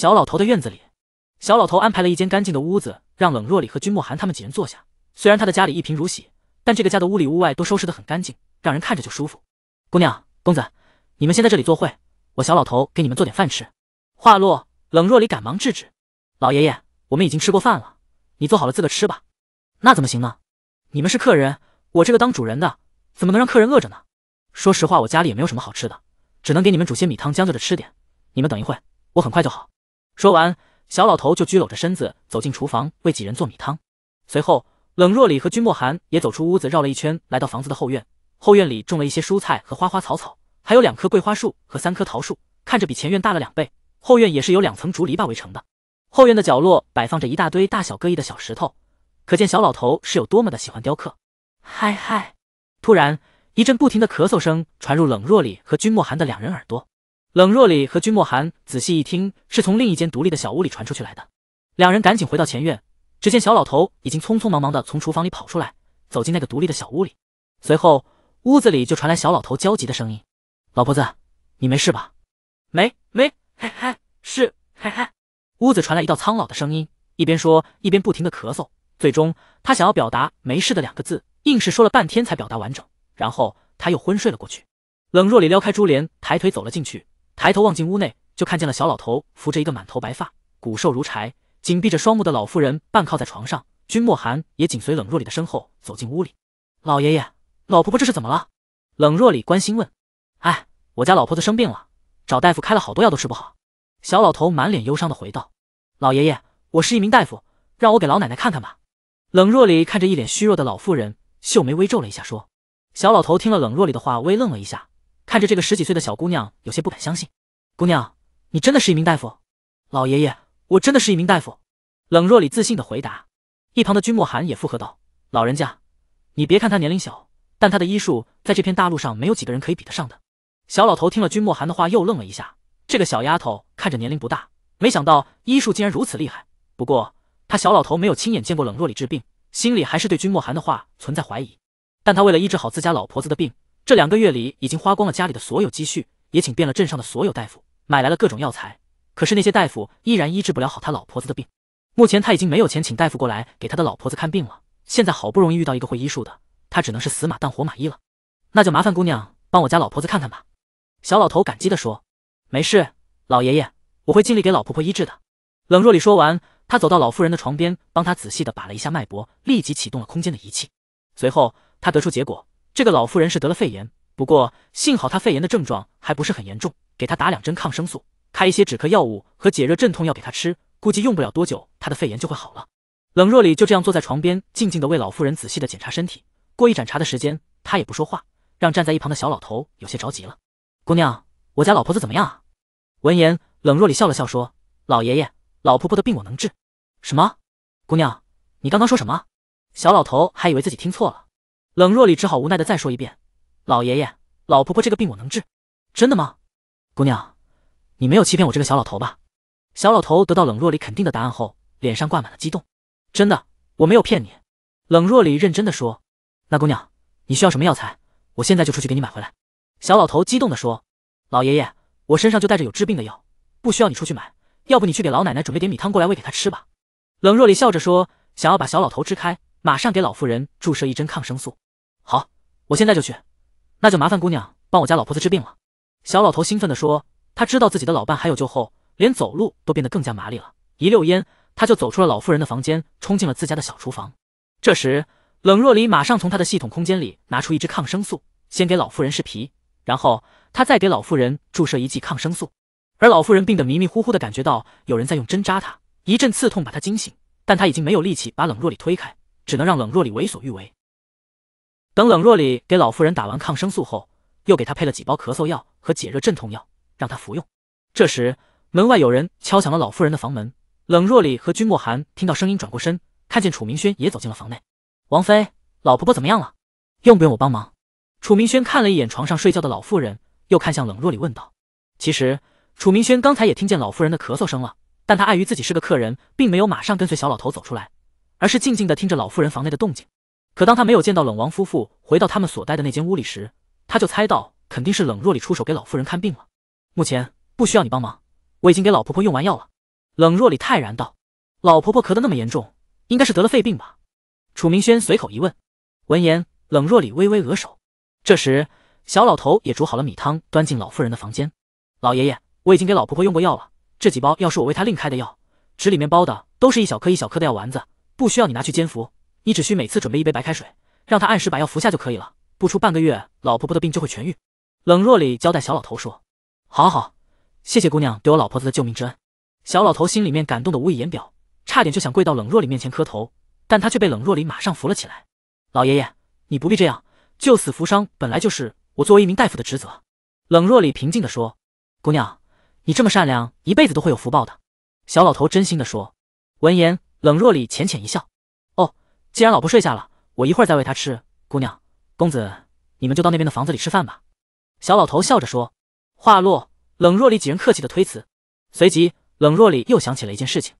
小老头的院子里，小老头安排了一间干净的屋子，让冷若里和君莫寒他们几人坐下。虽然他的家里一贫如洗，但这个家的屋里屋外都收拾得很干净，让人看着就舒服。姑娘、公子，你们先在这里坐会，我小老头给你们做点饭吃。话落，冷若里赶忙制止：“老爷爷，我们已经吃过饭了，你做好了自个吃吧。”那怎么行呢？你们是客人，我这个当主人的怎么能让客人饿着呢？说实话，我家里也没有什么好吃的，只能给你们煮些米汤将就着吃点。你们等一会我很快就好。说完，小老头就拘偻着身子走进厨房，为几人做米汤。随后，冷若里和君莫寒也走出屋子，绕了一圈，来到房子的后院。后院里种了一些蔬菜和花花草草，还有两棵桂花树和三棵桃树，看着比前院大了两倍。后院也是有两层竹篱笆围成的。后院的角落摆放着一大堆大小各异的小石头，可见小老头是有多么的喜欢雕刻。嗨嗨！突然，一阵不停的咳嗽声传入冷若里和君莫寒的两人耳朵。冷若里和君莫寒仔细一听，是从另一间独立的小屋里传出去来的。两人赶紧回到前院，只见小老头已经匆匆忙忙的从厨房里跑出来，走进那个独立的小屋里。随后，屋子里就传来小老头焦急的声音：“老婆子，你没事吧？”“没没，是。”屋子传来一道苍老的声音，一边说一边不停的咳嗽。最终，他想要表达“没事”的两个字，硬是说了半天才表达完整。然后他又昏睡了过去。冷若里撩开珠帘，抬腿走了进去。抬头望进屋内，就看见了小老头扶着一个满头白发、骨瘦如柴、紧闭着双目的老妇人，半靠在床上。君莫寒也紧随冷若里的身后走进屋里。老爷爷、老婆婆，这是怎么了？冷若里关心问。哎，我家老婆子生病了，找大夫开了好多药都吃不好。小老头满脸忧伤的回道。老爷爷，我是一名大夫，让我给老奶奶看看吧。冷若里看着一脸虚弱的老妇人，秀眉微皱了一下，说。小老头听了冷若里的话，微愣了一下。看着这个十几岁的小姑娘，有些不敢相信。姑娘，你真的是一名大夫？老爷爷，我真的是一名大夫。冷若里自信的回答。一旁的君莫寒也附和道：“老人家，你别看他年龄小，但他的医术在这片大陆上没有几个人可以比得上的。”小老头听了君莫寒的话，又愣了一下。这个小丫头看着年龄不大，没想到医术竟然如此厉害。不过他小老头没有亲眼见过冷若里治病，心里还是对君莫寒的话存在怀疑。但他为了医治好自家老婆子的病。这两个月里已经花光了家里的所有积蓄，也请遍了镇上的所有大夫，买来了各种药材，可是那些大夫依然医治不了好他老婆子的病。目前他已经没有钱请大夫过来给他的老婆子看病了。现在好不容易遇到一个会医术的，他只能是死马当活马医了。那就麻烦姑娘帮我家老婆子看看吧。”小老头感激地说。“没事，老爷爷，我会尽力给老婆婆医治的。”冷若里说完，他走到老妇人的床边，帮她仔细地把了一下脉搏，立即启动了空间的仪器，随后他得出结果。这个老妇人是得了肺炎，不过幸好她肺炎的症状还不是很严重，给她打两针抗生素，开一些止咳药物和解热镇痛药给她吃，估计用不了多久她的肺炎就会好了。冷若里就这样坐在床边，静静的为老妇人仔细的检查身体。过一盏茶的时间，她也不说话，让站在一旁的小老头有些着急了。姑娘，我家老婆子怎么样啊？闻言，冷若里笑了笑说：“老爷爷，老婆婆的病我能治。”什么？姑娘，你刚刚说什么？小老头还以为自己听错了。冷若里只好无奈的再说一遍：“老爷爷，老婆婆这个病我能治，真的吗？姑娘，你没有欺骗我这个小老头吧？”小老头得到冷若里肯定的答案后，脸上挂满了激动：“真的，我没有骗你。”冷若里认真的说：“那姑娘，你需要什么药材？我现在就出去给你买回来。”小老头激动的说：“老爷爷，我身上就带着有治病的药，不需要你出去买。要不你去给老奶奶准备点米汤过来喂给她吃吧？”冷若里笑着说：“想要把小老头支开，马上给老妇人注射一针抗生素。”好，我现在就去，那就麻烦姑娘帮我家老婆子治病了。”小老头兴奋地说，他知道自己的老伴还有救后，连走路都变得更加麻利了。一溜烟，他就走出了老妇人的房间，冲进了自家的小厨房。这时，冷若离马上从他的系统空间里拿出一支抗生素，先给老妇人试皮，然后他再给老妇人注射一剂抗生素。而老妇人病得迷迷糊糊的感觉到有人在用针扎她，一阵刺痛把她惊醒，但她已经没有力气把冷若离推开，只能让冷若离为所欲为。等冷若里给老妇人打完抗生素后，又给她配了几包咳嗽药和解热镇痛药，让她服用。这时，门外有人敲响了老妇人的房门。冷若里和君莫寒听到声音，转过身，看见楚明轩也走进了房内。王妃，老婆婆怎么样了？用不用我帮忙？楚明轩看了一眼床上睡觉的老妇人，又看向冷若里，问道。其实，楚明轩刚才也听见老妇人的咳嗽声了，但他碍于自己是个客人，并没有马上跟随小老头走出来，而是静静的听着老妇人房内的动静。可当他没有见到冷王夫妇回到他们所待的那间屋里时，他就猜到肯定是冷若里出手给老妇人看病了。目前不需要你帮忙，我已经给老婆婆用完药了。冷若里泰然道：“老婆婆咳得那么严重，应该是得了肺病吧？”楚明轩随口一问。闻言，冷若里微微额首。这时，小老头也煮好了米汤，端进老妇人的房间。老爷爷，我已经给老婆婆用过药了。这几包药是我为她另开的药，纸里面包的都是一小颗一小颗的药丸子，不需要你拿去煎服。你只需每次准备一杯白开水，让他按时把药服下就可以了。不出半个月，老婆婆的病就会痊愈。冷若里交代小老头说：“好，好，谢谢姑娘对我老婆子的救命之恩。”小老头心里面感动的无以言表，差点就想跪到冷若里面前磕头，但他却被冷若里马上扶了起来。“老爷爷，你不必这样，救死扶伤本来就是我作为一名大夫的职责。”冷若里平静的说。“姑娘，你这么善良，一辈子都会有福报的。”小老头真心的说。闻言，冷若里浅浅一笑。既然老婆睡下了，我一会儿再喂她吃。姑娘、公子，你们就到那边的房子里吃饭吧。”小老头笑着说。话落，冷若里几人客气的推辞。随即，冷若里又想起了一件事情。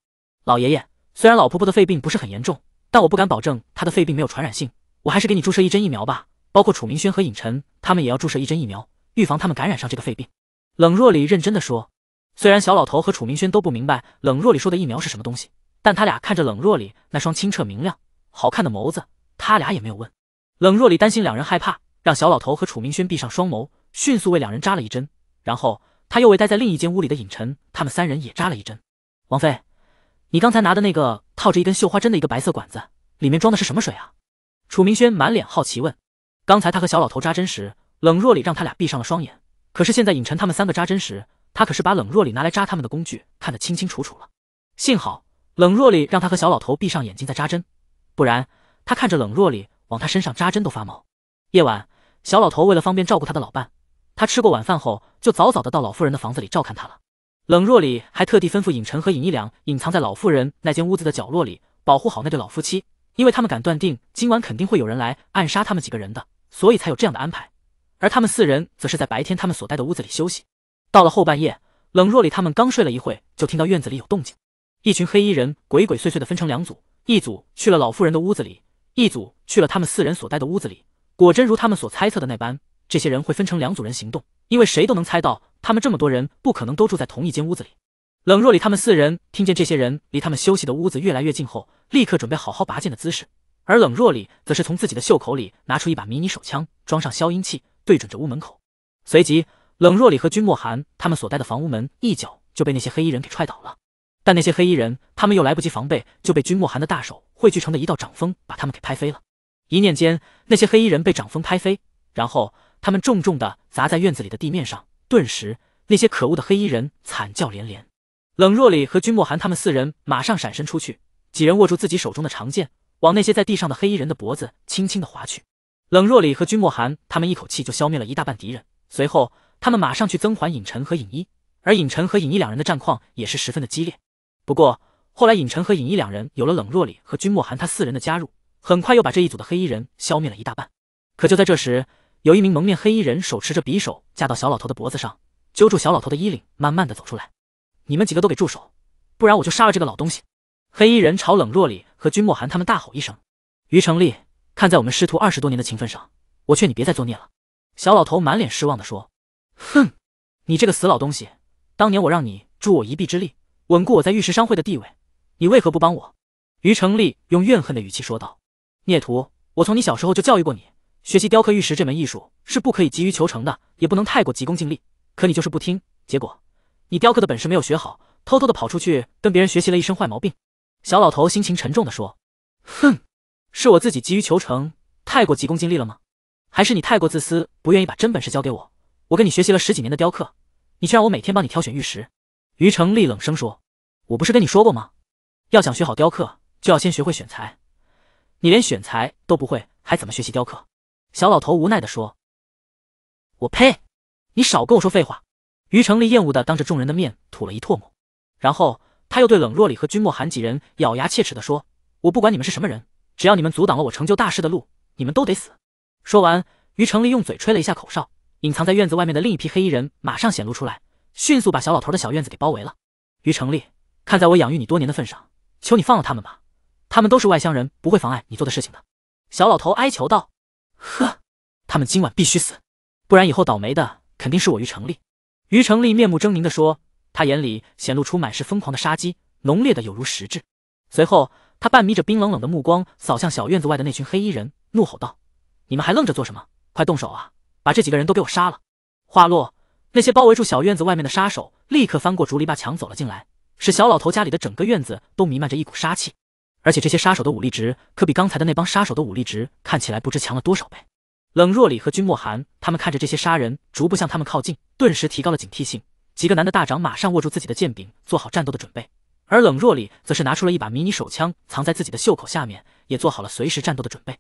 老爷爷，虽然老婆婆的肺病不是很严重，但我不敢保证她的肺病没有传染性。我还是给你注射一针疫苗吧，包括楚明轩和尹晨，他们也要注射一针疫苗，预防他们感染上这个肺病。冷若里认真的说。虽然小老头和楚明轩都不明白冷若里说的疫苗是什么东西，但他俩看着冷若里那双清澈明亮。好看的眸子，他俩也没有问。冷若离担心两人害怕，让小老头和楚明轩闭上双眸，迅速为两人扎了一针。然后他又为待在另一间屋里的尹晨他们三人也扎了一针。王妃，你刚才拿的那个套着一根绣花针的一个白色管子，里面装的是什么水啊？楚明轩满脸好奇问。刚才他和小老头扎针时，冷若离让他俩闭上了双眼。可是现在尹晨他们三个扎针时，他可是把冷若离拿来扎他们的工具看得清清楚楚了。幸好冷若离让他和小老头闭上眼睛在扎针。不然，他看着冷若里往他身上扎针都发毛。夜晚，小老头为了方便照顾他的老伴，他吃过晚饭后就早早的到老妇人的房子里照看他了。冷若里还特地吩咐尹晨和尹一两隐藏在老妇人那间屋子的角落里，保护好那对老夫妻，因为他们敢断定今晚肯定会有人来暗杀他们几个人的，所以才有这样的安排。而他们四人则是在白天他们所待的屋子里休息。到了后半夜，冷若里他们刚睡了一会，就听到院子里有动静，一群黑衣人鬼鬼祟祟的分成两组。一组去了老妇人的屋子里，一组去了他们四人所待的屋子里。果真如他们所猜测的那般，这些人会分成两组人行动，因为谁都能猜到，他们这么多人不可能都住在同一间屋子里。冷若里他们四人听见这些人离他们休息的屋子越来越近后，立刻准备好好拔剑的姿势，而冷若里则是从自己的袖口里拿出一把迷你手枪，装上消音器，对准着屋门口。随即，冷若里和君莫寒他们所待的房屋门一脚就被那些黑衣人给踹倒了。但那些黑衣人，他们又来不及防备，就被君莫寒的大手汇聚成的一道掌风，把他们给拍飞了。一念间，那些黑衣人被掌风拍飞，然后他们重重的砸在院子里的地面上。顿时，那些可恶的黑衣人惨叫连连。冷若里和君莫寒他们四人马上闪身出去，几人握住自己手中的长剑，往那些在地上的黑衣人的脖子轻轻的划去。冷若里和君莫寒他们一口气就消灭了一大半敌人，随后他们马上去增援尹尘和尹一，而尹尘和尹一两人的战况也是十分的激烈。不过后来，尹晨和尹毅两人有了冷若里和君莫寒他四人的加入，很快又把这一组的黑衣人消灭了一大半。可就在这时，有一名蒙面黑衣人手持着匕首架到小老头的脖子上，揪住小老头的衣领，慢慢的走出来。你们几个都给住手，不然我就杀了这个老东西！黑衣人朝冷若里和君莫寒他们大吼一声。于成立，看在我们师徒二十多年的情分上，我劝你别再作孽了。小老头满脸失望的说。哼，你这个死老东西，当年我让你助我一臂之力。稳固我在玉石商会的地位，你为何不帮我？于成利用怨恨的语气说道：“孽徒，我从你小时候就教育过你，学习雕刻玉石这门艺术是不可以急于求成的，也不能太过急功近利。可你就是不听，结果你雕刻的本事没有学好，偷偷的跑出去跟别人学习了一身坏毛病。”小老头心情沉重的说：“哼，是我自己急于求成，太过急功近利了吗？还是你太过自私，不愿意把真本事交给我？我跟你学习了十几年的雕刻，你却让我每天帮你挑选玉石。”于成立冷声说：“我不是跟你说过吗？要想学好雕刻，就要先学会选材。你连选材都不会，还怎么学习雕刻？”小老头无奈地说：“我呸！你少跟我说废话！”于成立厌恶地当着众人的面吐了一唾沫，然后他又对冷若里和君莫寒几人咬牙切齿地说：“我不管你们是什么人，只要你们阻挡了我成就大事的路，你们都得死！”说完，于成立用嘴吹了一下口哨，隐藏在院子外面的另一批黑衣人马上显露出来。迅速把小老头的小院子给包围了。于成立，看在我养育你多年的份上，求你放了他们吧，他们都是外乡人，不会妨碍你做的事情的。小老头哀求道：“呵，他们今晚必须死，不然以后倒霉的肯定是我。”于成立，于成立面目狰狞的说，他眼里显露出满是疯狂的杀机，浓烈的有如实质。随后，他半眯着冰冷冷的目光扫向小院子外的那群黑衣人，怒吼道：“你们还愣着做什么？快动手啊，把这几个人都给我杀了！”话落。那些包围住小院子外面的杀手立刻翻过竹篱笆墙走了进来，使小老头家里的整个院子都弥漫着一股杀气。而且这些杀手的武力值可比刚才的那帮杀手的武力值看起来不知强了多少倍。冷若里和君莫寒他们看着这些杀人逐步向他们靠近，顿时提高了警惕性。几个男的大长马上握住自己的剑柄，做好战斗的准备。而冷若里则是拿出了一把迷你手枪，藏在自己的袖口下面，也做好了随时战斗的准备。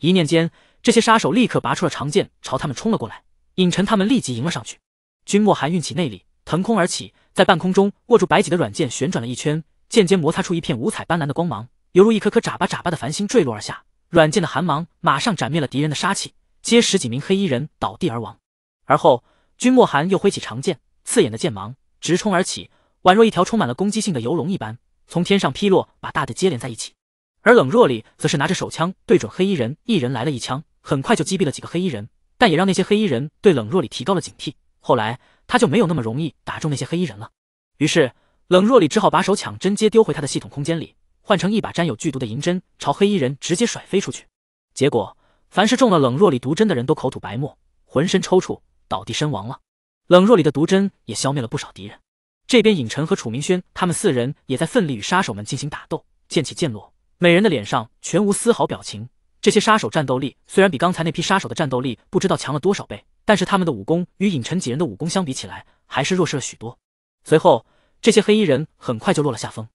一念间，这些杀手立刻拔出了长剑，朝他们冲了过来。尹晨他们立即迎了上去。君莫寒运起内力，腾空而起，在半空中握住白戟的软剑，旋转了一圈，剑尖摩擦出一片五彩斑斓的光芒，犹如一颗颗眨巴眨巴的繁星坠落而下。软剑的寒芒马上斩灭了敌人的杀气，接十几名黑衣人倒地而亡。而后，君莫寒又挥起长剑，刺眼的剑芒直冲而起，宛若一条充满了攻击性的游龙一般，从天上劈落，把大的接连在一起。而冷若里则是拿着手枪对准黑衣人，一人来了一枪，很快就击毙了几个黑衣人，但也让那些黑衣人对冷若里提高了警惕。后来他就没有那么容易打中那些黑衣人了，于是冷若里只好把手抢针接丢回他的系统空间里，换成一把沾有剧毒的银针，朝黑衣人直接甩飞出去。结果，凡是中了冷若里毒针的人都口吐白沫，浑身抽搐，倒地身亡了。冷若里的毒针也消灭了不少敌人。这边尹晨和楚明轩他们四人也在奋力与杀手们进行打斗，剑起剑落，每人的脸上全无丝毫表情。这些杀手战斗力虽然比刚才那批杀手的战斗力不知道强了多少倍。但是他们的武功与尹晨几人的武功相比起来，还是弱势了许多。随后，这些黑衣人很快就落了下风。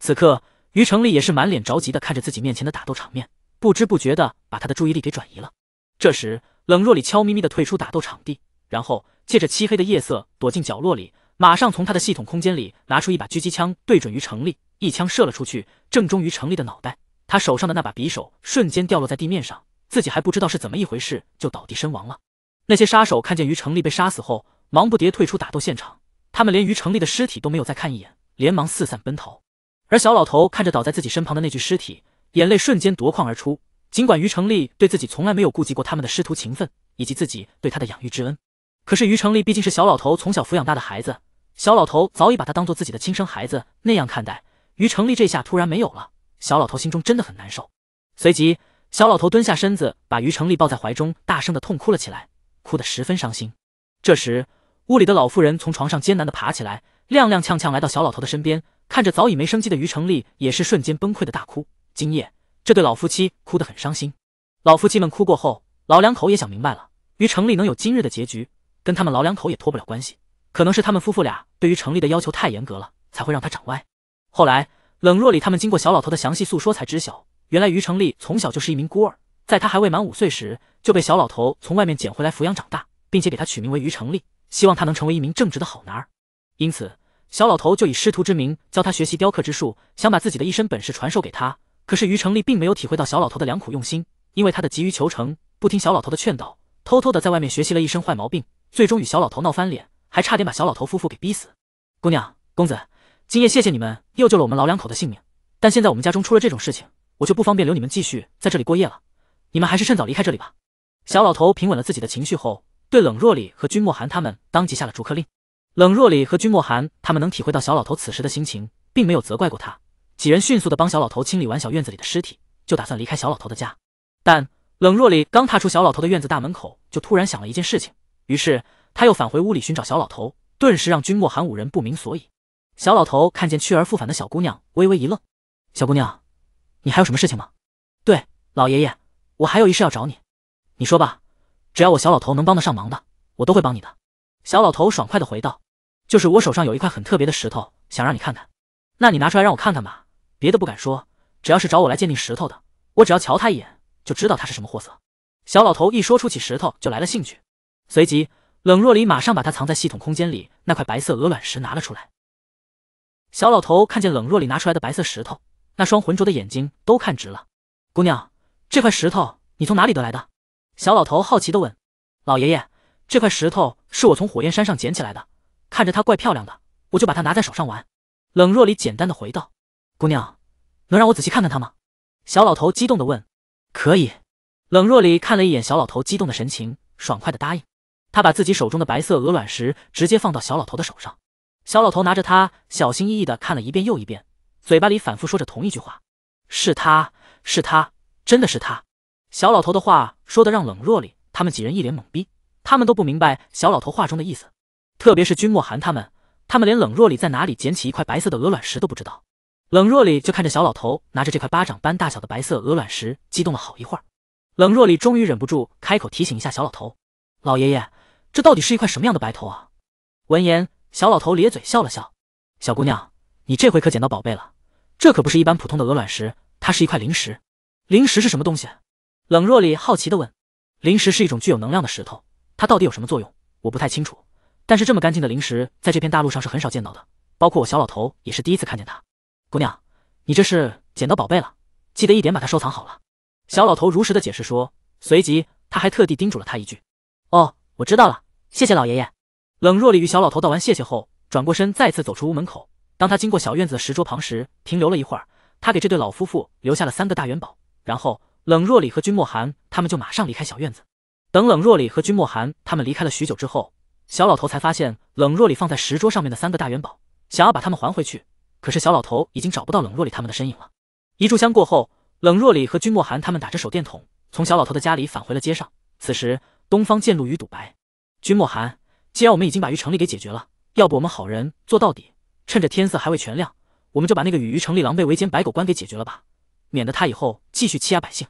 此刻，于成立也是满脸着急的看着自己面前的打斗场面，不知不觉的把他的注意力给转移了。这时，冷若里悄咪咪的退出打斗场地，然后借着漆黑的夜色躲进角落里，马上从他的系统空间里拿出一把狙击枪，对准于成立，一枪射了出去，正中于成立的脑袋。他手上的那把匕首瞬间掉落在地面上，自己还不知道是怎么一回事，就倒地身亡了。那些杀手看见于成立被杀死后，忙不迭退出打斗现场。他们连于成立的尸体都没有再看一眼，连忙四散奔逃。而小老头看着倒在自己身旁的那具尸体，眼泪瞬间夺眶而出。尽管于成立对自己从来没有顾及过他们的师徒情分，以及自己对他的养育之恩，可是于成立毕竟是小老头从小抚养大的孩子，小老头早已把他当做自己的亲生孩子那样看待。于成立这下突然没有了，小老头心中真的很难受。随即，小老头蹲下身子，把于成立抱在怀中，大声的痛哭了起来。哭得十分伤心。这时，屋里的老妇人从床上艰难地爬起来，踉踉跄跄来到小老头的身边，看着早已没生机的于成立，也是瞬间崩溃的大哭。今夜，这对老夫妻哭得很伤心。老夫妻们哭过后，老两口也想明白了，于成立能有今日的结局，跟他们老两口也脱不了关系，可能是他们夫妇俩对于成立的要求太严格了，才会让他长歪。后来，冷若里他们经过小老头的详细诉说，才知晓，原来于成立从小就是一名孤儿。在他还未满五岁时，就被小老头从外面捡回来抚养长大，并且给他取名为于成立，希望他能成为一名正直的好男儿。因此，小老头就以师徒之名教他学习雕刻之术，想把自己的一身本事传授给他。可是，于成立并没有体会到小老头的良苦用心，因为他的急于求成，不听小老头的劝导，偷偷的在外面学习了一身坏毛病，最终与小老头闹翻脸，还差点把小老头夫妇给逼死。姑娘、公子，今夜谢谢你们又救了我们老两口的性命，但现在我们家中出了这种事情，我就不方便留你们继续在这里过夜了。你们还是趁早离开这里吧。小老头平稳了自己的情绪后，对冷若里和君莫寒他们当即下了逐客令。冷若里和君莫寒他们能体会到小老头此时的心情，并没有责怪过他。几人迅速的帮小老头清理完小院子里的尸体，就打算离开小老头的家。但冷若里刚踏出小老头的院子大门口，就突然想了一件事情，于是他又返回屋里寻找小老头，顿时让君莫寒五人不明所以。小老头看见去而复返的小姑娘，微微一愣：“小姑娘，你还有什么事情吗？”“对，老爷爷。”我还有一事要找你，你说吧，只要我小老头能帮得上忙的，我都会帮你的。小老头爽快的回道：“就是我手上有一块很特别的石头，想让你看看。那你拿出来让我看看吧，别的不敢说，只要是找我来鉴定石头的，我只要瞧他一眼就知道他是什么货色。”小老头一说出起石头就来了兴趣，随即冷若离马上把他藏在系统空间里那块白色鹅卵石拿了出来。小老头看见冷若离拿出来的白色石头，那双浑浊的眼睛都看直了。姑娘。这块石头你从哪里得来的？小老头好奇地问。老爷爷，这块石头是我从火焰山上捡起来的，看着它怪漂亮的，我就把它拿在手上玩。冷若离简单的回道。姑娘，能让我仔细看看它吗？小老头激动地问。可以。冷若离看了一眼小老头激动的神情，爽快地答应。他把自己手中的白色鹅卵石直接放到小老头的手上。小老头拿着它，小心翼翼地看了一遍又一遍，嘴巴里反复说着同一句话：是他，是他，真的是他，小老头的话说的让冷若里他们几人一脸懵逼，他们都不明白小老头话中的意思，特别是君莫寒他们，他们连冷若里在哪里捡起一块白色的鹅卵石都不知道。冷若里就看着小老头拿着这块巴掌般大小的白色鹅卵石，激动了好一会儿。冷若里终于忍不住开口提醒一下小老头：“老爷爷，这到底是一块什么样的白头啊？”闻言，小老头咧嘴笑了笑：“小姑娘，你这回可捡到宝贝了，这可不是一般普通的鹅卵石，它是一块灵石。”灵石是什么东西？冷若离好奇的问。灵石是一种具有能量的石头，它到底有什么作用？我不太清楚。但是这么干净的灵石，在这片大陆上是很少见到的，包括我小老头也是第一次看见它。姑娘，你这是捡到宝贝了，记得一点把它收藏好了。小老头如实的解释说，随即他还特地叮嘱了他一句。哦，我知道了，谢谢老爷爷。冷若离与小老头道完谢谢后，转过身再次走出屋门口。当他经过小院子的石桌旁时，停留了一会儿，他给这对老夫妇留下了三个大元宝。然后冷若里和君莫寒他们就马上离开小院子。等冷若里和君莫寒他们离开了许久之后，小老头才发现冷若里放在石桌上面的三个大元宝，想要把他们还回去，可是小老头已经找不到冷若里他们的身影了。一炷香过后，冷若里和君莫寒他们打着手电筒从小老头的家里返回了街上。此时，东方渐露雨堵白，君莫寒，既然我们已经把于成立给解决了，要不我们好人做到底，趁着天色还未全亮，我们就把那个与于成立狼狈为奸白狗官给解决了吧。免得他以后继续欺压百姓，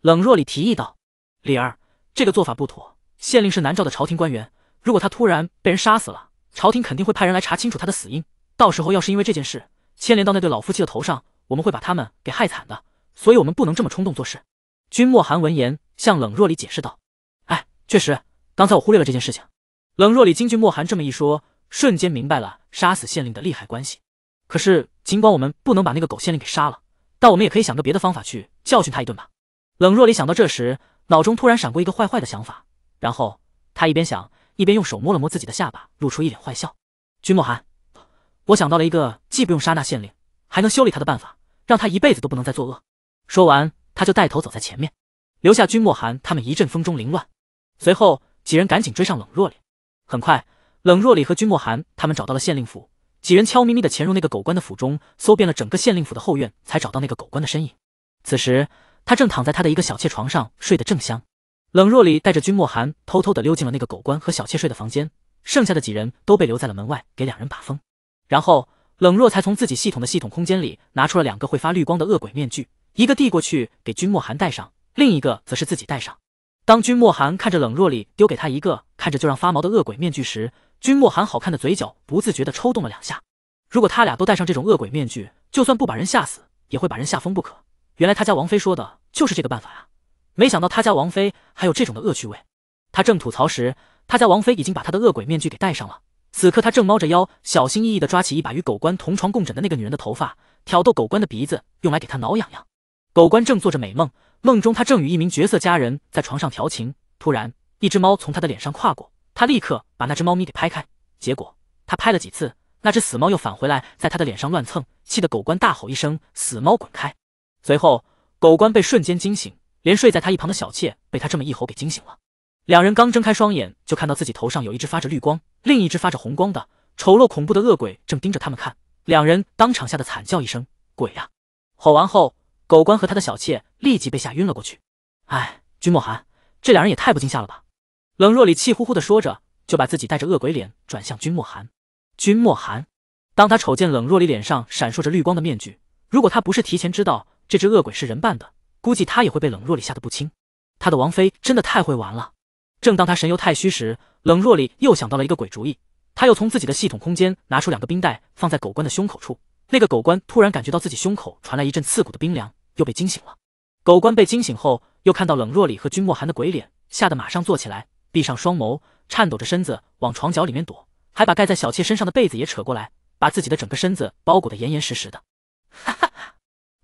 冷若离提议道：“李儿，这个做法不妥。县令是南诏的朝廷官员，如果他突然被人杀死了，朝廷肯定会派人来查清楚他的死因。到时候要是因为这件事牵连到那对老夫妻的头上，我们会把他们给害惨的。所以，我们不能这么冲动做事。”君莫寒闻言，向冷若离解释道：“哎，确实，刚才我忽略了这件事情。”冷若离经君莫寒这么一说，瞬间明白了杀死县令的利害关系。可是，尽管我们不能把那个狗县令给杀了。但我们也可以想个别的方法去教训他一顿吧。冷若离想到这时，脑中突然闪过一个坏坏的想法，然后他一边想一边用手摸了摸自己的下巴，露出一脸坏笑。君莫寒，我想到了一个既不用杀那县令，还能修理他的办法，让他一辈子都不能再作恶。说完，他就带头走在前面，留下君莫寒他们一阵风中凌乱。随后，几人赶紧追上冷若离。很快，冷若离和君莫寒他们找到了县令府。几人悄咪咪的潜入那个狗官的府中，搜遍了整个县令府的后院，才找到那个狗官的身影。此时，他正躺在他的一个小妾床上睡得正香。冷若里带着君莫寒偷偷的溜进了那个狗官和小妾睡的房间，剩下的几人都被留在了门外给两人把风。然后，冷若才从自己系统的系统空间里拿出了两个会发绿光的恶鬼面具，一个递过去给君莫寒戴上，另一个则是自己戴上。当君莫寒看着冷若里丢给他一个看着就让发毛的恶鬼面具时，君莫寒好看的嘴角不自觉地抽动了两下。如果他俩都戴上这种恶鬼面具，就算不把人吓死，也会把人吓疯不可。原来他家王妃说的就是这个办法啊！没想到他家王妃还有这种的恶趣味。他正吐槽时，他家王妃已经把他的恶鬼面具给戴上了。此刻他正猫着腰，小心翼翼地抓起一把与狗官同床共枕的那个女人的头发，挑逗狗官的鼻子，用来给他挠痒痒。狗官正做着美梦，梦中他正与一名绝色佳人在床上调情，突然一只猫从他的脸上跨过。他立刻把那只猫咪给拍开，结果他拍了几次，那只死猫又返回来，在他的脸上乱蹭，气得狗官大吼一声：“死猫滚开！”随后，狗官被瞬间惊醒，连睡在他一旁的小妾被他这么一吼给惊醒了。两人刚睁开双眼，就看到自己头上有一只发着绿光，另一只发着红光的丑陋恐怖的恶鬼正盯着他们看，两人当场吓得惨叫一声：“鬼呀！”吼完后，狗官和他的小妾立即被吓晕了过去。哎，君莫寒，这两人也太不经吓了吧！冷若里气呼呼地说着，就把自己带着恶鬼脸转向君莫寒。君莫寒，当他瞅见冷若里脸上闪烁着绿光的面具，如果他不是提前知道这只恶鬼是人扮的，估计他也会被冷若里吓得不轻。他的王妃真的太会玩了。正当他神游太虚时，冷若里又想到了一个鬼主意，他又从自己的系统空间拿出两个冰袋，放在狗官的胸口处。那个狗官突然感觉到自己胸口传来一阵刺骨的冰凉，又被惊醒了。狗官被惊醒后，又看到冷若里和君莫寒的鬼脸，吓得马上坐起来。闭上双眸，颤抖着身子往床角里面躲，还把盖在小妾身上的被子也扯过来，把自己的整个身子包裹得严严实实的。哈哈哈，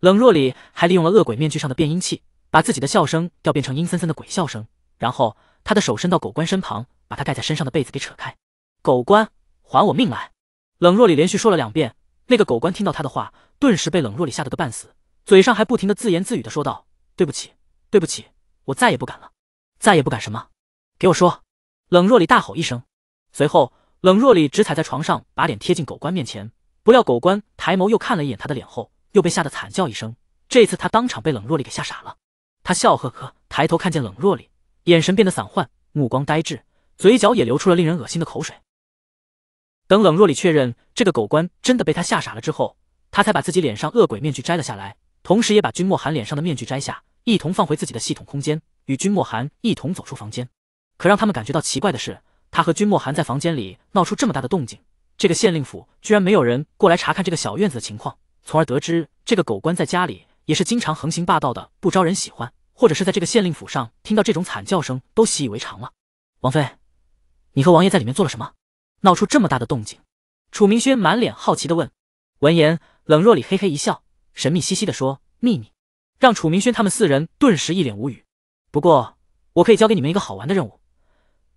冷若里还利用了恶鬼面具上的变音器，把自己的笑声调变成阴森森的鬼笑声。然后他的手伸到狗官身旁，把他盖在身上的被子给扯开。狗官，还我命来！冷若里连续说了两遍。那个狗官听到他的话，顿时被冷若里吓得个半死，嘴上还不停的自言自语的说道：“对不起，对不起，我再也不敢了，再也不敢什么。”给我说！冷若里大吼一声，随后冷若里直踩在床上，把脸贴近狗官面前。不料狗官抬眸又看了一眼他的脸后，又被吓得惨叫一声。这次他当场被冷若里给吓傻了。他笑呵呵抬头看见冷若里，眼神变得散涣，目光呆滞，嘴角也流出了令人恶心的口水。等冷若里确认这个狗官真的被他吓傻了之后，他才把自己脸上恶鬼面具摘了下来，同时也把君莫寒脸上的面具摘下，一同放回自己的系统空间，与君莫寒一同走出房间。可让他们感觉到奇怪的是，他和君莫寒在房间里闹出这么大的动静，这个县令府居然没有人过来查看这个小院子的情况，从而得知这个狗官在家里也是经常横行霸道的，不招人喜欢，或者是在这个县令府上听到这种惨叫声都习以为常了。王妃，你和王爷在里面做了什么，闹出这么大的动静？楚明轩满脸好奇的问。闻言，冷若里嘿嘿一笑，神秘兮兮的说：“秘密。”让楚明轩他们四人顿时一脸无语。不过，我可以交给你们一个好玩的任务。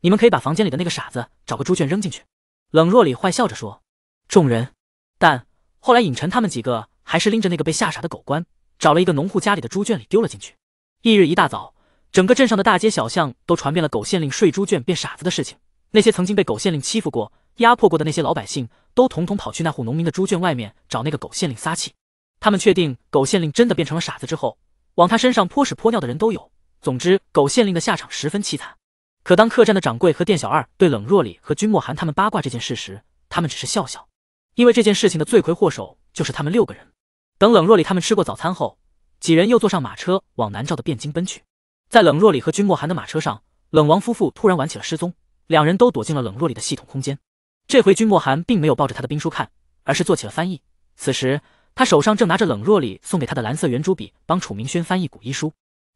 你们可以把房间里的那个傻子找个猪圈扔进去。”冷若里坏笑着说。众人，但后来尹晨他们几个还是拎着那个被吓傻的狗官，找了一个农户家里的猪圈里丢了进去。翌日一大早，整个镇上的大街小巷都传遍了狗县令睡猪圈变傻子的事情。那些曾经被狗县令欺负过、压迫过的那些老百姓，都统统跑去那户农民的猪圈外面找那个狗县令撒气。他们确定狗县令真的变成了傻子之后，往他身上泼屎泼尿的人都有。总之，狗县令的下场十分凄惨。可当客栈的掌柜和店小二对冷若里和君莫寒他们八卦这件事时，他们只是笑笑，因为这件事情的罪魁祸首就是他们六个人。等冷若里他们吃过早餐后，几人又坐上马车往南诏的汴京奔去。在冷若里和君莫寒的马车上，冷王夫妇突然玩起了失踪，两人都躲进了冷若里的系统空间。这回君莫寒并没有抱着他的兵书看，而是做起了翻译。此时他手上正拿着冷若里送给他的蓝色圆珠笔，帮楚明轩翻译古医书，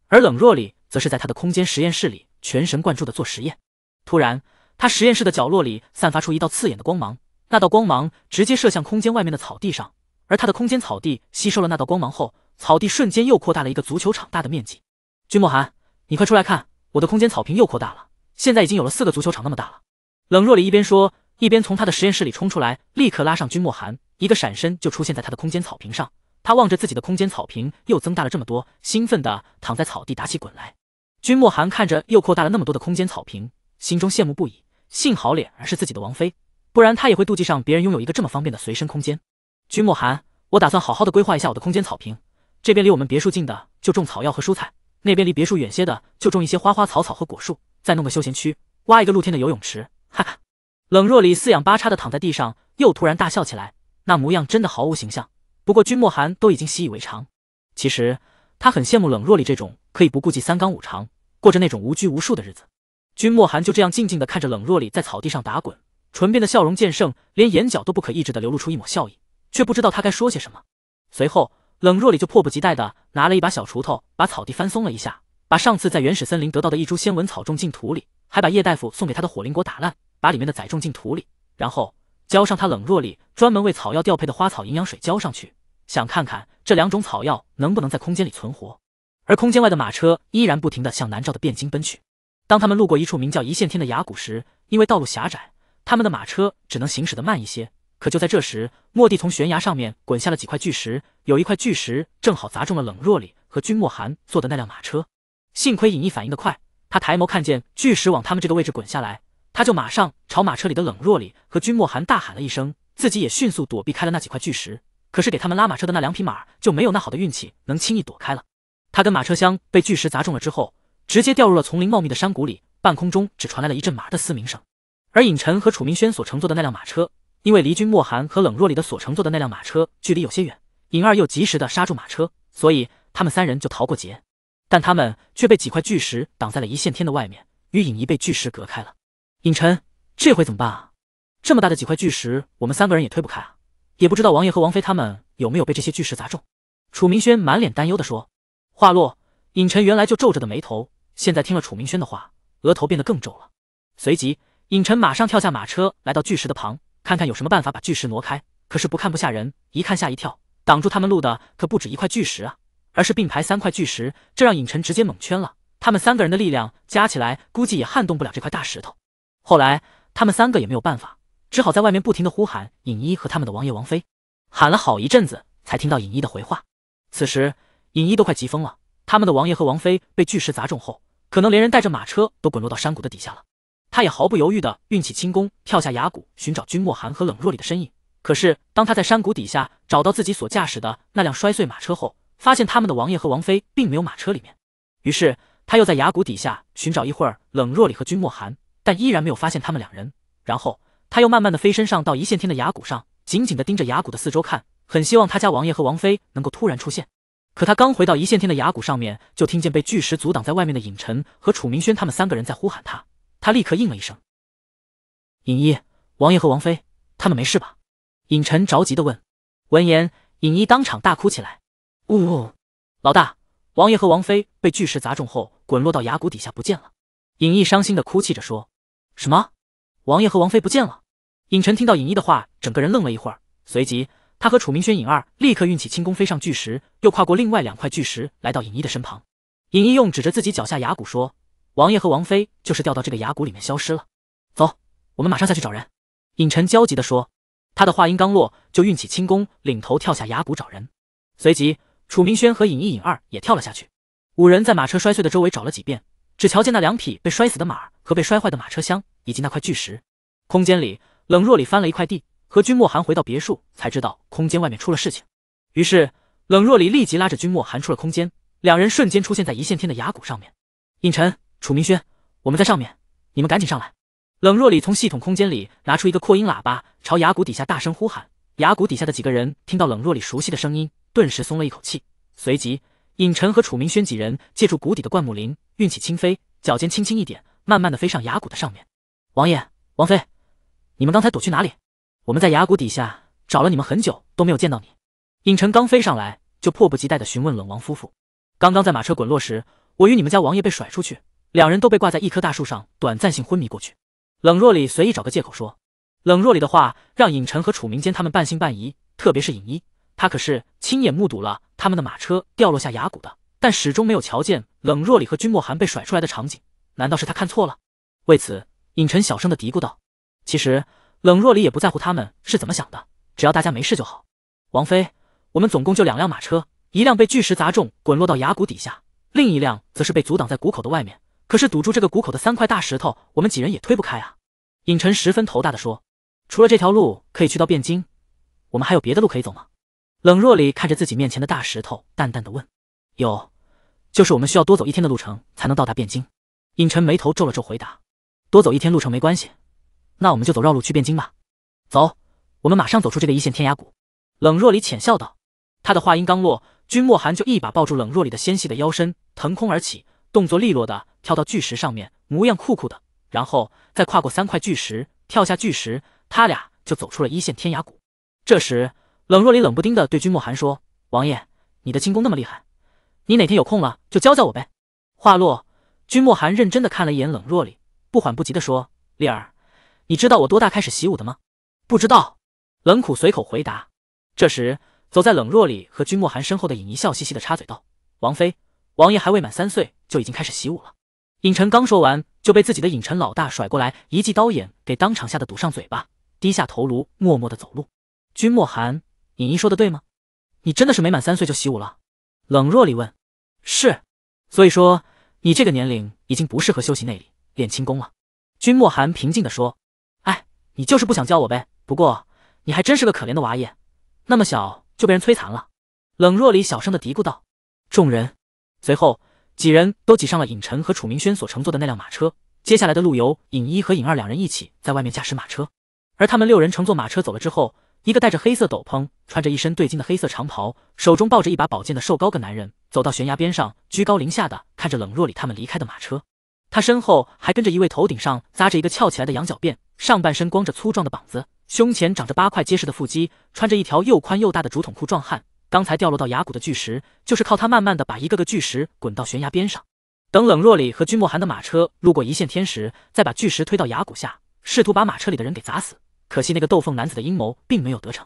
而冷若里则是在他的空间实验室里。全神贯注的做实验，突然，他实验室的角落里散发出一道刺眼的光芒，那道光芒直接射向空间外面的草地上，而他的空间草地吸收了那道光芒后，草地瞬间又扩大了一个足球场大的面积。君莫寒，你快出来看，我的空间草坪又扩大了，现在已经有了四个足球场那么大了。冷若离一边说，一边从他的实验室里冲出来，立刻拉上君莫寒，一个闪身就出现在他的空间草坪上。他望着自己的空间草坪又增大了这么多，兴奋的躺在草地打起滚来。君莫寒看着又扩大了那么多的空间草坪，心中羡慕不已。幸好脸儿是自己的王妃，不然他也会妒忌上别人拥有一个这么方便的随身空间。君莫寒，我打算好好的规划一下我的空间草坪。这边离我们别墅近的就种草药和蔬菜，那边离别墅远些的就种一些花花草草和果树，再弄个休闲区，挖一个露天的游泳池。哈哈，冷若离四仰八叉的躺在地上，又突然大笑起来，那模样真的毫无形象。不过君莫寒都已经习以为常。其实他很羡慕冷若离这种可以不顾忌三纲五常。过着那种无拘无束的日子，君莫寒就这样静静的看着冷若里在草地上打滚，唇边的笑容渐盛，连眼角都不可抑制的流露出一抹笑意，却不知道他该说些什么。随后，冷若里就迫不及待的拿了一把小锄头，把草地翻松了一下，把上次在原始森林得到的一株仙纹草种进土里，还把叶大夫送给他的火灵果打烂，把里面的崽种进土里，然后浇上他冷若里专门为草药调配的花草营养水浇上去，想看看这两种草药能不能在空间里存活。而空间外的马车依然不停的向南诏的汴京奔去。当他们路过一处名叫一线天的崖谷时，因为道路狭窄，他们的马车只能行驶的慢一些。可就在这时，莫地从悬崖上面滚下了几块巨石，有一块巨石正好砸中了冷若离和君莫寒坐的那辆马车。幸亏尹逸反应的快，他抬眸看见巨石往他们这个位置滚下来，他就马上朝马车里的冷若离和君莫寒大喊了一声，自己也迅速躲避开了那几块巨石。可是给他们拉马车的那两匹马就没有那好的运气，能轻易躲开了。他跟马车厢被巨石砸中了之后，直接掉入了丛林茂密的山谷里，半空中只传来了一阵马的嘶鸣声。而尹晨和楚明轩所乘坐的那辆马车，因为离君莫寒和冷若里的所乘坐的那辆马车距离有些远，尹二又及时的刹住马车，所以他们三人就逃过劫。但他们却被几块巨石挡在了一线天的外面，与尹一被巨石隔开了。尹晨，这回怎么办啊？这么大的几块巨石，我们三个人也推不开啊！也不知道王爷和王妃他们有没有被这些巨石砸中。楚明轩满脸担忧的说。话落，尹晨原来就皱着的眉头，现在听了楚明轩的话，额头变得更皱了。随即，尹晨马上跳下马车，来到巨石的旁，看看有什么办法把巨石挪开。可是不看不吓人，一看吓一跳。挡住他们路的可不止一块巨石啊，而是并排三块巨石，这让尹晨直接蒙圈了。他们三个人的力量加起来，估计也撼动不了这块大石头。后来，他们三个也没有办法，只好在外面不停的呼喊尹一和他们的王爷王妃，喊了好一阵子，才听到尹一的回话。此时。尹一都快急疯了，他们的王爷和王妃被巨石砸中后，可能连人带着马车都滚落到山谷的底下了。他也毫不犹豫的运起轻功，跳下崖谷寻找君莫寒和冷若里的身影。可是，当他在山谷底下找到自己所驾驶的那辆摔碎马车后，发现他们的王爷和王妃并没有马车里面。于是，他又在崖谷底下寻找一会儿冷若里和君莫寒，但依然没有发现他们两人。然后，他又慢慢的飞身上到一线天的崖谷上，紧紧的盯着崖谷的四周看，很希望他家王爷和王妃能够突然出现。可他刚回到一线天的崖谷上面，就听见被巨石阻挡在外面的尹晨和楚明轩他们三个人在呼喊他，他立刻应了一声。尹一，王爷和王妃他们没事吧？尹晨着急的问。闻言，尹一当场大哭起来。呜，老大，王爷和王妃被巨石砸中后，滚落到崖谷底下不见了。尹一伤心的哭泣着说：“什么？王爷和王妃不见了？”尹晨听到尹一的话，整个人愣了一会儿，随即。他和楚明轩、尹二立刻运起轻功飞上巨石，又跨过另外两块巨石，来到尹一的身旁。尹一用指着自己脚下崖谷说：“王爷和王妃就是掉到这个崖谷里面消失了。”“走，我们马上下去找人。”尹晨焦急地说。他的话音刚落，就运起轻功领头跳下崖谷找人。随即，楚明轩和尹一、尹二也跳了下去。五人在马车摔碎的周围找了几遍，只瞧见那两匹被摔死的马和被摔坏的马车厢，以及那块巨石。空间里，冷若里翻了一块地。和君莫寒回到别墅，才知道空间外面出了事情。于是冷若离立即拉着君莫寒出了空间，两人瞬间出现在一线天的崖谷上面。尹晨、楚明轩，我们在上面，你们赶紧上来！冷若离从系统空间里拿出一个扩音喇叭，朝崖谷底下大声呼喊。崖谷底下的几个人听到冷若离熟悉的声音，顿时松了一口气。随即，尹晨和楚明轩几人借助谷底的灌木林，运起轻飞，脚尖轻轻一点，慢慢的飞上崖谷的上面。王爷、王妃，你们刚才躲去哪里？我们在崖谷底下找了你们很久，都没有见到你。尹晨刚飞上来，就迫不及待地询问冷王夫妇：“刚刚在马车滚落时，我与你们家王爷被甩出去，两人都被挂在一棵大树上，短暂性昏迷过去。”冷若里随意找个借口说。冷若里的话让尹晨和楚明间他们半信半疑，特别是尹一，他可是亲眼目睹了他们的马车掉落下崖谷的，但始终没有瞧见冷若里和君莫寒被甩出来的场景，难道是他看错了？为此，尹晨小声的嘀咕道：“其实。”冷若离也不在乎他们是怎么想的，只要大家没事就好。王妃，我们总共就两辆马车，一辆被巨石砸中，滚落到崖谷底下，另一辆则是被阻挡在谷口的外面。可是堵住这个谷口的三块大石头，我们几人也推不开啊！尹晨十分头大的说：“除了这条路可以去到汴京，我们还有别的路可以走吗？”冷若离看着自己面前的大石头，淡淡的问：“有，就是我们需要多走一天的路程才能到达汴京。”尹晨眉头皱了皱，回答：“多走一天路程没关系。”那我们就走绕路去汴京吧。走，我们马上走出这个一线天涯谷。冷若离浅笑道。他的话音刚落，君莫寒就一把抱住冷若离的纤细的腰身，腾空而起，动作利落的跳到巨石上面，模样酷酷的，然后再跨过三块巨石，跳下巨石，他俩就走出了一线天涯谷。这时，冷若离冷不丁的对君莫寒说：“王爷，你的轻功那么厉害，你哪天有空了就教教我呗。”话落，君莫寒认真的看了一眼冷若离，不缓不急的说：“丽儿。”你知道我多大开始习武的吗？不知道，冷苦随口回答。这时，走在冷若离和君莫寒身后的尹一笑嘻嘻的插嘴道：“王妃，王爷还未满三岁就已经开始习武了。”尹晨刚说完，就被自己的尹晨老大甩过来一记刀眼，给当场吓得堵上嘴巴，低下头颅，默默的走路。君莫寒，尹一说的对吗？你真的是没满三岁就习武了？冷若离问。是，所以说你这个年龄已经不适合修习内力，练轻功了。君莫寒平静地说。你就是不想叫我呗？不过你还真是个可怜的娃爷，那么小就被人摧残了。冷若离小声的嘀咕道。众人随后几人都挤上了尹晨和楚明轩所乘坐的那辆马车，接下来的路由尹一和尹二两人一起在外面驾驶马车。而他们六人乘坐马车走了之后，一个戴着黑色斗篷，穿着一身对襟的黑色长袍，手中抱着一把宝剑的瘦高个男人走到悬崖边上，居高临下的看着冷若离他们离开的马车。他身后还跟着一位头顶上扎着一个翘起来的羊角辫，上半身光着粗壮的膀子，胸前长着八块结实的腹肌，穿着一条又宽又大的竹筒裤。壮汉刚才掉落到崖谷的巨石，就是靠他慢慢的把一个个巨石滚到悬崖边上，等冷若里和君莫寒的马车路过一线天时，再把巨石推到崖谷下，试图把马车里的人给砸死。可惜那个斗凤男子的阴谋并没有得逞，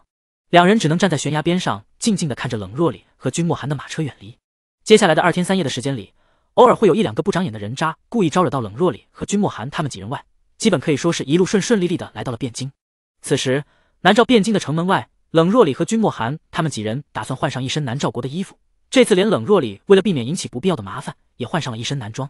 两人只能站在悬崖边上，静静的看着冷若里和君莫寒的马车远离。接下来的二天三夜的时间里。偶尔会有一两个不长眼的人渣故意招惹到冷若里和君莫寒他们几人外，基本可以说是一路顺顺利利的来到了汴京。此时南诏汴京的城门外，冷若里和君莫寒他们几人打算换上一身南诏国的衣服。这次连冷若里为了避免引起不必要的麻烦，也换上了一身男装。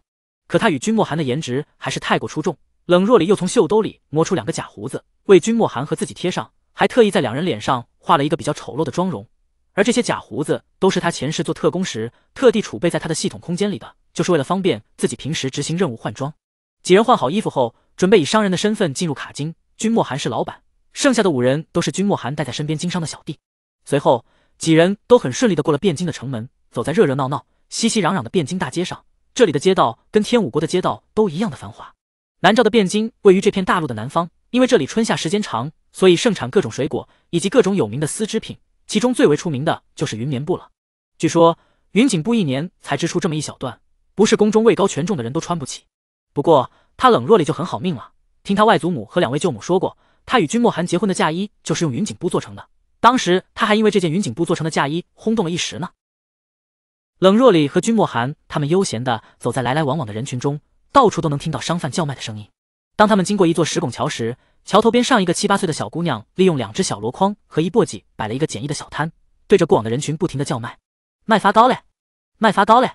可他与君莫寒的颜值还是太过出众，冷若里又从袖兜里摸出两个假胡子，为君莫寒和自己贴上，还特意在两人脸上画了一个比较丑陋的妆容。而这些假胡子都是他前世做特工时特地储备在他的系统空间里的。就是为了方便自己平时执行任务换装。几人换好衣服后，准备以商人的身份进入卡金。君莫寒是老板，剩下的五人都是君莫寒带在身边经商的小弟。随后，几人都很顺利的过了汴京的城门，走在热热闹闹、熙熙攘攘的汴京大街上。这里的街道跟天武国的街道都一样的繁华。南诏的汴京位于这片大陆的南方，因为这里春夏时间长，所以盛产各种水果以及各种有名的丝织品，其中最为出名的就是云棉布了。据说云锦布一年才织出这么一小段。不是宫中位高权重的人都穿不起，不过他冷若里就很好命了。听他外祖母和两位舅母说过，他与君莫寒结婚的嫁衣就是用云锦布做成的。当时他还因为这件云锦布做成的嫁衣轰动了一时呢。冷若里和君莫寒他们悠闲的走在来来往往的人群中，到处都能听到商贩叫卖的声音。当他们经过一座石拱桥时，桥头边上一个七八岁的小姑娘利用两只小箩筐和一簸箕摆了一个简易的小摊，对着过往的人群不停的叫卖：“卖发糕嘞，卖发糕嘞。”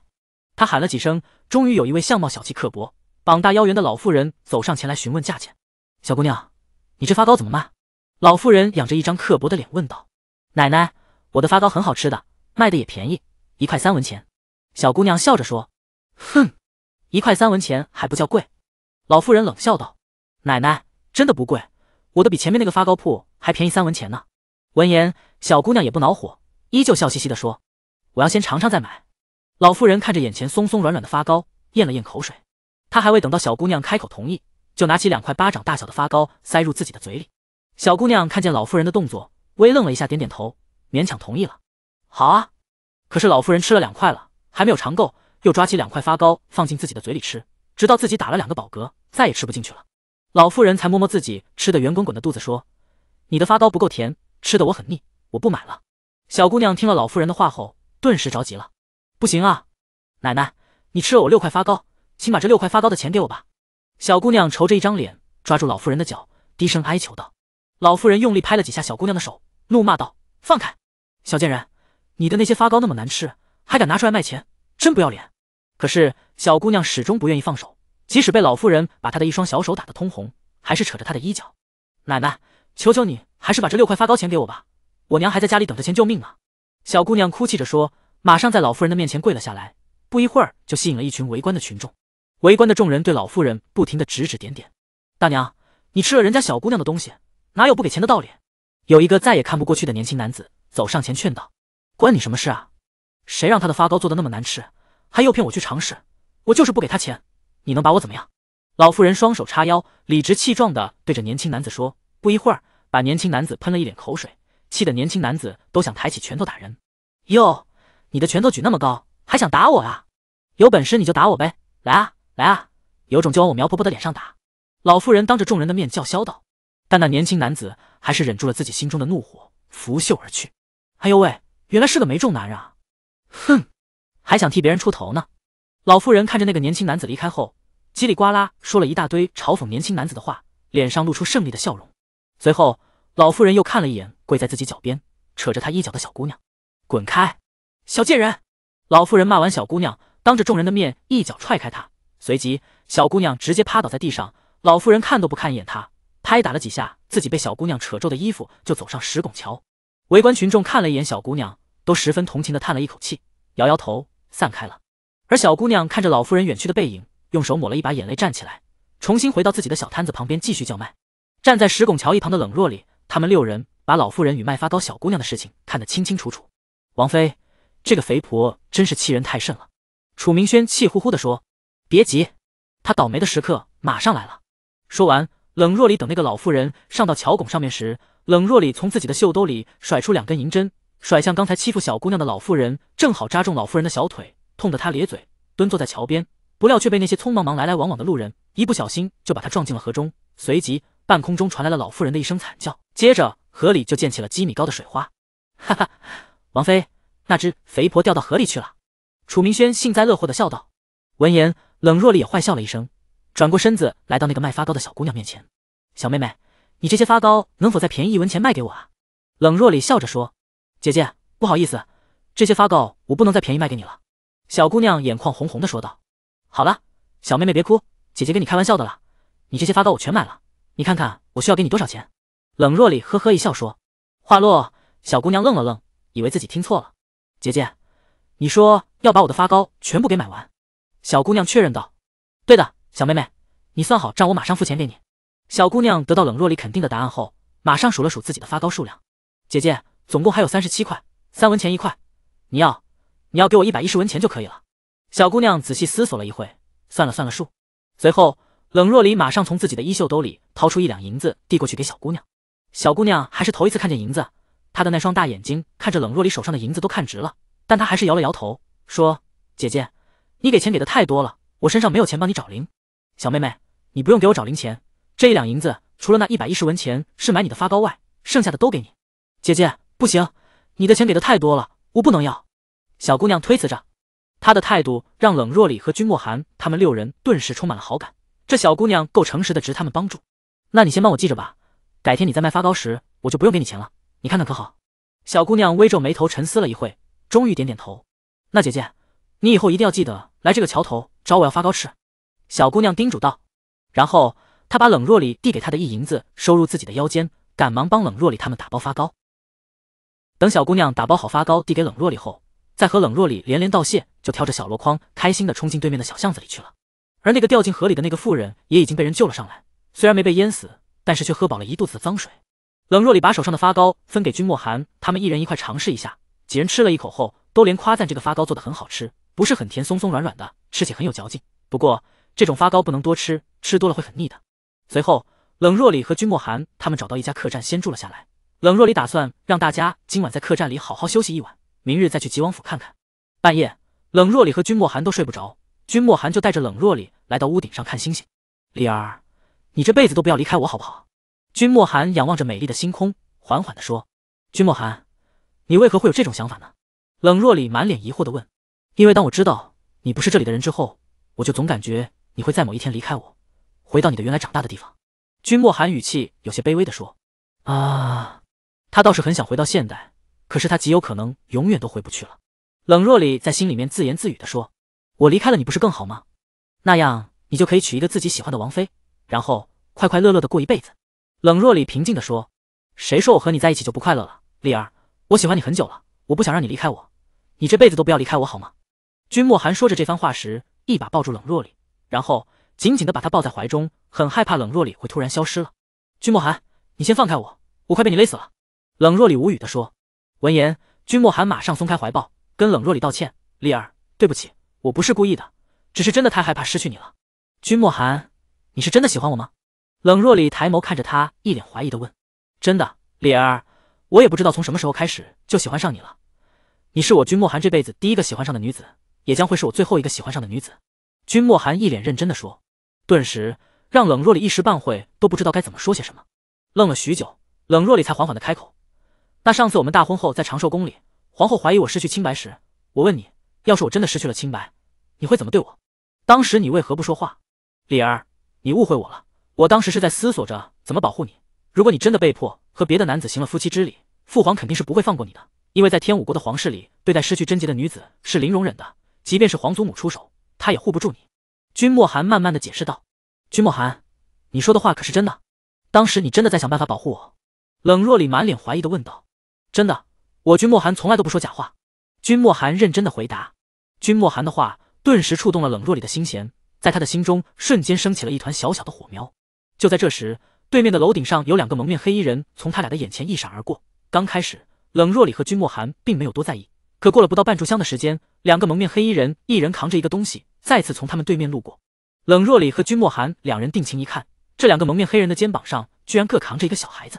他喊了几声，终于有一位相貌小气、刻薄、膀大腰圆的老妇人走上前来询问价钱。小姑娘，你这发糕怎么卖？老妇人仰着一张刻薄的脸，问道。奶奶，我的发糕很好吃的，卖的也便宜，一块三文钱。小姑娘笑着说。哼，一块三文钱还不叫贵？老妇人冷笑道。奶奶，真的不贵，我的比前面那个发糕铺还便宜三文钱呢。闻言，小姑娘也不恼火，依旧笑嘻嘻的说，我要先尝尝再买。老妇人看着眼前松松软软的发糕，咽了咽口水。她还未等到小姑娘开口同意，就拿起两块巴掌大小的发糕塞入自己的嘴里。小姑娘看见老妇人的动作，微愣了一下，点点头，勉强同意了。好啊。可是老妇人吃了两块了，还没有尝够，又抓起两块发糕放进自己的嘴里吃，直到自己打了两个饱嗝，再也吃不进去了。老妇人才摸摸自己吃的圆滚滚的肚子，说：“你的发糕不够甜，吃的我很腻，我不买了。”小姑娘听了老妇人的话后，顿时着急了。不行啊，奶奶，你吃了我六块发糕，请把这六块发糕的钱给我吧。小姑娘愁着一张脸，抓住老妇人的脚，低声哀求道。老妇人用力拍了几下小姑娘的手，怒骂道：“放开，小贱人！你的那些发糕那么难吃，还敢拿出来卖钱，真不要脸！”可是小姑娘始终不愿意放手，即使被老妇人把她的一双小手打得通红，还是扯着她的衣角。奶奶，求求你，还是把这六块发糕钱给我吧，我娘还在家里等着钱救命呢。小姑娘哭泣着说。马上在老妇人的面前跪了下来，不一会儿就吸引了一群围观的群众。围观的众人对老妇人不停的指指点点：“大娘，你吃了人家小姑娘的东西，哪有不给钱的道理？”有一个再也看不过去的年轻男子走上前劝道：“关你什么事啊？谁让她的发糕做的那么难吃，还诱骗我去尝试？我就是不给她钱，你能把我怎么样？”老妇人双手叉腰，理直气壮的对着年轻男子说。不一会儿，把年轻男子喷了一脸口水，气得年轻男子都想抬起拳头打人。哟。你的拳头举那么高，还想打我啊？有本事你就打我呗！来啊，来啊，有种就往我苗婆婆的脸上打！老妇人当着众人的面叫嚣道。但那年轻男子还是忍住了自己心中的怒火，拂袖而去。哎呦喂，原来是个没种男人啊！哼，还想替别人出头呢！老妇人看着那个年轻男子离开后，叽里呱啦说了一大堆嘲讽年轻男子的话，脸上露出胜利的笑容。随后，老妇人又看了一眼跪在自己脚边、扯着她衣角的小姑娘，滚开！小贱人！老妇人骂完小姑娘，当着众人的面一脚踹开她，随即小姑娘直接趴倒在地上。老妇人看都不看一眼她，拍打了几下自己被小姑娘扯皱的衣服，就走上石拱桥。围观群众看了一眼小姑娘，都十分同情的叹了一口气，摇摇头散开了。而小姑娘看着老妇人远去的背影，用手抹了一把眼泪，站起来，重新回到自己的小摊子旁边继续叫卖。站在石拱桥一旁的冷若离，他们六人把老妇人与卖发糕小姑娘的事情看得清清楚楚。王妃。这个肥婆真是欺人太甚了，楚明轩气呼呼地说。别急，他倒霉的时刻马上来了。说完，冷若离等那个老妇人上到桥拱上面时，冷若离从自己的袖兜里甩出两根银针，甩向刚才欺负小姑娘的老妇人，正好扎中老妇人的小腿，痛得她咧嘴蹲坐在桥边。不料却被那些匆忙忙来来往往的路人一不小心就把他撞进了河中。随即，半空中传来了老妇人的一声惨叫，接着河里就溅起了几米高的水花。哈哈，王妃。那只肥婆掉到河里去了，楚明轩幸灾乐祸的笑道。闻言，冷若里也坏笑了一声，转过身子来到那个卖发糕的小姑娘面前：“小妹妹，你这些发糕能否再便宜一文钱卖给我啊？”冷若里笑着说：“姐姐不好意思，这些发糕我不能再便宜卖给你了。”小姑娘眼眶红红的说道：“好了，小妹妹别哭，姐姐跟你开玩笑的了。你这些发糕我全买了，你看看我需要给你多少钱？”冷若里呵呵一笑说。话落，小姑娘愣了愣，以为自己听错了。姐姐，你说要把我的发糕全部给买完？小姑娘确认道。对的，小妹妹，你算好账，我马上付钱给你。小姑娘得到冷若离肯定的答案后，马上数了数自己的发糕数量。姐姐，总共还有三十七块三文钱一块，你要你要给我一百一十文钱就可以了。小姑娘仔细思索了一会，算了算了数。随后，冷若离马上从自己的衣袖兜里掏出一两银子，递过去给小姑娘。小姑娘还是头一次看见银子。他的那双大眼睛看着冷若离手上的银子都看直了，但他还是摇了摇头，说：“姐姐，你给钱给的太多了，我身上没有钱帮你找零。小妹妹，你不用给我找零钱，这一两银子除了那一百一十文钱是买你的发糕外，剩下的都给你。姐姐，不行，你的钱给的太多了，我不能要。”小姑娘推辞着，她的态度让冷若离和君莫寒他们六人顿时充满了好感，这小姑娘够诚实的，值他们帮助。那你先帮我记着吧，改天你在卖发糕时，我就不用给你钱了。你看看可好？小姑娘微皱眉头，沉思了一会，终于点点头。那姐姐，你以后一定要记得来这个桥头找我要发糕吃。小姑娘叮嘱道。然后她把冷若里递给她的一银子收入自己的腰间，赶忙帮冷若里他们打包发糕。等小姑娘打包好发糕递给冷若里后，再和冷若里连连道谢，就挑着小箩筐，开心的冲进对面的小巷子里去了。而那个掉进河里的那个妇人也已经被人救了上来，虽然没被淹死，但是却喝饱了一肚子的脏水。冷若离把手上的发糕分给君莫寒，他们一人一块尝试一下。几人吃了一口后，都连夸赞这个发糕做的很好吃，不是很甜，松松软软的，吃起很有嚼劲。不过这种发糕不能多吃，吃多了会很腻的。随后，冷若离和君莫寒他们找到一家客栈先住了下来。冷若离打算让大家今晚在客栈里好好休息一晚，明日再去吉王府看看。半夜，冷若离和君莫寒都睡不着，君莫寒就带着冷若离来到屋顶上看星星。李儿，你这辈子都不要离开我好不好？君莫寒仰望着美丽的星空，缓缓的说：“君莫寒，你为何会有这种想法呢？”冷若里满脸疑惑的问：“因为当我知道你不是这里的人之后，我就总感觉你会在某一天离开我，回到你的原来长大的地方。”君莫寒语气有些卑微的说：“啊，他倒是很想回到现代，可是他极有可能永远都回不去了。”冷若里在心里面自言自语的说：“我离开了你不是更好吗？那样你就可以娶一个自己喜欢的王妃，然后快快乐乐的过一辈子。”冷若离平静地说：“谁说我和你在一起就不快乐了？丽儿，我喜欢你很久了，我不想让你离开我，你这辈子都不要离开我好吗？”君莫寒说着这番话时，一把抱住冷若离，然后紧紧地把她抱在怀中，很害怕冷若里会突然消失了。君莫寒，你先放开我，我快被你勒死了。”冷若里无语地说。闻言，君莫寒马上松开怀抱，跟冷若里道歉：“丽儿，对不起，我不是故意的，只是真的太害怕失去你了。”君莫寒，你是真的喜欢我吗？冷若里抬眸看着他，一脸怀疑的问：“真的，李儿，我也不知道从什么时候开始就喜欢上你了。你是我君莫寒这辈子第一个喜欢上的女子，也将会是我最后一个喜欢上的女子。”君莫寒一脸认真的说，顿时让冷若里一时半会都不知道该怎么说些什么，愣了许久，冷若里才缓缓的开口：“那上次我们大婚后在长寿宫里，皇后怀疑我失去清白时，我问你，要是我真的失去了清白，你会怎么对我？当时你为何不说话？李儿，你误会我了。”我当时是在思索着怎么保护你。如果你真的被迫和别的男子行了夫妻之礼，父皇肯定是不会放过你的。因为在天武国的皇室里，对待失去贞洁的女子是零容忍的。即便是皇祖母出手，他也护不住你。”君莫寒慢慢的解释道。“君莫寒，你说的话可是真的？当时你真的在想办法保护我？”冷若里满脸怀疑的问道。“真的，我君莫寒从来都不说假话。”君莫寒认真的回答。君莫寒的话顿时触动了冷若里的心弦，在他的心中瞬间升起了一团小小的火苗。就在这时，对面的楼顶上有两个蒙面黑衣人从他俩的眼前一闪而过。刚开始，冷若里和君莫寒并没有多在意。可过了不到半炷香的时间，两个蒙面黑衣人一人扛着一个东西，再次从他们对面路过。冷若里和君莫寒两人定睛一看，这两个蒙面黑人的肩膀上居然各扛着一个小孩子。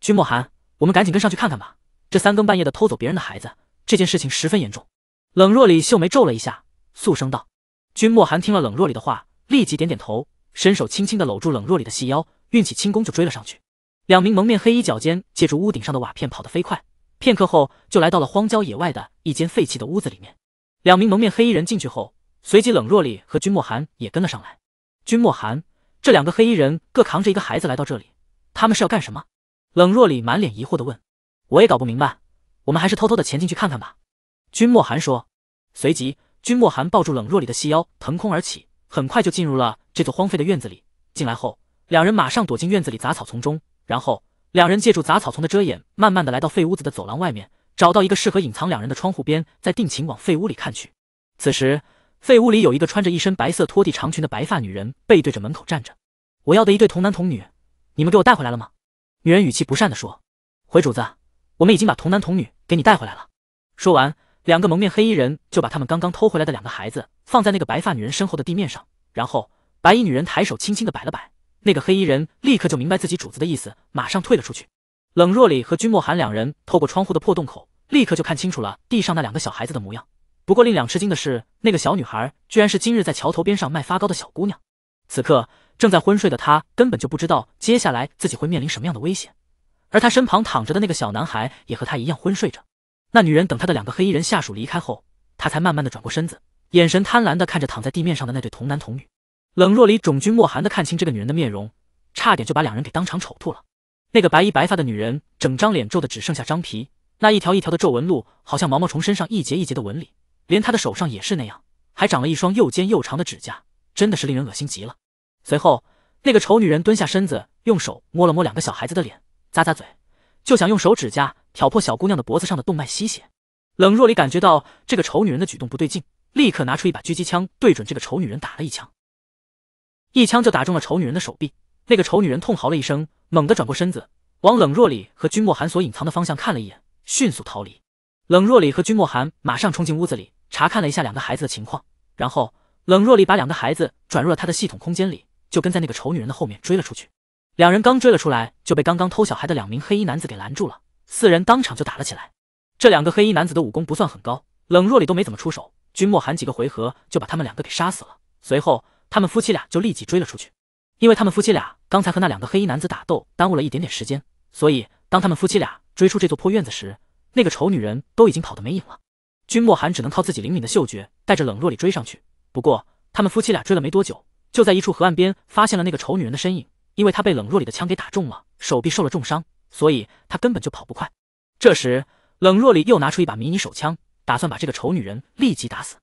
君莫寒，我们赶紧跟上去看看吧。这三更半夜的偷走别人的孩子，这件事情十分严重。冷若里秀眉皱了一下，肃声道。君莫寒听了冷若里的话，立即点点头。伸手轻轻地搂住冷若里的细腰，运起轻功就追了上去。两名蒙面黑衣脚尖借助屋顶上的瓦片跑得飞快，片刻后就来到了荒郊野外的一间废弃的屋子里面。两名蒙面黑衣人进去后，随即冷若里和君莫寒也跟了上来。君莫寒，这两个黑衣人各扛着一个孩子来到这里，他们是要干什么？冷若里满脸疑惑地问。我也搞不明白，我们还是偷偷的潜进去看看吧。君莫寒说。随即，君莫寒抱住冷若里的细腰，腾空而起。很快就进入了这座荒废的院子里。进来后，两人马上躲进院子里杂草丛中，然后两人借助杂草丛的遮掩，慢慢的来到废屋子的走廊外面，找到一个适合隐藏两人的窗户边，再定情往废屋里看去。此时，废屋里有一个穿着一身白色拖地长裙的白发女人背对着门口站着。我要的一对童男童女，你们给我带回来了吗？女人语气不善的说。回主子，我们已经把童男童女给你带回来了。说完。两个蒙面黑衣人就把他们刚刚偷回来的两个孩子放在那个白发女人身后的地面上，然后白衣女人抬手轻轻的摆了摆，那个黑衣人立刻就明白自己主子的意思，马上退了出去。冷若里和君莫寒两人透过窗户的破洞口，立刻就看清楚了地上那两个小孩子的模样。不过令两吃惊的是，那个小女孩居然是今日在桥头边上卖发糕的小姑娘，此刻正在昏睡的她根本就不知道接下来自己会面临什么样的危险，而她身旁躺着的那个小男孩也和她一样昏睡着。那女人等她的两个黑衣人下属离开后，她才慢慢的转过身子，眼神贪婪的看着躺在地面上的那对童男童女。冷若离种君莫寒的看清这个女人的面容，差点就把两人给当场丑吐了。那个白衣白发的女人，整张脸皱的只剩下张皮，那一条一条的皱纹路，好像毛毛虫身上一节一节的纹理，连她的手上也是那样，还长了一双又尖又长的指甲，真的是令人恶心极了。随后，那个丑女人蹲下身子，用手摸了摸两个小孩子的脸，咂咂嘴。就想用手指甲挑破小姑娘的脖子上的动脉吸血。冷若离感觉到这个丑女人的举动不对劲，立刻拿出一把狙击枪对准这个丑女人打了一枪，一枪就打中了丑女人的手臂。那个丑女人痛嚎了一声，猛地转过身子，往冷若离和君莫寒所隐藏的方向看了一眼，迅速逃离。冷若离和君莫寒马上冲进屋子里查看了一下两个孩子的情况，然后冷若离把两个孩子转入了他的系统空间里，就跟在那个丑女人的后面追了出去。两人刚追了出来，就被刚刚偷小孩的两名黑衣男子给拦住了。四人当场就打了起来。这两个黑衣男子的武功不算很高，冷若里都没怎么出手，君莫寒几个回合就把他们两个给杀死了。随后，他们夫妻俩就立即追了出去。因为他们夫妻俩刚才和那两个黑衣男子打斗，耽误了一点点时间，所以当他们夫妻俩追出这座破院子时，那个丑女人都已经跑得没影了。君莫寒只能靠自己灵敏的嗅觉，带着冷若里追上去。不过，他们夫妻俩追了没多久，就在一处河岸边发现了那个丑女人的身影。因为他被冷若里的枪给打中了，手臂受了重伤，所以他根本就跑不快。这时，冷若里又拿出一把迷你手枪，打算把这个丑女人立即打死。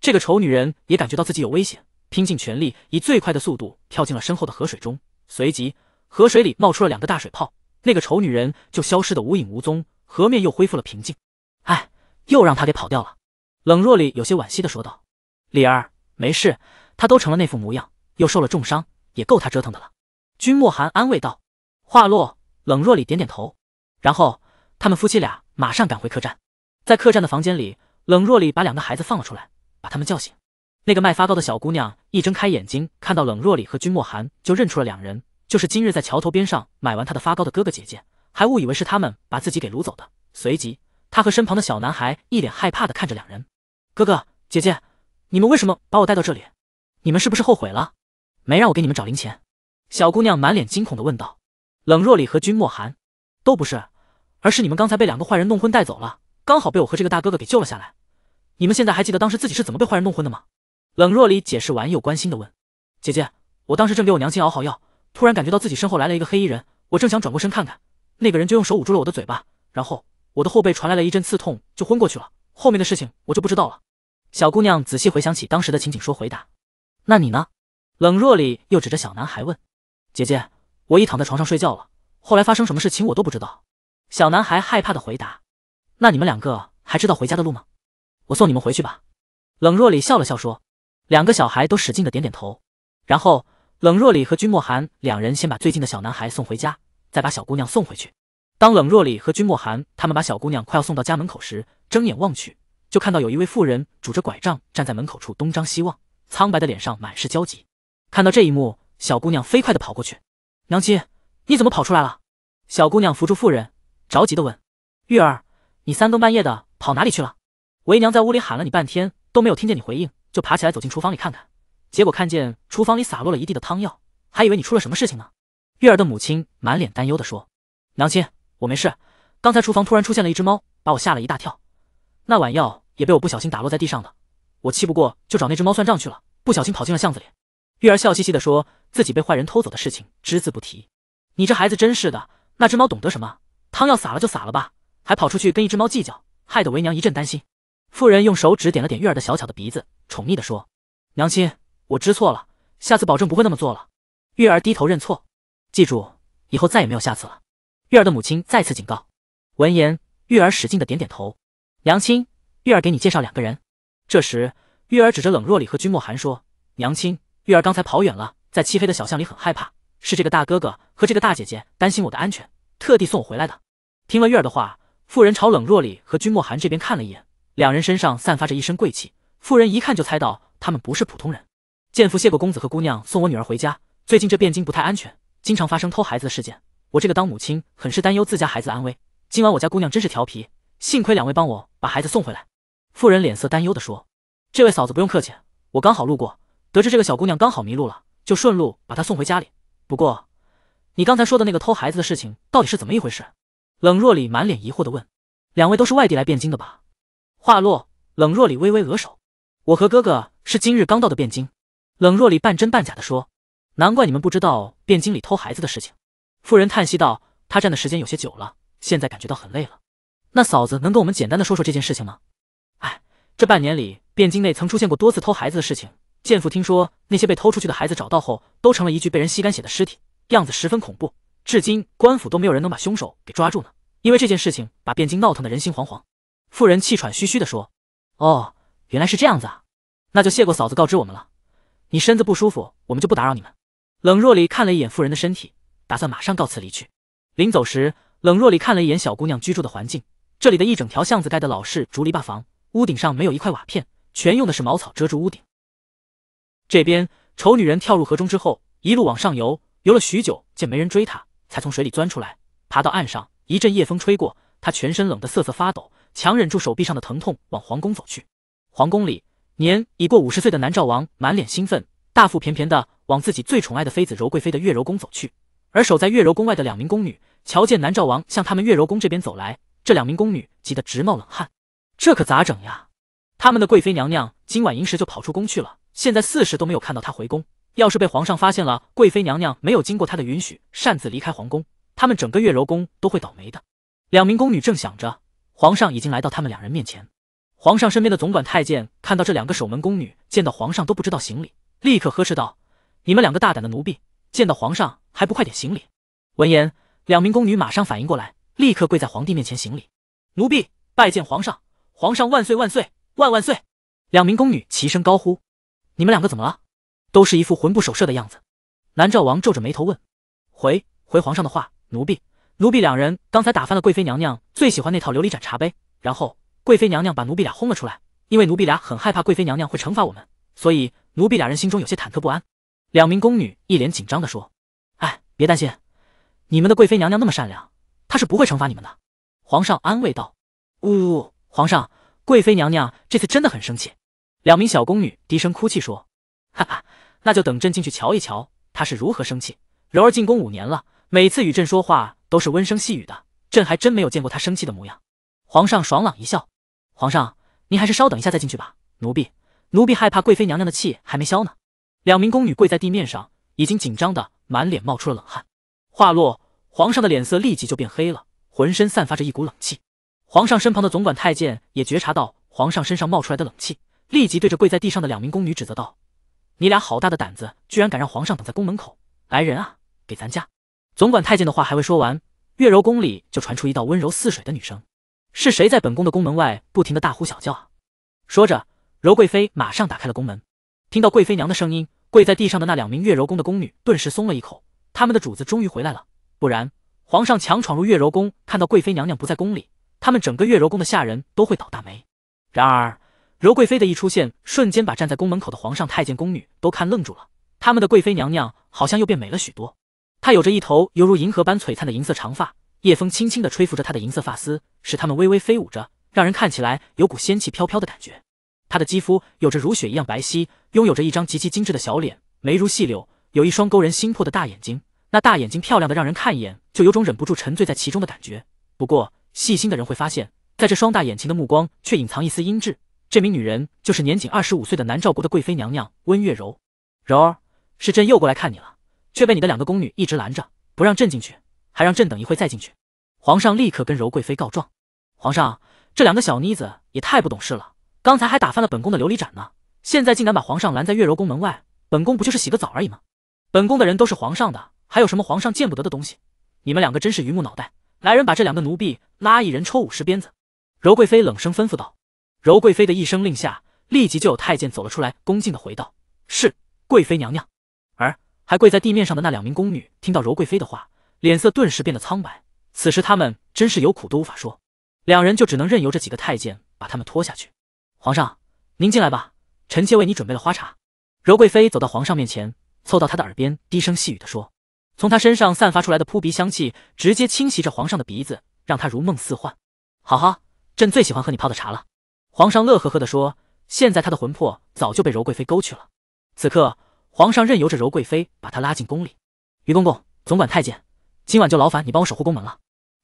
这个丑女人也感觉到自己有危险，拼尽全力以最快的速度跳进了身后的河水中，随即河水里冒出了两个大水泡，那个丑女人就消失的无影无踪，河面又恢复了平静。哎，又让她给跑掉了。冷若里有些惋惜的说道：“李儿，没事，她都成了那副模样，又受了重伤，也够她折腾的了。”君莫寒安慰道，话落，冷若里点点头，然后他们夫妻俩马上赶回客栈。在客栈的房间里，冷若里把两个孩子放了出来，把他们叫醒。那个卖发糕的小姑娘一睁开眼睛，看到冷若里和君莫寒，就认出了两人，就是今日在桥头边上买完她的发糕的哥哥姐姐，还误以为是他们把自己给掳走的。随即，她和身旁的小男孩一脸害怕的看着两人：“哥哥姐姐，你们为什么把我带到这里？你们是不是后悔了？没让我给你们找零钱？”小姑娘满脸惊恐地问道：“冷若里和君莫寒都不是，而是你们刚才被两个坏人弄昏带走了，刚好被我和这个大哥哥给救了下来。你们现在还记得当时自己是怎么被坏人弄昏的吗？”冷若里解释完，又关心地问：“姐姐，我当时正给我娘亲熬好药，突然感觉到自己身后来了一个黑衣人，我正想转过身看看，那个人就用手捂住了我的嘴巴，然后我的后背传来了一阵刺痛，就昏过去了。后面的事情我就不知道了。”小姑娘仔细回想起当时的情景，说：“回答。那你呢？”冷若里又指着小男孩问。姐姐，我已躺在床上睡觉了。后来发生什么事情，我都不知道。小男孩害怕的回答：“那你们两个还知道回家的路吗？我送你们回去吧。”冷若里笑了笑说：“两个小孩都使劲的点点头。”然后冷若里和君莫寒两人先把最近的小男孩送回家，再把小姑娘送回去。当冷若里和君莫寒他们把小姑娘快要送到家门口时，睁眼望去，就看到有一位妇人拄着拐杖站在门口处东张西望，苍白的脸上满是焦急。看到这一幕。小姑娘飞快的跑过去，娘亲，你怎么跑出来了？小姑娘扶住妇人，着急的问：“玉儿，你三更半夜的跑哪里去了？为娘在屋里喊了你半天都没有听见你回应，就爬起来走进厨房里看看，结果看见厨房里洒落了一地的汤药，还以为你出了什么事情呢。”玉儿的母亲满脸担忧的说：“娘亲，我没事，刚才厨房突然出现了一只猫，把我吓了一大跳，那碗药也被我不小心打落在地上的，我气不过就找那只猫算账去了，不小心跑进了巷子里。”玉儿笑嘻嘻的说：“自己被坏人偷走的事情只字不提，你这孩子真是的。那只猫懂得什么？汤要洒了就洒了吧，还跑出去跟一只猫计较，害得为娘一阵担心。”妇人用手指点了点玉儿的小巧的鼻子，宠溺的说：“娘亲，我知错了，下次保证不会那么做了。”玉儿低头认错，记住，以后再也没有下次了。玉儿的母亲再次警告。闻言，玉儿使劲的点点头。娘亲，玉儿给你介绍两个人。这时，玉儿指着冷若里和君莫寒说：“娘亲。”玉儿刚才跑远了，在漆黑的小巷里很害怕，是这个大哥哥和这个大姐姐担心我的安全，特地送我回来的。听了玉儿的话，妇人朝冷若里和君莫寒这边看了一眼，两人身上散发着一身贵气，妇人一看就猜到他们不是普通人。贱妇谢过公子和姑娘送我女儿回家，最近这汴京不太安全，经常发生偷孩子的事件，我这个当母亲很是担忧自家孩子安危。今晚我家姑娘真是调皮，幸亏两位帮我把孩子送回来。妇人脸色担忧地说：“这位嫂子不用客气，我刚好路过。”得知这个小姑娘刚好迷路了，就顺路把她送回家里。不过，你刚才说的那个偷孩子的事情到底是怎么一回事？冷若里满脸疑惑的问。两位都是外地来汴京的吧？话落，冷若里微微额首。我和哥哥是今日刚到的汴京。冷若里半真半假的说。难怪你们不知道汴京里偷孩子的事情。妇人叹息道。他站的时间有些久了，现在感觉到很累了。那嫂子能跟我们简单的说说这件事情吗？哎，这半年里，汴京内曾出现过多次偷孩子的事情。贱妇听说那些被偷出去的孩子找到后，都成了一具被人吸干血的尸体，样子十分恐怖。至今官府都没有人能把凶手给抓住呢。因为这件事情把汴京闹腾的人心惶惶。妇人气喘吁吁地说：“哦，原来是这样子啊，那就谢过嫂子告知我们了。你身子不舒服，我们就不打扰你们。”冷若离看了一眼妇人的身体，打算马上告辞离去。临走时，冷若离看了一眼小姑娘居住的环境，这里的一整条巷子盖的老式竹篱笆房，屋顶上没有一块瓦片，全用的是茅草遮住屋顶。这边丑女人跳入河中之后，一路往上游游了许久，见没人追她，才从水里钻出来，爬到岸上。一阵夜风吹过，她全身冷得瑟瑟发抖，强忍住手臂上的疼痛，往皇宫走去。皇宫里，年已过五十岁的南诏王满脸兴奋，大腹便便的往自己最宠爱的妃子柔贵妃的月柔宫走去。而守在月柔宫外的两名宫女瞧见南诏王向他们月柔宫这边走来，这两名宫女急得直冒冷汗，这可咋整呀？他们的贵妃娘娘今晚寅时就跑出宫去了。现在四时都没有看到她回宫，要是被皇上发现了，贵妃娘娘没有经过她的允许擅自离开皇宫，他们整个月柔宫都会倒霉的。两名宫女正想着，皇上已经来到他们两人面前。皇上身边的总管太监看到这两个守门宫女见到皇上都不知道行礼，立刻呵斥道：“你们两个大胆的奴婢，见到皇上还不快点行礼！”闻言，两名宫女马上反应过来，立刻跪在皇帝面前行礼：“奴婢拜见皇上，皇上万岁万岁万万岁！”两名宫女齐声高呼。你们两个怎么了？都是一副魂不守舍的样子。南诏王皱着眉头问：“回回皇上的话，奴婢奴婢两人刚才打翻了贵妃娘娘最喜欢那套琉璃盏茶杯，然后贵妃娘娘把奴婢俩轰了出来。因为奴婢俩很害怕贵妃娘娘会惩罚我们，所以奴婢俩人心中有些忐忑不安。”两名宫女一脸紧张的说：“哎，别担心，你们的贵妃娘娘那么善良，她是不会惩罚你们的。”皇上安慰道：“呜，皇上，贵妃娘娘这次真的很生气。”两名小宫女低声哭泣说：“哈哈，那就等朕进去瞧一瞧，她是如何生气。”柔儿进宫五年了，每次与朕说话都是温声细语的，朕还真没有见过她生气的模样。皇上爽朗一笑：“皇上，您还是稍等一下再进去吧。奴婢，奴婢害怕贵妃娘娘的气还没消呢。”两名宫女跪在地面上，已经紧张的满脸冒出了冷汗。话落，皇上的脸色立即就变黑了，浑身散发着一股冷气。皇上身旁的总管太监也觉察到皇上身上冒出来的冷气。立即对着跪在地上的两名宫女指责道：“你俩好大的胆子，居然敢让皇上等在宫门口！来人啊，给咱家！”总管太监的话还未说完，月柔宫里就传出一道温柔似水的女声：“是谁在本宫的宫门外不停的大呼小叫啊？”说着，柔贵妃马上打开了宫门。听到贵妃娘的声音，跪在地上的那两名月柔宫的宫女顿时松了一口，他们的主子终于回来了。不然，皇上强闯入月柔宫，看到贵妃娘娘不在宫里，他们整个月柔宫的下人都会倒大霉。然而。柔贵妃的一出现，瞬间把站在宫门口的皇上、太监、宫女都看愣住了。他们的贵妃娘娘好像又变美了许多。她有着一头犹如银河般璀璨的银色长发，夜风轻轻地吹拂着她的银色发丝，使它们微微飞舞着，让人看起来有股仙气飘飘的感觉。她的肌肤有着如雪一样白皙，拥有着一张极其精致的小脸，眉如细柳，有一双勾人心魄的大眼睛。那大眼睛漂亮的让人看一眼就有种忍不住沉醉在其中的感觉。不过细心的人会发现，在这双大眼睛的目光却隐藏一丝阴鸷。这名女人就是年仅二十五岁的南诏国的贵妃娘娘温月柔。柔儿，是朕又过来看你了，却被你的两个宫女一直拦着，不让朕进去，还让朕等一会再进去。皇上立刻跟柔贵妃告状。皇上，这两个小妮子也太不懂事了，刚才还打翻了本宫的琉璃盏呢，现在竟敢把皇上拦在月柔宫门外，本宫不就是洗个澡而已吗？本宫的人都是皇上的，还有什么皇上见不得的东西？你们两个真是榆木脑袋！来人，把这两个奴婢拉一人抽五十鞭子。柔贵妃冷声吩咐道。柔贵妃的一声令下，立即就有太监走了出来，恭敬的回道：“是贵妃娘娘。”而还跪在地面上的那两名宫女，听到柔贵妃的话，脸色顿时变得苍白。此时他们真是有苦都无法说，两人就只能任由这几个太监把他们拖下去。皇上，您进来吧，臣妾为你准备了花茶。柔贵妃走到皇上面前，凑到他的耳边低声细语的说：“从他身上散发出来的扑鼻香气，直接侵袭着皇上的鼻子，让他如梦似幻。好好，朕最喜欢喝你泡的茶了。”皇上乐呵呵地说：“现在他的魂魄早就被柔贵妃勾去了。此刻，皇上任由着柔贵妃把他拉进宫里。于公公，总管太监，今晚就劳烦你帮我守护宫门了。”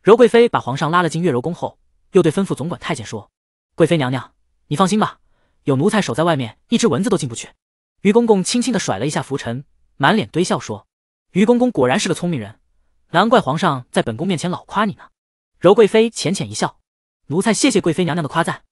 柔贵妃把皇上拉了进月柔宫后，又对吩咐总管太监说：“贵妃娘娘，你放心吧，有奴才守在外面，一只蚊子都进不去。”于公公轻轻地甩了一下拂尘，满脸堆笑说：“于公公果然是个聪明人，难怪皇上在本宫面前老夸你呢。”柔贵妃浅浅一笑：“奴才谢谢贵妃娘娘的夸赞。”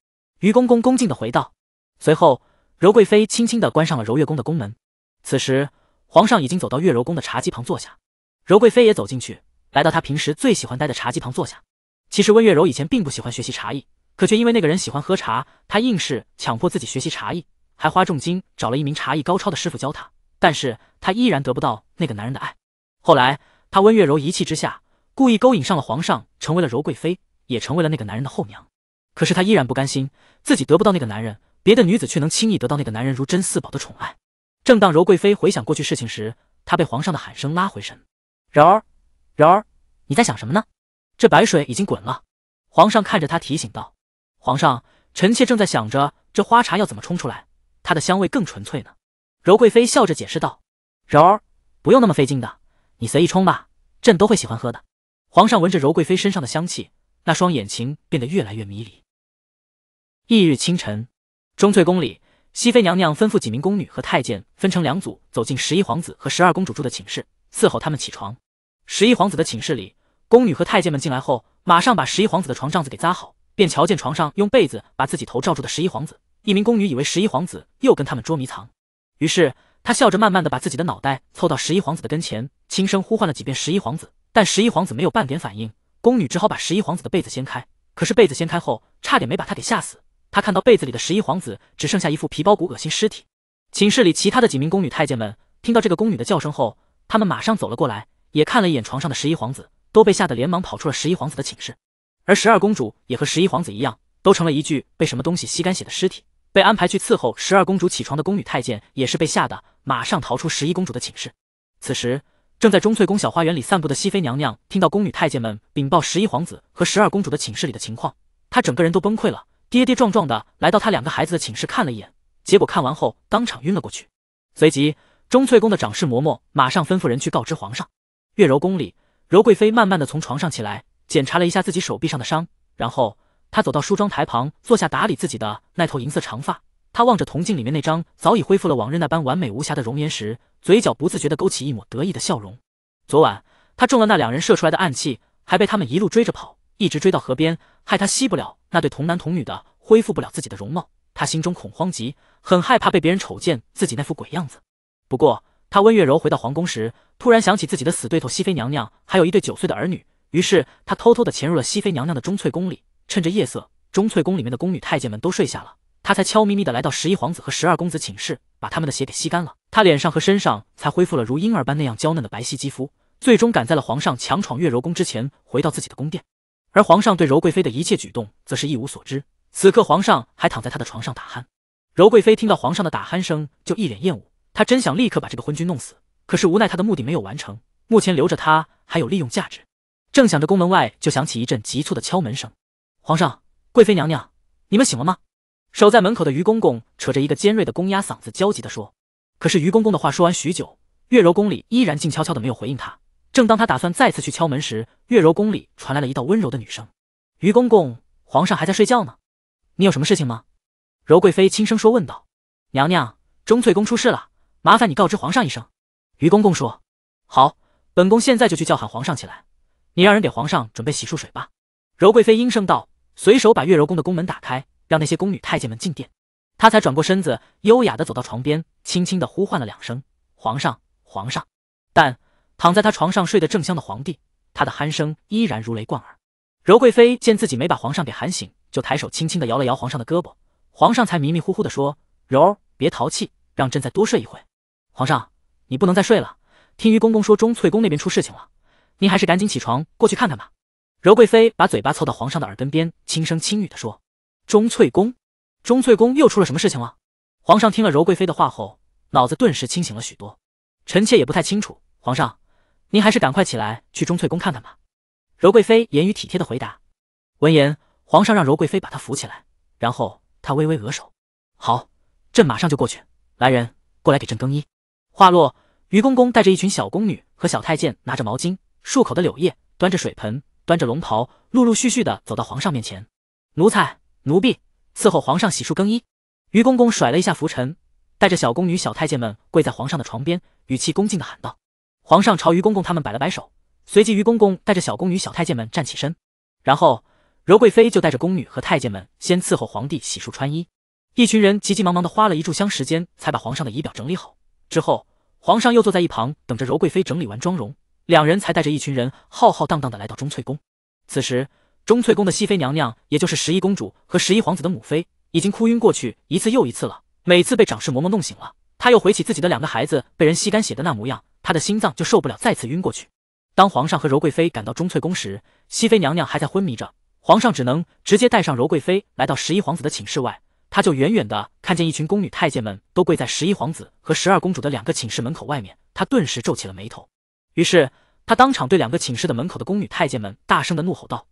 余公公恭敬的回道，随后柔贵妃轻轻的关上了柔月宫的宫门。此时，皇上已经走到月柔宫的茶几旁坐下，柔贵妃也走进去，来到她平时最喜欢待的茶几旁坐下。其实温月柔以前并不喜欢学习茶艺，可却因为那个人喜欢喝茶，她硬是强迫自己学习茶艺，还花重金找了一名茶艺高超的师傅教她。但是她依然得不到那个男人的爱。后来，她温月柔一气之下，故意勾引上了皇上，成为了柔贵妃，也成为了那个男人的后娘。可是她依然不甘心，自己得不到那个男人，别的女子却能轻易得到那个男人如珍似宝的宠爱。正当柔贵妃回想过去事情时，她被皇上的喊声拉回神。柔儿，柔儿，你在想什么呢？这白水已经滚了。皇上看着她提醒道：“皇上，臣妾正在想着这花茶要怎么冲出来，它的香味更纯粹呢。”柔贵妃笑着解释道：“柔儿，不用那么费劲的，你随意冲吧，朕都会喜欢喝的。”皇上闻着柔贵妃身上的香气，那双眼睛变得越来越迷离。翌日清晨，钟粹宫里，熹妃娘娘吩咐几名宫女和太监分成两组，走进十一皇子和十二公主住的寝室，伺候他们起床。十一皇子的寝室里，宫女和太监们进来后，马上把十一皇子的床帐子给扎好，便瞧见床上用被子把自己头罩住的十一皇子。一名宫女以为十一皇子又跟他们捉迷藏，于是她笑着慢慢的把自己的脑袋凑到十一皇子的跟前，轻声呼唤了几遍十一皇子，但十一皇子没有半点反应。宫女只好把十一皇子的被子掀开，可是被子掀开后，差点没把他给吓死。他看到被子里的十一皇子只剩下一副皮包骨、恶心尸体。寝室里其他的几名宫女太监们听到这个宫女的叫声后，他们马上走了过来，也看了一眼床上的十一皇子，都被吓得连忙跑出了十一皇子的寝室。而十二公主也和十一皇子一样，都成了一具被什么东西吸干血的尸体。被安排去伺候十二公主起床的宫女太监也是被吓得马上逃出十一公主的寝室。此时，正在钟粹宫小花园里散步的熹妃娘娘听到宫女太监们禀报十一皇子和十二公主的寝室里的情况，她整个人都崩溃了。跌跌撞撞的来到他两个孩子的寝室看了一眼，结果看完后当场晕了过去。随即，钟粹宫的掌事嬷嬷马上吩咐人去告知皇上。月柔宫里，柔贵妃慢慢的从床上起来，检查了一下自己手臂上的伤，然后她走到梳妆台旁坐下，打理自己的那头银色长发。她望着铜镜里面那张早已恢复了往日那般完美无瑕的容颜时，嘴角不自觉的勾起一抹得意的笑容。昨晚，她中了那两人射出来的暗器，还被他们一路追着跑。一直追到河边，害他吸不了那对童男童女的，恢复不了自己的容貌。他心中恐慌极，很害怕被别人瞅见自己那副鬼样子。不过，他温月柔回到皇宫时，突然想起自己的死对头熹妃娘娘还有一对九岁的儿女，于是他偷偷的潜入了熹妃娘娘的钟粹宫里。趁着夜色，钟粹宫里面的宫女太监们都睡下了，他才悄咪咪的来到十一皇子和十二公子寝室，把他们的血给吸干了。他脸上和身上才恢复了如婴儿般那样娇嫩的白皙肌肤，最终赶在了皇上强闯月柔宫之前，回到自己的宫殿。而皇上对柔贵妃的一切举动，则是一无所知。此刻皇上还躺在他的床上打鼾，柔贵妃听到皇上的打鼾声就一脸厌恶，她真想立刻把这个昏君弄死，可是无奈她的目的没有完成，目前留着他还有利用价值。正想着，宫门外就响起一阵急促的敲门声：“皇上，贵妃娘娘，你们醒了吗？”守在门口的于公公扯着一个尖锐的公鸭嗓子，焦急地说。可是于公公的话说完许久，月柔宫里依然静悄悄的，没有回应他。正当他打算再次去敲门时，月柔宫里传来了一道温柔的女声：“于公公，皇上还在睡觉呢，你有什么事情吗？”柔贵妃轻声说问道：“娘娘，钟翠宫出事了，麻烦你告知皇上一声。”于公公说：“好，本宫现在就去叫喊皇上起来，你让人给皇上准备洗漱水吧。”柔贵妃应声道，随手把月柔宫的宫门打开，让那些宫女太监们进殿。她才转过身子，优雅的走到床边，轻轻的呼唤了两声：“皇上，皇上。”但。躺在他床上睡得正香的皇帝，他的鼾声依然如雷贯耳。柔贵妃见自己没把皇上给喊醒，就抬手轻轻地摇了摇皇上的胳膊，皇上才迷迷糊糊地说：“柔，别淘气，让朕再多睡一会。”皇上，你不能再睡了。听于公公说钟翠宫那边出事情了，您还是赶紧起床过去看看吧。柔贵妃把嘴巴凑到皇上的耳根边，轻声轻语地说：“钟翠宫，钟翠宫又出了什么事情了？”皇上听了柔贵妃的话后，脑子顿时清醒了许多。臣妾也不太清楚，皇上。您还是赶快起来去钟翠宫看看吧。柔贵妃言语体贴的回答。闻言，皇上让柔贵妃把她扶起来，然后他微微额首。好，朕马上就过去。来人，过来给朕更衣。话落，于公公带着一群小宫女和小太监，拿着毛巾、漱口的柳叶、端着水盆、端着龙袍，陆陆续续的走到皇上面前。奴才、奴婢伺候皇上洗漱更衣。于公公甩了一下拂尘，带着小宫女、小太监们跪在皇上的床边，语气恭敬的喊道。皇上朝于公公他们摆了摆手，随即于公公带着小宫女、小太监们站起身，然后柔贵妃就带着宫女和太监们先伺候皇帝洗漱穿衣。一群人急急忙忙的花了一炷香时间才把皇上的仪表整理好。之后，皇上又坐在一旁等着柔贵妃整理完妆容，两人才带着一群人浩浩荡荡的来到钟粹宫。此时，钟粹宫的熹妃娘娘，也就是十一公主和十一皇子的母妃，已经哭晕过去一次又一次了。每次被掌事嬷嬷弄醒了，她又回起自己的两个孩子被人吸干血的那模样。他的心脏就受不了，再次晕过去。当皇上和柔贵妃赶到钟粹宫时，熹妃娘娘还在昏迷着。皇上只能直接带上柔贵妃来到十一皇子的寝室外，他就远远的看见一群宫女太监们都跪在十一皇子和十二公主的两个寝室门口外面，他顿时皱起了眉头。于是他当场对两个寝室的门口的宫女太监们大声的怒吼道：“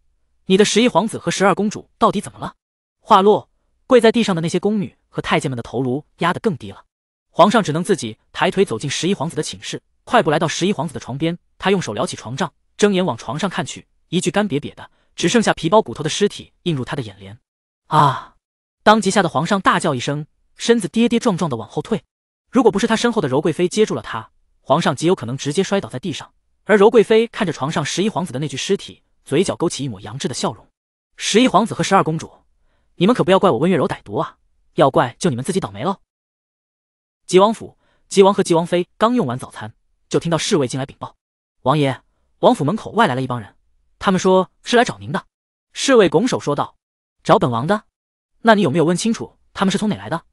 你的十一皇子和十二公主到底怎么了？”话落，跪在地上的那些宫女和太监们的头颅压得更低了。皇上只能自己抬腿走进十一皇子的寝室。快步来到十一皇子的床边，他用手撩起床帐，睁眼往床上看去，一具干瘪瘪的、只剩下皮包骨头的尸体映入他的眼帘。啊！当即吓得皇上大叫一声，身子跌跌撞撞的往后退。如果不是他身后的柔贵妃接住了他，皇上极有可能直接摔倒在地上。而柔贵妃看着床上十一皇子的那具尸体，嘴角勾起一抹阳智的笑容。十一皇子和十二公主，你们可不要怪我温月柔歹毒啊，要怪就你们自己倒霉喽。吉王府，吉王和吉王妃刚用完早餐。就听到侍卫进来禀报：“王爷，王府门口外来了一帮人，他们说是来找您的。”侍卫拱手说道：“找本王的？那你有没有问清楚他们是从哪来的？”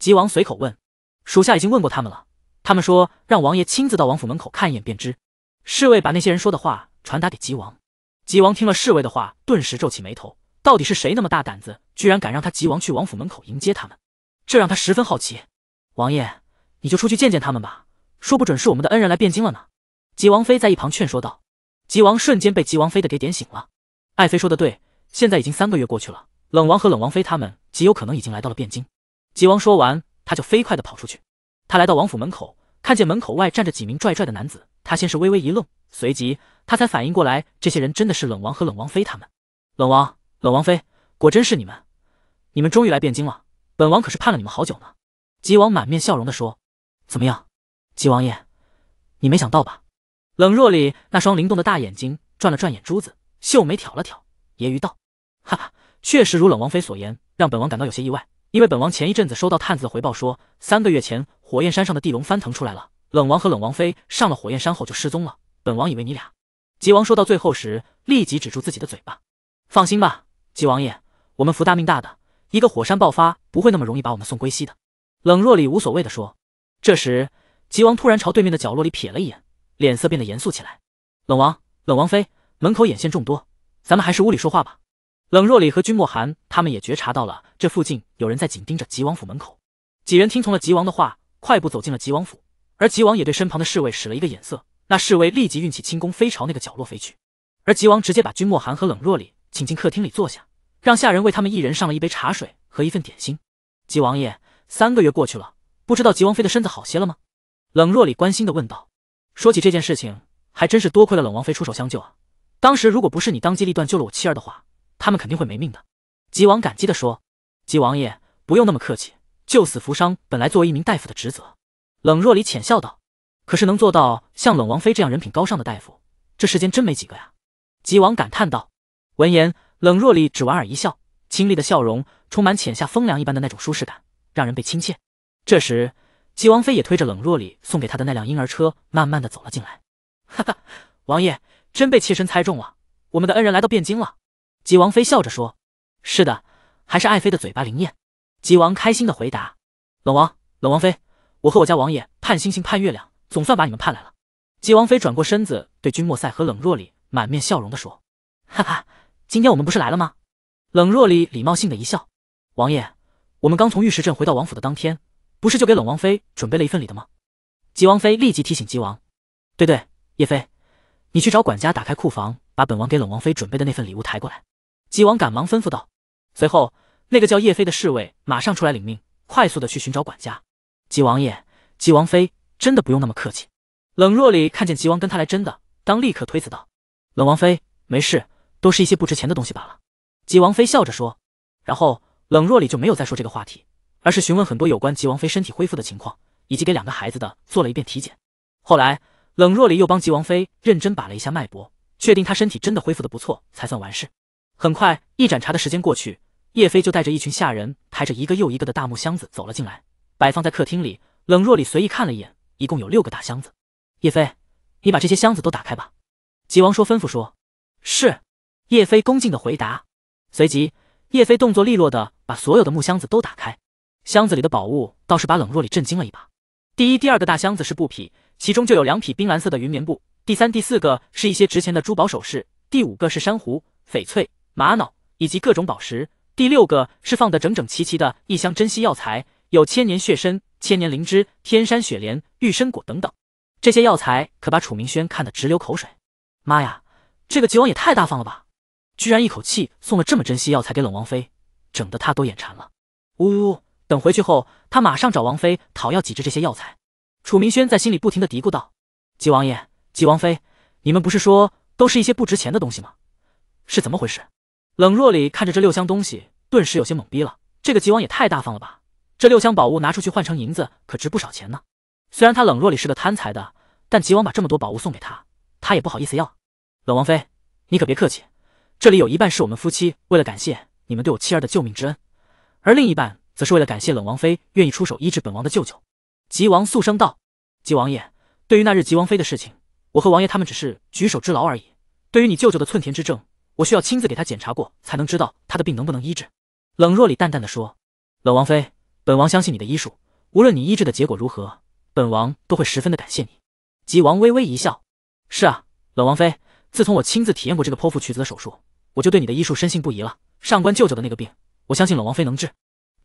吉王随口问：“属下已经问过他们了，他们说让王爷亲自到王府门口看一眼便知。”侍卫把那些人说的话传达给吉王。吉王听了侍卫的话，顿时皱起眉头：“到底是谁那么大胆子，居然敢让他吉王去王府门口迎接他们？这让他十分好奇。”王爷，你就出去见见他们吧。说不准是我们的恩人来汴京了呢，吉王妃在一旁劝说道。吉王瞬间被吉王妃的给点醒了，爱妃说的对，现在已经三个月过去了，冷王和冷王妃他们极有可能已经来到了汴京。吉王说完，他就飞快的跑出去。他来到王府门口，看见门口外站着几名拽拽的男子，他先是微微一愣，随即他才反应过来，这些人真的是冷王和冷王妃他们。冷王，冷王妃，果真是你们，你们终于来汴京了，本王可是盼了你们好久呢。吉王满面笑容的说，怎么样？吉王爷，你没想到吧？冷若里那双灵动的大眼睛转了转眼珠子，秀眉挑了挑，揶揄道：“哈哈，确实如冷王妃所言，让本王感到有些意外。因为本王前一阵子收到探子的回报，说三个月前火焰山上的地龙翻腾出来了，冷王和冷王妃上了火焰山后就失踪了。本王以为你俩……”吉王说到最后时，立即止住自己的嘴巴。放心吧，吉王爷，我们福大命大的，一个火山爆发不会那么容易把我们送归西的。”冷若里无所谓的说。这时，吉王突然朝对面的角落里瞥了一眼，脸色变得严肃起来。冷王、冷王妃，门口眼线众多，咱们还是屋里说话吧。冷若里和君莫寒他们也觉察到了，这附近有人在紧盯着吉王府门口。几人听从了吉王的话，快步走进了吉王府。而吉王也对身旁的侍卫使了一个眼色，那侍卫立即运起轻功飞朝那个角落飞去。而吉王直接把君莫寒和冷若里请进客厅里坐下，让下人为他们一人上了一杯茶水和一份点心。吉王爷，三个月过去了，不知道吉王妃的身子好些了吗？冷若离关心的问道：“说起这件事情，还真是多亏了冷王妃出手相救啊！当时如果不是你当机立断救了我妻儿的话，他们肯定会没命的。”吉王感激的说：“吉王爷不用那么客气，救死扶伤本来作为一名大夫的职责。”冷若离浅笑道：“可是能做到像冷王妃这样人品高尚的大夫，这世间真没几个呀。”吉王感叹道。闻言，冷若离只莞尔一笑，清丽的笑容充满浅夏风凉一般的那种舒适感，让人倍亲切。这时。吉王妃也推着冷若里送给他的那辆婴儿车，慢慢的走了进来。哈哈，王爷，真被妾身猜中了，我们的恩人来到汴京了。吉王妃笑着说：“是的，还是爱妃的嘴巴灵验。”吉王开心的回答：“冷王，冷王妃，我和我家王爷盼星星盼月亮，总算把你们盼来了。”吉王妃转过身子，对君莫赛和冷若里满面笑容的说：“哈哈，今天我们不是来了吗？”冷若里礼貌性的一笑：“王爷，我们刚从玉石镇回到王府的当天。”不是就给冷王妃准备了一份礼的吗？吉王妃立即提醒吉王：“对对，叶飞，你去找管家打开库房，把本王给冷王妃准备的那份礼物抬过来。”吉王赶忙吩咐道。随后，那个叫叶飞的侍卫马上出来领命，快速的去寻找管家。吉王爷、吉王妃真的不用那么客气。冷若里看见吉王跟他来真的，当立刻推辞道：“冷王妃，没事，都是一些不值钱的东西罢了。”吉王妃笑着说。然后，冷若里就没有再说这个话题。而是询问很多有关吉王妃身体恢复的情况，以及给两个孩子的做了一遍体检。后来冷若离又帮吉王妃认真把了一下脉搏，确定她身体真的恢复的不错，才算完事。很快，一盏茶的时间过去，叶飞就带着一群下人抬着一个又一个的大木箱子走了进来，摆放在客厅里。冷若离随意看了一眼，一共有六个大箱子。叶飞，你把这些箱子都打开吧。吉王说，吩咐说。是。叶飞恭敬的回答。随即，叶飞动作利落的把所有的木箱子都打开。箱子里的宝物倒是把冷若里震惊了一把。第一、第二个大箱子是布匹，其中就有两匹冰蓝色的云棉布。第三、第四个是一些值钱的珠宝首饰。第五个是珊瑚、翡翠、玛瑙以及各种宝石。第六个是放的整整齐齐的一箱珍稀药材，有千年血参、千年灵芝、天山雪莲、玉参果等等。这些药材可把楚明轩看得直流口水。妈呀，这个吉王也太大方了吧！居然一口气送了这么珍稀药材给冷王妃，整得他都眼馋了。呜呜。等回去后，他马上找王妃讨要几只这些药材。楚明轩在心里不停的嘀咕道：“吉王爷，吉王妃，你们不是说都是一些不值钱的东西吗？是怎么回事？”冷若里看着这六箱东西，顿时有些懵逼了。这个吉王也太大方了吧！这六箱宝物拿出去换成银子，可值不少钱呢。虽然他冷若里是个贪财的，但吉王把这么多宝物送给他，他也不好意思要。冷王妃，你可别客气，这里有一半是我们夫妻为了感谢你们对我妻儿的救命之恩，而另一半。则是为了感谢冷王妃愿意出手医治本王的舅舅，吉王肃声道：“吉王爷，对于那日吉王妃的事情，我和王爷他们只是举手之劳而已。对于你舅舅的寸田之症，我需要亲自给他检查过，才能知道他的病能不能医治。”冷若里淡淡的说：“冷王妃，本王相信你的医术，无论你医治的结果如何，本王都会十分的感谢你。”吉王微微一笑：“是啊，冷王妃，自从我亲自体验过这个剖腹取子的手术，我就对你的医术深信不疑了。上官舅舅的那个病，我相信冷王妃能治。”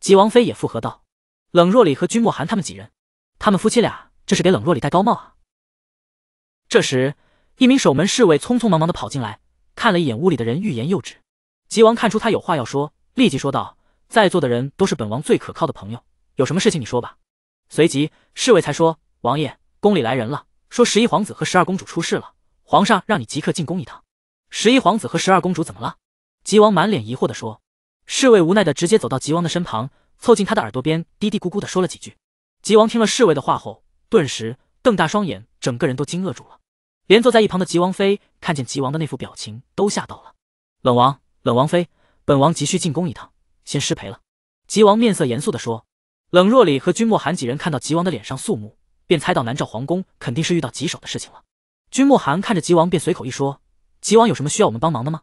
吉王妃也附和道：“冷若里和君莫寒他们几人，他们夫妻俩这是给冷若里戴高帽啊。”这时，一名守门侍卫匆匆忙忙的跑进来，看了一眼屋里的人，欲言又止。吉王看出他有话要说，立即说道：“在座的人都是本王最可靠的朋友，有什么事情你说吧。”随即，侍卫才说：“王爷，宫里来人了，说十一皇子和十二公主出事了，皇上让你即刻进宫一趟。”“十一皇子和十二公主怎么了？”吉王满脸疑惑的说。侍卫无奈的直接走到吉王的身旁，凑近他的耳朵边，嘀嘀咕咕的说了几句。吉王听了侍卫的话后，顿时瞪大双眼，整个人都惊愕住了。连坐在一旁的吉王妃看见吉王的那副表情，都吓到了。冷王、冷王妃，本王急需进宫一趟，先失陪了。吉王面色严肃的说。冷若里和君莫寒几人看到吉王的脸上肃穆，便猜到南诏皇宫肯定是遇到棘手的事情了。君莫寒看着吉王，便随口一说：“吉王有什么需要我们帮忙的吗？”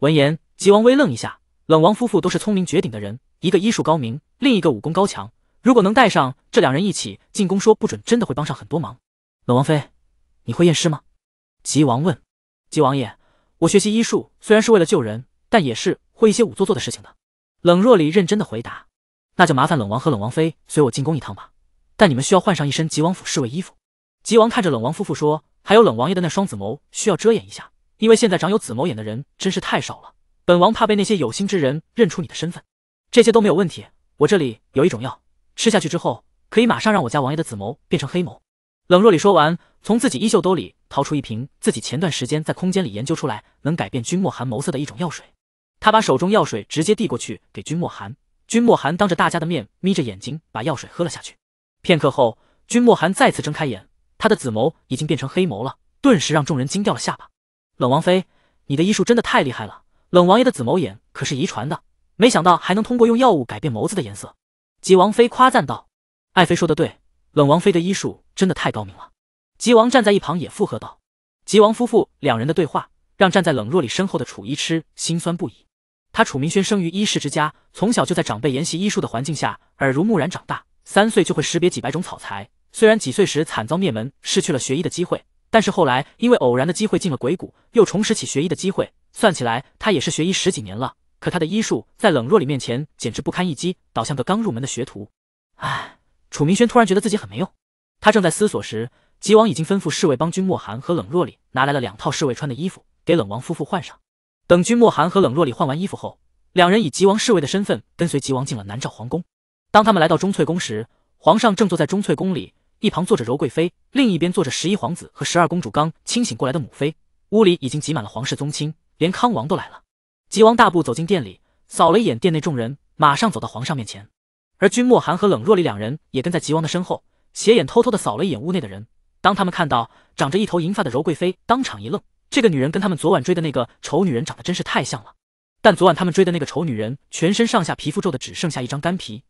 闻言，吉王微愣一下。冷王夫妇都是聪明绝顶的人，一个医术高明，另一个武功高强。如果能带上这两人一起进宫，说不准真的会帮上很多忙。冷王妃，你会验尸吗？吉王问。吉王爷，我学习医术虽然是为了救人，但也是会一些武作做的事情的。冷若离认真的回答。那就麻烦冷王和冷王妃随我进宫一趟吧，但你们需要换上一身吉王府侍卫衣服。吉王看着冷王夫妇说，还有冷王爷的那双紫眸需要遮掩一下，因为现在长有紫眸眼的人真是太少了。本王怕被那些有心之人认出你的身份，这些都没有问题。我这里有一种药，吃下去之后可以马上让我家王爷的紫眸变成黑眸。冷若离说完，从自己衣袖兜里掏出一瓶自己前段时间在空间里研究出来能改变君莫寒眸色的一种药水，他把手中药水直接递过去给君莫寒。君莫寒当着大家的面眯着眼睛把药水喝了下去。片刻后，君莫寒再次睁开眼，他的紫眸已经变成黑眸了，顿时让众人惊掉了下巴。冷王妃，你的医术真的太厉害了。冷王爷的紫眸眼可是遗传的，没想到还能通过用药物改变眸子的颜色。吉王妃夸赞道：“爱妃说的对，冷王妃的医术真的太高明了。”吉王站在一旁也附和道。吉王夫妇两人的对话，让站在冷若里身后的楚一痴心酸不已。他楚明轩生于医世之家，从小就在长辈研习医术的环境下耳濡目染长大，三岁就会识别几百种草材。虽然几岁时惨遭灭门，失去了学医的机会。但是后来因为偶然的机会进了鬼谷，又重拾起学医的机会。算起来，他也是学医十几年了。可他的医术在冷若里面前简直不堪一击，倒像个刚入门的学徒。唉，楚明轩突然觉得自己很没用。他正在思索时，吉王已经吩咐侍卫帮君莫寒和冷若里拿来了两套侍卫穿的衣服，给冷王夫妇换上。等君莫寒和冷若里换完衣服后，两人以吉王侍卫的身份跟随吉王进了南诏皇宫。当他们来到钟翠宫时，皇上正坐在钟翠宫里。一旁坐着柔贵妃，另一边坐着十一皇子和十二公主。刚清醒过来的母妃，屋里已经挤满了皇室宗亲，连康王都来了。吉王大步走进殿里，扫了一眼殿内众人，马上走到皇上面前。而君莫寒和冷若离两人也跟在吉王的身后，斜眼偷偷的扫了一眼屋内的人。当他们看到长着一头银发的柔贵妃，当场一愣。这个女人跟他们昨晚追的那个丑女人长得真是太像了。但昨晚他们追的那个丑女人全身上下皮肤皱的只剩下一张干皮，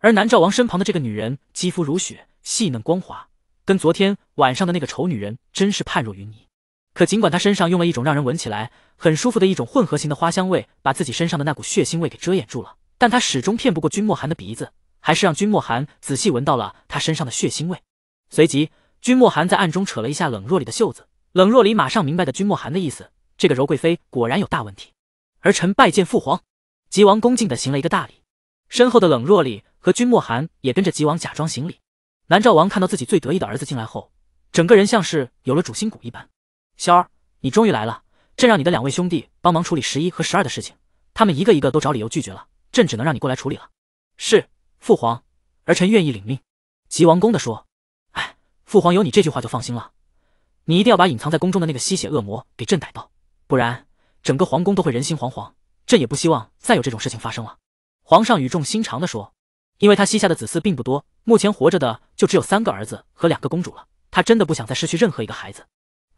而南诏王身旁的这个女人肌肤如雪。细嫩光滑，跟昨天晚上的那个丑女人真是判若云泥。可尽管她身上用了一种让人闻起来很舒服的一种混合型的花香味，把自己身上的那股血腥味给遮掩住了，但她始终骗不过君莫寒的鼻子，还是让君莫寒仔细闻到了她身上的血腥味。随即，君莫寒在暗中扯了一下冷若离的袖子，冷若离马上明白的君莫寒的意思。这个柔贵妃果然有大问题。儿臣拜见父皇。吉王恭敬的行了一个大礼，身后的冷若离和君莫寒也跟着吉王假装行礼。南诏王看到自己最得意的儿子进来后，整个人像是有了主心骨一般。萧儿，你终于来了。朕让你的两位兄弟帮忙处理十一和十二的事情，他们一个一个都找理由拒绝了，朕只能让你过来处理了。是，父皇，儿臣愿意领命。吉王公的说，哎，父皇有你这句话就放心了。你一定要把隐藏在宫中的那个吸血恶魔给朕逮到，不然整个皇宫都会人心惶惶。朕也不希望再有这种事情发生了。皇上语重心长的说。因为他膝下的子嗣并不多，目前活着的就只有三个儿子和两个公主了。他真的不想再失去任何一个孩子。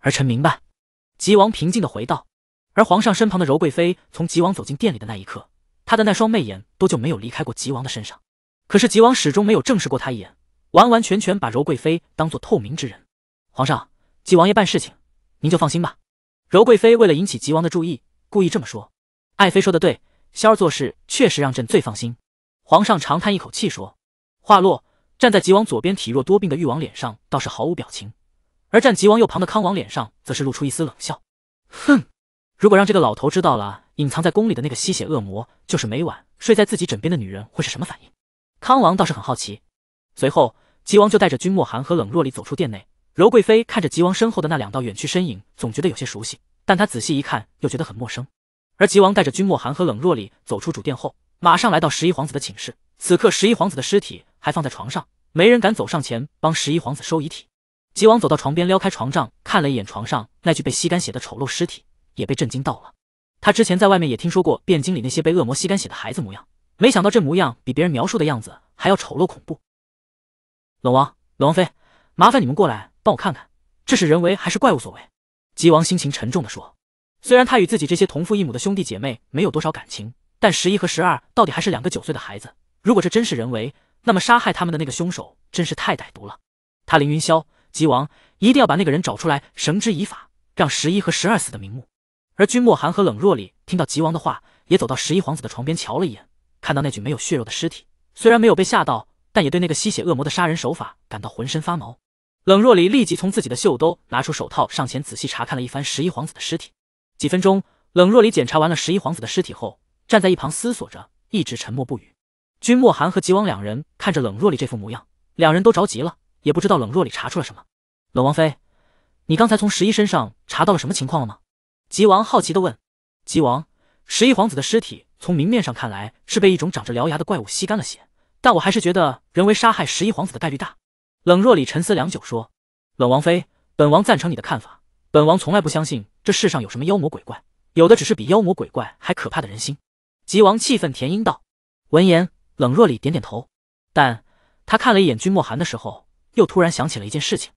儿臣明白，吉王平静地回道。而皇上身旁的柔贵妃，从吉王走进殿里的那一刻，他的那双媚眼都就没有离开过吉王的身上。可是吉王始终没有正视过他一眼，完完全全把柔贵妃当做透明之人。皇上，吉王爷办事情，您就放心吧。柔贵妃为了引起吉王的注意，故意这么说。爱妃说的对，萧儿做事确实让朕最放心。皇上长叹一口气说，话落，站在吉王左边体弱多病的誉王脸上倒是毫无表情，而站吉王右旁的康王脸上则是露出一丝冷笑。哼，如果让这个老头知道了隐藏在宫里的那个吸血恶魔就是每晚睡在自己枕边的女人会是什么反应？康王倒是很好奇。随后，吉王就带着君莫寒和冷若离走出殿内。柔贵妃看着吉王身后的那两道远去身影，总觉得有些熟悉，但她仔细一看又觉得很陌生。而吉王带着君莫寒和冷若离走出主殿后。马上来到十一皇子的寝室，此刻十一皇子的尸体还放在床上，没人敢走上前帮十一皇子收遗体。吉王走到床边，撩开床帐，看了一眼床上那具被吸干血的丑陋尸体，也被震惊到了。他之前在外面也听说过汴京里那些被恶魔吸干血的孩子模样，没想到这模样比别人描述的样子还要丑陋恐怖。冷王、冷王妃，麻烦你们过来帮我看看，这是人为还是怪物所为？吉王心情沉重地说。虽然他与自己这些同父异母的兄弟姐妹没有多少感情。但十一和十二到底还是两个九岁的孩子。如果这真是人为，那么杀害他们的那个凶手真是太歹毒了。他凌云霄，吉王一定要把那个人找出来，绳之以法，让十一和十二死的瞑目。而君莫寒和冷若离听到吉王的话，也走到十一皇子的床边瞧了一眼，看到那具没有血肉的尸体，虽然没有被吓到，但也对那个吸血恶魔的杀人手法感到浑身发毛。冷若离立即从自己的袖兜拿出手套，上前仔细查看了一番十一皇子的尸体。几分钟，冷若离检查完了十一皇子的尸体后。站在一旁思索着，一直沉默不语。君莫寒和吉王两人看着冷若离这副模样，两人都着急了，也不知道冷若离查出了什么。冷王妃，你刚才从十一身上查到了什么情况了吗？吉王好奇地问。吉王，十一皇子的尸体从明面上看来是被一种长着獠牙的怪物吸干了血，但我还是觉得人为杀害十一皇子的概率大。冷若离沉思良久说：“冷王妃，本王赞成你的看法。本王从来不相信这世上有什么妖魔鬼怪，有的只是比妖魔鬼怪还可怕的人心。”吉王气愤填膺道。闻言，冷若里点点头，但他看了一眼君莫寒的时候，又突然想起了一件事情。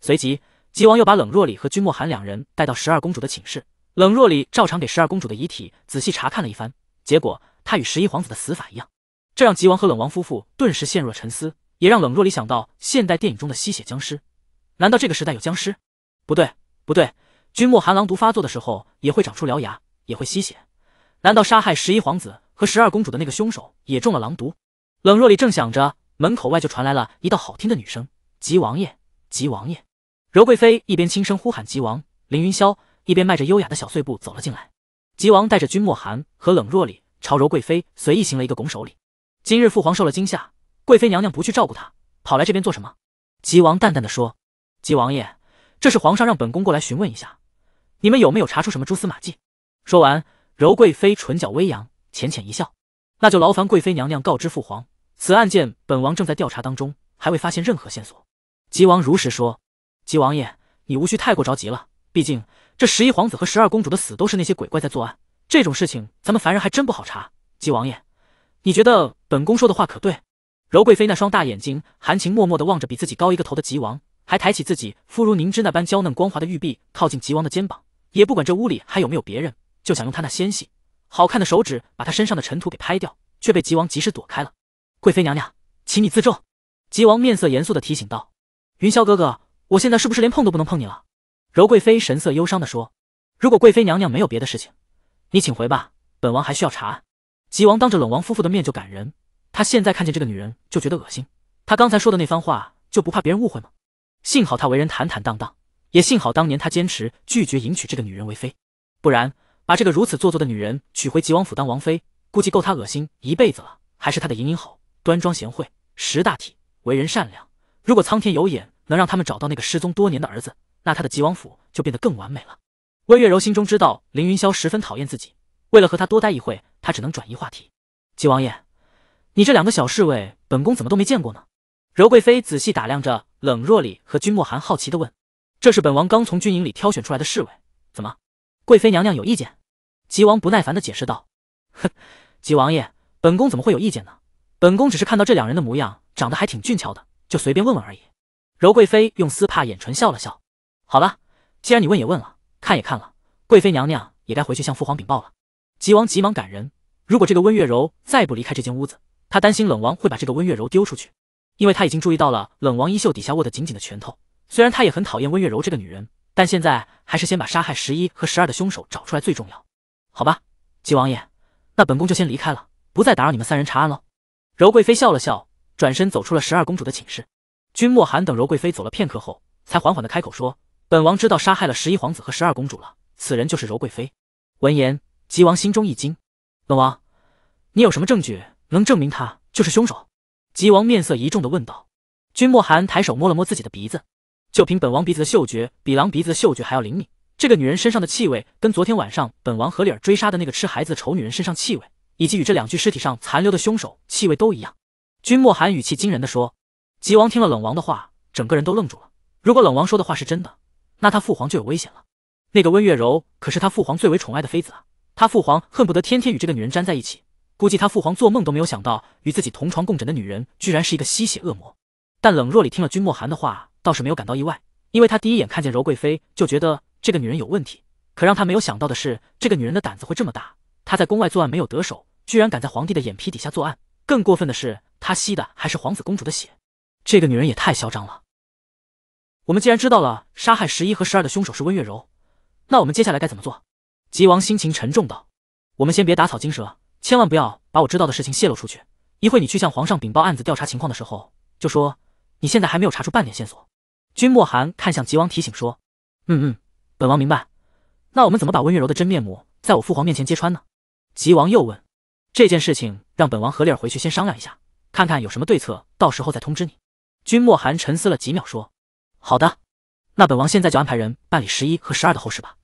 随即，吉王又把冷若里和君莫寒两人带到十二公主的寝室。冷若里照常给十二公主的遗体仔细查看了一番，结果她与十一皇子的死法一样，这让吉王和冷王夫妇顿时陷入了沉思，也让冷若里想到现代电影中的吸血僵尸。难道这个时代有僵尸？不对，不对，君莫寒狼毒发作的时候也会长出獠牙，也会吸血。难道杀害十一皇子和十二公主的那个凶手也中了狼毒？冷若离正想着，门口外就传来了一道好听的女声：“吉王爷，吉王爷。”柔贵妃一边轻声呼喊吉王凌云霄，一边迈着优雅的小碎步走了进来。吉王带着君莫寒和冷若离朝柔贵妃随意行了一个拱手礼。今日父皇受了惊吓，贵妃娘娘不去照顾他，跑来这边做什么？吉王淡淡的说：“吉王爷，这是皇上让本宫过来询问一下，你们有没有查出什么蛛丝马迹？”说完。柔贵妃唇角微扬，浅浅一笑，那就劳烦贵妃娘娘告知父皇，此案件本王正在调查当中，还未发现任何线索。吉王如实说：“吉王爷，你无需太过着急了，毕竟这十一皇子和十二公主的死都是那些鬼怪在作案，这种事情咱们凡人还真不好查。吉王爷，你觉得本宫说的话可对？”柔贵妃那双大眼睛含情脉脉的望着比自己高一个头的吉王，还抬起自己肤如凝脂那般娇嫩光滑的玉臂，靠近吉王的肩膀，也不管这屋里还有没有别人。就想用他那纤细、好看的手指把他身上的尘土给拍掉，却被吉王及时躲开了。贵妃娘娘，请你自重。吉王面色严肃的提醒道：“云霄哥哥，我现在是不是连碰都不能碰你了？”柔贵妃神色忧伤的说：“如果贵妃娘娘没有别的事情，你请回吧，本王还需要查案。”吉王当着冷王夫妇的面就赶人，他现在看见这个女人就觉得恶心。他刚才说的那番话就不怕别人误会吗？幸好他为人坦坦荡荡，也幸好当年他坚持拒绝迎娶这个女人为妃，不然。把这个如此做作的女人娶回吉王府当王妃，估计够她恶心一辈子了。还是她的莹莹好，端庄贤惠，识大体，为人善良。如果苍天有眼，能让他们找到那个失踪多年的儿子，那他的吉王府就变得更完美了。温月柔心中知道凌云霄十分讨厌自己，为了和他多待一会，她只能转移话题。吉王爷，你这两个小侍卫，本宫怎么都没见过呢？柔贵妃仔细打量着冷若离和君莫寒，好奇地问：“这是本王刚从军营里挑选出来的侍卫，怎么？”贵妃娘娘有意见？吉王不耐烦的解释道：“哼，吉王爷，本宫怎么会有意见呢？本宫只是看到这两人的模样，长得还挺俊俏的，就随便问问而已。”柔贵妃用丝帕掩唇笑了笑。好了，既然你问也问了，看也看了，贵妃娘娘也该回去向父皇禀报了。吉王急忙赶人。如果这个温月柔再不离开这间屋子，他担心冷王会把这个温月柔丢出去，因为他已经注意到了冷王衣袖底下握得紧紧的拳头。虽然他也很讨厌温月柔这个女人。但现在还是先把杀害十一和十二的凶手找出来最重要，好吧，吉王爷，那本宫就先离开了，不再打扰你们三人查案了。柔贵妃笑了笑，转身走出了十二公主的寝室。君莫寒等柔贵妃走了片刻后，才缓缓的开口说：“本王知道杀害了十一皇子和十二公主了，此人就是柔贵妃。”闻言，吉王心中一惊：“本王，你有什么证据能证明他就是凶手？”吉王面色一重的问道。君莫寒抬手摸了摸自己的鼻子。就凭本王鼻子的嗅觉，比狼鼻子的嗅觉还要灵敏。这个女人身上的气味，跟昨天晚上本王和里尔追杀的那个吃孩子的丑女人身上气味，以及与这两具尸体上残留的凶手气味都一样。君莫寒语气惊人的说。吉王听了冷王的话，整个人都愣住了。如果冷王说的话是真的，那他父皇就有危险了。那个温月柔可是他父皇最为宠爱的妃子啊，他父皇恨不得天天与这个女人粘在一起。估计他父皇做梦都没有想到，与自己同床共枕的女人居然是一个吸血恶魔。但冷若里听了君莫寒的话。倒是没有感到意外，因为他第一眼看见柔贵妃就觉得这个女人有问题。可让他没有想到的是，这个女人的胆子会这么大。她在宫外作案没有得手，居然敢在皇帝的眼皮底下作案。更过分的是，她吸的还是皇子公主的血。这个女人也太嚣张了。我们既然知道了杀害十一和十二的凶手是温月柔，那我们接下来该怎么做？吉王心情沉重道：“我们先别打草惊蛇，千万不要把我知道的事情泄露出去。一会你去向皇上禀报案子调查情况的时候，就说你现在还没有查出半点线索。”君莫寒看向吉王，提醒说：“嗯嗯，本王明白。那我们怎么把温月柔的真面目在我父皇面前揭穿呢？”吉王又问：“这件事情让本王和丽儿回去先商量一下，看看有什么对策，到时候再通知你。”君莫寒沉思了几秒，说：“好的。那本王现在就安排人办理十一和十二的后事吧。”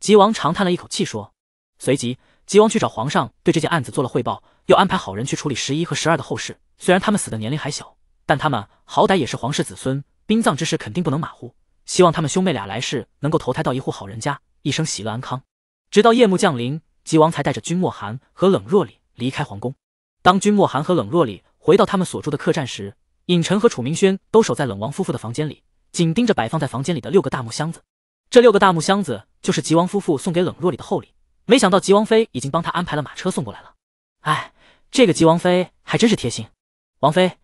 吉王长叹了一口气，说：“随即，吉王去找皇上，对这件案子做了汇报，又安排好人去处理十一和十二的后事。虽然他们死的年龄还小，但他们好歹也是皇室子孙。”殡葬之事肯定不能马虎，希望他们兄妹俩来世能够投胎到一户好人家，一生喜乐安康。直到夜幕降临，吉王才带着君莫寒和冷若里离开皇宫。当君莫寒和冷若里回到他们所住的客栈时，尹晨和楚明轩都守在冷王夫妇的房间里，紧盯着摆放在房间里的六个大木箱子。这六个大木箱子就是吉王夫妇送给冷若里的厚礼，没想到吉王妃已经帮他安排了马车送过来了。哎，这个吉王妃还真是贴心。王妃，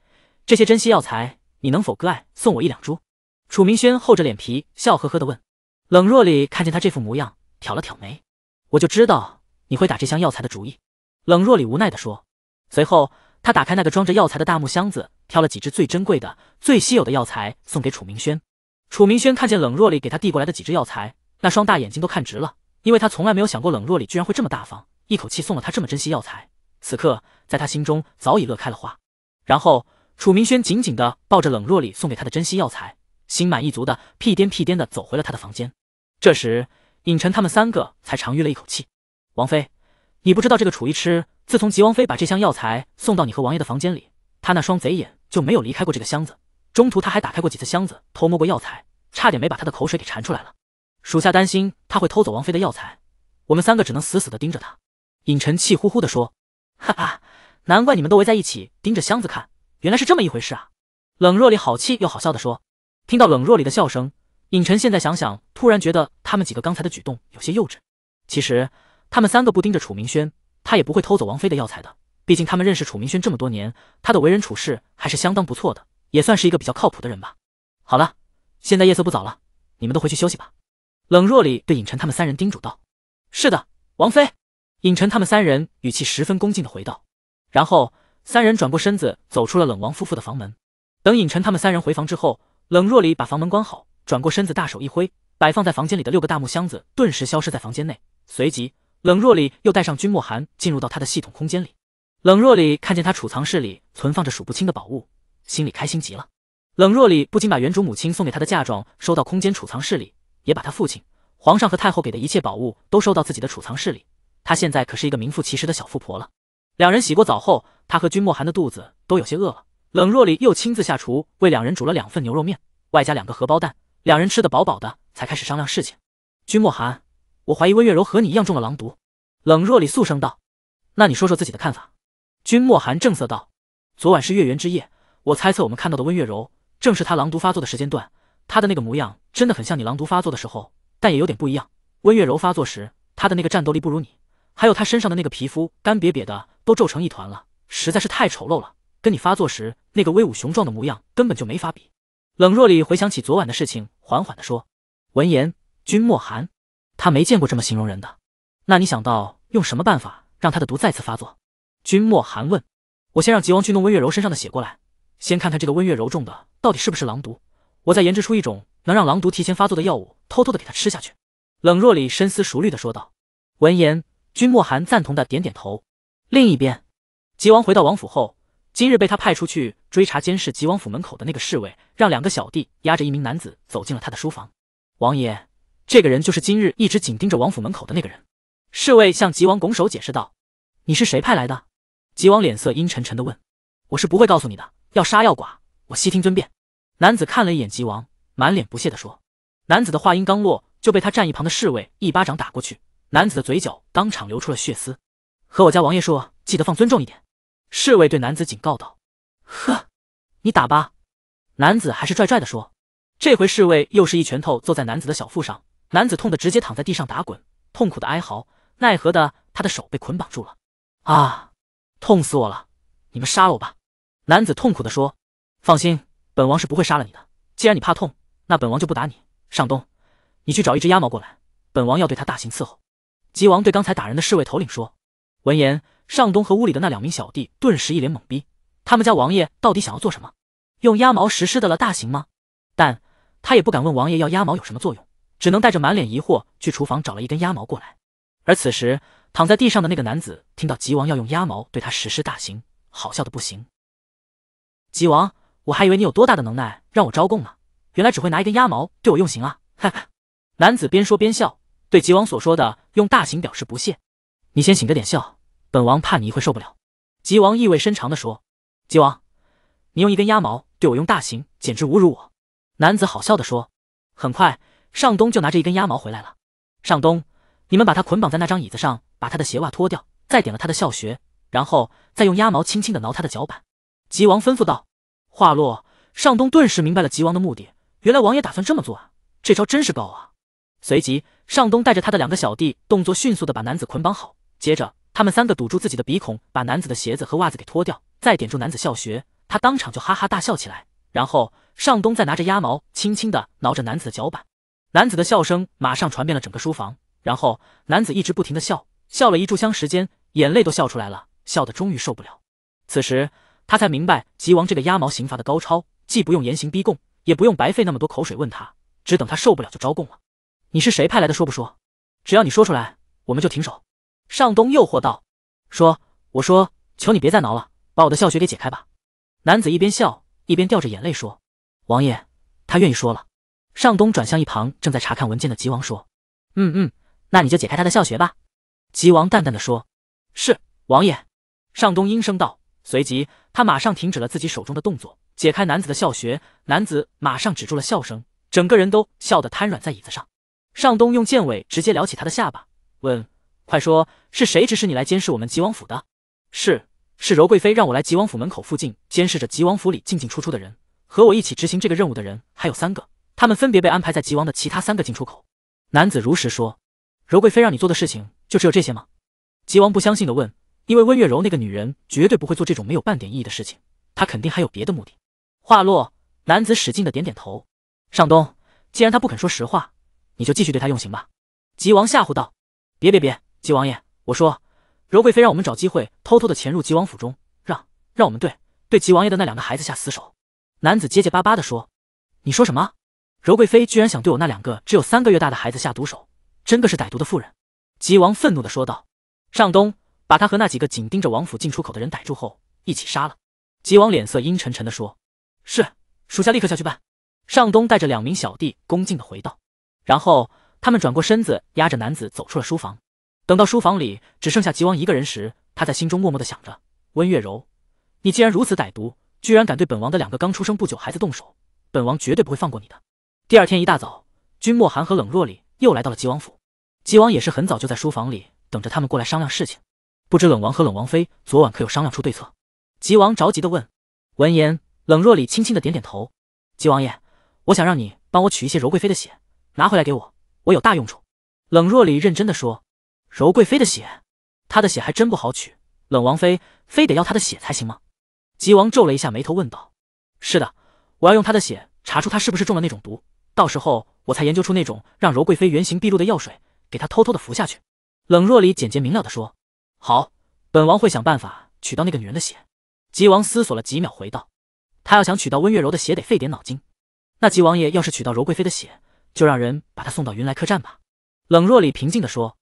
这些珍稀药材。你能否割爱送我一两株？楚明轩厚着脸皮笑呵呵的问。冷若里看见他这副模样，挑了挑眉。我就知道你会打这箱药材的主意。冷若里无奈的说。随后，他打开那个装着药材的大木箱子，挑了几只最珍贵的、最稀有的药材送给楚明轩。楚明轩看见冷若里给他递过来的几支药材，那双大眼睛都看直了，因为他从来没有想过冷若里居然会这么大方，一口气送了他这么珍惜药材。此刻，在他心中早已乐开了花。然后。楚明轩紧紧的抱着冷若里送给他的珍稀药材，心满意足的屁颠屁颠的走回了他的房间。这时，尹晨他们三个才长吁了一口气：“王妃，你不知道这个楚一痴，自从吉王妃把这箱药材送到你和王爷的房间里，他那双贼眼就没有离开过这个箱子。中途他还打开过几次箱子，偷摸过药材，差点没把他的口水给馋出来了。属下担心他会偷走王妃的药材，我们三个只能死死的盯着他。”尹晨气呼呼的说：“哈哈，难怪你们都围在一起盯着箱子看。”原来是这么一回事啊！冷若离好气又好笑的说。听到冷若离的笑声，尹晨现在想想，突然觉得他们几个刚才的举动有些幼稚。其实他们三个不盯着楚明轩，他也不会偷走王妃的药材的。毕竟他们认识楚明轩这么多年，他的为人处事还是相当不错的，也算是一个比较靠谱的人吧。好了，现在夜色不早了，你们都回去休息吧。冷若离对尹晨他们三人叮嘱道。是的，王妃。尹晨他们三人语气十分恭敬的回道。然后。三人转过身子，走出了冷王夫妇的房门。等尹晨他们三人回房之后，冷若离把房门关好，转过身子，大手一挥，摆放在房间里的六个大木箱子顿时消失在房间内。随即，冷若离又带上君莫寒进入到他的系统空间里。冷若离看见他储藏室里存放着数不清的宝物，心里开心极了。冷若离不仅把原主母亲送给他的嫁妆收到空间储藏室里，也把他父亲、皇上和太后给的一切宝物都收到自己的储藏室里。他现在可是一个名副其实的小富婆了。两人洗过澡后，他和君莫寒的肚子都有些饿了。冷若离又亲自下厨为两人煮了两份牛肉面，外加两个荷包蛋。两人吃得饱饱的，才开始商量事情。君莫寒，我怀疑温月柔和你一样中了狼毒。冷若离肃声道：“那你说说自己的看法。”君莫寒正色道：“昨晚是月圆之夜，我猜测我们看到的温月柔正是她狼毒发作的时间段。她的那个模样真的很像你狼毒发作的时候，但也有点不一样。温月柔发作时，她的那个战斗力不如你，还有她身上的那个皮肤干瘪瘪的。”都皱成一团了，实在是太丑陋了，跟你发作时那个威武雄壮的模样根本就没法比。冷若里回想起昨晚的事情，缓缓地说。闻言，君莫寒，他没见过这么形容人的。那你想到用什么办法让他的毒再次发作？君莫寒问。我先让吉王去弄温月柔身上的血过来，先看看这个温月柔中的到底是不是狼毒，我再研制出一种能让狼毒提前发作的药物，偷偷的给他吃下去。冷若里深思熟虑地说道。闻言，君莫寒赞同的点点头。另一边，吉王回到王府后，今日被他派出去追查监视吉王府门口的那个侍卫，让两个小弟押着一名男子走进了他的书房。王爷，这个人就是今日一直紧盯着王府门口的那个人。侍卫向吉王拱手解释道：“你是谁派来的？”吉王脸色阴沉沉的问：“我是不会告诉你的，要杀要剐，我悉听尊便。”男子看了一眼吉王，满脸不屑的说：“男子的话音刚落，就被他站一旁的侍卫一巴掌打过去，男子的嘴角当场流出了血丝。”和我家王爷说，记得放尊重一点。侍卫对男子警告道：“呵，你打吧。”男子还是拽拽的说：“这回侍卫又是一拳头揍在男子的小腹上，男子痛得直接躺在地上打滚，痛苦的哀嚎。奈何的他的手被捆绑住了啊，痛死我了！你们杀了我吧！”男子痛苦的说：“放心，本王是不会杀了你的。既然你怕痛，那本王就不打你。尚东，你去找一只鸭毛过来，本王要对他大刑伺候。”吉王对刚才打人的侍卫头领说。闻言，尚东和屋里的那两名小弟顿时一脸懵逼。他们家王爷到底想要做什么？用鸭毛实施的了大刑吗？但他也不敢问王爷要鸭毛有什么作用，只能带着满脸疑惑去厨房找了一根鸭毛过来。而此时躺在地上的那个男子听到吉王要用鸭毛对他实施大刑，好笑的不行。吉王，我还以为你有多大的能耐让我招供呢，原来只会拿一根鸭毛对我用刑啊！哈哈。男子边说边笑，对吉王所说的用大刑表示不屑。你先醒着点笑。本王怕你一会受不了，吉王意味深长地说：“吉王，你用一根鸭毛对我用大刑，简直侮辱我。”男子好笑地说。很快，尚东就拿着一根鸭毛回来了。尚东，你们把他捆绑在那张椅子上，把他的鞋袜脱掉，再点了他的笑穴，然后再用鸭毛轻轻地挠他的脚板。”吉王吩咐道。话落，尚东顿时明白了吉王的目的，原来王爷打算这么做啊！这招真是高啊！随即，尚东带着他的两个小弟，动作迅速地把男子捆绑好，接着。他们三个堵住自己的鼻孔，把男子的鞋子和袜子给脱掉，再点住男子笑穴，他当场就哈哈大笑起来。然后尚东再拿着鸭毛，轻轻的挠着男子的脚板，男子的笑声马上传遍了整个书房。然后男子一直不停的笑，笑了一炷香时间，眼泪都笑出来了，笑得终于受不了。此时他才明白吉王这个鸭毛刑罚的高超，既不用严刑逼供，也不用白费那么多口水问他，只等他受不了就招供了。你是谁派来的？说不说？只要你说出来，我们就停手。尚东诱惑道：“说，我说，求你别再挠了，把我的笑穴给解开吧。”男子一边笑一边掉着眼泪说：“王爷，他愿意说了。”尚东转向一旁正在查看文件的吉王说：“嗯嗯，那你就解开他的笑穴吧。”吉王淡淡的说：“是，王爷。”尚东应声道，随即他马上停止了自己手中的动作，解开男子的笑穴。男子马上止住了笑声，整个人都笑得瘫软在椅子上。尚东用剑尾直接撩起他的下巴，问。快说，是谁指使你来监视我们吉王府的？是是，柔贵妃让我来吉王府门口附近监视着吉王府里进进出出的人。和我一起执行这个任务的人还有三个，他们分别被安排在吉王的其他三个进出口。男子如实说。柔贵妃让你做的事情就只有这些吗？吉王不相信的问，因为温月柔那个女人绝对不会做这种没有半点意义的事情，她肯定还有别的目的。话落，男子使劲的点点头。尚东，既然他不肯说实话，你就继续对他用刑吧。吉王吓唬道。别别别！吉王爷，我说，柔贵妃让我们找机会偷偷的潜入吉王府中，让让我们对对吉王爷的那两个孩子下死手。男子结结巴巴的说：“你说什么？柔贵妃居然想对我那两个只有三个月大的孩子下毒手，真的是歹毒的妇人。”吉王愤怒的说道：“尚东，把他和那几个紧盯着王府进出口的人逮住后，一起杀了。”吉王脸色阴沉沉的说：“是，属下立刻下去办。”尚东带着两名小弟恭敬的回道，然后他们转过身子，压着男子走出了书房。等到书房里只剩下吉王一个人时，他在心中默默的想着：“温月柔，你既然如此歹毒，居然敢对本王的两个刚出生不久孩子动手，本王绝对不会放过你的。”第二天一大早，君莫寒和冷若里又来到了吉王府。吉王也是很早就在书房里等着他们过来商量事情。不知冷王和冷王妃昨晚可有商量出对策？吉王着急的问。闻言，冷若里轻轻的点点头：“吉王爷，我想让你帮我取一些柔贵妃的血，拿回来给我，我有大用处。”冷若里认真的说。柔贵妃的血，她的血还真不好取。冷王妃非得要她的血才行吗？吉王皱了一下眉头，问道：“是的，我要用她的血查出她是不是中了那种毒，到时候我才研究出那种让柔贵妃原形毕露的药水，给她偷偷的服下去。”冷若离简洁明了的说：“好，本王会想办法取到那个女人的血。”吉王思索了几秒，回道：“他要想取到温月柔的血，得费点脑筋。那吉王爷要是取到柔贵妃的血，就让人把她送到云来客栈吧。”冷若离平静的说。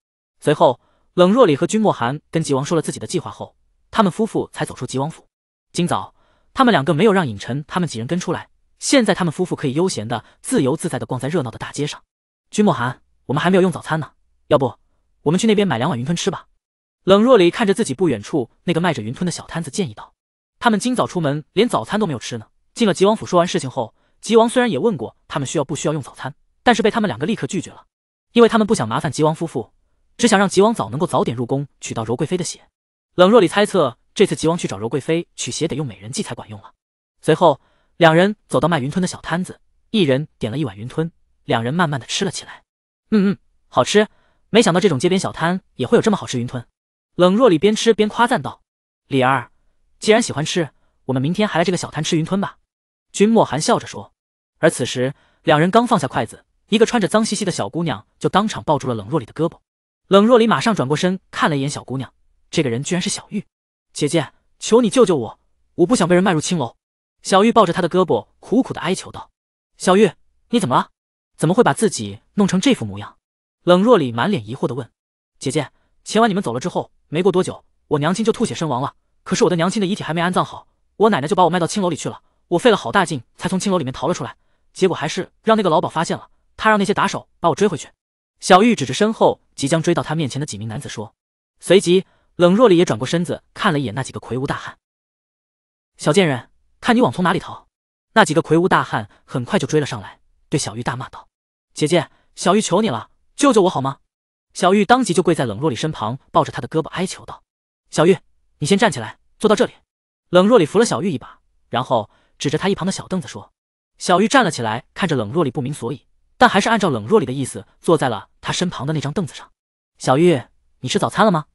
随后，冷若离和君莫寒跟吉王说了自己的计划后，他们夫妇才走出吉王府。今早，他们两个没有让尹晨他们几人跟出来，现在他们夫妇可以悠闲的、自由自在的逛在热闹的大街上。君莫寒，我们还没有用早餐呢，要不我们去那边买两碗云吞吃吧？冷若离看着自己不远处那个卖着云吞的小摊子，建议道：“他们今早出门连早餐都没有吃呢。进了吉王府，说完事情后，吉王虽然也问过他们需要不需要用早餐，但是被他们两个立刻拒绝了，因为他们不想麻烦吉王夫妇。”只想让吉王早能够早点入宫取到柔贵妃的血。冷若里猜测这次吉王去找柔贵妃取血得用美人计才管用了。随后两人走到卖云吞的小摊子，一人点了一碗云吞，两人慢慢的吃了起来。嗯嗯，好吃，没想到这种街边小摊也会有这么好吃云吞。冷若里边吃边夸赞道：“李儿，既然喜欢吃，我们明天还来这个小摊吃云吞吧。”君莫寒笑着说。而此时两人刚放下筷子，一个穿着脏兮兮的小姑娘就当场抱住了冷若里的胳膊。冷若离马上转过身看了一眼小姑娘，这个人居然是小玉姐姐，求你救救我，我不想被人卖入青楼。小玉抱着他的胳膊，苦苦的哀求道：“小玉，你怎么了？怎么会把自己弄成这副模样？”冷若离满脸疑惑的问：“姐姐，前晚你们走了之后，没过多久，我娘亲就吐血身亡了。可是我的娘亲的遗体还没安葬好，我奶奶就把我卖到青楼里去了。我费了好大劲才从青楼里面逃了出来，结果还是让那个老鸨发现了，他让那些打手把我追回去。”小玉指着身后即将追到她面前的几名男子说，随即冷若离也转过身子看了一眼那几个魁梧大汉。小贱人，看你往从哪里逃！那几个魁梧大汉很快就追了上来，对小玉大骂道：“姐姐，小玉求你了，救救我好吗？”小玉当即就跪在冷若离身旁，抱着他的胳膊哀求道：“小玉，你先站起来，坐到这里。”冷若离扶了小玉一把，然后指着他一旁的小凳子说：“小玉，站了起来，看着冷若离不明所以。”但还是按照冷若里的意思坐在了他身旁的那张凳子上。小玉，你吃早餐了吗？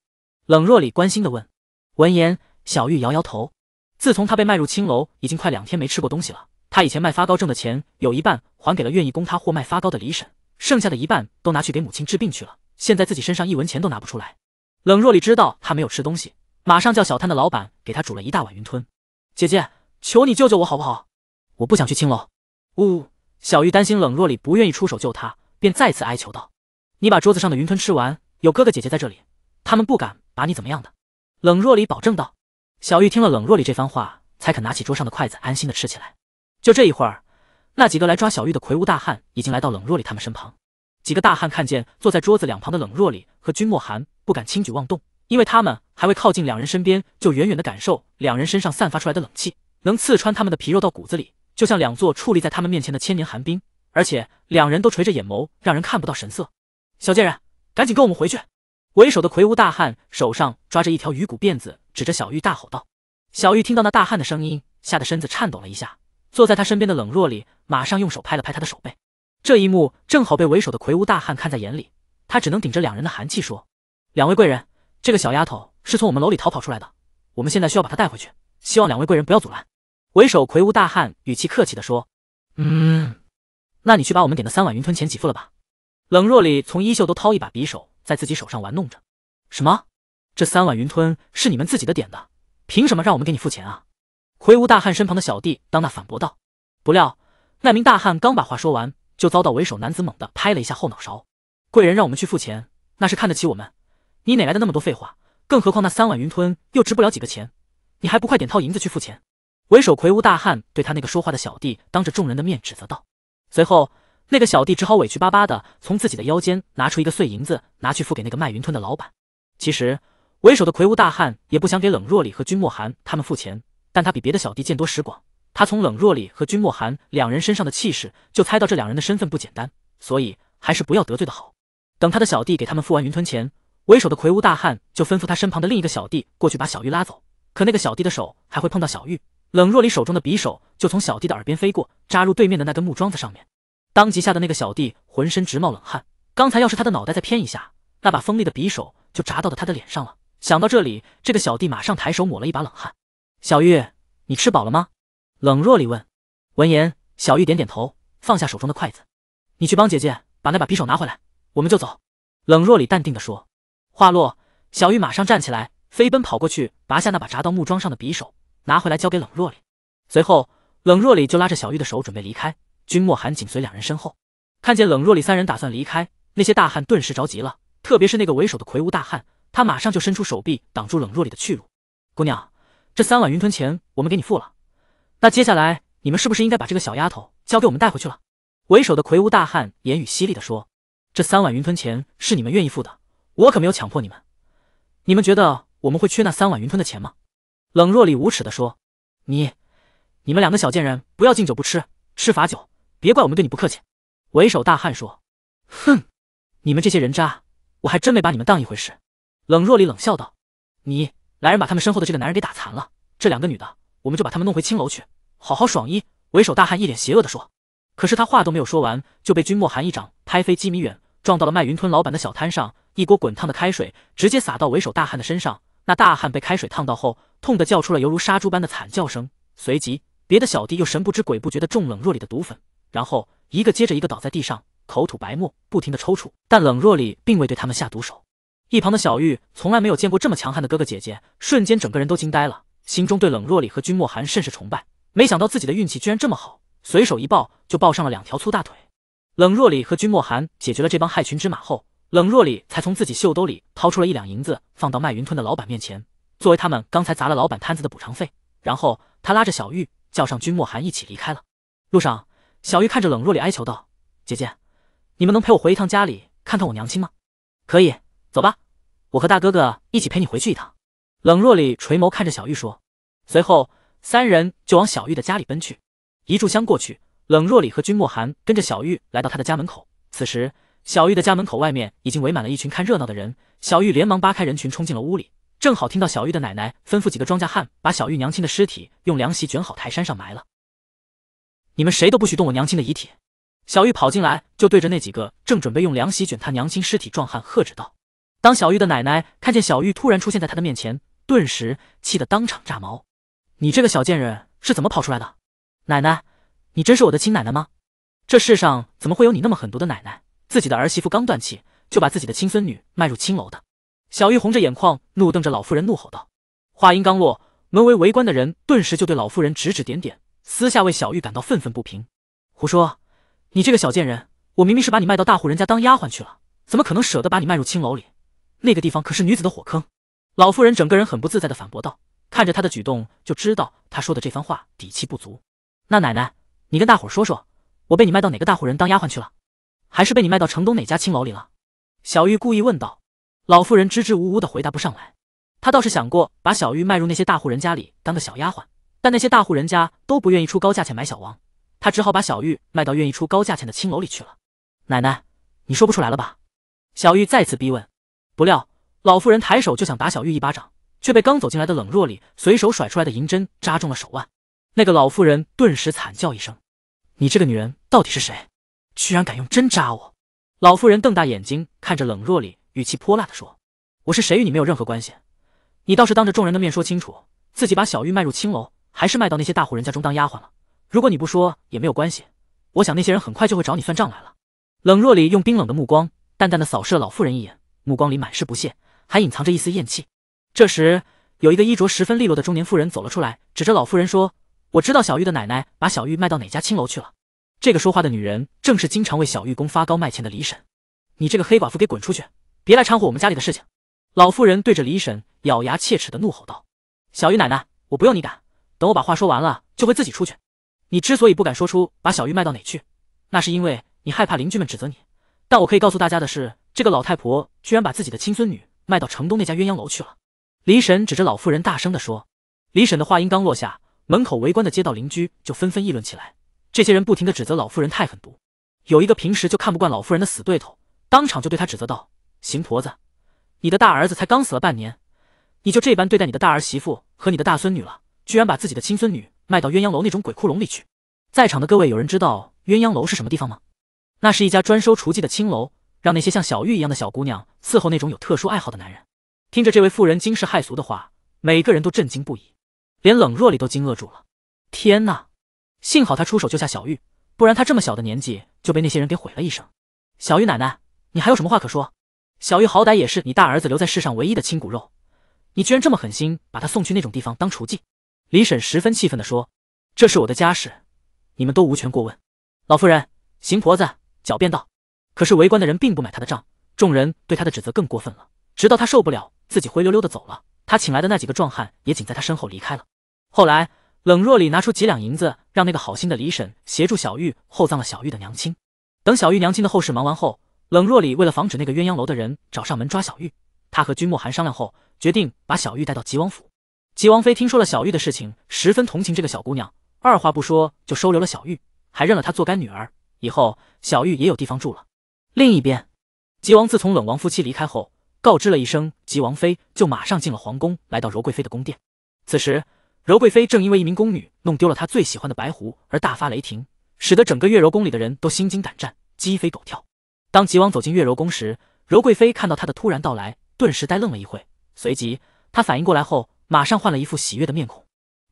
冷若里关心地问。闻言，小玉摇摇头。自从他被卖入青楼，已经快两天没吃过东西了。他以前卖发糕挣的钱有一半还给了愿意供他货卖发糕的李婶，剩下的一半都拿去给母亲治病去了。现在自己身上一文钱都拿不出来。冷若里知道他没有吃东西，马上叫小摊的老板给他煮了一大碗云吞。姐姐，求你救救我好不好？我不想去青楼。呜。小玉担心冷若里不愿意出手救他，便再次哀求道：“你把桌子上的云吞吃完，有哥哥姐姐在这里，他们不敢把你怎么样的。”冷若里保证道。小玉听了冷若里这番话，才肯拿起桌上的筷子，安心的吃起来。就这一会儿，那几个来抓小玉的魁梧大汉已经来到冷若里他们身旁。几个大汉看见坐在桌子两旁的冷若里和君莫寒，不敢轻举妄动，因为他们还未靠近两人身边，就远远的感受两人身上散发出来的冷气，能刺穿他们的皮肉到骨子里。就像两座矗立在他们面前的千年寒冰，而且两人都垂着眼眸，让人看不到神色。小贱人，赶紧跟我们回去！为首的魁梧大汉手上抓着一条鱼骨辫子，指着小玉大吼道。小玉听到那大汉的声音，吓得身子颤抖了一下。坐在他身边的冷若里马上用手拍了拍他的手背。这一幕正好被为首的魁梧大汉看在眼里，他只能顶着两人的寒气说：“两位贵人，这个小丫头是从我们楼里逃跑出来的，我们现在需要把她带回去，希望两位贵人不要阻拦。”为首魁梧大汉语气客气地说：“嗯，那你去把我们点的三碗云吞钱给付了吧。”冷若离从衣袖都掏一把匕首，在自己手上玩弄着。“什么？这三碗云吞是你们自己的点的，凭什么让我们给你付钱啊？”魁梧大汉身旁的小弟当那反驳道。不料那名大汉刚把话说完，就遭到为首男子猛地拍了一下后脑勺。“贵人让我们去付钱，那是看得起我们。你哪来的那么多废话？更何况那三碗云吞又值不了几个钱，你还不快点掏银子去付钱？”为首魁梧大汉对他那个说话的小弟当着众人的面指责道，随后那个小弟只好委屈巴巴的从自己的腰间拿出一个碎银子，拿去付给那个卖云吞的老板。其实为首的魁梧大汉也不想给冷若里和君莫寒他们付钱，但他比别的小弟见多识广，他从冷若里和君莫寒两人身上的气势就猜到这两人的身份不简单，所以还是不要得罪的好。等他的小弟给他们付完云吞钱，为首的魁梧大汉就吩咐他身旁的另一个小弟过去把小玉拉走，可那个小弟的手还会碰到小玉。冷若离手中的匕首就从小弟的耳边飞过，扎入对面的那根木桩子上面，当即吓得那个小弟浑身直冒冷汗。刚才要是他的脑袋再偏一下，那把锋利的匕首就扎到了他的脸上了。想到这里，这个小弟马上抬手抹了一把冷汗。小玉，你吃饱了吗？冷若离问。闻言，小玉点点头，放下手中的筷子。你去帮姐姐把那把匕首拿回来，我们就走。冷若离淡定地说。话落，小玉马上站起来，飞奔跑过去，拔下那把扎到木桩上的匕首。拿回来交给冷若里，随后冷若里就拉着小玉的手准备离开，君莫寒紧随两人身后。看见冷若里三人打算离开，那些大汉顿时着急了，特别是那个为首的魁梧大汉，他马上就伸出手臂挡住冷若里的去路。姑娘，这三碗云吞钱我们给你付了，那接下来你们是不是应该把这个小丫头交给我们带回去了？为首的魁梧大汉言语犀利的说，这三碗云吞钱是你们愿意付的，我可没有强迫你们，你们觉得我们会缺那三碗云吞的钱吗？冷若离无耻地说：“你，你们两个小贱人，不要敬酒不吃吃罚酒，别怪我们对你不客气。”为首大汉说：“哼，你们这些人渣，我还真没把你们当一回事。”冷若离冷笑道：“你来人把他们身后的这个男人给打残了，这两个女的，我们就把她们弄回青楼去，好好爽一。”为首大汉一脸邪恶地说：“可是他话都没有说完，就被君莫寒一掌拍飞几米远，撞到了卖云吞老板的小摊上，一锅滚烫的开水直接洒到为首大汉的身上。”那大汉被开水烫到后，痛得叫出了犹如杀猪般的惨叫声。随即，别的小弟又神不知鬼不觉的中冷若里的毒粉，然后一个接着一个倒在地上，口吐白沫，不停的抽搐。但冷若里并未对他们下毒手。一旁的小玉从来没有见过这么强悍的哥哥姐姐，瞬间整个人都惊呆了，心中对冷若里和君莫寒甚是崇拜。没想到自己的运气居然这么好，随手一抱就抱上了两条粗大腿。冷若里和君莫寒解决了这帮害群之马后。冷若里才从自己袖兜里掏出了一两银子，放到卖云吞的老板面前，作为他们刚才砸了老板摊子的补偿费。然后他拉着小玉，叫上君莫寒一起离开了。路上，小玉看着冷若里哀求道：“姐姐，你们能陪我回一趟家里，看看我娘亲吗？”“可以，走吧，我和大哥哥一起陪你回去一趟。”冷若里垂眸看着小玉说。随后，三人就往小玉的家里奔去。一炷香过去，冷若里和君莫寒跟着小玉来到他的家门口。此时。小玉的家门口外面已经围满了一群看热闹的人。小玉连忙扒开人群，冲进了屋里，正好听到小玉的奶奶吩咐几个庄稼汉把小玉娘亲的尸体用凉席卷好，抬山上埋了。你们谁都不许动我娘亲的遗体！小玉跑进来，就对着那几个正准备用凉席卷他娘亲尸体壮汉喝止道：“当小玉的奶奶看见小玉突然出现在他的面前，顿时气得当场炸毛。你这个小贱人是怎么跑出来的？奶奶，你真是我的亲奶奶吗？这世上怎么会有你那么狠毒的奶奶？”自己的儿媳妇刚断气，就把自己的亲孙女卖入青楼的。小玉红着眼眶，怒瞪着老妇人，怒吼道：“话音刚落，门卫围观的人顿时就对老妇人指指点点，私下为小玉感到愤愤不平。”“胡说！你这个小贱人，我明明是把你卖到大户人家当丫鬟去了，怎么可能舍得把你卖入青楼里？那个地方可是女子的火坑。”老妇人整个人很不自在的反驳道：“看着她的举动，就知道她说的这番话底气不足。”“那奶奶，你跟大伙说说，我被你卖到哪个大户人当丫鬟去了？”还是被你卖到城东哪家青楼里了？小玉故意问道。老妇人支支吾吾的回答不上来。她倒是想过把小玉卖入那些大户人家里当个小丫鬟，但那些大户人家都不愿意出高价钱买小王，她只好把小玉卖到愿意出高价钱的青楼里去了。奶奶，你说不出来了吧？小玉再次逼问。不料老妇人抬手就想打小玉一巴掌，却被刚走进来的冷若里随手甩出来的银针扎中了手腕。那个老妇人顿时惨叫一声：“你这个女人到底是谁？”居然敢用针扎我！老妇人瞪大眼睛看着冷若里，语气泼辣的说：“我是谁与你没有任何关系，你倒是当着众人的面说清楚，自己把小玉卖入青楼，还是卖到那些大户人家中当丫鬟了？如果你不说也没有关系，我想那些人很快就会找你算账来了。”冷若里用冰冷的目光淡淡的扫视了老妇人一眼，目光里满是不屑，还隐藏着一丝厌气。这时，有一个衣着十分利落的中年妇人走了出来，指着老妇人说：“我知道小玉的奶奶把小玉卖到哪家青楼去了。”这个说话的女人正是经常为小玉工发糕卖钱的李婶。你这个黑寡妇，给滚出去！别来掺和我们家里的事情！老妇人对着李婶咬牙切齿的怒吼道：“小玉奶奶，我不用你赶，等我把话说完了，就会自己出去。你之所以不敢说出把小玉卖到哪去，那是因为你害怕邻居们指责你。但我可以告诉大家的是，这个老太婆居然把自己的亲孙女卖到城东那家鸳鸯楼去了。”李婶指着老妇人大声的说。李婶的话音刚落下，门口围观的街道邻居就纷纷议论起来。这些人不停的指责老妇人太狠毒，有一个平时就看不惯老妇人的死对头，当场就对她指责道：“邢婆子，你的大儿子才刚死了半年，你就这般对待你的大儿媳妇和你的大孙女了，居然把自己的亲孙女卖到鸳鸯楼那种鬼窟窿里去。在场的各位，有人知道鸳鸯楼是什么地方吗？那是一家专收雏妓的青楼，让那些像小玉一样的小姑娘伺候那种有特殊爱好的男人。听着这位妇人惊世骇俗的话，每个人都震惊不已，连冷若离都惊愕住了。天哪！”幸好他出手救下小玉，不然他这么小的年纪就被那些人给毁了一生。小玉奶奶，你还有什么话可说？小玉好歹也是你大儿子留在世上唯一的亲骨肉，你居然这么狠心把他送去那种地方当厨妓！李婶十分气愤地说：“这是我的家事，你们都无权过问。”老夫人、邢婆子狡辩道。可是围观的人并不买她的账，众人对她的指责更过分了，直到她受不了，自己灰溜溜的走了。她请来的那几个壮汉也紧在她身后离开了。后来。冷若里拿出几两银子，让那个好心的李婶协助小玉厚葬了小玉的娘亲。等小玉娘亲的后事忙完后，冷若里为了防止那个鸳鸯楼的人找上门抓小玉，他和君莫寒商量后，决定把小玉带到吉王府。吉王妃听说了小玉的事情，十分同情这个小姑娘，二话不说就收留了小玉，还认了她做干女儿。以后小玉也有地方住了。另一边，吉王自从冷王夫妻离开后，告知了一声吉王妃，就马上进了皇宫，来到柔贵妃的宫殿。此时。柔贵妃正因为一名宫女弄丢了她最喜欢的白狐而大发雷霆，使得整个月柔宫里的人都心惊胆战，鸡飞狗跳。当吉王走进月柔宫时，柔贵妃看到他的突然到来，顿时呆愣了一会，随即他反应过来后，马上换了一副喜悦的面孔。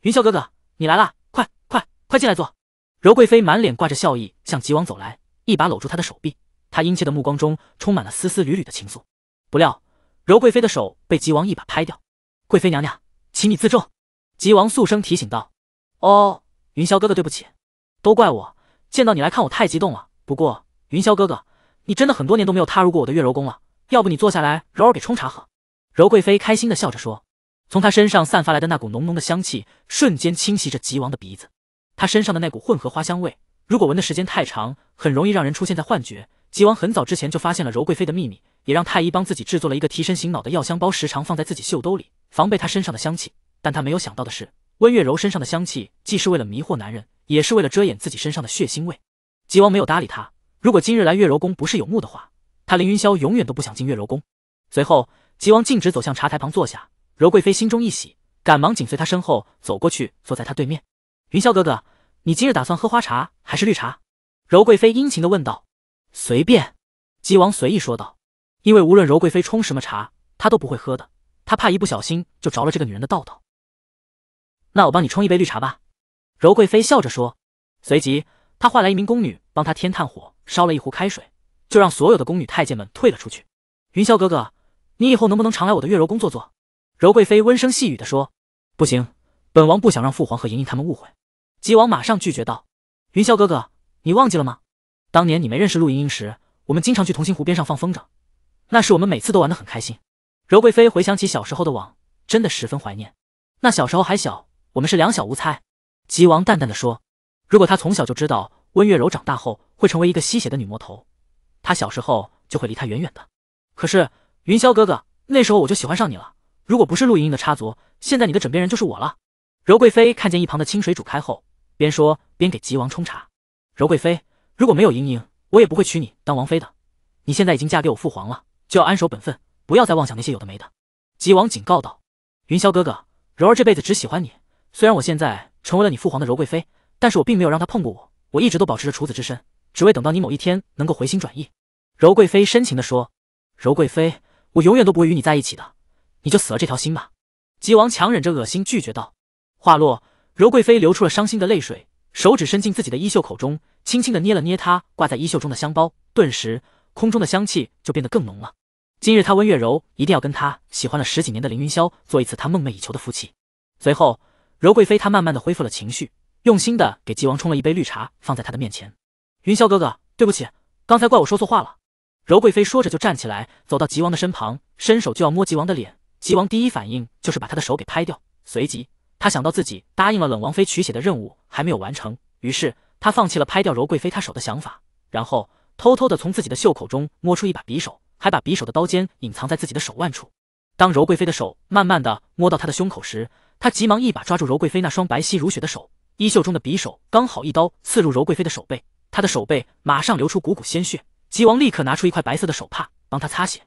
云霄哥哥，你来啦！快快快进来坐。柔贵妃满脸挂着笑意向吉王走来，一把搂住他的手臂，她殷切的目光中充满了丝丝缕缕的情愫。不料柔贵妃的手被吉王一把拍掉。贵妃娘娘，请你自重。吉王肃声提醒道：“哦，云霄哥哥，对不起，都怪我，见到你来看我太激动了。不过，云霄哥哥，你真的很多年都没有踏入过我的月柔宫了。要不你坐下来，柔儿给冲茶喝。”柔贵妃开心的笑着说：“从她身上散发来的那股浓浓的香气，瞬间侵袭着吉王的鼻子。她身上的那股混合花香味，如果闻的时间太长，很容易让人出现在幻觉。吉王很早之前就发现了柔贵妃的秘密，也让太医帮自己制作了一个提神醒脑的药香包，时常放在自己袖兜里，防备她身上的香气。”但他没有想到的是，温月柔身上的香气既是为了迷惑男人，也是为了遮掩自己身上的血腥味。吉王没有搭理他。如果今日来月柔宫不是有墓的话，他凌云霄永远都不想进月柔宫。随后，吉王径直走向茶台旁坐下。柔贵妃心中一喜，赶忙紧随他身后走过去，坐在他对面。云霄哥哥，你今日打算喝花茶还是绿茶？柔贵妃殷勤地问道。随便，吉王随意说道。因为无论柔贵妃冲什么茶，他都不会喝的。他怕一不小心就着了这个女人的道道。那我帮你冲一杯绿茶吧，柔贵妃笑着说。随即，她唤来一名宫女，帮她添炭火，烧了一壶开水，就让所有的宫女太监们退了出去。云霄哥哥，你以后能不能常来我的月柔宫坐坐？柔贵妃温声细语地说。不行，本王不想让父皇和莹莹他们误会。吉王马上拒绝道。云霄哥哥，你忘记了吗？当年你没认识陆盈盈时，我们经常去同心湖边上放风筝，那时我们每次都玩得很开心。柔贵妃回想起小时候的往真的十分怀念。那小时候还小。我们是两小无猜，吉王淡淡的说：“如果他从小就知道温月柔长大后会成为一个吸血的女魔头，他小时候就会离他远远的。可是云霄哥哥，那时候我就喜欢上你了。如果不是陆莹莹的插足，现在你的枕边人就是我了。”柔贵妃看见一旁的清水煮开后，边说边给吉王冲茶。柔贵妃，如果没有莹莹，我也不会娶你当王妃的。你现在已经嫁给我父皇了，就要安守本分，不要再妄想那些有的没的。”吉王警告道：“云霄哥哥，柔儿这辈子只喜欢你。”虽然我现在成为了你父皇的柔贵妃，但是我并没有让他碰过我，我一直都保持着处子之身，只为等到你某一天能够回心转意。柔贵妃深情地说：“柔贵妃，我永远都不会与你在一起的，你就死了这条心吧。”吉王强忍着恶心拒绝道。话落，柔贵妃流出了伤心的泪水，手指伸进自己的衣袖口中，轻轻地捏了捏她挂在衣袖中的香包，顿时空中的香气就变得更浓了。今日她温月柔一定要跟他喜欢了十几年的凌云霄做一次她梦寐以求的夫妻。随后。柔贵妃她慢慢的恢复了情绪，用心的给吉王冲了一杯绿茶，放在他的面前。云霄哥哥，对不起，刚才怪我说错话了。柔贵妃说着就站起来，走到吉王的身旁，伸手就要摸吉王的脸。吉王第一反应就是把他的手给拍掉，随即他想到自己答应了冷王妃取血的任务还没有完成，于是他放弃了拍掉柔贵妃她手的想法，然后偷偷的从自己的袖口中摸出一把匕首，还把匕首的刀尖隐藏在自己的手腕处。当柔贵妃的手慢慢的摸到他的胸口时，他急忙一把抓住柔贵妃那双白皙如雪的手，衣袖中的匕首刚好一刀刺入柔贵妃的手背，她的手背马上流出股股鲜血。吉王立刻拿出一块白色的手帕帮她擦血。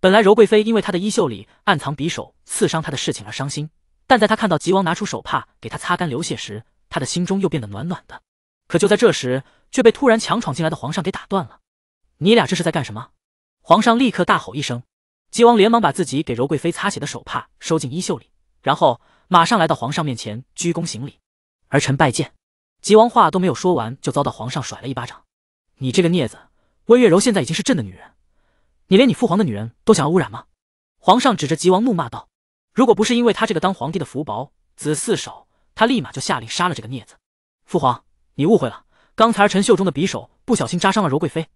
本来柔贵妃因为他的衣袖里暗藏匕首刺伤她的事情而伤心，但在他看到吉王拿出手帕给她擦干流血时，他的心中又变得暖暖的。可就在这时，却被突然强闯进来的皇上给打断了。你俩这是在干什么？皇上立刻大吼一声。吉王连忙把自己给柔贵妃擦血的手帕收进衣袖里，然后。马上来到皇上面前鞠躬行礼，儿臣拜见。吉王话都没有说完，就遭到皇上甩了一巴掌。你这个孽子！温月柔现在已经是朕的女人，你连你父皇的女人都想要污染吗？皇上指着吉王怒骂道。如果不是因为他这个当皇帝的福薄子嗣少，他立马就下令杀了这个孽子。父皇，你误会了。刚才儿臣袖中的匕首不小心扎伤了柔贵妃，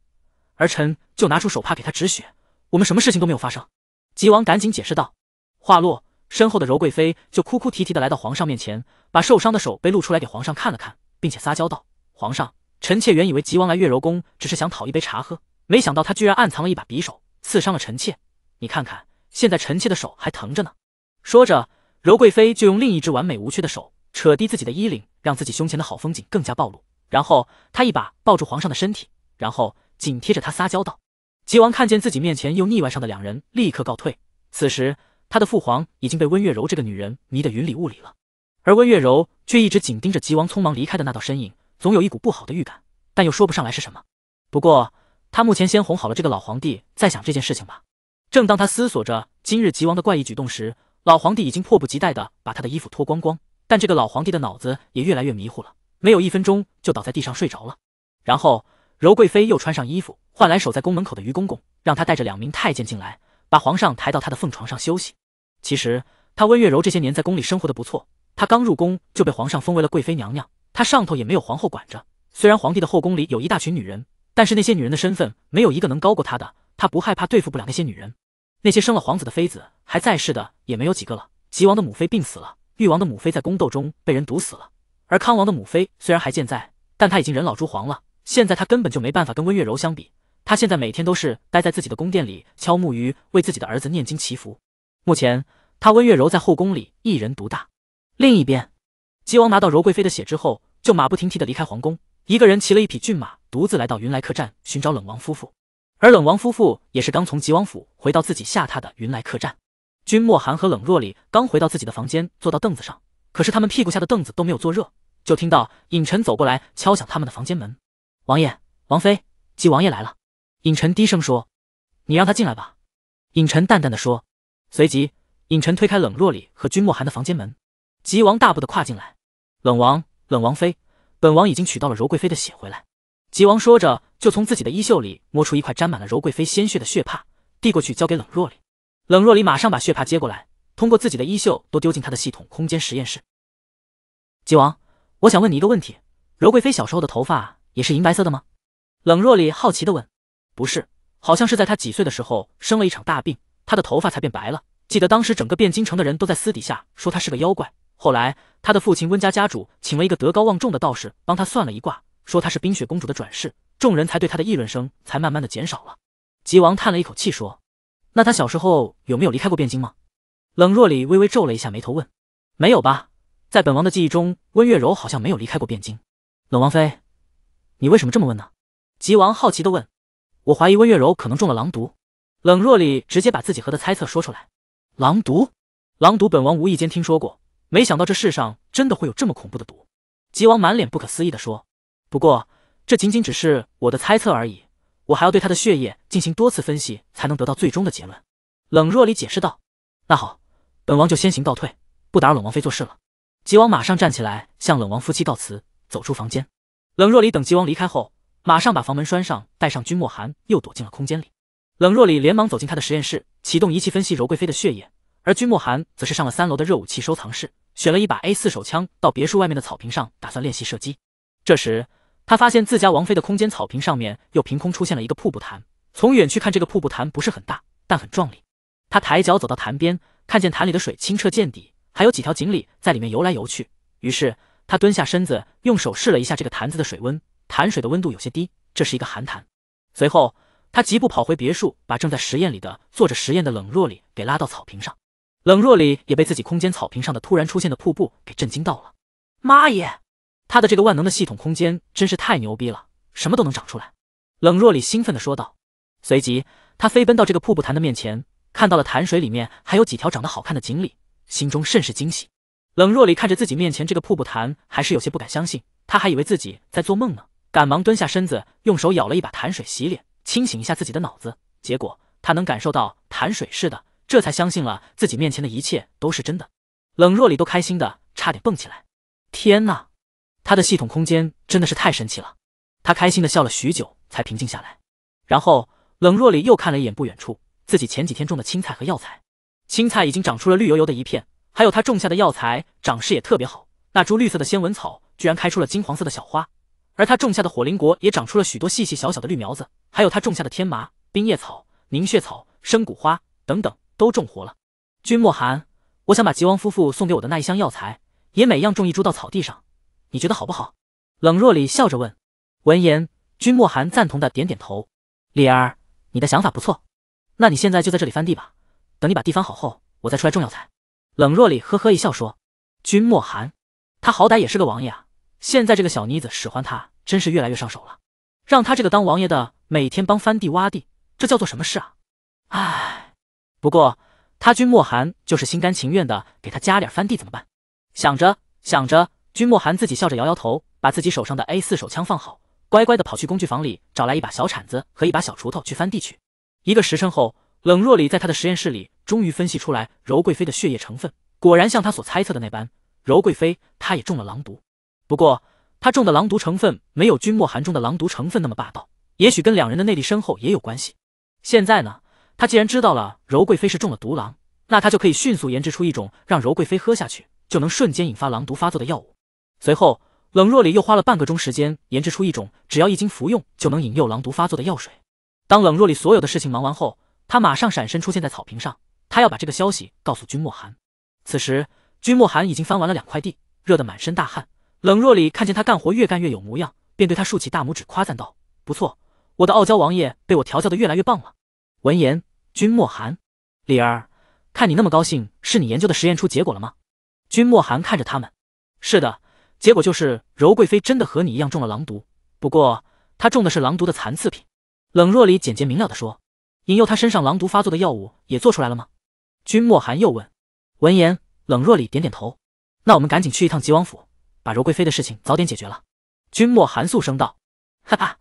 儿臣就拿出手帕给她止血，我们什么事情都没有发生。吉王赶紧解释道。话落。身后的柔贵妃就哭哭啼啼的来到皇上面前，把受伤的手背露出来给皇上看了看，并且撒娇道：“皇上，臣妾原以为吉王来月柔宫只是想讨一杯茶喝，没想到他居然暗藏了一把匕首，刺伤了臣妾。你看看，现在臣妾的手还疼着呢。”说着，柔贵妃就用另一只完美无缺的手扯低自己的衣领，让自己胸前的好风景更加暴露。然后她一把抱住皇上的身体，然后紧贴着他撒娇道：“吉王看见自己面前又腻歪上的两人，立刻告退。”此时。他的父皇已经被温月柔这个女人迷得云里雾里了，而温月柔却一直紧盯着吉王匆忙离开的那道身影，总有一股不好的预感，但又说不上来是什么。不过，他目前先哄好了这个老皇帝，再想这件事情吧。正当他思索着今日吉王的怪异举动时，老皇帝已经迫不及待地把他的衣服脱光光，但这个老皇帝的脑子也越来越迷糊了，没有一分钟就倒在地上睡着了。然后，柔贵妃又穿上衣服，换来守在宫门口的于公公，让他带着两名太监进来。把皇上抬到他的凤床上休息。其实他温月柔这些年在宫里生活的不错，他刚入宫就被皇上封为了贵妃娘娘，他上头也没有皇后管着。虽然皇帝的后宫里有一大群女人，但是那些女人的身份没有一个能高过他的，他不害怕对付不了那些女人。那些生了皇子的妃子还在世的也没有几个了，吉王的母妃病死了，誉王的母妃在宫斗中被人毒死了，而康王的母妃虽然还健在，但他已经人老珠黄了，现在他根本就没办法跟温月柔相比。他现在每天都是待在自己的宫殿里敲木鱼，为自己的儿子念经祈福。目前，他温月柔在后宫里一人独大。另一边，吉王拿到柔贵妃的血之后，就马不停蹄的离开皇宫，一个人骑了一匹骏马，独自来到云来客栈寻找冷王夫妇。而冷王夫妇也是刚从吉王府回到自己下榻的云来客栈。君莫寒和冷若离刚回到自己的房间，坐到凳子上，可是他们屁股下的凳子都没有坐热，就听到尹晨走过来敲响他们的房间门：“王爷，王妃，吉王爷来了。”尹晨低声说：“你让他进来吧。”尹晨淡淡的说，随即尹晨推开冷若离和君莫寒的房间门。吉王大步的跨进来：“冷王，冷王妃，本王已经取到了柔贵妃的血回来。”吉王说着，就从自己的衣袖里摸出一块沾满了柔贵妃鲜血的血帕，递过去交给冷若离。冷若离马上把血帕接过来，通过自己的衣袖都丢进他的系统空间实验室。吉王，我想问你一个问题：柔贵妃小时候的头发也是银白色的吗？冷若离好奇的问。不是，好像是在他几岁的时候生了一场大病，他的头发才变白了。记得当时整个汴京城的人都在私底下说他是个妖怪。后来他的父亲温家家主请了一个德高望重的道士帮他算了一卦，说他是冰雪公主的转世，众人才对他的议论声才慢慢的减少了。吉王叹了一口气说：“那他小时候有没有离开过汴京吗？”冷若离微微皱了一下眉头问：“没有吧？在本王的记忆中，温月柔好像没有离开过汴京。”冷王妃，你为什么这么问呢？”吉王好奇的问。我怀疑温月柔可能中了狼毒，冷若离直接把自己和的猜测说出来。狼毒，狼毒，本王无意间听说过，没想到这世上真的会有这么恐怖的毒。吉王满脸不可思议的说。不过，这仅仅只是我的猜测而已，我还要对他的血液进行多次分析，才能得到最终的结论。冷若离解释道。那好，本王就先行告退，不打扰冷王妃做事了。吉王马上站起来向冷王夫妻告辞，走出房间。冷若离等吉王离开后。马上把房门拴上，带上君莫寒，又躲进了空间里。冷若离连忙走进他的实验室，启动仪器分析柔贵妃的血液。而君莫寒则是上了三楼的热武器收藏室，选了一把 A 四手枪，到别墅外面的草坪上，打算练习射击。这时，他发现自家王妃的空间草坪上面又凭空出现了一个瀑布潭。从远去看，这个瀑布潭不是很大，但很壮丽。他抬脚走到潭边，看见潭里的水清澈见底，还有几条锦鲤在里面游来游去。于是他蹲下身子，用手试了一下这个坛子的水温。潭水的温度有些低，这是一个寒潭。随后，他疾步跑回别墅，把正在实验里的、做着实验的冷若里给拉到草坪上。冷若里也被自己空间草坪上的突然出现的瀑布给震惊到了。妈耶！他的这个万能的系统空间真是太牛逼了，什么都能长出来。冷若里兴奋的说道。随即，他飞奔到这个瀑布潭的面前，看到了潭水里面还有几条长得好看的锦鲤，心中甚是惊喜。冷若里看着自己面前这个瀑布潭，还是有些不敢相信，他还以为自己在做梦呢。赶忙蹲下身子，用手舀了一把潭水洗脸，清醒一下自己的脑子。结果他能感受到潭水似的，这才相信了自己面前的一切都是真的。冷若里都开心的差点蹦起来，天哪，他的系统空间真的是太神奇了！他开心的笑了许久，才平静下来。然后冷若里又看了一眼不远处自己前几天种的青菜和药材，青菜已经长出了绿油油的一片，还有他种下的药材长势也特别好。那株绿色的仙文草居然开出了金黄色的小花。而他种下的火灵果也长出了许多细细小小的绿苗子，还有他种下的天麻、冰叶草、凝血草、生骨花等等，都种活了。君莫寒，我想把吉王夫妇送给我的那一箱药材，也每样种一株到草地上，你觉得好不好？冷若离笑着问。闻言，君莫寒赞同的点点头。李儿，你的想法不错，那你现在就在这里翻地吧。等你把地翻好后，我再出来种药材。冷若离呵呵一笑说：“君莫寒，他好歹也是个王爷啊。”现在这个小妮子使唤他，真是越来越上手了。让他这个当王爷的每天帮翻地挖地，这叫做什么事啊？唉，不过他君莫寒就是心甘情愿的给他加点翻地怎么办？想着想着，君莫寒自己笑着摇摇头，把自己手上的 A4 手枪放好，乖乖的跑去工具房里找来一把小铲子和一把小锄头去翻地去。一个时辰后，冷若离在他的实验室里终于分析出来柔贵妃的血液成分，果然像他所猜测的那般，柔贵妃她也中了狼毒。不过，他中的狼毒成分没有君莫寒中的狼毒成分那么霸道，也许跟两人的内力深厚也有关系。现在呢，他既然知道了柔贵妃是中了毒狼，那他就可以迅速研制出一种让柔贵妃喝下去就能瞬间引发狼毒发作的药物。随后，冷若里又花了半个钟时间研制出一种只要一经服用就能引诱狼毒发作的药水。当冷若里所有的事情忙完后，他马上闪身出现在草坪上，他要把这个消息告诉君莫寒。此时，君莫寒已经翻完了两块地，热得满身大汗。冷若离看见他干活越干越有模样，便对他竖起大拇指夸赞道：“不错，我的傲娇王爷被我调教的越来越棒了。”闻言，君莫寒，李儿，看你那么高兴，是你研究的实验出结果了吗？君莫寒看着他们，是的，结果就是柔贵妃真的和你一样中了狼毒，不过她中的是狼毒的残次品。冷若离简洁明了的说：“引诱她身上狼毒发作的药物也做出来了吗？”君莫寒又问。闻言，冷若离点点头。那我们赶紧去一趟吉王府。把柔贵妃的事情早点解决了，君莫寒素声道：“哈哈，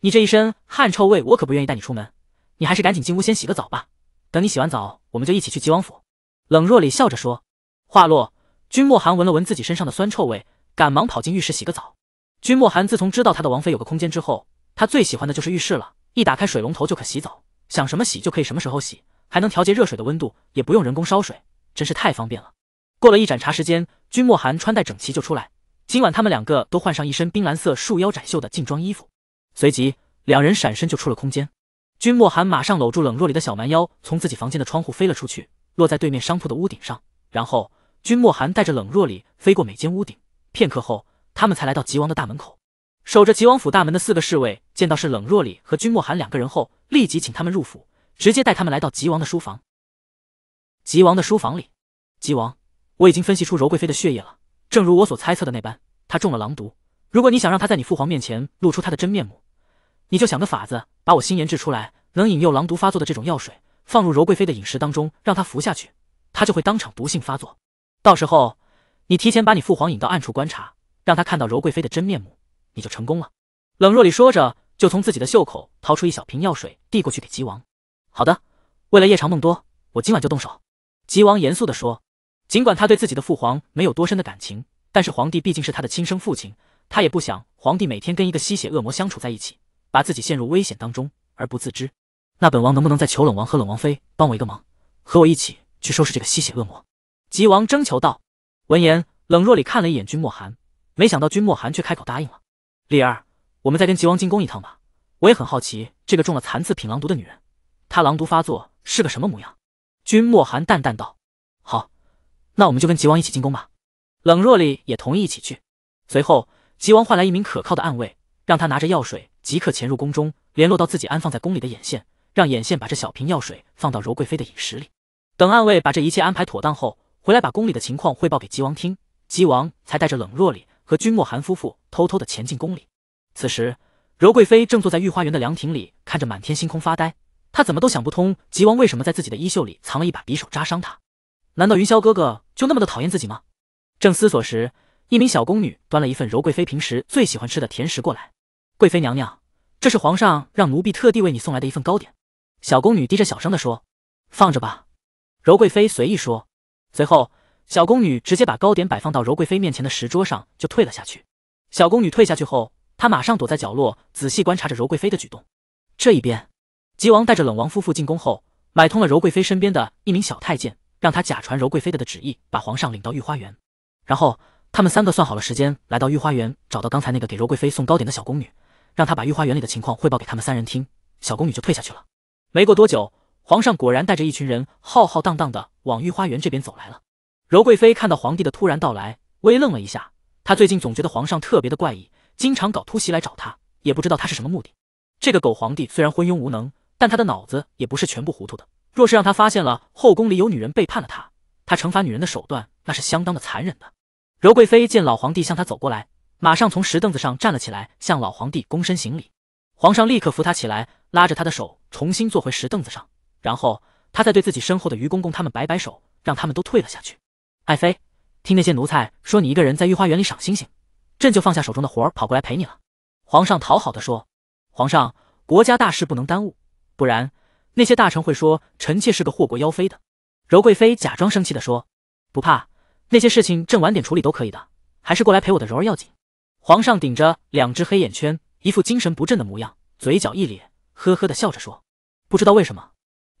你这一身汗臭味，我可不愿意带你出门，你还是赶紧进屋先洗个澡吧。等你洗完澡，我们就一起去吉王府。”冷若离笑着说。话落，君莫寒闻了闻自己身上的酸臭味，赶忙跑进浴室洗个澡。君莫寒自从知道他的王妃有个空间之后，他最喜欢的就是浴室了。一打开水龙头就可洗澡，想什么洗就可以什么时候洗，还能调节热水的温度，也不用人工烧水，真是太方便了。过了一盏茶时间，君莫寒穿戴整齐就出来。今晚他们两个都换上一身冰蓝色束腰窄袖的劲装衣服，随即两人闪身就出了空间。君莫寒马上搂住冷若离的小蛮腰，从自己房间的窗户飞了出去，落在对面商铺的屋顶上。然后君莫寒带着冷若离飞过每间屋顶，片刻后，他们才来到吉王的大门口。守着吉王府大门的四个侍卫见到是冷若离和君莫寒两个人后，立即请他们入府，直接带他们来到吉王的书房。吉王的书房里，吉王，我已经分析出柔贵妃的血液了。正如我所猜测的那般，他中了狼毒。如果你想让他在你父皇面前露出他的真面目，你就想个法子，把我新研制出来能引诱狼毒发作的这种药水放入柔贵妃的饮食当中，让她服下去，她就会当场毒性发作。到时候，你提前把你父皇引到暗处观察，让他看到柔贵妃的真面目，你就成功了。冷若离说着，就从自己的袖口掏出一小瓶药水，递过去给吉王。好的，为了夜长梦多，我今晚就动手。吉王严肃地说。尽管他对自己的父皇没有多深的感情，但是皇帝毕竟是他的亲生父亲，他也不想皇帝每天跟一个吸血恶魔相处在一起，把自己陷入危险当中而不自知。那本王能不能再求冷王和冷王妃帮我一个忙，和我一起去收拾这个吸血恶魔？吉王征求道。闻言，冷若里看了一眼君莫寒，没想到君莫寒却开口答应了。丽儿，我们再跟吉王进宫一趟吧，我也很好奇这个中了残次品狼毒的女人，她狼毒发作是个什么模样？君莫寒淡淡道。那我们就跟吉王一起进宫吧。冷若离也同意一起去。随后，吉王换来一名可靠的暗卫，让他拿着药水，即刻潜入宫中，联络到自己安放在宫里的眼线，让眼线把这小瓶药水放到柔贵妃的饮食里。等暗卫把这一切安排妥当后，回来把宫里的情况汇报给吉王听。吉王才带着冷若离和君莫寒夫妇偷偷的潜进宫里。此时，柔贵妃正坐在御花园的凉亭里，看着满天星空发呆。她怎么都想不通，吉王为什么在自己的衣袖里藏了一把匕首，扎伤她。难道云霄哥哥就那么的讨厌自己吗？正思索时，一名小宫女端了一份柔贵妃平时最喜欢吃的甜食过来。贵妃娘娘，这是皇上让奴婢特地为你送来的一份糕点。小宫女低着小声的说。放着吧，柔贵妃随意说。随后，小宫女直接把糕点摆放到柔贵妃面前的石桌上，就退了下去。小宫女退下去后，她马上躲在角落，仔细观察着柔贵妃的举动。这一边，吉王带着冷王夫妇进宫后，买通了柔贵妃身边的一名小太监。让他假传柔贵妃的的旨意，把皇上领到御花园，然后他们三个算好了时间，来到御花园，找到刚才那个给柔贵妃送糕点的小宫女，让她把御花园里的情况汇报给他们三人听。小宫女就退下去了。没过多久，皇上果然带着一群人浩浩荡荡的往御花园这边走来了。柔贵妃看到皇帝的突然到来，微愣了一下。她最近总觉得皇上特别的怪异，经常搞突袭来找她，也不知道他是什么目的。这个狗皇帝虽然昏庸无能，但他的脑子也不是全部糊涂的。若是让他发现了后宫里有女人背叛了他，他惩罚女人的手段那是相当的残忍的。柔贵妃见老皇帝向他走过来，马上从石凳子上站了起来，向老皇帝躬身行礼。皇上立刻扶他起来，拉着他的手重新坐回石凳子上，然后他再对自己身后的余公公他们摆摆手，让他们都退了下去。爱妃，听那些奴才说你一个人在御花园里赏星星，朕就放下手中的活儿跑过来陪你了。皇上讨好的说。皇上，国家大事不能耽误，不然。那些大臣会说，臣妾是个祸国妖妃的。柔贵妃假装生气的说：“不怕，那些事情朕晚点处理都可以的，还是过来陪我的柔儿要紧。”皇上顶着两只黑眼圈，一副精神不振的模样，嘴角一咧，呵呵的笑着说：“不知道为什么，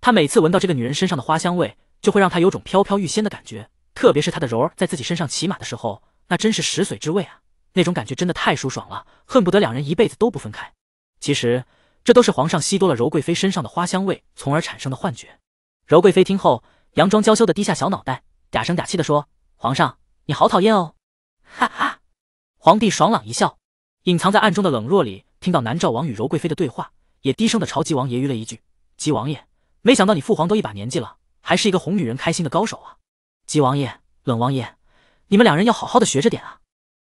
他每次闻到这个女人身上的花香味，就会让他有种飘飘欲仙的感觉。特别是他的柔儿在自己身上骑马的时候，那真是食髓之味啊！那种感觉真的太舒爽了，恨不得两人一辈子都不分开。其实……”这都是皇上吸多了柔贵妃身上的花香味，从而产生的幻觉。柔贵妃听后，佯装娇羞的低下小脑袋，嗲声嗲气的说：“皇上，你好讨厌哦！”哈哈。皇帝爽朗一笑，隐藏在暗中的冷若里听到南诏王与柔贵妃的对话，也低声的朝吉王爷吁了一句：“吉王爷，没想到你父皇都一把年纪了，还是一个哄女人开心的高手啊！”吉王爷，冷王爷，你们两人要好好的学着点啊！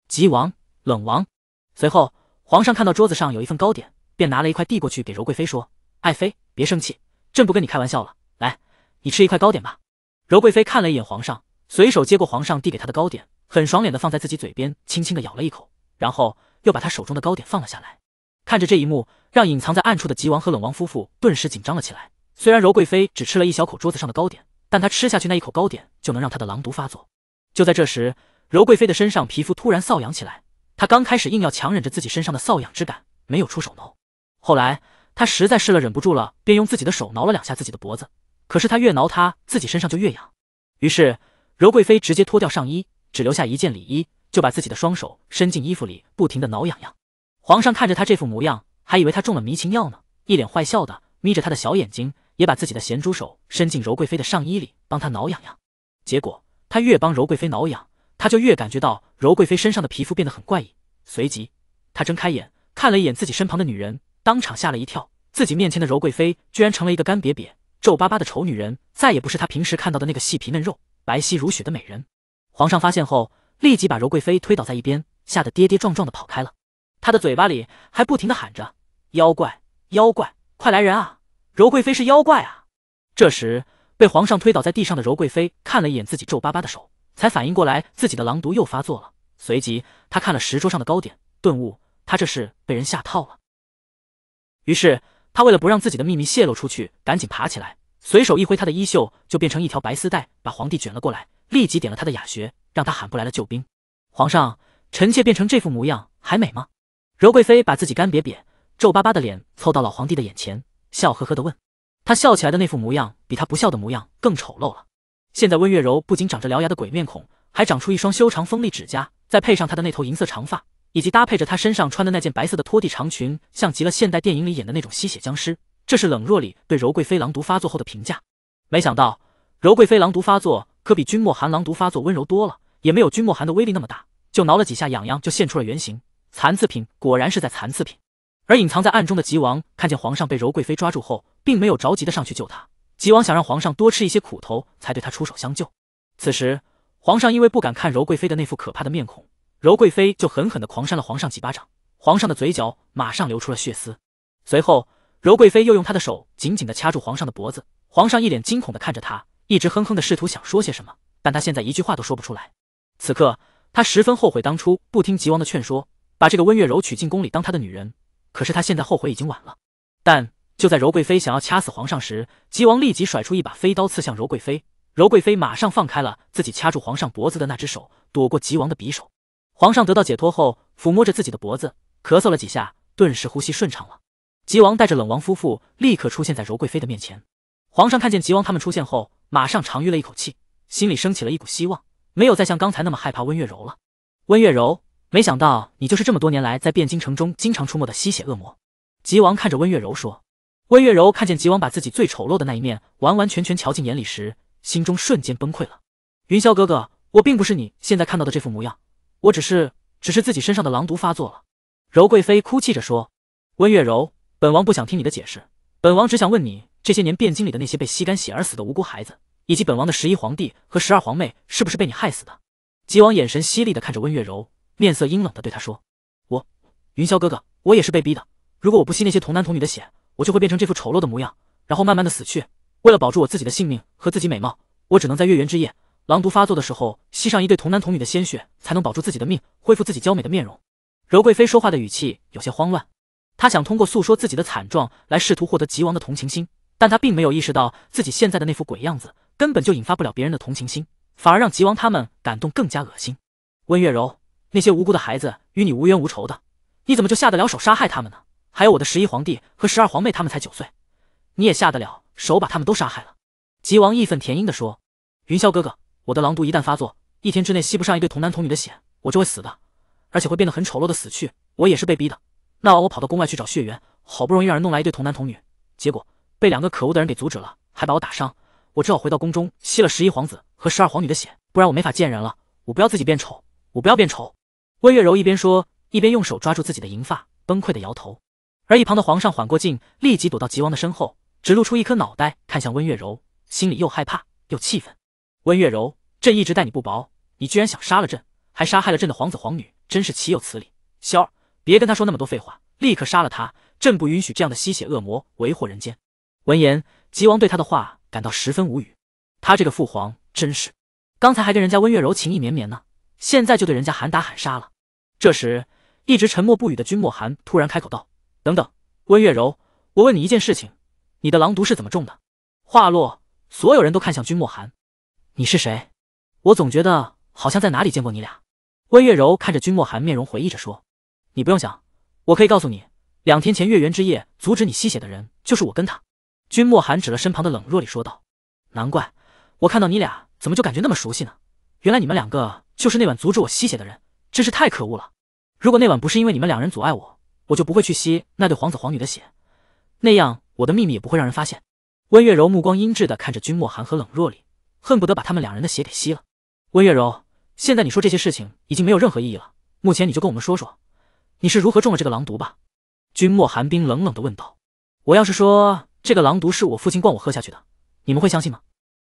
吉王，冷王。随后，皇上看到桌子上有一份糕点。便拿了一块递过去给柔贵妃说：“爱妃，别生气，朕不跟你开玩笑了。来，你吃一块糕点吧。”柔贵妃看了一眼皇上，随手接过皇上递给她的糕点，很爽脸的放在自己嘴边，轻轻的咬了一口，然后又把她手中的糕点放了下来。看着这一幕，让隐藏在暗处的吉王和冷王夫妇顿时紧张了起来。虽然柔贵妃只吃了一小口桌子上的糕点，但她吃下去那一口糕点就能让她的狼毒发作。就在这时，柔贵妃的身上皮肤突然瘙痒起来，她刚开始硬要强忍着自己身上的瘙痒之感，没有出手挠。后来，他实在试了，忍不住了，便用自己的手挠了两下自己的脖子。可是他越挠，他自己身上就越痒。于是，柔贵妃直接脱掉上衣，只留下一件里衣，就把自己的双手伸进衣服里，不停的挠痒痒。皇上看着他这副模样，还以为他中了迷情药呢，一脸坏笑的眯着他的小眼睛，也把自己的咸猪手伸进柔贵妃的上衣里，帮他挠痒痒。结果，他越帮柔贵妃挠痒，他就越感觉到柔贵妃身上的皮肤变得很怪异。随即，他睁开眼，看了一眼自己身旁的女人。当场吓了一跳，自己面前的柔贵妃居然成了一个干瘪瘪、皱巴巴的丑女人，再也不是他平时看到的那个细皮嫩肉、白皙如雪的美人。皇上发现后，立即把柔贵妃推倒在一边，吓得跌跌撞撞的跑开了，他的嘴巴里还不停的喊着：“妖怪，妖怪，快来人啊！柔贵妃是妖怪啊！”这时，被皇上推倒在地上的柔贵妃看了一眼自己皱巴巴的手，才反应过来自己的狼毒又发作了。随即，他看了石桌上的糕点，顿悟，他这是被人下套了。于是他为了不让自己的秘密泄露出去，赶紧爬起来，随手一挥他的衣袖，就变成一条白丝带，把皇帝卷了过来，立即点了他的哑穴，让他喊不来了救兵。皇上，臣妾变成这副模样还美吗？柔贵妃把自己干瘪瘪、皱巴巴的脸凑到老皇帝的眼前，笑呵呵的问。他笑起来的那副模样，比他不笑的模样更丑陋了。现在温月柔不仅长着獠牙的鬼面孔，还长出一双修长锋利指甲，再配上她的那头银色长发。以及搭配着她身上穿的那件白色的拖地长裙，像极了现代电影里演的那种吸血僵尸。这是冷若里对柔贵妃狼毒发作后的评价。没想到柔贵妃狼毒发作可比君莫寒狼毒发作温柔多了，也没有君莫寒的威力那么大，就挠了几下痒痒就现出了原形。残次品果然是在残次品。而隐藏在暗中的吉王看见皇上被柔贵妃抓住后，并没有着急的上去救他。吉王想让皇上多吃一些苦头，才对他出手相救。此时皇上因为不敢看柔贵妃的那副可怕的面孔。柔贵妃就狠狠地狂扇了皇上几巴掌，皇上的嘴角马上流出了血丝。随后，柔贵妃又用她的手紧紧地掐住皇上的脖子，皇上一脸惊恐地看着她，一直哼哼地试图想说些什么，但他现在一句话都说不出来。此刻，他十分后悔当初不听吉王的劝说，把这个温月柔娶进宫里当他的女人。可是他现在后悔已经晚了。但就在柔贵妃想要掐死皇上时，吉王立即甩出一把飞刀刺向柔贵妃，柔贵妃马上放开了自己掐住皇上脖子的那只手，躲过吉王的匕首。皇上得到解脱后，抚摸着自己的脖子，咳嗽了几下，顿时呼吸顺畅了。吉王带着冷王夫妇立刻出现在柔贵妃的面前。皇上看见吉王他们出现后，马上长吁了一口气，心里升起了一股希望，没有再像刚才那么害怕温月柔了。温月柔，没想到你就是这么多年来在汴京城中经常出没的吸血恶魔。吉王看着温月柔说。温月柔看见吉王把自己最丑陋的那一面完完全全瞧进眼里时，心中瞬间崩溃了。云霄哥哥，我并不是你现在看到的这副模样。我只是只是自己身上的狼毒发作了，柔贵妃哭泣着说。温月柔，本王不想听你的解释，本王只想问你，这些年汴京里的那些被吸干血而死的无辜孩子，以及本王的十一皇帝和十二皇妹，是不是被你害死的？吉王眼神犀利的看着温月柔，面色阴冷的对他说，我云霄哥哥，我也是被逼的。如果我不吸那些童男童女的血，我就会变成这副丑陋的模样，然后慢慢的死去。为了保住我自己的性命和自己美貌，我只能在月圆之夜。狼毒发作的时候，吸上一对童男童女的鲜血，才能保住自己的命，恢复自己娇美的面容。柔贵妃说话的语气有些慌乱，她想通过诉说自己的惨状来试图获得吉王的同情心，但她并没有意识到自己现在的那副鬼样子根本就引发不了别人的同情心，反而让吉王他们感动更加恶心。温月柔，那些无辜的孩子与你无冤无仇的，你怎么就下得了手杀害他们呢？还有我的十一皇帝和十二皇妹，他们才九岁，你也下得了手把他们都杀害了？吉王义愤填膺的说：“云霄哥哥。”我的狼毒一旦发作，一天之内吸不上一对童男童女的血，我就会死的，而且会变得很丑陋的死去。我也是被逼的，那晚我跑到宫外去找血缘，好不容易让人弄来一对童男童女，结果被两个可恶的人给阻止了，还把我打伤。我只好回到宫中吸了十一皇子和十二皇女的血，不然我没法见人了。我不要自己变丑，我不要变丑。温月柔一边说，一边用手抓住自己的银发，崩溃的摇头。而一旁的皇上缓过劲，立即躲到吉王的身后，只露出一颗脑袋，看向温月柔，心里又害怕又气愤。温月柔。朕一直待你不薄，你居然想杀了朕，还杀害了朕的皇子皇女，真是岂有此理！萧儿，别跟他说那么多废话，立刻杀了他！朕不允许这样的吸血恶魔为祸人间。闻言，吉王对他的话感到十分无语，他这个父皇真是，刚才还跟人家温月柔情意绵绵呢，现在就对人家喊打喊杀了。这时，一直沉默不语的君莫寒突然开口道：“等等，温月柔，我问你一件事情，你的狼毒是怎么中的？”话落，所有人都看向君莫寒：“你是谁？我总觉得好像在哪里见过你俩。温月柔看着君莫寒面容，回忆着说：“你不用想，我可以告诉你，两天前月圆之夜阻止你吸血的人就是我跟他。”君莫寒指了身旁的冷若里说道：“难怪我看到你俩怎么就感觉那么熟悉呢？原来你们两个就是那晚阻止我吸血的人，真是太可恶了！如果那晚不是因为你们两人阻碍我，我就不会去吸那对皇子皇女的血，那样我的秘密也不会让人发现。”温月柔目光阴鸷的看着君莫寒和冷若里，恨不得把他们两人的血给吸了。温月柔，现在你说这些事情已经没有任何意义了。目前你就跟我们说说，你是如何中了这个狼毒吧。君莫寒冰冷冷的问道。我要是说这个狼毒是我父亲灌我喝下去的，你们会相信吗？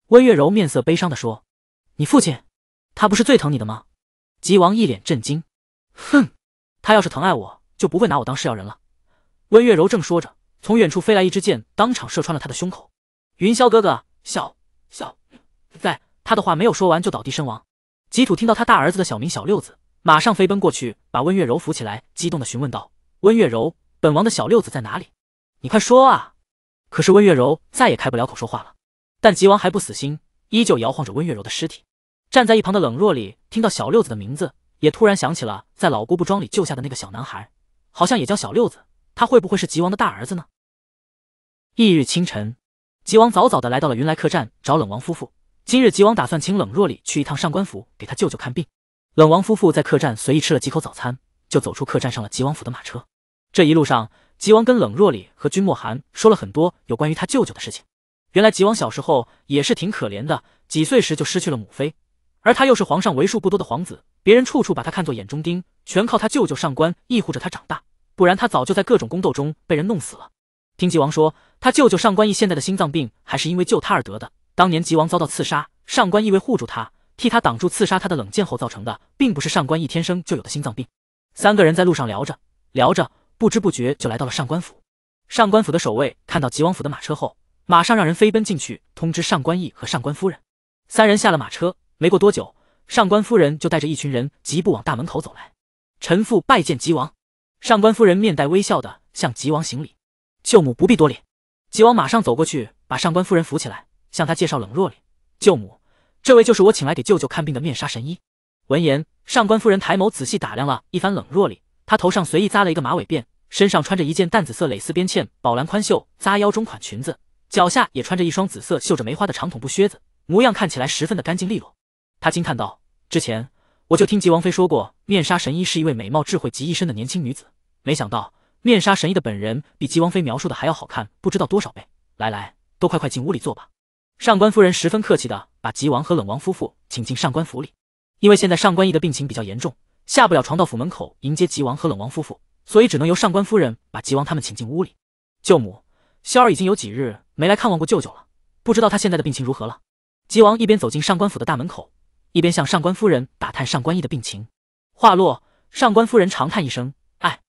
温月柔面色悲伤的说。你父亲？他不是最疼你的吗？吉王一脸震惊。哼，他要是疼爱我，就不会拿我当试药人了。温月柔正说着，从远处飞来一支箭，当场射穿了他的胸口。云霄哥哥，笑笑，在。他的话没有说完就倒地身亡。吉土听到他大儿子的小名小六子，马上飞奔过去，把温月柔扶起来，激动的询问道：“温月柔，本王的小六子在哪里？你快说啊！”可是温月柔再也开不了口说话了。但吉王还不死心，依旧摇晃着温月柔的尸体。站在一旁的冷若里听到小六子的名字，也突然想起了在老姑布庄里救下的那个小男孩，好像也叫小六子。他会不会是吉王的大儿子呢？翌日清晨，吉王早早的来到了云来客栈找冷王夫妇。今日吉王打算请冷若里去一趟上官府，给他舅舅看病。冷王夫妇在客栈随意吃了几口早餐，就走出客栈，上了吉王府的马车。这一路上，吉王跟冷若里和君莫寒说了很多有关于他舅舅的事情。原来吉王小时候也是挺可怜的，几岁时就失去了母妃，而他又是皇上为数不多的皇子，别人处处把他看作眼中钉，全靠他舅舅上官义护着他长大，不然他早就在各种宫斗中被人弄死了。听吉王说，他舅舅上官义现在的心脏病还是因为救他而得的。当年吉王遭到刺杀，上官亦为护住他，替他挡住刺杀他的冷箭后造成的，并不是上官亦天生就有的心脏病。三个人在路上聊着聊着，不知不觉就来到了上官府。上官府的守卫看到吉王府的马车后，马上让人飞奔进去通知上官义和上官夫人。三人下了马车，没过多久，上官夫人就带着一群人疾步往大门口走来。陈父拜见吉王，上官夫人面带微笑的向吉王行礼。舅母不必多礼。吉王马上走过去把上官夫人扶起来。向他介绍冷若里舅母，这位就是我请来给舅舅看病的面纱神医。闻言，上官夫人抬眸仔细打量了一番冷若里，她头上随意扎了一个马尾辫，身上穿着一件淡紫色蕾丝边嵌宝蓝宽袖扎腰中款裙子，脚下也穿着一双紫色绣着梅花的长筒布靴子，模样看起来十分的干净利落。她惊叹道：“之前我就听吉王妃说过，面纱神医是一位美貌智慧集一身的年轻女子，没想到面纱神医的本人比吉王妃描述的还要好看不知道多少倍。来来，都快快进屋里坐吧。”上官夫人十分客气的把吉王和冷王夫妇请进上官府里，因为现在上官逸的病情比较严重，下不了床，到府门口迎接吉王和冷王夫妇，所以只能由上官夫人把吉王他们请进屋里。舅母，萧儿已经有几日没来看望过舅舅了，不知道他现在的病情如何了。吉王一边走进上官府的大门口，一边向上官夫人打探上官逸的病情。话落，上官夫人长叹一声：“哎，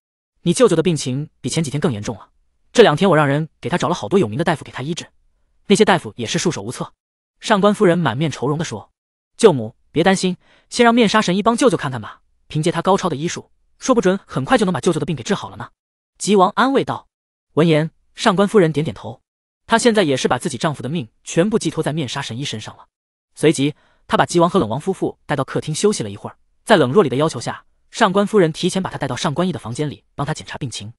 你舅舅的病情比前几天更严重了，这两天我让人给他找了好多有名的大夫给他医治。”那些大夫也是束手无策。上官夫人满面愁容地说：“舅母，别担心，先让面纱神医帮舅舅看看吧。凭借他高超的医术，说不准很快就能把舅舅的病给治好了呢。”吉王安慰道。闻言，上官夫人点点头。她现在也是把自己丈夫的命全部寄托在面纱神医身上了。随即，她把吉王和冷王夫妇带到客厅休息了一会儿。在冷若里的要求下，上官夫人提前把他带到上官逸的房间里，帮他检查病情。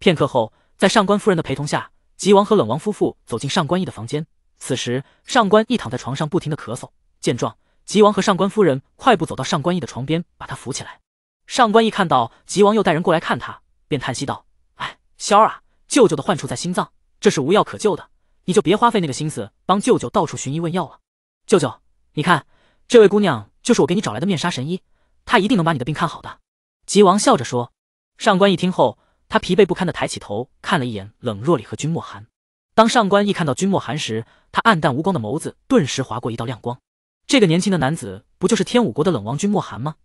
片刻后，在上官夫人的陪同下。吉王和冷王夫妇走进上官逸的房间，此时上官逸躺在床上，不停的咳嗽。见状，吉王和上官夫人快步走到上官逸的床边，把他扶起来。上官逸看到吉王又带人过来看他，便叹息道：“哎，萧儿啊，舅舅的患处在心脏，这是无药可救的，你就别花费那个心思帮舅舅到处寻医问药了。舅舅，你看，这位姑娘就是我给你找来的面纱神医，她一定能把你的病看好的。”吉王笑着说。上官逸听后。他疲惫不堪地抬起头，看了一眼冷若离和君莫寒。当上官逸看到君莫寒时，他黯淡无光的眸子顿时划过一道亮光。这个年轻的男子，不就是天武国的冷王君莫寒吗？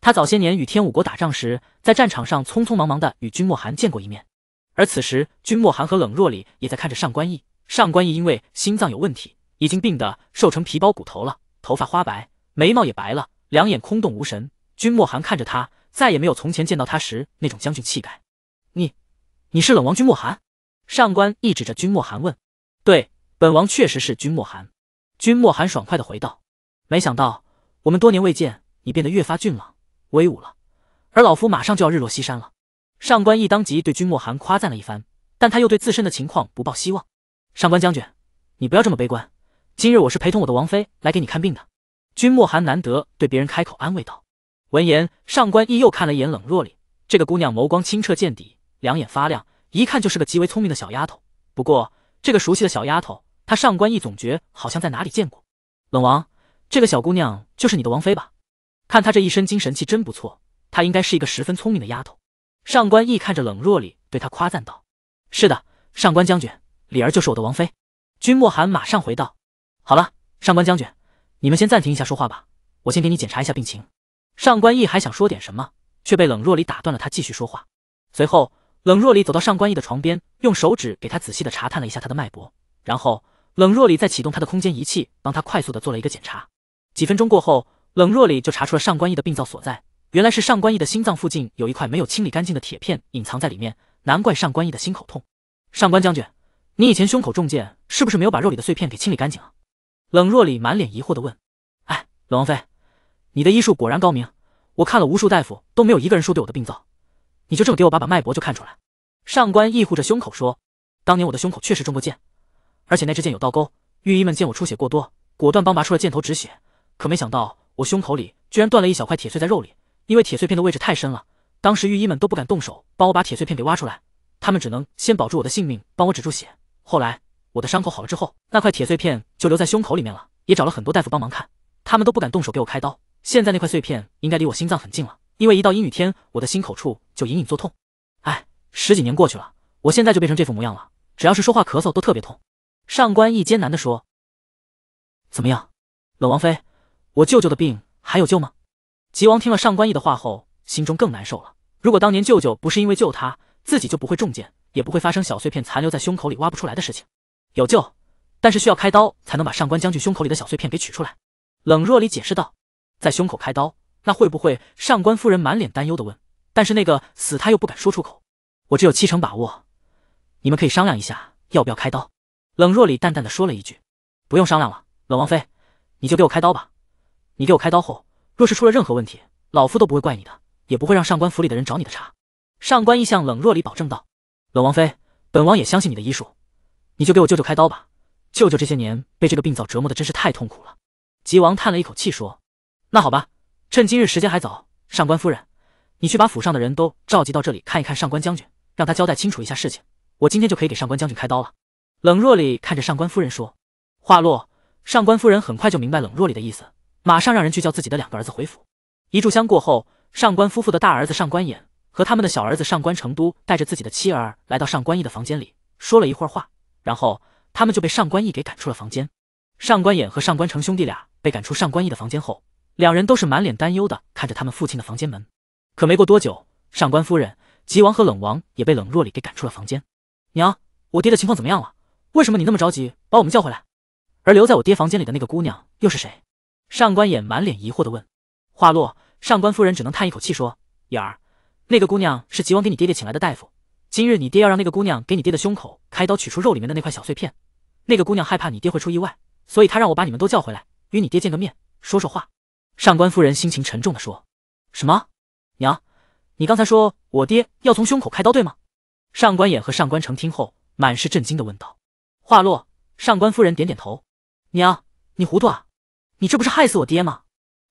他早些年与天武国打仗时，在战场上匆匆忙忙的与君莫寒见过一面。而此时，君莫寒和冷若离也在看着上官逸。上官逸因为心脏有问题，已经病得瘦成皮包骨头了，头发花白，眉毛也白了，两眼空洞无神。君莫寒看着他，再也没有从前见到他时那种将军气概。你是冷王君莫寒？上官逸指着君莫寒问：“对，本王确实是君莫寒。”君莫寒爽快地回道：“没想到我们多年未见，你变得越发俊朗威武了。而老夫马上就要日落西山了。”上官逸当即对君莫寒夸赞了一番，但他又对自身的情况不抱希望。“上官将军，你不要这么悲观。今日我是陪同我的王妃来给你看病的。”君莫寒难得对别人开口安慰道。闻言，上官逸又看了一眼冷若离，这个姑娘眸光清澈见底。两眼发亮，一看就是个极为聪明的小丫头。不过，这个熟悉的小丫头，她上官毅总觉好像在哪里见过。冷王，这个小姑娘就是你的王妃吧？看她这一身精神气真不错，她应该是一个十分聪明的丫头。上官毅看着冷若离，对她夸赞道：“是的，上官将军，李儿就是我的王妃。”君莫寒马上回道：“好了，上官将军，你们先暂停一下说话吧，我先给你检查一下病情。”上官毅还想说点什么，却被冷若离打断了。他继续说话，随后。冷若离走到上官逸的床边，用手指给他仔细的查探了一下他的脉搏，然后冷若离再启动他的空间仪器，帮他快速的做了一个检查。几分钟过后，冷若离就查出了上官逸的病灶所在，原来是上官逸的心脏附近有一块没有清理干净的铁片隐藏在里面，难怪上官逸的心口痛。上官将军，你以前胸口中箭是不是没有把肉里的碎片给清理干净啊？冷若离满脸疑惑的问。哎，冷王妃，你的医术果然高明，我看了无数大夫，都没有一个人说对我的病灶。你就这么给我把把脉搏就看出来？上官逸护着胸口说：“当年我的胸口确实中过箭，而且那支箭有倒钩。御医们见我出血过多，果断帮拔出了箭头止血。可没想到，我胸口里居然断了一小块铁碎在肉里。因为铁碎片的位置太深了，当时御医们都不敢动手帮我把铁碎片给挖出来，他们只能先保住我的性命，帮我止住血。后来我的伤口好了之后，那块铁碎片就留在胸口里面了。也找了很多大夫帮忙看，他们都不敢动手给我开刀。现在那块碎片应该离我心脏很近了。”因为一到阴雨天，我的心口处就隐隐作痛。哎，十几年过去了，我现在就变成这副模样了。只要是说话、咳嗽都特别痛。上官易艰难地说：“怎么样，冷王妃，我舅舅的病还有救吗？”吉王听了上官易的话后，心中更难受了。如果当年舅舅不是因为救他，自己就不会中箭，也不会发生小碎片残留在胸口里挖不出来的事情。有救，但是需要开刀才能把上官将军胸口里的小碎片给取出来。冷若离解释道：“在胸口开刀。”那会不会？上官夫人满脸担忧的问。但是那个死他又不敢说出口。我只有七成把握，你们可以商量一下，要不要开刀？冷若离淡淡的说了一句：“不用商量了，冷王妃，你就给我开刀吧。你给我开刀后，若是出了任何问题，老夫都不会怪你的，也不会让上官府里的人找你的茬。”上官意向冷若离保证道：“冷王妃，本王也相信你的医术，你就给我舅舅开刀吧。舅舅这些年被这个病灶折磨的真是太痛苦了。”吉王叹了一口气说：“那好吧。”趁今日时间还早，上官夫人，你去把府上的人都召集到这里看一看。上官将军，让他交代清楚一下事情，我今天就可以给上官将军开刀了。冷若里看着上官夫人说，话落，上官夫人很快就明白冷若里的意思，马上让人去叫自己的两个儿子回府。一炷香过后，上官夫妇的大儿子上官衍和他们的小儿子上官成都带着自己的妻儿来到上官逸的房间里，说了一会儿话，然后他们就被上官逸给赶出了房间。上官衍和上官成兄弟俩被赶出上官逸的房间后。两人都是满脸担忧的看着他们父亲的房间门，可没过多久，上官夫人、吉王和冷王也被冷若里给赶出了房间。娘，我爹的情况怎么样了？为什么你那么着急把我们叫回来？而留在我爹房间里的那个姑娘又是谁？上官衍满脸疑惑的问。话落，上官夫人只能叹一口气说：“眼儿，那个姑娘是吉王给你爹爹请来的大夫，今日你爹要让那个姑娘给你爹的胸口开刀取出肉里面的那块小碎片。那个姑娘害怕你爹会出意外，所以她让我把你们都叫回来，与你爹见个面，说说话。”上官夫人心情沉重的说：“什么？娘，你刚才说我爹要从胸口开刀，对吗？”上官衍和上官成听后满是震惊的问道。话落，上官夫人点点头：“娘，你糊涂啊！你这不是害死我爹吗？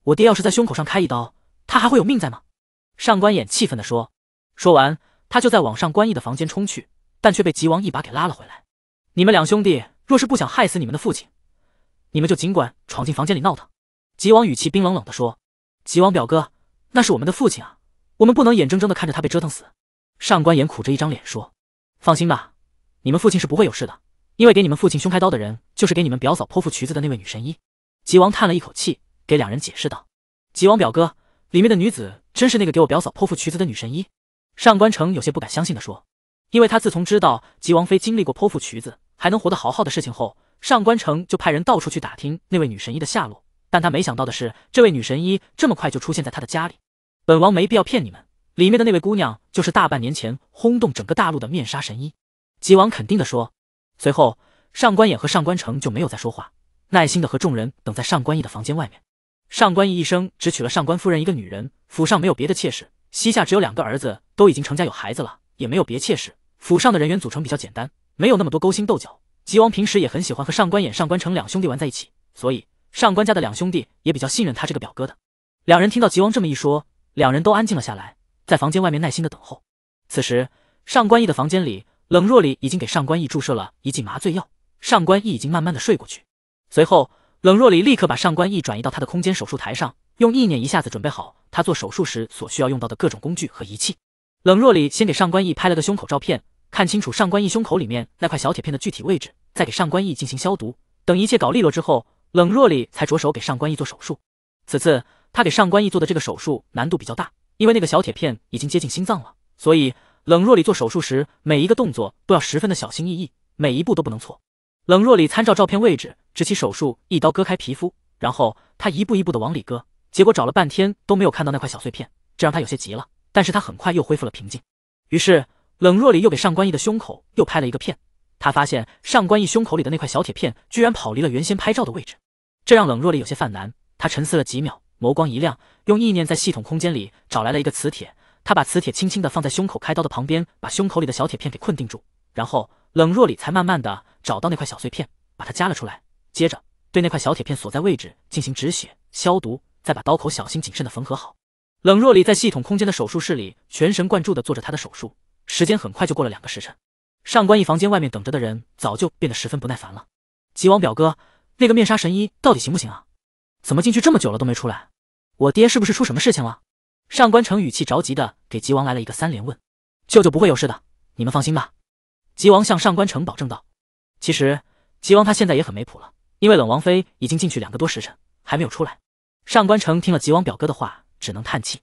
我爹要是在胸口上开一刀，他还会有命在吗？”上官衍气愤的说。说完，他就在往上官逸的房间冲去，但却被吉王一把给拉了回来。“你们两兄弟若是不想害死你们的父亲，你们就尽管闯进房间里闹腾。”吉王语气冰冷冷的说：“吉王表哥，那是我们的父亲啊，我们不能眼睁睁的看着他被折腾死。”上官岩苦着一张脸说：“放心吧，你们父亲是不会有事的，因为给你们父亲胸开刀的人，就是给你们表嫂剖腹取子的那位女神医。”吉王叹了一口气，给两人解释道：“吉王表哥，里面的女子真是那个给我表嫂剖腹取子的女神医？”上官城有些不敢相信的说：“因为他自从知道吉王妃经历过剖腹取子还能活得好好的事情后，上官城就派人到处去打听那位女神医的下落。”但他没想到的是，这位女神医这么快就出现在他的家里。本王没必要骗你们，里面的那位姑娘就是大半年前轰动整个大陆的面纱神医。吉王肯定的说。随后，上官衍和上官城就没有再说话，耐心的和众人等在上官逸的房间外面。上官逸一生只娶了上官夫人一个女人，府上没有别的妾室，膝下只有两个儿子，都已经成家有孩子了，也没有别妾室。府上的人员组成比较简单，没有那么多勾心斗角。吉王平时也很喜欢和上官衍、上官城两兄弟玩在一起，所以。上官家的两兄弟也比较信任他这个表哥的。两人听到吉王这么一说，两人都安静了下来，在房间外面耐心的等候。此时，上官毅的房间里，冷若里已经给上官毅注射了一剂麻醉药，上官毅已经慢慢的睡过去。随后，冷若里立刻把上官毅转移到他的空间手术台上，用意念一下子准备好他做手术时所需要用到的各种工具和仪器。冷若里先给上官毅拍了个胸口照片，看清楚上官毅胸口里面那块小铁片的具体位置，再给上官毅进行消毒。等一切搞利落之后。冷若里才着手给上官逸做手术。此次他给上官逸做的这个手术难度比较大，因为那个小铁片已经接近心脏了，所以冷若里做手术时每一个动作都要十分的小心翼翼，每一步都不能错。冷若里参照照片位置，执起手术，一刀割开皮肤，然后他一步一步的往里割，结果找了半天都没有看到那块小碎片，这让他有些急了。但是他很快又恢复了平静。于是冷若里又给上官逸的胸口又拍了一个片。他发现上官逸胸口里的那块小铁片居然跑离了原先拍照的位置，这让冷若离有些犯难。他沉思了几秒，眸光一亮，用意念在系统空间里找来了一个磁铁。他把磁铁轻轻的放在胸口开刀的旁边，把胸口里的小铁片给困定住。然后冷若离才慢慢的找到那块小碎片，把它夹了出来。接着对那块小铁片所在位置进行止血、消毒，再把刀口小心谨慎的缝合好。冷若离在系统空间的手术室里全神贯注的做着他的手术，时间很快就过了两个时辰。上官逸房间外面等着的人早就变得十分不耐烦了。吉王表哥，那个面纱神医到底行不行啊？怎么进去这么久了都没出来？我爹是不是出什么事情了？上官城语气着急的给吉王来了一个三连问。舅舅不会有事的，你们放心吧。吉王向上官城保证道。其实吉王他现在也很没谱了，因为冷王妃已经进去两个多时辰还没有出来。上官城听了吉王表哥的话，只能叹气。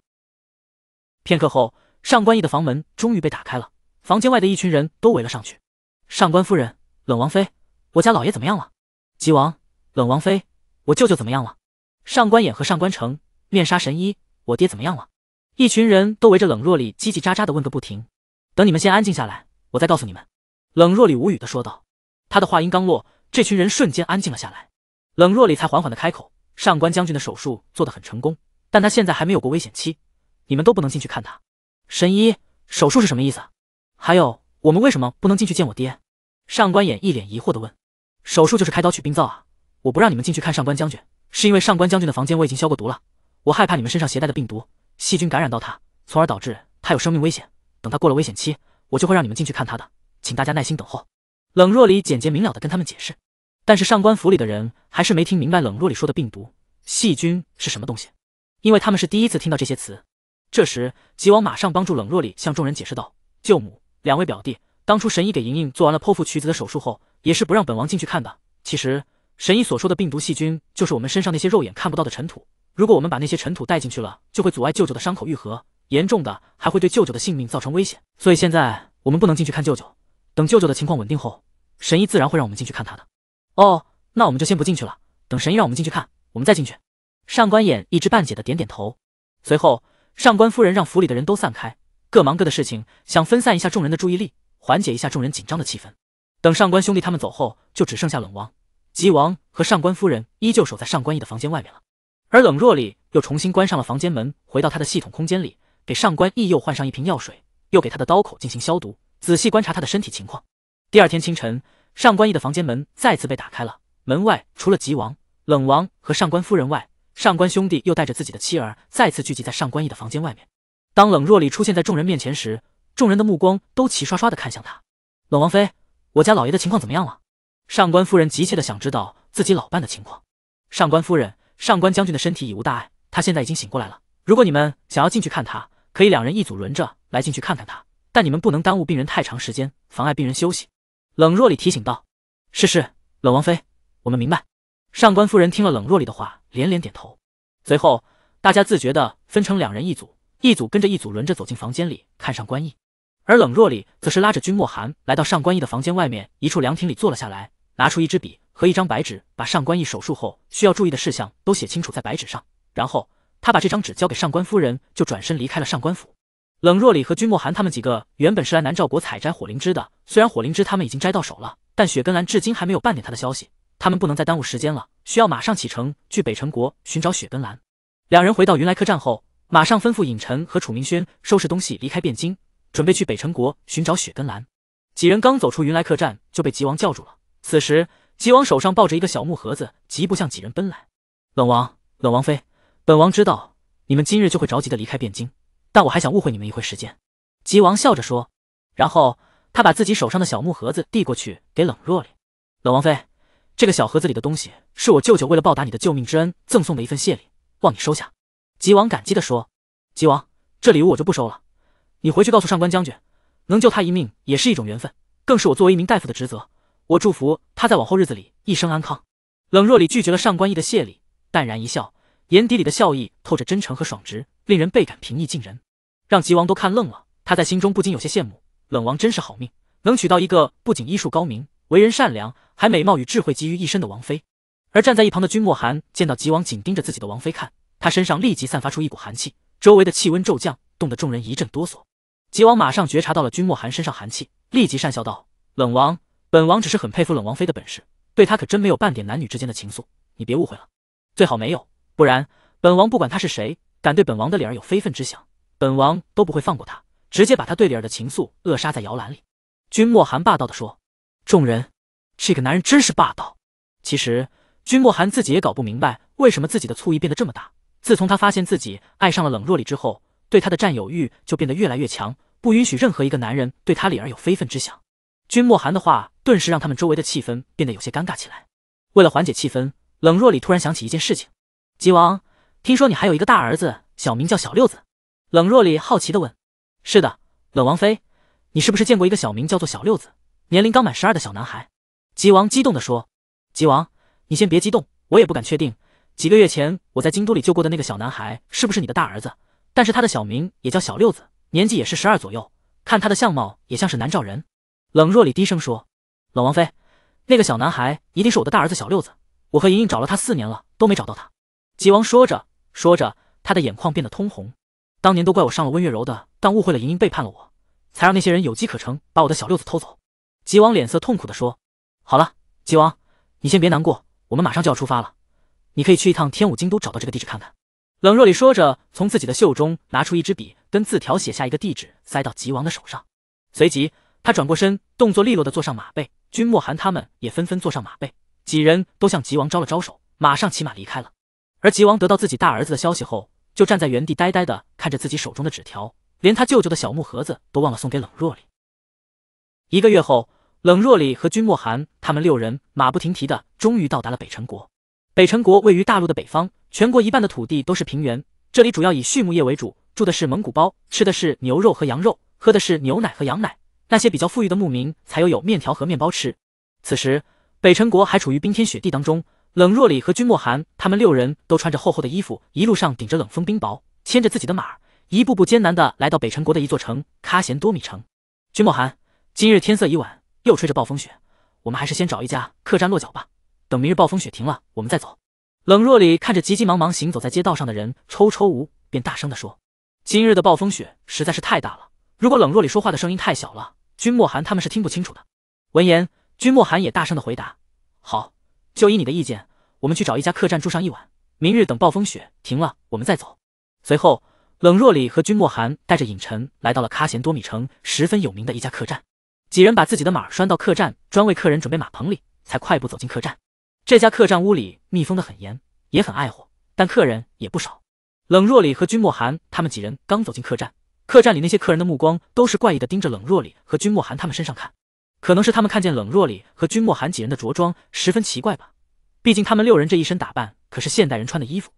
片刻后，上官逸的房门终于被打开了。房间外的一群人都围了上去。上官夫人，冷王妃，我家老爷怎么样了？吉王，冷王妃，我舅舅怎么样了？上官衍和上官城，面纱神医，我爹怎么样了？一群人都围着冷若里叽叽喳喳的问个不停。等你们先安静下来，我再告诉你们。冷若里无语的说道。他的话音刚落，这群人瞬间安静了下来。冷若里才缓缓的开口：上官将军的手术做得很成功，但他现在还没有过危险期，你们都不能进去看他。神医手术是什么意思？还有，我们为什么不能进去见我爹？上官衍一脸疑惑地问。手术就是开刀取病灶啊！我不让你们进去看上官将军，是因为上官将军的房间我已经消过毒了，我害怕你们身上携带的病毒、细菌感染到他，从而导致他有生命危险。等他过了危险期，我就会让你们进去看他的，请大家耐心等候。冷若离简洁明了地跟他们解释。但是上官府里的人还是没听明白冷若离说的病毒、细菌是什么东西，因为他们是第一次听到这些词。这时，吉王马上帮助冷若离向众人解释道：“舅母。”两位表弟，当初神医给莹莹做完了剖腹取子的手术后，也是不让本王进去看的。其实，神医所说的病毒细菌，就是我们身上那些肉眼看不到的尘土。如果我们把那些尘土带进去了，就会阻碍舅舅的伤口愈合，严重的还会对舅舅的性命造成危险。所以现在我们不能进去看舅舅。等舅舅的情况稳定后，神医自然会让我们进去看他的。哦，那我们就先不进去了。等神医让我们进去看，我们再进去。上官衍一知半解的点点头。随后，上官夫人让府里的人都散开。各忙各的事情，想分散一下众人的注意力，缓解一下众人紧张的气氛。等上官兄弟他们走后，就只剩下冷王、吉王和上官夫人依旧守在上官逸的房间外面了。而冷若离又重新关上了房间门，回到他的系统空间里，给上官逸又换上一瓶药水，又给他的刀口进行消毒，仔细观察他的身体情况。第二天清晨，上官逸的房间门再次被打开了，门外除了吉王、冷王和上官夫人外，上官兄弟又带着自己的妻儿再次聚集在上官逸的房间外面。当冷若离出现在众人面前时，众人的目光都齐刷刷的看向他。冷王妃，我家老爷的情况怎么样了？上官夫人急切的想知道自己老伴的情况。上官夫人，上官将军的身体已无大碍，他现在已经醒过来了。如果你们想要进去看他，可以两人一组轮着来进去看看他，但你们不能耽误病人太长时间，妨碍病人休息。冷若离提醒道。是是，冷王妃，我们明白。上官夫人听了冷若离的话，连连点头。随后，大家自觉的分成两人一组。一组跟着一组轮着走进房间里看上官逸，而冷若里则是拉着君莫寒来到上官逸的房间外面一处凉亭里坐了下来，拿出一支笔和一张白纸，把上官逸手术后需要注意的事项都写清楚在白纸上，然后他把这张纸交给上官夫人，就转身离开了上官府。冷若里和君莫寒他们几个原本是来南诏国采摘火灵芝的，虽然火灵芝他们已经摘到手了，但雪根兰至今还没有半点他的消息，他们不能再耽误时间了，需要马上启程去北辰国寻找雪根兰。两人回到云来客栈后。马上吩咐尹晨和楚明轩收拾东西离开汴京，准备去北辰国寻找雪根兰。几人刚走出云来客栈，就被吉王叫住了。此时，吉王手上抱着一个小木盒子，急步向几人奔来。冷王、冷王妃，本王知道你们今日就会着急的离开汴京，但我还想误会你们一会时间。吉王笑着说，然后他把自己手上的小木盒子递过去给冷若离。冷王妃，这个小盒子里的东西是我舅舅为了报答你的救命之恩赠送的一份谢礼，望你收下。吉王感激地说：“吉王，这礼物我就不收了。你回去告诉上官将军，能救他一命也是一种缘分，更是我作为一名大夫的职责。我祝福他在往后日子里一生安康。”冷若里拒绝了上官逸的谢礼，淡然一笑，眼底里的笑意透着真诚和爽直，令人倍感平易近人，让吉王都看愣了。他在心中不禁有些羡慕，冷王真是好命，能娶到一个不仅医术高明、为人善良，还美貌与智慧集于一身的王妃。而站在一旁的君莫寒见到吉王紧盯着自己的王妃看。他身上立即散发出一股寒气，周围的气温骤降，冻得众人一阵哆嗦。吉王马上觉察到了君莫寒身上寒气，立即讪笑道：“冷王，本王只是很佩服冷王妃的本事，对她可真没有半点男女之间的情愫，你别误会了。最好没有，不然本王不管他是谁，敢对本王的脸儿有非分之想，本王都不会放过他，直接把他对脸儿的情愫扼杀在摇篮里。”君莫寒霸道地说。众人，这个男人真是霸道。其实君莫寒自己也搞不明白，为什么自己的醋意变得这么大。自从他发现自己爱上了冷若里之后，对她的占有欲就变得越来越强，不允许任何一个男人对他里儿有非分之想。君莫寒的话顿时让他们周围的气氛变得有些尴尬起来。为了缓解气氛，冷若里突然想起一件事情。吉王，听说你还有一个大儿子，小名叫小六子。冷若里好奇的问：“是的，冷王妃，你是不是见过一个小名叫做小六子，年龄刚满十二的小男孩？”吉王激动的说：“吉王，你先别激动，我也不敢确定。”几个月前，我在京都里救过的那个小男孩，是不是你的大儿子？但是他的小名也叫小六子，年纪也是十二左右，看他的相貌也像是南诏人。冷若里低声说：“冷王妃，那个小男孩一定是我的大儿子小六子。我和莹莹找了他四年了，都没找到他。”吉王说着说着，他的眼眶变得通红。当年都怪我上了温月柔的，当，误会了莹莹背叛了我，才让那些人有机可乘，把我的小六子偷走。吉王脸色痛苦地说：“好了，吉王，你先别难过，我们马上就要出发了。”你可以去一趟天武京都，找到这个地址看看。冷若里说着，从自己的袖中拿出一支笔跟字条，写下一个地址，塞到吉王的手上。随即，他转过身，动作利落的坐上马背。君莫寒他们也纷纷坐上马背，几人都向吉王招了招手，马上骑马离开了。而吉王得到自己大儿子的消息后，就站在原地呆呆的看着自己手中的纸条，连他舅舅的小木盒子都忘了送给冷若里。一个月后，冷若里和君莫寒他们六人马不停蹄的，终于到达了北辰国。北辰国位于大陆的北方，全国一半的土地都是平原。这里主要以畜牧业为主，住的是蒙古包，吃的是牛肉和羊肉，喝的是牛奶和羊奶。那些比较富裕的牧民才有有面条和面包吃。此时，北辰国还处于冰天雪地当中，冷若里和君莫寒他们六人都穿着厚厚的衣服，一路上顶着冷风冰雹，牵着自己的马，一步步艰难地来到北辰国的一座城——喀贤多米城。君莫寒，今日天色已晚，又吹着暴风雪，我们还是先找一家客栈落脚吧。等明日暴风雪停了，我们再走。冷若里看着急急忙忙行走在街道上的人，抽抽无，便大声地说：“今日的暴风雪实在是太大了。如果冷若里说话的声音太小了，君莫寒他们是听不清楚的。”闻言，君莫寒也大声地回答：“好，就依你的意见，我们去找一家客栈住上一晚。明日等暴风雪停了，我们再走。”随后，冷若里和君莫寒带着尹晨来到了喀贤多米城十分有名的一家客栈，几人把自己的马拴到客栈专为客人准备马棚里，才快步走进客栈。这家客栈屋里密封的很严，也很爱护，但客人也不少。冷若里和君莫寒他们几人刚走进客栈，客栈里那些客人的目光都是怪异的盯着冷若里和君莫寒他们身上看，可能是他们看见冷若里和君莫寒几人的着装十分奇怪吧。毕竟他们六人这一身打扮可是现代人穿的衣服。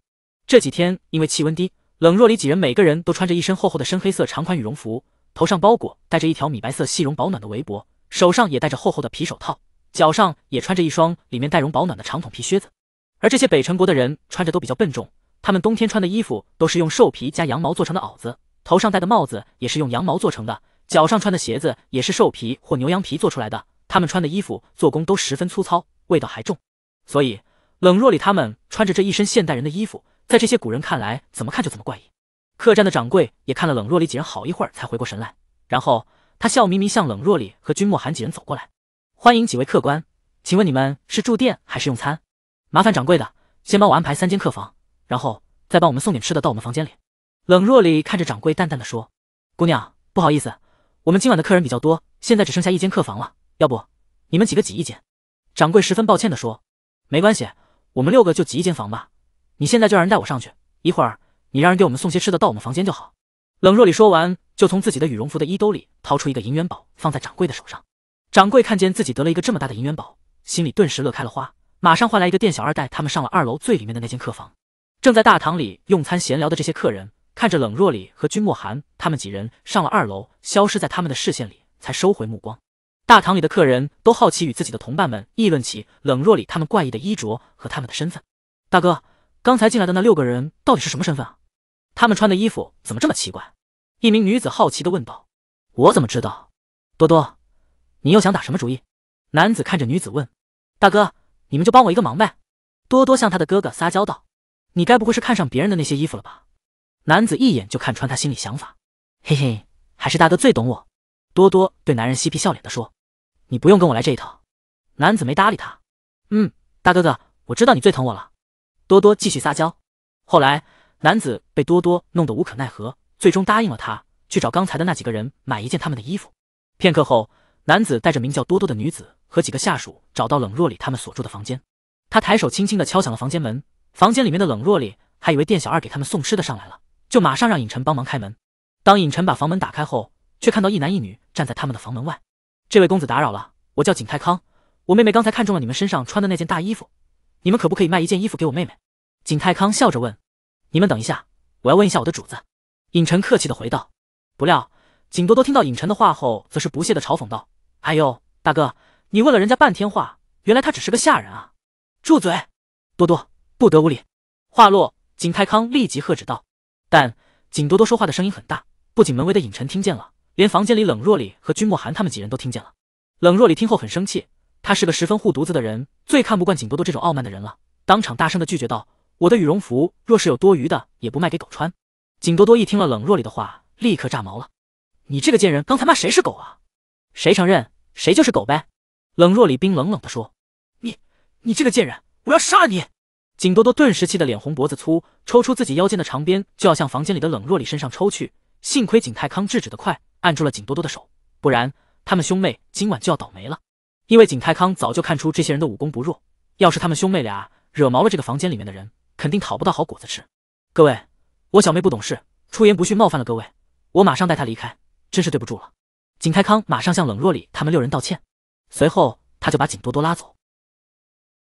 这几天因为气温低，冷若里几人每个人都穿着一身厚厚的深黑色长款羽绒服，头上包裹带着一条米白色细绒保暖的围脖，手上也戴着厚厚的皮手套。脚上也穿着一双里面带绒保暖的长筒皮靴子，而这些北辰国的人穿着都比较笨重。他们冬天穿的衣服都是用兽皮加羊毛做成的袄子，头上戴的帽子也是用羊毛做成的，脚上穿的鞋子也是兽皮或牛羊皮做出来的。他们穿的衣服做工都十分粗糙，味道还重。所以冷若里他们穿着这一身现代人的衣服，在这些古人看来，怎么看就怎么怪异。客栈的掌柜也看了冷若里几人好一会儿，才回过神来，然后他笑眯眯向冷若里和君莫寒几人走过来。欢迎几位客官，请问你们是住店还是用餐？麻烦掌柜的先帮我安排三间客房，然后再帮我们送点吃的到我们房间里。冷若里看着掌柜，淡淡的说：“姑娘，不好意思，我们今晚的客人比较多，现在只剩下一间客房了。要不你们几个挤一间？”掌柜十分抱歉的说：“没关系，我们六个就挤一间房吧。你现在就让人带我上去，一会儿你让人给我们送些吃的到我们房间就好。”冷若里说完，就从自己的羽绒服的衣兜里掏出一个银元宝，放在掌柜的手上。掌柜看见自己得了一个这么大的银元宝，心里顿时乐开了花，马上换来一个店小二带他们上了二楼最里面的那间客房。正在大堂里用餐闲聊的这些客人，看着冷若里和君莫寒他们几人上了二楼，消失在他们的视线里，才收回目光。大堂里的客人都好奇与自己的同伴们议论起冷若里他们怪异的衣着和他们的身份。大哥，刚才进来的那六个人到底是什么身份啊？他们穿的衣服怎么这么奇怪？一名女子好奇的问道。我怎么知道？多多。你又想打什么主意？男子看着女子问：“大哥，你们就帮我一个忙呗。”多多向他的哥哥撒娇道：“你该不会是看上别人的那些衣服了吧？”男子一眼就看穿他心里想法，嘿嘿，还是大哥最懂我。多多对男人嬉皮笑脸的说：“你不用跟我来这一套。”男子没搭理他。嗯，大哥哥，我知道你最疼我了。多多继续撒娇。后来，男子被多多弄得无可奈何，最终答应了他去找刚才的那几个人买一件他们的衣服。片刻后。男子带着名叫多多的女子和几个下属找到冷若里他们所住的房间，他抬手轻轻的敲响了房间门。房间里面的冷若里还以为店小二给他们送吃的上来了，就马上让尹晨帮忙开门。当尹晨把房门打开后，却看到一男一女站在他们的房门外。这位公子打扰了，我叫景泰康，我妹妹刚才看中了你们身上穿的那件大衣服，你们可不可以卖一件衣服给我妹妹？景泰康笑着问。你们等一下，我要问一下我的主子。尹晨客气的回道。不料景多多听到尹晨的话后，则是不屑的嘲讽道。哎呦，大哥，你问了人家半天话，原来他只是个下人啊！住嘴，多多不得无礼。话落，景泰康立即喝止道。但景多多说话的声音很大，不仅门卫的尹晨听见了，连房间里冷若里和君莫寒他们几人都听见了。冷若里听后很生气，他是个十分护犊子的人，最看不惯景多多这种傲慢的人了，当场大声的拒绝道：“我的羽绒服若是有多余的，也不卖给狗穿。”景多多一听了冷若里的话，立刻炸毛了：“你这个贱人，刚才骂谁是狗啊？”谁承认，谁就是狗呗！冷若李冰冷冷的说：“你，你这个贱人，我要杀你！”景多多顿时气得脸红脖子粗，抽出自己腰间的长鞭就要向房间里的冷若李身上抽去。幸亏景泰康制止的快，按住了景多多的手，不然他们兄妹今晚就要倒霉了。因为景泰康早就看出这些人的武功不弱，要是他们兄妹俩惹毛了这个房间里面的人，肯定讨不到好果子吃。各位，我小妹不懂事，出言不逊，冒犯了各位，我马上带她离开，真是对不住了。景泰康马上向冷若里他们六人道歉，随后他就把景多多拉走。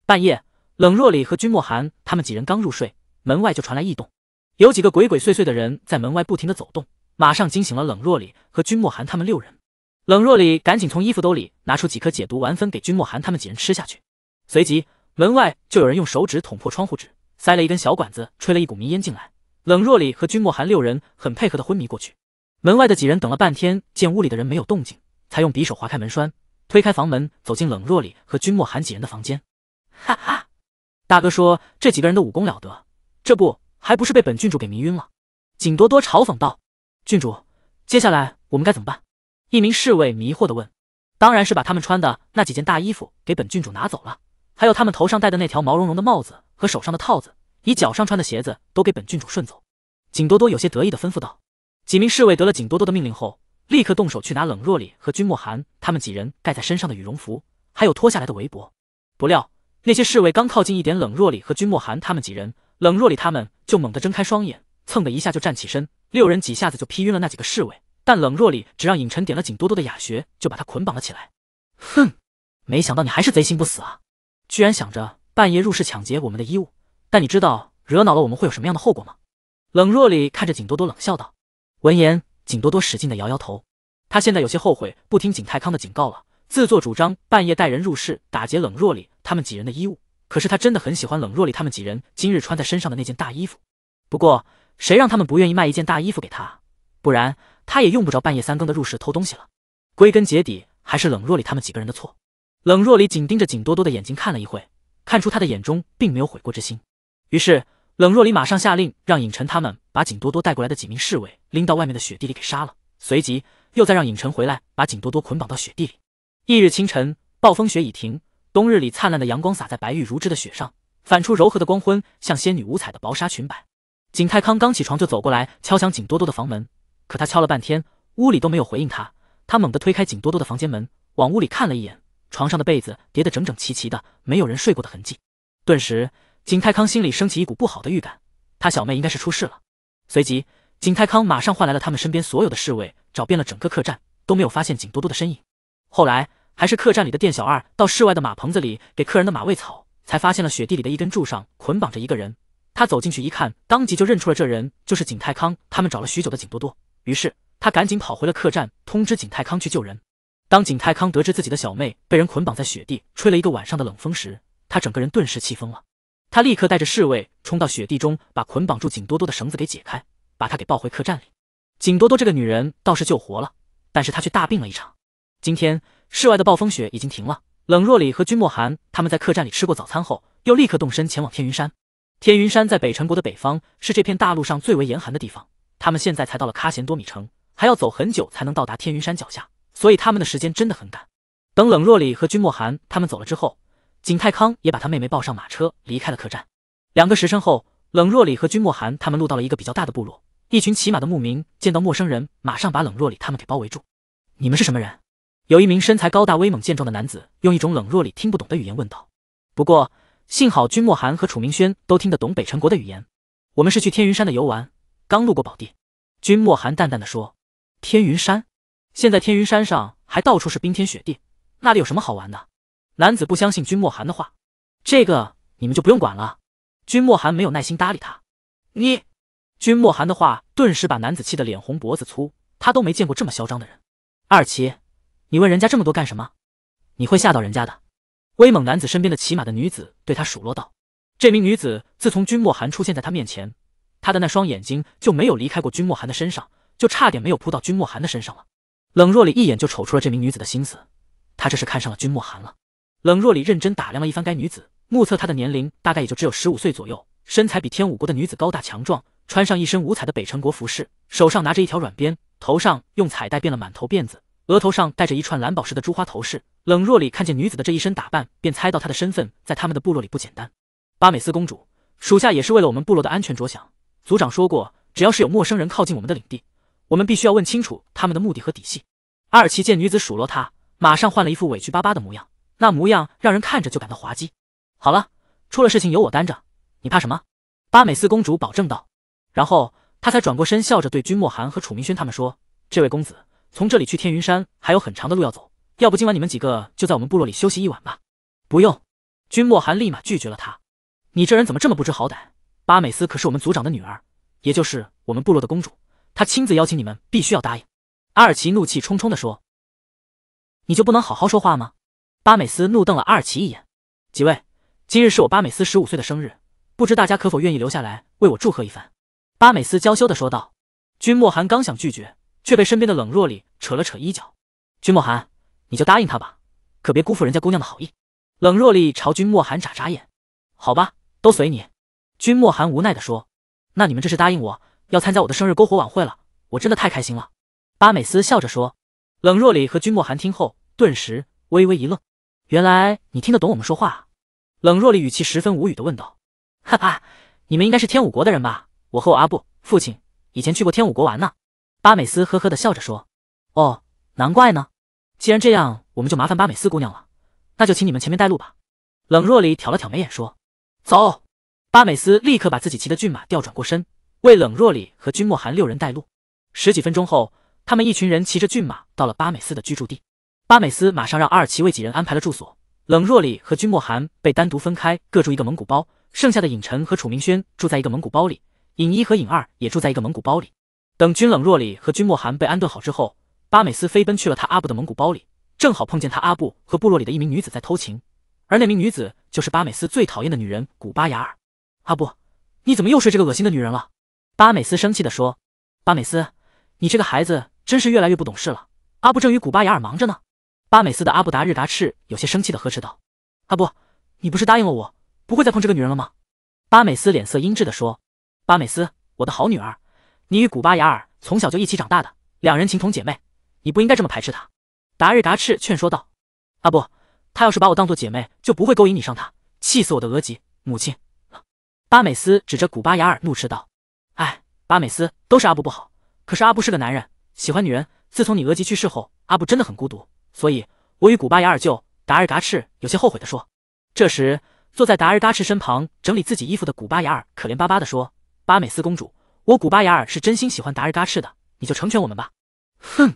半夜，冷若里和君莫寒他们几人刚入睡，门外就传来异动，有几个鬼鬼祟祟的人在门外不停的走动，马上惊醒了冷若里和君莫寒他们六人。冷若里赶紧从衣服兜里拿出几颗解毒丸分给君莫寒他们几人吃下去，随即门外就有人用手指捅破窗户纸，塞了一根小管子，吹了一股迷烟进来。冷若里和君莫寒六人很配合的昏迷过去。门外的几人等了半天，见屋里的人没有动静，才用匕首划开门栓，推开房门，走进冷若里和君莫寒几人的房间。哈哈，大哥说这几个人的武功了得，这不还不是被本郡主给迷晕了？景多多嘲讽道。郡主，接下来我们该怎么办？一名侍卫迷惑的问。当然是把他们穿的那几件大衣服给本郡主拿走了，还有他们头上戴的那条毛茸茸的帽子和手上的套子，以脚上穿的鞋子都给本郡主顺走。景多多有些得意的吩咐道。几名侍卫得了景多多的命令后，立刻动手去拿冷若里和君莫寒他们几人盖在身上的羽绒服，还有脱下来的围脖。不料那些侍卫刚靠近一点，冷若里和君莫寒他们几人，冷若里他们就猛地睁开双眼，蹭的一下就站起身。六人几下子就劈晕了那几个侍卫。但冷若里只让尹晨点了景多多的哑穴，就把他捆绑了起来。哼，没想到你还是贼心不死啊，居然想着半夜入室抢劫我们的衣物。但你知道惹恼了我们会有什么样的后果吗？冷若里看着景多多冷笑道。闻言，景多多使劲的摇摇头，他现在有些后悔不听景泰康的警告了，自作主张半夜带人入室打劫冷若里他们几人的衣物。可是他真的很喜欢冷若里他们几人今日穿在身上的那件大衣服，不过谁让他们不愿意卖一件大衣服给他，不然他也用不着半夜三更的入室偷东西了。归根结底，还是冷若里他们几个人的错。冷若里紧盯着景多多的眼睛看了一会，看出他的眼中并没有悔过之心，于是。冷若离马上下令让尹晨他们把景多多带过来的几名侍卫拎到外面的雪地里给杀了，随即又再让尹晨回来把景多多捆绑到雪地里。翌日清晨，暴风雪已停，冬日里灿烂的阳光洒在白玉如织的雪上，反出柔和的光辉，像仙女五彩的薄纱裙摆。景泰康刚起床就走过来敲响景多多的房门，可他敲了半天，屋里都没有回应他。他猛地推开景多多的房间门，往屋里看了一眼，床上的被子叠得整整齐齐的，没有人睡过的痕迹。顿时。景泰康心里升起一股不好的预感，他小妹应该是出事了。随即，景泰康马上唤来了他们身边所有的侍卫，找遍了整个客栈，都没有发现景多多的身影。后来，还是客栈里的店小二到室外的马棚子里给客人的马喂草，才发现了雪地里的一根柱上捆绑着一个人。他走进去一看，当即就认出了这人就是景泰康他们找了许久的景多多。于是，他赶紧跑回了客栈，通知景泰康去救人。当景泰康得知自己的小妹被人捆绑在雪地吹了一个晚上的冷风时，他整个人顿时气疯了。他立刻带着侍卫冲到雪地中，把捆绑住景多多的绳子给解开，把她给抱回客栈里。景多多这个女人倒是救活了，但是她却大病了一场。今天室外的暴风雪已经停了，冷若里和君莫寒他们在客栈里吃过早餐后，又立刻动身前往天云山。天云山在北辰国的北方，是这片大陆上最为严寒的地方。他们现在才到了喀贤多米城，还要走很久才能到达天云山脚下，所以他们的时间真的很赶。等冷若里和君莫寒他们走了之后。景泰康也把他妹妹抱上马车，离开了客栈。两个时辰后，冷若里和君莫寒他们路到了一个比较大的部落。一群骑马的牧民见到陌生人，马上把冷若里他们给包围住。“你们是什么人？”有一名身材高大、威猛健壮的男子用一种冷若里听不懂的语言问道。不过幸好，君莫寒和楚明轩都听得懂北辰国的语言。“我们是去天云山的游玩，刚路过宝地。”君莫寒淡淡的说。“天云山？现在天云山上还到处是冰天雪地，那里有什么好玩的？”男子不相信君莫寒的话，这个你们就不用管了。君莫寒没有耐心搭理他。你，君莫寒的话顿时把男子气得脸红脖子粗，他都没见过这么嚣张的人。二奇，你问人家这么多干什么？你会吓到人家的。威猛男子身边的骑马的女子对他数落道。这名女子自从君莫寒出现在他面前，他的那双眼睛就没有离开过君莫寒的身上，就差点没有扑到君莫寒的身上了。冷若离一眼就瞅出了这名女子的心思，她这是看上了君莫寒了。冷若里认真打量了一番该女子，目测她的年龄大概也就只有十五岁左右，身材比天武国的女子高大强壮，穿上一身五彩的北辰国服饰，手上拿着一条软鞭，头上用彩带编了满头辫子，额头上戴着一串蓝宝石的珠花头饰。冷若里看见女子的这一身打扮，便猜到她的身份在他们的部落里不简单。巴美斯公主，属下也是为了我们部落的安全着想。族长说过，只要是有陌生人靠近我们的领地，我们必须要问清楚他们的目的和底细。阿尔奇见女子数落他，马上换了一副委屈巴巴的模样。那模样让人看着就感到滑稽。好了，出了事情由我担着，你怕什么？巴美斯公主保证道。然后她才转过身，笑着对君莫寒和楚明轩他们说：“这位公子，从这里去天云山还有很长的路要走，要不今晚你们几个就在我们部落里休息一晚吧？”不用，君莫寒立马拒绝了他。你这人怎么这么不知好歹？巴美斯可是我们族长的女儿，也就是我们部落的公主，她亲自邀请你们，必须要答应。阿尔奇怒气冲冲地说：“你就不能好好说话吗？”巴美斯怒瞪了阿尔奇一眼。几位，今日是我巴美斯十五岁的生日，不知大家可否愿意留下来为我祝贺一番？巴美斯娇羞的说道。君莫寒刚想拒绝，却被身边的冷若离扯了扯衣角。君莫寒，你就答应他吧，可别辜负人家姑娘的好意。冷若离朝君莫寒眨眨眼。好吧，都随你。君莫寒无奈的说。那你们这是答应我要参加我的生日篝火晚会了，我真的太开心了。巴美斯笑着说。冷若离和君莫寒听后，顿时微微一愣。原来你听得懂我们说话，冷若离语气十分无语的问道。哈哈，你们应该是天武国的人吧？我和我阿布父亲以前去过天武国玩呢。巴美斯呵呵的笑着说。哦，难怪呢。既然这样，我们就麻烦巴美斯姑娘了。那就请你们前面带路吧。冷若离挑了挑眉眼说。走。巴美斯立刻把自己骑的骏马调转过身，为冷若离和君莫寒六人带路。十几分钟后，他们一群人骑着骏马到了巴美斯的居住地。巴美斯马上让阿尔奇为几人安排了住所，冷若里和君莫寒被单独分开，各住一个蒙古包，剩下的尹晨和楚明轩住在一个蒙古包里，尹一和尹二也住在一个蒙古包里。等君冷若里和君莫寒被安顿好之后，巴美斯飞奔去了他阿布的蒙古包里，正好碰见他阿布和部落里的一名女子在偷情，而那名女子就是巴美斯最讨厌的女人古巴雅尔。阿布，你怎么又睡这个恶心的女人了？巴美斯生气地说。巴美斯，你这个孩子真是越来越不懂事了。阿布正与古巴雅尔忙着呢。巴美斯的阿布达日达赤有些生气的呵斥道：“阿布，你不是答应了我不会再碰这个女人了吗？”巴美斯脸色阴鸷的说：“巴美斯，我的好女儿，你与古巴雅尔从小就一起长大的，两人情同姐妹，你不应该这么排斥她。”达日达赤劝说道：“阿布，她要是把我当做姐妹，就不会勾引你上她。气死我的额吉母亲！”巴美斯指着古巴雅尔怒斥道：“哎，巴美斯，都是阿布不好。可是阿布是个男人，喜欢女人。自从你额吉去世后，阿布真的很孤独。”所以，我与古巴雅尔就达尔嘎赤有些后悔地说。这时，坐在达尔嘎赤身旁整理自己衣服的古巴雅尔可怜巴巴地说：“巴美斯公主，我古巴雅尔是真心喜欢达尔嘎赤的，你就成全我们吧。”哼，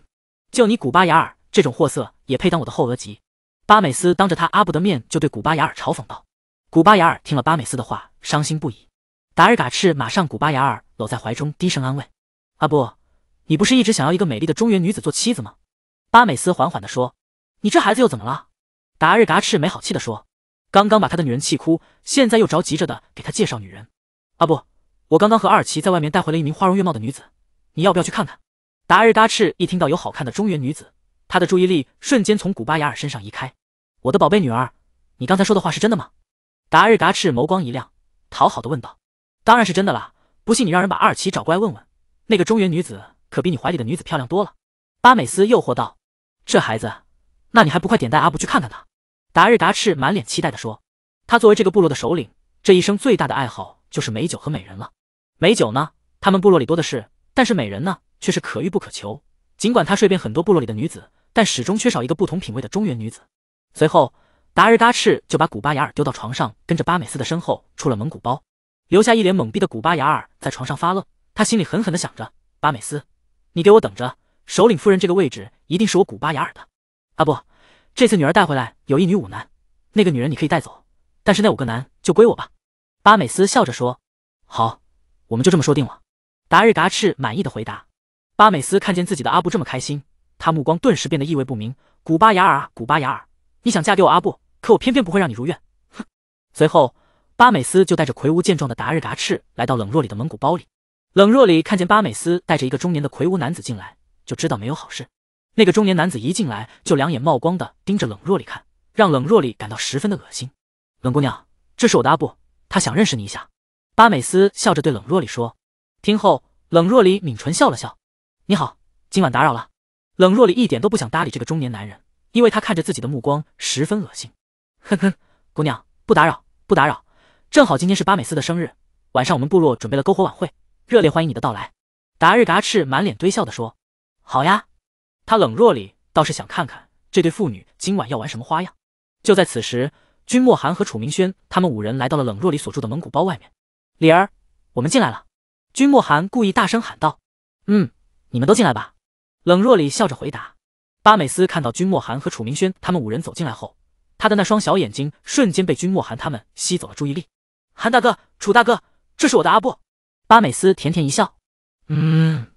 就你古巴雅尔这种货色也配当我的后额吉？巴美斯当着他阿布的面就对古巴雅尔嘲讽道。古巴雅尔听了巴美斯的话，伤心不已。达尔嘎赤马上古巴雅尔搂在怀中，低声安慰：“阿布，你不是一直想要一个美丽的中原女子做妻子吗？”巴美斯缓缓地说：“你这孩子又怎么了？”达日嘎赤没好气地说：“刚刚把他的女人气哭，现在又着急着的给他介绍女人。”啊不，我刚刚和阿尔奇在外面带回了一名花容月貌的女子，你要不要去看看？”达日嘎赤一听到有好看的中原女子，他的注意力瞬间从古巴雅尔身上移开。“我的宝贝女儿，你刚才说的话是真的吗？”达日嘎赤眸光一亮，讨好的问道。“当然是真的啦，不信你让人把阿尔奇找过来问问。那个中原女子可比你怀里的女子漂亮多了。”巴美斯诱惑道。这孩子，那你还不快点带阿布去看看他？达日达赤满脸期待地说。他作为这个部落的首领，这一生最大的爱好就是美酒和美人了。美酒呢，他们部落里多的是，但是美人呢，却是可遇不可求。尽管他睡遍很多部落里的女子，但始终缺少一个不同品味的中原女子。随后，达日达赤就把古巴雅尔丢到床上，跟着巴美斯的身后出了蒙古包，留下一脸懵逼的古巴雅尔在床上发愣。他心里狠狠地想着：巴美斯，你给我等着！首领夫人这个位置一定是我古巴雅尔的，阿布。这次女儿带回来有一女五男，那个女人你可以带走，但是那五个男就归我吧。巴美斯笑着说：“好，我们就这么说定了。”达日嘎赤满意的回答。巴美斯看见自己的阿布这么开心，他目光顿时变得意味不明。古巴雅尔啊，古巴雅尔，你想嫁给我阿布，可我偏偏不会让你如愿。哼。随后，巴美斯就带着魁梧健壮的达日嘎赤来到冷若里的蒙古包里。冷若里看见巴美斯带着一个中年的魁梧男子进来。就知道没有好事。那个中年男子一进来就两眼冒光的盯着冷若里看，让冷若里感到十分的恶心。冷姑娘，这是我的阿布，他想认识你一下。巴美斯笑着对冷若里说。听后，冷若里抿唇笑了笑。你好，今晚打扰了。冷若里一点都不想搭理这个中年男人，因为他看着自己的目光十分恶心。哼哼，姑娘，不打扰，不打扰。正好今天是巴美斯的生日，晚上我们部落准备了篝火晚会，热烈欢迎你的到来。达日嘎赤满脸堆笑的说。好呀，他冷若里倒是想看看这对父女今晚要玩什么花样。就在此时，君莫寒和楚明轩他们五人来到了冷若里所住的蒙古包外面。李儿，我们进来了。君莫寒故意大声喊道。嗯，你们都进来吧。冷若里笑着回答。巴美斯看到君莫寒和楚明轩他们五人走进来后，他的那双小眼睛瞬间被君莫寒他们吸走了注意力。韩大哥，楚大哥，这是我的阿布。巴美斯甜甜一笑。嗯。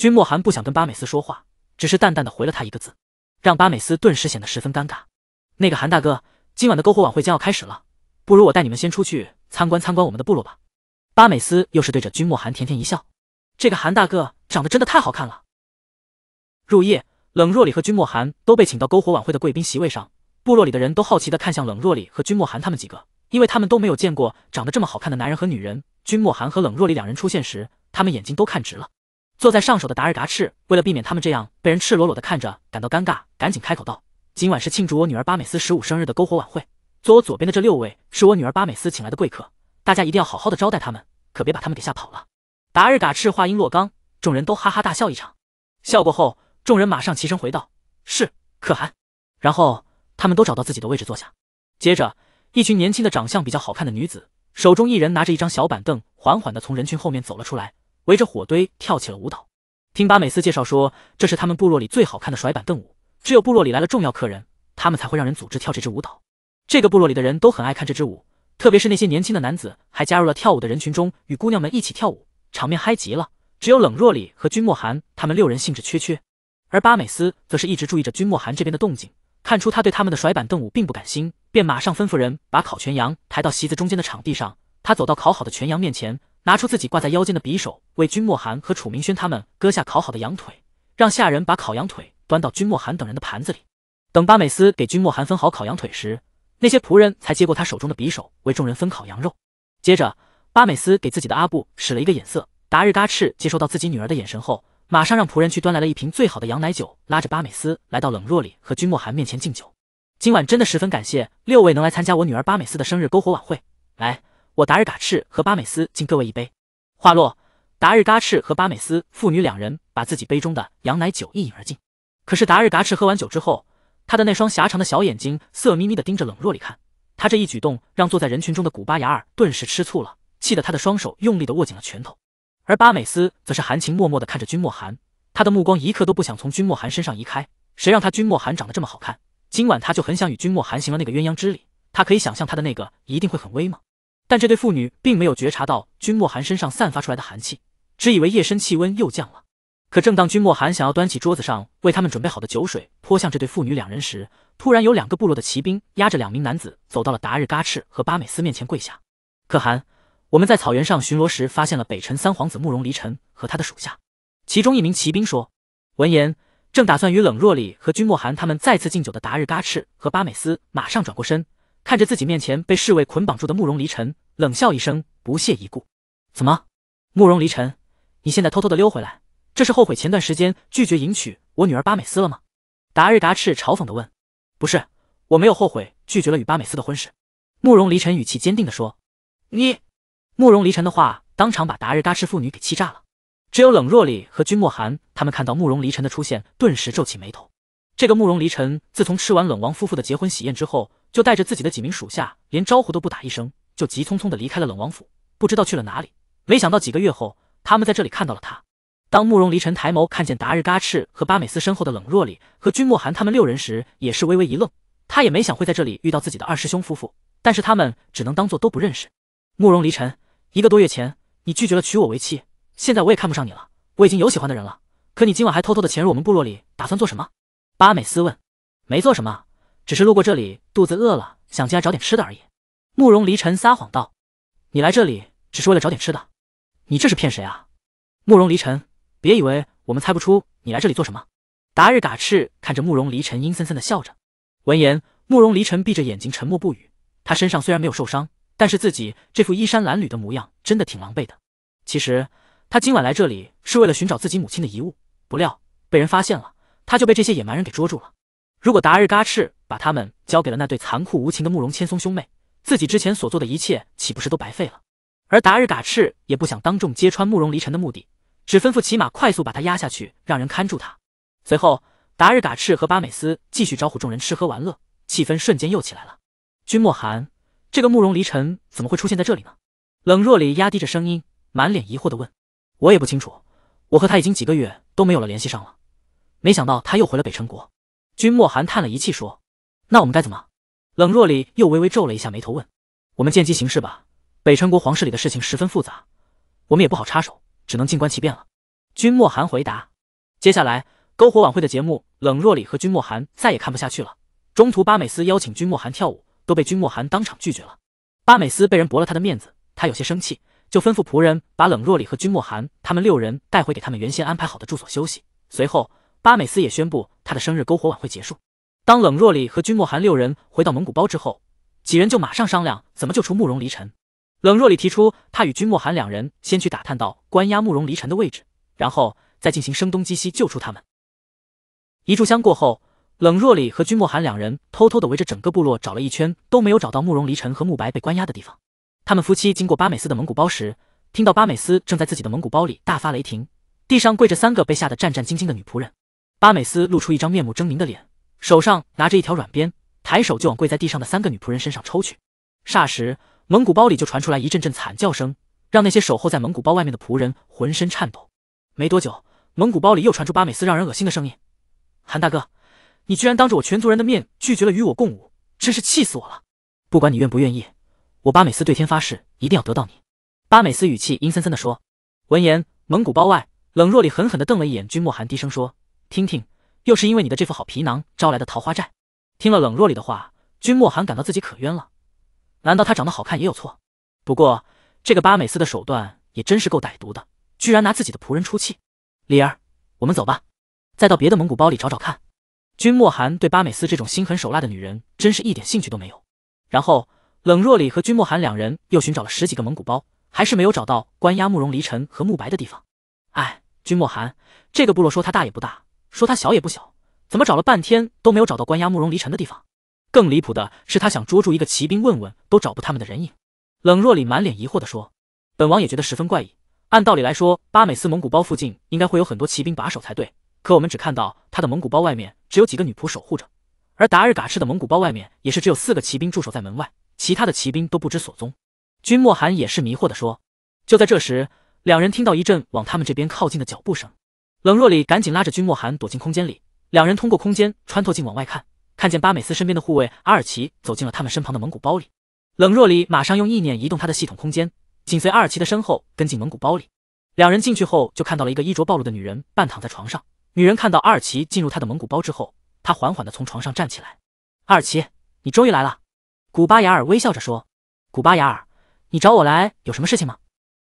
君莫寒不想跟巴美斯说话，只是淡淡的回了他一个字，让巴美斯顿时显得十分尴尬。那个韩大哥，今晚的篝火晚会将要开始了，不如我带你们先出去参观参观我们的部落吧。巴美斯又是对着君莫寒甜甜一笑，这个韩大哥长得真的太好看了。入夜，冷若里和君莫寒都被请到篝火晚会的贵宾席位上，部落里的人都好奇的看向冷若里和君莫寒他们几个，因为他们都没有见过长得这么好看的男人和女人。君莫寒和冷若里两人出现时，他们眼睛都看直了。坐在上首的达日嘎赤为了避免他们这样被人赤裸裸的看着感到尴尬，赶紧开口道：“今晚是庆祝我女儿巴美斯十五生日的篝火晚会，坐我左边的这六位是我女儿巴美斯请来的贵客，大家一定要好好的招待他们，可别把他们给吓跑了。”达日嘎赤话音落刚，众人都哈哈大笑一场。笑过后，众人马上齐声回道：“是可汗。”然后他们都找到自己的位置坐下。接着，一群年轻的长相比较好看的女子，手中一人拿着一张小板凳，缓缓的从人群后面走了出来。围着火堆跳起了舞蹈。听巴美斯介绍说，这是他们部落里最好看的甩板凳舞，只有部落里来了重要客人，他们才会让人组织跳这支舞蹈。这个部落里的人都很爱看这支舞，特别是那些年轻的男子，还加入了跳舞的人群中，与姑娘们一起跳舞，场面嗨极了。只有冷若里和君莫寒他们六人兴致缺缺。而巴美斯则是一直注意着君莫寒这边的动静，看出他对他们的甩板凳舞并不感兴，便马上吩咐人把烤全羊抬到席子中间的场地上。他走到烤好的全羊面前。拿出自己挂在腰间的匕首，为君莫寒和楚明轩他们割下烤好的羊腿，让下人把烤羊腿端到君莫寒等人的盘子里。等巴美斯给君莫寒分好烤羊腿时，那些仆人才接过他手中的匕首，为众人分烤羊肉。接着，巴美斯给自己的阿布使了一个眼色，达日嘎赤接收到自己女儿的眼神后，马上让仆人去端来了一瓶最好的羊奶酒，拉着巴美斯来到冷若里和君莫寒面前敬酒。今晚真的十分感谢六位能来参加我女儿巴美斯的生日篝火晚会，来。我达日嘎赤和巴美斯敬各位一杯。话落，达日嘎赤和巴美斯父女两人把自己杯中的羊奶酒一饮而尽。可是达日嘎赤喝完酒之后，他的那双狭长的小眼睛色眯眯的盯着冷若里看。他这一举动让坐在人群中的古巴牙尔顿时吃醋了，气得他的双手用力的握紧了拳头。而巴美斯则是含情脉脉的看着君莫寒，他的目光一刻都不想从君莫寒身上移开。谁让他君莫寒长得这么好看？今晚他就很想与君莫寒行了那个鸳鸯之礼。他可以想象他的那个一定会很威猛。但这对妇女并没有觉察到君莫寒身上散发出来的寒气，只以为夜深气温又降了。可正当君莫寒想要端起桌子上为他们准备好的酒水泼向这对妇女两人时，突然有两个部落的骑兵压着两名男子走到了达日嘎赤和巴美斯面前跪下：“可汗，我们在草原上巡逻时发现了北辰三皇子慕容离尘和他的属下。”其中一名骑兵说。闻言，正打算与冷若里和君莫寒他们再次敬酒的达日嘎赤和巴美斯马上转过身。看着自己面前被侍卫捆绑住的慕容离尘，冷笑一声，不屑一顾：“怎么，慕容离尘，你现在偷偷的溜回来，这是后悔前段时间拒绝迎娶我女儿巴美斯了吗？”达日嘎赤嘲讽的问。“不是，我没有后悔拒绝了与巴美斯的婚事。”慕容离尘语气坚定的说。你慕容离尘的话，当场把达日嘎赤父女给气炸了。只有冷若里和君莫寒他们看到慕容离尘的出现，顿时皱起眉头。这个慕容离尘，自从吃完冷王夫妇的结婚喜宴之后。就带着自己的几名属下，连招呼都不打一声，就急匆匆的离开了冷王府，不知道去了哪里。没想到几个月后，他们在这里看到了他。当慕容离尘抬眸看见达日嘎赤和巴美斯身后的冷若离和君莫寒他们六人时，也是微微一愣。他也没想会在这里遇到自己的二师兄夫妇，但是他们只能当做都不认识。慕容离尘，一个多月前你拒绝了娶我为妻，现在我也看不上你了，我已经有喜欢的人了。可你今晚还偷偷的潜入我们部落里，打算做什么？巴美斯问。没做什么。只是路过这里，肚子饿了，想进来找点吃的而已。慕容离尘撒谎道：“你来这里只是为了找点吃的，你这是骗谁啊？”慕容离尘，别以为我们猜不出你来这里做什么。达日嘎赤看着慕容离尘，阴森森的笑着。闻言，慕容离尘闭着眼睛，沉默不语。他身上虽然没有受伤，但是自己这副衣衫褴褛的模样，真的挺狼狈的。其实他今晚来这里是为了寻找自己母亲的遗物，不料被人发现了，他就被这些野蛮人给捉住了。如果达日嘎赤。把他们交给了那对残酷无情的慕容千松兄妹，自己之前所做的一切岂不是都白费了？而达日嘎赤也不想当众揭穿慕容离尘的目的，只吩咐骑马快速把他压下去，让人看住他。随后，达日嘎赤和巴美斯继续招呼众人吃喝玩乐，气氛瞬间又起来了。君莫寒，这个慕容离尘怎么会出现在这里呢？冷若离压低着声音，满脸疑惑地问：“我也不清楚，我和他已经几个月都没有了联系上了，没想到他又回了北辰国。”君莫寒叹了一气说。那我们该怎么？冷若里又微微皱了一下眉头，问：“我们见机行事吧。北辰国皇室里的事情十分复杂，我们也不好插手，只能静观其变了。”君莫寒回答。接下来篝火晚会的节目，冷若里和君莫寒再也看不下去了。中途巴美斯邀请君莫寒跳舞，都被君莫寒当场拒绝了。巴美斯被人驳了他的面子，他有些生气，就吩咐仆人把冷若里和君莫寒他们六人带回给他们原先安排好的住所休息。随后，巴美斯也宣布他的生日篝火晚会结束。当冷若离和君莫寒六人回到蒙古包之后，几人就马上商量怎么救出慕容离尘。冷若离提出，他与君莫寒两人先去打探到关押慕容离尘的位置，然后再进行声东击西救出他们。一炷香过后，冷若里和君莫寒两人偷偷的围着整个部落找了一圈，都没有找到慕容离尘和慕白被关押的地方。他们夫妻经过巴美斯的蒙古包时，听到巴美斯正在自己的蒙古包里大发雷霆，地上跪着三个被吓得战战兢兢的女仆人。巴美斯露出一张面目狰狞的脸。手上拿着一条软鞭，抬手就往跪在地上的三个女仆人身上抽去。霎时，蒙古包里就传出来一阵阵惨叫声，让那些守候在蒙古包外面的仆人浑身颤抖。没多久，蒙古包里又传出巴美斯让人恶心的声音：“韩大哥，你居然当着我全族人的面拒绝了与我共舞，真是气死我了！不管你愿不愿意，我巴美斯对天发誓，一定要得到你。”巴美斯语气阴森森地说。闻言，蒙古包外冷若里狠狠地瞪了一眼君莫寒，低声说：“听听。”就是因为你的这副好皮囊招来的桃花债。听了冷若离的话，君莫寒感到自己可冤了。难道他长得好看也有错？不过这个巴美斯的手段也真是够歹毒的，居然拿自己的仆人出气。李儿，我们走吧，再到别的蒙古包里找找看。君莫寒对巴美斯这种心狠手辣的女人真是一点兴趣都没有。然后冷若离和君莫寒两人又寻找了十几个蒙古包，还是没有找到关押慕容离尘和慕白的地方。哎，君莫寒，这个部落说他大也不大。说他小也不小，怎么找了半天都没有找到关押慕容离尘的地方？更离谱的是，他想捉住一个骑兵问问，都找不他们的人影。冷若里满脸疑惑的说：“本王也觉得十分怪异。按道理来说，巴美斯蒙古包附近应该会有很多骑兵把守才对，可我们只看到他的蒙古包外面只有几个女仆守护着，而达尔嘎赤的蒙古包外面也是只有四个骑兵驻守在门外，其他的骑兵都不知所踪。”君莫寒也是迷惑的说。就在这时，两人听到一阵往他们这边靠近的脚步声。冷若里赶紧拉着君莫寒躲进空间里，两人通过空间穿透镜往外看，看见巴美斯身边的护卫阿尔奇走进了他们身旁的蒙古包里。冷若里马上用意念移动他的系统空间，紧随阿尔奇的身后跟进蒙古包里。两人进去后就看到了一个衣着暴露的女人半躺在床上。女人看到阿尔奇进入她的蒙古包之后，她缓缓地从床上站起来。阿尔奇，你终于来了。古巴雅尔微笑着说：“古巴雅尔，你找我来有什么事情吗？”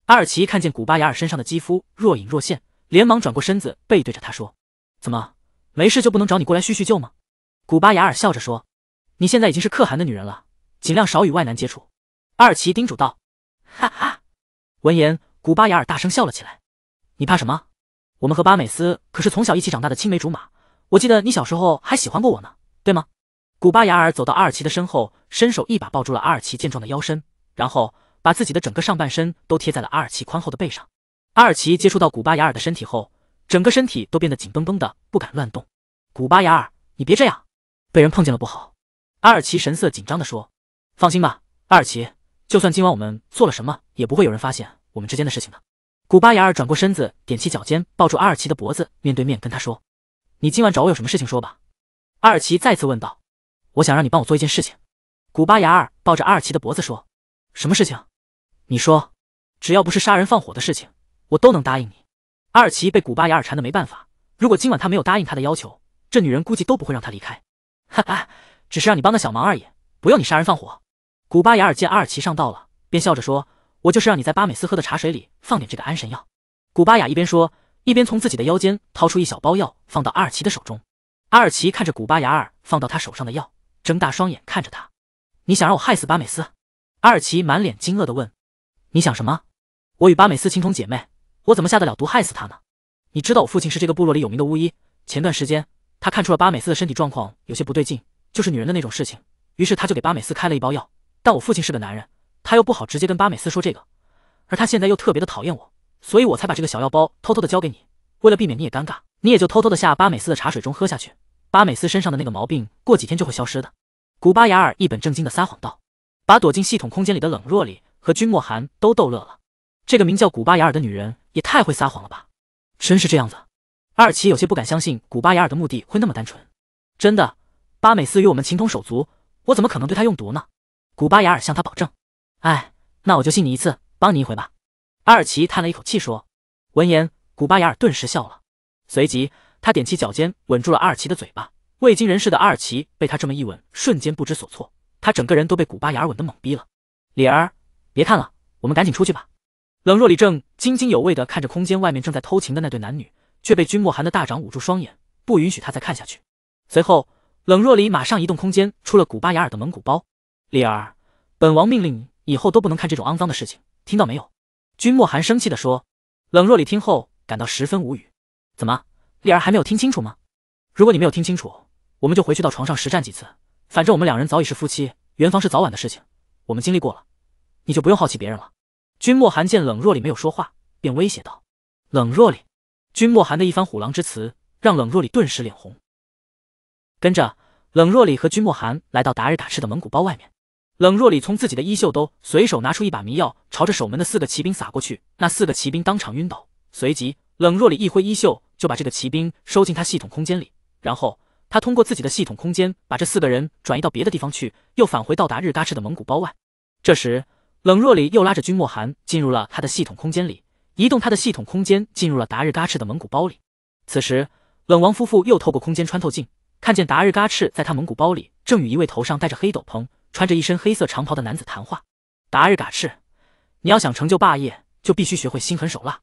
阿尔奇看见古巴雅尔身上的肌肤若隐若现。连忙转过身子，背对着他说：“怎么，没事就不能找你过来叙叙旧吗？”古巴雅尔笑着说：“你现在已经是可汗的女人了，尽量少与外男接触。”阿尔奇叮嘱道。哈哈，闻言，古巴雅尔大声笑了起来。你怕什么？我们和巴美斯可是从小一起长大的青梅竹马，我记得你小时候还喜欢过我呢，对吗？古巴雅尔走到阿尔奇的身后，伸手一把抱住了阿尔奇健壮的腰身，然后把自己的整个上半身都贴在了阿尔奇宽厚的背上。阿尔奇接触到古巴雅尔的身体后，整个身体都变得紧绷绷的，不敢乱动。古巴雅尔，你别这样，被人碰见了不好。阿尔奇神色紧张地说：“放心吧，阿尔奇，就算今晚我们做了什么，也不会有人发现我们之间的事情的。”古巴雅尔转过身子，踮起脚尖抱住阿尔奇的脖子，面对面跟他说：“你今晚找我有什么事情说吧？”阿尔奇再次问道：“我想让你帮我做一件事情。”古巴雅尔抱着阿尔奇的脖子说：“什么事情？你说，只要不是杀人放火的事情。”我都能答应你，阿尔奇被古巴雅尔缠得没办法。如果今晚他没有答应他的要求，这女人估计都不会让他离开。哈哈，只是让你帮个小忙而已，不用你杀人放火。古巴雅尔见阿尔奇上道了，便笑着说：“我就是让你在巴美斯喝的茶水里放点这个安神药。”古巴雅一边说，一边从自己的腰间掏出一小包药，放到阿尔奇的手中。阿尔奇看着古巴雅尔放到他手上的药，睁大双眼看着他：“你想让我害死巴美斯？”阿尔奇满脸惊愕地问：“你想什么？我与巴美斯情同姐妹。”我怎么下得了毒害死他呢？你知道我父亲是这个部落里有名的巫医。前段时间，他看出了巴美斯的身体状况有些不对劲，就是女人的那种事情。于是他就给巴美斯开了一包药。但我父亲是个男人，他又不好直接跟巴美斯说这个。而他现在又特别的讨厌我，所以我才把这个小药包偷偷的交给你。为了避免你也尴尬，你也就偷偷的下巴美斯的茶水中喝下去。巴美斯身上的那个毛病，过几天就会消失的。古巴雅尔一本正经的撒谎道，把躲进系统空间里的冷若离和君莫寒都逗乐了。这个名叫古巴雅尔的女人。也太会撒谎了吧！真是这样子，阿尔奇有些不敢相信古巴雅尔的目的会那么单纯。真的，巴美斯与我们情同手足，我怎么可能对他用毒呢？古巴雅尔向他保证。哎，那我就信你一次，帮你一回吧。阿尔奇叹了一口气说。闻言，古巴雅尔顿时笑了。随即，他踮起脚尖吻住了阿尔奇的嘴巴。未经人事的阿尔奇被他这么一吻，瞬间不知所措。他整个人都被古巴雅尔吻得懵逼了。李儿，别看了，我们赶紧出去吧。冷若离正津津有味地看着空间外面正在偷情的那对男女，却被君莫寒的大掌捂住双眼，不允许他再看下去。随后，冷若离马上移动空间，出了古巴雅尔的蒙古包。丽儿，本王命令你以后都不能看这种肮脏的事情，听到没有？君莫寒生气地说。冷若离听后感到十分无语。怎么，丽儿还没有听清楚吗？如果你没有听清楚，我们就回去到床上实战几次。反正我们两人早已是夫妻，圆房是早晚的事情。我们经历过了，你就不用好奇别人了。君莫寒见冷若里没有说话，便威胁道：“冷若里！”君莫寒的一番虎狼之词，让冷若里顿时脸红。跟着，冷若里和君莫寒来到达日嘎赤的蒙古包外面。冷若里从自己的衣袖兜随手拿出一把迷药，朝着守门的四个骑兵撒过去。那四个骑兵当场晕倒。随即，冷若里一挥衣袖，就把这个骑兵收进他系统空间里。然后，他通过自己的系统空间把这四个人转移到别的地方去，又返回到达日嘎赤的蒙古包外。这时，冷若离又拉着君莫寒进入了他的系统空间里，移动他的系统空间进入了达日嘎赤的蒙古包里。此时，冷王夫妇又透过空间穿透镜看见达日嘎赤在他蒙古包里正与一位头上戴着黑斗篷、穿着一身黑色长袍的男子谈话。达日嘎赤，你要想成就霸业，就必须学会心狠手辣，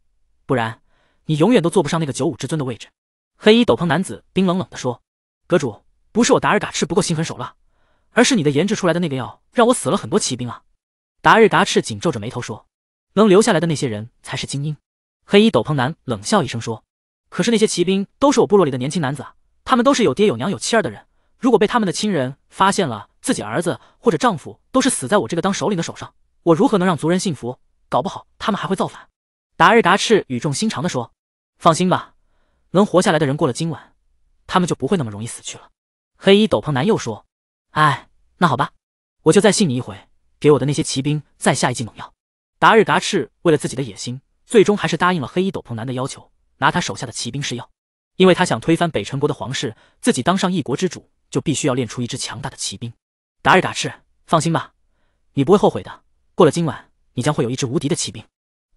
不然你永远都坐不上那个九五之尊的位置。黑衣斗篷男子冰冷冷地说：“阁主，不是我达日嘎赤不够心狠手辣，而是你的研制出来的那个药让我死了很多骑兵啊。”达日达赤紧皱着眉头说：“能留下来的那些人才是精英。”黑衣斗篷男冷笑一声说：“可是那些骑兵都是我部落里的年轻男子，他们都是有爹有娘有妻儿的人。如果被他们的亲人发现了自己儿子或者丈夫都是死在我这个当首领的手上，我如何能让族人信服？搞不好他们还会造反。”达日达赤语重心长地说：“放心吧，能活下来的人过了今晚，他们就不会那么容易死去了。”黑衣斗篷男又说：“哎，那好吧，我就再信你一回。”给我的那些骑兵再下一剂猛药。达日嘎赤为了自己的野心，最终还是答应了黑衣斗篷男的要求，拿他手下的骑兵试药。因为他想推翻北辰国的皇室，自己当上一国之主，就必须要练出一支强大的骑兵。达日嘎赤，放心吧，你不会后悔的。过了今晚，你将会有一支无敌的骑兵。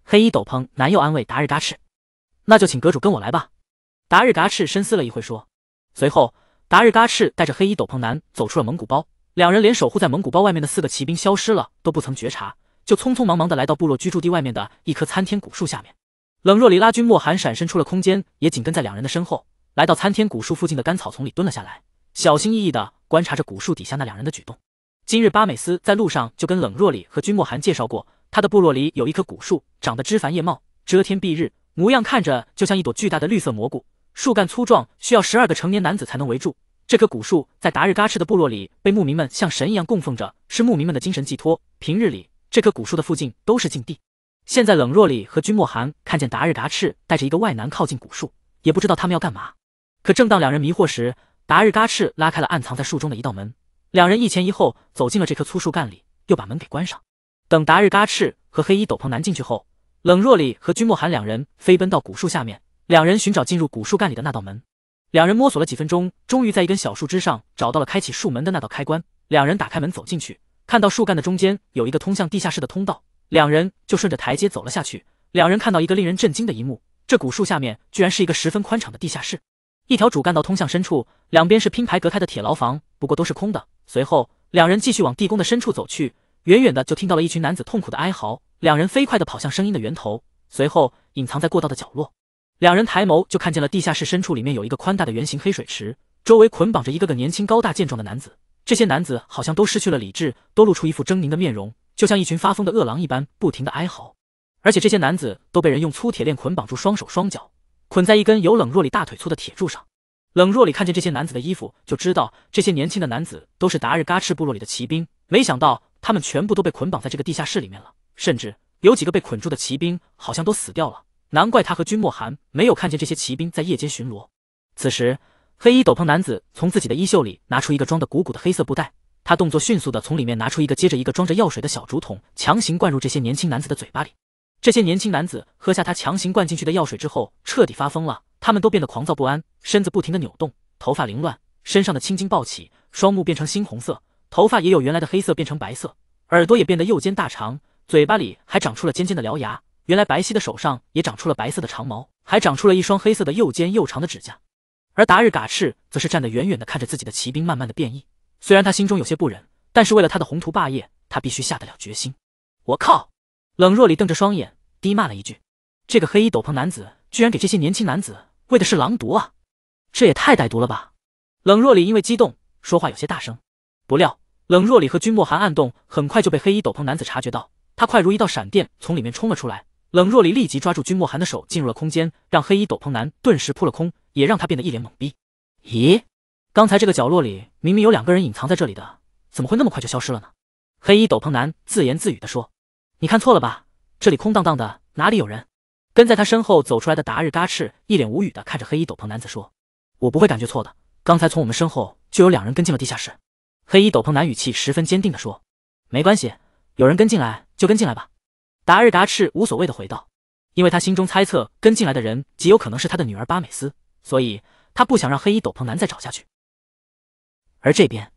黑衣斗篷男又安慰达日嘎赤。那就请阁主跟我来吧。达日嘎赤深思了一会，说。随后，达日嘎赤带着黑衣斗篷男走出了蒙古包。两人连守护在蒙古包外面的四个骑兵消失了都不曾觉察，就匆匆忙忙的来到部落居住地外面的一棵参天古树下面。冷若离拉君莫寒闪身出了空间，也紧跟在两人的身后，来到参天古树附近的干草丛里蹲了下来，小心翼翼的观察着古树底下那两人的举动。今日巴美斯在路上就跟冷若离和君莫寒介绍过，他的部落里有一棵古树，长得枝繁叶茂，遮天蔽日，模样看着就像一朵巨大的绿色蘑菇。树干粗壮，需要十二个成年男子才能围住。这棵古树在达日嘎赤的部落里被牧民们像神一样供奉着，是牧民们的精神寄托。平日里，这棵古树的附近都是禁地。现在冷若里和君莫寒看见达日嘎赤带着一个外男靠近古树，也不知道他们要干嘛。可正当两人迷惑时，达日嘎赤拉开了暗藏在树中的一道门，两人一前一后走进了这棵粗树干里，又把门给关上。等达日嘎赤和黑衣斗篷男进去后，冷若里和君莫寒两人飞奔到古树下面，两人寻找进入古树干里的那道门。两人摸索了几分钟，终于在一根小树枝上找到了开启树门的那道开关。两人打开门走进去，看到树干的中间有一个通向地下室的通道，两人就顺着台阶走了下去。两人看到一个令人震惊的一幕：这古树下面居然是一个十分宽敞的地下室，一条主干道通向深处，两边是拼排隔开的铁牢房，不过都是空的。随后，两人继续往地宫的深处走去，远远的就听到了一群男子痛苦的哀嚎。两人飞快的跑向声音的源头，随后隐藏在过道的角落。两人抬眸，就看见了地下室深处里面有一个宽大的圆形黑水池，周围捆绑着一个个年轻、高大、健壮的男子。这些男子好像都失去了理智，都露出一副狰狞的面容，就像一群发疯的饿狼一般，不停的哀嚎。而且这些男子都被人用粗铁链捆绑住双手双脚，捆在一根有冷若里大腿粗的铁柱上。冷若里看见这些男子的衣服，就知道这些年轻的男子都是达日嘎赤部落里的骑兵。没想到他们全部都被捆绑在这个地下室里面了，甚至有几个被捆住的骑兵好像都死掉了。难怪他和君莫寒没有看见这些骑兵在夜间巡逻。此时，黑衣斗篷男子从自己的衣袖里拿出一个装得鼓鼓的黑色布袋，他动作迅速的从里面拿出一个接着一个装着药水的小竹筒，强行灌入这些年轻男子的嘴巴里。这些年轻男子喝下他强行灌进去的药水之后，彻底发疯了。他们都变得狂躁不安，身子不停的扭动，头发凌乱，身上的青筋暴起，双目变成猩红色，头发也有原来的黑色变成白色，耳朵也变得又尖大长，嘴巴里还长出了尖尖的獠牙。原来白皙的手上也长出了白色的长毛，还长出了一双黑色的又尖又长的指甲。而达日嘎赤则是站得远远的看着自己的骑兵慢慢的变异。虽然他心中有些不忍，但是为了他的宏图霸业，他必须下得了决心。我靠！冷若里瞪着双眼低骂了一句：“这个黑衣斗篷男子居然给这些年轻男子喂的是狼毒啊！这也太歹毒了吧！”冷若里因为激动，说话有些大声。不料冷若里和君莫寒暗动很快就被黑衣斗篷男子察觉到，他快如一道闪电从里面冲了出来。冷若离立即抓住君莫寒的手，进入了空间，让黑衣斗篷男顿时扑了空，也让他变得一脸懵逼。咦，刚才这个角落里明明有两个人隐藏在这里的，怎么会那么快就消失了呢？黑衣斗篷男自言自语的说：“你看错了吧？这里空荡荡的，哪里有人？”跟在他身后走出来的达日嘎赤一脸无语的看着黑衣斗篷男子说：“我不会感觉错的，刚才从我们身后就有两人跟进了地下室。”黑衣斗篷男语气十分坚定的说：“没关系，有人跟进来就跟进来吧。”达日嘎赤无所谓的回道，因为他心中猜测跟进来的人极有可能是他的女儿巴美斯，所以他不想让黑衣斗篷男再找下去。而这边，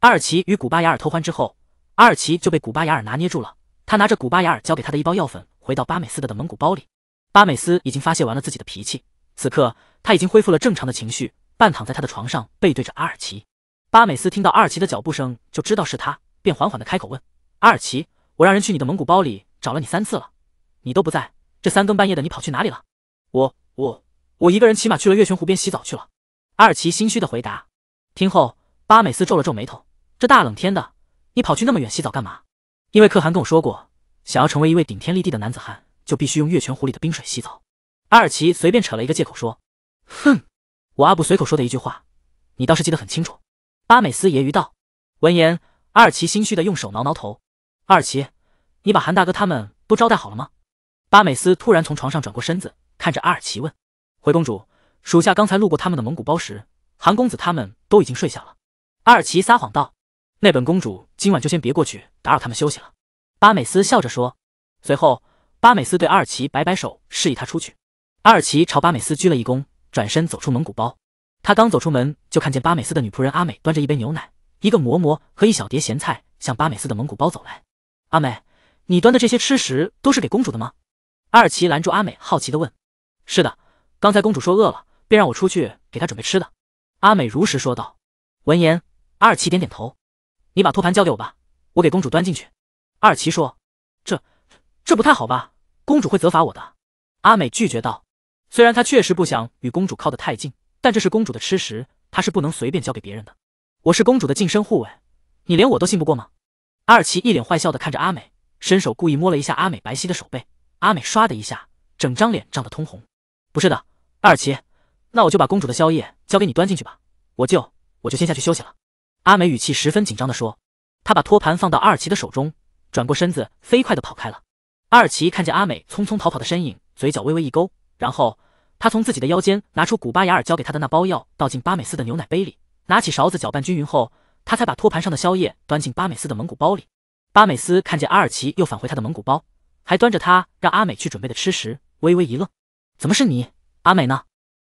阿尔奇与古巴雅尔偷欢之后，阿尔奇就被古巴雅尔拿捏住了。他拿着古巴雅尔交给他的一包药粉，回到巴美斯的的蒙古包里。巴美斯已经发泄完了自己的脾气，此刻他已经恢复了正常的情绪，半躺在他的床上，背对着阿尔奇。巴美斯听到阿尔奇的脚步声，就知道是他，便缓缓的开口问阿尔奇：“我让人去你的蒙古包里。”找了你三次了，你都不在。这三更半夜的，你跑去哪里了？我我我一个人骑马去了月泉湖边洗澡去了。阿尔奇心虚的回答。听后，巴美斯皱了皱眉头。这大冷天的，你跑去那么远洗澡干嘛？因为可汗跟我说过，想要成为一位顶天立地的男子汉，就必须用月泉湖里的冰水洗澡。阿尔奇随便扯了一个借口说。哼，我阿布随口说的一句话，你倒是记得很清楚。巴美斯揶揄道。闻言，阿尔奇心虚的用手挠挠头。阿尔奇。你把韩大哥他们都招待好了吗？巴美斯突然从床上转过身子，看着阿尔奇问：“回公主，属下刚才路过他们的蒙古包时，韩公子他们都已经睡下了。”阿尔奇撒谎道：“那本公主今晚就先别过去打扰他们休息了。”巴美斯笑着说。随后，巴美斯对阿尔奇摆摆手，示意他出去。阿尔奇朝巴美斯鞠了一躬，转身走出蒙古包。他刚走出门，就看见巴美斯的女仆人阿美端着一杯牛奶、一个馍馍和一小碟咸菜，向巴美斯的蒙古包走来。阿美。你端的这些吃食都是给公主的吗？阿尔奇拦住阿美，好奇的问。是的，刚才公主说饿了，便让我出去给她准备吃的。阿美如实说道。闻言，阿尔奇点点头。你把托盘交给我吧，我给公主端进去。阿尔奇说。这，这不太好吧？公主会责罚我的。阿美拒绝道。虽然她确实不想与公主靠得太近，但这是公主的吃食，她是不能随便交给别人的。我是公主的近身护卫，你连我都信不过吗？阿尔奇一脸坏笑的看着阿美。伸手故意摸了一下阿美白皙的手背，阿美唰的一下，整张脸涨得通红。不是的，阿尔奇，那我就把公主的宵夜交给你端进去吧，我就我就先下去休息了。阿美语气十分紧张地说，她把托盘放到阿尔奇的手中，转过身子飞快地跑开了。阿尔奇看见阿美匆匆逃跑的身影，嘴角微微一勾，然后他从自己的腰间拿出古巴雅尔交给他的那包药，倒进巴美斯的牛奶杯里，拿起勺子搅拌均匀后，他才把托盘上的宵夜端进巴美斯的蒙古包里。巴美斯看见阿尔奇又返回他的蒙古包，还端着他让阿美去准备的吃食，微微一愣：“怎么是你？阿美呢？”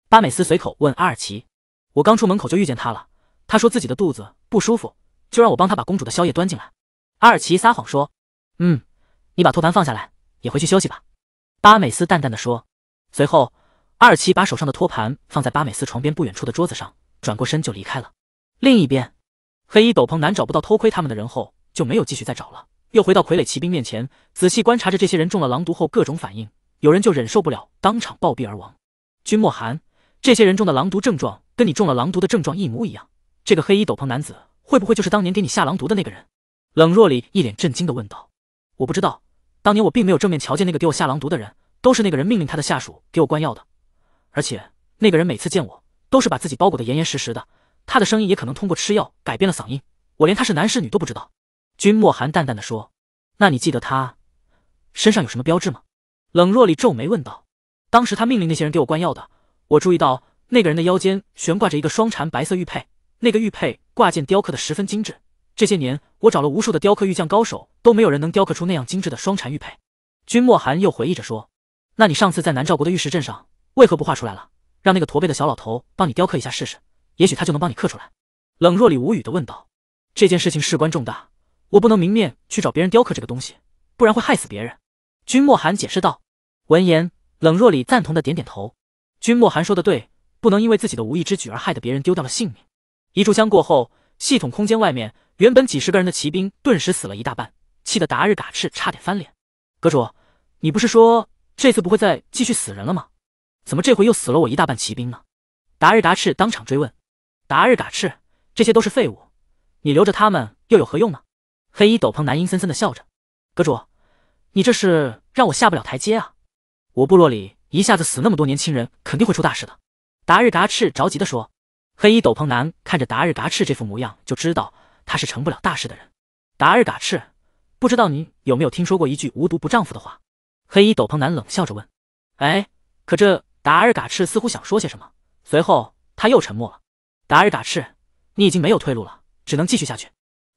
巴美斯随口问阿尔奇：“我刚出门口就遇见他了，他说自己的肚子不舒服，就让我帮他把公主的宵夜端进来。”阿尔奇撒谎说：“嗯，你把托盘放下来，也回去休息吧。”巴美斯淡淡的说。随后，阿尔奇把手上的托盘放在巴美斯床边不远处的桌子上，转过身就离开了。另一边，黑衣斗篷男找不到偷窥他们的人后。就没有继续再找了，又回到傀儡骑兵面前，仔细观察着这些人中了狼毒后各种反应。有人就忍受不了，当场暴毙而亡。君莫寒，这些人中的狼毒症状跟你中了狼毒的症状一模一样。这个黑衣斗篷男子会不会就是当年给你下狼毒的那个人？冷若离一脸震惊的问道：“我不知道，当年我并没有正面瞧见那个给我下狼毒的人，都是那个人命令他的下属给我灌药的。而且那个人每次见我，都是把自己包裹的严严实实的，他的声音也可能通过吃药改变了嗓音，我连他是男是女都不知道。”君莫寒淡淡的说：“那你记得他身上有什么标志吗？”冷若离皱眉问道：“当时他命令那些人给我灌药的，我注意到那个人的腰间悬挂着一个双蝉白色玉佩，那个玉佩挂件雕刻的十分精致。这些年我找了无数的雕刻玉匠高手，都没有人能雕刻出那样精致的双蝉玉佩。”君莫寒又回忆着说：“那你上次在南诏国的玉石镇上，为何不画出来了，让那个驼背的小老头帮你雕刻一下试试？也许他就能帮你刻出来。”冷若离无语的问道：“这件事情事关重大。”我不能明面去找别人雕刻这个东西，不然会害死别人。君莫寒解释道。闻言，冷若里赞同的点点头。君莫寒说的对，不能因为自己的无意之举而害得别人丢掉了性命。一炷香过后，系统空间外面，原本几十个人的骑兵顿时死了一大半，气得达日嘎赤差点翻脸。阁主，你不是说这次不会再继续死人了吗？怎么这回又死了我一大半骑兵呢？达日达赤当场追问。达日嘎赤，这些都是废物，你留着他们又有何用呢？黑衣斗篷男阴森森的笑着：“阁主，你这是让我下不了台阶啊！我部落里一下子死那么多年轻人，肯定会出大事的。”达日嘎赤着急的说。黑衣斗篷男看着达日嘎赤这副模样，就知道他是成不了大事的人。达日嘎赤，不知道你有没有听说过一句无毒不丈夫的话？黑衣斗篷男冷笑着问。哎，可这达日嘎赤似乎想说些什么，随后他又沉默了。达日嘎赤，你已经没有退路了，只能继续下去。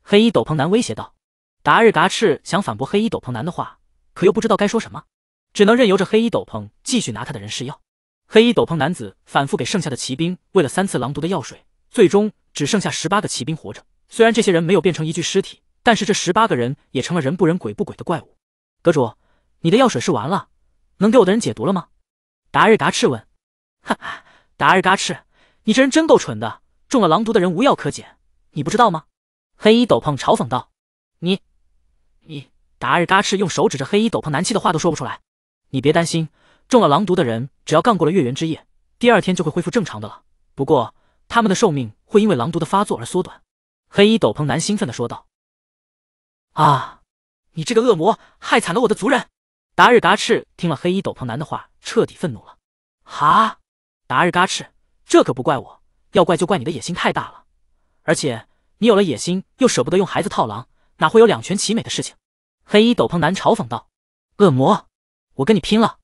黑衣斗篷男威胁道：“达日嘎赤想反驳黑衣斗篷男的话，可又不知道该说什么，只能任由着黑衣斗篷继续拿他的人试药。黑衣斗篷男子反复给剩下的骑兵喂了三次狼毒的药水，最终只剩下十八个骑兵活着。虽然这些人没有变成一具尸体，但是这十八个人也成了人不人鬼不鬼的怪物。阁主，你的药水是完了，能给我的人解毒了吗？”达日嘎赤问。“哈哈，达日嘎赤，你这人真够蠢的！中了狼毒的人无药可解，你不知道吗？”黑衣斗篷嘲讽道：“你，你达日嘎赤用手指着黑衣斗篷男，气的话都说不出来。你别担心，中了狼毒的人只要干过了月圆之夜，第二天就会恢复正常的了。不过他们的寿命会因为狼毒的发作而缩短。”黑衣斗篷男兴奋地说道：“啊，你这个恶魔，害惨了我的族人！”达日嘎赤听了黑衣斗篷男的话，彻底愤怒了。“哈，达日嘎赤，这可不怪我，要怪就怪你的野心太大了，而且……”你有了野心，又舍不得用孩子套狼，哪会有两全其美的事情？黑衣斗篷男嘲讽道。恶魔，我跟你拼了！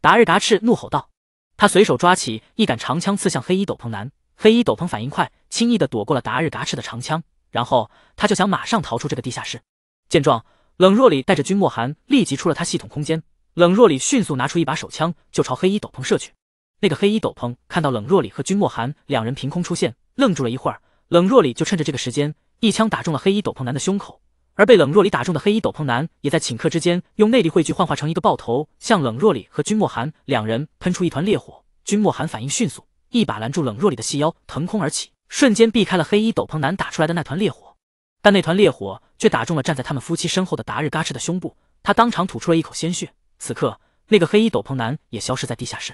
达日嘎赤怒吼道。他随手抓起一杆长枪，刺向黑衣斗篷男。黑衣斗篷反应快，轻易的躲过了达日嘎赤的长枪，然后他就想马上逃出这个地下室。见状，冷若里带着君莫寒立即出了他系统空间。冷若里迅速拿出一把手枪，就朝黑衣斗篷射去。那个黑衣斗篷看到冷若里和君莫寒两人凭空出现，愣住了一会儿。冷若里就趁着这个时间，一枪打中了黑衣斗篷男的胸口，而被冷若里打中的黑衣斗篷男也在顷刻之间用内力汇聚，幻化成一个爆头，向冷若里和君莫寒两人喷出一团烈火。君莫寒反应迅速，一把拦住冷若里的细腰，腾空而起，瞬间避开了黑衣斗篷男打出来的那团烈火。但那团烈火却打中了站在他们夫妻身后的达日嘎赤的胸部，他当场吐出了一口鲜血。此刻，那个黑衣斗篷男也消失在地下室。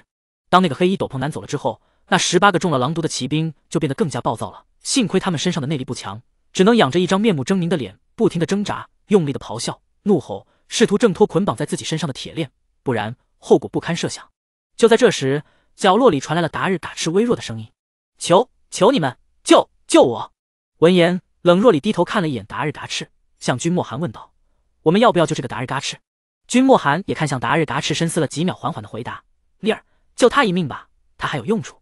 当那个黑衣斗篷男走了之后。那十八个中了狼毒的骑兵就变得更加暴躁了。幸亏他们身上的内力不强，只能仰着一张面目狰狞的脸，不停地挣扎，用力的咆哮、怒吼，试图挣脱捆绑在自己身上的铁链，不然后果不堪设想。就在这时，角落里传来了达日嘎赤微弱的声音：“求求你们救救我！”闻言，冷若离低头看了一眼达日嘎赤，向君莫寒问道：“我们要不要救这个达日嘎赤？”君莫寒也看向达日嘎赤，深思了几秒，缓缓的回答：“丽儿，救他一命吧，他还有用处。”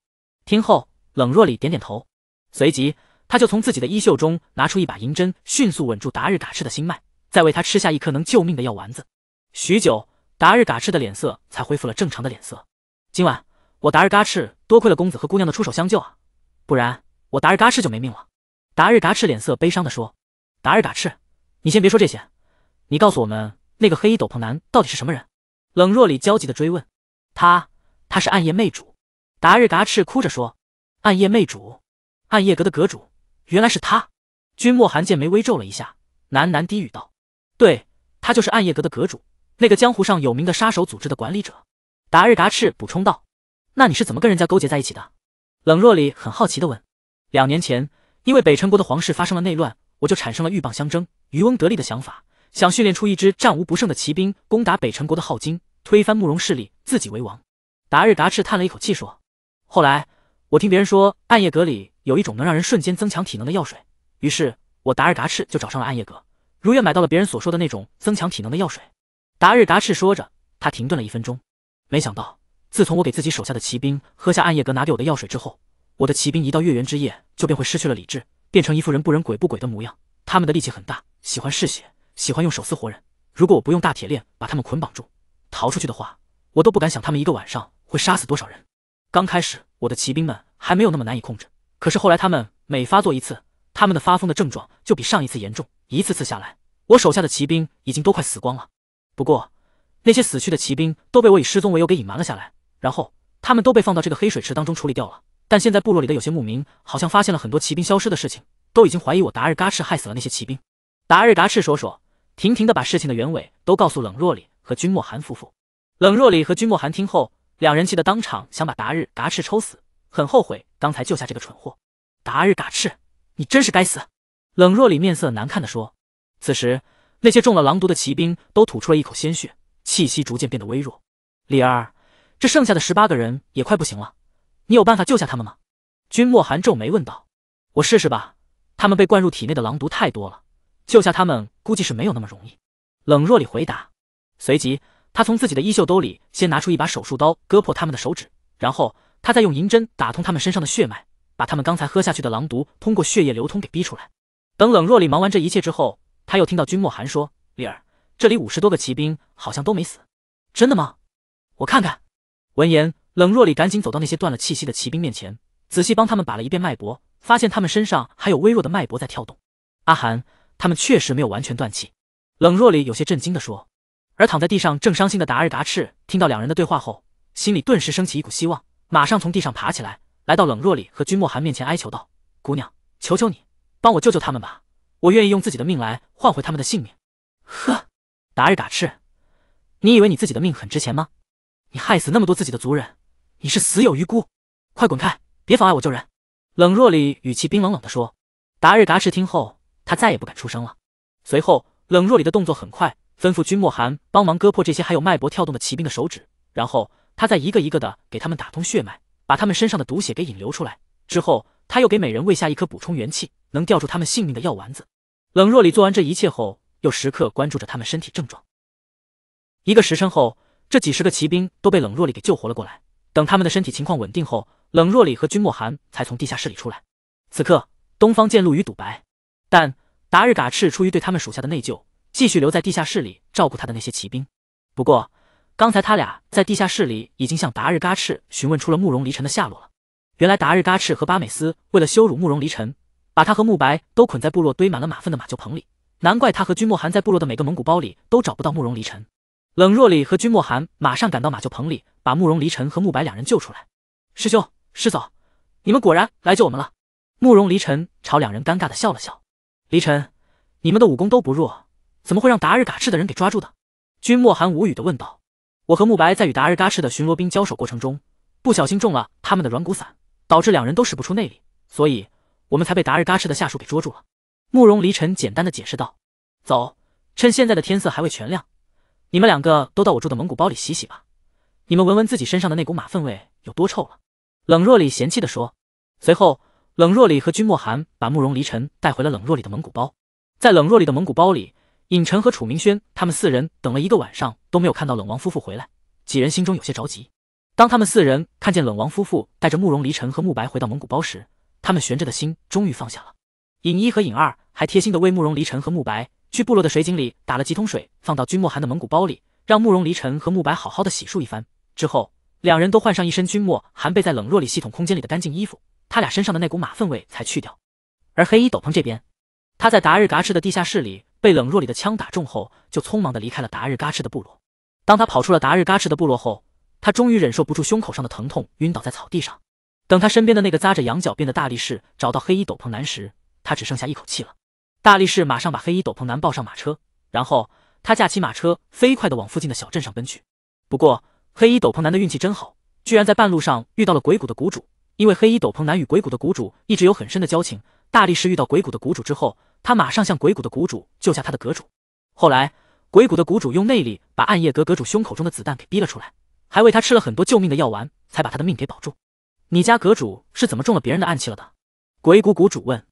听后，冷若里点点头，随即他就从自己的衣袖中拿出一把银针，迅速稳住达日嘎赤的心脉，再为他吃下一颗能救命的药丸子。许久，达日嘎赤的脸色才恢复了正常的脸色。今晚我达日嘎赤多亏了公子和姑娘的出手相救啊，不然我达日嘎赤就没命了。达日嘎赤脸色悲伤地说：“达日嘎赤，你先别说这些，你告诉我们那个黑衣斗篷男到底是什么人？”冷若里焦急地追问：“他，他是暗夜魅主。”达日嘎赤哭着说：“暗夜魅主，暗夜阁的阁主，原来是他。”君莫寒剑眉微皱了一下，喃喃低语道：“对，他就是暗夜阁的阁主，那个江湖上有名的杀手组织的管理者。”达日嘎赤补充道：“那你是怎么跟人家勾结在一起的？”冷若离很好奇的问：“两年前，因为北辰国的皇室发生了内乱，我就产生了鹬蚌相争，渔翁得利的想法，想训练出一支战无不胜的骑兵，攻打北辰国的镐京，推翻慕容势力，自己为王。”达日嘎赤叹了一口气说。后来，我听别人说暗夜阁里有一种能让人瞬间增强体能的药水，于是我达日嘎赤就找上了暗夜阁，如愿买到了别人所说的那种增强体能的药水。达日嘎赤说着，他停顿了一分钟。没想到，自从我给自己手下的骑兵喝下暗夜阁拿给我的药水之后，我的骑兵一到月圆之夜就便会失去了理智，变成一副人不人鬼不鬼的模样。他们的力气很大，喜欢嗜血，喜欢用手撕活人。如果我不用大铁链把他们捆绑住，逃出去的话，我都不敢想他们一个晚上会杀死多少人。刚开始，我的骑兵们还没有那么难以控制。可是后来，他们每发作一次，他们的发疯的症状就比上一次严重。一次次下来，我手下的骑兵已经都快死光了。不过，那些死去的骑兵都被我以失踪为由给隐瞒了下来，然后他们都被放到这个黑水池当中处理掉了。但现在，部落里的有些牧民好像发现了很多骑兵消失的事情，都已经怀疑我达日嘎赤害死了那些骑兵。达日嘎赤说说，停停的把事情的原委都告诉冷若里和君莫寒夫妇。冷若里和君莫寒听后。两人气得当场想把达日嘎赤抽死，很后悔刚才救下这个蠢货。达日嘎赤，你真是该死！冷若里面色难看地说。此时，那些中了狼毒的骑兵都吐出了一口鲜血，气息逐渐变得微弱。李二，这剩下的十八个人也快不行了，你有办法救下他们吗？君莫寒皱眉问道。我试试吧，他们被灌入体内的狼毒太多了，救下他们估计是没有那么容易。冷若里回答，随即。他从自己的衣袖兜里先拿出一把手术刀，割破他们的手指，然后他再用银针打通他们身上的血脉，把他们刚才喝下去的狼毒通过血液流通给逼出来。等冷若离忙完这一切之后，他又听到君莫寒说：“丽儿，这里五十多个骑兵好像都没死，真的吗？我看看。”闻言，冷若离赶紧走到那些断了气息的骑兵面前，仔细帮他们把了一遍脉搏，发现他们身上还有微弱的脉搏在跳动。阿寒，他们确实没有完全断气。冷若离有些震惊地说。而躺在地上正伤心的达日嘎赤听到两人的对话后，心里顿时升起一股希望，马上从地上爬起来，来到冷若里和君莫寒面前哀求道：“姑娘，求求你，帮我救救他们吧！我愿意用自己的命来换回他们的性命。”“呵，达日嘎赤，你以为你自己的命很值钱吗？你害死那么多自己的族人，你是死有余辜！快滚开，别妨碍我救人。”冷若里语气冰冷冷地说。达日嘎赤听后，他再也不敢出声了。随后，冷若里的动作很快。吩咐君莫寒帮忙割破这些还有脉搏跳动的骑兵的手指，然后他再一个一个的给他们打通血脉，把他们身上的毒血给引流出来。之后，他又给每人喂下一颗补充元气、能吊住他们性命的药丸子。冷若里做完这一切后，又时刻关注着他们身体症状。一个时辰后，这几十个骑兵都被冷若里给救活了过来。等他们的身体情况稳定后，冷若里和君莫寒才从地下室里出来。此刻，东方见露于赌白，但达日嘎赤出于对他们属下的内疚。继续留在地下室里照顾他的那些骑兵。不过，刚才他俩在地下室里已经向达日嘎赤询问出了慕容离尘的下落了。原来达日嘎赤和巴美斯为了羞辱慕容离尘，把他和慕白都捆在部落堆满了马粪的马厩棚里。难怪他和君莫寒在部落的每个蒙古包里都找不到慕容离尘。冷若离和君莫寒马上赶到马厩棚里，把慕容离尘和慕白两人救出来。师兄师嫂，你们果然来救我们了。慕容离尘朝两人尴尬的笑了笑。离尘，你们的武功都不弱。怎么会让达日嘎赤的人给抓住的？君莫寒无语的问道。我和慕白在与达日嘎赤的巡逻兵交手过程中，不小心中了他们的软骨散，导致两人都使不出内力，所以我们才被达日嘎赤的下属给捉住了。慕容离尘简单的解释道。走，趁现在的天色还未全亮，你们两个都到我住的蒙古包里洗洗吧。你们闻闻自己身上的那股马粪味有多臭了。冷若里嫌弃的说。随后，冷若里和君莫寒把慕容离尘带回了冷若里的蒙古包，在冷若里的蒙古包里。尹晨和楚明轩他们四人等了一个晚上都没有看到冷王夫妇回来，几人心中有些着急。当他们四人看见冷王夫妇带着慕容离尘和慕白回到蒙古包时，他们悬着的心终于放下了。尹一和尹二还贴心的为慕容离尘和慕白去部落的水井里打了几桶水，放到君莫寒的蒙古包里，让慕容离尘和慕白好好的洗漱一番。之后，两人都换上一身君莫寒被在冷若里系统空间里的干净衣服，他俩身上的那股马粪味才去掉。而黑衣斗篷这边，他在达日嘎赤的地下室里。被冷若里的枪打中后，就匆忙的离开了达日嘎赤的部落。当他跑出了达日嘎赤的部落后，他终于忍受不住胸口上的疼痛，晕倒在草地上。等他身边的那个扎着羊角辫的大力士找到黑衣斗篷男时，他只剩下一口气了。大力士马上把黑衣斗篷男抱上马车，然后他驾起马车，飞快的往附近的小镇上奔去。不过，黑衣斗篷男的运气真好，居然在半路上遇到了鬼谷的谷主。因为黑衣斗篷男与鬼谷的谷主一直有很深的交情，大力士遇到鬼谷的谷主之后。他马上向鬼谷的谷主救下他的阁主。后来，鬼谷的谷主用内力把暗夜阁阁主胸口中的子弹给逼了出来，还为他吃了很多救命的药丸，才把他的命给保住。你家阁主是怎么中了别人的暗器了的？鬼谷谷主问。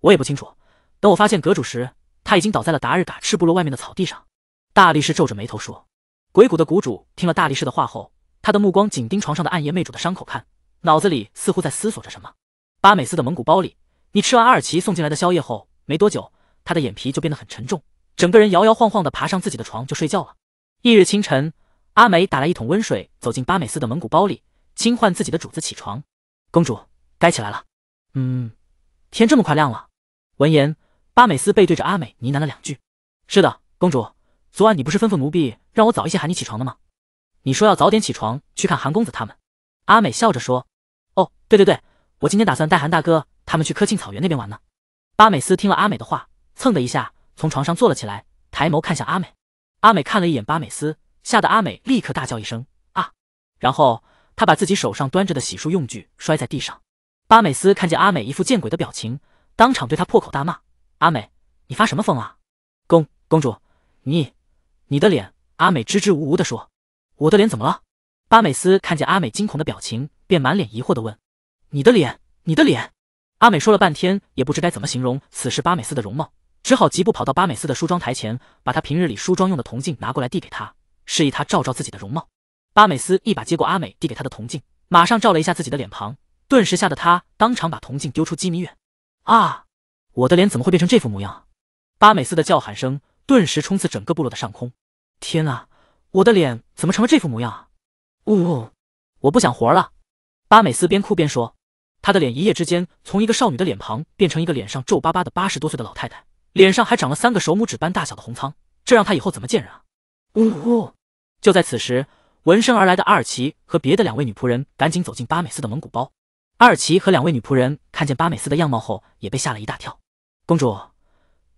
我也不清楚。等我发现阁主时，他已经倒在了达日嘎赤部落外面的草地上。大力士皱着眉头说。鬼谷的谷主听了大力士的话后，他的目光紧盯床上的暗夜魅主的伤口看，脑子里似乎在思索着什么。巴美斯的蒙古包里，你吃完阿尔奇送进来的宵夜后。没多久，他的眼皮就变得很沉重，整个人摇摇晃晃的爬上自己的床就睡觉了。翌日清晨，阿美打来一桶温水，走进巴美斯的蒙古包里，轻唤自己的主子起床。公主该起来了。嗯，天这么快亮了。闻言，巴美斯背对着阿美呢喃了两句：“是的，公主，昨晚你不是吩咐奴婢让我早一些喊你起床的吗？你说要早点起床去看韩公子他们。”阿美笑着说：“哦，对对对，我今天打算带韩大哥他们去科庆草原那边玩呢。”巴美斯听了阿美的话，蹭的一下从床上坐了起来，抬眸看向阿美。阿美看了一眼巴美斯，吓得阿美立刻大叫一声啊！然后她把自己手上端着的洗漱用具摔在地上。巴美斯看见阿美一副见鬼的表情，当场对她破口大骂：“阿美，你发什么疯啊？公公主，你，你的脸！”阿美支支吾吾地说：“我的脸怎么了？”巴美斯看见阿美惊恐的表情，便满脸疑惑地问：“你的脸，你的脸？”阿美说了半天，也不知该怎么形容此时巴美斯的容貌，只好疾步跑到巴美斯的梳妆台前，把他平日里梳妆用的铜镜拿过来递给他，示意他照照自己的容貌。巴美斯一把接过阿美递给他的铜镜，马上照了一下自己的脸庞，顿时吓得他当场把铜镜丢出几米远。啊！我的脸怎么会变成这副模样？巴美斯的叫喊声顿时冲刺整个部落的上空。天啊！我的脸怎么成了这副模样啊？呜！我不想活了！巴美斯边哭边说。她的脸一夜之间从一个少女的脸庞变成一个脸上皱巴巴的八十多岁的老太太，脸上还长了三个手指般大小的红疮，这让她以后怎么见人啊？呜呼！就在此时，闻声而来的阿尔奇和别的两位女仆人赶紧走进巴美斯的蒙古包。阿尔奇和两位女仆人看见巴美斯的样貌后，也被吓了一大跳。公主，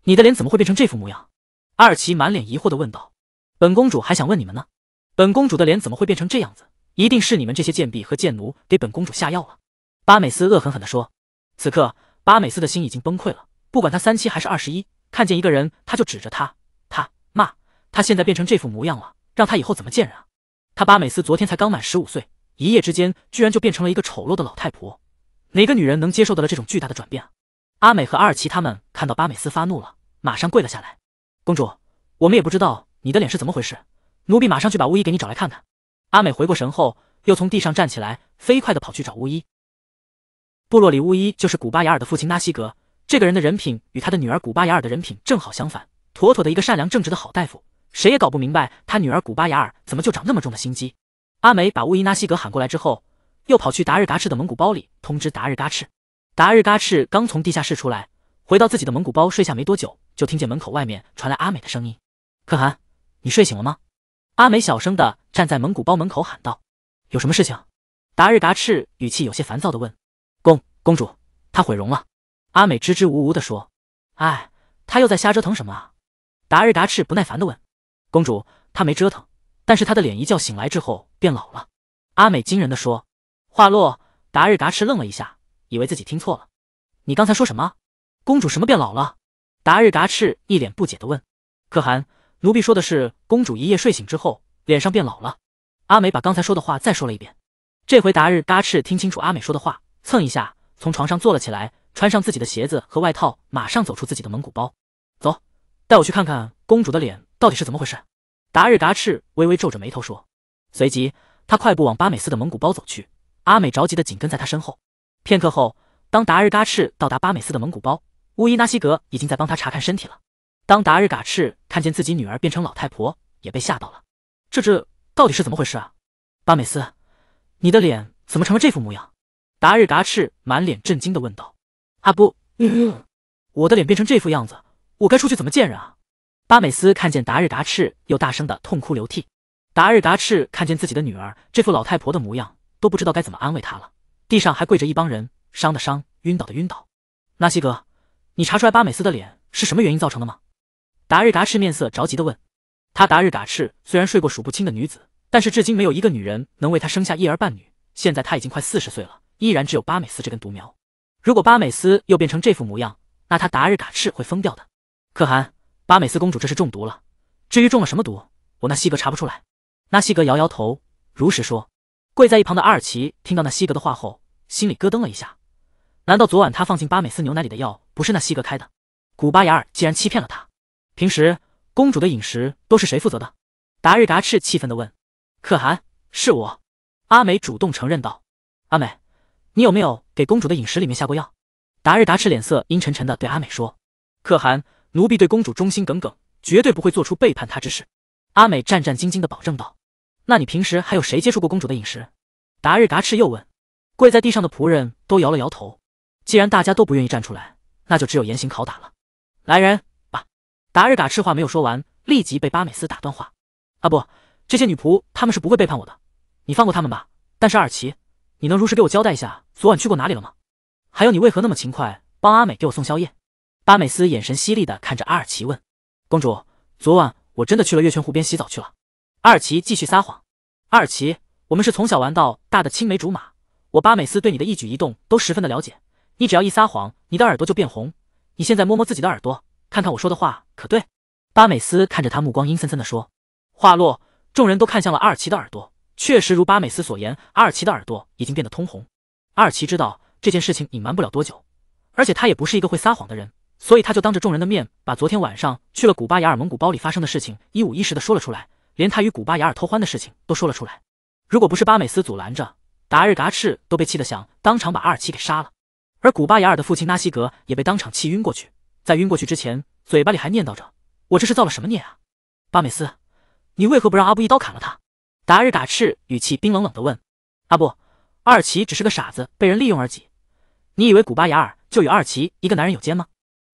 你的脸怎么会变成这副模样？阿尔奇满脸疑惑的问道。本公主还想问你们呢，本公主的脸怎么会变成这样子？一定是你们这些贱婢和贱奴给本公主下药了。巴美斯恶狠狠地说：“此刻，巴美斯的心已经崩溃了。不管他三七还是二十一，看见一个人他就指着他，他骂他。现在变成这副模样了，让他以后怎么见人啊？他巴美斯昨天才刚满十五岁，一夜之间居然就变成了一个丑陋的老太婆，哪个女人能接受得了这种巨大的转变啊？”阿美和阿尔奇他们看到巴美斯发怒了，马上跪了下来：“公主，我们也不知道你的脸是怎么回事，奴婢马上去把巫医给你找来看看。”阿美回过神后，又从地上站起来，飞快地跑去找巫医。部落里巫医就是古巴雅尔的父亲纳西格，这个人的人品与他的女儿古巴雅尔的人品正好相反，妥妥的一个善良正直的好大夫，谁也搞不明白他女儿古巴雅尔怎么就长那么重的心机。阿梅把巫医纳西格喊过来之后，又跑去达日嘎赤的蒙古包里通知达日嘎赤。达日嘎赤刚从地下室出来，回到自己的蒙古包睡下没多久，就听见门口外面传来阿美的声音：“可汗，你睡醒了吗？”阿美小声的站在蒙古包门口喊道：“有什么事情？”达日嘎赤语气有些烦躁的问。公主，她毁容了。阿美支支吾吾的说。哎，他又在瞎折腾什么啊？达日嘎赤不耐烦的问。公主，她没折腾，但是她的脸一觉醒来之后变老了。阿美惊人的说。话落，达日嘎赤愣了一下，以为自己听错了。你刚才说什么？公主什么变老了？达日嘎赤一脸不解的问。可汗，奴婢说的是公主一夜睡醒之后脸上变老了。阿美把刚才说的话再说了一遍。这回达日嘎赤听清楚阿美说的话，蹭一下。从床上坐了起来，穿上自己的鞋子和外套，马上走出自己的蒙古包。走，带我去看看公主的脸到底是怎么回事。达日嘎赤微微皱着眉头说，随即他快步往巴美斯的蒙古包走去。阿美着急的紧跟在他身后。片刻后，当达日嘎赤到达巴美斯的蒙古包，乌伊纳西格已经在帮他查看身体了。当达日嘎赤看见自己女儿变成老太婆，也被吓到了。这这到底是怎么回事啊？巴美斯，你的脸怎么成了这副模样？达日嘎赤满脸震惊的问道：“阿布，我的脸变成这副样子，我该出去怎么见人啊？”巴美斯看见达日嘎赤，又大声的痛哭流涕。达日嘎赤看见自己的女儿这副老太婆的模样，都不知道该怎么安慰她了。地上还跪着一帮人，伤的伤，晕倒的晕倒。纳西格，你查出来巴美斯的脸是什么原因造成的吗？达日嘎赤面色着急的问。他达日嘎赤虽然睡过数不清的女子，但是至今没有一个女人能为他生下一儿半女。现在他已经快四十岁了。依然只有巴美斯这根独苗，如果巴美斯又变成这副模样，那他达日嘎赤会疯掉的。可汗，巴美斯公主这是中毒了，至于中了什么毒，我那西格查不出来。那西格摇摇头，如实说。跪在一旁的阿尔奇听到那西格的话后，心里咯噔了一下。难道昨晚他放进巴美斯牛奶里的药不是那西格开的？古巴雅尔竟然欺骗了他。平时公主的饮食都是谁负责的？达日嘎赤气愤的问。可汗，是我。阿美主动承认道。阿美。你有没有给公主的饮食里面下过药？达日达赤脸色阴沉沉的对阿美说：“可汗，奴婢对公主忠心耿耿，绝对不会做出背叛她之事。”阿美战战兢兢的保证道：“那你平时还有谁接触过公主的饮食？”达日达赤又问，跪在地上的仆人都摇了摇头。既然大家都不愿意站出来，那就只有严刑拷打了。来人吧！达日达赤话没有说完，立即被巴美斯打断话：“啊不，这些女仆他们是不会背叛我的，你放过他们吧。但是二奇……”你能如实给我交代一下昨晚去过哪里了吗？还有你为何那么勤快帮阿美给我送宵夜？巴美斯眼神犀利的看着阿尔奇问：“公主，昨晚我真的去了月泉湖边洗澡去了。”阿尔奇继续撒谎。阿尔奇，我们是从小玩到大的青梅竹马，我巴美斯对你的一举一动都十分的了解，你只要一撒谎，你的耳朵就变红。你现在摸摸自己的耳朵，看看我说的话可对？巴美斯看着他目光阴森森的说，话落，众人都看向了阿尔奇的耳朵。确实如巴美斯所言，阿尔奇的耳朵已经变得通红。阿尔奇知道这件事情隐瞒不了多久，而且他也不是一个会撒谎的人，所以他就当着众人的面，把昨天晚上去了古巴雅尔蒙古包里发生的事情一五一十的说了出来，连他与古巴雅尔偷欢的事情都说了出来。如果不是巴美斯阻拦着，达日嘎赤都被气得想当场把阿尔奇给杀了。而古巴雅尔的父亲纳西格也被当场气晕过去，在晕过去之前，嘴巴里还念叨着：“我这是造了什么孽啊？”巴美斯，你为何不让阿布一刀砍了他？达日嘎赤语气冰冷冷的问：“阿布，二奇只是个傻子，被人利用而已。你以为古巴雅尔就与二奇一个男人有奸吗？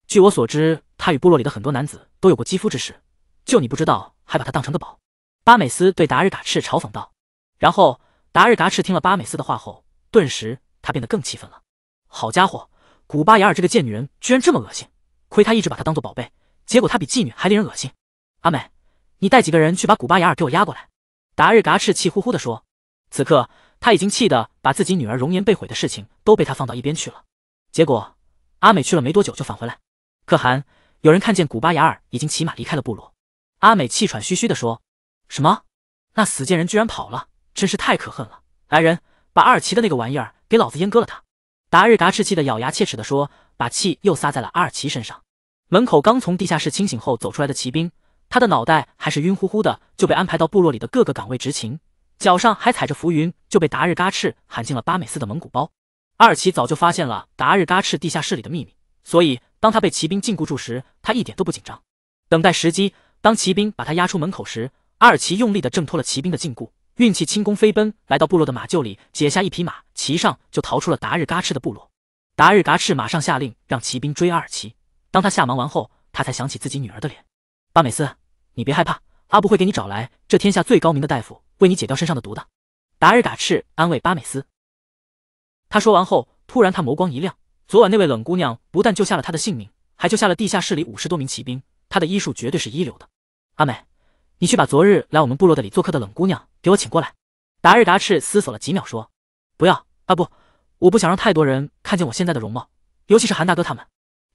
据我所知，他与部落里的很多男子都有过肌肤之事。就你不知道，还把他当成个宝。”巴美斯对达日嘎赤嘲讽道。然后，达日嘎赤听了巴美斯的话后，顿时他变得更气愤了。好家伙，古巴雅尔这个贱女人居然这么恶心！亏他一直把她当做宝贝，结果她比妓女还令人恶心。阿美，你带几个人去把古巴雅尔给我押过来。达日嘎赤气呼呼地说：“此刻他已经气得把自己女儿容颜被毁的事情都被他放到一边去了。结果阿美去了没多久就返回来。可汗，有人看见古巴雅尔已经骑马离开了部落。”阿美气喘吁吁地说：“什么？那死贱人居然跑了，真是太可恨了！来人，把阿尔奇的那个玩意儿给老子阉割了！”他达日嘎赤气得咬牙切齿地说，把气又撒在了阿尔奇身上。门口刚从地下室清醒后走出来的骑兵。他的脑袋还是晕乎乎的，就被安排到部落里的各个岗位执勤，脚上还踩着浮云，就被达日嘎赤喊进了巴美斯的蒙古包。阿尔奇早就发现了达日嘎赤地下室里的秘密，所以当他被骑兵禁锢住时，他一点都不紧张，等待时机。当骑兵把他押出门口时，阿尔奇用力的挣脱了骑兵的禁锢，运气轻功飞奔，来到部落的马厩里，解下一匹马，骑上就逃出了达日嘎赤的部落。达日嘎赤马上下令让骑兵追阿尔奇。当他下忙完后，他才想起自己女儿的脸，巴美斯。你别害怕，阿布会给你找来这天下最高明的大夫，为你解掉身上的毒的。达日嘎赤安慰巴美斯。他说完后，突然他眸光一亮，昨晚那位冷姑娘不但救下了他的性命，还救下了地下室里五十多名骑兵，她的医术绝对是一流的。阿美，你去把昨日来我们部落的里做客的冷姑娘给我请过来。达日达赤思索了几秒说：“不要，阿不，我不想让太多人看见我现在的容貌，尤其是韩大哥他们。”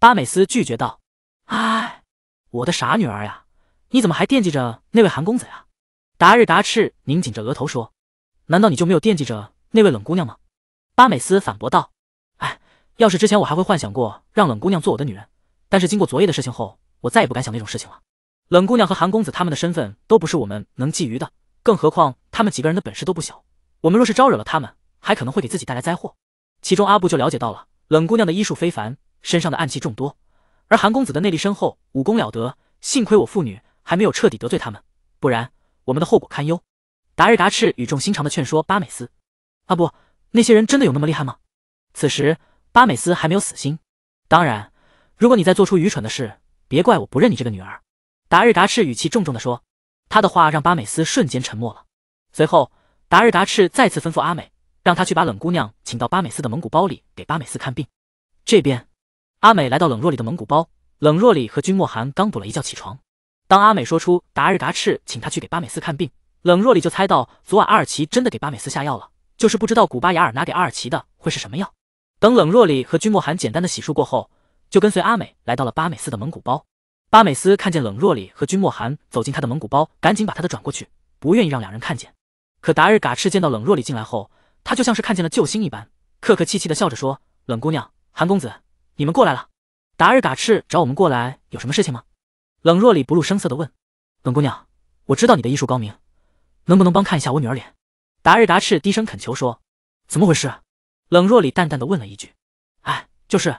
巴美斯拒绝道：“哎，我的傻女儿呀。”你怎么还惦记着那位韩公子呀？达日达赤拧紧着额头说：“难道你就没有惦记着那位冷姑娘吗？”巴美斯反驳道：“哎，要是之前我还会幻想过让冷姑娘做我的女人，但是经过昨夜的事情后，我再也不敢想那种事情了。冷姑娘和韩公子他们的身份都不是我们能觊觎的，更何况他们几个人的本事都不小，我们若是招惹了他们，还可能会给自己带来灾祸。其中阿布就了解到了冷姑娘的医术非凡，身上的暗器众多，而韩公子的内力深厚，武功了得。幸亏我父女。”还没有彻底得罪他们，不然我们的后果堪忧。达日达赤语重心长的劝说巴美斯：“阿不，那些人真的有那么厉害吗？”此时，巴美斯还没有死心。当然，如果你再做出愚蠢的事，别怪我不认你这个女儿。”达日达赤语气重重的说。他的话让巴美斯瞬间沉默了。随后，达日达赤再次吩咐阿美，让他去把冷姑娘请到巴美斯的蒙古包里给巴美斯看病。这边，阿美来到冷若里的蒙古包，冷若里和君莫寒刚补了一觉起床。当阿美说出达日嘎赤请他去给巴美斯看病，冷若里就猜到昨晚阿尔奇真的给巴美斯下药了，就是不知道古巴雅尔拿给阿尔奇的会是什么药。等冷若里和君莫寒简单的洗漱过后，就跟随阿美来到了巴美斯的蒙古包。巴美斯看见冷若里和君莫寒走进他的蒙古包，赶紧把他的转过去，不愿意让两人看见。可达日嘎赤见到冷若里进来后，他就像是看见了救星一般，客客气气的笑着说：“冷姑娘，韩公子，你们过来了。达日嘎赤找我们过来有什么事情吗？”冷若里不露声色的问：“冷姑娘，我知道你的医术高明，能不能帮看一下我女儿脸？”达日嘎赤低声恳求说：“怎么回事？”冷若里淡淡的问了一句：“哎，就是，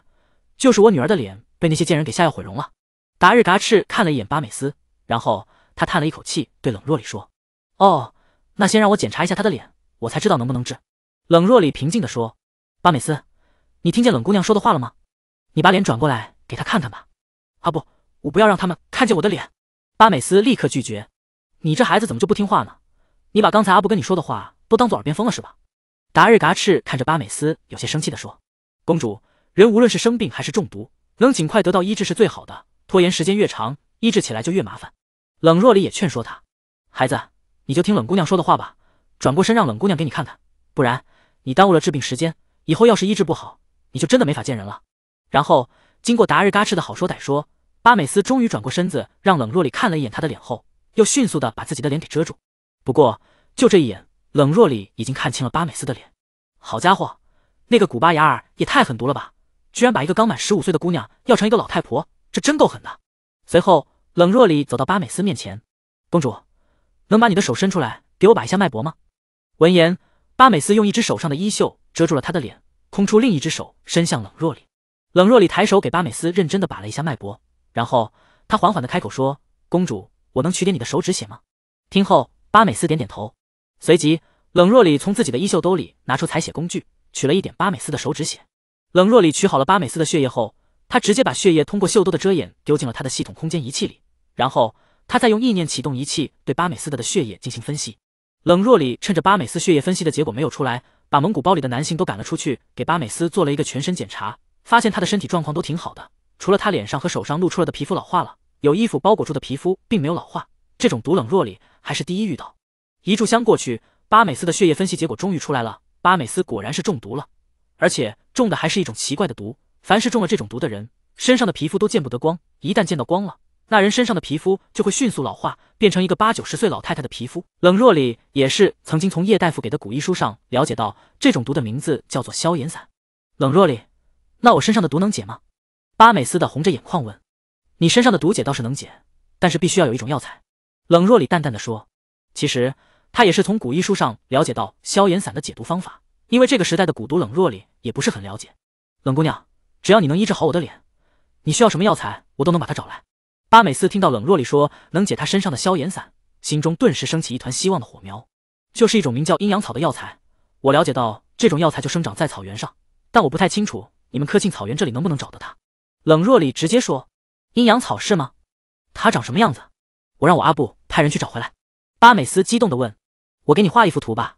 就是我女儿的脸被那些贱人给下药毁容了。”达日嘎赤看了一眼巴美斯，然后他叹了一口气，对冷若里说：“哦，那先让我检查一下她的脸，我才知道能不能治。”冷若里平静的说：“巴美斯，你听见冷姑娘说的话了吗？你把脸转过来给她看看吧。”啊不。我不要让他们看见我的脸。巴美斯立刻拒绝。你这孩子怎么就不听话呢？你把刚才阿布跟你说的话都当做耳边风了是吧？达日嘎赤看着巴美斯，有些生气的说：“公主，人无论是生病还是中毒，能尽快得到医治是最好的。拖延时间越长，医治起来就越麻烦。”冷若离也劝说他：“孩子，你就听冷姑娘说的话吧。转过身让冷姑娘给你看看，不然你耽误了治病时间，以后要是医治不好，你就真的没法见人了。”然后经过达日嘎赤的好说歹说。巴美斯终于转过身子，让冷若里看了一眼他的脸后，又迅速的把自己的脸给遮住。不过就这一眼，冷若里已经看清了巴美斯的脸。好家伙，那个古巴雅尔也太狠毒了吧！居然把一个刚满十五岁的姑娘要成一个老太婆，这真够狠的。随后，冷若里走到巴美斯面前，公主，能把你的手伸出来，给我把一下脉搏吗？闻言，巴美斯用一只手上的衣袖遮住了他的脸，空出另一只手伸向冷若里。冷若里抬手给巴美斯认真的把了一下脉搏。然后他缓缓地开口说：“公主，我能取点你的手指血吗？”听后，巴美斯点点头。随即，冷若里从自己的衣袖兜里拿出采血工具，取了一点巴美斯的手指血。冷若里取好了巴美斯的血液后，他直接把血液通过袖兜的遮掩丢进了他的系统空间仪器里。然后，他再用意念启动仪器，对巴美斯的的血液进行分析。冷若里趁着巴美斯血液分析的结果没有出来，把蒙古包里的男性都赶了出去，给巴美斯做了一个全身检查，发现他的身体状况都挺好的。除了他脸上和手上露出来的皮肤老化了，有衣服包裹住的皮肤并没有老化。这种毒冷若里还是第一遇到。一炷香过去，巴美斯的血液分析结果终于出来了。巴美斯果然是中毒了，而且中的还是一种奇怪的毒。凡是中了这种毒的人，身上的皮肤都见不得光，一旦见到光了，那人身上的皮肤就会迅速老化，变成一个八九十岁老太太的皮肤。冷若里也是曾经从叶大夫给的古医书上了解到，这种毒的名字叫做消炎散。冷若里，那我身上的毒能解吗？巴美斯的红着眼眶问：“你身上的毒解倒是能解，但是必须要有一种药材。”冷若里淡淡的说：“其实他也是从古医书上了解到消炎散的解毒方法，因为这个时代的蛊毒，冷若里也不是很了解。”冷姑娘，只要你能医治好我的脸，你需要什么药材，我都能把它找来。巴美斯听到冷若里说能解他身上的消炎散，心中顿时升起一团希望的火苗。就是一种名叫阴阳草的药材，我了解到这种药材就生长在草原上，但我不太清楚你们科庆草原这里能不能找到它。冷若里直接说：“阴阳草是吗？它长什么样子？我让我阿布派人去找回来。”巴美斯激动的问：“我给你画一幅图吧。”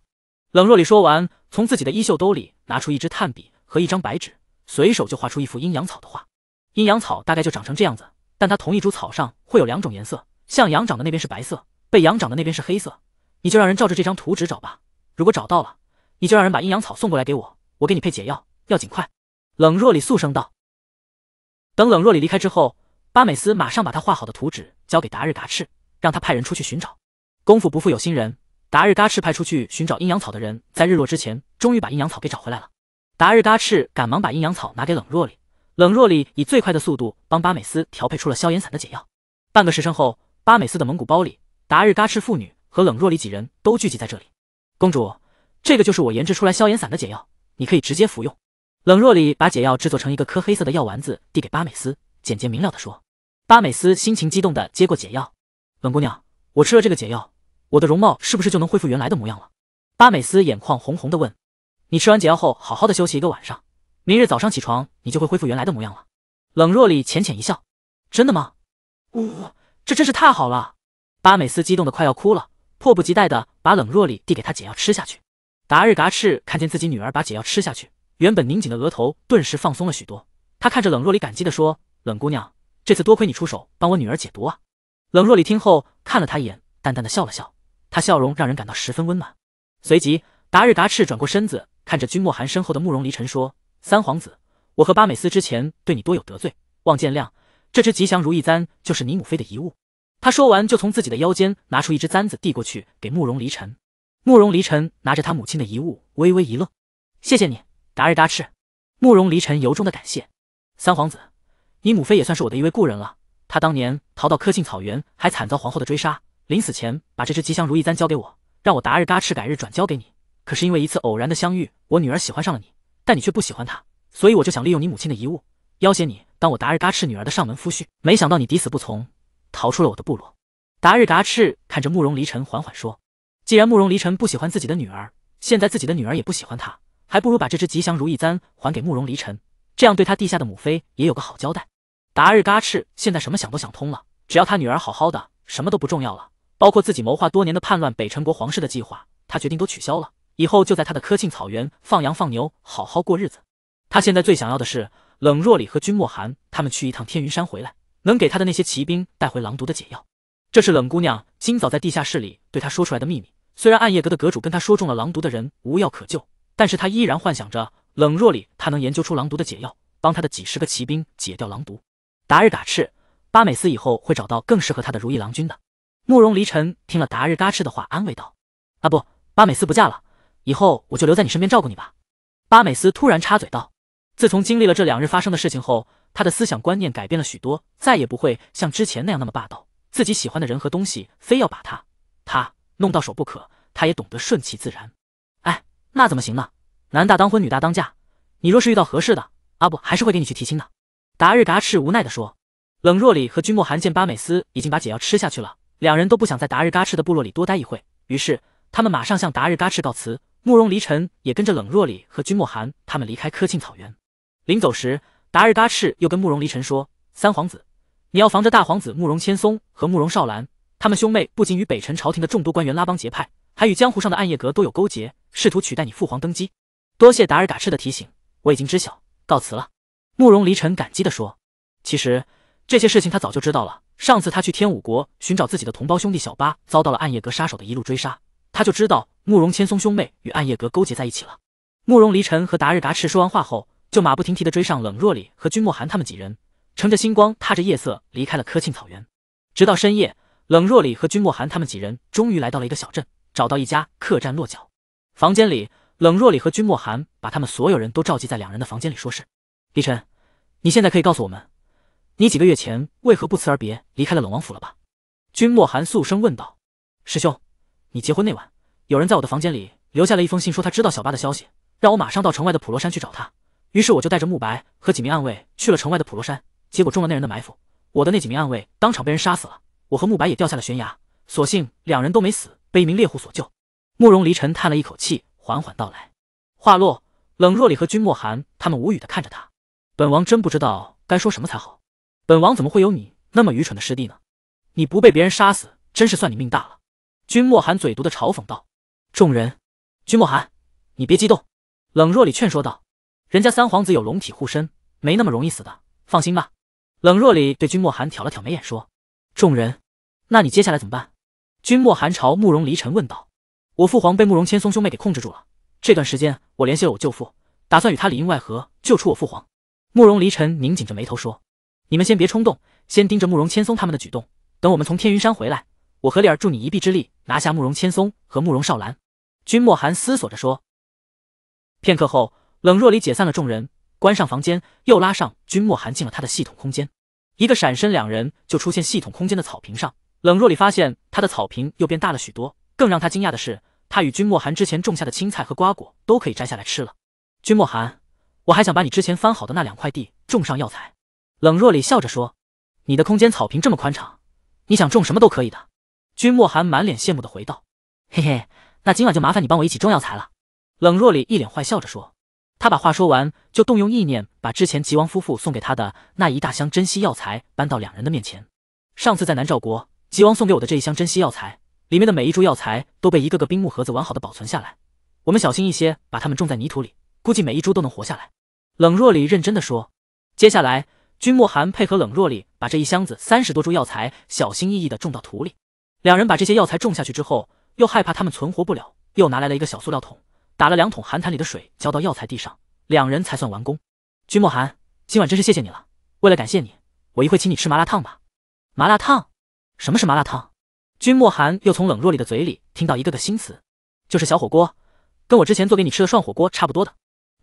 冷若里说完，从自己的衣袖兜里拿出一支炭笔和一张白纸，随手就画出一幅阴阳草的画。阴阳草大概就长成这样子，但它同一株草上会有两种颜色，向阳长的那边是白色，被阳长的那边是黑色。你就让人照着这张图纸找吧。如果找到了，你就让人把阴阳草送过来给我，我给你配解药，要尽快。”冷若里肃声道。等冷若里离开之后，巴美斯马上把他画好的图纸交给达日嘎赤，让他派人出去寻找。功夫不负有心人，达日嘎赤派出去寻找阴阳草的人，在日落之前终于把阴阳草给找回来了。达日嘎赤赶忙把阴阳草拿给冷若里，冷若里以最快的速度帮巴美斯调配出了消炎散的解药。半个时辰后，巴美斯的蒙古包里，达日嘎赤父女和冷若里几人都聚集在这里。公主，这个就是我研制出来消炎散的解药，你可以直接服用。冷若里把解药制作成一个颗黑色的药丸子，递给巴美斯，简洁明了的说。巴美斯心情激动的接过解药，冷姑娘，我吃了这个解药，我的容貌是不是就能恢复原来的模样了？巴美斯眼眶红红的问。你吃完解药后好好的休息一个晚上，明日早上起床你就会恢复原来的模样了。冷若里浅浅一笑。真的吗？呜，这真是太好了！巴美斯激动的快要哭了，迫不及待的把冷若里递给他解药吃下去。达日嘎赤看见自己女儿把解药吃下去。原本拧紧的额头顿时放松了许多，他看着冷若离，感激的说：“冷姑娘，这次多亏你出手帮我女儿解毒啊。”冷若离听后看了他一眼，淡淡的笑了笑，她笑容让人感到十分温暖。随即达日达赤转过身子，看着君莫寒身后的慕容离尘说：“三皇子，我和巴美斯之前对你多有得罪，望见谅。这只吉祥如意簪就是你母妃的遗物。”他说完就从自己的腰间拿出一只簪子递过去给慕容离尘。慕容离尘拿着他母亲的遗物，微微一愣：“谢谢你。”达日嘎赤，慕容离尘由衷的感谢三皇子，你母妃也算是我的一位故人了。她当年逃到科沁草原，还惨遭皇后的追杀，临死前把这只吉祥如意簪交给我，让我达日嘎赤改日转交给你。可是因为一次偶然的相遇，我女儿喜欢上了你，但你却不喜欢她，所以我就想利用你母亲的遗物，要挟你当我达日嘎赤女儿的上门夫婿。没想到你抵死不从，逃出了我的部落。达日嘎赤看着慕容离尘，缓缓说：“既然慕容离尘不喜欢自己的女儿，现在自己的女儿也不喜欢他。”还不如把这只吉祥如意簪还给慕容离尘，这样对他地下的母妃也有个好交代。达日嘎赤现在什么想都想通了，只要他女儿好好的，什么都不重要了。包括自己谋划多年的叛乱北辰国皇室的计划，他决定都取消了。以后就在他的科庆草原放羊放牛，好好过日子。他现在最想要的是冷若里和君莫寒他们去一趟天云山回来，能给他的那些骑兵带回狼毒的解药。这是冷姑娘今早在地下室里对他说出来的秘密。虽然暗夜阁的阁主跟他说中了狼毒的人无药可救。但是他依然幻想着，冷若里他能研究出狼毒的解药，帮他的几十个骑兵解掉狼毒。达日嘎赤，巴美斯以后会找到更适合他的如意郎君的。慕容离尘听了达日嘎赤的话，安慰道：“啊不，巴美斯不嫁了，以后我就留在你身边照顾你吧。”巴美斯突然插嘴道：“自从经历了这两日发生的事情后，他的思想观念改变了许多，再也不会像之前那样那么霸道，自己喜欢的人和东西非要把他他弄到手不可。他也懂得顺其自然。”那怎么行呢？男大当婚，女大当嫁。你若是遇到合适的，啊不，还是会给你去提亲的。达日嘎赤无奈的说。冷若里和君莫寒见巴美斯已经把解药吃下去了，两人都不想在达日嘎赤的部落里多待一会，于是他们马上向达日嘎赤告辞。慕容离尘也跟着冷若里和君莫寒他们离开科庆草原。临走时，达日嘎赤又跟慕容离尘说：“三皇子，你要防着大皇子慕容千松和慕容少兰，他们兄妹不仅与北辰朝廷的众多官员拉帮结派。”还与江湖上的暗夜阁都有勾结，试图取代你父皇登基。多谢达尔嘎赤的提醒，我已经知晓，告辞了。慕容离尘感激地说。其实这些事情他早就知道了。上次他去天武国寻找自己的同胞兄弟小八，遭到了暗夜阁杀手的一路追杀，他就知道慕容千松兄妹与暗夜阁勾结在一起了。慕容离尘和达尔嘎赤说完话后，就马不停蹄地追上冷若里和君莫寒他们几人，乘着星光，踏着夜色离开了科沁草原。直到深夜，冷若里和君莫寒他们几人终于来到了一个小镇。找到一家客栈落脚，房间里，冷若里和君莫寒把他们所有人都召集在两人的房间里说事。李晨，你现在可以告诉我们，你几个月前为何不辞而别离开了冷王府了吧？君莫寒肃声问道。师兄，你结婚那晚，有人在我的房间里留下了一封信，说他知道小八的消息，让我马上到城外的普罗山去找他。于是我就带着慕白和几名暗卫去了城外的普罗山，结果中了那人的埋伏，我的那几名暗卫当场被人杀死了，我和慕白也掉下了悬崖，所幸两人都没死。被一名猎户所救，慕容离尘叹了一口气，缓缓道来。话落，冷若里和君莫寒他们无语的看着他。本王真不知道该说什么才好，本王怎么会有你那么愚蠢的师弟呢？你不被别人杀死，真是算你命大了。君莫寒嘴毒的嘲讽道。众人，君莫寒，你别激动。冷若里劝说道，人家三皇子有龙体护身，没那么容易死的，放心吧。冷若里对君莫寒挑了挑眉眼说。众人，那你接下来怎么办？君莫寒朝慕容离尘问道：“我父皇被慕容千松兄妹给控制住了，这段时间我联系了我舅父，打算与他里应外合救出我父皇。”慕容离尘拧紧着眉头说：“你们先别冲动，先盯着慕容千松他们的举动。等我们从天云山回来，我和丽儿助你一臂之力，拿下慕容千松和慕容少兰。”君莫寒思索着说。片刻后，冷若离解散了众人，关上房间，又拉上君莫寒进了他的系统空间。一个闪身，两人就出现系统空间的草坪上。冷若里发现他的草坪又变大了许多，更让他惊讶的是，他与君莫寒之前种下的青菜和瓜果都可以摘下来吃了。君莫寒，我还想把你之前翻好的那两块地种上药材。冷若里笑着说：“你的空间草坪这么宽敞，你想种什么都可以的。”君莫寒满脸羡慕的回道：“嘿嘿，那今晚就麻烦你帮我一起种药材了。”冷若里一脸坏笑着说：“他把话说完，就动用意念把之前吉王夫妇送给他的那一大箱珍稀药材搬到两人的面前。上次在南诏国。”吉王送给我的这一箱珍稀药材，里面的每一株药材都被一个个冰木盒子完好的保存下来。我们小心一些，把它们种在泥土里，估计每一株都能活下来。冷若里认真的说。接下来，君莫寒配合冷若里把这一箱子三十多株药材小心翼翼的种到土里。两人把这些药材种下去之后，又害怕它们存活不了，又拿来了一个小塑料桶，打了两桶寒潭里的水浇到药材地上，两人才算完工。君莫寒，今晚真是谢谢你了。为了感谢你，我一会请你吃麻辣烫吧。麻辣烫。什么是麻辣烫？君莫寒又从冷若里的嘴里听到一个个新词，就是小火锅，跟我之前做给你吃的涮火锅差不多的。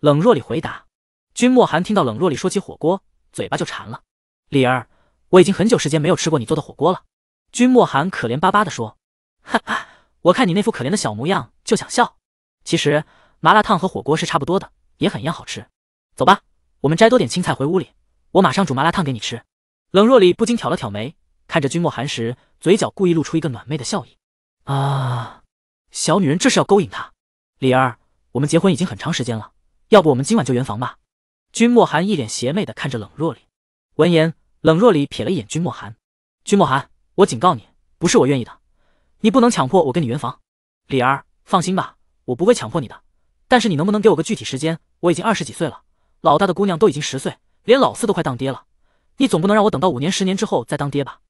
冷若里回答。君莫寒听到冷若里说起火锅，嘴巴就馋了。李儿，我已经很久时间没有吃过你做的火锅了。君莫寒可怜巴巴的说。哈哈，我看你那副可怜的小模样就想笑。其实麻辣烫和火锅是差不多的，也很一样好吃。走吧，我们摘多点青菜回屋里，我马上煮麻辣烫给你吃。冷若里不禁挑了挑眉。看着君莫寒时，嘴角故意露出一个暖昧的笑意。啊，小女人这是要勾引他？李儿，我们结婚已经很长时间了，要不我们今晚就圆房吧？君莫寒一脸邪魅的看着冷若离。闻言，冷若离瞥了一眼君莫寒。君莫寒，我警告你，不是我愿意的，你不能强迫我跟你圆房。李儿，放心吧，我不会强迫你的。但是你能不能给我个具体时间？我已经二十几岁了，老大的姑娘都已经十岁，连老四都快当爹了，你总不能让我等到五年、十年之后再当爹吧？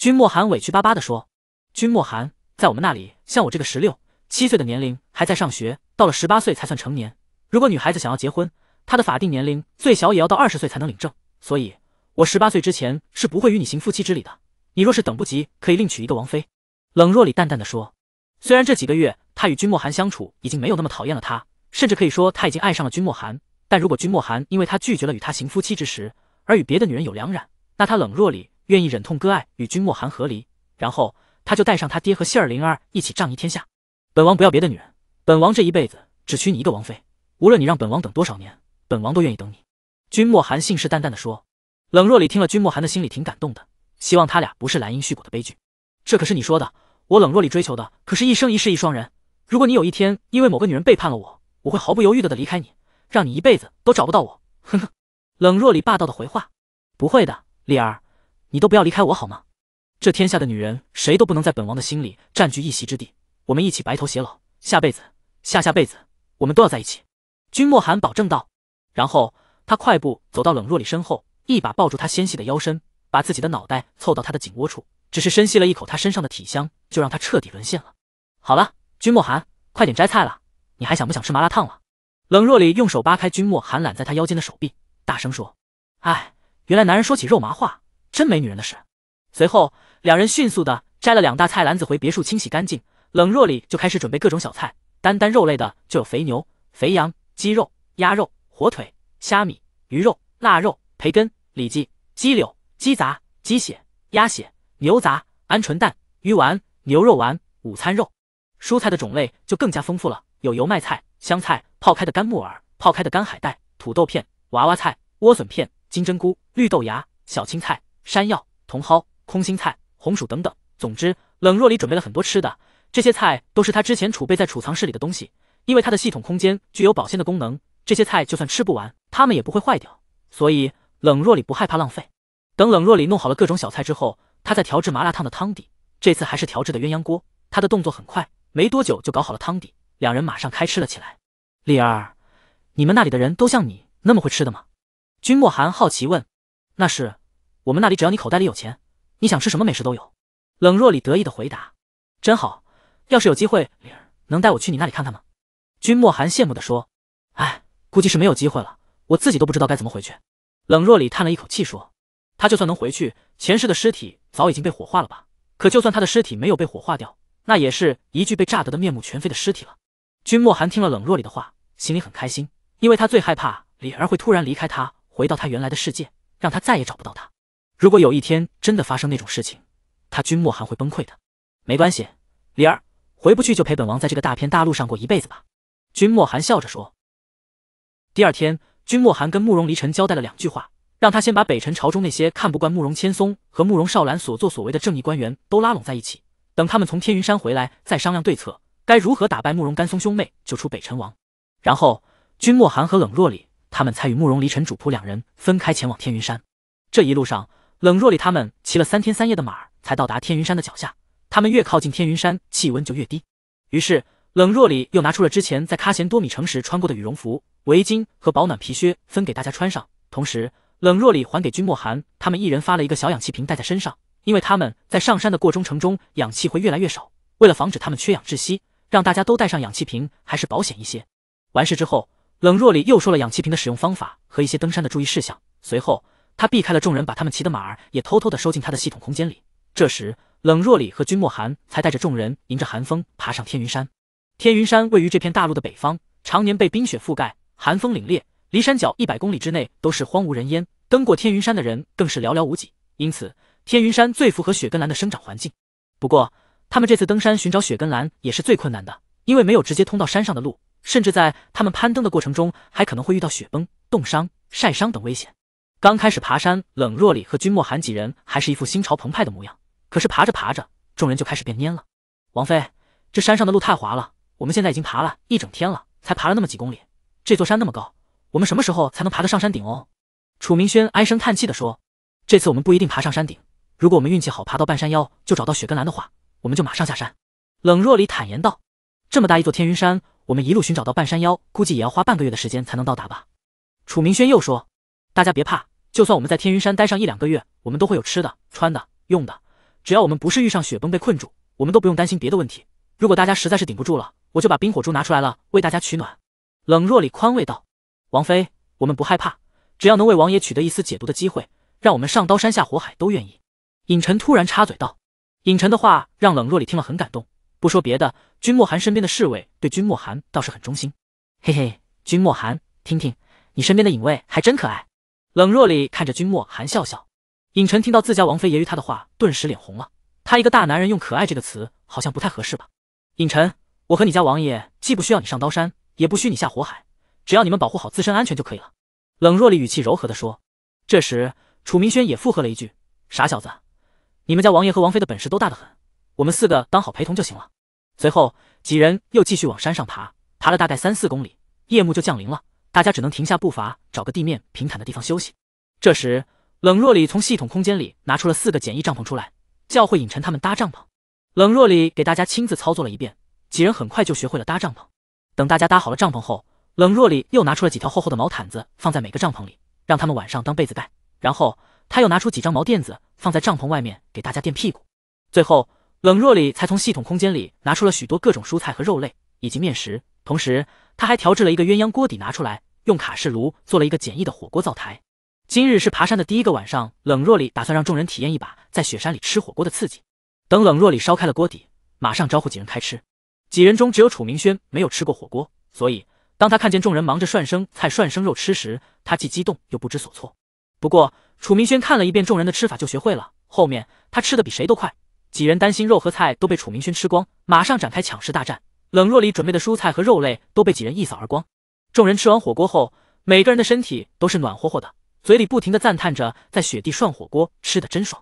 君莫寒委屈巴巴地说：“君莫寒，在我们那里，像我这个十六七岁的年龄还在上学，到了十八岁才算成年。如果女孩子想要结婚，她的法定年龄最小也要到二十岁才能领证。所以，我十八岁之前是不会与你行夫妻之礼的。你若是等不及，可以另娶一个王妃。”冷若里淡淡的说：“虽然这几个月他与君莫寒相处已经没有那么讨厌了，他甚至可以说他已经爱上了君莫寒。但如果君莫寒因为他拒绝了与他行夫妻之时而与别的女人有两染，那他冷若里……”愿意忍痛割爱与君莫寒合离，然后他就带上他爹和谢儿灵儿一起仗义天下。本王不要别的女人，本王这一辈子只娶你一个王妃。无论你让本王等多少年，本王都愿意等你。君莫寒信誓旦旦地说。冷若离听了君莫寒的心里挺感动的，希望他俩不是兰因絮果的悲剧。这可是你说的，我冷若离追求的可是一生一世一双人。如果你有一天因为某个女人背叛了我，我会毫不犹豫的的离开你，让你一辈子都找不到我。哼哼，冷若离霸道的回话。不会的，丽儿。你都不要离开我好吗？这天下的女人，谁都不能在本王的心里占据一席之地。我们一起白头偕老，下辈子、下下辈子，我们都要在一起。君莫寒保证道。然后他快步走到冷若离身后，一把抱住她纤细的腰身，把自己的脑袋凑到她的颈窝处，只是深吸了一口她身上的体香，就让她彻底沦陷了。好了，君莫寒，快点摘菜了，你还想不想吃麻辣烫了？冷若离用手扒开君莫寒揽在她腰间的手臂，大声说：“哎，原来男人说起肉麻话。”真没女人的事。随后，两人迅速的摘了两大菜篮子回别墅清洗干净。冷若里就开始准备各种小菜，单单肉类的就有肥牛、肥羊、鸡肉、鸭肉、火腿、虾米、鱼肉、腊肉、培根、里脊、鸡柳、鸡杂、鸡血、鸭血、牛杂、鹌鹑蛋、鱼丸、牛肉丸、午餐肉。蔬菜的种类就更加丰富了，有油麦菜、香菜、泡开的干木耳、泡开的干海带、土豆片、娃娃菜、莴笋片、金针菇、绿豆芽、小青菜。山药、茼蒿、空心菜、红薯等等，总之，冷若离准备了很多吃的。这些菜都是他之前储备在储藏室里的东西，因为他的系统空间具有保鲜的功能，这些菜就算吃不完，他们也不会坏掉。所以冷若离不害怕浪费。等冷若离弄好了各种小菜之后，他再调制麻辣烫的汤底，这次还是调制的鸳鸯锅。他的动作很快，没多久就搞好了汤底。两人马上开吃了起来。丽儿，你们那里的人都像你那么会吃的吗？君莫寒好奇问。那是。我们那里只要你口袋里有钱，你想吃什么美食都有。冷若里得意的回答：“真好，要是有机会，李儿能带我去你那里看看吗？”君莫寒羡慕的说：“哎，估计是没有机会了，我自己都不知道该怎么回去。”冷若里叹了一口气说：“他就算能回去，前世的尸体早已经被火化了吧？可就算他的尸体没有被火化掉，那也是一具被炸得的面目全非的尸体了。”君莫寒听了冷若里的话，心里很开心，因为他最害怕李儿会突然离开他，回到他原来的世界，让他再也找不到他。如果有一天真的发生那种事情，他君莫寒会崩溃的。没关系，李儿回不去就陪本王在这个大片大陆上过一辈子吧。君莫寒笑着说。第二天，君莫寒跟慕容离尘交代了两句话，让他先把北辰朝中那些看不惯慕容千松和慕容少兰所作所为的正义官员都拉拢在一起，等他们从天云山回来再商量对策，该如何打败慕容干松兄妹，救出北辰王。然后，君莫寒和冷若离他们才与慕容离尘主仆两人分开前往天云山。这一路上。冷若里他们骑了三天三夜的马儿，才到达天云山的脚下。他们越靠近天云山，气温就越低。于是，冷若里又拿出了之前在喀贤多米城时穿过的羽绒服、围巾和保暖皮靴，分给大家穿上。同时，冷若里还给君莫寒他们一人发了一个小氧气瓶，带在身上。因为他们在上山的过程中，氧气会越来越少。为了防止他们缺氧窒息，让大家都带上氧气瓶还是保险一些。完事之后，冷若里又说了氧气瓶的使用方法和一些登山的注意事项。随后。他避开了众人，把他们骑的马儿也偷偷的收进他的系统空间里。这时，冷若里和君莫寒才带着众人迎着寒风爬上天云山。天云山位于这片大陆的北方，常年被冰雪覆盖，寒风凛冽，离山脚一百公里之内都是荒无人烟。登过天云山的人更是寥寥无几，因此天云山最符合雪根兰的生长环境。不过，他们这次登山寻找雪根兰也是最困难的，因为没有直接通到山上的路，甚至在他们攀登的过程中还可能会遇到雪崩、冻伤、晒伤等危险。刚开始爬山，冷若里和君莫寒几人还是一副心潮澎湃的模样。可是爬着爬着，众人就开始变蔫了。王妃，这山上的路太滑了，我们现在已经爬了一整天了，才爬了那么几公里。这座山那么高，我们什么时候才能爬得上山顶哦？楚明轩唉声叹气的说：“这次我们不一定爬上山顶。如果我们运气好，爬到半山腰就找到雪根兰的话，我们就马上下山。”冷若里坦言道：“这么大一座天云山，我们一路寻找到半山腰，估计也要花半个月的时间才能到达吧。”楚明轩又说：“大家别怕。”就算我们在天云山待上一两个月，我们都会有吃的、穿的、用的。只要我们不是遇上雪崩被困住，我们都不用担心别的问题。如果大家实在是顶不住了，我就把冰火珠拿出来了，为大家取暖。冷若里宽慰道：“王妃，我们不害怕，只要能为王爷取得一丝解毒的机会，让我们上刀山下火海都愿意。”尹尘突然插嘴道：“尹尘的话让冷若里听了很感动。不说别的，君莫寒身边的侍卫对君莫寒倒是很忠心。嘿嘿，君莫寒，听听你身边的影卫还真可爱。”冷若离看着君莫寒笑笑，尹晨听到自家王妃揶揄他的话，顿时脸红了。他一个大男人用“可爱”这个词，好像不太合适吧？尹晨，我和你家王爷既不需要你上刀山，也不需你下火海，只要你们保护好自身安全就可以了。冷若离语气柔和的说。这时，楚明轩也附和了一句：“傻小子，你们家王爷和王妃的本事都大得很，我们四个当好陪同就行了。”随后，几人又继续往山上爬，爬了大概三四公里，夜幕就降临了。大家只能停下步伐，找个地面平坦的地方休息。这时，冷若里从系统空间里拿出了四个简易帐篷出来，教会尹晨他们搭帐篷。冷若里给大家亲自操作了一遍，几人很快就学会了搭帐篷。等大家搭好了帐篷后，冷若里又拿出了几条厚厚的毛毯子放在每个帐篷里，让他们晚上当被子盖。然后他又拿出几张毛垫子放在帐篷外面，给大家垫屁股。最后，冷若里才从系统空间里拿出了许多各种蔬菜和肉类以及面食。同时，他还调制了一个鸳鸯锅底，拿出来用卡式炉做了一个简易的火锅灶台。今日是爬山的第一个晚上，冷若里打算让众人体验一把在雪山里吃火锅的刺激。等冷若里烧开了锅底，马上招呼几人开吃。几人中只有楚明轩没有吃过火锅，所以当他看见众人忙着涮生菜、涮生肉吃时，他既激动又不知所措。不过，楚明轩看了一遍众人的吃法就学会了，后面他吃的比谁都快。几人担心肉和菜都被楚明轩吃光，马上展开抢食大战。冷若里准备的蔬菜和肉类都被几人一扫而光。众人吃完火锅后，每个人的身体都是暖和和的，嘴里不停的赞叹着：“在雪地涮火锅，吃的真爽！”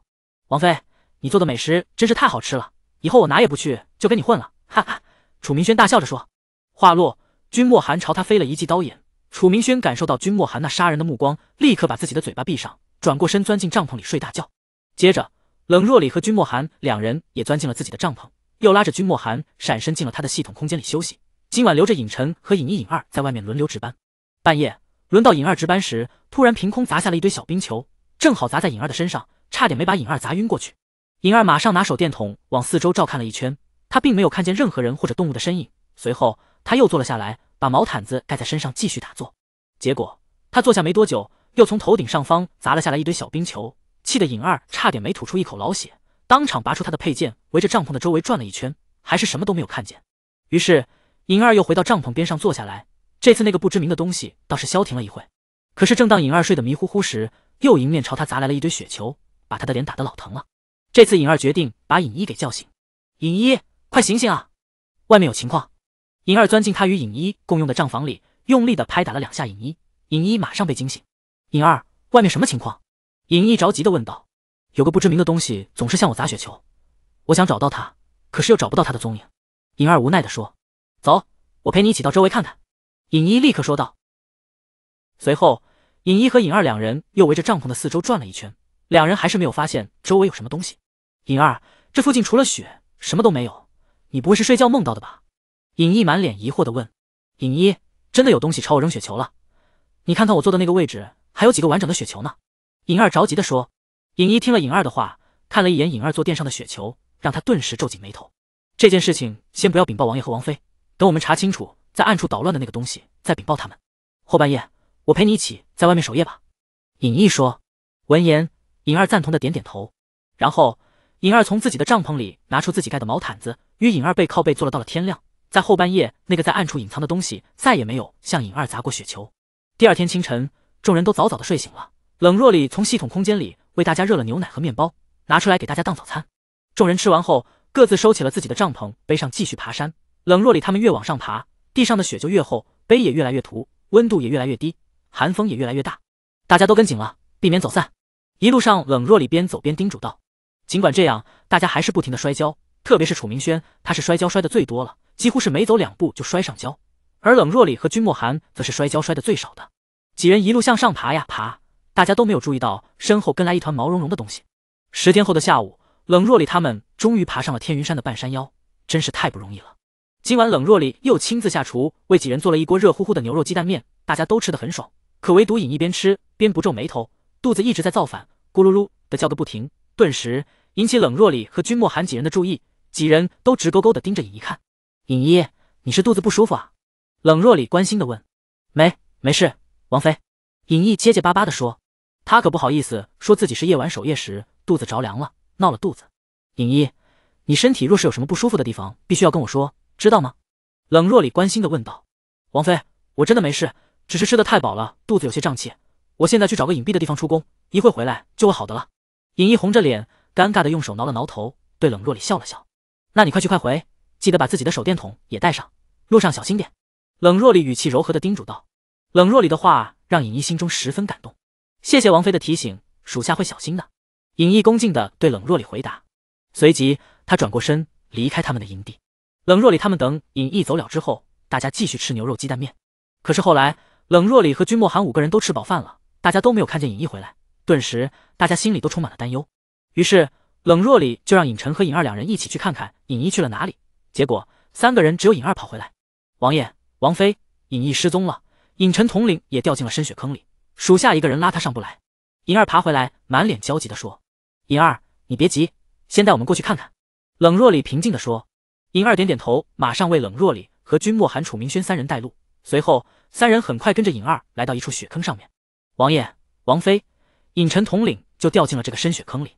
王妃，你做的美食真是太好吃了！以后我哪也不去，就跟你混了！哈哈！楚明轩大笑着说。话落，君莫寒朝他飞了一记刀眼。楚明轩感受到君莫寒那杀人的目光，立刻把自己的嘴巴闭上，转过身钻进帐篷里睡大觉。接着，冷若里和君莫寒两人也钻进了自己的帐篷。又拉着君莫寒闪身进了他的系统空间里休息，今晚留着尹晨和尹一、尹二在外面轮流值班。半夜，轮到尹二值班时，突然凭空砸下了一堆小冰球，正好砸在尹二的身上，差点没把尹二砸晕过去。尹二马上拿手电筒往四周照看了一圈，他并没有看见任何人或者动物的身影。随后，他又坐了下来，把毛毯子盖在身上继续打坐。结果，他坐下没多久，又从头顶上方砸了下来一堆小冰球，气得尹二差点没吐出一口老血。当场拔出他的佩剑，围着帐篷的周围转了一圈，还是什么都没有看见。于是尹二又回到帐篷边上坐下来，这次那个不知名的东西倒是消停了一会。可是正当尹二睡得迷糊糊时，又迎面朝他砸来了一堆雪球，把他的脸打得老疼了。这次尹二决定把尹一给叫醒。尹一，快醒醒啊，外面有情况！尹二钻进他与尹一共用的帐房里，用力地拍打了两下尹一。尹一马上被惊醒。尹二，外面什么情况？尹一着急地问道。有个不知名的东西总是向我砸雪球，我想找到它，可是又找不到它的踪影。尹二无奈的说：“走，我陪你一起到周围看看。”尹一立刻说道。随后，尹一和尹二两人又围着帐篷的四周转了一圈，两人还是没有发现周围有什么东西。尹二，这附近除了雪，什么都没有，你不会是睡觉梦到的吧？尹一满脸疑惑的问。尹一真的有东西朝我扔雪球了，你看看我坐的那个位置还有几个完整的雪球呢？尹二着急的说。尹一听了尹二的话，看了一眼尹二坐垫上的雪球，让他顿时皱紧眉头。这件事情先不要禀报王爷和王妃，等我们查清楚在暗处捣乱的那个东西，再禀报他们。后半夜我陪你一起在外面守夜吧。尹一说。闻言，尹二赞同的点点头。然后尹二从自己的帐篷里拿出自己盖的毛毯子，与尹二背靠背坐了，到了天亮。在后半夜，那个在暗处隐藏的东西再也没有向尹二砸过雪球。第二天清晨，众人都早早的睡醒了。冷若里从系统空间里。为大家热了牛奶和面包，拿出来给大家当早餐。众人吃完后，各自收起了自己的帐篷，背上继续爬山。冷若里他们越往上爬，地上的雪就越厚，碑也越来越涂，温度也越来越低，寒风也越来越大。大家都跟紧了，避免走散。一路上，冷若里边走边叮嘱道。尽管这样，大家还是不停的摔跤，特别是楚明轩，他是摔跤摔的最多了，几乎是每走两步就摔上跤。而冷若里和君莫寒则是摔跤摔的最少的。几人一路向上爬呀爬。大家都没有注意到身后跟来一团毛茸茸的东西。十天后的下午，冷若离他们终于爬上了天云山的半山腰，真是太不容易了。今晚，冷若离又亲自下厨为几人做了一锅热乎乎的牛肉鸡蛋面，大家都吃得很爽。可唯独尹一，边吃边不皱眉头，肚子一直在造反，咕噜噜的叫个不停，顿时引起冷若离和君莫寒几人的注意。几人都直勾勾的盯着尹一看，尹一，你是肚子不舒服啊？冷若里关心的问。没，没事，王妃。尹一结结巴巴的说。他可不好意思说自己是夜晚守夜时肚子着凉了，闹了肚子。尹一，你身体若是有什么不舒服的地方，必须要跟我说，知道吗？冷若里关心的问道。王妃，我真的没事，只是吃的太饱了，肚子有些胀气。我现在去找个隐蔽的地方出宫，一会回来就会好的了。尹一红着脸，尴尬的用手挠了挠头，对冷若里笑了笑。那你快去快回，记得把自己的手电筒也带上，路上小心点。冷若里语气柔和的叮嘱道。冷若里的话让尹一心中十分感动。谢谢王妃的提醒，属下会小心的。尹毅恭敬的对冷若里回答，随即他转过身离开他们的营地。冷若里他们等尹毅走了之后，大家继续吃牛肉鸡蛋面。可是后来，冷若里和君莫寒五个人都吃饱饭了，大家都没有看见尹毅回来，顿时大家心里都充满了担忧。于是冷若里就让尹晨和尹二两人一起去看看尹一去了哪里。结果三个人只有尹二跑回来。王爷、王妃，尹逸失踪了，尹晨统领也掉进了深雪坑里。属下一个人拉他上不来，尹儿爬回来，满脸焦急的说：“尹儿，你别急，先带我们过去看看。”冷若里平静的说。尹儿点点头，马上为冷若里和君莫寒、楚明轩三人带路。随后，三人很快跟着颖儿来到一处雪坑上面。王爷、王妃，尹晨统领就掉进了这个深雪坑里。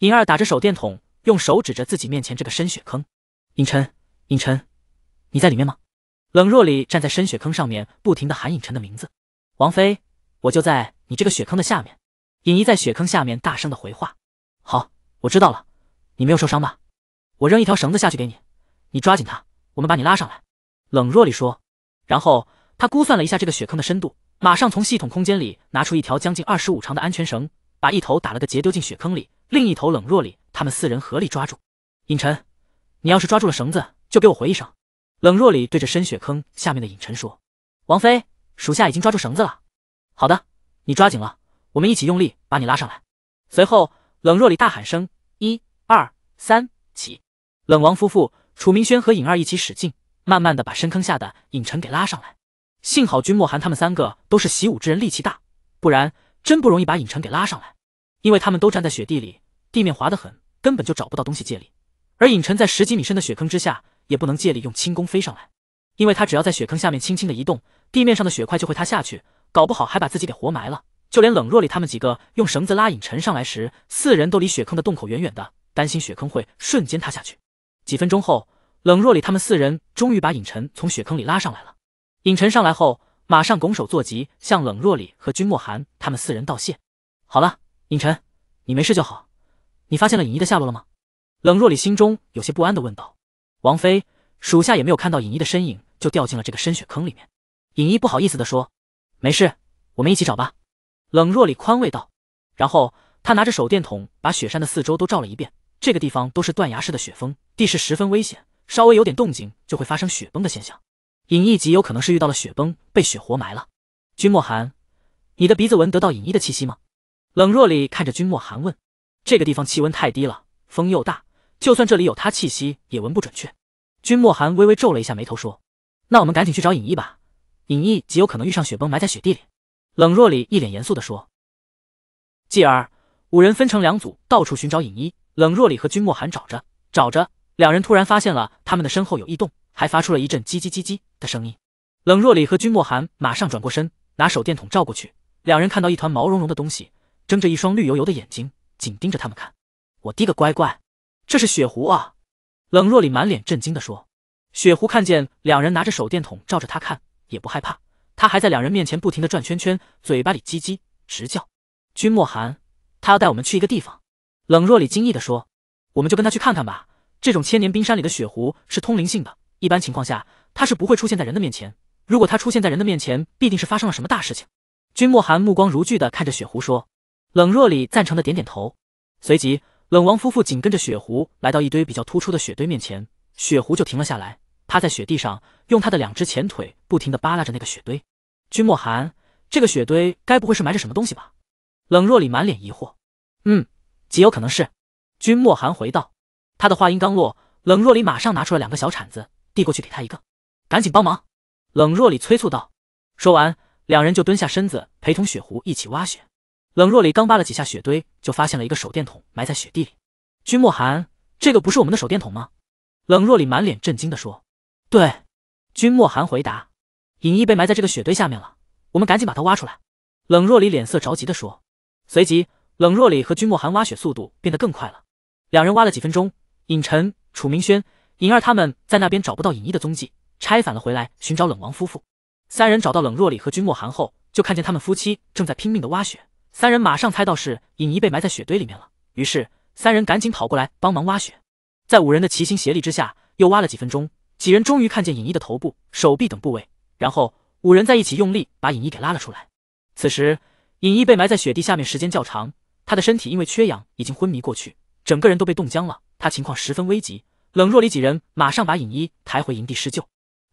尹二打着手电筒，用手指着自己面前这个深雪坑：“尹辰，尹辰，你在里面吗？”冷若里站在深雪坑上面，不停的喊尹晨的名字：“王妃。”我就在你这个雪坑的下面。尹一在雪坑下面大声的回话：“好，我知道了，你没有受伤吧？我扔一条绳子下去给你，你抓紧它，我们把你拉上来。”冷若离说，然后他估算了一下这个雪坑的深度，马上从系统空间里拿出一条将近二十五长的安全绳，把一头打了个结丢进雪坑里，另一头冷若离他们四人合力抓住。尹晨，你要是抓住了绳子，就给我回一声。冷若离对着深雪坑下面的尹晨说：“王妃，属下已经抓住绳子了。”好的，你抓紧了，我们一起用力把你拉上来。随后，冷若离大喊声：“一、二、三，起！”冷王夫妇、楚明轩和尹二一起使劲，慢慢的把深坑下的尹晨给拉上来。幸好君莫寒他们三个都是习武之人，力气大，不然真不容易把尹晨给拉上来。因为他们都站在雪地里，地面滑得很，根本就找不到东西借力。而尹晨在十几米深的雪坑之下，也不能借力用轻功飞上来，因为他只要在雪坑下面轻轻的移动，地面上的雪块就会塌下去。搞不好还把自己给活埋了。就连冷若离他们几个用绳子拉尹晨上来时，四人都离雪坑的洞口远远的，担心雪坑会瞬间塌下去。几分钟后，冷若离他们四人终于把尹晨从雪坑里拉上来了。尹晨上来后，马上拱手作揖，向冷若离和君莫寒他们四人道谢。好了，尹晨，你没事就好。你发现了尹一的下落了吗？冷若离心中有些不安的问道。王妃，属下也没有看到尹一的身影，就掉进了这个深雪坑里面。尹一不好意思的说。没事，我们一起找吧。冷若里宽慰道，然后他拿着手电筒把雪山的四周都照了一遍。这个地方都是断崖式的雪峰，地势十分危险，稍微有点动静就会发生雪崩的现象。尹一极有可能是遇到了雪崩，被雪活埋了。君莫寒，你的鼻子闻得到尹一的气息吗？冷若里看着君莫寒问。这个地方气温太低了，风又大，就算这里有他气息，也闻不准确。君莫寒微微皱了一下眉头说：“那我们赶紧去找尹一吧。”影逸极有可能遇上雪崩，埋在雪地里。冷若里一脸严肃地说。继而，五人分成两组，到处寻找影逸。冷若里和君莫寒找着找着，两人突然发现了他们的身后有异动，还发出了一阵叽叽叽叽的声音。冷若里和君莫寒马上转过身，拿手电筒照过去。两人看到一团毛茸茸的东西，睁着一双绿油油的眼睛，紧盯着他们看。我滴个乖乖，这是雪狐啊！冷若里满脸震惊地说。雪狐看见两人拿着手电筒照着他看。也不害怕，他还在两人面前不停的转圈圈，嘴巴里叽叽直叫。君莫寒，他要带我们去一个地方。冷若里惊异的说：“我们就跟他去看看吧。这种千年冰山里的雪狐是通灵性的，一般情况下，它是不会出现在人的面前。如果它出现在人的面前，必定是发生了什么大事情。”君莫寒目光如炬的看着雪狐说。冷若里赞成的点点头，随即冷王夫妇紧跟着雪狐来到一堆比较突出的雪堆面前，雪狐就停了下来。趴在雪地上，用他的两只前腿不停的扒拉着那个雪堆。君莫寒，这个雪堆该不会是埋着什么东西吧？冷若里满脸疑惑。嗯，极有可能是。君莫寒回道。他的话音刚落，冷若里马上拿出了两个小铲子，递过去给他一个，赶紧帮忙。冷若里催促道。说完，两人就蹲下身子，陪同雪狐一起挖雪。冷若里刚扒了几下雪堆，就发现了一个手电筒埋在雪地里。君莫寒，这个不是我们的手电筒吗？冷若里满脸震惊的说。对，君莫寒回答，尹一被埋在这个雪堆下面了，我们赶紧把他挖出来。冷若离脸色着急的说，随即冷若离和君莫寒挖雪速度变得更快了。两人挖了几分钟，尹晨、楚明轩、尹二他们在那边找不到尹一的踪迹，拆返了回来寻找冷王夫妇。三人找到冷若离和君莫寒后，就看见他们夫妻正在拼命的挖雪，三人马上猜到是尹一被埋在雪堆里面了，于是三人赶紧跑过来帮忙挖雪。在五人的齐心协力之下，又挖了几分钟。几人终于看见尹一的头部、手臂等部位，然后五人在一起用力把尹一给拉了出来。此时，尹一被埋在雪地下面时间较长，他的身体因为缺氧已经昏迷过去，整个人都被冻僵了。他情况十分危急，冷若离几人马上把尹一抬回营地施救。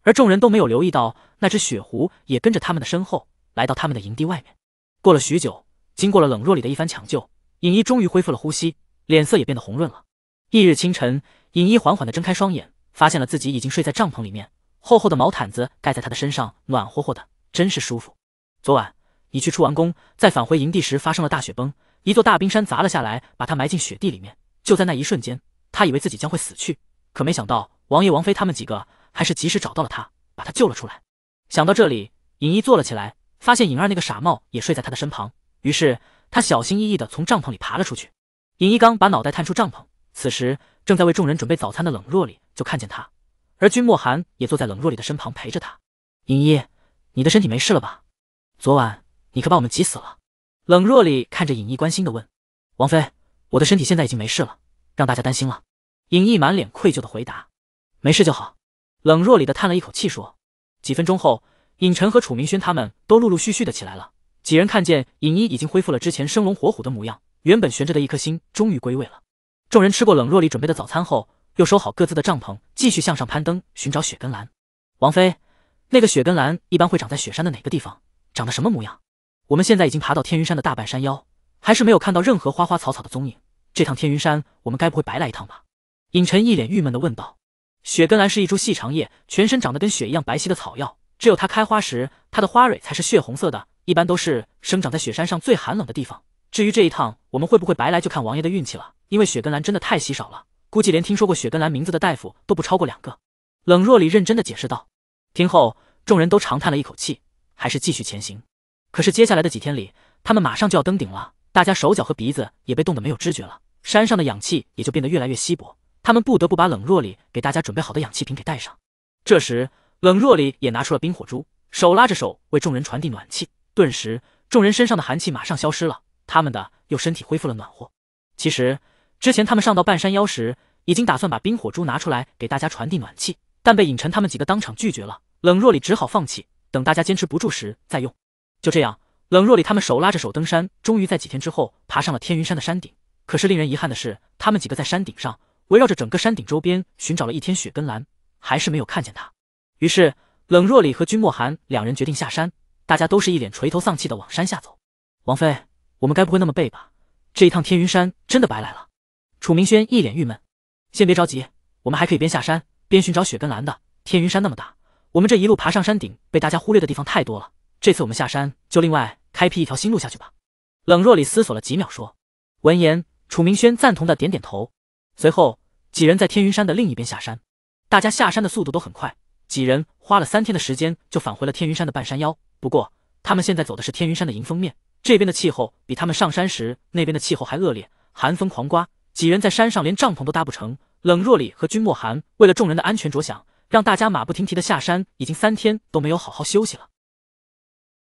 而众人都没有留意到，那只雪狐也跟着他们的身后来到他们的营地外面。过了许久，经过了冷若离的一番抢救，尹一终于恢复了呼吸，脸色也变得红润了。翌日清晨，尹一缓缓地睁开双眼。发现了自己已经睡在帐篷里面，厚厚的毛毯子盖在他的身上，暖和和的，真是舒服。昨晚你去出完工，在返回营地时发生了大雪崩，一座大冰山砸了下来，把他埋进雪地里面。就在那一瞬间，他以为自己将会死去，可没想到王爷、王妃他们几个还是及时找到了他，把他救了出来。想到这里，尹一坐了起来，发现尹二那个傻帽也睡在他的身旁，于是他小心翼翼地从帐篷里爬了出去。尹一刚把脑袋探出帐篷，此时。正在为众人准备早餐的冷若里就看见他，而君莫寒也坐在冷若里的身旁陪着他。尹一，你的身体没事了吧？昨晚你可把我们急死了。冷若里看着尹一，关心的问：“王妃，我的身体现在已经没事了，让大家担心了。”尹一满脸愧疚的回答：“没事就好。”冷若里的叹了一口气说：“几分钟后，尹晨和楚明轩他们都陆陆续续的起来了。几人看见尹一已经恢复了之前生龙活虎的模样，原本悬着的一颗心终于归位了。”众人吃过冷若里准备的早餐后，又收好各自的帐篷，继续向上攀登，寻找雪根兰。王妃，那个雪根兰一般会长在雪山的哪个地方？长得什么模样？我们现在已经爬到天云山的大半山腰，还是没有看到任何花花草草的踪影。这趟天云山，我们该不会白来一趟吧？尹晨一脸郁闷地问道。雪根兰是一株细长叶，全身长得跟雪一样白皙的草药，只有它开花时，它的花蕊才是血红色的。一般都是生长在雪山上最寒冷的地方。至于这一趟我们会不会白来，就看王爷的运气了。因为雪根兰真的太稀少了，估计连听说过雪根兰名字的大夫都不超过两个。冷若里认真的解释道。听后，众人都长叹了一口气，还是继续前行。可是接下来的几天里，他们马上就要登顶了，大家手脚和鼻子也被冻得没有知觉了，山上的氧气也就变得越来越稀薄，他们不得不把冷若里给大家准备好的氧气瓶给带上。这时，冷若里也拿出了冰火珠，手拉着手为众人传递暖气，顿时，众人身上的寒气马上消失了，他们的又身体恢复了暖和。其实。之前他们上到半山腰时，已经打算把冰火珠拿出来给大家传递暖气，但被尹晨他们几个当场拒绝了。冷若里只好放弃，等大家坚持不住时再用。就这样，冷若里他们手拉着手登山，终于在几天之后爬上了天云山的山顶。可是令人遗憾的是，他们几个在山顶上围绕着整个山顶周边寻找了一天，雪根兰还是没有看见他。于是冷若里和君莫寒两人决定下山。大家都是一脸垂头丧气的往山下走。王妃，我们该不会那么背吧？这一趟天云山真的白来了。楚明轩一脸郁闷，先别着急，我们还可以边下山边寻找雪跟蓝的。天云山那么大，我们这一路爬上山顶被大家忽略的地方太多了。这次我们下山就另外开辟一条新路下去吧。冷若里思索了几秒，说。闻言，楚明轩赞同的点点头。随后，几人在天云山的另一边下山，大家下山的速度都很快，几人花了三天的时间就返回了天云山的半山腰。不过，他们现在走的是天云山的迎风面，这边的气候比他们上山时那边的气候还恶劣，寒风狂刮。几人在山上连帐篷都搭不成，冷若里和君莫寒为了众人的安全着想，让大家马不停蹄的下山，已经三天都没有好好休息了。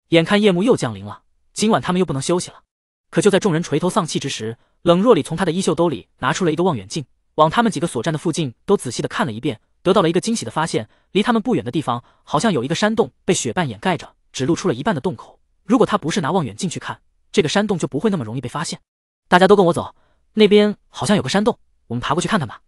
眼看夜幕又降临了，今晚他们又不能休息了。可就在众人垂头丧气之时，冷若里从他的衣袖兜里拿出了一个望远镜，往他们几个所站的附近都仔细的看了一遍，得到了一个惊喜的发现：离他们不远的地方好像有一个山洞被雪瓣掩盖着，只露出了一半的洞口。如果他不是拿望远镜去看，这个山洞就不会那么容易被发现。大家都跟我走。那边好像有个山洞，我们爬过去看看吧。”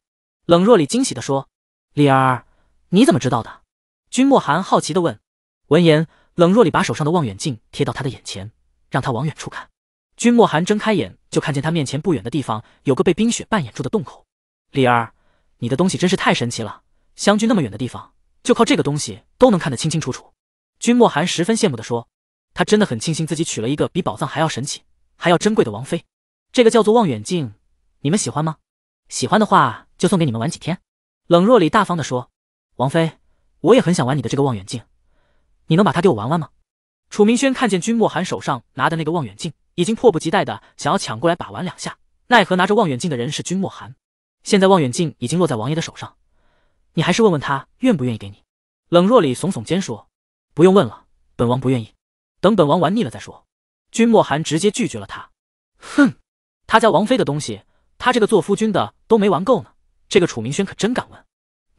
冷若里惊喜地说。“李儿，你怎么知道的？”君莫寒好奇地问。闻言，冷若里把手上的望远镜贴到他的眼前，让他往远处看。君莫寒睁开眼，就看见他面前不远的地方有个被冰雪扮演住的洞口。“李儿，你的东西真是太神奇了，相距那么远的地方，就靠这个东西都能看得清清楚楚。”君莫寒十分羡慕地说。他真的很庆幸自己娶了一个比宝藏还要神奇、还要珍贵的王妃。这个叫做望远镜，你们喜欢吗？喜欢的话就送给你们玩几天。冷若里大方的说：“王妃，我也很想玩你的这个望远镜，你能把它给我玩玩吗？”楚明轩看见君莫寒手上拿的那个望远镜，已经迫不及待的想要抢过来把玩两下，奈何拿着望远镜的人是君莫寒。现在望远镜已经落在王爷的手上，你还是问问他愿不愿意给你。”冷若里耸耸肩说：“不用问了，本王不愿意，等本王玩腻了再说。”君莫寒直接拒绝了他，哼。他家王妃的东西，他这个做夫君的都没玩够呢。这个楚明轩可真敢问，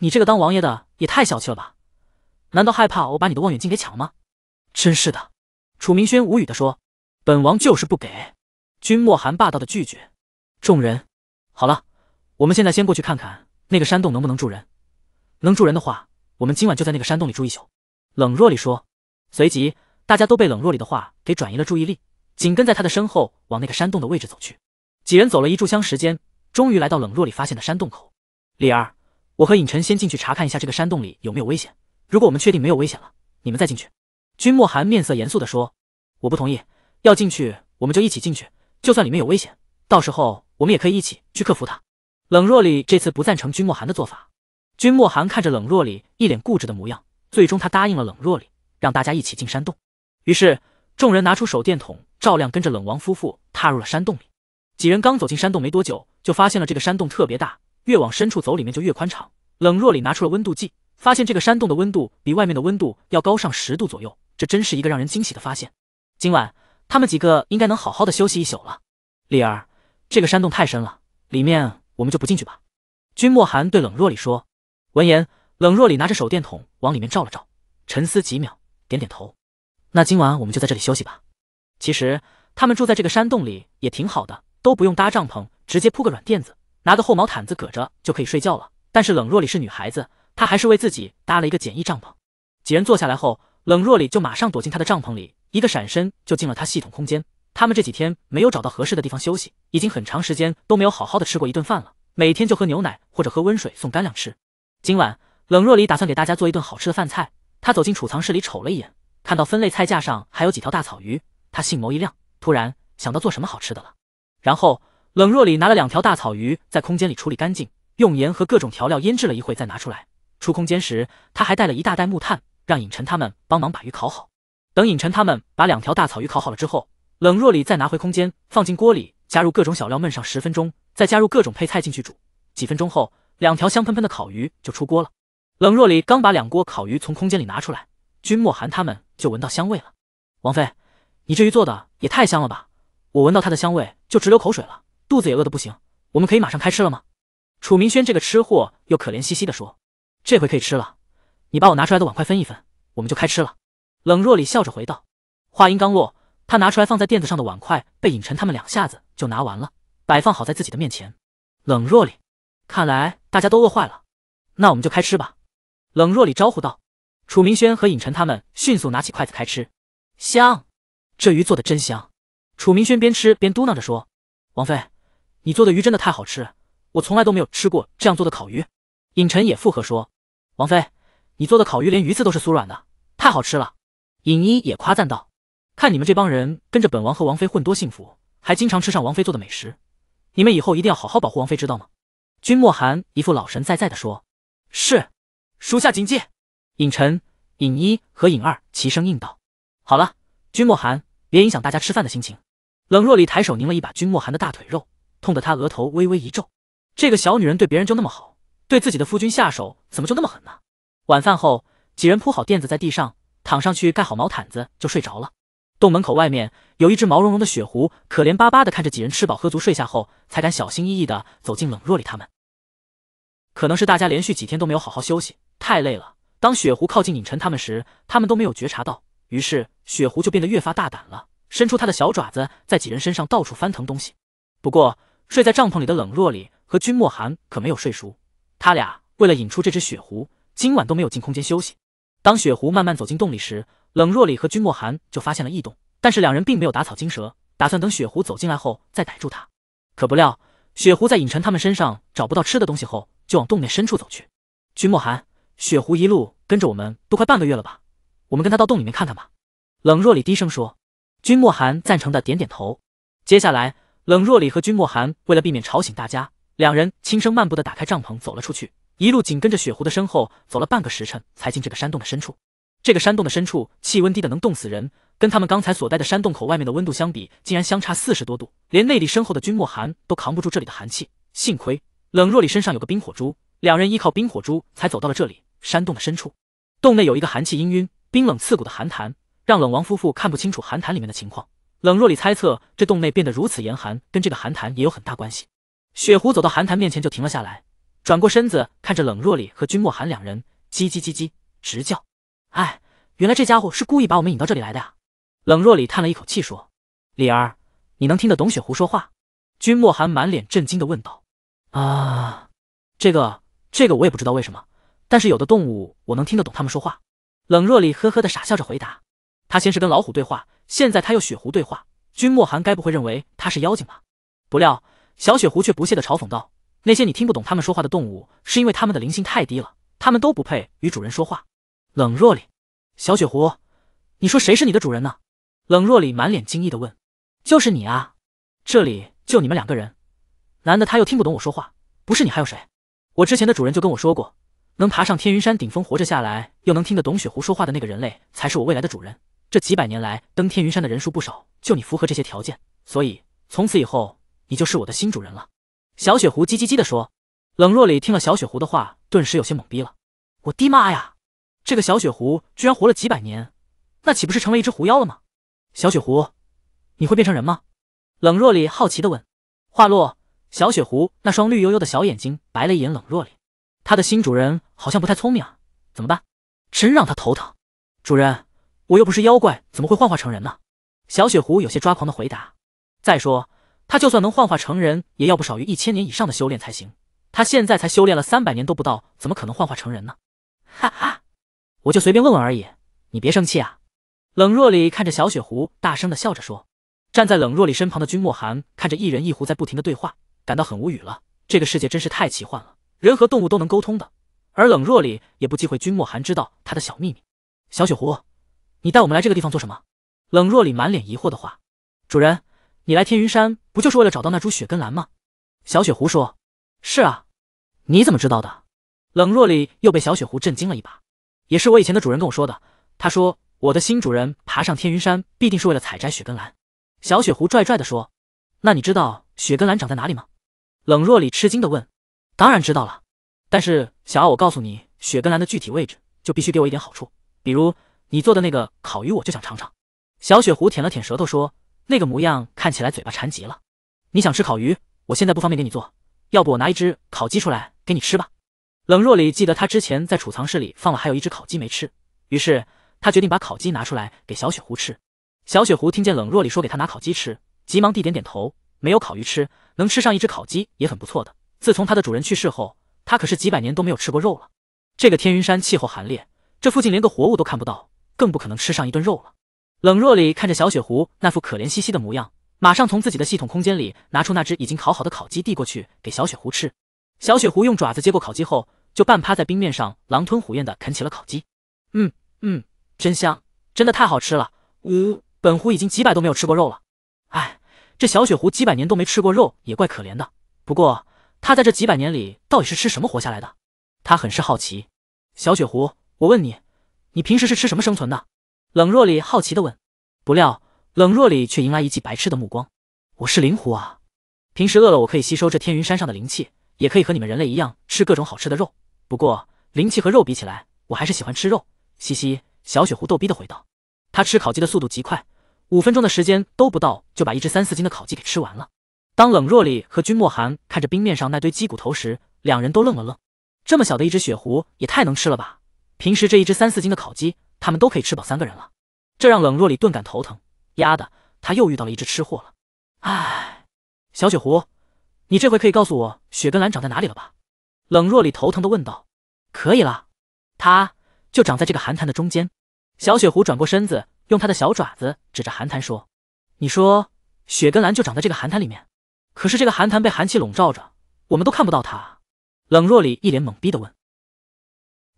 你这个当王爷的也太小气了吧？难道害怕我把你的望远镜给抢吗？真是的，楚明轩无语的说：“本王就是不给。”君莫寒霸道的拒绝。众人，好了，我们现在先过去看看那个山洞能不能住人。能住人的话，我们今晚就在那个山洞里住一宿。冷若里说，随即大家都被冷若里的话给转移了注意力，紧跟在他的身后往那个山洞的位置走去。几人走了一炷香时间，终于来到冷若里发现的山洞口。李儿，我和尹晨先进去查看一下这个山洞里有没有危险。如果我们确定没有危险了，你们再进去。君莫寒面色严肃地说：“我不同意，要进去我们就一起进去。就算里面有危险，到时候我们也可以一起去克服它。”冷若里这次不赞成君莫寒的做法。君莫寒看着冷若里一脸固执的模样，最终他答应了冷若里，让大家一起进山洞。于是众人拿出手电筒照亮，跟着冷王夫妇踏入了山洞里。几人刚走进山洞没多久，就发现了这个山洞特别大，越往深处走，里面就越宽敞。冷若里拿出了温度计，发现这个山洞的温度比外面的温度要高上十度左右，这真是一个让人惊喜的发现。今晚他们几个应该能好好的休息一宿了。李儿，这个山洞太深了，里面我们就不进去吧。君莫寒对冷若里说。闻言，冷若里拿着手电筒往里面照了照，沉思几秒，点点头。那今晚我们就在这里休息吧。其实他们住在这个山洞里也挺好的。都不用搭帐篷，直接铺个软垫子，拿个厚毛毯子搁着就可以睡觉了。但是冷若里是女孩子，她还是为自己搭了一个简易帐篷。几人坐下来后，冷若里就马上躲进她的帐篷里，一个闪身就进了她系统空间。他们这几天没有找到合适的地方休息，已经很长时间都没有好好的吃过一顿饭了，每天就喝牛奶或者喝温水送干粮吃。今晚冷若里打算给大家做一顿好吃的饭菜。她走进储藏室里瞅了一眼，看到分类菜架上还有几条大草鱼，她性眸一亮，突然想到做什么好吃的了。然后冷若里拿了两条大草鱼，在空间里处理干净，用盐和各种调料腌制了一会，再拿出来。出空间时，他还带了一大袋木炭，让尹晨他们帮忙把鱼烤好。等尹晨他们把两条大草鱼烤好了之后，冷若里再拿回空间，放进锅里，加入各种小料焖上十分钟，再加入各种配菜进去煮。几分钟后，两条香喷喷的烤鱼就出锅了。冷若里刚把两锅烤鱼从空间里拿出来，君莫寒他们就闻到香味了。王妃，你这鱼做的也太香了吧！我闻到它的香味就直流口水了，肚子也饿得不行，我们可以马上开吃了吗？楚明轩这个吃货又可怜兮兮地说：“这回可以吃了，你把我拿出来的碗筷分一分，我们就开吃了。”冷若里笑着回道。话音刚落，他拿出来放在垫子上的碗筷被尹晨他们两下子就拿完了，摆放好在自己的面前。冷若里，看来大家都饿坏了，那我们就开吃吧。冷若里招呼道。楚明轩和尹晨他们迅速拿起筷子开吃，香，这鱼做的真香。楚明轩边吃边嘟囔着说：“王妃，你做的鱼真的太好吃，我从来都没有吃过这样做的烤鱼。”尹晨也附和说：“王妃，你做的烤鱼连鱼刺都是酥软的，太好吃了。”尹一也夸赞道：“看你们这帮人跟着本王和王妃混多幸福，还经常吃上王妃做的美食，你们以后一定要好好保护王妃，知道吗？”君莫寒一副老神在在的说：“是，属下谨记。”尹晨、尹一和尹二齐声应道：“好了，君莫寒，别影响大家吃饭的心情。”冷若离抬手拧了一把君莫寒的大腿肉，痛得他额头微微一皱。这个小女人对别人就那么好，对自己的夫君下手怎么就那么狠呢？晚饭后，几人铺好垫子在地上躺上去，盖好毛毯子就睡着了。洞门口外面有一只毛茸茸的雪狐，可怜巴巴的看着几人吃饱喝足睡下后，才敢小心翼翼的走进冷若离他们。可能是大家连续几天都没有好好休息，太累了。当雪狐靠近尹晨他们时，他们都没有觉察到，于是雪狐就变得越发大胆了。伸出他的小爪子，在几人身上到处翻腾东西。不过睡在帐篷里的冷若里和君莫寒可没有睡熟，他俩为了引出这只雪狐，今晚都没有进空间休息。当雪狐慢慢走进洞里时，冷若里和君莫寒就发现了异动，但是两人并没有打草惊蛇，打算等雪狐走进来后再逮住他。可不料，雪狐在尹晨他们身上找不到吃的东西后，就往洞内深处走去。君莫寒，雪狐一路跟着我们，都快半个月了吧？我们跟它到洞里面看看吧。冷若里低声说。君莫寒赞成的点点头，接下来冷若离和君莫寒为了避免吵醒大家，两人轻声漫步的打开帐篷走了出去，一路紧跟着雪狐的身后走了半个时辰才进这个山洞的深处。这个山洞的深处气温低的能冻死人，跟他们刚才所待的山洞口外面的温度相比，竟然相差四十多度，连内力深厚的君莫寒都扛不住这里的寒气。幸亏冷若离身上有个冰火珠，两人依靠冰火珠才走到了这里山洞的深处。洞内有一个寒气氤氲、冰冷刺骨的寒潭。让冷王夫妇看不清楚寒潭里面的情况。冷若里猜测，这洞内变得如此严寒，跟这个寒潭也有很大关系。雪狐走到寒潭面前就停了下来，转过身子看着冷若里和君莫寒两人，叽叽叽叽直叫。哎，原来这家伙是故意把我们引到这里来的呀！冷若里叹了一口气说：“李儿，你能听得懂雪狐说话？”君莫寒满脸震惊的问道：“啊，这个……这个我也不知道为什么，但是有的动物我能听得懂他们说话。”冷若里呵呵的傻笑着回答。他先是跟老虎对话，现在他又雪狐对话。君莫寒该不会认为他是妖精吧？不料小雪狐却不屑的嘲讽道：“那些你听不懂他们说话的动物，是因为他们的灵性太低了，他们都不配与主人说话。”冷若离，小雪狐，你说谁是你的主人呢？冷若离满脸惊异的问：“就是你啊，这里就你们两个人，难得他又听不懂我说话，不是你还有谁？我之前的主人就跟我说过，能爬上天云山顶峰活着下来，又能听得懂雪狐说话的那个人类，才是我未来的主人。”这几百年来登天云山的人数不少，就你符合这些条件，所以从此以后你就是我的新主人了。”小雪狐叽叽叽的说。冷若里听了小雪狐的话，顿时有些懵逼了。“我的妈呀，这个小雪狐居然活了几百年，那岂不是成了一只狐妖了吗？”小雪狐，你会变成人吗？”冷若里好奇的问。话落，小雪狐那双绿油油的小眼睛白了一眼冷若里。他的新主人好像不太聪明啊，怎么办？真让他头疼，主人。我又不是妖怪，怎么会幻化成人呢？小雪狐有些抓狂的回答。再说，他就算能幻化成人，也要不少于一千年以上的修炼才行。他现在才修炼了三百年都不到，怎么可能幻化成人呢？哈哈，我就随便问问而已，你别生气啊。冷若里看着小雪狐，大声的笑着说。站在冷若里身旁的君莫寒看着一人一狐在不停的对话，感到很无语了。这个世界真是太奇幻了，人和动物都能沟通的。而冷若里也不忌讳君莫寒知道他的小秘密。小雪狐。你带我们来这个地方做什么？冷若里满脸疑惑的话。主人，你来天云山不就是为了找到那株雪根兰吗？小雪狐说。是啊，你怎么知道的？冷若里又被小雪狐震惊了一把。也是我以前的主人跟我说的，他说我的新主人爬上天云山必定是为了采摘雪根兰。小雪狐拽拽的说。那你知道雪根兰长在哪里吗？冷若里吃惊的问。当然知道了，但是想要我告诉你雪根兰的具体位置，就必须给我一点好处，比如。你做的那个烤鱼，我就想尝尝。小雪狐舔了舔舌头，说：“那个模样看起来嘴巴馋极了。”你想吃烤鱼，我现在不方便给你做，要不我拿一只烤鸡出来给你吃吧？冷若里记得他之前在储藏室里放了还有一只烤鸡没吃，于是他决定把烤鸡拿出来给小雪狐吃。小雪狐听见冷若里说给他拿烤鸡吃，急忙地点点头。没有烤鱼吃，能吃上一只烤鸡也很不错的。自从他的主人去世后，他可是几百年都没有吃过肉了。这个天云山气候寒冽，这附近连个活物都看不到。更不可能吃上一顿肉了。冷若里看着小雪狐那副可怜兮兮的模样，马上从自己的系统空间里拿出那只已经烤好的烤鸡，递过去给小雪狐吃。小雪狐用爪子接过烤鸡后，就半趴在冰面上，狼吞虎咽地啃起了烤鸡。嗯嗯，真香，真的太好吃了。呜，本狐已经几百都没有吃过肉了。哎，这小雪狐几百年都没吃过肉，也怪可怜的。不过，它在这几百年里到底是吃什么活下来的？他很是好奇。小雪狐，我问你。你平时是吃什么生存的？冷若里好奇的问，不料冷若里却迎来一记白痴的目光。我是灵狐啊，平时饿了我可以吸收这天云山上的灵气，也可以和你们人类一样吃各种好吃的肉。不过灵气和肉比起来，我还是喜欢吃肉。嘻嘻，小雪狐逗逼的回道。他吃烤鸡的速度极快，五分钟的时间都不到就把一只三四斤的烤鸡给吃完了。当冷若里和君莫寒看着冰面上那堆鸡骨头时，两人都愣了愣，这么小的一只雪狐也太能吃了吧。平时这一只三四斤的烤鸡，他们都可以吃饱三个人了，这让冷若里顿感头疼。丫的，他又遇到了一只吃货了。唉，小雪狐，你这回可以告诉我雪根兰长在哪里了吧？冷若里头疼的问道。可以了，它就长在这个寒潭的中间。小雪狐转过身子，用它的小爪子指着寒潭说：“你说雪根兰就长在这个寒潭里面？可是这个寒潭被寒气笼罩着，我们都看不到它。”冷若里一脸懵逼的问：“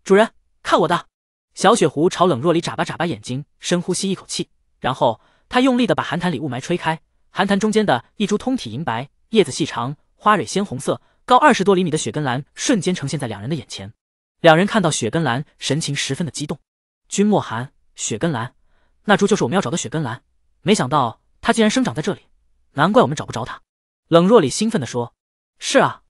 主人。”看我的，小雪狐朝冷若离眨巴眨巴眼睛，深呼吸一口气，然后他用力的把寒潭里雾霾吹开，寒潭中间的一株通体银白、叶子细长、花蕊鲜红色、高二十多厘米的雪根兰瞬间呈现在两人的眼前。两人看到雪根兰，神情十分的激动。君莫寒，雪根兰，那株就是我们要找的雪根兰，没想到它竟然生长在这里，难怪我们找不着它。冷若离兴奋地说：“是啊。”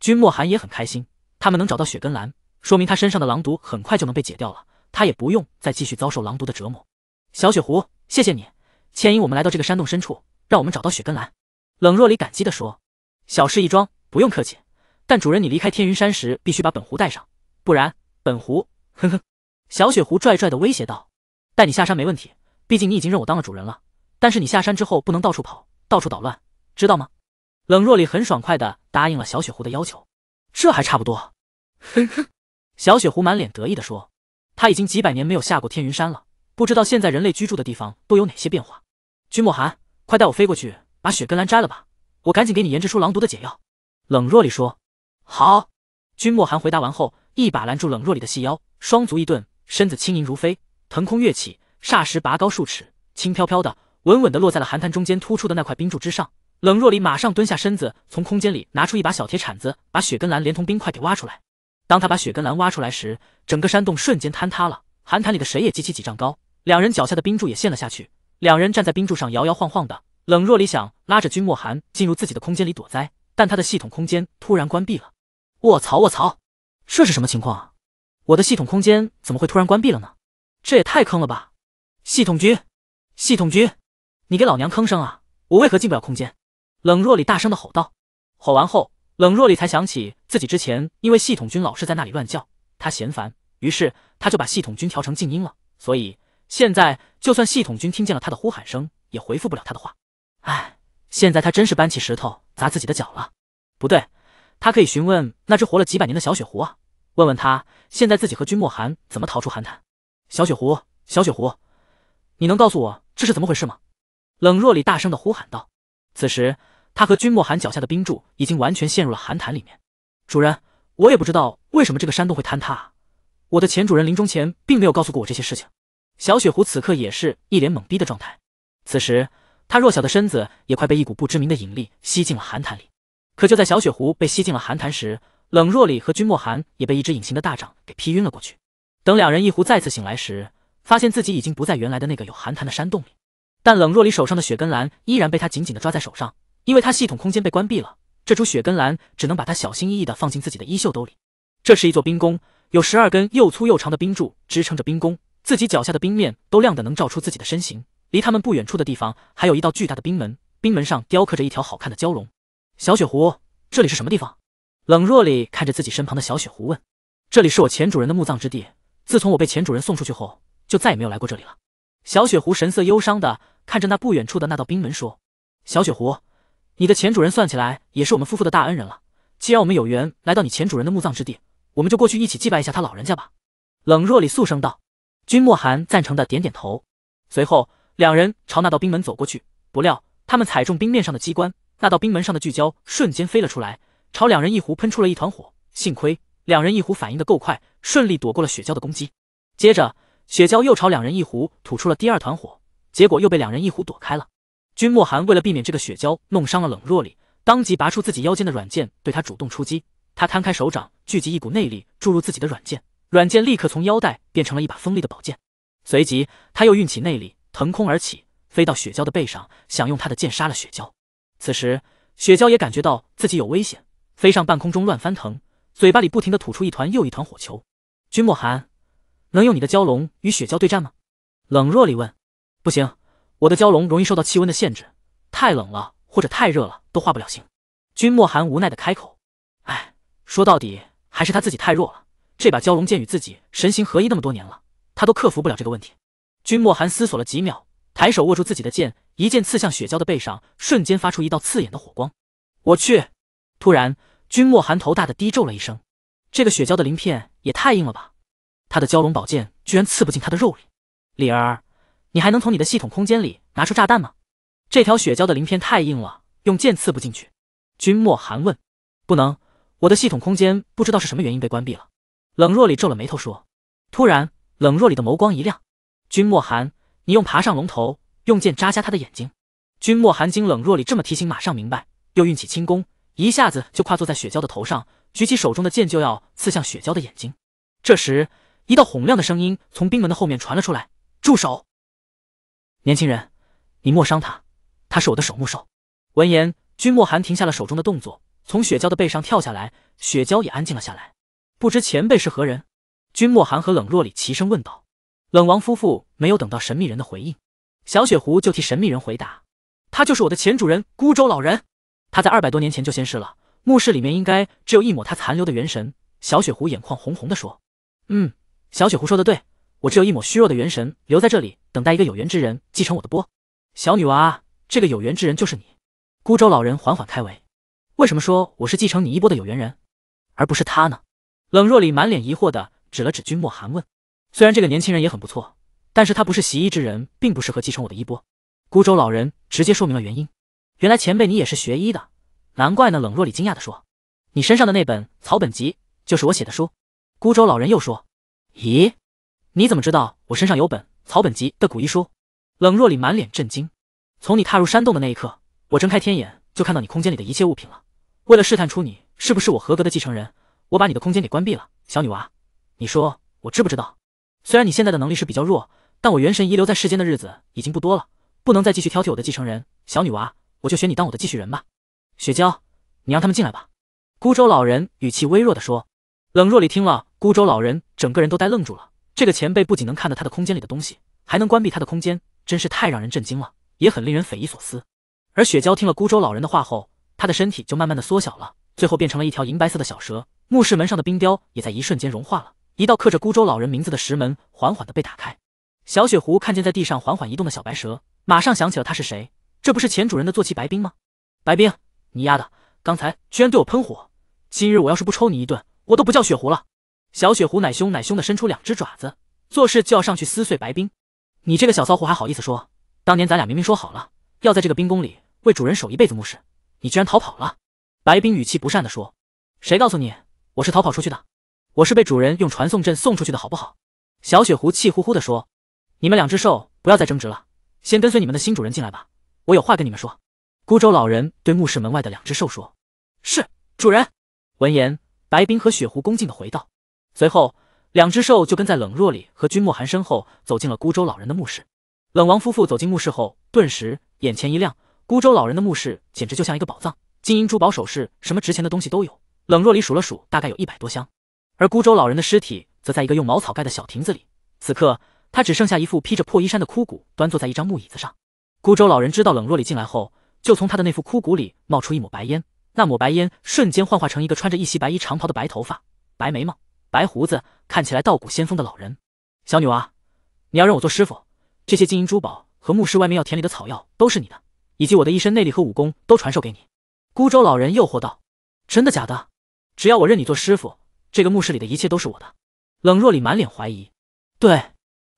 君莫寒也很开心，他们能找到雪根兰。说明他身上的狼毒很快就能被解掉了，他也不用再继续遭受狼毒的折磨。小雪狐，谢谢你牵引我们来到这个山洞深处，让我们找到雪根兰。冷若离感激地说：“小事一桩，不用客气。”但主人，你离开天云山时必须把本狐带上，不然本狐……呵呵。小雪狐拽拽地威胁道：“带你下山没问题，毕竟你已经认我当了主人了。但是你下山之后不能到处跑，到处捣乱，知道吗？”冷若离很爽快地答应了小雪狐的要求，这还差不多。呵呵。小雪狐满脸得意地说：“他已经几百年没有下过天云山了，不知道现在人类居住的地方都有哪些变化。”君莫寒，快带我飞过去，把雪根兰摘了吧，我赶紧给你研制出狼毒的解药。”冷若离说：“好。”君莫寒回答完后，一把拦住冷若离的细腰，双足一顿，身子轻盈如飞，腾空跃起，霎时拔高数尺，轻飘飘的，稳稳的落在了寒潭中间突出的那块冰柱之上。冷若离马上蹲下身子，从空间里拿出一把小铁铲子，把雪根兰连同冰块给挖出来。当他把雪根兰挖出来时，整个山洞瞬间坍塌了，寒潭里的水也激起几丈高，两人脚下的冰柱也陷了下去，两人站在冰柱上摇摇晃晃的。冷若离想拉着君莫寒进入自己的空间里躲灾，但他的系统空间突然关闭了。卧槽卧槽，这是什么情况啊？我的系统空间怎么会突然关闭了呢？这也太坑了吧！系统君，系统君，你给老娘吭声啊！我为何进不了空间？冷若离大声的吼道，吼完后。冷若离才想起自己之前因为系统君老是在那里乱叫，他嫌烦，于是他就把系统君调成静音了。所以现在就算系统君听见了他的呼喊声，也回复不了他的话。哎，现在他真是搬起石头砸自己的脚了。不对，他可以询问那只活了几百年的小雪狐啊，问问他现在自己和君莫寒怎么逃出寒潭。小雪狐，小雪狐，你能告诉我这是怎么回事吗？冷若离大声的呼喊道。此时。他和君莫寒脚下的冰柱已经完全陷入了寒潭里面。主人，我也不知道为什么这个山洞会坍塌。我的前主人临终前并没有告诉过我这些事情。小雪狐此刻也是一脸懵逼的状态。此时，他弱小的身子也快被一股不知名的引力吸进了寒潭里。可就在小雪狐被吸进了寒潭时，冷若离和君莫寒也被一只隐形的大掌给劈晕了过去。等两人一壶再次醒来时，发现自己已经不在原来的那个有寒潭的山洞里。但冷若离手上的雪根兰依然被他紧紧的抓在手上。因为它系统空间被关闭了，这株雪根兰只能把它小心翼翼的放进自己的衣袖兜里。这是一座冰宫，有十二根又粗又长的冰柱支撑着冰宫，自己脚下的冰面都亮的能照出自己的身形。离他们不远处的地方还有一道巨大的冰门，冰门上雕刻着一条好看的蛟龙。小雪狐，这里是什么地方？冷若里看着自己身旁的小雪狐问。这里是我前主人的墓葬之地，自从我被前主人送出去后，就再也没有来过这里了。小雪狐神色忧伤的看着那不远处的那道冰门说。小雪狐。你的前主人算起来也是我们夫妇的大恩人了。既然我们有缘来到你前主人的墓葬之地，我们就过去一起祭拜一下他老人家吧。冷若离肃声道。君莫寒赞成的点点头。随后两人朝那道冰门走过去。不料他们踩中冰面上的机关，那道冰门上的巨蛟瞬间飞了出来，朝两人一壶喷出了一团火。幸亏两人一壶反应的够快，顺利躲过了雪蛟的攻击。接着雪娇又朝两人一壶吐出了第二团火，结果又被两人一壶躲开了。君莫寒为了避免这个雪蛟弄伤了冷若离，当即拔出自己腰间的软剑，对他主动出击。他摊开手掌，聚集一股内力注入自己的软剑，软剑立刻从腰带变成了一把锋利的宝剑。随即，他又运起内力，腾空而起，飞到雪娇的背上，想用他的剑杀了雪娇。此时，雪娇也感觉到自己有危险，飞上半空中乱翻腾，嘴巴里不停地吐出一团又一团火球。君莫寒，能用你的蛟龙与雪娇对战吗？冷若离问。不行。我的蛟龙容易受到气温的限制，太冷了或者太热了都化不了形。君莫寒无奈的开口：“哎，说到底还是他自己太弱了。这把蛟龙剑与自己神形合一那么多年了，他都克服不了这个问题。”君莫寒思索了几秒，抬手握住自己的剑，一剑刺向雪蛟的背上，瞬间发出一道刺眼的火光。我去！突然，君莫寒头大的低咒了一声：“这个雪蛟的鳞片也太硬了吧！他的蛟龙宝剑居然刺不进他的肉里。”李儿。你还能从你的系统空间里拿出炸弹吗？这条雪蛟的鳞片太硬了，用剑刺不进去。君莫寒问：“不能，我的系统空间不知道是什么原因被关闭了。”冷若里皱了眉头说。突然，冷若里的眸光一亮。君莫寒，你用爬上龙头，用剑扎瞎他的眼睛。君莫寒经冷若里这么提醒，马上明白，又运起轻功，一下子就跨坐在雪蛟的头上，举起手中的剑就要刺向雪蛟的眼睛。这时，一道洪亮的声音从冰门的后面传了出来：“住手！”年轻人，你莫伤他，他是我的守墓兽。闻言，君莫寒停下了手中的动作，从雪娇的背上跳下来，雪娇也安静了下来。不知前辈是何人？君莫寒和冷若里齐声问道。冷王夫妇没有等到神秘人的回应，小雪狐就替神秘人回答，他就是我的前主人孤舟老人，他在二百多年前就仙逝了，墓室里面应该只有一抹他残留的元神。小雪狐眼眶红红的说。嗯，小雪狐说的对。我只有一抹虚弱的元神留在这里，等待一个有缘之人继承我的波。小女娃，这个有缘之人就是你。孤舟老人缓缓开为，为什么说我是继承你衣钵的有缘人，而不是他呢？冷若里满脸疑惑的指了指君莫寒问。虽然这个年轻人也很不错，但是他不是习医之人，并不适合继承我的衣钵。孤舟老人直接说明了原因。原来前辈你也是学医的，难怪呢。冷若里惊讶的说。你身上的那本草本集就是我写的书。孤舟老人又说。咦。你怎么知道我身上有本草本集的古医书？冷若里满脸震惊。从你踏入山洞的那一刻，我睁开天眼就看到你空间里的一切物品了。为了试探出你是不是我合格的继承人，我把你的空间给关闭了。小女娃，你说我知不知道？虽然你现在的能力是比较弱，但我元神遗留在世间的日子已经不多了，不能再继续挑剔我的继承人。小女娃，我就选你当我的继续人吧。雪娇，你让他们进来吧。孤舟老人语气微弱地说。冷若离听了，孤舟老人整个人都呆愣住了。这个前辈不仅能看到他的空间里的东西，还能关闭他的空间，真是太让人震惊了，也很令人匪夷所思。而雪娇听了孤舟老人的话后，她的身体就慢慢的缩小了，最后变成了一条银白色的小蛇。墓室门上的冰雕也在一瞬间融化了，一道刻着孤舟老人名字的石门缓缓的被打开。小雪狐看见在地上缓缓移动的小白蛇，马上想起了他是谁，这不是前主人的坐骑白冰吗？白冰，你丫的，刚才居然对我喷火，今日我要是不抽你一顿，我都不叫雪狐了。小雪狐奶凶奶凶的伸出两只爪子，作势就要上去撕碎白冰。你这个小骚狐，还好意思说？当年咱俩明明说好了，要在这个冰宫里为主人守一辈子墓室，你居然逃跑了！白冰语气不善的说：“谁告诉你我是逃跑出去的？我是被主人用传送阵送出去的，好不好？”小雪狐气呼呼的说：“你们两只兽不要再争执了，先跟随你们的新主人进来吧，我有话跟你们说。”孤舟老人对墓室门外的两只兽说：“是主人。”闻言，白冰和雪狐恭敬的回道。随后，两只兽就跟在冷若里和君莫寒身后，走进了孤舟老人的墓室。冷王夫妇走进墓室后，顿时眼前一亮，孤舟老人的墓室简直就像一个宝藏，金银珠宝、首饰，什么值钱的东西都有。冷若里数了数，大概有一百多箱。而孤舟老人的尸体则在一个用茅草盖的小亭子里，此刻他只剩下一副披着破衣衫的枯骨，端坐在一张木椅子上。孤舟老人知道冷若里进来后，就从他的那副枯骨里冒出一抹白烟，那抹白烟瞬间幻化成一个穿着一袭白衣长袍的白头发、白眉毛。白胡子看起来道骨仙风的老人，小女娃，你要认我做师傅，这些金银珠宝和墓室外面药田里的草药都是你的，以及我的一身内力和武功都传授给你。”孤舟老人诱惑道，“真的假的？只要我认你做师傅，这个墓室里的一切都是我的。”冷若里满脸怀疑。对，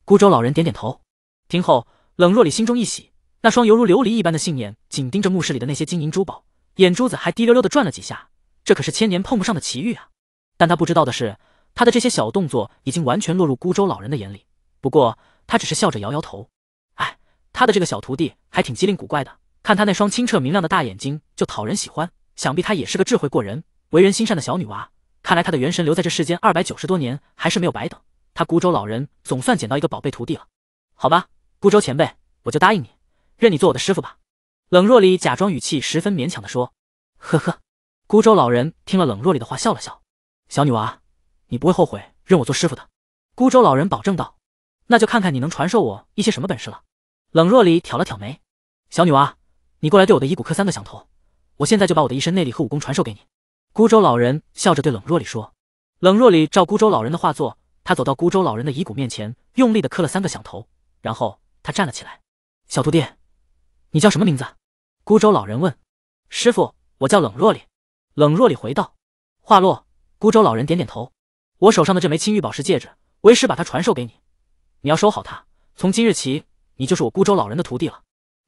孤舟老人点点头。听后，冷若里心中一喜，那双犹如琉璃一般的信念紧盯着墓室里的那些金银珠宝，眼珠子还滴溜溜的转了几下。这可是千年碰不上的奇遇啊！但他不知道的是。他的这些小动作已经完全落入孤舟老人的眼里，不过他只是笑着摇摇头。哎，他的这个小徒弟还挺机灵古怪的，看他那双清澈明亮的大眼睛就讨人喜欢，想必他也是个智慧过人、为人心善的小女娃。看来他的元神留在这世间二百九十多年还是没有白等，他孤舟老人总算捡到一个宝贝徒弟了。好吧，孤舟前辈，我就答应你，认你做我的师傅吧。冷若离假装语气十分勉强的说。呵呵，孤舟老人听了冷若离的话笑了笑。小女娃。你不会后悔认我做师傅的，孤舟老人保证道。那就看看你能传授我一些什么本事了。冷若离挑了挑眉，小女娃，你过来对我的遗骨磕三个响头，我现在就把我的一身内力和武功传授给你。孤舟老人笑着对冷若离说。冷若里照孤舟老人的话做，他走到孤舟老人的遗骨面前，用力的磕了三个响头，然后他站了起来。小徒弟，你叫什么名字？孤舟老人问。师傅，我叫冷若里。冷若里回道。话落，孤舟老人点点头。我手上的这枚青玉宝石戒指，为师把它传授给你，你要收好它。从今日起，你就是我孤舟老人的徒弟了。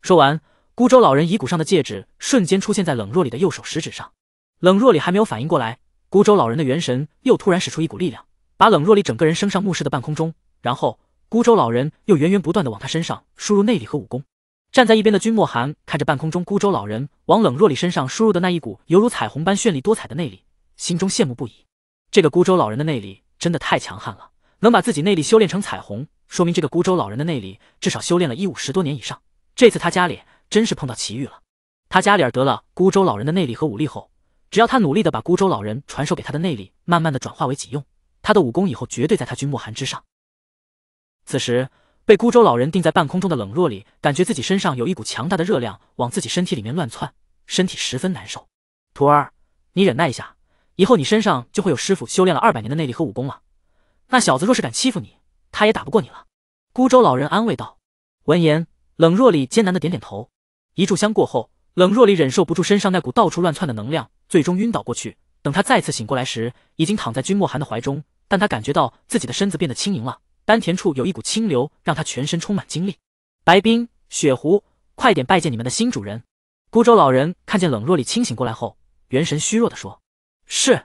说完，孤舟老人遗骨上的戒指瞬间出现在冷若里的右手食指上。冷若里还没有反应过来，孤舟老人的元神又突然使出一股力量，把冷若里整个人升上墓室的半空中。然后，孤舟老人又源源不断的往他身上输入内力和武功。站在一边的君莫寒看着半空中孤舟老人往冷若里身上输入的那一股犹如彩虹般绚丽多彩的内力，心中羡慕不已。这个孤舟老人的内力真的太强悍了，能把自己内力修炼成彩虹，说明这个孤舟老人的内力至少修炼了一五十多年以上。这次他家里真是碰到奇遇了，他家里儿得了孤舟老人的内力和武力后，只要他努力的把孤舟老人传授给他的内力，慢慢的转化为己用，他的武功以后绝对在他君莫寒之上。此时被孤舟老人定在半空中的冷若里，感觉自己身上有一股强大的热量往自己身体里面乱窜，身体十分难受。徒儿，你忍耐一下。以后你身上就会有师傅修炼了二百年的内力和武功了。那小子若是敢欺负你，他也打不过你了。孤舟老人安慰道。闻言，冷若离艰难的点点头。一炷香过后，冷若离忍受不住身上那股到处乱窜的能量，最终晕倒过去。等他再次醒过来时，已经躺在君莫寒的怀中。但他感觉到自己的身子变得轻盈了，丹田处有一股清流，让他全身充满精力。白冰雪狐，快点拜见你们的新主人。孤舟老人看见冷若离清醒过来后，元神虚弱的说。是，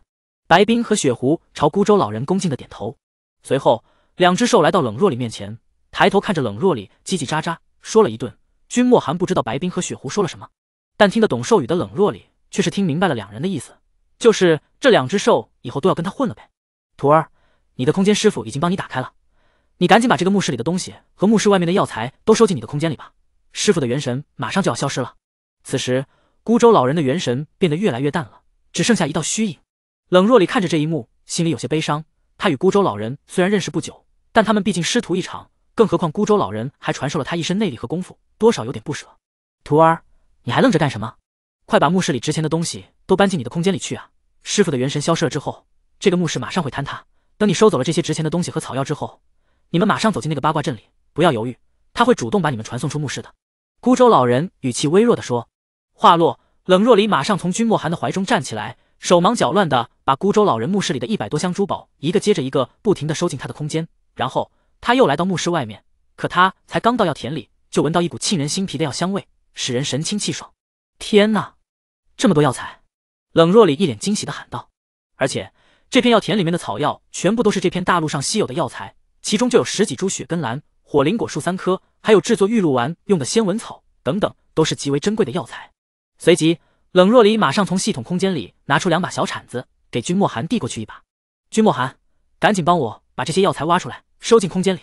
白冰和雪狐朝孤舟老人恭敬的点头，随后两只兽来到冷若里面前，抬头看着冷若里，叽叽喳喳说了一顿。君莫寒不知道白冰和雪狐说了什么，但听得懂兽语的冷若里却是听明白了两人的意思，就是这两只兽以后都要跟他混了呗。徒儿，你的空间师傅已经帮你打开了，你赶紧把这个墓室里的东西和墓室外面的药材都收进你的空间里吧。师傅的元神马上就要消失了，此时孤舟老人的元神变得越来越淡了。只剩下一道虚影，冷若离看着这一幕，心里有些悲伤。他与孤舟老人虽然认识不久，但他们毕竟师徒一场，更何况孤舟老人还传授了他一身内力和功夫，多少有点不舍。徒儿，你还愣着干什么？快把墓室里值钱的东西都搬进你的空间里去啊！师傅的元神消失了之后，这个墓室马上会坍塌。等你收走了这些值钱的东西和草药之后，你们马上走进那个八卦阵里，不要犹豫，他会主动把你们传送出墓室的。孤舟老人语气微弱的说，话落。冷若离马上从君莫寒的怀中站起来，手忙脚乱的把孤舟老人墓室里的一百多箱珠宝，一个接着一个不停的收进他的空间。然后他又来到墓室外面，可他才刚到药田里，就闻到一股沁人心脾的药香味，使人神清气爽。天哪，这么多药材！冷若离一脸惊喜的喊道。而且这片药田里面的草药全部都是这片大陆上稀有的药材，其中就有十几株雪根兰、火灵果树三棵，还有制作玉露丸用的仙文草等等，都是极为珍贵的药材。随即，冷若离马上从系统空间里拿出两把小铲子，给君莫寒递过去一把。君莫寒，赶紧帮我把这些药材挖出来，收进空间里。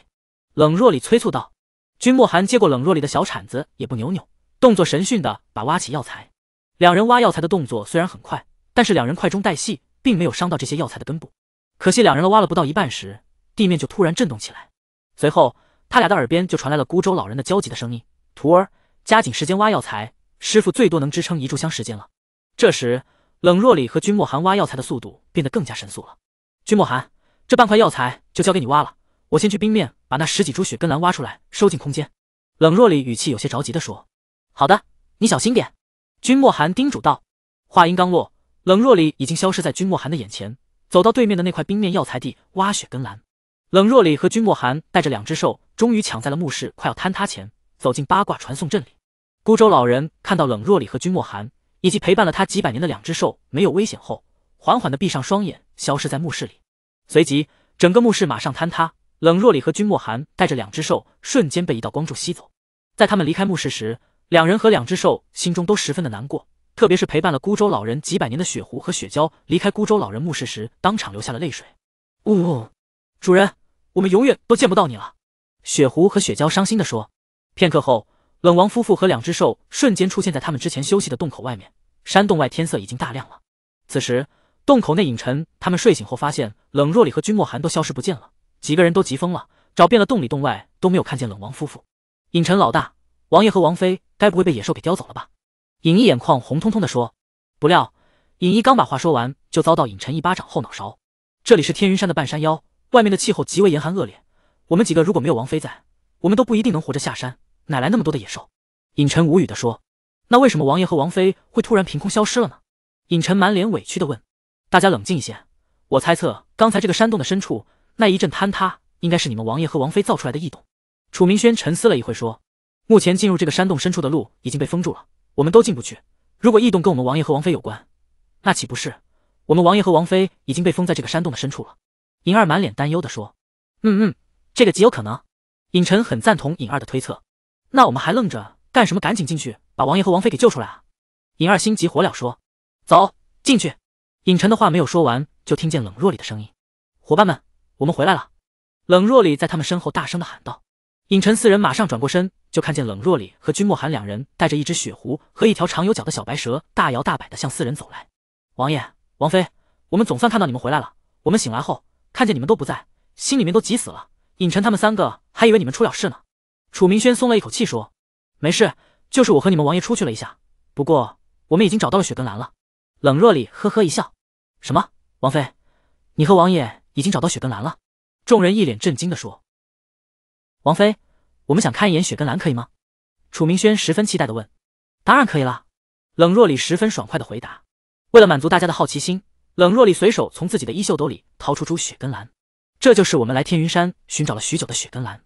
冷若离催促道。君莫寒接过冷若离的小铲子，也不扭扭，动作神迅的把挖起药材。两人挖药材的动作虽然很快，但是两人快中带细，并没有伤到这些药材的根部。可惜两人挖了不到一半时，地面就突然震动起来，随后他俩的耳边就传来了孤舟老人的焦急的声音：“徒儿，加紧时间挖药材。”师傅最多能支撑一炷香时间了。这时，冷若离和君莫寒挖药材的速度变得更加神速了。君莫寒，这半块药材就交给你挖了，我先去冰面把那十几株雪根兰挖出来，收进空间。冷若离语气有些着急地说：“好的，你小心点。”君莫寒叮嘱道。话音刚落，冷若离已经消失在君莫寒的眼前，走到对面的那块冰面药材地挖雪根兰。冷若离和君莫寒带着两只兽，终于抢在了墓室快要坍塌前，走进八卦传送阵里。孤舟老人看到冷若里和君莫寒以及陪伴了他几百年的两只兽没有危险后，缓缓的闭上双眼，消失在墓室里。随即，整个墓室马上坍塌，冷若里和君莫寒带着两只兽瞬间被一道光柱吸走。在他们离开墓室时，两人和两只兽心中都十分的难过，特别是陪伴了孤舟老人几百年的雪狐和雪娇，离开孤舟老人墓室时，当场流下了泪水。呜，主人，我们永远都见不到你了。雪狐和雪娇伤心的说。片刻后。冷王夫妇和两只兽瞬间出现在他们之前休息的洞口外面。山洞外天色已经大亮了。此时，洞口内，尹晨他们睡醒后发现冷若里和君莫寒都消失不见了，几个人都急疯了，找遍了洞里洞外都没有看见冷王夫妇。尹晨老大，王爷和王妃该不会被野兽给叼走了吧？尹一眼眶红彤彤的说。不料，尹一刚把话说完，就遭到尹晨一巴掌后脑勺。这里是天云山的半山腰，外面的气候极为严寒恶劣，我们几个如果没有王妃在，我们都不一定能活着下山。哪来那么多的野兽？尹晨无语的说。那为什么王爷和王妃会突然凭空消失了呢？尹晨满脸委屈的问。大家冷静一些，我猜测刚才这个山洞的深处那一阵坍塌，应该是你们王爷和王妃造出来的异动。楚明轩沉思了一会说。目前进入这个山洞深处的路已经被封住了，我们都进不去。如果异动跟我们王爷和王妃有关，那岂不是我们王爷和王妃已经被封在这个山洞的深处了？尹二满脸担忧的说。嗯嗯，这个极有可能。尹晨很赞同尹二的推测。那我们还愣着干什么？赶紧进去把王爷和王妃给救出来啊！尹二心急火燎说：“走进去。”尹晨的话没有说完，就听见冷若里的声音：“伙伴们，我们回来了！”冷若里在他们身后大声的喊道。尹晨四人马上转过身，就看见冷若里和君莫寒两人带着一只雪狐和一条长有角的小白蛇，大摇大摆的向四人走来。“王爷、王妃，我们总算看到你们回来了。我们醒来后看见你们都不在，心里面都急死了。尹晨他们三个还以为你们出了事呢。”楚明轩松了一口气说：“没事，就是我和你们王爷出去了一下。不过我们已经找到了雪根兰了。”冷若离呵呵一笑：“什么？王妃，你和王爷已经找到雪根兰了？”众人一脸震惊的说：“王妃，我们想看一眼雪根兰，可以吗？”楚明轩十分期待的问：“当然可以了。”冷若里十分爽快的回答。为了满足大家的好奇心，冷若里随手从自己的衣袖兜里掏出株雪根兰，这就是我们来天云山寻找了许久的雪根兰。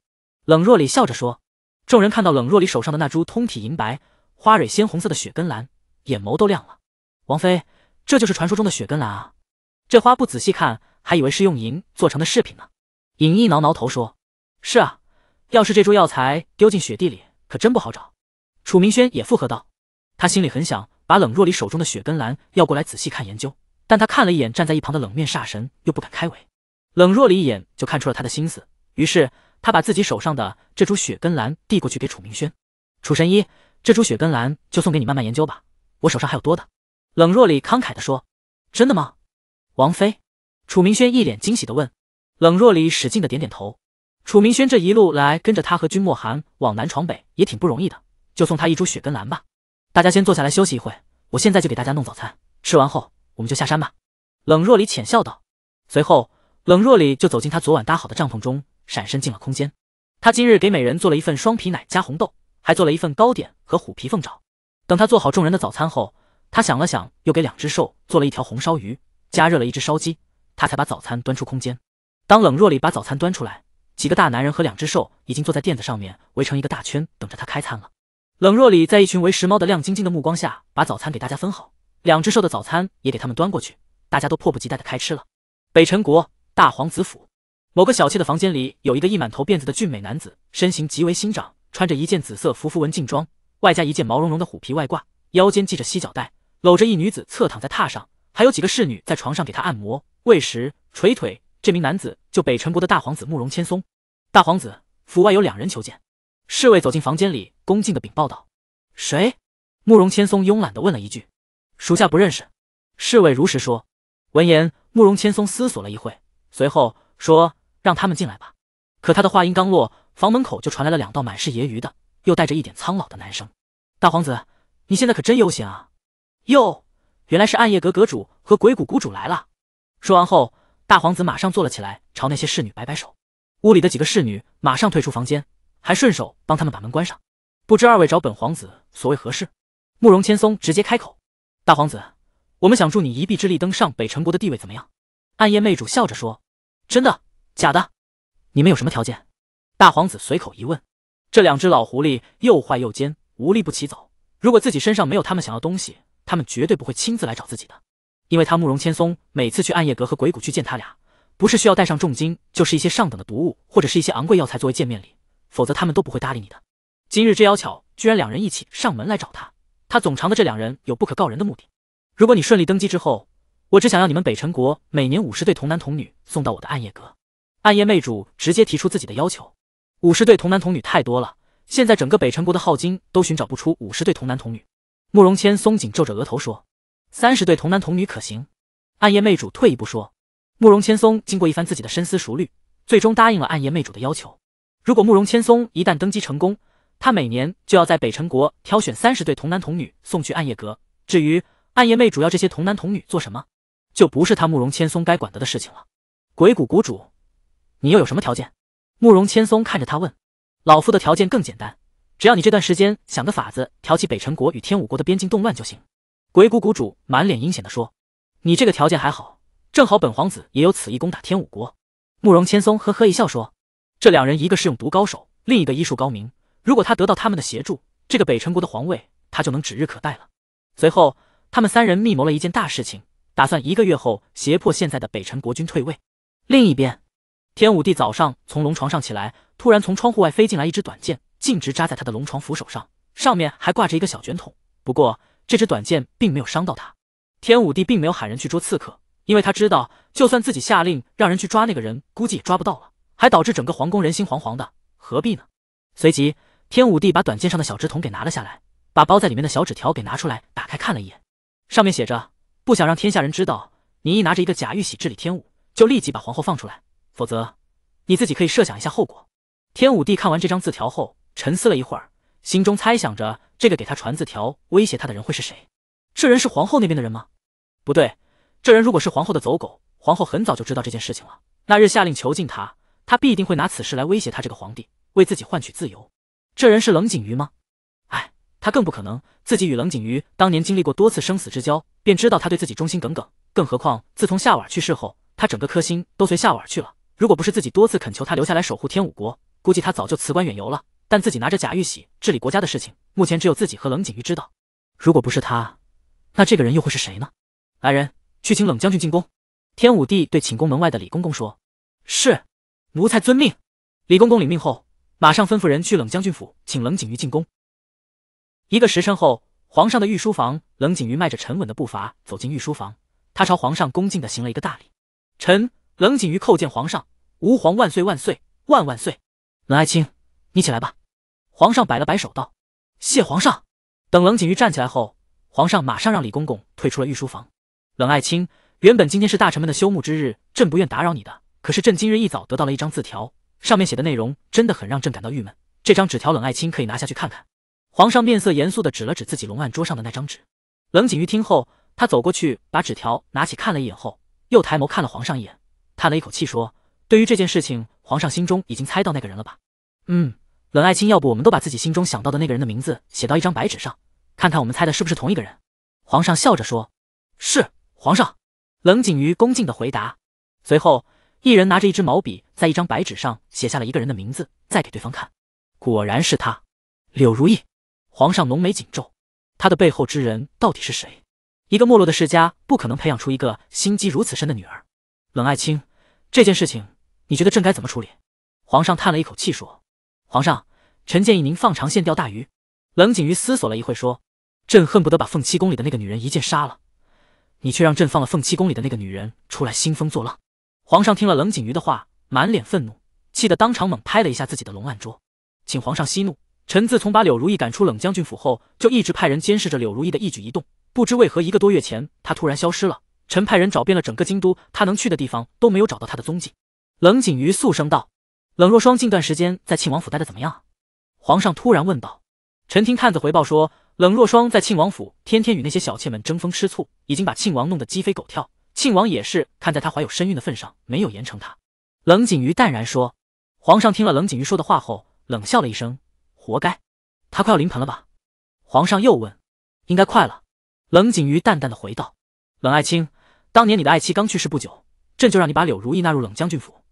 冷若离笑着说：“众人看到冷若离手上的那株通体银白、花蕊鲜红色的雪根兰，眼眸都亮了。王妃，这就是传说中的雪根兰啊！这花不仔细看，还以为是用银做成的饰品呢。”尹毅挠挠头说：“是啊，要是这株药材丢进雪地里，可真不好找。”楚明轩也附和道：“他心里很想把冷若离手中的雪根兰要过来仔细看研究，但他看了一眼站在一旁的冷面煞神，又不敢开嘴。”冷若离一眼就看出了他的心思，于是。他把自己手上的这株雪根兰递过去给楚明轩，楚神医，这株雪根兰就送给你慢慢研究吧，我手上还有多的。冷若离慷慨的说。真的吗？王妃？楚明轩一脸惊喜的问。冷若离使劲的点点头。楚明轩这一路来跟着他和君莫寒往南闯北也挺不容易的，就送他一株雪根兰吧。大家先坐下来休息一会，我现在就给大家弄早餐，吃完后我们就下山吧。冷若离浅笑道。随后，冷若离就走进他昨晚搭好的帐篷中。闪身进了空间，他今日给每人做了一份双皮奶加红豆，还做了一份糕点和虎皮凤爪。等他做好众人的早餐后，他想了想，又给两只兽做了一条红烧鱼，加热了一只烧鸡，他才把早餐端出空间。当冷若里把早餐端出来，几个大男人和两只兽已经坐在垫子上面，围成一个大圈，等着他开餐了。冷若里在一群为食猫的亮晶晶的目光下，把早餐给大家分好，两只兽的早餐也给他们端过去，大家都迫不及待的开吃了。北辰国大皇子府。某个小妾的房间里，有一个一满头辫子的俊美男子，身形极为新长，穿着一件紫色浮浮纹劲装，外加一件毛茸茸的虎皮外褂，腰间系着犀角带，搂着一女子侧躺在榻上，还有几个侍女在床上给他按摩、喂食、捶腿。这名男子就北辰国的大皇子慕容千松。大皇子，府外有两人求见。侍卫走进房间里，恭敬的禀报道：“谁？”慕容千松慵懒的问了一句：“属下不认识。”侍卫如实说。闻言，慕容千松思索了一会，随后说。让他们进来吧。可他的话音刚落，房门口就传来了两道满是揶揄的，又带着一点苍老的男声：“大皇子，你现在可真悠闲啊。”“哟，原来是暗夜阁阁主和鬼谷谷主来了。”说完后，大皇子马上坐了起来，朝那些侍女摆摆手。屋里的几个侍女马上退出房间，还顺手帮他们把门关上。不知二位找本皇子所谓何事？慕容千松直接开口：“大皇子，我们想助你一臂之力，登上北辰国的地位，怎么样？”暗夜魅主笑着说：“真的。”假的，你们有什么条件？大皇子随口一问。这两只老狐狸又坏又奸，无利不起早。如果自己身上没有他们想要东西，他们绝对不会亲自来找自己的。因为他慕容千松每次去暗夜阁和鬼谷去见他俩，不是需要带上重金，就是一些上等的毒物，或者是一些昂贵药材作为见面礼，否则他们都不会搭理你的。今日这妖巧居然两人一起上门来找他，他总长的这两人有不可告人的目的。如果你顺利登基之后，我只想要你们北辰国每年五十对童男童女送到我的暗夜阁。暗夜魅主直接提出自己的要求，五十对童男童女太多了，现在整个北辰国的镐金都寻找不出五十对童男童女。慕容千松紧皱着额头说：“三十对童男童女可行。”暗夜魅主退一步说：“慕容千松经过一番自己的深思熟虑，最终答应了暗夜魅主的要求。如果慕容千松一旦登基成功，他每年就要在北辰国挑选三十对童男童女送去暗夜阁。至于暗夜魅主要这些童男童女做什么，就不是他慕容千松该管得的事情了。”鬼谷谷主。你又有什么条件？慕容千松看着他问。老夫的条件更简单，只要你这段时间想个法子挑起北辰国与天武国的边境动乱就行。鬼谷谷主满脸阴险的说。你这个条件还好，正好本皇子也有此意，攻打天武国。慕容千松呵呵一笑说。这两人一个是用毒高手，另一个医术高明，如果他得到他们的协助，这个北辰国的皇位他就能指日可待了。随后，他们三人密谋了一件大事情，打算一个月后胁迫现在的北辰国君退位。另一边。天武帝早上从龙床上起来，突然从窗户外飞进来一支短剑，径直扎在他的龙床扶手上，上面还挂着一个小卷筒。不过，这支短剑并没有伤到他。天武帝并没有喊人去捉刺客，因为他知道，就算自己下令让人去抓那个人，估计也抓不到了，还导致整个皇宫人心惶惶的，何必呢？随即，天武帝把短剑上的小纸筒给拿了下来，把包在里面的小纸条给拿出来，打开看了一眼，上面写着：“不想让天下人知道，你一拿着一个假玉玺治理天武，就立即把皇后放出来。”否则，你自己可以设想一下后果。天武帝看完这张字条后，沉思了一会儿，心中猜想着这个给他传字条、威胁他的人会是谁。这人是皇后那边的人吗？不对，这人如果是皇后的走狗，皇后很早就知道这件事情了。那日下令囚禁他，他必定会拿此事来威胁他这个皇帝，为自己换取自由。这人是冷景瑜吗？哎，他更不可能。自己与冷景瑜当年经历过多次生死之交，便知道他对自己忠心耿耿。更何况，自从夏婉去世后，他整个颗心都随夏婉去了。如果不是自己多次恳求他留下来守护天武国，估计他早就辞官远游了。但自己拿着假玉玺治理国家的事情，目前只有自己和冷景瑜知道。如果不是他，那这个人又会是谁呢？来人，去请冷将军进宫。天武帝对寝宫门外的李公公说：“是，奴才遵命。”李公公领命后，马上吩咐人去冷将军府请冷景瑜进宫。一个时辰后，皇上的御书房，冷景瑜迈着沉稳的步伐走进御书房，他朝皇上恭敬的行了一个大礼：“臣。”冷锦瑜叩见皇上，吾皇万岁万岁万万岁。冷爱卿，你起来吧。皇上摆了摆手道：“谢皇上。”等冷锦瑜站起来后，皇上马上让李公公退出了御书房。冷爱卿，原本今天是大臣们的休沐之日，朕不愿打扰你的。可是朕今日一早得到了一张字条，上面写的内容真的很让朕感到郁闷。这张纸条，冷爱卿可以拿下去看看。皇上面色严肃的指了指自己龙案桌上的那张纸。冷锦瑜听后，他走过去把纸条拿起看了一眼后，又抬眸看了皇上一眼。叹了一口气说：“对于这件事情，皇上心中已经猜到那个人了吧？”“嗯，冷爱卿，要不我们都把自己心中想到的那个人的名字写到一张白纸上，看看我们猜的是不是同一个人。”皇上笑着说：“是，皇上。”冷景瑜恭敬的回答。随后，一人拿着一支毛笔，在一张白纸上写下了一个人的名字，再给对方看。果然是他，柳如意。皇上浓眉紧皱：“他的背后之人到底是谁？一个没落的世家不可能培养出一个心机如此深的女儿。”冷爱卿。这件事情，你觉得朕该怎么处理？皇上叹了一口气说：“皇上，臣建议您放长线钓大鱼。”冷景瑜思索了一会说：“朕恨不得把凤七宫里的那个女人一剑杀了，你却让朕放了凤七宫里的那个女人出来兴风作浪。”皇上听了冷景瑜的话，满脸愤怒，气得当场猛拍了一下自己的龙案桌。请皇上息怒，臣自从把柳如意赶出冷将军府后，就一直派人监视着柳如意的一举一动，不知为何一个多月前她突然消失了。臣派人找遍了整个京都，他能去的地方都没有找到他的踪迹。冷锦瑜肃声道：“冷若霜近段时间在庆王府待的怎么样？”皇上突然问道。臣听探子回报说，冷若霜在庆王府天天与那些小妾们争风吃醋，已经把庆王弄得鸡飞狗跳。庆王也是看在她怀有身孕的份上，没有严惩她。冷锦瑜淡然说。皇上听了冷锦瑜说的话后，冷笑了一声：“活该，她快要临盆了吧？”皇上又问：“应该快了。”冷锦瑜淡淡的回道：“冷爱卿。”当年你的爱妻刚去世不久，朕就让你把柳如意纳入冷将军府，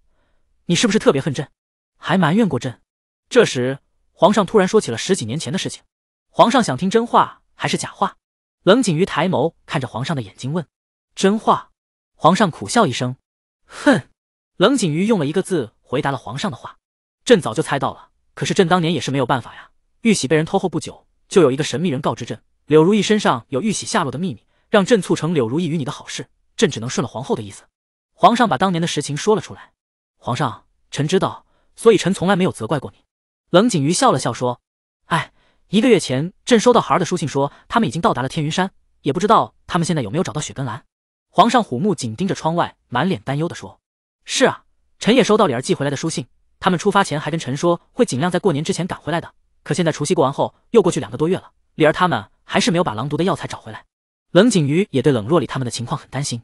你是不是特别恨朕，还埋怨过朕？这时皇上突然说起了十几年前的事情。皇上想听真话还是假话？冷景瑜抬眸看着皇上的眼睛问：“真话？”皇上苦笑一声：“哼。”冷景瑜用了一个字回答了皇上的话：“朕早就猜到了，可是朕当年也是没有办法呀。玉玺被人偷后不久，就有一个神秘人告知朕，柳如意身上有玉玺下落的秘密，让朕促成柳如意与你的好事。”朕只能顺了皇后的意思。皇上把当年的实情说了出来。皇上，臣知道，所以臣从来没有责怪过你。冷景瑜笑了笑说：“哎，一个月前，朕收到孩儿的书信，说他们已经到达了天云山，也不知道他们现在有没有找到雪根兰。”皇上虎目紧盯着窗外，满脸担忧地说：“是啊，臣也收到李儿寄回来的书信。他们出发前还跟臣说会尽量在过年之前赶回来的。可现在除夕过完后，又过去两个多月了，李儿他们还是没有把狼毒的药材找回来。”冷景瑜也对冷若离他们的情况很担心。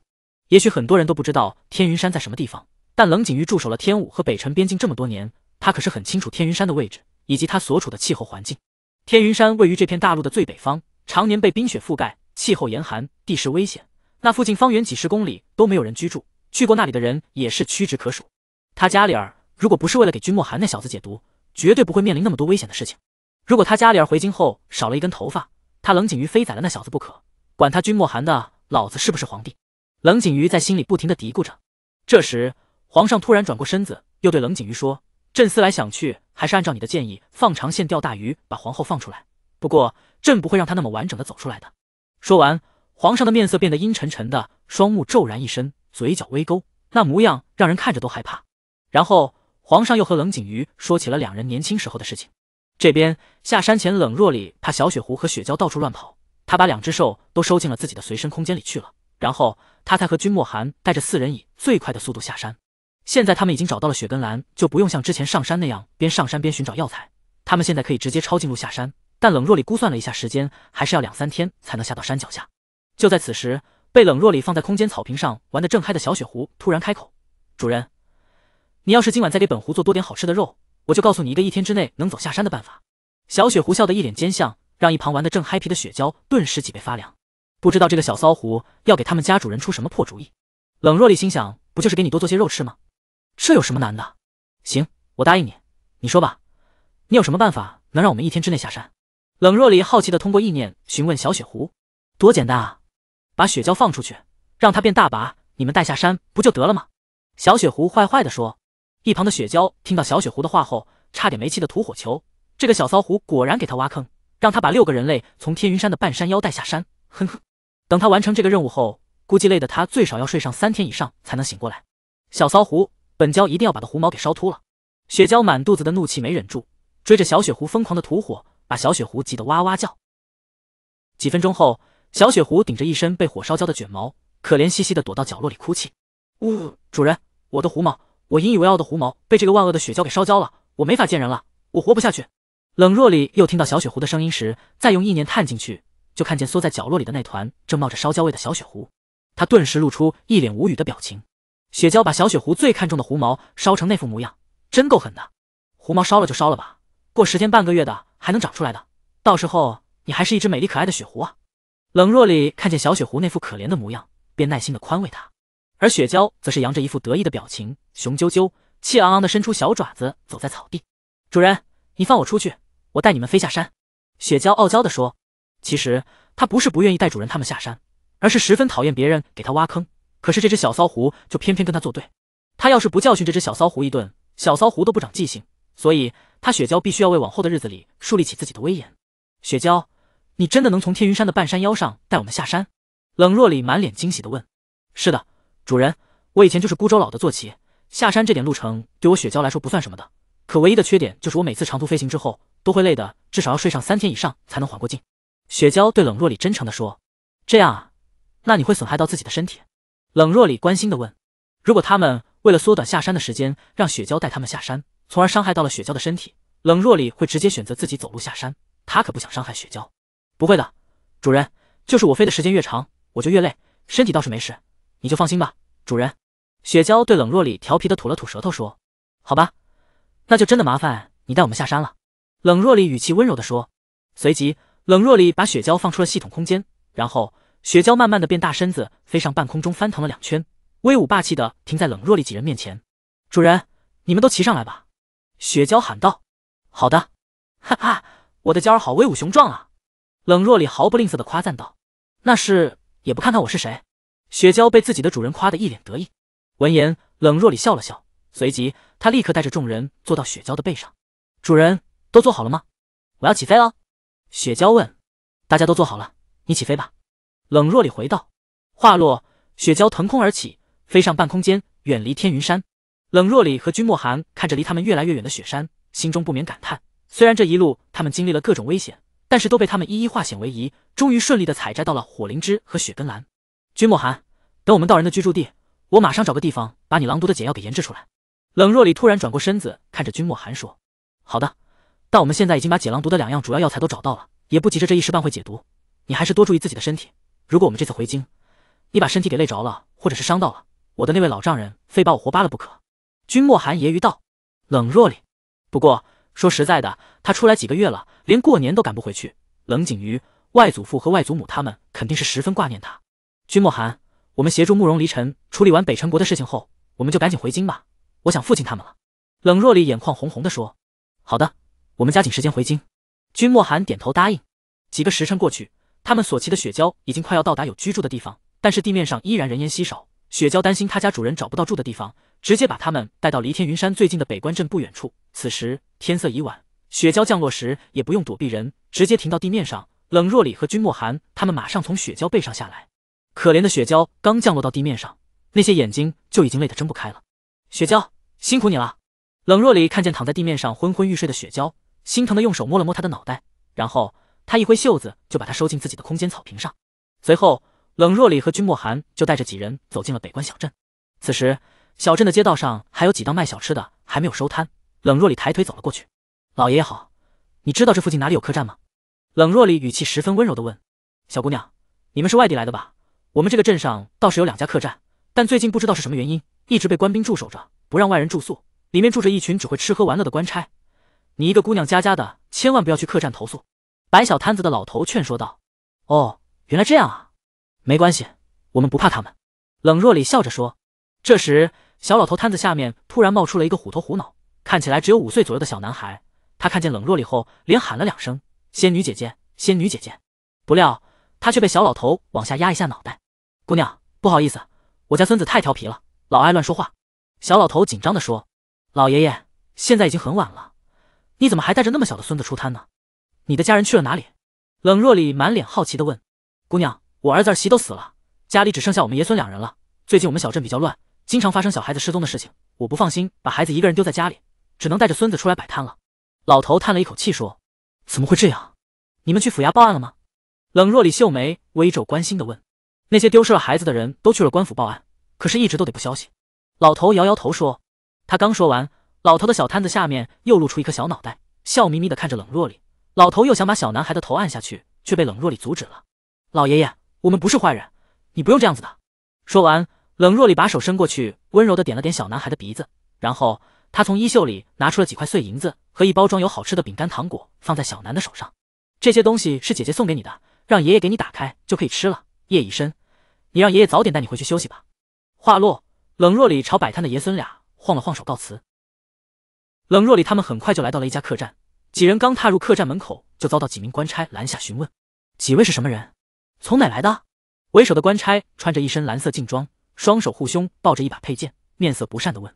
也许很多人都不知道天云山在什么地方，但冷景瑜驻守了天武和北辰边境这么多年，他可是很清楚天云山的位置以及他所处的气候环境。天云山位于这片大陆的最北方，常年被冰雪覆盖，气候严寒，地势危险。那附近方圆几十公里都没有人居住，去过那里的人也是屈指可数。他家里儿如果不是为了给君莫寒那小子解毒，绝对不会面临那么多危险的事情。如果他家里儿回京后少了一根头发，他冷景瑜非宰了那小子不可，管他君莫寒的老子是不是皇帝。冷景瑜在心里不停的嘀咕着。这时，皇上突然转过身子，又对冷景瑜说：“朕思来想去，还是按照你的建议放长线钓大鱼，把皇后放出来。不过，朕不会让她那么完整的走出来的。”说完，皇上的面色变得阴沉沉的，双目骤然一伸，嘴角微勾，那模样让人看着都害怕。然后，皇上又和冷景瑜说起了两人年轻时候的事情。这边下山前，冷若离怕小雪狐和雪娇到处乱跑，他把两只兽都收进了自己的随身空间里去了。然后他才和君莫寒带着四人以最快的速度下山。现在他们已经找到了雪根兰，就不用像之前上山那样边上山边寻找药材。他们现在可以直接抄近路下山，但冷若里估算了一下时间，还是要两三天才能下到山脚下。就在此时，被冷若里放在空间草坪上玩的正嗨的小雪狐突然开口：“主人，你要是今晚再给本狐做多点好吃的肉，我就告诉你一个一天之内能走下山的办法。”小雪狐笑得一脸奸相，让一旁玩的正嗨皮的雪娇顿时脊背发凉。不知道这个小骚狐要给他们家主人出什么破主意？冷若离心想，不就是给你多做些肉吃吗？这有什么难的？行，我答应你。你说吧，你有什么办法能让我们一天之内下山？冷若离好奇地通过意念询问小雪狐。多简单啊！把雪娇放出去，让她变大，把你们带下山不就得了吗？小雪狐坏坏地说。一旁的雪娇听到小雪狐的话后，差点没气的吐火球。这个小骚狐果然给他挖坑，让他把六个人类从天云山的半山腰带下山。哼哼。等他完成这个任务后，估计累得他最少要睡上三天以上才能醒过来。小骚狐，本娇一定要把的狐毛给烧秃了。雪娇满肚子的怒气没忍住，追着小雪狐疯狂的吐火，把小雪狐急得哇哇叫。几分钟后，小雪狐顶着一身被火烧焦的卷毛，可怜兮兮的躲到角落里哭泣。呜，主人，我的狐毛，我引以为傲的狐毛被这个万恶的雪娇给烧焦了，我没法见人了，我活不下去。冷若里又听到小雪狐的声音时，再用意念探进去。就看见缩在角落里的那团正冒着烧焦味的小雪狐，他顿时露出一脸无语的表情。雪娇把小雪狐最看重的狐毛烧成那副模样，真够狠的。狐毛烧了就烧了吧，过十天半个月的还能长出来的，到时候你还是一只美丽可爱的雪狐啊！冷若里看见小雪狐那副可怜的模样，便耐心的宽慰他，而雪娇则是扬着一副得意的表情，雄赳赳、气昂昂的伸出小爪子走在草地。主人，你放我出去，我带你们飞下山。雪娇傲娇的说。其实他不是不愿意带主人他们下山，而是十分讨厌别人给他挖坑。可是这只小骚狐就偏偏跟他作对，他要是不教训这只小骚狐一顿，小骚狐都不长记性。所以他雪娇必须要为往后的日子里树立起自己的威严。雪娇，你真的能从天云山的半山腰上带我们下山？冷若离满脸惊喜地问。是的，主人，我以前就是孤舟老的坐骑，下山这点路程对我雪娇来说不算什么的。可唯一的缺点就是我每次长途飞行之后都会累的，至少要睡上三天以上才能缓过劲。雪娇对冷若里真诚地说：“这样啊，那你会损害到自己的身体。”冷若里关心地问：“如果他们为了缩短下山的时间，让雪娇带他们下山，从而伤害到了雪娇的身体，冷若里会直接选择自己走路下山。他可不想伤害雪娇。”“不会的，主人，就是我飞的时间越长，我就越累，身体倒是没事，你就放心吧，主人。”雪娇对冷若里调皮地吐了吐舌头说：“好吧，那就真的麻烦你带我们下山了。”冷若里语气温柔地说，随即。冷若离把雪娇放出了系统空间，然后雪娇慢慢的变大身子，飞上半空中翻腾了两圈，威武霸气的停在冷若离几人面前。主人，你们都骑上来吧！雪娇喊道。好的。哈哈，我的娇儿好威武雄壮啊！冷若里毫不吝啬的夸赞道。那是也不看看我是谁！雪娇被自己的主人夸得一脸得意。闻言，冷若里笑了笑，随即他立刻带着众人坐到雪娇的背上。主人，都坐好了吗？我要起飞了。雪娇问：“大家都做好了，你起飞吧。”冷若里回道。话落，雪娇腾空而起，飞上半空间，远离天云山。冷若里和君莫寒看着离他们越来越远的雪山，心中不免感叹：虽然这一路他们经历了各种危险，但是都被他们一一化险为夷，终于顺利的采摘到了火灵芝和雪根兰。君莫寒，等我们到人的居住地，我马上找个地方把你狼毒的解药给研制出来。冷若里突然转过身子，看着君莫寒说：“好的。”但我们现在已经把解狼毒的两样主要药材都找到了，也不急着这一时半会解毒。你还是多注意自己的身体。如果我们这次回京，你把身体给累着了，或者是伤到了，我的那位老丈人非把我活扒了不可。”君莫寒揶揄道。冷若离，不过说实在的，他出来几个月了，连过年都赶不回去。冷景瑜外祖父和外祖母他们肯定是十分挂念他。君莫寒，我们协助慕容离尘处理完北辰国的事情后，我们就赶紧回京吧。我想父亲他们了。”冷若离眼眶红红的说。“好的。”我们加紧时间回京。君莫寒点头答应。几个时辰过去，他们所骑的雪娇已经快要到达有居住的地方，但是地面上依然人烟稀少。雪娇担心他家主人找不到住的地方，直接把他们带到离天云山最近的北关镇不远处。此时天色已晚，雪娇降落时也不用躲避人，直接停到地面上。冷若里和君莫寒他们马上从雪娇背上下来。可怜的雪娇刚降落到地面上，那些眼睛就已经累得睁不开了。雪娇辛苦你了。冷若里看见躺在地面上昏昏欲睡的雪娇。心疼的用手摸了摸他的脑袋，然后他一挥袖子就把他收进自己的空间草坪上。随后，冷若里和君莫寒就带着几人走进了北关小镇。此时，小镇的街道上还有几档卖小吃的还没有收摊。冷若里抬腿走了过去：“老爷爷好，你知道这附近哪里有客栈吗？”冷若里语气十分温柔的问：“小姑娘，你们是外地来的吧？我们这个镇上倒是有两家客栈，但最近不知道是什么原因，一直被官兵驻守着，不让外人住宿。里面住着一群只会吃喝玩乐的官差。”你一个姑娘家家的，千万不要去客栈投诉。”摆小摊子的老头劝说道。“哦，原来这样啊，没关系，我们不怕他们。”冷若里笑着说。这时，小老头摊子下面突然冒出了一个虎头虎脑、看起来只有五岁左右的小男孩。他看见冷若里后，连喊了两声“仙女姐姐，仙女姐姐”。不料，他却被小老头往下压一下脑袋。“姑娘，不好意思，我家孙子太调皮了，老爱乱说话。”小老头紧张地说。“老爷爷，现在已经很晚了。”你怎么还带着那么小的孙子出摊呢？你的家人去了哪里？冷若里满脸好奇的问。姑娘，我儿子儿媳都死了，家里只剩下我们爷孙两人了。最近我们小镇比较乱，经常发生小孩子失踪的事情，我不放心，把孩子一个人丢在家里，只能带着孙子出来摆摊了。老头叹了一口气说。怎么会这样？你们去府衙报案了吗？冷若里秀眉微皱，关心的问。那些丢失了孩子的人都去了官府报案，可是一直都得不消息。老头摇摇头说。他刚说完。老头的小摊子下面又露出一颗小脑袋，笑眯眯的看着冷若里。老头又想把小男孩的头按下去，却被冷若里阻止了。老爷爷，我们不是坏人，你不用这样子的。说完，冷若里把手伸过去，温柔的点了点小男孩的鼻子，然后他从衣袖里拿出了几块碎银子和一包装有好吃的饼干糖果，放在小男的手上。这些东西是姐姐送给你的，让爷爷给你打开就可以吃了。夜已深，你让爷爷早点带你回去休息吧。话落，冷若里朝摆摊的爷孙俩晃了晃手告辞。冷若离他们很快就来到了一家客栈，几人刚踏入客栈门口，就遭到几名官差拦下询问：“几位是什么人？从哪来的？”为首的官差穿着一身蓝色劲装，双手护胸，抱着一把佩剑，面色不善的问：“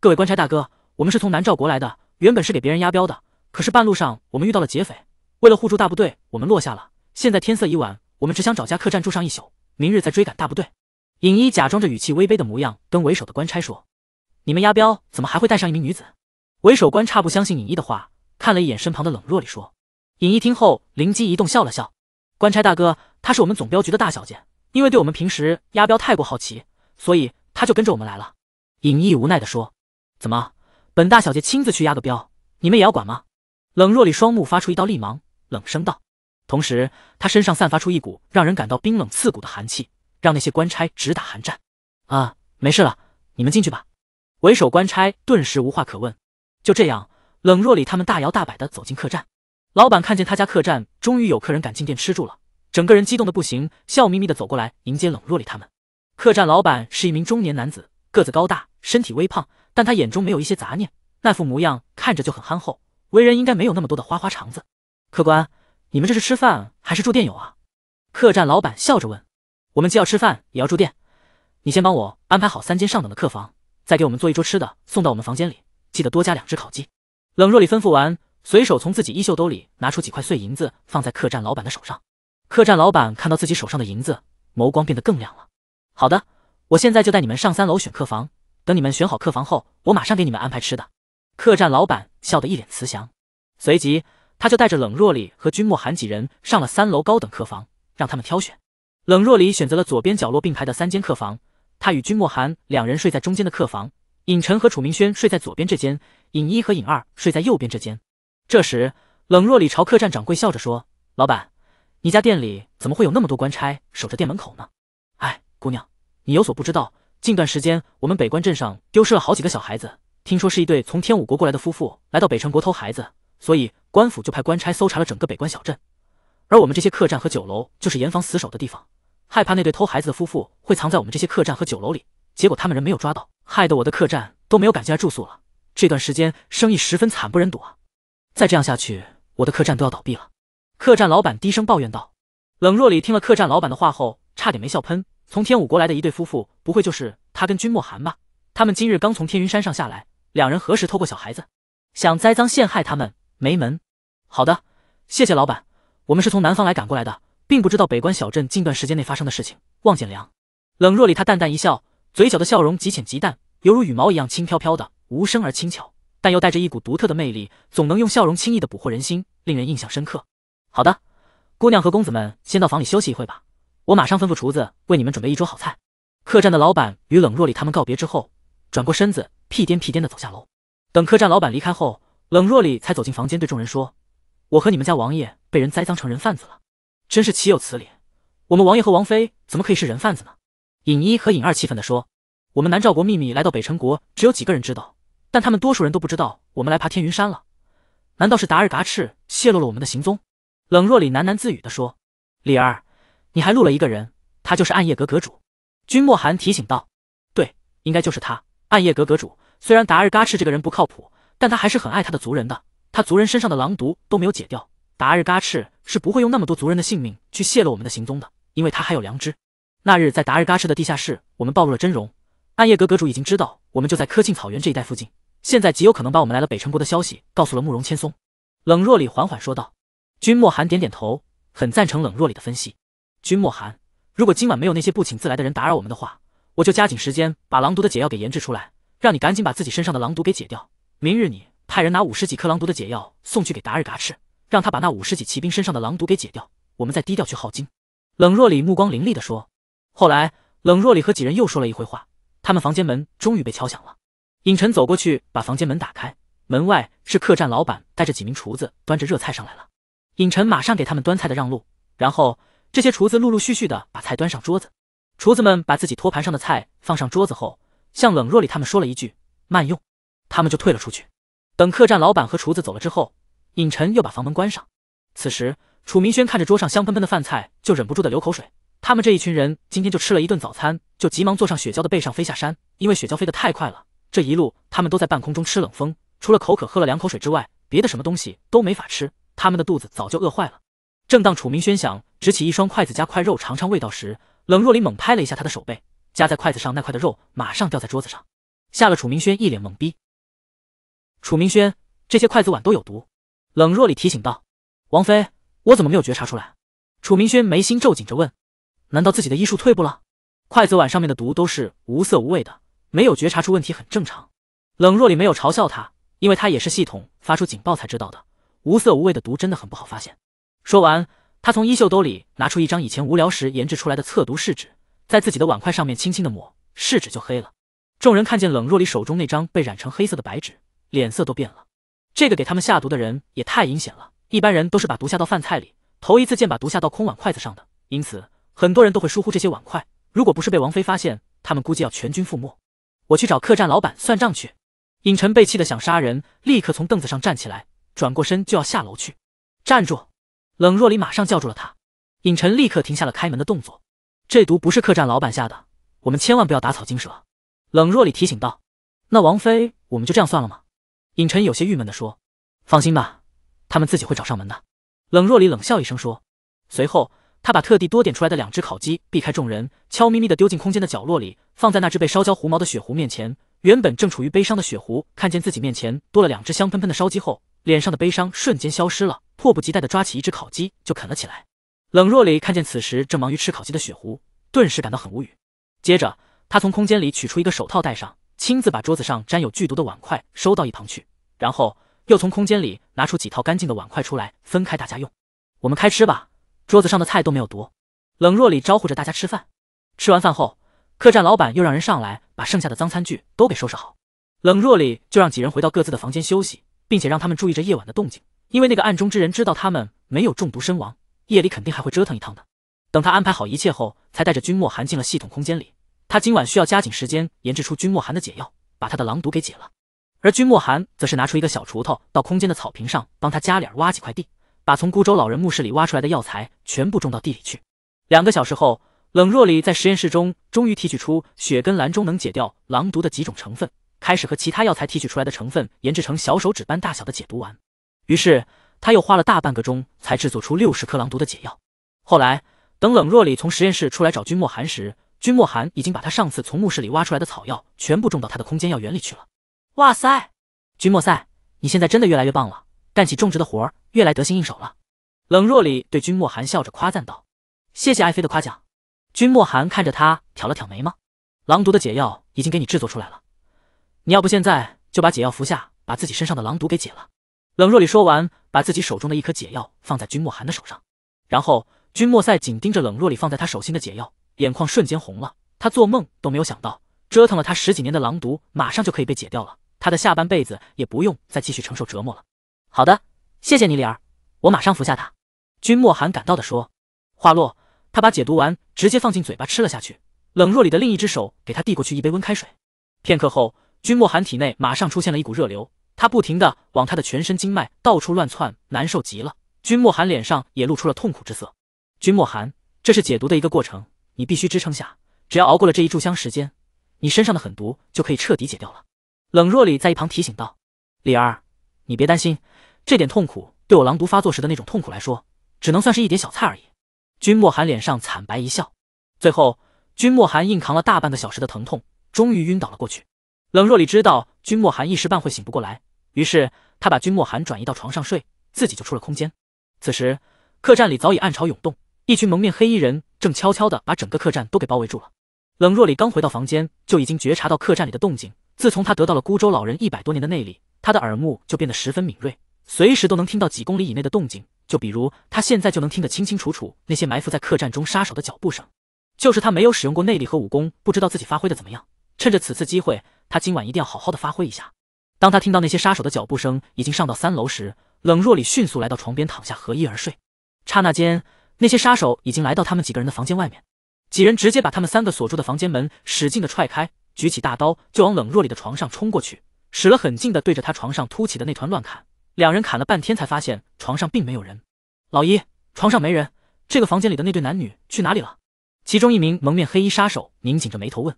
各位官差大哥，我们是从南诏国来的，原本是给别人押镖的，可是半路上我们遇到了劫匪，为了护住大部队，我们落下了。现在天色已晚，我们只想找家客栈住上一宿，明日再追赶大部队。”尹一假装着语气微卑的模样，跟为首的官差说：“你们押镖怎么还会带上一名女子？”为首官差不相信尹毅的话，看了一眼身旁的冷若里，说：“尹一听后灵机一动，笑了笑。官差大哥，她是我们总镖局的大小姐，因为对我们平时押镖太过好奇，所以她就跟着我们来了。”尹毅无奈地说：“怎么，本大小姐亲自去押个镖，你们也要管吗？”冷若里双目发出一道厉芒，冷声道。同时，他身上散发出一股让人感到冰冷刺骨的寒气，让那些官差直打寒战。啊，没事了，你们进去吧。为首官差顿时无话可问。就这样，冷若里他们大摇大摆的走进客栈。老板看见他家客栈终于有客人敢进店吃住了，整个人激动的不行，笑眯眯的走过来迎接冷若里他们。客栈老板是一名中年男子，个子高大，身体微胖，但他眼中没有一些杂念，那副模样看着就很憨厚，为人应该没有那么多的花花肠子。客官，你们这是吃饭还是住店友啊？客栈老板笑着问。我们既要吃饭，也要住店，你先帮我安排好三间上等的客房，再给我们做一桌吃的送到我们房间里。记得多加两只烤鸡。冷若里吩咐完，随手从自己衣袖兜里拿出几块碎银子，放在客栈老板的手上。客栈老板看到自己手上的银子，眸光变得更亮了。好的，我现在就带你们上三楼选客房。等你们选好客房后，我马上给你们安排吃的。客栈老板笑得一脸慈祥，随即他就带着冷若里和君莫寒几人上了三楼高等客房，让他们挑选。冷若里选择了左边角落并排的三间客房，他与君莫寒两人睡在中间的客房。尹晨和楚明轩睡在左边这间，尹一和尹二睡在右边这间。这时，冷若里朝客栈掌柜笑着说：“老板，你家店里怎么会有那么多官差守着店门口呢？”“哎，姑娘，你有所不知道，近段时间我们北关镇上丢失了好几个小孩子，听说是一对从天武国过来的夫妇来到北辰国偷孩子，所以官府就派官差搜查了整个北关小镇。而我们这些客栈和酒楼就是严防死守的地方，害怕那对偷孩子的夫妇会藏在我们这些客栈和酒楼里。”结果他们人没有抓到，害得我的客栈都没有敢进来住宿了。这段时间生意十分惨不忍睹啊！再这样下去，我的客栈都要倒闭了。客栈老板低声抱怨道。冷若离听了客栈老板的话后，差点没笑喷。从天武国来的一对夫妇，不会就是他跟君莫寒吧？他们今日刚从天云山上下来，两人何时偷过小孩子？想栽赃陷害他们？没门！好的，谢谢老板，我们是从南方来赶过来的，并不知道北关小镇近段时间内发生的事情。望见谅。冷若离他淡淡一笑。嘴角的笑容极浅极淡，犹如羽毛一样轻飘飘的，无声而轻巧，但又带着一股独特的魅力，总能用笑容轻易的捕获人心，令人印象深刻。好的，姑娘和公子们先到房里休息一会吧，我马上吩咐厨子为你们准备一桌好菜。客栈的老板与冷若离他们告别之后，转过身子，屁颠屁颠的走下楼。等客栈老板离开后，冷若离才走进房间，对众人说：“我和你们家王爷被人栽赃成人贩子了，真是岂有此理！我们王爷和王妃怎么可以是人贩子呢？”尹一和尹二气愤地说：“我们南诏国秘密来到北辰国，只有几个人知道，但他们多数人都不知道我们来爬天云山了。难道是达日嘎赤泄露了我们的行踪？”冷若里喃喃自语地说：“李二，你还录了一个人，他就是暗夜阁阁主。”君莫寒提醒道：“对，应该就是他。暗夜阁阁主虽然达日嘎赤这个人不靠谱，但他还是很爱他的族人的。他族人身上的狼毒都没有解掉，达日嘎赤是不会用那么多族人的性命去泄露我们的行踪的，因为他还有良知。”那日在达日嘎赤的地下室，我们暴露了真容。暗夜阁阁主已经知道我们就在科沁草原这一带附近，现在极有可能把我们来了北辰国的消息告诉了慕容千松。冷若里缓缓说道。君莫寒点点头，很赞成冷若里的分析。君莫寒，如果今晚没有那些不请自来的人打扰我们的话，我就加紧时间把狼毒的解药给研制出来，让你赶紧把自己身上的狼毒给解掉。明日你派人拿五十几颗狼毒的解药送去给达日嘎赤，让他把那五十几骑兵身上的狼毒给解掉。我们再低调去镐京。冷若里目光凌厉地说。后来，冷若离和几人又说了一会话，他们房间门终于被敲响了。尹晨走过去把房间门打开，门外是客栈老板带着几名厨子端着热菜上来了。尹晨马上给他们端菜的让路，然后这些厨子陆陆续续的把菜端上桌子。厨子们把自己托盘上的菜放上桌子后，向冷若离他们说了一句“慢用”，他们就退了出去。等客栈老板和厨子走了之后，尹晨又把房门关上。此时，楚明轩看着桌上香喷喷的饭菜就忍不住的流口水。他们这一群人今天就吃了一顿早餐，就急忙坐上雪娇的背上飞下山。因为雪娇飞得太快了，这一路他们都在半空中吃冷风，除了口渴喝了两口水之外，别的什么东西都没法吃。他们的肚子早就饿坏了。正当楚明轩想执起一双筷子夹块肉尝尝味道时，冷若离猛拍了一下他的手背，夹在筷子上那块的肉马上掉在桌子上，吓了楚明轩一脸懵逼。楚明轩，这些筷子碗都有毒，冷若离提醒道。王妃，我怎么没有觉察出来？楚明轩眉心皱紧着问。难道自己的医术退步了？筷子碗上面的毒都是无色无味的，没有觉察出问题很正常。冷若离没有嘲笑他，因为他也是系统发出警报才知道的。无色无味的毒真的很不好发现。说完，他从衣袖兜里拿出一张以前无聊时研制出来的测毒试纸，在自己的碗筷上面轻轻的抹，试纸就黑了。众人看见冷若离手中那张被染成黑色的白纸，脸色都变了。这个给他们下毒的人也太阴险了。一般人都是把毒下到饭菜里，头一次见把毒下到空碗筷子上的，因此。很多人都会疏忽这些碗筷，如果不是被王菲发现，他们估计要全军覆没。我去找客栈老板算账去。尹晨被气得想杀人，立刻从凳子上站起来，转过身就要下楼去。站住！冷若离马上叫住了他。尹晨立刻停下了开门的动作。这毒不是客栈老板下的，我们千万不要打草惊蛇。冷若离提醒道。那王菲，我们就这样算了吗？尹晨有些郁闷的说。放心吧，他们自己会找上门的。冷若离冷笑一声说。随后。他把特地多点出来的两只烤鸡避开众人，悄咪咪的丢进空间的角落里，放在那只被烧焦胡毛的雪狐面前。原本正处于悲伤的雪狐看见自己面前多了两只香喷喷的烧鸡后，脸上的悲伤瞬间消失了，迫不及待的抓起一只烤鸡就啃了起来。冷若离看见此时正忙于吃烤鸡的雪狐，顿时感到很无语。接着，他从空间里取出一个手套戴上，亲自把桌子上沾有剧毒的碗筷收到一旁去，然后又从空间里拿出几套干净的碗筷出来，分开大家用。我们开吃吧。桌子上的菜都没有毒，冷若里招呼着大家吃饭。吃完饭后，客栈老板又让人上来把剩下的脏餐具都给收拾好。冷若里就让几人回到各自的房间休息，并且让他们注意着夜晚的动静，因为那个暗中之人知道他们没有中毒身亡，夜里肯定还会折腾一趟的。等他安排好一切后，才带着君莫寒进了系统空间里。他今晚需要加紧时间研制出君莫寒的解药，把他的狼毒给解了。而君莫寒则是拿出一个小锄头，到空间的草坪上帮他家里挖几块地。把从孤舟老人墓室里挖出来的药材全部种到地里去。两个小时后，冷若离在实验室中终于提取出雪根兰中能解掉狼毒的几种成分，开始和其他药材提取出来的成分研制成小手指般大小的解毒丸。于是他又花了大半个钟才制作出六十颗狼毒的解药。后来等冷若里从实验室出来找君莫寒时，君莫寒已经把他上次从墓室里挖出来的草药全部种到他的空间药园里去了。哇塞，君莫赛，你现在真的越来越棒了。干起种植的活儿，越来得心应手了。冷若里对君莫寒笑着夸赞道：“谢谢爱妃的夸奖。”君莫寒看着他挑了挑眉毛：“狼毒的解药已经给你制作出来了，你要不现在就把解药服下，把自己身上的狼毒给解了？”冷若里说完，把自己手中的一颗解药放在君莫寒的手上，然后君莫赛紧盯着冷若里放在他手心的解药，眼眶瞬间红了。他做梦都没有想到，折腾了他十几年的狼毒，马上就可以被解掉了，他的下半辈子也不用再继续承受折磨了。好的，谢谢你李儿，我马上服下它。君莫寒赶到的说，话落，他把解毒丸直接放进嘴巴吃了下去。冷若里的另一只手给他递过去一杯温开水。片刻后，君莫寒体内马上出现了一股热流，他不停的往他的全身经脉到处乱窜，难受极了。君莫寒脸上也露出了痛苦之色。君莫寒，这是解毒的一个过程，你必须支撑下，只要熬过了这一炷香时间，你身上的狠毒就可以彻底解掉了。冷若里在一旁提醒道：“李儿，你别担心。”这点痛苦对我狼毒发作时的那种痛苦来说，只能算是一碟小菜而已。君莫寒脸上惨白一笑，最后君莫寒硬扛了大半个小时的疼痛，终于晕倒了过去。冷若离知道君莫寒一时半会醒不过来，于是他把君莫寒转移到床上睡，自己就出了空间。此时客栈里早已暗潮涌动，一群蒙面黑衣人正悄悄地把整个客栈都给包围住了。冷若离刚回到房间，就已经觉察到客栈里的动静。自从他得到了孤舟老人一百多年的内力，他的耳目就变得十分敏锐。随时都能听到几公里以内的动静，就比如他现在就能听得清清楚楚那些埋伏在客栈中杀手的脚步声。就是他没有使用过内力和武功，不知道自己发挥的怎么样。趁着此次机会，他今晚一定要好好的发挥一下。当他听到那些杀手的脚步声已经上到三楼时，冷若里迅速来到床边躺下，合衣而睡。刹那间，那些杀手已经来到他们几个人的房间外面，几人直接把他们三个锁住的房间门使劲的踹开，举起大刀就往冷若里的床上冲过去，使了很劲的对着他床上凸起的那团乱砍。两人砍了半天，才发现床上并没有人。老一，床上没人，这个房间里的那对男女去哪里了？其中一名蒙面黑衣杀手拧紧着眉头问：“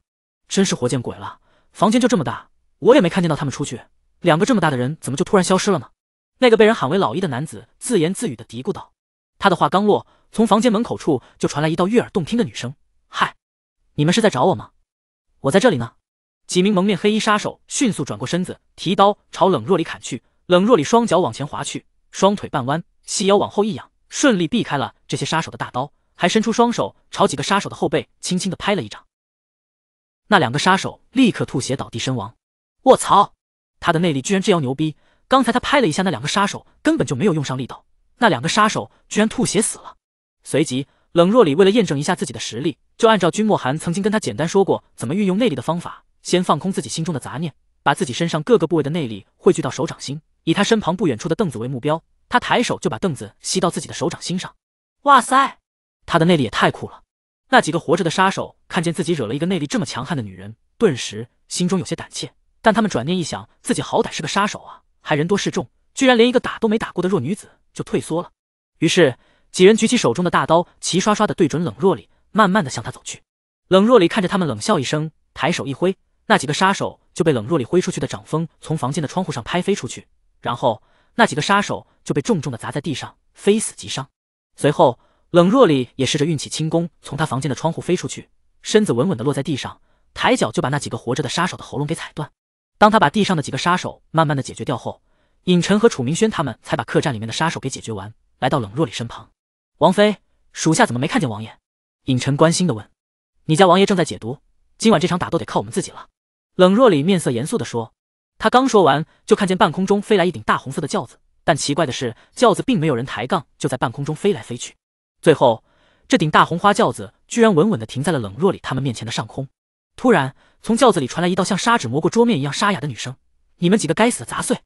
真是活见鬼了！房间就这么大，我也没看见到他们出去。两个这么大的人，怎么就突然消失了呢？”那个被人喊为老一的男子自言自语的嘀咕道。他的话刚落，从房间门口处就传来一道悦耳动听的女声：“嗨，你们是在找我吗？我在这里呢。”几名蒙面黑衣杀手迅速转过身子，提刀朝冷若离砍去。冷若里双脚往前滑去，双腿半弯，细腰往后一仰，顺利避开了这些杀手的大刀，还伸出双手朝几个杀手的后背轻轻的拍了一掌。那两个杀手立刻吐血倒地身亡。我操！他的内力居然这样牛逼！刚才他拍了一下那两个杀手，根本就没有用上力道，那两个杀手居然吐血死了。随即，冷若里为了验证一下自己的实力，就按照君莫寒曾经跟他简单说过怎么运用内力的方法，先放空自己心中的杂念，把自己身上各个部位的内力汇聚到手掌心。以他身旁不远处的凳子为目标，他抬手就把凳子吸到自己的手掌心上。哇塞，他的内力也太酷了！那几个活着的杀手看见自己惹了一个内力这么强悍的女人，顿时心中有些胆怯。但他们转念一想，自己好歹是个杀手啊，还人多势众，居然连一个打都没打过的弱女子就退缩了。于是几人举起手中的大刀，齐刷刷的对准冷若里，慢慢的向他走去。冷若里看着他们冷笑一声，抬手一挥，那几个杀手就被冷若里挥出去的掌风从房间的窗户上拍飞出去。然后，那几个杀手就被重重的砸在地上，非死即伤。随后，冷若里也试着运起轻功，从他房间的窗户飞出去，身子稳稳的落在地上，抬脚就把那几个活着的杀手的喉咙给踩断。当他把地上的几个杀手慢慢的解决掉后，尹晨和楚明轩他们才把客栈里面的杀手给解决完，来到冷若里身旁。王妃，属下怎么没看见王爷？尹晨关心的问。你家王爷正在解毒，今晚这场打斗得靠我们自己了。冷若里面色严肃的说。他刚说完，就看见半空中飞来一顶大红色的轿子，但奇怪的是，轿子并没有人抬杠，就在半空中飞来飞去。最后，这顶大红花轿子居然稳稳地停在了冷若里他们面前的上空。突然，从轿子里传来一道像砂纸磨过桌面一样沙哑的女声：“你们几个该死的杂碎，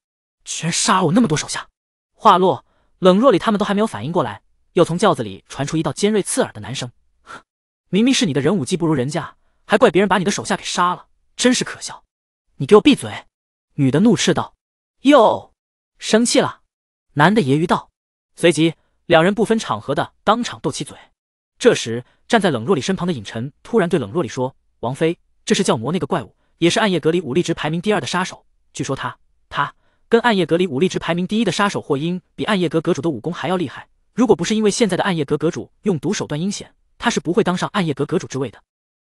居然杀了我那么多手下！”话落，冷若里他们都还没有反应过来，又从轿子里传出一道尖锐刺耳的男声：“哼，明明是你的人武技不如人家，还怪别人把你的手下给杀了，真是可笑！你给我闭嘴！”女的怒斥道：“哟，生气了。”男的揶揄道。随即，两人不分场合的当场斗起嘴。这时，站在冷若里身旁的尹晨突然对冷若里说：“王妃，这是教魔那个怪物，也是暗夜阁里武力值排名第二的杀手。据说他，他跟暗夜阁里武力值排名第一的杀手霍英，比暗夜阁阁主的武功还要厉害。如果不是因为现在的暗夜阁阁主用毒手段阴险，他是不会当上暗夜阁阁主之位的。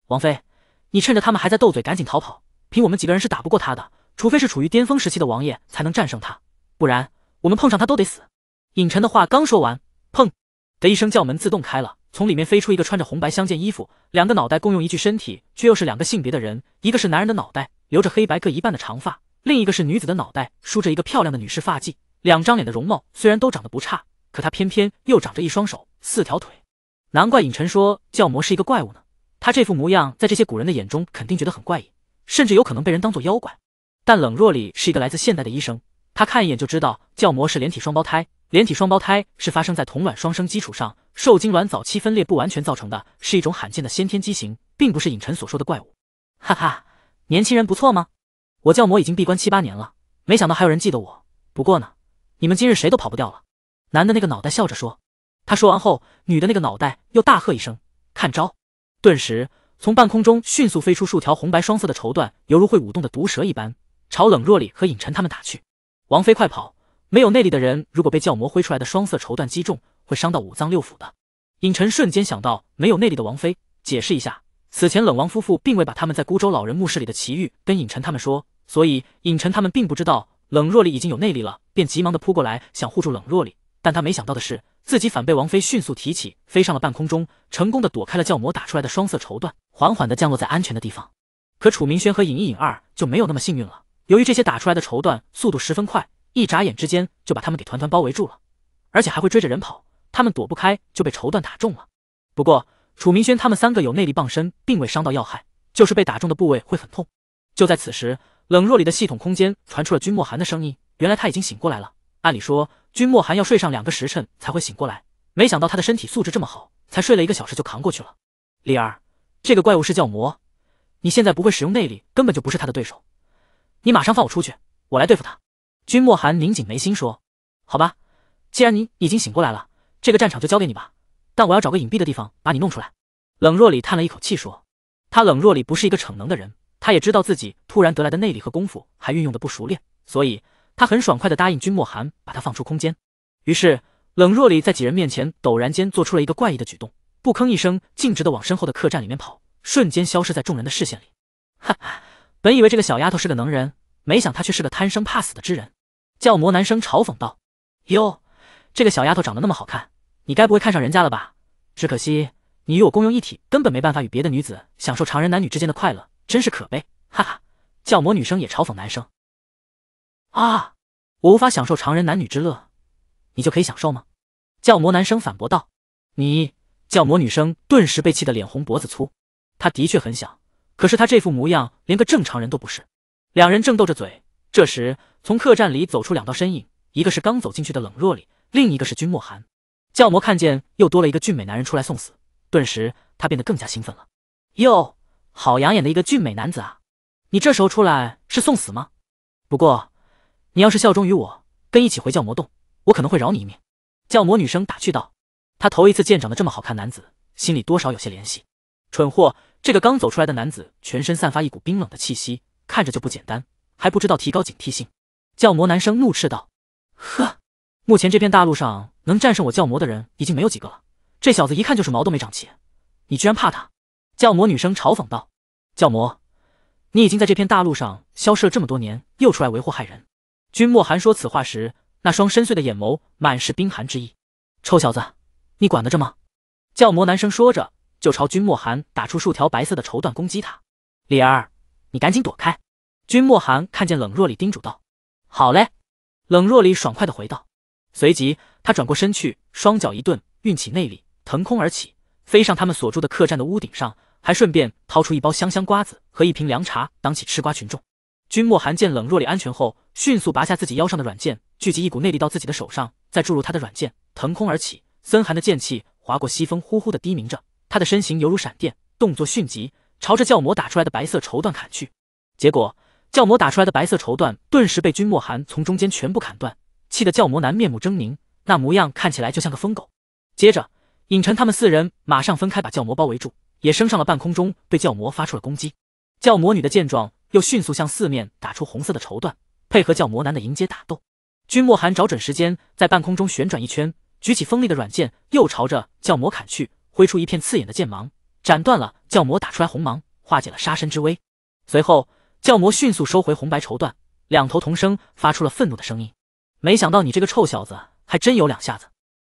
王妃，你趁着他们还在斗嘴，赶紧逃跑。凭我们几个人是打不过他的。”除非是处于巅峰时期的王爷才能战胜他，不然我们碰上他都得死。尹晨的话刚说完，砰的一声，轿门自动开了，从里面飞出一个穿着红白相间衣服、两个脑袋共用一具身体却又是两个性别的人，一个是男人的脑袋，留着黑白各一半的长发；另一个是女子的脑袋，梳着一个漂亮的女士发髻。两张脸的容貌虽然都长得不差，可他偏偏又长着一双手、四条腿。难怪尹晨说教魔是一个怪物呢。他这副模样在这些古人的眼中肯定觉得很怪异，甚至有可能被人当做妖怪。但冷若里是一个来自现代的医生，他看一眼就知道教魔是连体双胞胎。连体双胞胎是发生在同卵双生基础上，受精卵早期分裂不完全造成的，是一种罕见的先天畸形，并不是影晨所说的怪物。哈哈，年轻人不错吗？我教魔已经闭关七八年了，没想到还有人记得我。不过呢，你们今日谁都跑不掉了。男的那个脑袋笑着说。他说完后，女的那个脑袋又大喝一声：“看招！”顿时，从半空中迅速飞出数条红白双色的绸缎，犹如会舞动的毒蛇一般。朝冷若离和尹晨他们打去，王妃快跑！没有内力的人，如果被教魔挥出来的双色绸缎击中，会伤到五脏六腑的。尹晨瞬间想到没有内力的王妃，解释一下，此前冷王夫妇并未把他们在孤舟老人墓室里的奇遇跟尹晨他们说，所以尹晨他们并不知道冷若离已经有内力了，便急忙的扑过来想护住冷若离，但他没想到的是，自己反被王妃迅速提起飞上了半空中，成功的躲开了教魔打出来的双色绸缎，缓缓的降落在安全的地方。可楚明轩和尹一尹二就没有那么幸运了。由于这些打出来的绸缎速度十分快，一眨眼之间就把他们给团团包围住了，而且还会追着人跑，他们躲不开就被绸缎打中了。不过楚明轩他们三个有内力傍身，并未伤到要害，就是被打中的部位会很痛。就在此时，冷若里的系统空间传出了君莫寒的声音，原来他已经醒过来了。按理说，君莫寒要睡上两个时辰才会醒过来，没想到他的身体素质这么好，才睡了一个小时就扛过去了。李二，这个怪物是叫魔，你现在不会使用内力，根本就不是他的对手。你马上放我出去，我来对付他。君莫寒拧紧眉心说：“好吧，既然你已经醒过来了，这个战场就交给你吧。但我要找个隐蔽的地方把你弄出来。”冷若里叹了一口气说：“他冷若里不是一个逞能的人，他也知道自己突然得来的内力和功夫还运用的不熟练，所以他很爽快的答应君莫寒把他放出空间。于是冷若里在几人面前陡然间做出了一个怪异的举动，不吭一声，径直的往身后的客栈里面跑，瞬间消失在众人的视线里。哈哈。本以为这个小丫头是个能人，没想她却是个贪生怕死的之人，教魔男生嘲讽道：“哟，这个小丫头长得那么好看，你该不会看上人家了吧？”只可惜你与我共用一体，根本没办法与别的女子享受常人男女之间的快乐，真是可悲！哈哈，教魔女生也嘲讽男生：“啊，我无法享受常人男女之乐，你就可以享受吗？”教魔男生反驳道：“你……”教魔女生顿时被气得脸红脖子粗，她的确很想。可是他这副模样，连个正常人都不是。两人正斗着嘴，这时从客栈里走出两道身影，一个是刚走进去的冷若离，另一个是君莫寒。教魔看见又多了一个俊美男人出来送死，顿时他变得更加兴奋了。哟，好养眼的一个俊美男子啊！你这时候出来是送死吗？不过你要是效忠于我，跟一起回教魔洞，我可能会饶你一命。教魔女生打趣道，她头一次见长得这么好看男子，心里多少有些怜惜。蠢货！这个刚走出来的男子，全身散发一股冰冷的气息，看着就不简单，还不知道提高警惕性！教魔男生怒斥道：“呵，目前这片大陆上能战胜我教魔的人已经没有几个了，这小子一看就是毛都没长齐，你居然怕他？”教魔女生嘲讽道：“教魔，你已经在这片大陆上消失了这么多年，又出来为祸害人。”君莫寒说此话时，那双深邃的眼眸满是冰寒之意。“臭小子，你管得着吗？”教魔男生说着。就朝君莫寒打出数条白色的绸缎攻击他，李儿，你赶紧躲开！君莫寒看见冷若离，叮嘱道：“好嘞！”冷若离爽快的回道，随即他转过身去，双脚一顿，运起内力，腾空而起，飞上他们所住的客栈的屋顶上，还顺便掏出一包香香瓜子和一瓶凉茶，当起吃瓜群众。君莫寒见冷若离安全后，迅速拔下自己腰上的软剑，聚集一股内力到自己的手上，再注入他的软剑，腾空而起，森寒的剑气划过西风，呼呼的低鸣着。他的身形犹如闪电，动作迅疾，朝着教魔打出来的白色绸缎砍去。结果，教魔打出来的白色绸缎顿时被君莫寒从中间全部砍断，气得教魔男面目狰狞，那模样看起来就像个疯狗。接着，尹晨他们四人马上分开，把教魔包围住，也升上了半空中，对教魔发出了攻击。教魔女的见状，又迅速向四面打出红色的绸缎，配合教魔男的迎接打斗。君莫寒找准时间，在半空中旋转一圈，举起锋利的软剑，又朝着教魔砍去。挥出一片刺眼的剑芒，斩断了教魔打出来红芒，化解了杀身之危。随后，教魔迅速收回红白绸缎，两头同声发出了愤怒的声音。没想到你这个臭小子还真有两下子！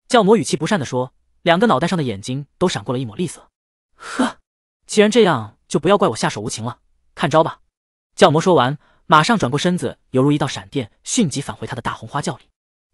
教魔语气不善的说，两个脑袋上的眼睛都闪过了一抹厉色。呵，既然这样，就不要怪我下手无情了。看招吧！教魔说完，马上转过身子，犹如一道闪电，迅疾返回他的大红花轿里。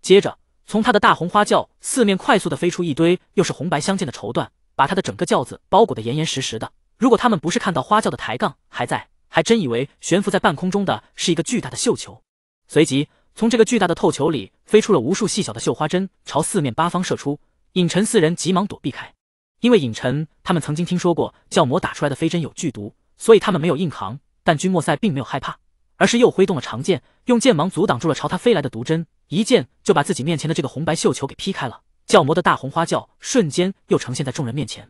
接着，从他的大红花轿四面快速的飞出一堆又是红白相间的绸缎。把他的整个轿子包裹的严严实实的，如果他们不是看到花轿的抬杠还在，还真以为悬浮在半空中的是一个巨大的绣球。随即从这个巨大的透球里飞出了无数细小的绣花针，朝四面八方射出。尹晨四人急忙躲避开，因为尹晨他们曾经听说过教魔打出来的飞针有剧毒，所以他们没有硬扛。但君莫赛并没有害怕，而是又挥动了长剑，用剑芒阻挡住了朝他飞来的毒针，一剑就把自己面前的这个红白绣球给劈开了。教魔的大红花轿瞬间又呈现在众人面前，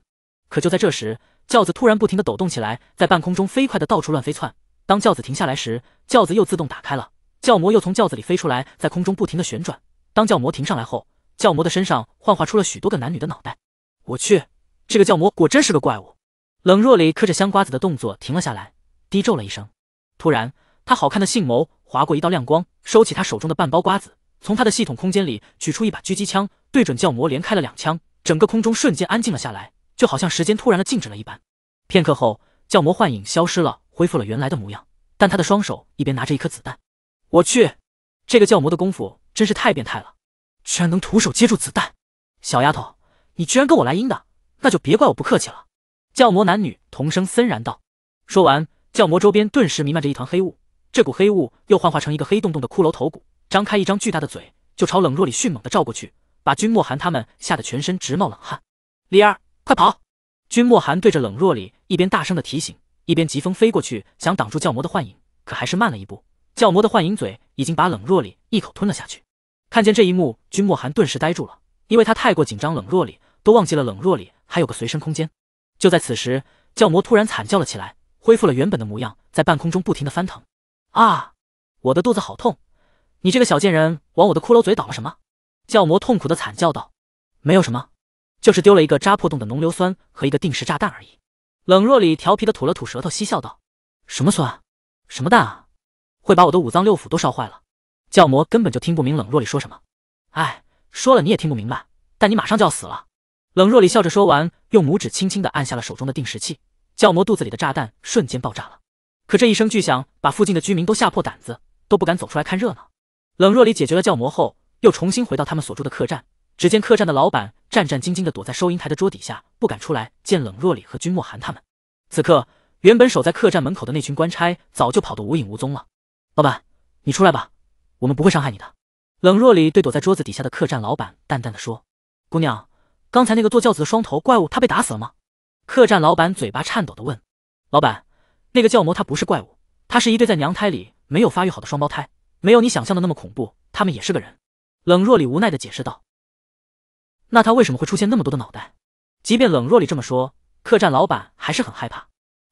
可就在这时，轿子突然不停地抖动起来，在半空中飞快地到处乱飞窜。当轿子停下来时，轿子又自动打开了，教魔又从轿子里飞出来，在空中不停地旋转。当教魔停上来后，教魔的身上幻化出了许多个男女的脑袋。我去，这个教魔果真是个怪物！冷若离磕着香瓜子的动作停了下来，低咒了一声，突然，他好看的杏眸划过一道亮光，收起他手中的半包瓜子。从他的系统空间里取出一把狙击枪，对准教魔连开了两枪，整个空中瞬间安静了下来，就好像时间突然的静止了一般。片刻后，教魔幻影消失了，恢复了原来的模样，但他的双手一边拿着一颗子弹。我去，这个教魔的功夫真是太变态了，居然能徒手接住子弹！小丫头，你居然跟我来阴的，那就别怪我不客气了！教魔男女同声森然道。说完，教魔周边顿时弥漫着一团黑雾，这股黑雾又幻化成一个黑洞洞的骷髅头骨。张开一张巨大的嘴，就朝冷若里迅猛的照过去，把君莫寒他们吓得全身直冒冷汗。李二，快跑！君莫寒对着冷若里一边大声的提醒，一边疾风飞过去，想挡住教魔的幻影，可还是慢了一步。教魔的幻影嘴已经把冷若里一口吞了下去。看见这一幕，君莫寒顿时呆住了，因为他太过紧张，冷若里都忘记了冷若里还有个随身空间。就在此时，教魔突然惨叫了起来，恢复了原本的模样，在半空中不停的翻腾。啊，我的肚子好痛！你这个小贱人，往我的骷髅嘴倒了什么？教魔痛苦的惨叫道：“没有什么，就是丢了一个扎破洞的浓硫酸和一个定时炸弹而已。”冷若里调皮的吐了吐舌头，嬉笑道：“什么酸？什么蛋啊？会把我的五脏六腑都烧坏了！”教魔根本就听不明冷若里说什么。哎，说了你也听不明白，但你马上就要死了。”冷若里笑着说完，用拇指轻轻的按下了手中的定时器。教魔肚子里的炸弹瞬间爆炸了。可这一声巨响把附近的居民都吓破胆子，都不敢走出来看热闹。冷若离解决了教魔后，又重新回到他们所住的客栈。只见客栈的老板战战兢兢地躲在收银台的桌底下，不敢出来见冷若离和君莫寒他们。此刻，原本守在客栈门口的那群官差早就跑得无影无踪了。老板，你出来吧，我们不会伤害你的。冷若离对躲在桌子底下的客栈老板淡淡的说：“姑娘，刚才那个做轿子的双头怪物，他被打死了吗？”客栈老板嘴巴颤抖的问：“老板，那个教魔他不是怪物，他是一对在娘胎里没有发育好的双胞胎。”没有你想象的那么恐怖，他们也是个人。冷若里无奈的解释道。那他为什么会出现那么多的脑袋？即便冷若里这么说，客栈老板还是很害怕。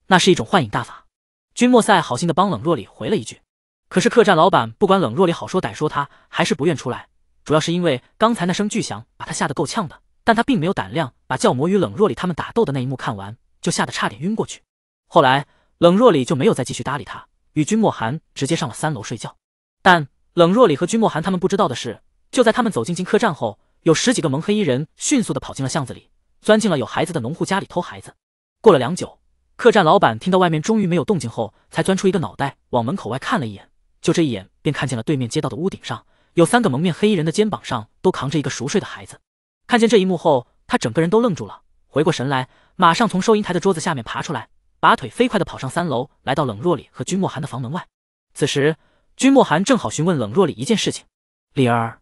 那是一种幻影大法。君莫赛好心的帮冷若里回了一句。可是客栈老板不管冷若里好说歹说，他还是不愿出来，主要是因为刚才那声巨响把他吓得够呛的。但他并没有胆量把教魔与冷若里他们打斗的那一幕看完，就吓得差点晕过去。后来冷若里就没有再继续搭理他，与君莫寒直接上了三楼睡觉。但冷若里和君莫寒他们不知道的是，就在他们走进进客栈后，有十几个蒙黑衣人迅速的跑进了巷子里，钻进了有孩子的农户家里偷孩子。过了良久，客栈老板听到外面终于没有动静后，才钻出一个脑袋往门口外看了一眼，就这一眼便看见了对面街道的屋顶上有三个蒙面黑衣人的肩膀上都扛着一个熟睡的孩子。看见这一幕后，他整个人都愣住了，回过神来，马上从收银台的桌子下面爬出来，拔腿飞快的跑上三楼，来到冷若里和君莫寒的房门外。此时。君莫寒正好询问冷若里一件事情：“李儿，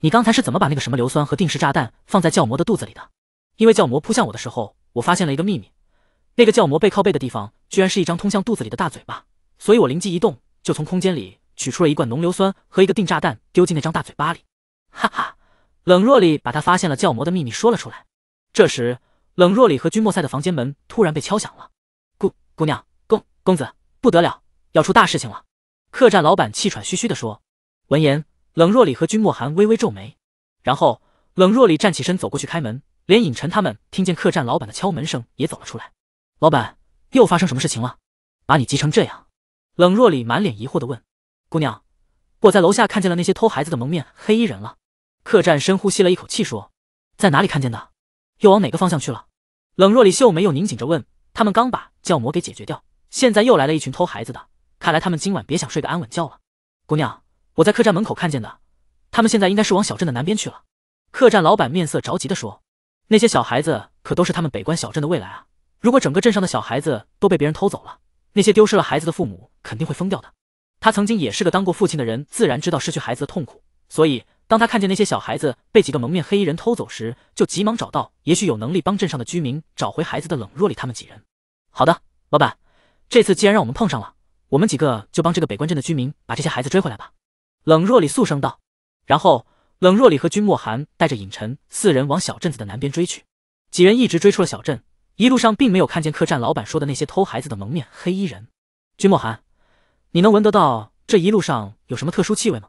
你刚才是怎么把那个什么硫酸和定时炸弹放在教魔的肚子里的？”因为教魔扑向我的时候，我发现了一个秘密，那个教魔背靠背的地方居然是一张通向肚子里的大嘴巴，所以我灵机一动，就从空间里取出了一罐浓硫酸和一个定炸弹，丢进那张大嘴巴里。哈哈，冷若里把他发现了教魔的秘密说了出来。这时，冷若里和君莫赛的房间门突然被敲响了：“姑姑娘，公公子，不得了，要出大事情了！”客栈老板气喘吁吁地说。闻言，冷若里和君莫寒微微皱眉。然后，冷若里站起身走过去开门。连尹晨他们听见客栈老板的敲门声也走了出来。老板，又发生什么事情了，把你急成这样？冷若里满脸疑惑地问。姑娘，我在楼下看见了那些偷孩子的蒙面黑衣人了。客栈深呼吸了一口气说。在哪里看见的？又往哪个方向去了？冷若里秀眉又拧紧着问。他们刚把教魔给解决掉，现在又来了一群偷孩子的。看来他们今晚别想睡个安稳觉了。姑娘，我在客栈门口看见的，他们现在应该是往小镇的南边去了。客栈老板面色着急地说：“那些小孩子可都是他们北关小镇的未来啊！如果整个镇上的小孩子都被别人偷走了，那些丢失了孩子的父母肯定会疯掉的。”他曾经也是个当过父亲的人，自然知道失去孩子的痛苦。所以当他看见那些小孩子被几个蒙面黑衣人偷走时，就急忙找到也许有能力帮镇上的居民找回孩子的冷若里他们几人。好的，老板，这次既然让我们碰上了。我们几个就帮这个北关镇的居民把这些孩子追回来吧。”冷若里肃声道。然后，冷若里和君莫寒带着尹晨四人往小镇子的南边追去。几人一直追出了小镇，一路上并没有看见客栈老板说的那些偷孩子的蒙面黑衣人。君莫寒，你能闻得到这一路上有什么特殊气味吗？”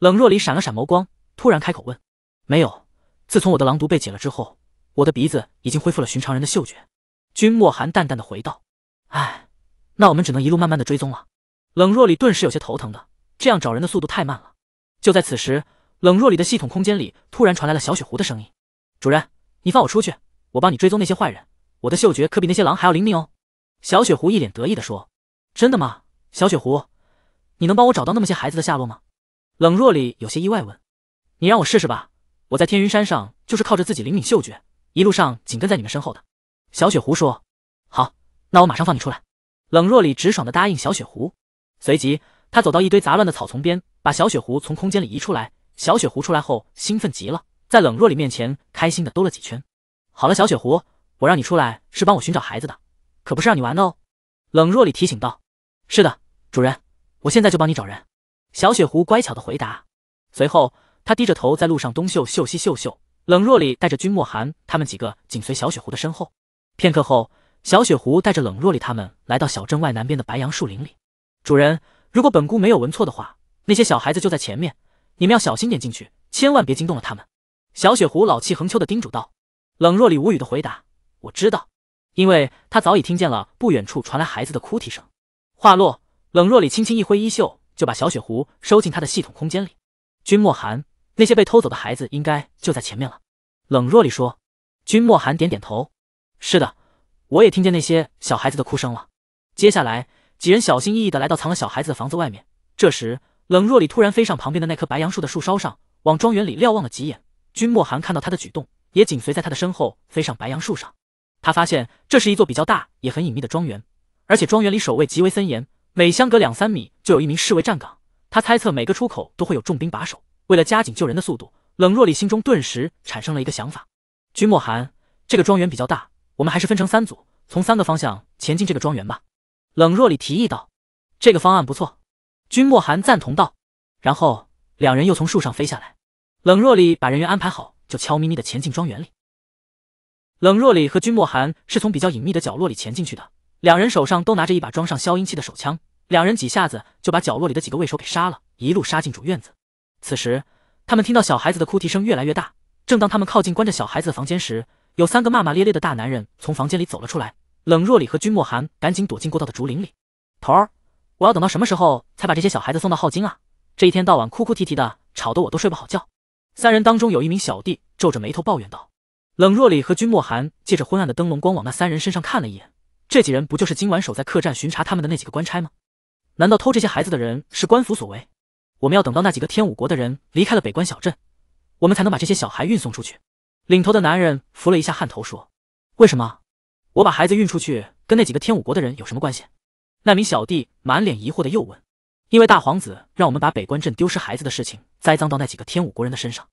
冷若里闪了闪眸光，突然开口问。“没有，自从我的狼毒被解了之后，我的鼻子已经恢复了寻常人的嗅觉。”君莫寒淡淡的回道。“唉。”那我们只能一路慢慢的追踪了。冷若里顿时有些头疼的，这样找人的速度太慢了。就在此时，冷若里的系统空间里突然传来了小雪狐的声音：“主人，你放我出去，我帮你追踪那些坏人，我的嗅觉可比那些狼还要灵敏哦。”小雪狐一脸得意的说：“真的吗？小雪狐，你能帮我找到那么些孩子的下落吗？”冷若里有些意外问：“你让我试试吧，我在天云山上就是靠着自己灵敏嗅觉，一路上紧跟在你们身后的。”小雪狐说：“好，那我马上放你出来。”冷若里直爽的答应小雪狐，随即他走到一堆杂乱的草丛边，把小雪狐从空间里移出来。小雪狐出来后兴奋极了，在冷若里面前开心的兜了几圈。好了，小雪狐，我让你出来是帮我寻找孩子的，可不是让你玩的哦。冷若里提醒道。是的，主人，我现在就帮你找人。小雪狐乖巧的回答。随后他低着头在路上东嗅嗅西嗅嗅。冷若里带着君莫寒他们几个紧随小雪狐的身后。片刻后。小雪狐带着冷若离他们来到小镇外南边的白杨树林里。主人，如果本姑没有闻错的话，那些小孩子就在前面，你们要小心点进去，千万别惊动了他们。小雪狐老气横秋的叮嘱道。冷若里无语的回答：“我知道，因为他早已听见了不远处传来孩子的哭啼声。”话落，冷若里轻轻一挥衣袖，就把小雪狐收进他的系统空间里。君莫寒，那些被偷走的孩子应该就在前面了。冷若里说。君莫寒点点头：“是的。”我也听见那些小孩子的哭声了。接下来，几人小心翼翼地来到藏了小孩子的房子外面。这时，冷若离突然飞上旁边的那棵白杨树的树梢上，往庄园里瞭望了几眼。君莫寒看到他的举动，也紧随在他的身后飞上白杨树上。他发现这是一座比较大也很隐秘的庄园，而且庄园里守卫极为森严，每相隔两三米就有一名侍卫站岗。他猜测每个出口都会有重兵把守。为了加紧救人的速度，冷若离心中顿时产生了一个想法：君莫寒，这个庄园比较大。我们还是分成三组，从三个方向前进这个庄园吧。”冷若里提议道。“这个方案不错。”君莫寒赞同道。然后两人又从树上飞下来，冷若里把人员安排好，就悄咪咪的潜进庄园里。冷若里和君莫寒是从比较隐秘的角落里潜进去的，两人手上都拿着一把装上消音器的手枪。两人几下子就把角落里的几个卫手给杀了，一路杀进主院子。此时，他们听到小孩子的哭啼声越来越大。正当他们靠近关着小孩子的房间时，有三个骂骂咧咧的大男人从房间里走了出来，冷若里和君莫寒赶紧躲进过道的竹林里。头儿，我要等到什么时候才把这些小孩子送到镐京啊？这一天到晚哭哭啼啼的，吵得我都睡不好觉。三人当中有一名小弟皱着眉头抱怨道。冷若里和君莫寒借着昏暗的灯笼光往那三人身上看了一眼，这几人不就是今晚守在客栈巡查他们的那几个官差吗？难道偷这些孩子的人是官府所为？我们要等到那几个天武国的人离开了北关小镇，我们才能把这些小孩运送出去。领头的男人扶了一下汗头，说：“为什么我把孩子运出去，跟那几个天武国的人有什么关系？”那名小弟满脸疑惑的又问：“因为大皇子让我们把北关镇丢失孩子的事情栽赃到那几个天武国人的身上。”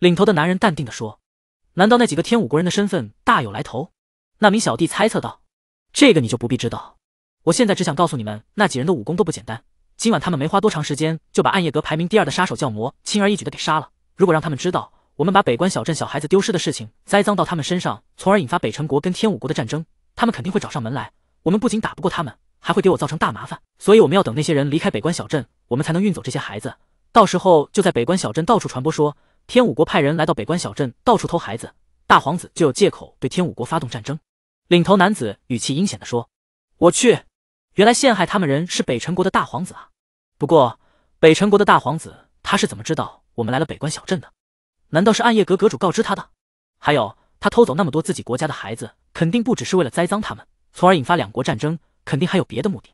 领头的男人淡定的说：“难道那几个天武国人的身份大有来头？”那名小弟猜测道：“这个你就不必知道，我现在只想告诉你们，那几人的武功都不简单。今晚他们没花多长时间就把暗夜阁排名第二的杀手教魔轻而易举的给杀了。如果让他们知道……”我们把北关小镇小孩子丢失的事情栽赃到他们身上，从而引发北辰国跟天武国的战争。他们肯定会找上门来，我们不仅打不过他们，还会给我造成大麻烦。所以我们要等那些人离开北关小镇，我们才能运走这些孩子。到时候就在北关小镇到处传播说天武国派人来到北关小镇到处偷孩子，大皇子就有借口对天武国发动战争。领头男子语气阴险的说：“我去，原来陷害他们人是北辰国的大皇子啊！不过北辰国的大皇子他是怎么知道我们来了北关小镇的？”难道是暗夜阁阁主告知他的？还有，他偷走那么多自己国家的孩子，肯定不只是为了栽赃他们，从而引发两国战争，肯定还有别的目的。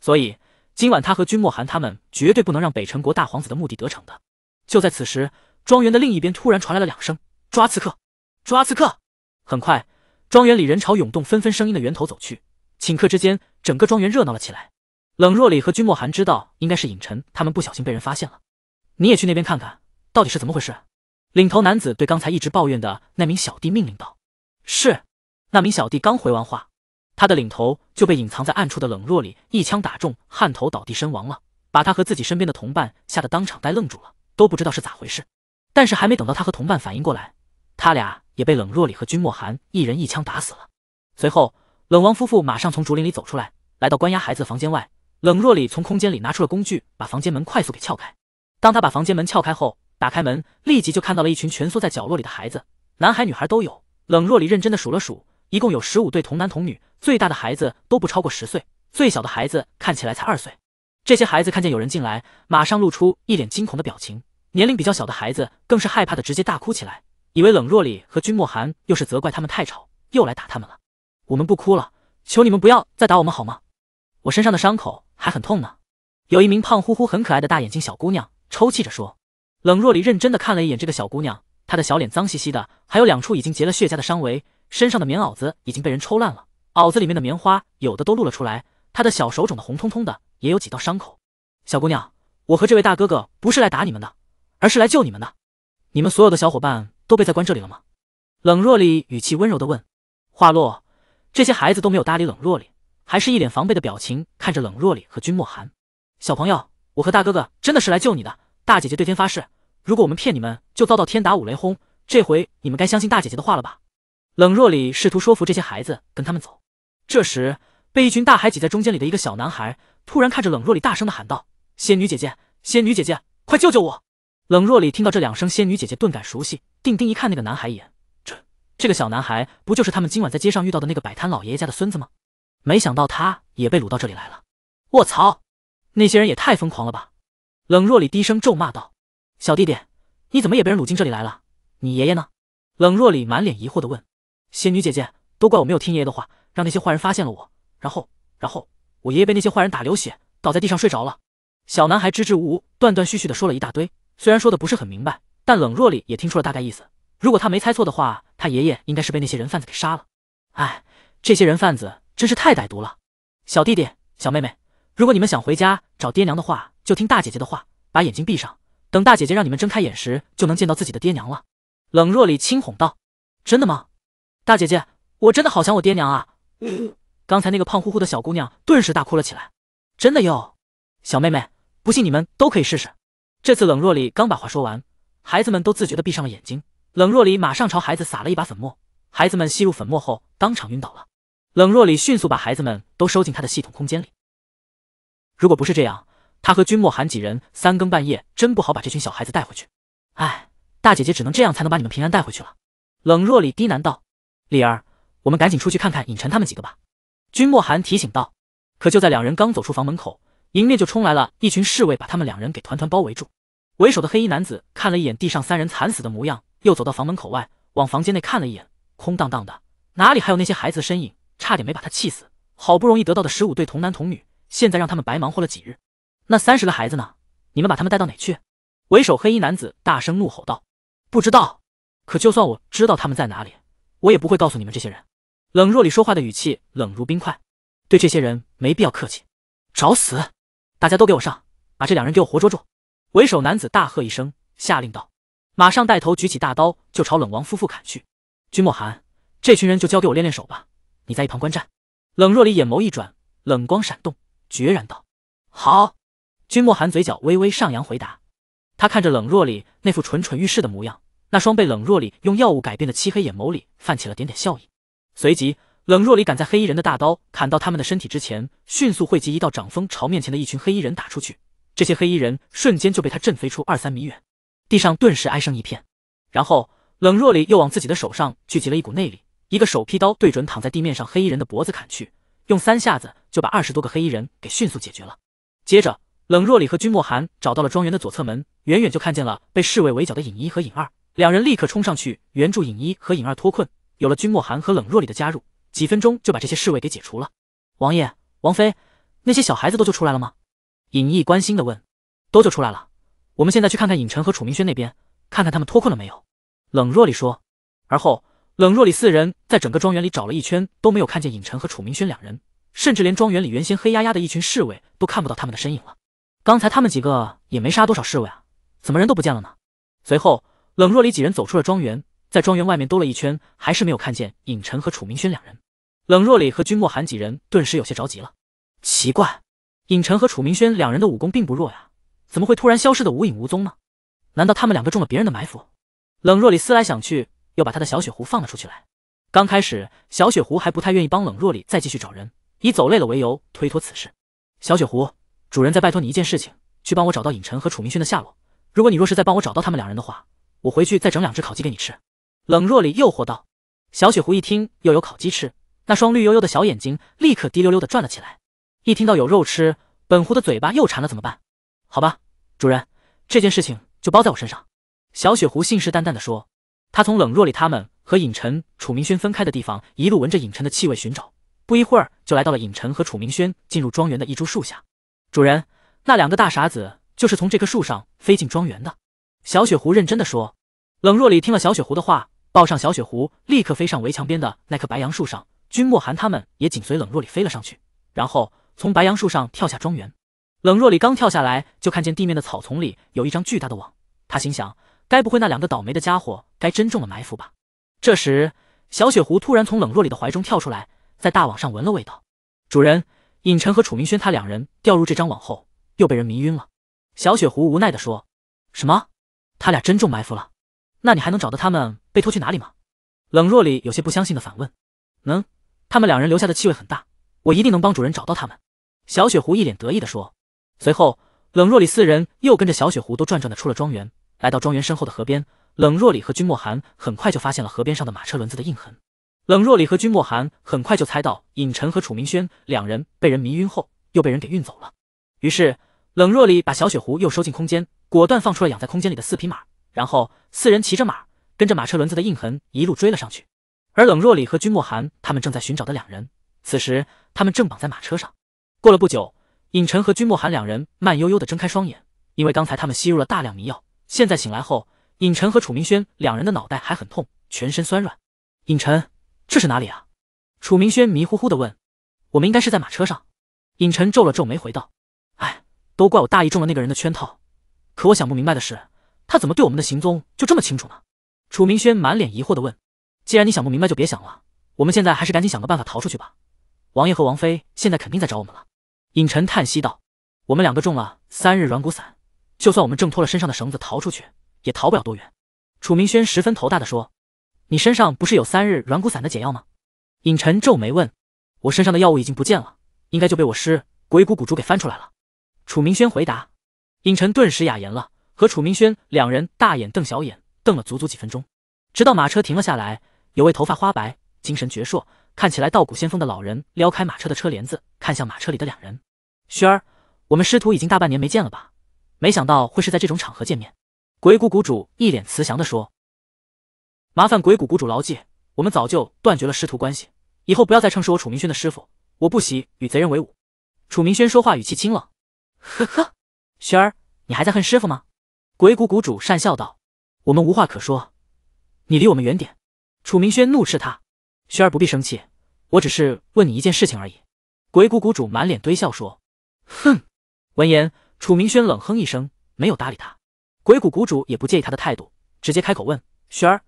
所以今晚他和君莫寒他们绝对不能让北辰国大皇子的目的得逞的。就在此时，庄园的另一边突然传来了两声“抓刺客，抓刺客”。很快，庄园里人潮涌动，纷纷声音的源头走去。顷刻之间，整个庄园热闹了起来。冷若离和君莫寒知道，应该是尹晨他们不小心被人发现了。你也去那边看看，到底是怎么回事。领头男子对刚才一直抱怨的那名小弟命令道：“是。”那名小弟刚回完话，他的领头就被隐藏在暗处的冷若里一枪打中，汗头倒地身亡了，把他和自己身边的同伴吓得当场呆愣住了，都不知道是咋回事。但是还没等到他和同伴反应过来，他俩也被冷若里和君莫寒一人一枪打死了。随后，冷王夫妇马上从竹林里走出来，来到关押孩子的房间外。冷若里从空间里拿出了工具，把房间门快速给撬开。当他把房间门撬开后，打开门，立即就看到了一群蜷缩在角落里的孩子，男孩女孩都有。冷若里认真的数了数，一共有十五对童男童女，最大的孩子都不超过十岁，最小的孩子看起来才二岁。这些孩子看见有人进来，马上露出一脸惊恐的表情，年龄比较小的孩子更是害怕的直接大哭起来，以为冷若里和君莫寒又是责怪他们太吵，又来打他们了。我们不哭了，求你们不要再打我们好吗？我身上的伤口还很痛呢。有一名胖乎乎、很可爱的大眼睛小姑娘抽泣着说。冷若离认真的看了一眼这个小姑娘，她的小脸脏兮兮的，还有两处已经结了血痂的伤围，身上的棉袄子已经被人抽烂了，袄子里面的棉花有的都露了出来，她的小手肿得红彤彤的，也有几道伤口。小姑娘，我和这位大哥哥不是来打你们的，而是来救你们的。你们所有的小伙伴都被在关这里了吗？冷若离语气温柔的问。话落，这些孩子都没有搭理冷若离，还是一脸防备的表情看着冷若离和君莫寒。小朋友，我和大哥哥真的是来救你的。大姐姐对天发誓，如果我们骗你们，就遭到天打五雷轰。这回你们该相信大姐姐的话了吧？冷若里试图说服这些孩子跟他们走。这时，被一群大孩挤在中间里的一个小男孩突然看着冷若里，大声的喊道：“仙女姐姐，仙女姐姐，快救救我！”冷若里听到这两声仙女姐姐，顿感熟悉，定定一看那个男孩一眼，这这个小男孩不就是他们今晚在街上遇到的那个摆摊老爷爷家的孙子吗？没想到他也被掳到这里来了。我操，那些人也太疯狂了吧！冷若里低声咒骂道：“小弟弟，你怎么也被人掳进这里来了？你爷爷呢？”冷若里满脸疑惑地问：“仙女姐姐，都怪我没有听爷爷的话，让那些坏人发现了我。然后，然后我爷爷被那些坏人打流血，倒在地上睡着了。”小男孩支支吾吾、断断续续地说了一大堆，虽然说的不是很明白，但冷若里也听出了大概意思。如果他没猜错的话，他爷爷应该是被那些人贩子给杀了。哎，这些人贩子真是太歹毒了！小弟弟、小妹妹，如果你们想回家找爹娘的话，就听大姐姐的话，把眼睛闭上，等大姐姐让你们睁开眼时，就能见到自己的爹娘了。冷若离轻哄道：“真的吗？大姐姐，我真的好想我爹娘啊！”刚才那个胖乎乎的小姑娘顿时大哭了起来。真的哟，小妹妹，不信你们都可以试试。这次冷若离刚把话说完，孩子们都自觉地闭上了眼睛。冷若离马上朝孩子撒了一把粉末，孩子们吸入粉末后当场晕倒了。冷若离迅速把孩子们都收进他的系统空间里。如果不是这样，他和君莫寒几人三更半夜真不好把这群小孩子带回去，哎，大姐姐只能这样才能把你们平安带回去了。冷若里低喃道：“丽儿，我们赶紧出去看看尹晨他们几个吧。”君莫寒提醒道。可就在两人刚走出房门口，迎面就冲来了一群侍卫，把他们两人给团团包围住。为首的黑衣男子看了一眼地上三人惨死的模样，又走到房门口外，往房间内看了一眼，空荡荡的，哪里还有那些孩子的身影？差点没把他气死。好不容易得到的十五对童男童女，现在让他们白忙活了几日。那三十个孩子呢？你们把他们带到哪去？为首黑衣男子大声怒吼道：“不知道。可就算我知道他们在哪里，我也不会告诉你们这些人。”冷若离说话的语气冷如冰块：“对这些人没必要客气，找死！大家都给我上，把这两人给我活捉住！”为首男子大喝一声，下令道：“马上带头，举起大刀就朝冷王夫妇砍去。”君莫寒，这群人就交给我练练手吧，你在一旁观战。”冷若离眼眸一转，冷光闪动，决然道：“好。”君莫寒嘴角微微上扬，回答。他看着冷若离那副蠢蠢欲试的模样，那双被冷若离用药物改变的漆黑眼眸里泛起了点点笑意。随即，冷若离赶在黑衣人的大刀砍到他们的身体之前，迅速汇集一道掌风朝面前的一群黑衣人打出去。这些黑衣人瞬间就被他震飞出二三米远，地上顿时哀声一片。然后，冷若离又往自己的手上聚集了一股内力，一个手劈刀对准躺在地面上黑衣人的脖子砍去，用三下子就把二十多个黑衣人给迅速解决了。接着。冷若里和君莫寒找到了庄园的左侧门，远远就看见了被侍卫围剿的尹一和尹二，两人立刻冲上去援助尹一和尹二脱困。有了君莫寒和冷若里的加入，几分钟就把这些侍卫给解除了。王爷、王妃，那些小孩子都救出来了吗？尹一关心的问。都救出来了，我们现在去看看尹晨和楚明轩那边，看看他们脱困了没有。冷若里说。而后，冷若里四人在整个庄园里找了一圈，都没有看见尹晨和楚明轩两人，甚至连庄园里原先黑压压的一群侍卫都看不到他们的身影了。刚才他们几个也没杀多少侍卫啊，怎么人都不见了呢？随后，冷若离几人走出了庄园，在庄园外面兜了一圈，还是没有看见尹晨和楚明轩两人。冷若离和君莫寒几人顿时有些着急了。奇怪，尹晨和楚明轩两人的武功并不弱呀，怎么会突然消失的无影无踪呢？难道他们两个中了别人的埋伏？冷若离思来想去，又把他的小雪狐放了出去来。刚开始，小雪狐还不太愿意帮冷若离再继续找人，以走累了为由推脱此事。小雪狐。主人再拜托你一件事情，去帮我找到尹晨和楚明轩的下落。如果你若是再帮我找到他们两人的话，我回去再整两只烤鸡给你吃。”冷若离诱惑道。小雪狐一听又有烤鸡吃，那双绿油油的小眼睛立刻滴溜溜的转了起来。一听到有肉吃，本狐的嘴巴又馋了，怎么办？好吧，主人，这件事情就包在我身上。”小雪狐信誓旦旦地说。他从冷若离他们和尹晨、楚明轩分开的地方一路闻着尹晨的气味寻找，不一会儿就来到了尹晨和楚明轩进入庄园的一株树下。主人，那两个大傻子就是从这棵树上飞进庄园的。小雪狐认真的说。冷若里听了小雪狐的话，抱上小雪狐，立刻飞上围墙边的那棵白杨树上。君莫寒他们也紧随冷若里飞了上去，然后从白杨树上跳下庄园。冷若里刚跳下来，就看见地面的草丛里有一张巨大的网。他心想，该不会那两个倒霉的家伙该真中了埋伏吧？这时，小雪狐突然从冷若里的怀中跳出来，在大网上闻了味道。主人。尹晨和楚明轩他两人掉入这张网后，又被人迷晕了。小雪狐无奈的说：“什么？他俩真中埋伏了？那你还能找到他们被拖去哪里吗？”冷若里有些不相信的反问：“能？他们两人留下的气味很大，我一定能帮主人找到他们。”小雪狐一脸得意的说。随后，冷若里四人又跟着小雪狐都转转的出了庄园，来到庄园身后的河边。冷若里和君莫寒很快就发现了河边上的马车轮子的印痕。冷若离和君莫寒很快就猜到尹晨和楚明轩两人被人迷晕后又被人给运走了，于是冷若离把小雪狐又收进空间，果断放出了养在空间里的四匹马，然后四人骑着马，跟着马车轮子的印痕一路追了上去。而冷若离和君莫寒他们正在寻找的两人，此时他们正绑在马车上。过了不久，尹晨和君莫寒两人慢悠悠地睁开双眼，因为刚才他们吸入了大量迷药，现在醒来后，尹晨和楚明轩两人的脑袋还很痛，全身酸软。尹晨。这是哪里啊？楚明轩迷糊糊的问。我们应该是在马车上。尹晨皱了皱眉，回道：“哎，都怪我大意中了那个人的圈套。可我想不明白的是，他怎么对我们的行踪就这么清楚呢？”楚明轩满脸疑惑的问：“既然你想不明白，就别想了。我们现在还是赶紧想个办法逃出去吧。王爷和王妃现在肯定在找我们了。”尹晨叹息道：“我们两个中了三日软骨散，就算我们挣脱了身上的绳子逃出去，也逃不了多远。”楚明轩十分头大的说。你身上不是有三日软骨散的解药吗？尹晨皱眉问。我身上的药物已经不见了，应该就被我师鬼谷谷主给翻出来了。楚明轩回答。尹晨顿时哑言了，和楚明轩两人大眼瞪小眼，瞪了足足几分钟，直到马车停了下来。有位头发花白、精神矍铄、看起来道骨仙风的老人撩开马车的车帘子，看向马车里的两人。轩儿，我们师徒已经大半年没见了吧？没想到会是在这种场合见面。鬼谷谷主一脸慈祥地说。麻烦鬼谷谷主牢记，我们早就断绝了师徒关系，以后不要再称是我楚明轩的师傅，我不喜与贼人为伍。楚明轩说话语气清冷。呵呵，轩儿，你还在恨师傅吗？鬼谷谷主讪笑道：“我们无话可说，你离我们远点。”楚明轩怒斥他。轩儿不必生气，我只是问你一件事情而已。鬼谷谷主满脸堆笑说：“哼。”闻言，楚明轩冷哼一声，没有搭理他。鬼谷谷主也不介意他的态度，直接开口问：“轩儿。”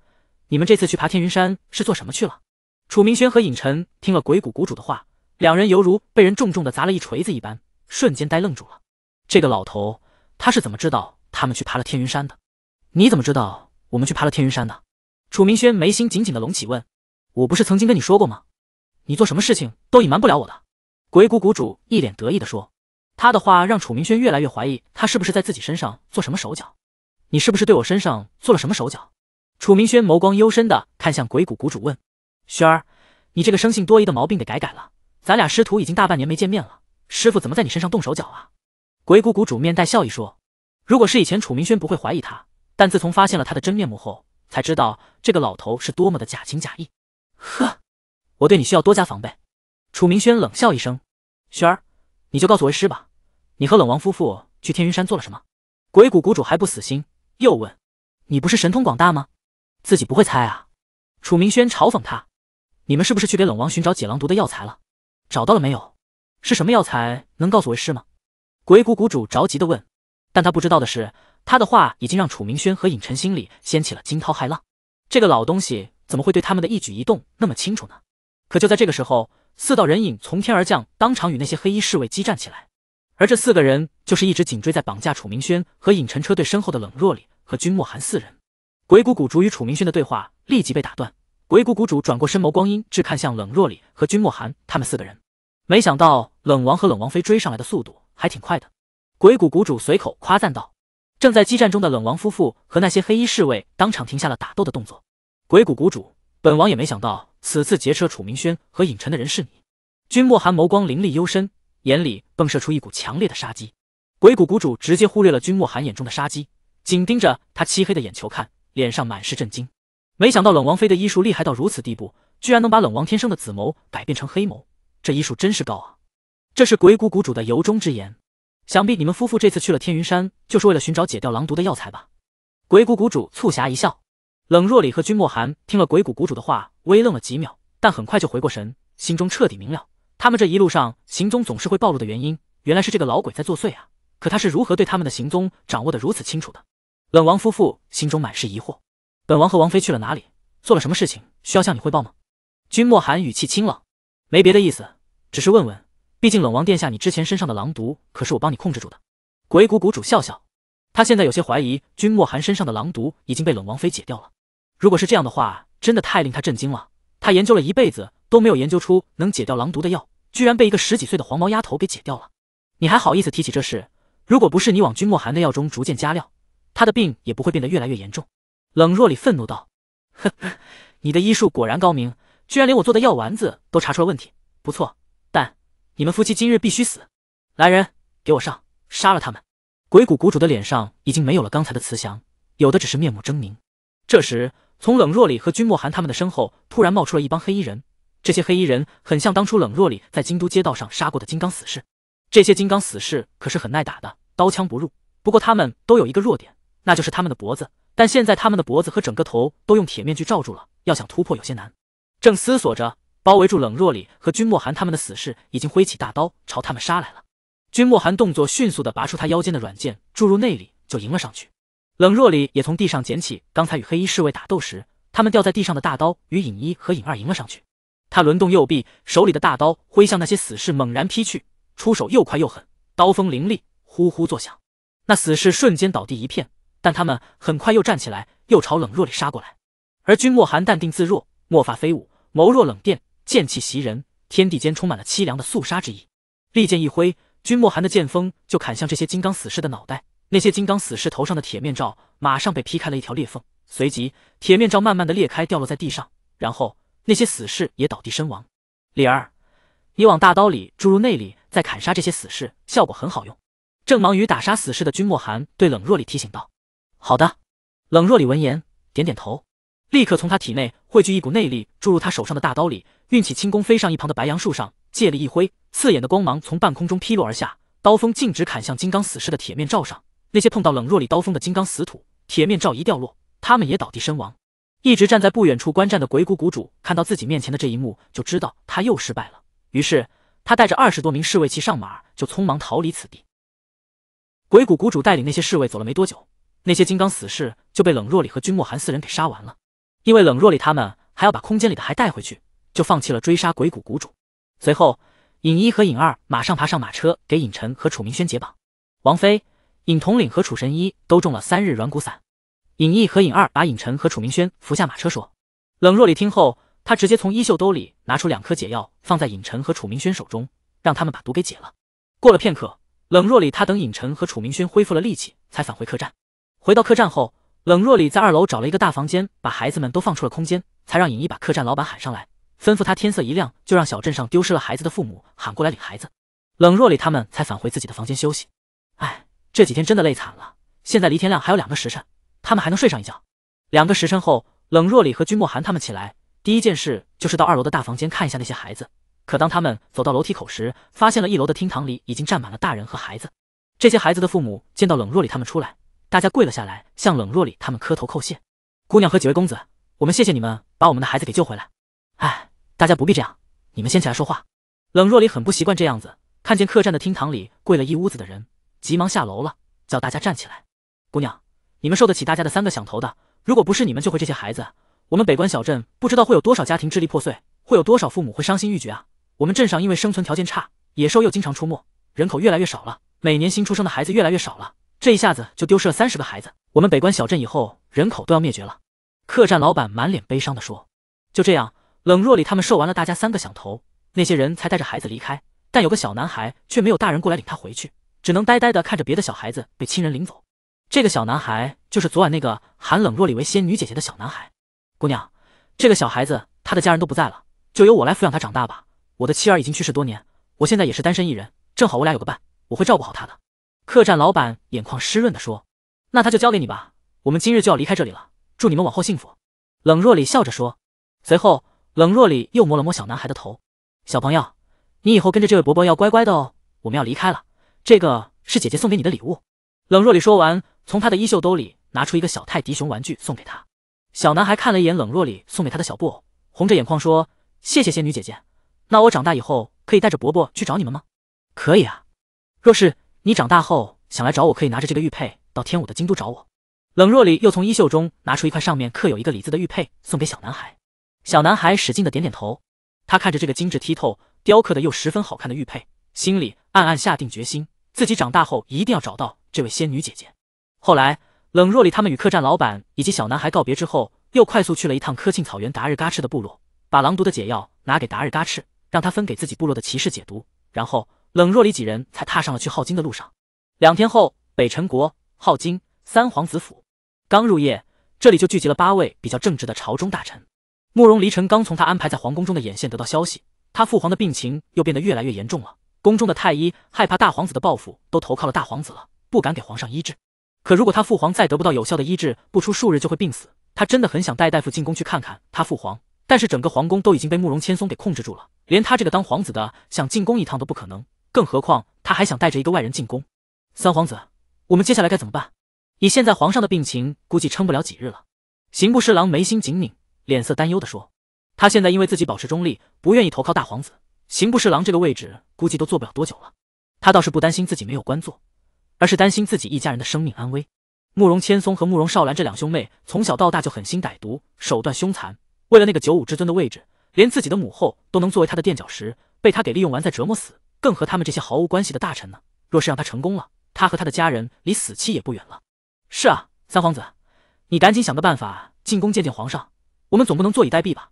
你们这次去爬天云山是做什么去了？楚明轩和尹晨听了鬼谷谷主的话，两人犹如被人重重的砸了一锤子一般，瞬间呆愣住了。这个老头他是怎么知道他们去爬了天云山的？你怎么知道我们去爬了天云山的？楚明轩眉心紧紧的隆起，问：“我不是曾经跟你说过吗？你做什么事情都隐瞒不了我的。”鬼谷谷主一脸得意的说。他的话让楚明轩越来越怀疑他是不是在自己身上做什么手脚。你是不是对我身上做了什么手脚？楚明轩眸光幽深的看向鬼谷谷主，问：“轩儿，你这个生性多疑的毛病得改改了。咱俩师徒已经大半年没见面了，师傅怎么在你身上动手脚啊？”鬼谷谷主面带笑意说：“如果是以前，楚明轩不会怀疑他，但自从发现了他的真面目后，才知道这个老头是多么的假情假意。呵，我对你需要多加防备。”楚明轩冷笑一声：“轩儿，你就告诉为师吧，你和冷王夫妇去天云山做了什么？”鬼谷谷主还不死心，又问：“你不是神通广大吗？”自己不会猜啊！楚明轩嘲讽他：“你们是不是去给冷王寻找解狼毒的药材了？找到了没有？是什么药材？能告诉为师吗？”鬼谷谷主着急的问。但他不知道的是，他的话已经让楚明轩和尹尘心里掀起了惊涛骇浪。这个老东西怎么会对他们的一举一动那么清楚呢？可就在这个时候，四道人影从天而降，当场与那些黑衣侍卫激战起来。而这四个人就是一直紧追在绑架楚明轩和尹尘车队身后的冷若离和君莫寒四人。鬼谷谷主与楚明轩的对话立即被打断，鬼谷谷主转过身，眸光阴只看向冷若里和君莫寒他们四个人。没想到冷王和冷王妃追上来的速度还挺快的，鬼谷谷主随口夸赞道。正在激战中的冷王夫妇和那些黑衣侍卫当场停下了打斗的动作。鬼谷谷主，本王也没想到此次劫车楚明轩和尹尘的人是你。君莫寒眸光凌厉幽深，眼里迸射出一股强烈的杀机。鬼谷谷主直接忽略了君莫寒眼中的杀机，紧盯着他漆黑的眼球看。脸上满是震惊，没想到冷王妃的医术厉害到如此地步，居然能把冷王天生的紫眸改变成黑眸，这医术真是高啊！这是鬼谷谷主的由衷之言，想必你们夫妇这次去了天云山，就是为了寻找解掉狼毒的药材吧？鬼谷谷主促狭一笑。冷若里和君莫寒听了鬼谷谷主的话，微愣了几秒，但很快就回过神，心中彻底明了，他们这一路上行踪总是会暴露的原因，原来是这个老鬼在作祟啊！可他是如何对他们的行踪掌握的如此清楚的？冷王夫妇心中满是疑惑，本王和王妃去了哪里？做了什么事情？需要向你汇报吗？君莫寒语气清冷，没别的意思，只是问问。毕竟冷王殿下，你之前身上的狼毒可是我帮你控制住的。鬼谷谷主笑笑，他现在有些怀疑，君莫寒身上的狼毒已经被冷王妃解掉了。如果是这样的话，真的太令他震惊了。他研究了一辈子都没有研究出能解掉狼毒的药，居然被一个十几岁的黄毛丫头给解掉了。你还好意思提起这事？如果不是你往君莫寒的药中逐渐加料。他的病也不会变得越来越严重，冷若里愤怒道：“呵呵，你的医术果然高明，居然连我做的药丸子都查出了问题。不错，但你们夫妻今日必须死！来人，给我上，杀了他们！”鬼谷谷主的脸上已经没有了刚才的慈祥，有的只是面目狰狞。这时，从冷若里和君莫寒他们的身后突然冒出了一帮黑衣人。这些黑衣人很像当初冷若里在京都街道上杀过的金刚死士。这些金刚死士可是很耐打的，刀枪不入。不过他们都有一个弱点。那就是他们的脖子，但现在他们的脖子和整个头都用铁面具罩住了，要想突破有些难。正思索着，包围住冷若离和君莫寒他们的死士已经挥起大刀朝他们杀来了。君莫寒动作迅速的拔出他腰间的软剑，注入内力就迎了上去。冷若离也从地上捡起刚才与黑衣侍卫打斗时他们掉在地上的大刀，与尹一和尹二迎了上去。他轮动右臂，手里的大刀挥向那些死士，猛然劈去，出手又快又狠，刀锋凌厉，呼呼作响，那死士瞬间倒地一片。但他们很快又站起来，又朝冷若里杀过来。而君莫寒淡定自若，墨发飞舞，眸若冷电，剑气袭人，天地间充满了凄凉的肃杀之意。利剑一挥，君莫寒的剑锋就砍向这些金刚死士的脑袋。那些金刚死士头上的铁面罩马上被劈开了一条裂缝，随即铁面罩慢慢的裂开，掉落在地上，然后那些死士也倒地身亡。李儿，你往大刀里注入内力，再砍杀这些死士，效果很好用。正忙于打杀死士的君莫寒对冷若里提醒道。好的，冷若里闻言点点头，立刻从他体内汇聚一股内力注入他手上的大刀里，运起轻功飞上一旁的白杨树上，借力一挥，刺眼的光芒从半空中劈落而下，刀锋径直砍向金刚死尸的铁面罩上。那些碰到冷若里刀锋的金刚死土，铁面罩一掉落，他们也倒地身亡。一直站在不远处观战的鬼谷谷主看到自己面前的这一幕，就知道他又失败了。于是他带着二十多名侍卫骑上马，就匆忙逃离此地。鬼谷谷主带领那些侍卫走了没多久。那些金刚死士就被冷若里和君莫寒四人给杀完了，因为冷若里他们还要把空间里的还带回去，就放弃了追杀鬼谷谷主。随后，尹一和尹二马上爬上马车，给尹晨和楚明轩解绑。王妃、尹统领和楚神医都中了三日软骨散。尹一和尹二把尹晨和楚明轩扶下马车，说：“冷若里听后，他直接从衣袖兜里拿出两颗解药，放在尹晨和楚明轩手中，让他们把毒给解了。”过了片刻，冷若里他等尹晨和楚明轩恢复了力气，才返回客栈。回到客栈后，冷若里在二楼找了一个大房间，把孩子们都放出了空间，才让尹一把客栈老板喊上来，吩咐他天色一亮就让小镇上丢失了孩子的父母喊过来领孩子。冷若里他们才返回自己的房间休息。哎，这几天真的累惨了，现在离天亮还有两个时辰，他们还能睡上一觉。两个时辰后，冷若里和君莫寒他们起来，第一件事就是到二楼的大房间看一下那些孩子。可当他们走到楼梯口时，发现了一楼的厅堂里已经站满了大人和孩子。这些孩子的父母见到冷若里他们出来。大家跪了下来，向冷若里他们磕头叩谢。姑娘和几位公子，我们谢谢你们把我们的孩子给救回来。哎，大家不必这样，你们先起来说话。冷若里很不习惯这样子，看见客栈的厅堂里跪了一屋子的人，急忙下楼了，叫大家站起来。姑娘，你们受得起大家的三个响头的。如果不是你们救回这些孩子，我们北关小镇不知道会有多少家庭支离破碎，会有多少父母会伤心欲绝啊！我们镇上因为生存条件差，野兽又经常出没，人口越来越少了，每年新出生的孩子越来越少了。这一下子就丢失了三十个孩子，我们北关小镇以后人口都要灭绝了。客栈老板满脸悲伤地说：“就这样，冷若里他们受完了大家三个响头，那些人才带着孩子离开。但有个小男孩却没有大人过来领他回去，只能呆呆地看着别的小孩子被亲人领走。这个小男孩就是昨晚那个喊冷若里为仙女姐姐的小男孩。姑娘，这个小孩子他的家人都不在了，就由我来抚养他长大吧。我的妻儿已经去世多年，我现在也是单身一人，正好我俩有个伴，我会照顾好他的。”客栈老板眼眶湿润地说：“那他就交给你吧，我们今日就要离开这里了。祝你们往后幸福。”冷若里笑着说。随后，冷若里又摸了摸小男孩的头：“小朋友，你以后跟着这位伯伯要乖乖的哦。我们要离开了，这个是姐姐送给你的礼物。”冷若里说完，从他的衣袖兜里拿出一个小泰迪熊玩具送给他。小男孩看了一眼冷若里送给他的小布偶，红着眼眶说：“谢谢仙女姐姐。那我长大以后可以带着伯伯去找你们吗？”“可以啊，若是……”你长大后想来找我，可以拿着这个玉佩到天武的京都找我。冷若离又从衣袖中拿出一块上面刻有一个“李字的玉佩，送给小男孩。小男孩使劲的点点头。他看着这个精致剔透、雕刻的又十分好看的玉佩，心里暗暗下定决心，自己长大后一定要找到这位仙女姐姐。后来，冷若离他们与客栈老板以及小男孩告别之后，又快速去了一趟科庆草原达日嘎赤的部落，把狼毒的解药拿给达日嘎赤，让他分给自己部落的骑士解毒，然后。冷若离几人才踏上了去镐京的路上。两天后，北辰国镐京三皇子府刚入夜，这里就聚集了八位比较正直的朝中大臣。慕容离尘刚从他安排在皇宫中的眼线得到消息，他父皇的病情又变得越来越严重了。宫中的太医害怕大皇子的报复，都投靠了大皇子了，不敢给皇上医治。可如果他父皇再得不到有效的医治，不出数日就会病死。他真的很想带大夫进宫去看看他父皇，但是整个皇宫都已经被慕容千松给控制住了，连他这个当皇子的想进宫一趟都不可能。更何况他还想带着一个外人进宫。三皇子，我们接下来该怎么办？以现在皇上的病情，估计撑不了几日了。刑部侍郎眉心紧拧，脸色担忧地说：“他现在因为自己保持中立，不愿意投靠大皇子，刑部侍郎这个位置估计都坐不了多久了。他倒是不担心自己没有官做，而是担心自己一家人的生命安危。慕容千松和慕容少兰这两兄妹从小到大就狠心歹毒，手段凶残，为了那个九五之尊的位置，连自己的母后都能作为他的垫脚石，被他给利用完再折磨死。”更和他们这些毫无关系的大臣呢？若是让他成功了，他和他的家人离死期也不远了。是啊，三皇子，你赶紧想个办法进宫见见皇上，我们总不能坐以待毙吧？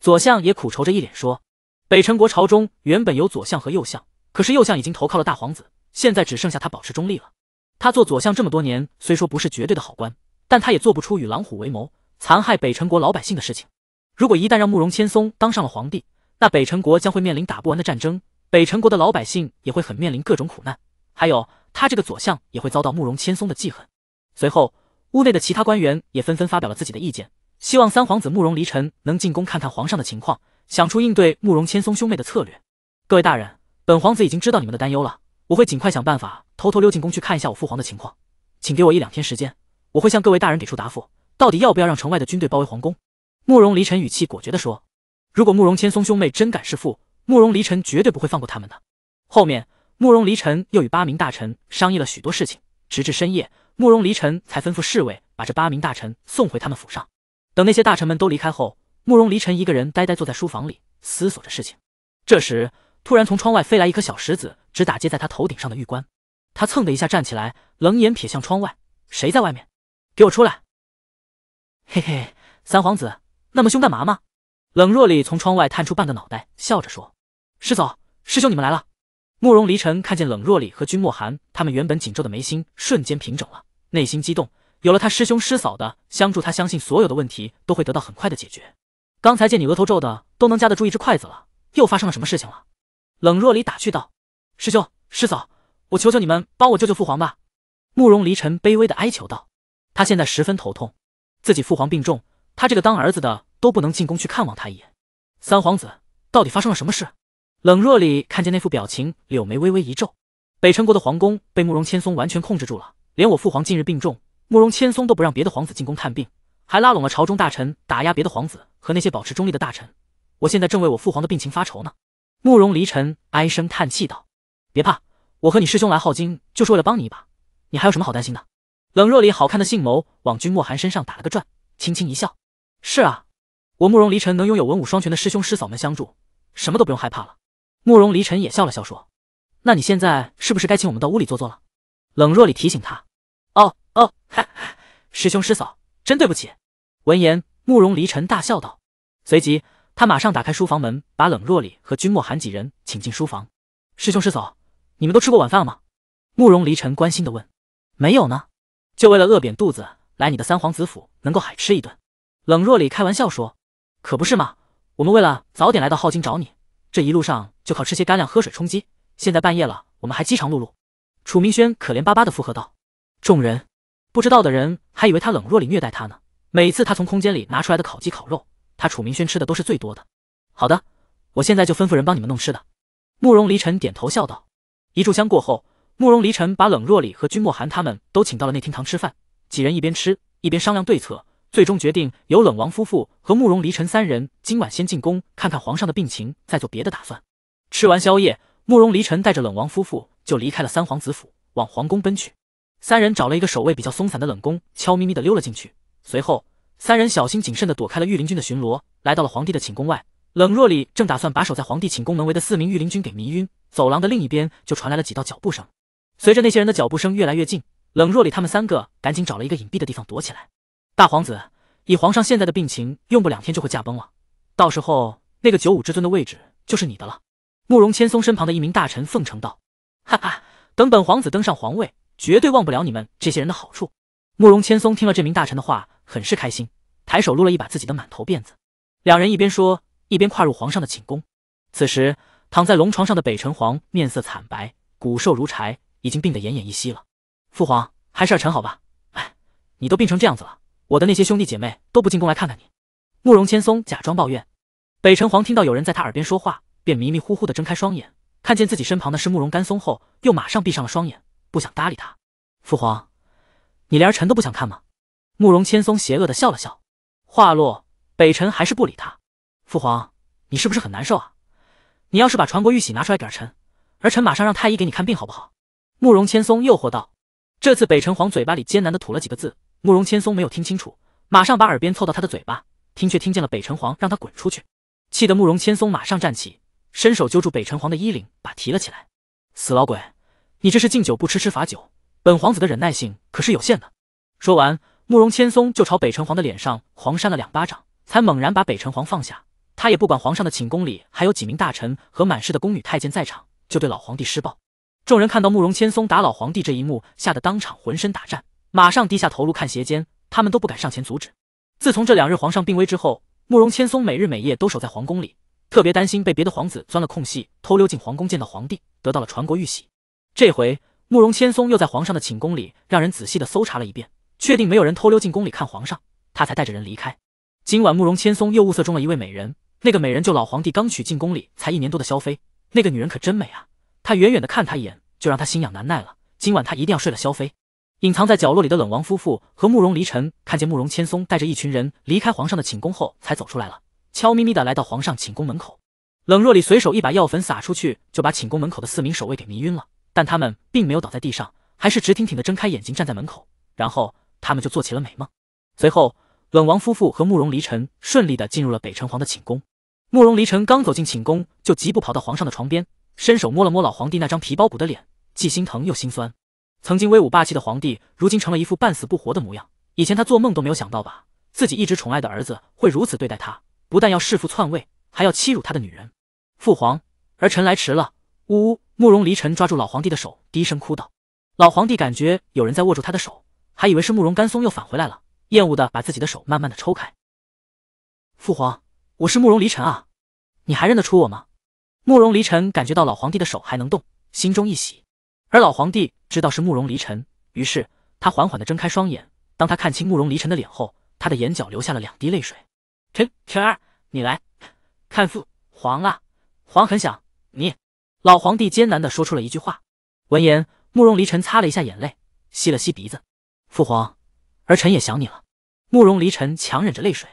左相也苦愁着一脸说，北辰国朝中原本有左相和右相，可是右相已经投靠了大皇子，现在只剩下他保持中立了。他做左相这么多年，虽说不是绝对的好官，但他也做不出与狼虎为谋，残害北辰国老百姓的事情。如果一旦让慕容千松当上了皇帝，那北辰国将会面临打不完的战争。北辰国的老百姓也会很面临各种苦难，还有他这个左相也会遭到慕容千松的记恨。随后，屋内的其他官员也纷纷发表了自己的意见，希望三皇子慕容离尘能进宫看看皇上的情况，想出应对慕容千松兄妹的策略。各位大人，本皇子已经知道你们的担忧了，我会尽快想办法偷偷溜进宫去看一下我父皇的情况，请给我一两天时间，我会向各位大人给出答复，到底要不要让城外的军队包围皇宫。慕容离尘语气果决地说：“如果慕容千松兄妹真敢弑父。”慕容离尘绝对不会放过他们的。后面，慕容离尘又与八名大臣商议了许多事情，直至深夜，慕容离尘才吩咐侍卫把这八名大臣送回他们府上。等那些大臣们都离开后，慕容离尘一个人呆呆坐在书房里，思索着事情。这时，突然从窗外飞来一颗小石子，直打接在他头顶上的玉冠。他蹭的一下站起来，冷眼瞥向窗外：“谁在外面？给我出来！”嘿嘿，三皇子，那么凶干嘛吗？冷若离从窗外探出半个脑袋，笑着说。师嫂、师兄，你们来了。慕容离尘看见冷若离和君莫寒，他们原本紧皱的眉心瞬间平整了，内心激动。有了他师兄师嫂的相助，他相信所有的问题都会得到很快的解决。刚才见你额头皱的都能夹得住一只筷子了，又发生了什么事情了？冷若离打趣道：“师兄、师嫂，我求求你们帮我救救父皇吧。”慕容离尘卑微的哀求道，他现在十分头痛，自己父皇病重，他这个当儿子的都不能进宫去看望他一眼。三皇子，到底发生了什么事？冷若离看见那副表情，柳眉微微一皱。北辰国的皇宫被慕容千松完全控制住了，连我父皇近日病重，慕容千松都不让别的皇子进宫探病，还拉拢了朝中大臣打压别的皇子和那些保持中立的大臣。我现在正为我父皇的病情发愁呢。慕容离尘唉声叹气道：“别怕，我和你师兄来镐京就是为了帮你一把，你还有什么好担心的？”冷若离好看的杏眸往君莫寒身上打了个转，轻轻一笑：“是啊，我慕容离尘能拥有文武双全的师兄师嫂们相助，什么都不用害怕了。”慕容离尘也笑了笑说：“那你现在是不是该请我们到屋里坐坐了？”冷若里提醒他：“哦哦，师兄师嫂，真对不起。”闻言，慕容离尘大笑道，随即他马上打开书房门，把冷若里和君莫寒几人请进书房。“师兄师嫂，你们都吃过晚饭了吗？”慕容离尘关心的问。“没有呢，就为了饿扁肚子来你的三皇子府，能够海吃一顿。”冷若里开玩笑说：“可不是嘛，我们为了早点来到镐京找你。”这一路上就靠吃些干粮喝水充饥，现在半夜了，我们还饥肠辘辘。楚明轩可怜巴巴的附和道。众人不知道的人还以为他冷若里虐待他呢，每次他从空间里拿出来的烤鸡烤肉，他楚明轩吃的都是最多的。好的，我现在就吩咐人帮你们弄吃的。慕容离尘点头笑道。一炷香过后，慕容离尘把冷若里和君莫寒他们都请到了内厅堂吃饭，几人一边吃一边商量对策。最终决定由冷王夫妇和慕容离尘三人今晚先进宫看看皇上的病情，再做别的打算。吃完宵夜，慕容离尘带着冷王夫妇就离开了三皇子府，往皇宫奔去。三人找了一个守卫比较松散的冷宫，悄咪咪的溜了进去。随后，三人小心谨慎的躲开了御林军的巡逻，来到了皇帝的寝宫外。冷若里正打算把守在皇帝寝宫门围的四名御林军给迷晕，走廊的另一边就传来了几道脚步声。随着那些人的脚步声越来越近，冷若里他们三个赶紧找了一个隐蔽的地方躲起来。大皇子，以皇上现在的病情，用不两天就会驾崩了。到时候，那个九五之尊的位置就是你的了。慕容千松身旁的一名大臣奉承道：“哈哈，等本皇子登上皇位，绝对忘不了你们这些人的好处。”慕容千松听了这名大臣的话，很是开心，抬手撸了一把自己的满头辫子。两人一边说，一边跨入皇上的寝宫。此时，躺在龙床上的北辰皇面色惨白，骨瘦如柴，已经病得奄奄一息了。父皇，还是儿臣好吧。哎，你都病成这样子了。我的那些兄弟姐妹都不进宫来看看你，慕容千松假装抱怨。北辰皇听到有人在他耳边说话，便迷迷糊糊的睁开双眼，看见自己身旁的是慕容干松后，又马上闭上了双眼，不想搭理他。父皇，你连儿臣都不想看吗？慕容千松邪恶的笑了笑，话落，北辰还是不理他。父皇，你是不是很难受啊？你要是把传国玉玺拿出来给儿臣，儿臣马上让太医给你看病好不好？慕容千松诱惑道。这次北辰皇嘴巴里艰难的吐了几个字。慕容千松没有听清楚，马上把耳边凑到他的嘴巴听，却听见了北辰皇让他滚出去，气得慕容千松马上站起，伸手揪住北辰皇的衣领，把提了起来。死老鬼，你这是敬酒不吃吃罚酒！本皇子的忍耐性可是有限的。说完，慕容千松就朝北辰皇的脸上狂扇了两巴掌，才猛然把北辰皇放下。他也不管皇上的寝宫里还有几名大臣和满室的宫女太监在场，就对老皇帝施暴。众人看到慕容千松打老皇帝这一幕，吓得当场浑身打颤。马上低下头颅看鞋尖，他们都不敢上前阻止。自从这两日皇上病危之后，慕容千松每日每夜都守在皇宫里，特别担心被别的皇子钻了空隙偷溜进皇宫见到皇帝，得到了传国玉玺。这回慕容千松又在皇上的寝宫里让人仔细的搜查了一遍，确定没有人偷溜进宫里看皇上，他才带着人离开。今晚慕容千松又物色中了一位美人，那个美人就老皇帝刚娶进宫里才一年多的萧妃，那个女人可真美啊！他远远的看她一眼，就让他心痒难耐了。今晚他一定要睡了萧妃。隐藏在角落里的冷王夫妇和慕容离尘看见慕容千松带着一群人离开皇上的寝宫后，才走出来了，悄咪咪的来到皇上寝宫门口。冷若离随手一把药粉撒出去，就把寝宫门口的四名守卫给迷晕了，但他们并没有倒在地上，还是直挺挺的睁开眼睛站在门口，然后他们就做起了美梦。随后，冷王夫妇和慕容离尘顺利的进入了北辰皇的寝宫。慕容离尘刚走进寝宫，就疾步跑到皇上的床边，伸手摸了摸老皇帝那张皮包骨的脸，既心疼又心酸。曾经威武霸气的皇帝，如今成了一副半死不活的模样。以前他做梦都没有想到吧，自己一直宠爱的儿子会如此对待他，不但要弑父篡位，还要欺辱他的女人。父皇，儿臣来迟了。呜呜，慕容离尘抓住老皇帝的手，低声哭道。老皇帝感觉有人在握住他的手，还以为是慕容甘松又返回来了，厌恶的把自己的手慢慢的抽开。父皇，我是慕容离尘啊，你还认得出我吗？慕容离尘感觉到老皇帝的手还能动，心中一喜。而老皇帝知道是慕容离尘，于是他缓缓的睁开双眼。当他看清慕容离尘的脸后，他的眼角流下了两滴泪水。臣臣儿，你来看父皇啊！皇很想你。老皇帝艰难的说出了一句话。闻言，慕容离尘擦了一下眼泪，吸了吸鼻子。父皇，儿臣也想你了。慕容离尘强忍着泪水。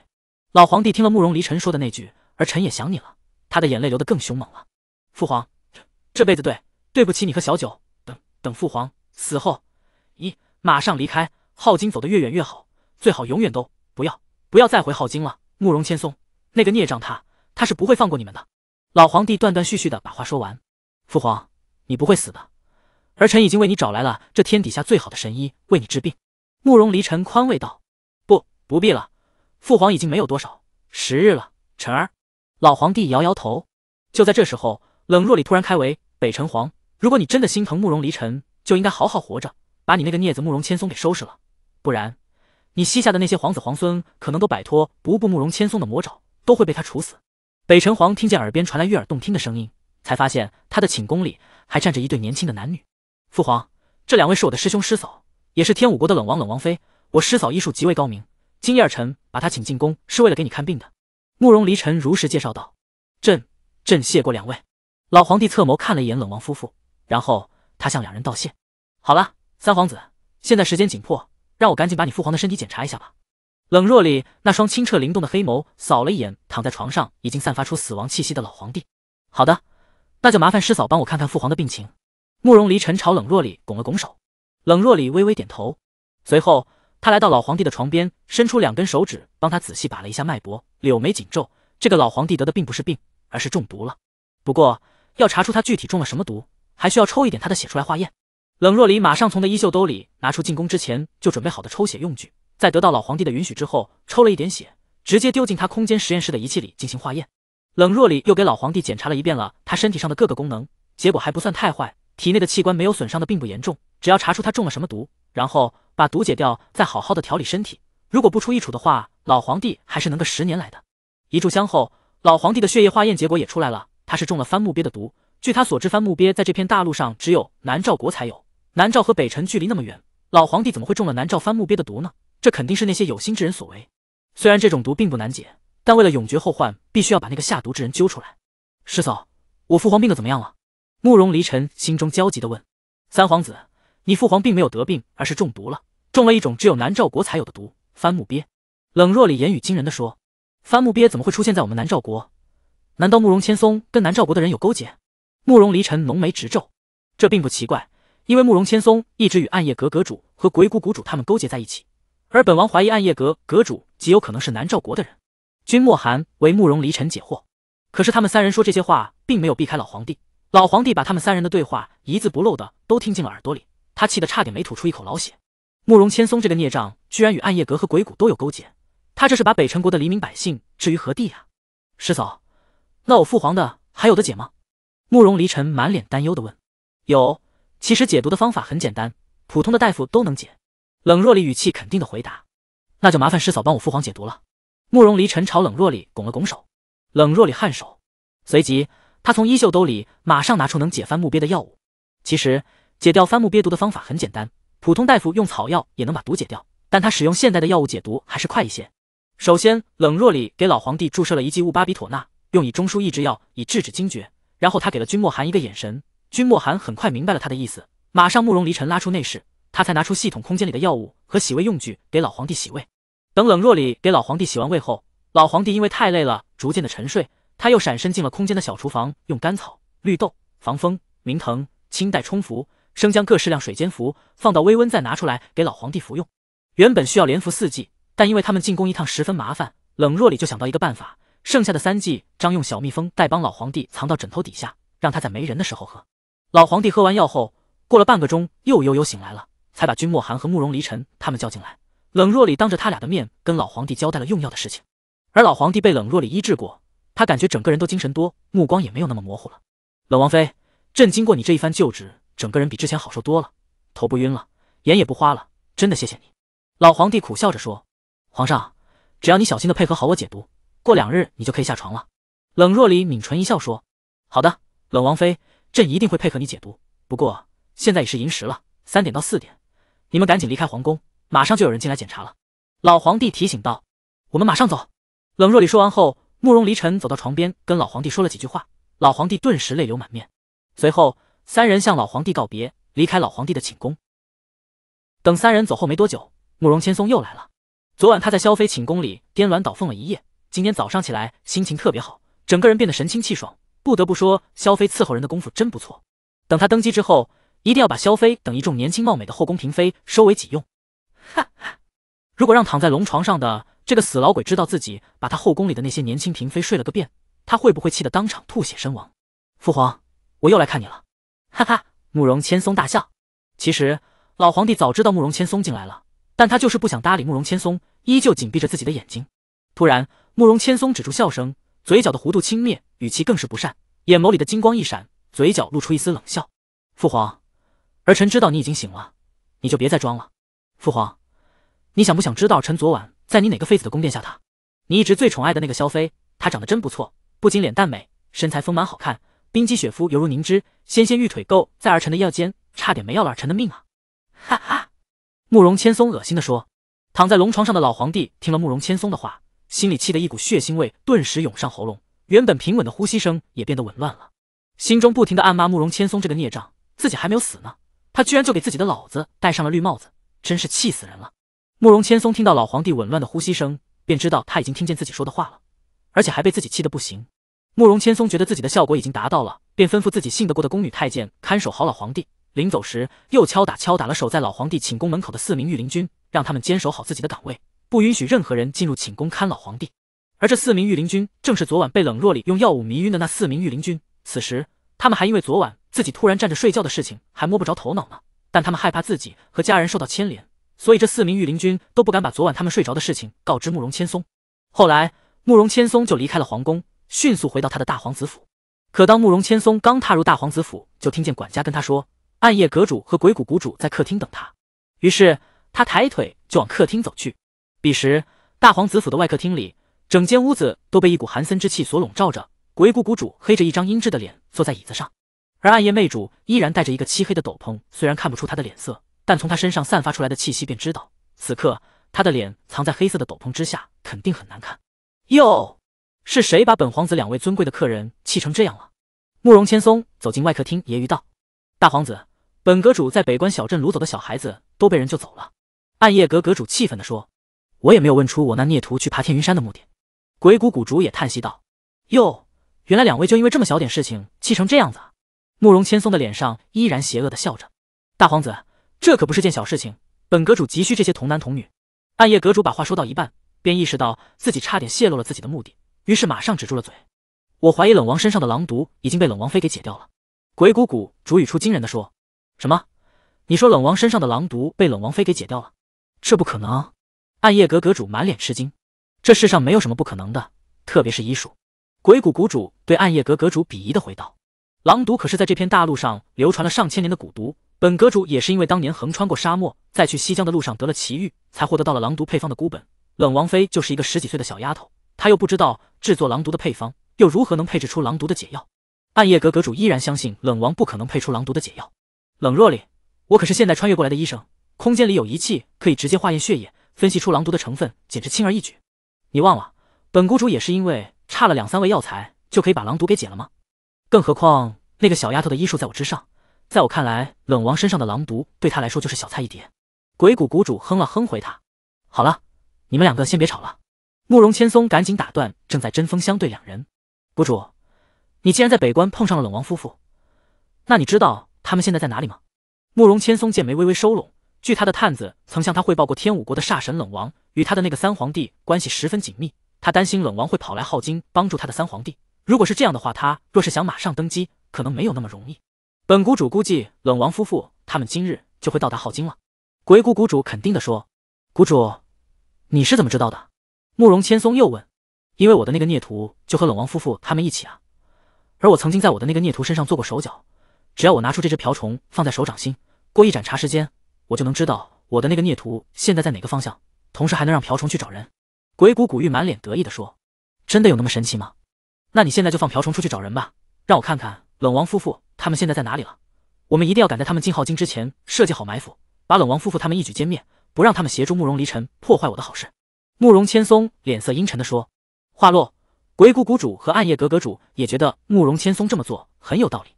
老皇帝听了慕容离尘说的那句儿臣也想你了，他的眼泪流得更凶猛了。父皇，这辈子对对不起你和小九。等父皇死后，你马上离开浩金，走得越远越好，最好永远都不要不要再回浩金了。慕容千松，那个孽障他他是不会放过你们的。老皇帝断断续续的把话说完。父皇，你不会死的，儿臣已经为你找来了这天底下最好的神医为你治病。慕容离尘宽慰道。不不必了，父皇已经没有多少时日了。辰儿。老皇帝摇摇头。就在这时候，冷若里突然开为北辰皇。如果你真的心疼慕容离尘，就应该好好活着，把你那个孽子慕容千松给收拾了，不然你膝下的那些皇子皇孙可能都摆脱不顾慕容千松的魔爪，都会被他处死。北辰皇听见耳边传来悦耳动听的声音，才发现他的寝宫里还站着一对年轻的男女。父皇，这两位是我的师兄师嫂，也是天武国的冷王冷王妃。我师嫂医术极为高明，今夜儿臣把她请进宫是为了给你看病的。慕容离尘如实介绍道：“朕，朕谢过两位。”老皇帝侧眸看了一眼冷王夫妇。然后他向两人道谢。好了，三皇子，现在时间紧迫，让我赶紧把你父皇的身体检查一下吧。冷若离那双清澈灵动的黑眸扫了一眼躺在床上已经散发出死亡气息的老皇帝。好的，那就麻烦师嫂帮我看看父皇的病情。慕容离尘朝冷若里拱了拱手，冷若里微微点头。随后他来到老皇帝的床边，伸出两根手指帮他仔细把了一下脉搏。柳眉紧皱，这个老皇帝得的并不是病，而是中毒了。不过要查出他具体中了什么毒。还需要抽一点他的血出来化验。冷若离马上从的衣袖兜里拿出进宫之前就准备好的抽血用具，在得到老皇帝的允许之后，抽了一点血，直接丢进他空间实验室的仪器里进行化验。冷若离又给老皇帝检查了一遍了他身体上的各个功能，结果还不算太坏，体内的器官没有损伤的并不严重。只要查出他中了什么毒，然后把毒解掉，再好好的调理身体，如果不出异处的话，老皇帝还是能个十年来的。一炷香后，老皇帝的血液化验结果也出来了，他是中了翻木鳖的毒。据他所知，翻木鳖在这片大陆上只有南诏国才有。南诏和北辰距离那么远，老皇帝怎么会中了南诏翻木鳖的毒呢？这肯定是那些有心之人所为。虽然这种毒并不难解，但为了永绝后患，必须要把那个下毒之人揪出来。师嫂，我父皇病得怎么样了？慕容离尘心中焦急地问。三皇子，你父皇并没有得病，而是中毒了，中了一种只有南诏国才有的毒——翻木鳖。冷若离言语惊人的说：“翻木鳖怎么会出现在我们南诏国？难道慕容千松跟南诏国的人有勾结？”慕容离尘浓眉直皱，这并不奇怪，因为慕容千松一直与暗夜阁阁主和鬼谷谷主他们勾结在一起，而本王怀疑暗夜阁阁主极有可能是南诏国的人。君莫寒为慕容离尘解惑，可是他们三人说这些话并没有避开老皇帝，老皇帝把他们三人的对话一字不漏的都听进了耳朵里，他气得差点没吐出一口老血。慕容千松这个孽障居然与暗夜阁和鬼谷都有勾结，他这是把北辰国的黎民百姓置于何地呀？师嫂，那我父皇的还有的解吗？慕容离尘满脸担忧的问：“有，其实解毒的方法很简单，普通的大夫都能解。”冷若离语气肯定的回答：“那就麻烦师嫂帮我父皇解毒了。”慕容离尘朝冷若离拱了拱手，冷若离颔首，随即他从衣袖兜里马上拿出能解翻木鳖的药物。其实解掉翻木鳖毒的方法很简单，普通大夫用草药也能把毒解掉，但他使用现代的药物解毒还是快一些。首先，冷若离给老皇帝注射了一剂乌巴比妥钠，用以中枢抑制药，以制止惊厥。然后他给了君莫寒一个眼神，君莫寒很快明白了他的意思，马上慕容离尘拉出内室，他才拿出系统空间里的药物和洗胃用具给老皇帝洗胃。等冷若里给老皇帝洗完胃后，老皇帝因为太累了，逐渐的沉睡。他又闪身进了空间的小厨房，用甘草、绿豆、防风、明藤、青黛冲服生姜各适量水煎服，放到微温再拿出来给老皇帝服用。原本需要连服四季，但因为他们进宫一趟十分麻烦，冷若里就想到一个办法。剩下的三剂，张用小蜜蜂带帮老皇帝藏到枕头底下，让他在没人的时候喝。老皇帝喝完药后，过了半个钟，又悠悠醒来了，才把君莫寒和慕容离尘他们叫进来。冷若里当着他俩的面，跟老皇帝交代了用药的事情。而老皇帝被冷若里医治过，他感觉整个人都精神多，目光也没有那么模糊了。冷王妃，朕经过你这一番救治，整个人比之前好受多了，头不晕了，眼也不花了，真的谢谢你。老皇帝苦笑着说：“皇上，只要你小心的配合好我解毒。”过两日你就可以下床了，冷若离抿唇一笑说：“好的，冷王妃，朕一定会配合你解毒。不过现在已是寅时了，三点到四点，你们赶紧离开皇宫，马上就有人进来检查了。”老皇帝提醒道：“我们马上走。”冷若离说完后，慕容离尘走到床边，跟老皇帝说了几句话，老皇帝顿时泪流满面。随后三人向老皇帝告别，离开老皇帝的寝宫。等三人走后没多久，慕容千松又来了。昨晚他在萧妃寝宫里颠鸾倒凤了一夜。今天早上起来，心情特别好，整个人变得神清气爽。不得不说，萧妃伺候人的功夫真不错。等他登基之后，一定要把萧妃等一众年轻貌美的后宫嫔妃收为己用。哈哈，如果让躺在龙床上的这个死老鬼知道自己把他后宫里的那些年轻嫔妃睡了个遍，他会不会气得当场吐血身亡？父皇，我又来看你了。哈哈，慕容千松大笑。其实老皇帝早知道慕容千松进来了，但他就是不想搭理慕容千松，依旧紧闭着自己的眼睛。突然。慕容千松止住笑声，嘴角的弧度轻蔑，语气更是不善，眼眸里的金光一闪，嘴角露出一丝冷笑。父皇，儿臣知道你已经醒了，你就别再装了。父皇，你想不想知道，臣昨晚在你哪个妃子的宫殿下榻？你一直最宠爱的那个萧妃，她长得真不错，不仅脸蛋美，身材丰满好看，冰肌雪肤犹如凝脂，纤纤玉腿够在儿臣的腰间，差点没要了儿臣的命啊！哈哈，慕容千松恶心地说。躺在龙床上的老皇帝听了慕容千松的话。心里气得一股血腥味顿时涌上喉咙，原本平稳的呼吸声也变得紊乱了。心中不停的暗骂慕容千松这个孽障，自己还没有死呢，他居然就给自己的老子戴上了绿帽子，真是气死人了。慕容千松听到老皇帝紊乱的呼吸声，便知道他已经听见自己说的话了，而且还被自己气得不行。慕容千松觉得自己的效果已经达到了，便吩咐自己信得过的宫女太监看守好老皇帝。临走时，又敲打敲打了守在老皇帝寝宫门口的四名御林军，让他们坚守好自己的岗位。不允许任何人进入寝宫看老皇帝。而这四名御林军正是昨晚被冷若里用药物迷晕的那四名御林军。此时他们还因为昨晚自己突然站着睡觉的事情还摸不着头脑呢。但他们害怕自己和家人受到牵连，所以这四名御林军都不敢把昨晚他们睡着的事情告知慕容千松。后来慕容千松就离开了皇宫，迅速回到他的大皇子府。可当慕容千松刚踏入大皇子府，就听见管家跟他说暗夜阁主和鬼谷谷主在客厅等他。于是他抬腿就往客厅走去。彼时，大皇子府的外客厅里，整间屋子都被一股寒森之气所笼罩着。鬼谷谷主黑着一张阴鸷的脸，坐在椅子上，而暗夜魅主依然戴着一个漆黑的斗篷，虽然看不出他的脸色，但从他身上散发出来的气息便知道，此刻他的脸藏在黑色的斗篷之下，肯定很难看。哟，是谁把本皇子两位尊贵的客人气成这样了？慕容千松走进外客厅，揶揄道：“大皇子，本阁主在北关小镇掳走的小孩子都被人救走了。”暗夜阁阁主气愤地说。我也没有问出我那孽徒去爬天云山的目的。鬼谷谷主也叹息道：“哟，原来两位就因为这么小点事情气成这样子。”慕容千松的脸上依然邪恶的笑着。大皇子，这可不是件小事情，本阁主急需这些童男童女。暗夜阁主把话说到一半，便意识到自己差点泄露了自己的目的，于是马上止住了嘴。我怀疑冷王身上的狼毒已经被冷王妃给解掉了。鬼谷谷主语出惊人的说：“什么？你说冷王身上的狼毒被冷王妃给解掉了？这不可能。”暗夜阁阁主满脸吃惊，这世上没有什么不可能的，特别是医术。鬼谷谷主对暗夜阁阁主鄙夷的回道：“狼毒可是在这片大陆上流传了上千年的蛊毒，本阁主也是因为当年横穿过沙漠，在去西江的路上得了奇遇，才获得到了狼毒配方的孤本。冷王妃就是一个十几岁的小丫头，她又不知道制作狼毒的配方，又如何能配制出狼毒的解药？”暗夜阁阁主依然相信冷王不可能配出狼毒的解药。冷若离，我可是现代穿越过来的医生，空间里有仪器可以直接化验血液。分析出狼毒的成分简直轻而易举，你忘了本谷主也是因为差了两三味药材就可以把狼毒给解了吗？更何况那个小丫头的医术在我之上，在我看来，冷王身上的狼毒对她来说就是小菜一碟。鬼谷谷主哼了哼回他，好了，你们两个先别吵了。慕容千松赶紧打断正在针锋相对两人，谷主，你既然在北关碰上了冷王夫妇，那你知道他们现在在哪里吗？慕容千松剑眉微微收拢。据他的探子曾向他汇报过，天武国的煞神冷王与他的那个三皇帝关系十分紧密。他担心冷王会跑来镐京帮助他的三皇帝。如果是这样的话，他若是想马上登基，可能没有那么容易。本谷主估计冷王夫妇他们今日就会到达镐京了。鬼谷谷主肯定的说：“谷主，你是怎么知道的？”慕容千松又问：“因为我的那个孽徒就和冷王夫妇他们一起啊，而我曾经在我的那个孽徒身上做过手脚。只要我拿出这只瓢虫放在手掌心，过一盏茶时间。”我就能知道我的那个孽徒现在在哪个方向，同时还能让瓢虫去找人。鬼谷谷玉满脸得意的说：“真的有那么神奇吗？那你现在就放瓢虫出去找人吧，让我看看冷王夫妇他们现在在哪里了。我们一定要赶在他们进浩京之前设计好埋伏，把冷王夫妇他们一举歼灭，不让他们协助慕容离尘破坏我的好事。”慕容千松脸色阴沉的说。话落，鬼谷谷主和暗夜阁阁主也觉得慕容千松这么做很有道理，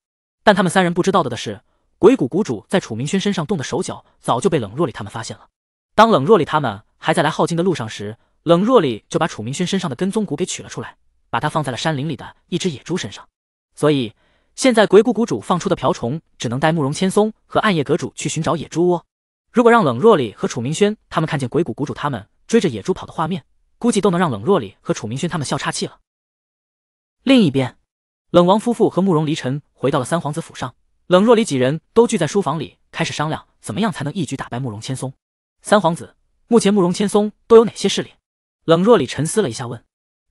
但他们三人不知道的的是。鬼谷谷主在楚明轩身上动的手脚，早就被冷若离他们发现了。当冷若离他们还在来耗京的路上时，冷若离就把楚明轩身上的跟踪蛊给取了出来，把它放在了山林里的一只野猪身上。所以现在鬼谷谷主放出的瓢虫，只能带慕容千松和暗夜阁主去寻找野猪窝。如果让冷若离和楚明轩他们看见鬼谷谷主他们追着野猪跑的画面，估计都能让冷若离和楚明轩他们笑岔气了。另一边，冷王夫妇和慕容离尘回到了三皇子府上。冷若离几人都聚在书房里，开始商量怎么样才能一举打败慕容千松。三皇子，目前慕容千松都有哪些势力？冷若离沉思了一下，问：“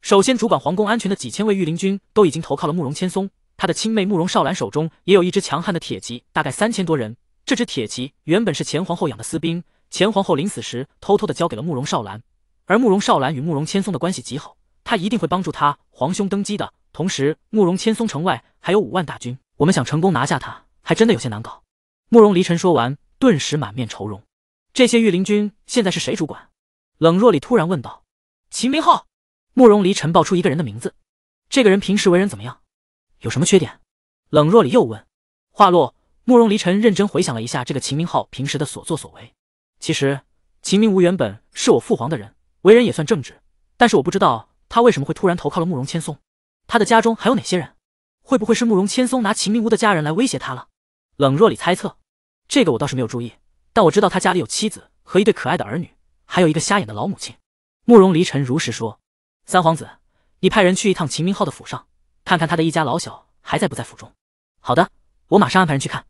首先，主管皇宫安全的几千位御林军都已经投靠了慕容千松。他的亲妹慕容少兰手中也有一支强悍的铁骑，大概三千多人。这支铁骑原本是前皇后养的私兵，前皇后临死时偷偷的交给了慕容少兰。而慕容少兰与慕容千松的关系极好，他一定会帮助他皇兄登基的。同时，慕容千松城外还有五万大军，我们想成功拿下他。”还真的有些难搞。慕容离尘说完，顿时满面愁容。这些御林军现在是谁主管？冷若离突然问道。秦明浩，慕容离尘报出一个人的名字。这个人平时为人怎么样？有什么缺点？冷若离又问。话落，慕容离尘认真回想了一下这个秦明浩平时的所作所为。其实，秦明无原本是我父皇的人，为人也算正直。但是我不知道他为什么会突然投靠了慕容千松。他的家中还有哪些人？会不会是慕容千松拿秦明无的家人来威胁他了？冷若里猜测，这个我倒是没有注意，但我知道他家里有妻子和一对可爱的儿女，还有一个瞎眼的老母亲。慕容离尘如实说：“三皇子，你派人去一趟秦明浩的府上，看看他的一家老小还在不在府中。”“好的，我马上安排人去看。”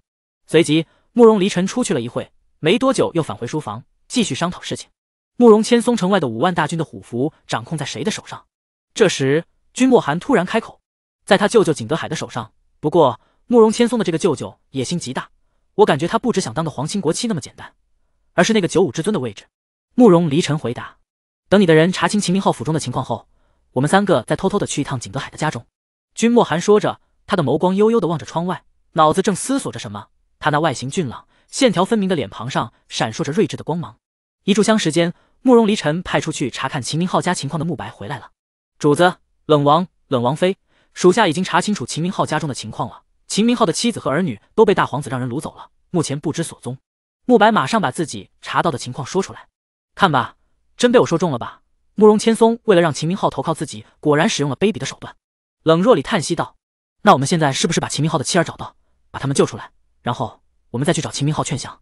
随即，慕容离尘出去了一会，没多久又返回书房继续商讨事情。慕容千松城外的五万大军的虎符掌控在谁的手上？这时，君莫寒突然开口：“在他舅舅景德海的手上。”不过。慕容千松的这个舅舅野心极大，我感觉他不只想当个皇亲国戚那么简单，而是那个九五之尊的位置。慕容离尘回答：“等你的人查清秦明浩府中的情况后，我们三个再偷偷的去一趟景德海的家中。”君莫寒说着，他的眸光悠悠的望着窗外，脑子正思索着什么。他那外形俊朗、线条分明的脸庞上闪烁着睿智的光芒。一炷香时间，慕容离尘派出去查看秦明浩家情况的慕白回来了。主子，冷王、冷王妃，属下已经查清楚秦明浩家中的情况了。秦明浩的妻子和儿女都被大皇子让人掳走了，目前不知所踪。慕白马上把自己查到的情况说出来，看吧，真被我说中了吧？慕容千松为了让秦明浩投靠自己，果然使用了卑鄙的手段。冷若里叹息道：“那我们现在是不是把秦明浩的妻儿找到，把他们救出来，然后我们再去找秦明浩劝降？”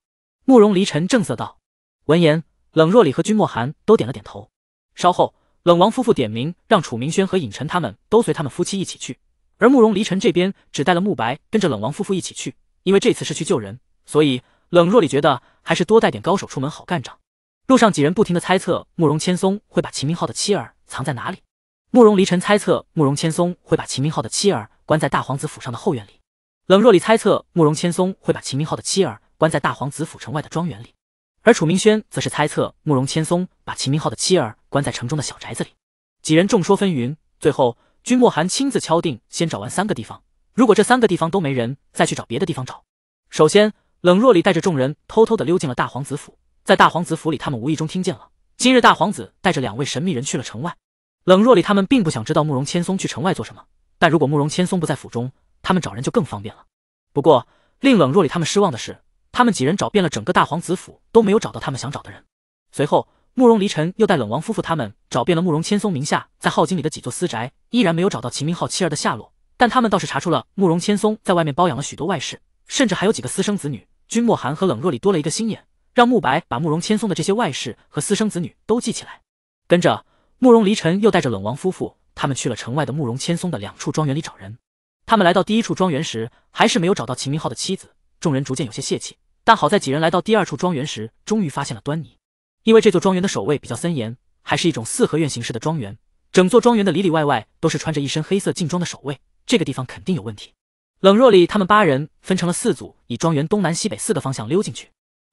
慕容离尘正色道。闻言，冷若里和君莫寒都点了点头。稍后，冷王夫妇点名让楚明轩和尹晨他们都随他们夫妻一起去。而慕容离尘这边只带了慕白跟着冷王夫妇一起去，因为这次是去救人，所以冷若里觉得还是多带点高手出门好干仗。路上几人不停的猜测慕容千松会把秦明浩的妻儿藏在哪里。慕容离尘猜测慕容千松会把秦明浩的妻儿关在大皇子府上的后院里。冷若里猜测慕容千松会把秦明浩的妻儿关在大皇子府城外的庄园里。而楚明轩则是猜测慕容千松把秦明浩的妻儿关在城中的小宅子里。几人众说纷纭，最后。君莫寒亲自敲定，先找完三个地方，如果这三个地方都没人，再去找别的地方找。首先，冷若里带着众人偷偷的溜进了大皇子府，在大皇子府里，他们无意中听见了今日大皇子带着两位神秘人去了城外。冷若里他们并不想知道慕容千松去城外做什么，但如果慕容千松不在府中，他们找人就更方便了。不过令冷若里他们失望的是，他们几人找遍了整个大皇子府都没有找到他们想找的人。随后。慕容离尘又带冷王夫妇他们找遍了慕容千松名下在镐京里的几座私宅，依然没有找到秦明浩妻儿的下落。但他们倒是查出了慕容千松在外面包养了许多外室，甚至还有几个私生子女。君莫寒和冷若离多了一个心眼，让慕白把慕容千松的这些外室和私生子女都记起来。跟着慕容离尘又带着冷王夫妇他们去了城外的慕容千松的两处庄园里找人。他们来到第一处庄园时，还是没有找到秦明浩的妻子，众人逐渐有些泄气。但好在几人来到第二处庄园时，终于发现了端倪。因为这座庄园的守卫比较森严，还是一种四合院形式的庄园，整座庄园的里里外外都是穿着一身黑色劲装的守卫，这个地方肯定有问题。冷若离他们八人分成了四组，以庄园东南西北四个方向溜进去。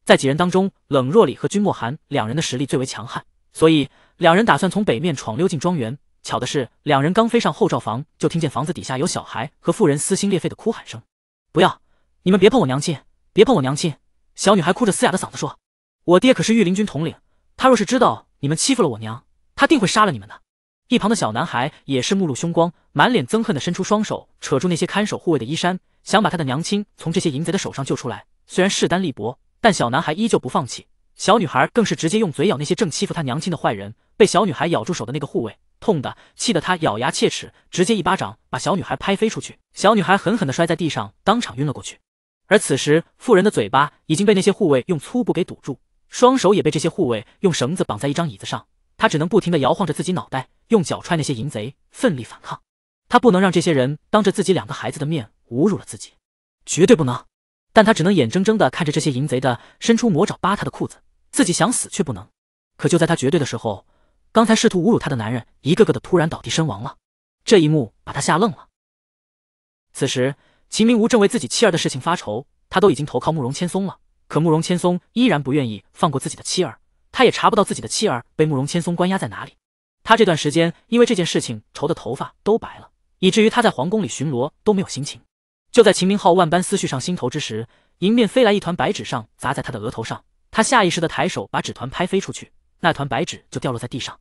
在几人当中，冷若离和君莫寒两人的实力最为强悍，所以两人打算从北面闯溜进庄园。巧的是，两人刚飞上后罩房，就听见房子底下有小孩和妇人撕心裂肺的哭喊声：“不要，你们别碰我娘亲，别碰我娘亲！”小女孩哭着嘶哑的嗓子说。我爹可是御林军统领，他若是知道你们欺负了我娘，他定会杀了你们的。一旁的小男孩也是目露凶光，满脸憎恨地伸出双手，扯住那些看守护卫的衣衫，想把他的娘亲从这些淫贼的手上救出来。虽然势单力薄，但小男孩依旧不放弃。小女孩更是直接用嘴咬那些正欺负她娘亲的坏人。被小女孩咬住手的那个护卫，痛的气得他咬牙切齿，直接一巴掌把小女孩拍飞出去。小女孩狠狠地摔在地上，当场晕了过去。而此时妇人的嘴巴已经被那些护卫用粗布给堵住。双手也被这些护卫用绳子绑在一张椅子上，他只能不停地摇晃着自己脑袋，用脚踹那些淫贼，奋力反抗。他不能让这些人当着自己两个孩子的面侮辱了自己，绝对不能。但他只能眼睁睁地看着这些淫贼的伸出魔爪扒他的裤子，自己想死却不能。可就在他绝对的时候，刚才试图侮辱他的男人一个个的突然倒地身亡了，这一幕把他吓愣了。此时，秦明无正为自己妻儿的事情发愁，他都已经投靠慕容千松了。可慕容千松依然不愿意放过自己的妻儿，他也查不到自己的妻儿被慕容千松关押在哪里。他这段时间因为这件事情愁得头发都白了，以至于他在皇宫里巡逻都没有心情。就在秦明浩万般思绪上心头之时，迎面飞来一团白纸，上砸在他的额头上。他下意识的抬手把纸团拍飞出去，那团白纸就掉落在地上。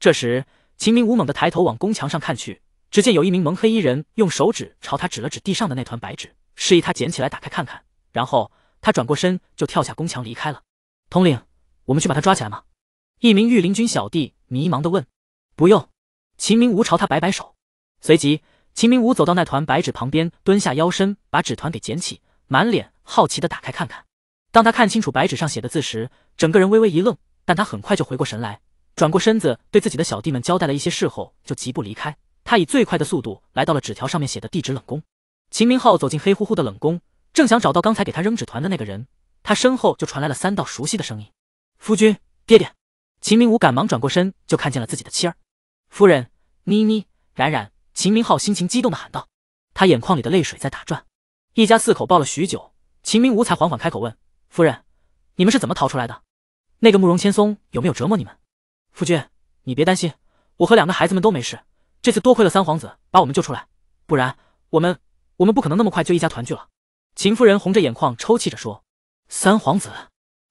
这时，秦明武猛地抬头往宫墙上看去，只见有一名蒙黑衣人用手指朝他指了指地上的那团白纸，示意他捡起来打开看看，然后。他转过身就跳下宫墙离开了。统领，我们去把他抓起来吗？一名御林军小弟迷茫的问。不用，秦明武朝他摆摆手。随即，秦明武走到那团白纸旁边，蹲下腰身，把纸团给捡起，满脸好奇的打开看看。当他看清楚白纸上写的字时，整个人微微一愣，但他很快就回过神来，转过身子对自己的小弟们交代了一些事后，就疾步离开。他以最快的速度来到了纸条上面写的地址冷宫。秦明浩走进黑乎乎的冷宫。正想找到刚才给他扔纸团的那个人，他身后就传来了三道熟悉的声音。夫君，爹爹！秦明武赶忙转过身，就看见了自己的妻儿。夫人，妮妮，冉冉！秦明浩心情激动地喊道，他眼眶里的泪水在打转。一家四口抱了许久，秦明武才缓缓开口问：“夫人，你们是怎么逃出来的？那个慕容千松有没有折磨你们？”夫君，你别担心，我和两个孩子们都没事。这次多亏了三皇子把我们救出来，不然我们我们不可能那么快就一家团聚了。秦夫人红着眼眶，抽泣着说：“三皇子，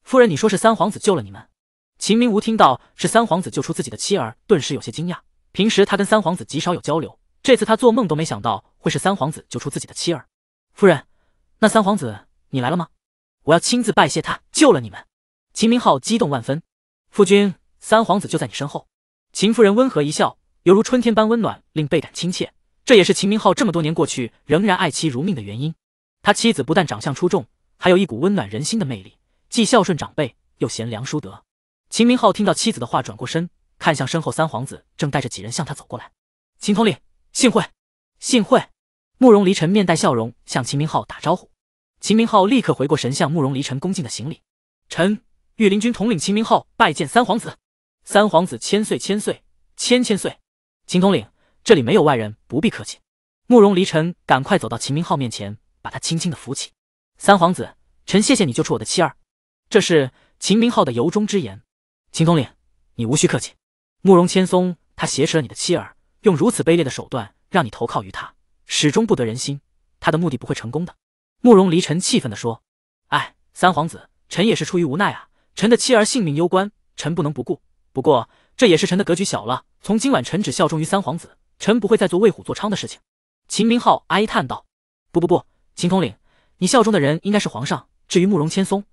夫人，你说是三皇子救了你们？”秦明无听到是三皇子救出自己的妻儿，顿时有些惊讶。平时他跟三皇子极少有交流，这次他做梦都没想到会是三皇子救出自己的妻儿。夫人，那三皇子你来了吗？我要亲自拜谢他救了你们。秦明浩激动万分：“夫君，三皇子就在你身后。”秦夫人温和一笑，犹如春天般温暖，令倍感亲切。这也是秦明浩这么多年过去仍然爱妻如命的原因。他妻子不但长相出众，还有一股温暖人心的魅力，既孝顺长辈，又贤良淑德。秦明浩听到妻子的话，转过身看向身后，三皇子正带着几人向他走过来。秦统领，幸会，幸会。慕容离尘面带笑容向秦明浩打招呼。秦明浩立刻回过神，向慕容离尘恭敬的行礼。臣御林军统领秦明浩拜见三皇子。三皇子千岁千岁千千岁。秦统领，这里没有外人，不必客气。慕容离尘赶快走到秦明浩面前。把他轻轻的扶起，三皇子，臣谢谢你救出我的妻儿。这是秦明浩的由衷之言。秦统领，你无需客气。慕容千松，他挟持了你的妻儿，用如此卑劣的手段让你投靠于他，始终不得人心。他的目的不会成功的。慕容离臣气愤的说：“哎，三皇子，臣也是出于无奈啊。臣的妻儿性命攸关，臣不能不顾。不过这也是臣的格局小了。从今晚，臣只效忠于三皇子，臣不会再做为虎作伥的事情。”秦明浩哀叹道：“不不不。”秦统领，你效忠的人应该是皇上。至于慕容千松，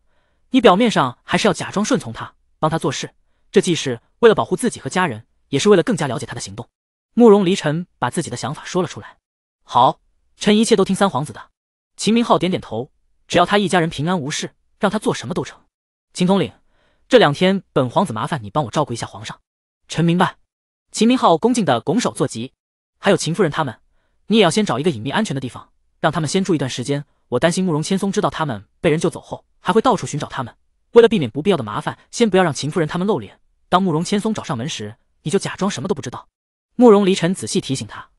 你表面上还是要假装顺从他，帮他做事。这既是为了保护自己和家人，也是为了更加了解他的行动。慕容离尘把自己的想法说了出来。好，臣一切都听三皇子的。秦明浩点点头，只要他一家人平安无事，让他做什么都成。秦统领，这两天本皇子麻烦你帮我照顾一下皇上。臣明白。秦明浩恭敬的拱手作揖。还有秦夫人他们，你也要先找一个隐秘安全的地方。让他们先住一段时间，我担心慕容千松知道他们被人救走后，还会到处寻找他们。为了避免不必要的麻烦，先不要让秦夫人他们露脸。当慕容千松找上门时，你就假装什么都不知道。慕容离尘仔细提醒他：“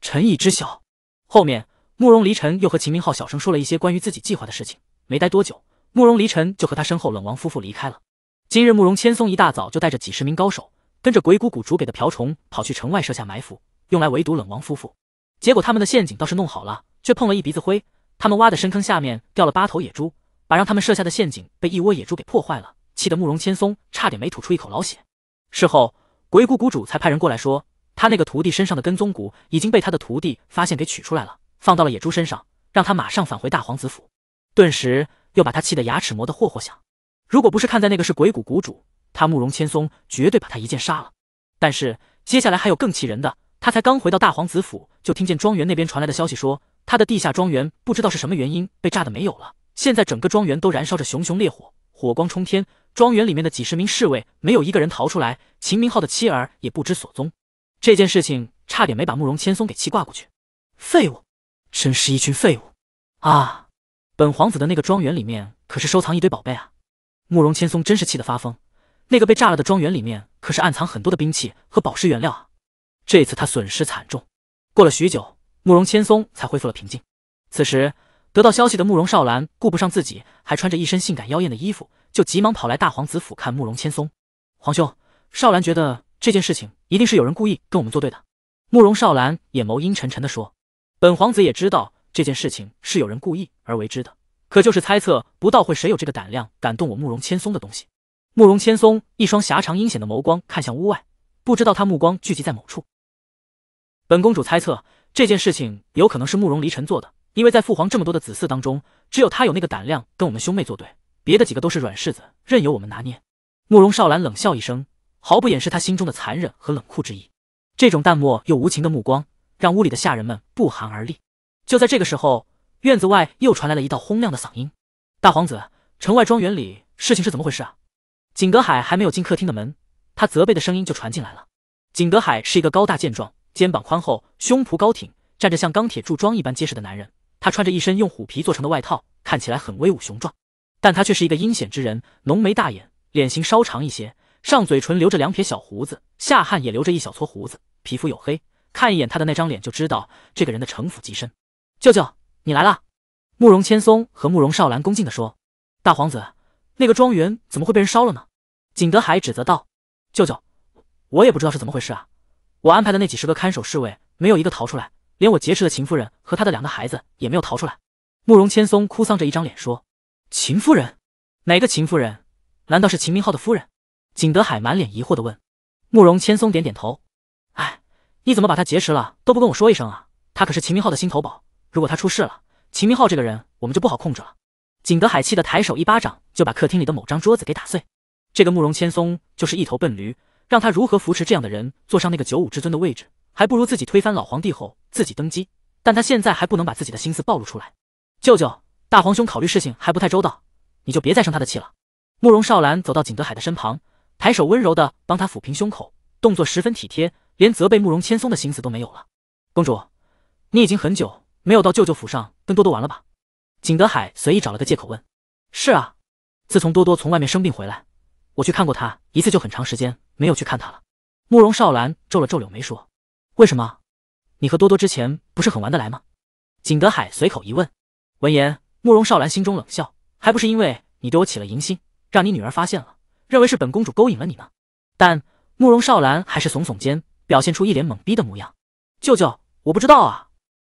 臣已知晓。”后面，慕容离尘又和秦明浩小声说了一些关于自己计划的事情。没待多久，慕容离尘就和他身后冷王夫妇离开了。今日，慕容千松一大早就带着几十名高手，跟着鬼谷谷主给的瓢虫跑去城外设下埋伏，用来围堵冷王夫妇。结果他们的陷阱倒是弄好了。却碰了一鼻子灰。他们挖的深坑下面掉了八头野猪，把让他们设下的陷阱被一窝野猪给破坏了，气得慕容千松差点没吐出一口老血。事后，鬼谷谷主才派人过来说，他那个徒弟身上的跟踪蛊已经被他的徒弟发现给取出来了，放到了野猪身上，让他马上返回大皇子府。顿时又把他气得牙齿磨得霍霍响。如果不是看在那个是鬼谷谷主，他慕容千松绝对把他一剑杀了。但是接下来还有更气人的，他才刚回到大皇子府，就听见庄园那边传来的消息说。他的地下庄园不知道是什么原因被炸的没有了，现在整个庄园都燃烧着熊熊烈火，火光冲天。庄园里面的几十名侍卫没有一个人逃出来，秦明浩的妻儿也不知所踪。这件事情差点没把慕容千松给气挂过去。废物，真是一群废物啊！本皇子的那个庄园里面可是收藏一堆宝贝啊！慕容千松真是气得发疯。那个被炸了的庄园里面可是暗藏很多的兵器和宝石原料啊！这次他损失惨重。过了许久。慕容千松才恢复了平静。此时得到消息的慕容少兰顾不上自己还穿着一身性感妖艳的衣服，就急忙跑来大皇子府看慕容千松。皇兄，少兰觉得这件事情一定是有人故意跟我们作对的。慕容少兰眼眸阴沉沉的说：“本皇子也知道这件事情是有人故意而为之的，可就是猜测不到会谁有这个胆量敢动我慕容千松的东西。”慕容千松一双狭长阴险的眸光看向屋外，不知道他目光聚集在某处。本公主猜测。这件事情有可能是慕容离尘做的，因为在父皇这么多的子嗣当中，只有他有那个胆量跟我们兄妹作对，别的几个都是软柿子，任由我们拿捏。慕容少兰冷笑一声，毫不掩饰他心中的残忍和冷酷之意。这种淡漠又无情的目光，让屋里的下人们不寒而栗。就在这个时候，院子外又传来了一道洪亮的嗓音：“大皇子，城外庄园里事情是怎么回事啊？”景德海还没有进客厅的门，他责备的声音就传进来了。景德海是一个高大健壮。肩膀宽厚，胸脯高挺，站着像钢铁柱桩一般结实的男人。他穿着一身用虎皮做成的外套，看起来很威武雄壮，但他却是一个阴险之人。浓眉大眼，脸型稍长一些，上嘴唇留着两撇小胡子，下颔也留着一小撮胡子，皮肤黝黑。看一眼他的那张脸，就知道这个人的城府极深。舅舅，你来了。”慕容千松和慕容少兰恭敬的说。“大皇子，那个庄园怎么会被人烧了呢？”景德海指责道。“舅舅，我也不知道是怎么回事啊。”我安排的那几十个看守侍卫没有一个逃出来，连我劫持的秦夫人和她的两个孩子也没有逃出来。慕容千松哭丧着一张脸说：“秦夫人？哪个秦夫人？难道是秦明浩的夫人？”景德海满脸疑惑地问。慕容千松点点头。哎，你怎么把他劫持了都不跟我说一声啊？他可是秦明浩的心头宝，如果他出事了，秦明浩这个人我们就不好控制了。景德海气得抬手一巴掌就把客厅里的某张桌子给打碎。这个慕容千松就是一头笨驴。让他如何扶持这样的人坐上那个九五之尊的位置，还不如自己推翻老皇帝后自己登基。但他现在还不能把自己的心思暴露出来。舅舅，大皇兄考虑事情还不太周到，你就别再生他的气了。慕容少兰走到景德海的身旁，抬手温柔的帮他抚平胸口，动作十分体贴，连责备慕容千松的心思都没有了。公主，你已经很久没有到舅舅府上跟多多玩了吧？景德海随意找了个借口问。是啊，自从多多从外面生病回来。我去看过他一次，就很长时间没有去看他了。慕容少兰皱了皱柳眉，说：“为什么？你和多多之前不是很玩得来吗？”景德海随口一问。闻言，慕容少兰心中冷笑，还不是因为你对我起了淫心，让你女儿发现了，认为是本公主勾引了你呢？但慕容少兰还是耸耸肩，表现出一脸懵逼的模样。“舅舅，我不知道啊。”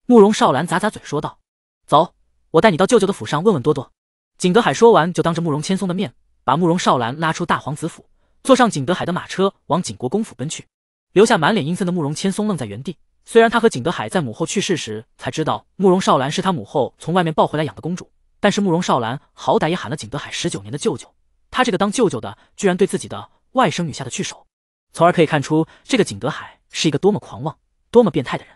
慕容少兰咂咂嘴说道。“走，我带你到舅舅的府上问问多多。”景德海说完，就当着慕容千松的面。把慕容少兰拉出大皇子府，坐上景德海的马车往景国公府奔去，留下满脸阴森的慕容千松愣在原地。虽然他和景德海在母后去世时才知道慕容少兰是他母后从外面抱回来养的公主，但是慕容少兰好歹也喊了景德海十九年的舅舅，他这个当舅舅的居然对自己的外甥女下得去手，从而可以看出这个景德海是一个多么狂妄、多么变态的人。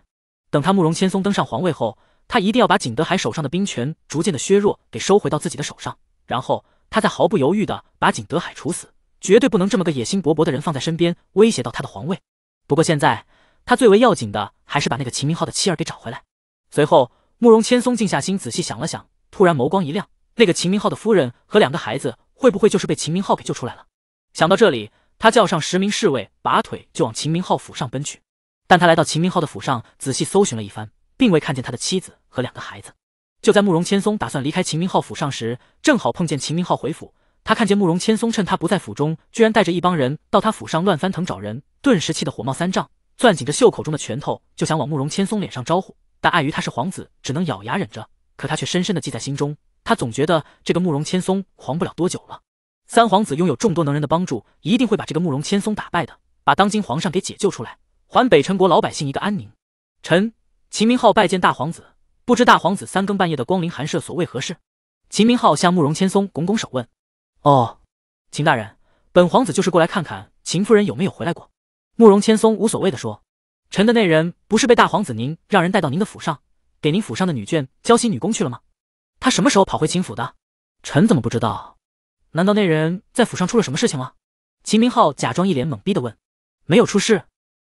等他慕容千松登上皇位后，他一定要把景德海手上的兵权逐渐的削弱，给收回到自己的手上，然后。他在毫不犹豫地把景德海处死，绝对不能这么个野心勃勃的人放在身边，威胁到他的皇位。不过现在他最为要紧的还是把那个秦明浩的妻儿给找回来。随后，慕容千松静下心仔细想了想，突然眸光一亮，那个秦明浩的夫人和两个孩子会不会就是被秦明浩给救出来了？想到这里，他叫上十名侍卫，拔腿就往秦明浩府上奔去。但他来到秦明浩的府上，仔细搜寻了一番，并未看见他的妻子和两个孩子。就在慕容千松打算离开秦明浩府上时，正好碰见秦明浩回府。他看见慕容千松趁他不在府中，居然带着一帮人到他府上乱翻腾找人，顿时气得火冒三丈，攥紧着袖口中的拳头就想往慕容千松脸上招呼，但碍于他是皇子，只能咬牙忍着。可他却深深的记在心中，他总觉得这个慕容千松狂不了多久了。三皇子拥有众多能人的帮助，一定会把这个慕容千松打败的，把当今皇上给解救出来，还北辰国老百姓一个安宁。臣秦明浩拜见大皇子。不知大皇子三更半夜的光临寒舍，所为何事？秦明浩向慕容千松拱拱手问：“哦，秦大人，本皇子就是过来看看秦夫人有没有回来过。”慕容千松无所谓的说：“臣的那人不是被大皇子您让人带到您的府上，给您府上的女眷教习女工去了吗？他什么时候跑回秦府的？臣怎么不知道？难道那人在府上出了什么事情了？”秦明浩假装一脸懵逼的问：“没有出事，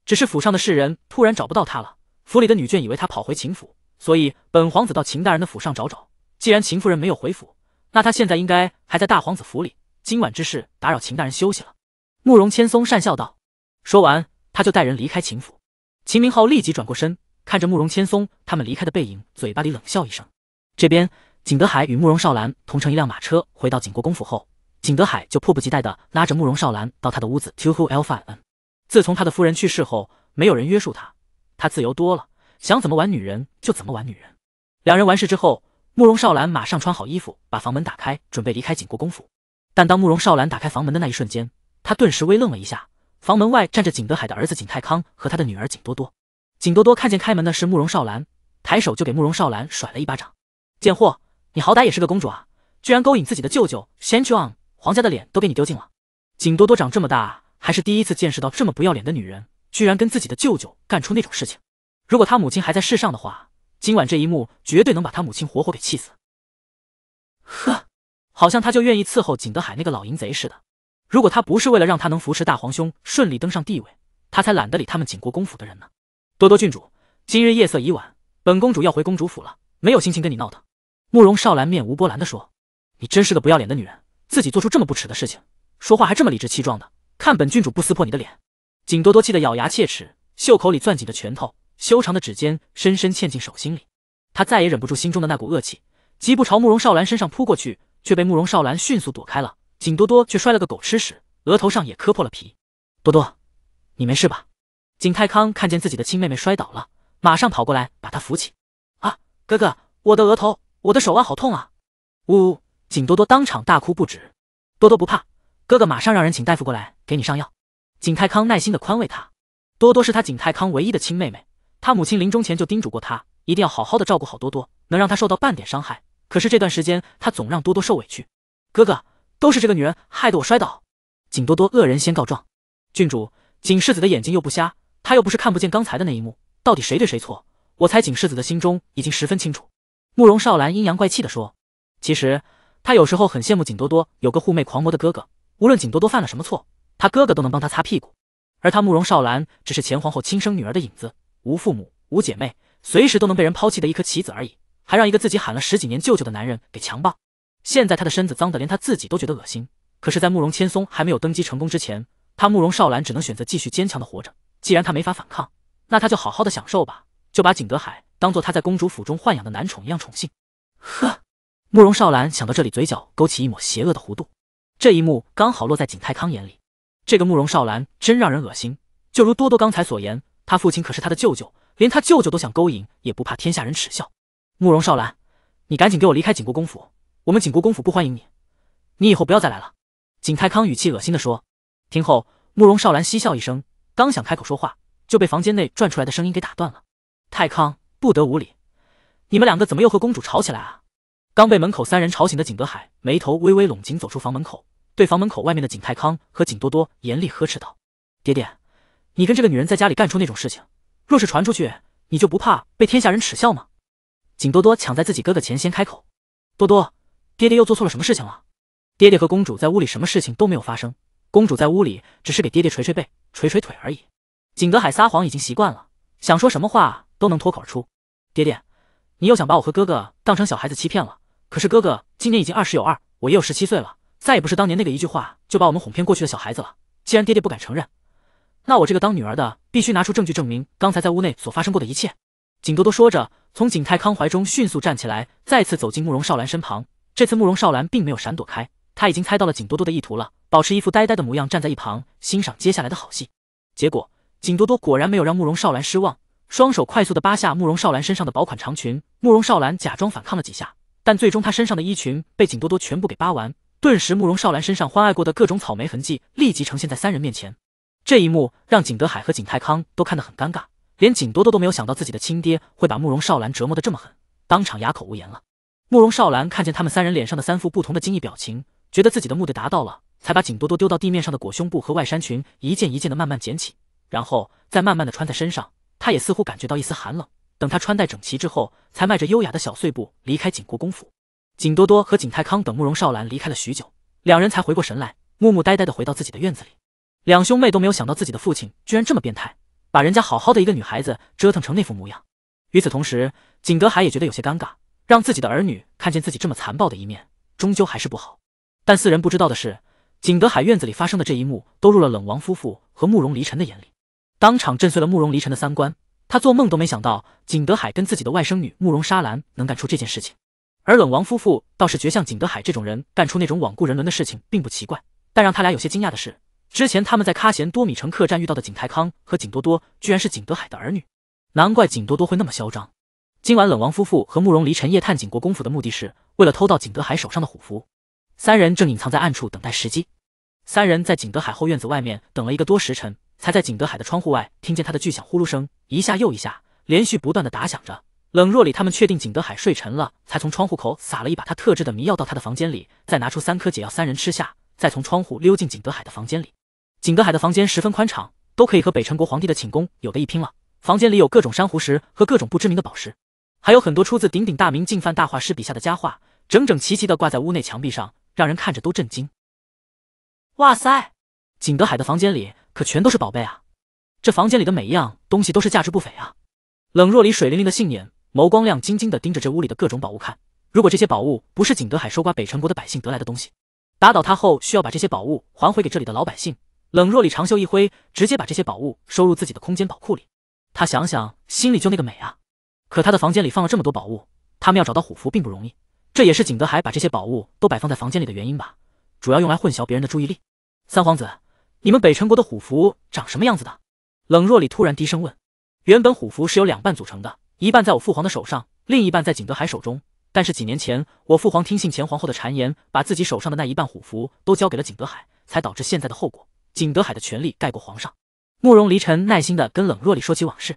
只是府上的士人突然找不到他了，府里的女眷以为他跑回秦府。”所以，本皇子到秦大人的府上找找。既然秦夫人没有回府，那她现在应该还在大皇子府里。今晚之事，打扰秦大人休息了。慕容千松讪笑道。说完，他就带人离开秦府。秦明浩立即转过身，看着慕容千松他们离开的背影，嘴巴里冷笑一声。这边，景德海与慕容少兰同乘一辆马车回到景国公府后，景德海就迫不及待的拉着慕容少兰到他的屋子 t o q l a N。自从他的夫人去世后，没有人约束他，他自由多了。想怎么玩女人就怎么玩女人。两人完事之后，慕容少兰马上穿好衣服，把房门打开，准备离开景国公府。但当慕容少兰打开房门的那一瞬间，她顿时微愣了一下。房门外站着景德海的儿子景泰康和他的女儿景多多。景多多看见开门的是慕容少兰，抬手就给慕容少兰甩了一巴掌：“贱货，你好歹也是个公主啊，居然勾引自己的舅舅！Shan c h u a n 皇家的脸都给你丢尽了。”景多多长这么大还是第一次见识到这么不要脸的女人，居然跟自己的舅舅干出那种事情。如果他母亲还在世上的话，今晚这一幕绝对能把他母亲活活给气死。呵，好像他就愿意伺候景德海那个老淫贼似的。如果他不是为了让他能扶持大皇兄顺利登上帝位，他才懒得理他们景国公府的人呢。多多郡主，今日夜色已晚，本公主要回公主府了，没有心情跟你闹腾。慕容少兰面无波澜的说：“你真是个不要脸的女人，自己做出这么不耻的事情，说话还这么理直气壮的，看本郡主不撕破你的脸！”景多多气得咬牙切齿，袖口里攥紧着拳头。修长的指尖深深嵌进手心里，他再也忍不住心中的那股恶气，疾步朝慕容少兰身上扑过去，却被慕容少兰迅速躲开了。景多多却摔了个狗吃屎，额头上也磕破了皮。多多，你没事吧？景泰康看见自己的亲妹妹摔倒了，马上跑过来把她扶起。啊，哥哥，我的额头，我的手腕好痛啊！呜！呜，景多多当场大哭不止。多多不怕，哥哥马上让人请大夫过来给你上药。景泰康耐心的宽慰他，多多是他景泰康唯一的亲妹妹。他母亲临终前就叮嘱过他，一定要好好的照顾好多多，能让他受到半点伤害。可是这段时间，他总让多多受委屈。哥哥，都是这个女人害得我摔倒。景多多恶人先告状。郡主，景世子的眼睛又不瞎，他又不是看不见刚才的那一幕。到底谁对谁错？我猜景世子的心中已经十分清楚。慕容少兰阴阳怪气的说：“其实他有时候很羡慕景多多有个护妹狂魔的哥哥，无论景多多犯了什么错，他哥哥都能帮他擦屁股。而他慕容少兰，只是前皇后亲生女儿的影子。”无父母，无姐妹，随时都能被人抛弃的一颗棋子而已，还让一个自己喊了十几年舅舅的男人给强暴。现在他的身子脏得连他自己都觉得恶心。可是，在慕容千松还没有登基成功之前，他慕容少兰只能选择继续坚强的活着。既然他没法反抗，那他就好好的享受吧，就把景德海当做他在公主府中豢养的男宠一样宠幸。呵，慕容少兰想到这里，嘴角勾起一抹邪恶的弧度。这一幕刚好落在景泰康眼里，这个慕容少兰真让人恶心。就如多多刚才所言。他父亲可是他的舅舅，连他舅舅都想勾引，也不怕天下人耻笑。慕容少兰，你赶紧给我离开景国公府，我们景国公府不欢迎你，你以后不要再来了。景泰康语气恶心的说。听后，慕容少兰嬉笑一声，刚想开口说话，就被房间内传出来的声音给打断了。泰康不得无礼，你们两个怎么又和公主吵起来啊？刚被门口三人吵醒的景德海眉头微微拢紧，走出房门口，对房门口外面的景泰康和景多多严厉呵斥道：“爹爹。”你跟这个女人在家里干出那种事情，若是传出去，你就不怕被天下人耻笑吗？景多多抢在自己哥哥前先开口：“多多，爹爹又做错了什么事情了？爹爹和公主在屋里什么事情都没有发生，公主在屋里只是给爹爹捶捶背、捶捶腿而已。”景德海撒谎已经习惯了，想说什么话都能脱口而出。爹爹，你又想把我和哥哥当成小孩子欺骗了？可是哥哥今年已经二十有二，我也有十七岁了，再也不是当年那个一句话就把我们哄骗过去的小孩子了。既然爹爹不敢承认，那我这个当女儿的必须拿出证据证明刚才在屋内所发生过的一切。景多多说着，从景泰康怀中迅速站起来，再次走进慕容少兰身旁。这次慕容少兰并没有闪躲开，他已经猜到了景多多的意图了，保持一副呆呆的模样站在一旁欣赏接下来的好戏。结果，景多多果然没有让慕容少兰失望，双手快速的扒下慕容少兰身上的薄款长裙。慕容少兰假装反抗了几下，但最终她身上的衣裙被景多多全部给扒完。顿时，慕容少兰身上欢爱过的各种草莓痕迹立即呈现在三人面前。这一幕让景德海和景泰康都看得很尴尬，连景多多都没有想到自己的亲爹会把慕容少兰折磨的这么狠，当场哑口无言了。慕容少兰看见他们三人脸上的三副不同的惊异表情，觉得自己的目的达到了，才把景多多丢到地面上的裹胸布和外衫裙一件一件的慢慢捡起，然后再慢慢的穿在身上。他也似乎感觉到一丝寒冷，等他穿戴整齐之后，才迈着优雅的小碎步离开景国公府。景多多和景泰康等慕容少兰离开了许久，两人才回过神来，木木呆呆的回到自己的院子里。两兄妹都没有想到自己的父亲居然这么变态，把人家好好的一个女孩子折腾成那副模样。与此同时，景德海也觉得有些尴尬，让自己的儿女看见自己这么残暴的一面，终究还是不好。但四人不知道的是，景德海院子里发生的这一幕都入了冷王夫妇和慕容离尘的眼里，当场震碎了慕容离尘的三观。他做梦都没想到，景德海跟自己的外甥女慕容沙兰能干出这件事情。而冷王夫妇倒是觉，像景德海这种人干出那种罔顾人伦的事情并不奇怪，但让他俩有些惊讶的是。之前他们在喀贤多米城客栈遇到的景泰康和景多多，居然是景德海的儿女，难怪景多多会那么嚣张。今晚冷王夫妇和慕容离晨夜探景国公府的目的是为了偷到景德海手上的虎符。三人正隐藏在暗处等待时机。三人在景德海后院子外面等了一个多时辰，才在景德海的窗户外听见他的巨响呼噜声，一下又一下，连续不断的打响着。冷若里他们确定景德海睡沉了，才从窗户口撒了一把他特制的迷药到他的房间里，再拿出三颗解药，三人吃下，再从窗户溜进景德海的房间里。景德海的房间十分宽敞，都可以和北辰国皇帝的寝宫有得一拼了。房间里有各种珊瑚石和各种不知名的宝石，还有很多出自鼎鼎大名、净犯大画师笔下的佳画，整整齐齐的挂在屋内墙壁上，让人看着都震惊。哇塞，景德海的房间里可全都是宝贝啊！这房间里的每一样东西都是价值不菲啊！冷若离水灵灵的杏眼眸光亮晶晶的盯着这屋里的各种宝物看，如果这些宝物不是景德海收刮北辰国的百姓得来的东西，打倒他后需要把这些宝物还回给这里的老百姓。冷若里长袖一挥，直接把这些宝物收入自己的空间宝库里。他想想，心里就那个美啊。可他的房间里放了这么多宝物，他们要找到虎符并不容易。这也是景德海把这些宝物都摆放在房间里的原因吧，主要用来混淆别人的注意力。三皇子，你们北辰国的虎符长什么样子的？冷若里突然低声问。原本虎符是由两半组成的，一半在我父皇的手上，另一半在景德海手中。但是几年前，我父皇听信前皇后的谗言，把自己手上的那一半虎符都交给了景德海，才导致现在的后果。景德海的权力盖过皇上。慕容离尘耐心地跟冷若离说起往事。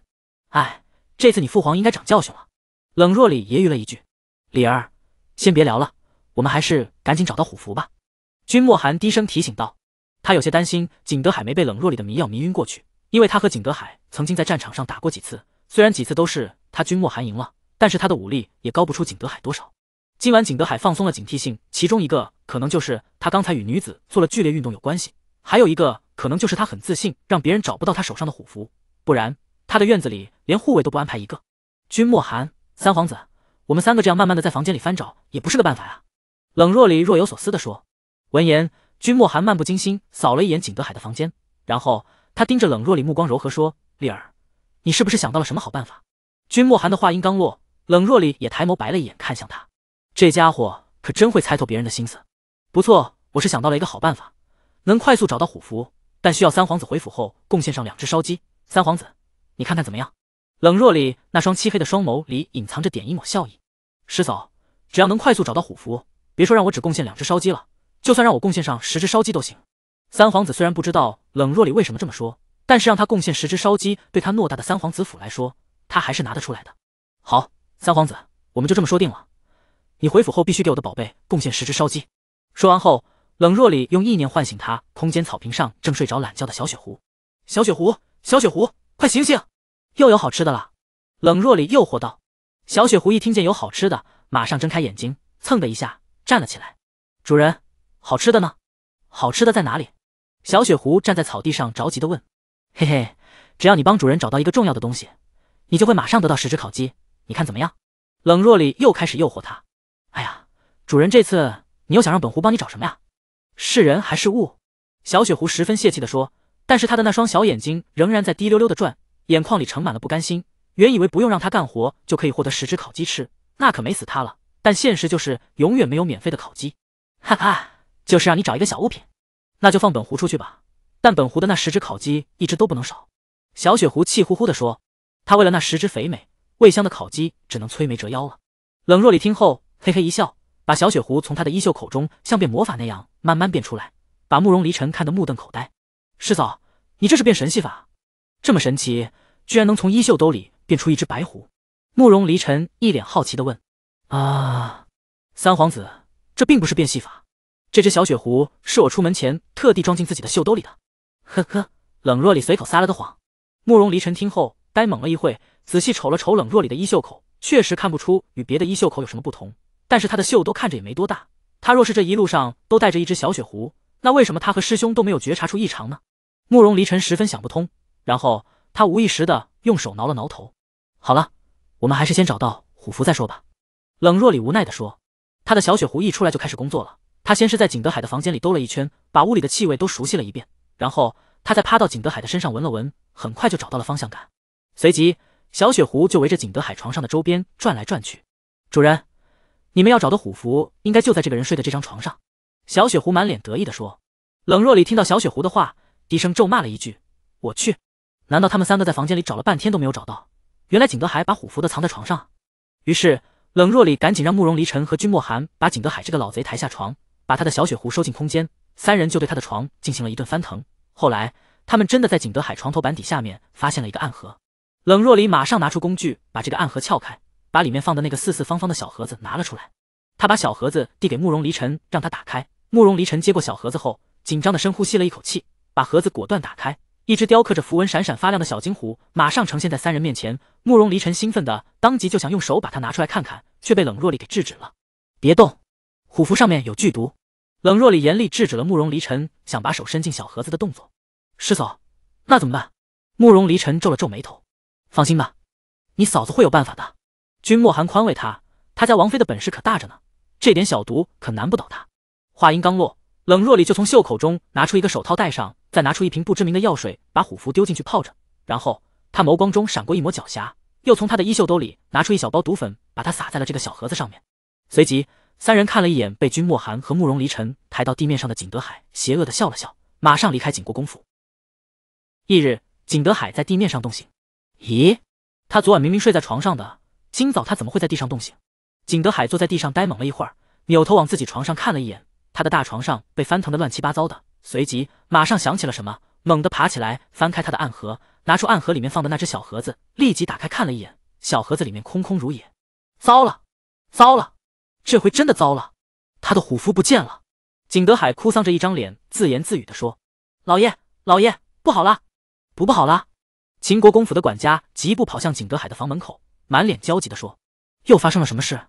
哎，这次你父皇应该长教训了。冷若里揶揄了一句：“李儿，先别聊了，我们还是赶紧找到虎符吧。”君莫寒低声提醒道。他有些担心景德海没被冷若里的迷药迷晕过去，因为他和景德海曾经在战场上打过几次，虽然几次都是他君莫寒赢了，但是他的武力也高不出景德海多少。今晚景德海放松了警惕性，其中一个可能就是他刚才与女子做了剧烈运动有关系。还有一个可能就是他很自信，让别人找不到他手上的虎符，不然他的院子里连护卫都不安排一个。君莫寒，三皇子，我们三个这样慢慢的在房间里翻找也不是个办法呀。”冷若离若有所思的说。闻言，君莫寒漫不经心扫了一眼景德海的房间，然后他盯着冷若离，目光柔和说：“丽儿，你是不是想到了什么好办法？”君莫寒的话音刚落，冷若离也抬眸白了一眼，看向他，这家伙可真会猜透别人的心思。不错，我是想到了一个好办法。能快速找到虎符，但需要三皇子回府后贡献上两只烧鸡。三皇子，你看看怎么样？冷若里那双漆黑的双眸里隐藏着点一抹笑意。师嫂，只要能快速找到虎符，别说让我只贡献两只烧鸡了，就算让我贡献上十只烧鸡都行。三皇子虽然不知道冷若里为什么这么说，但是让他贡献十只烧鸡，对他偌大的三皇子府来说，他还是拿得出来的。好，三皇子，我们就这么说定了。你回府后必须给我的宝贝贡献十只烧鸡。说完后。冷若里用意念唤醒他，空间草坪上正睡着懒觉的小雪狐，小雪狐，小雪狐，快醒醒，又有好吃的了！冷若里诱惑道。小雪狐一听见有好吃的，马上睁开眼睛，蹭的一下站了起来。主人，好吃的呢？好吃的在哪里？小雪狐站在草地上着急的问。嘿嘿，只要你帮主人找到一个重要的东西，你就会马上得到十只烤鸡，你看怎么样？冷若里又开始诱惑他。哎呀，主人这次你又想让本狐帮你找什么呀？是人还是物？小雪狐十分泄气的说，但是他的那双小眼睛仍然在滴溜溜的转，眼眶里盛满了不甘心。原以为不用让他干活就可以获得十只烤鸡吃，那可美死他了。但现实就是永远没有免费的烤鸡。哈哈，就是让你找一个小物品，那就放本狐出去吧。但本狐的那十只烤鸡一只都不能少。小雪狐气呼呼的说，他为了那十只肥美、味香的烤鸡，只能摧眉折腰了。冷若里听后嘿嘿一笑。把小雪狐从他的衣袖口中像变魔法那样慢慢变出来，把慕容离尘看得目瞪口呆。师嫂，你这是变神戏法？这么神奇，居然能从衣袖兜里变出一只白狐？慕容离尘一脸好奇地问。啊，三皇子，这并不是变戏法，这只小雪狐是我出门前特地装进自己的袖兜里的。呵呵，冷若离随口撒了个谎。慕容离尘听后呆懵了一会，仔细瞅了瞅冷若离的衣袖口，确实看不出与别的衣袖口有什么不同。但是他的袖兜看着也没多大，他若是这一路上都带着一只小雪狐，那为什么他和师兄都没有觉察出异常呢？慕容离尘十分想不通。然后他无意识的用手挠了挠头。好了，我们还是先找到虎符再说吧。冷若离无奈的说。他的小雪狐一出来就开始工作了，他先是在景德海的房间里兜了一圈，把屋里的气味都熟悉了一遍，然后他再趴到景德海的身上闻了闻，很快就找到了方向感。随即，小雪狐就围着景德海床上的周边转来转去。主人。你们要找的虎符应该就在这个人睡的这张床上，小雪狐满脸得意地说。冷若离听到小雪狐的话，低声咒骂了一句：“我去，难道他们三个在房间里找了半天都没有找到？原来景德海把虎符的藏在床上。”于是冷若离赶紧让慕容离尘和君莫寒把景德海这个老贼抬下床，把他的小雪狐收进空间。三人就对他的床进行了一顿翻腾。后来他们真的在景德海床头板底下面发现了一个暗盒，冷若离马上拿出工具把这个暗盒撬开。把里面放的那个四四方方的小盒子拿了出来，他把小盒子递给慕容离尘，让他打开。慕容离尘接过小盒子后，紧张的深呼吸了一口气，把盒子果断打开，一只雕刻着符文、闪闪发亮的小金虎马上呈现在三人面前。慕容离尘兴奋的当即就想用手把它拿出来看看，却被冷若离给制止了。别动，虎符上面有剧毒。冷若离严厉制止了慕容离尘想把手伸进小盒子的动作。师嫂，那怎么办？慕容离尘皱了皱眉头。放心吧，你嫂子会有办法的。君莫寒宽慰他，他家王妃的本事可大着呢，这点小毒可难不倒他。话音刚落，冷若离就从袖口中拿出一个手套戴上，再拿出一瓶不知名的药水，把虎符丢进去泡着。然后他眸光中闪过一抹狡黠，又从他的衣袖兜里拿出一小包毒粉，把它撒在了这个小盒子上面。随即三人看了一眼被君莫寒和慕容离尘抬到地面上的景德海，邪恶的笑了笑，马上离开景国公府。翌日，景德海在地面上动醒，咦，他昨晚明明睡在床上的。今早他怎么会在地上冻醒？景德海坐在地上呆猛了一会儿，扭头往自己床上看了一眼，他的大床上被翻腾的乱七八糟的。随即马上想起了什么，猛地爬起来，翻开他的暗盒，拿出暗盒里面放的那只小盒子，立即打开看了一眼，小盒子里面空空如也。糟了，糟了，这回真的糟了，他的虎符不见了。景德海哭丧着一张脸，自言自语地说：“老爷，老爷不好了，不不好了！”秦国公府的管家疾步跑向景德海的房门口。满脸焦急的说：“又发生了什么事？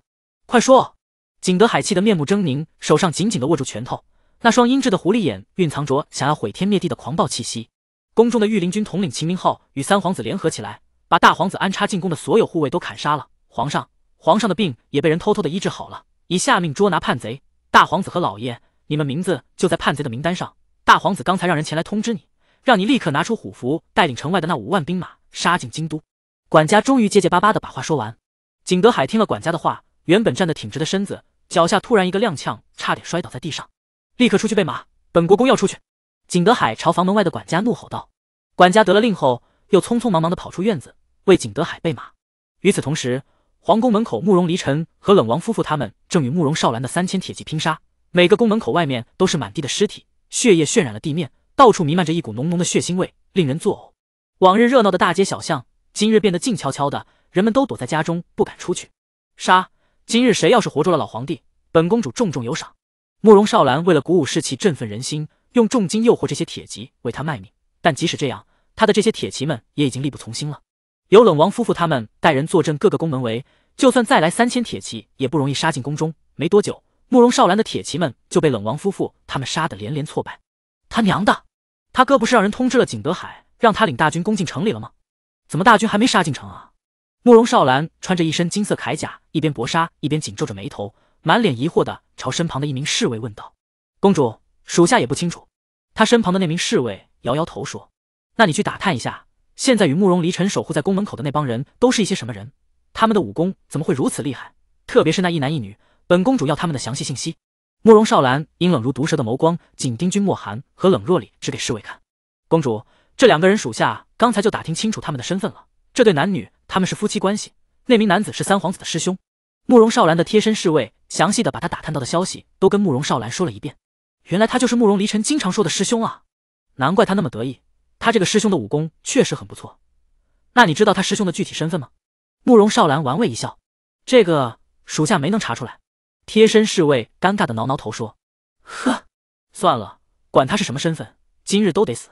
快说！”景德海气得面目狰狞，手上紧紧的握住拳头，那双阴鸷的狐狸眼蕴藏着想要毁天灭地的狂暴气息。宫中的御林军统领秦明浩与三皇子联合起来，把大皇子安插进宫的所有护卫都砍杀了。皇上，皇上的病也被人偷偷的医治好了，已下命捉拿叛贼。大皇子和老爷，你们名字就在叛贼的名单上。大皇子刚才让人前来通知你，让你立刻拿出虎符，带领城外的那五万兵马杀进京都。管家终于结结巴巴的把话说完。景德海听了管家的话，原本站得挺直的身子，脚下突然一个踉跄，差点摔倒在地上。立刻出去备马，本国公要出去！景德海朝房门外的管家怒吼道。管家得了令后，又匆匆忙忙的跑出院子为景德海备马。与此同时，皇宫门口，慕容离尘和冷王夫妇他们正与慕容少兰的三千铁骑拼杀，每个宫门口外面都是满地的尸体，血液渲染了地面，到处弥漫着一股浓浓的血腥味，令人作呕。往日热闹的大街小巷。今日变得静悄悄的，人们都躲在家中不敢出去。杀！今日谁要是活捉了老皇帝，本公主重重有赏。慕容少兰为了鼓舞士气、振奋人心，用重金诱惑这些铁骑为他卖命。但即使这样，他的这些铁骑们也已经力不从心了。有冷王夫妇他们带人坐镇各个宫门围，就算再来三千铁骑，也不容易杀进宫中。没多久，慕容少兰的铁骑们就被冷王夫妇他们杀得连连挫败。他娘的，他哥不是让人通知了景德海，让他领大军攻进城里了吗？怎么大军还没杀进城啊？慕容少兰穿着一身金色铠甲，一边搏杀，一边紧皱着眉头，满脸疑惑地朝身旁的一名侍卫问道：“公主，属下也不清楚。”他身旁的那名侍卫摇摇头说：“那你去打探一下，现在与慕容离尘守护在宫门口的那帮人都是一些什么人？他们的武功怎么会如此厉害？特别是那一男一女，本公主要他们的详细信息。”慕容少兰阴冷如毒蛇的眸光紧盯君莫寒和冷若里，指给侍卫看：“公主。”这两个人属下刚才就打听清楚他们的身份了。这对男女他们是夫妻关系，那名男子是三皇子的师兄，慕容少兰的贴身侍卫，详细的把他打探到的消息都跟慕容少兰说了一遍。原来他就是慕容离尘经常说的师兄啊，难怪他那么得意，他这个师兄的武功确实很不错。那你知道他师兄的具体身份吗？慕容少兰玩味一笑，这个属下没能查出来。贴身侍卫尴尬的挠挠头说：“呵，算了，管他是什么身份，今日都得死。”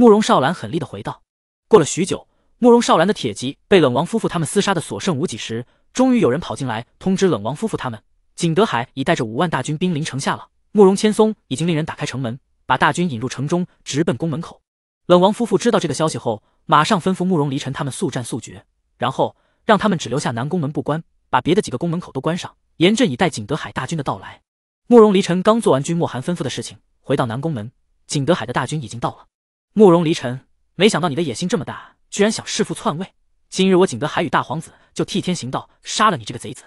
慕容少兰狠厉的回道：“过了许久，慕容少兰的铁骑被冷王夫妇他们厮杀的所剩无几时，终于有人跑进来通知冷王夫妇他们，景德海已带着五万大军兵临城下了。慕容千松已经令人打开城门，把大军引入城中，直奔宫门口。冷王夫妇知道这个消息后，马上吩咐慕容离尘他们速战速决，然后让他们只留下南宫门不关，把别的几个宫门口都关上，严阵以待景德海大军的到来。”慕容离尘刚做完君莫寒吩咐的事情，回到南宫门，景德海的大军已经到了。慕容离尘，没想到你的野心这么大，居然想弑父篡位。今日我景德海与大皇子就替天行道，杀了你这个贼子！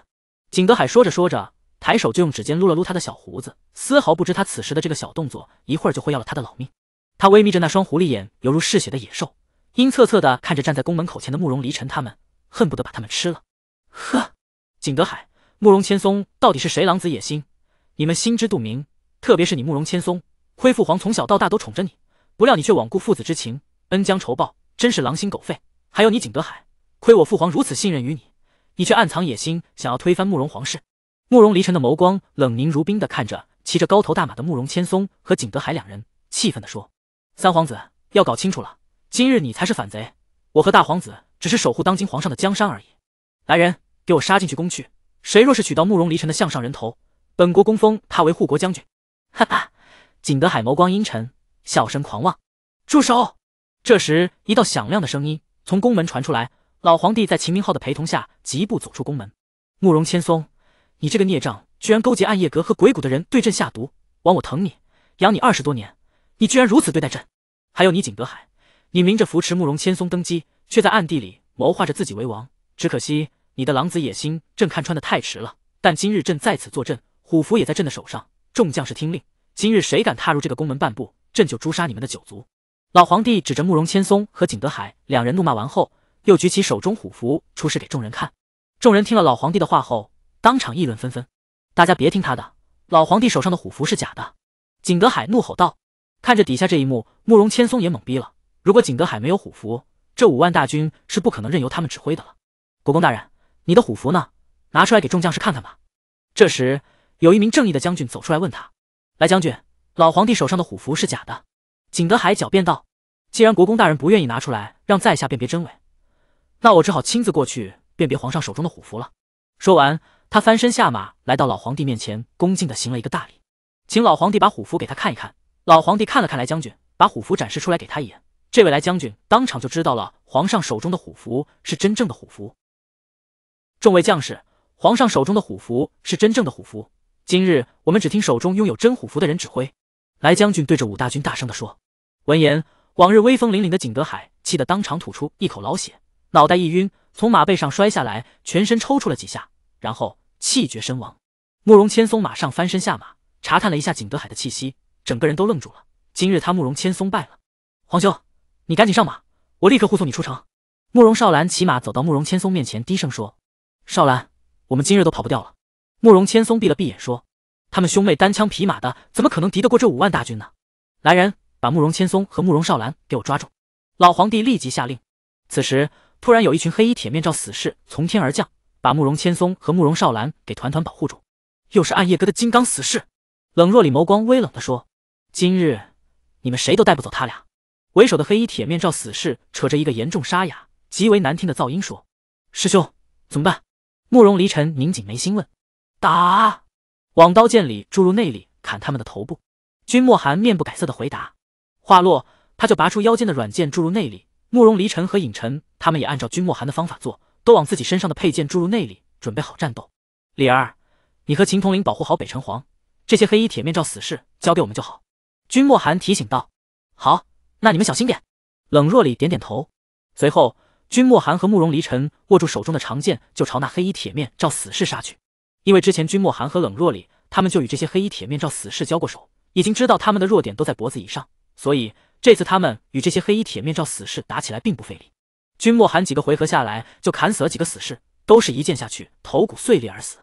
景德海说着说着，抬手就用指尖撸了撸他的小胡子，丝毫不知他此时的这个小动作，一会儿就会要了他的老命。他微眯着那双狐狸眼，犹如嗜血的野兽，阴恻恻的看着站在宫门口前的慕容离尘他们，恨不得把他们吃了。呵，景德海，慕容千松到底是谁狼子野心，你们心知肚明。特别是你慕容千松，亏父皇从小到大都宠着你。不料你却罔顾父子之情，恩将仇报，真是狼心狗肺。还有你景德海，亏我父皇如此信任于你，你却暗藏野心，想要推翻慕容皇室。慕容离尘的眸光冷凝如冰的看着骑着高头大马的慕容千松和景德海两人，气愤的说：“三皇子要搞清楚了，今日你才是反贼，我和大皇子只是守护当今皇上的江山而已。”来人，给我杀进去宫去，谁若是取到慕容离尘的项上人头，本国公封他为护国将军。哈哈，景德海眸光阴沉。笑声狂妄，住手！这时，一道响亮的声音从宫门传出来。老皇帝在秦明浩的陪同下急步走出宫门。慕容千松，你这个孽障，居然勾结暗夜阁和鬼谷的人对朕下毒，枉我疼你、养你二十多年，你居然如此对待朕！还有你景德海，你明着扶持慕容千松登基，却在暗地里谋划着自己为王。只可惜你的狼子野心，朕看穿的太迟了。但今日朕在此坐镇，虎符也在朕的手上，众将士听令，今日谁敢踏入这个宫门半步？朕就诛杀你们的九族！老皇帝指着慕容千松和景德海两人怒骂完后，又举起手中虎符出示给众人看。众人听了老皇帝的话后，当场议论纷纷。大家别听他的，老皇帝手上的虎符是假的！景德海怒吼道。看着底下这一幕，慕容千松也懵逼了。如果景德海没有虎符，这五万大军是不可能任由他们指挥的了。国公大人，你的虎符呢？拿出来给众将士看看吧。这时，有一名正义的将军走出来问他：“来，将军。”老皇帝手上的虎符是假的，景德海狡辩道：“既然国公大人不愿意拿出来让在下辨别真伪，那我只好亲自过去辨别皇上手中的虎符了。”说完，他翻身下马，来到老皇帝面前，恭敬地行了一个大礼，请老皇帝把虎符给他看一看。老皇帝看了看来将军，把虎符展示出来给他一眼。这位来将军当场就知道了，皇上手中的虎符是真正的虎符。众位将士，皇上手中的虎符是真正的虎符，今日我们只听手中拥有真虎符的人指挥。来将军对着武大军大声地说。闻言，往日威风凛凛的景德海气得当场吐出一口老血，脑袋一晕，从马背上摔下来，全身抽搐了几下，然后气绝身亡。慕容千松马上翻身下马，查探了一下景德海的气息，整个人都愣住了。今日他慕容千松败了。皇兄，你赶紧上马，我立刻护送你出城。慕容少兰骑马走到慕容千松面前，低声说：“少兰，我们今日都跑不掉了。”慕容千松闭了闭眼说。他们兄妹单枪匹马的，怎么可能敌得过这五万大军呢？来人，把慕容千松和慕容少兰给我抓住！老皇帝立即下令。此时，突然有一群黑衣铁面罩死士从天而降，把慕容千松和慕容少兰给团团保护住。又是暗夜阁的金刚死士。冷若里眸光微冷的说：“今日你们谁都带不走他俩。”为首的黑衣铁面罩死士扯着一个严重沙哑、极为难听的噪音说：“师兄，怎么办？”慕容离尘拧紧眉心问：“打？”往刀剑里注入内力，砍他们的头部。君莫寒面不改色的回答。话落，他就拔出腰间的软剑，注入内力。慕容离尘和尹尘他们也按照君莫寒的方法做，都往自己身上的佩剑注入内力，准备好战斗。李儿，你和秦统领保护好北辰皇，这些黑衣铁面罩死士交给我们就好。君莫寒提醒道。好，那你们小心点。冷若离点点头。随后，君莫寒和慕容离尘握住手中的长剑，就朝那黑衣铁面罩死士杀去。因为之前君莫寒和冷若离他们就与这些黑衣铁面罩死士交过手，已经知道他们的弱点都在脖子以上，所以这次他们与这些黑衣铁面罩死士打起来并不费力。君莫寒几个回合下来就砍死了几个死士，都是一剑下去头骨碎裂而死。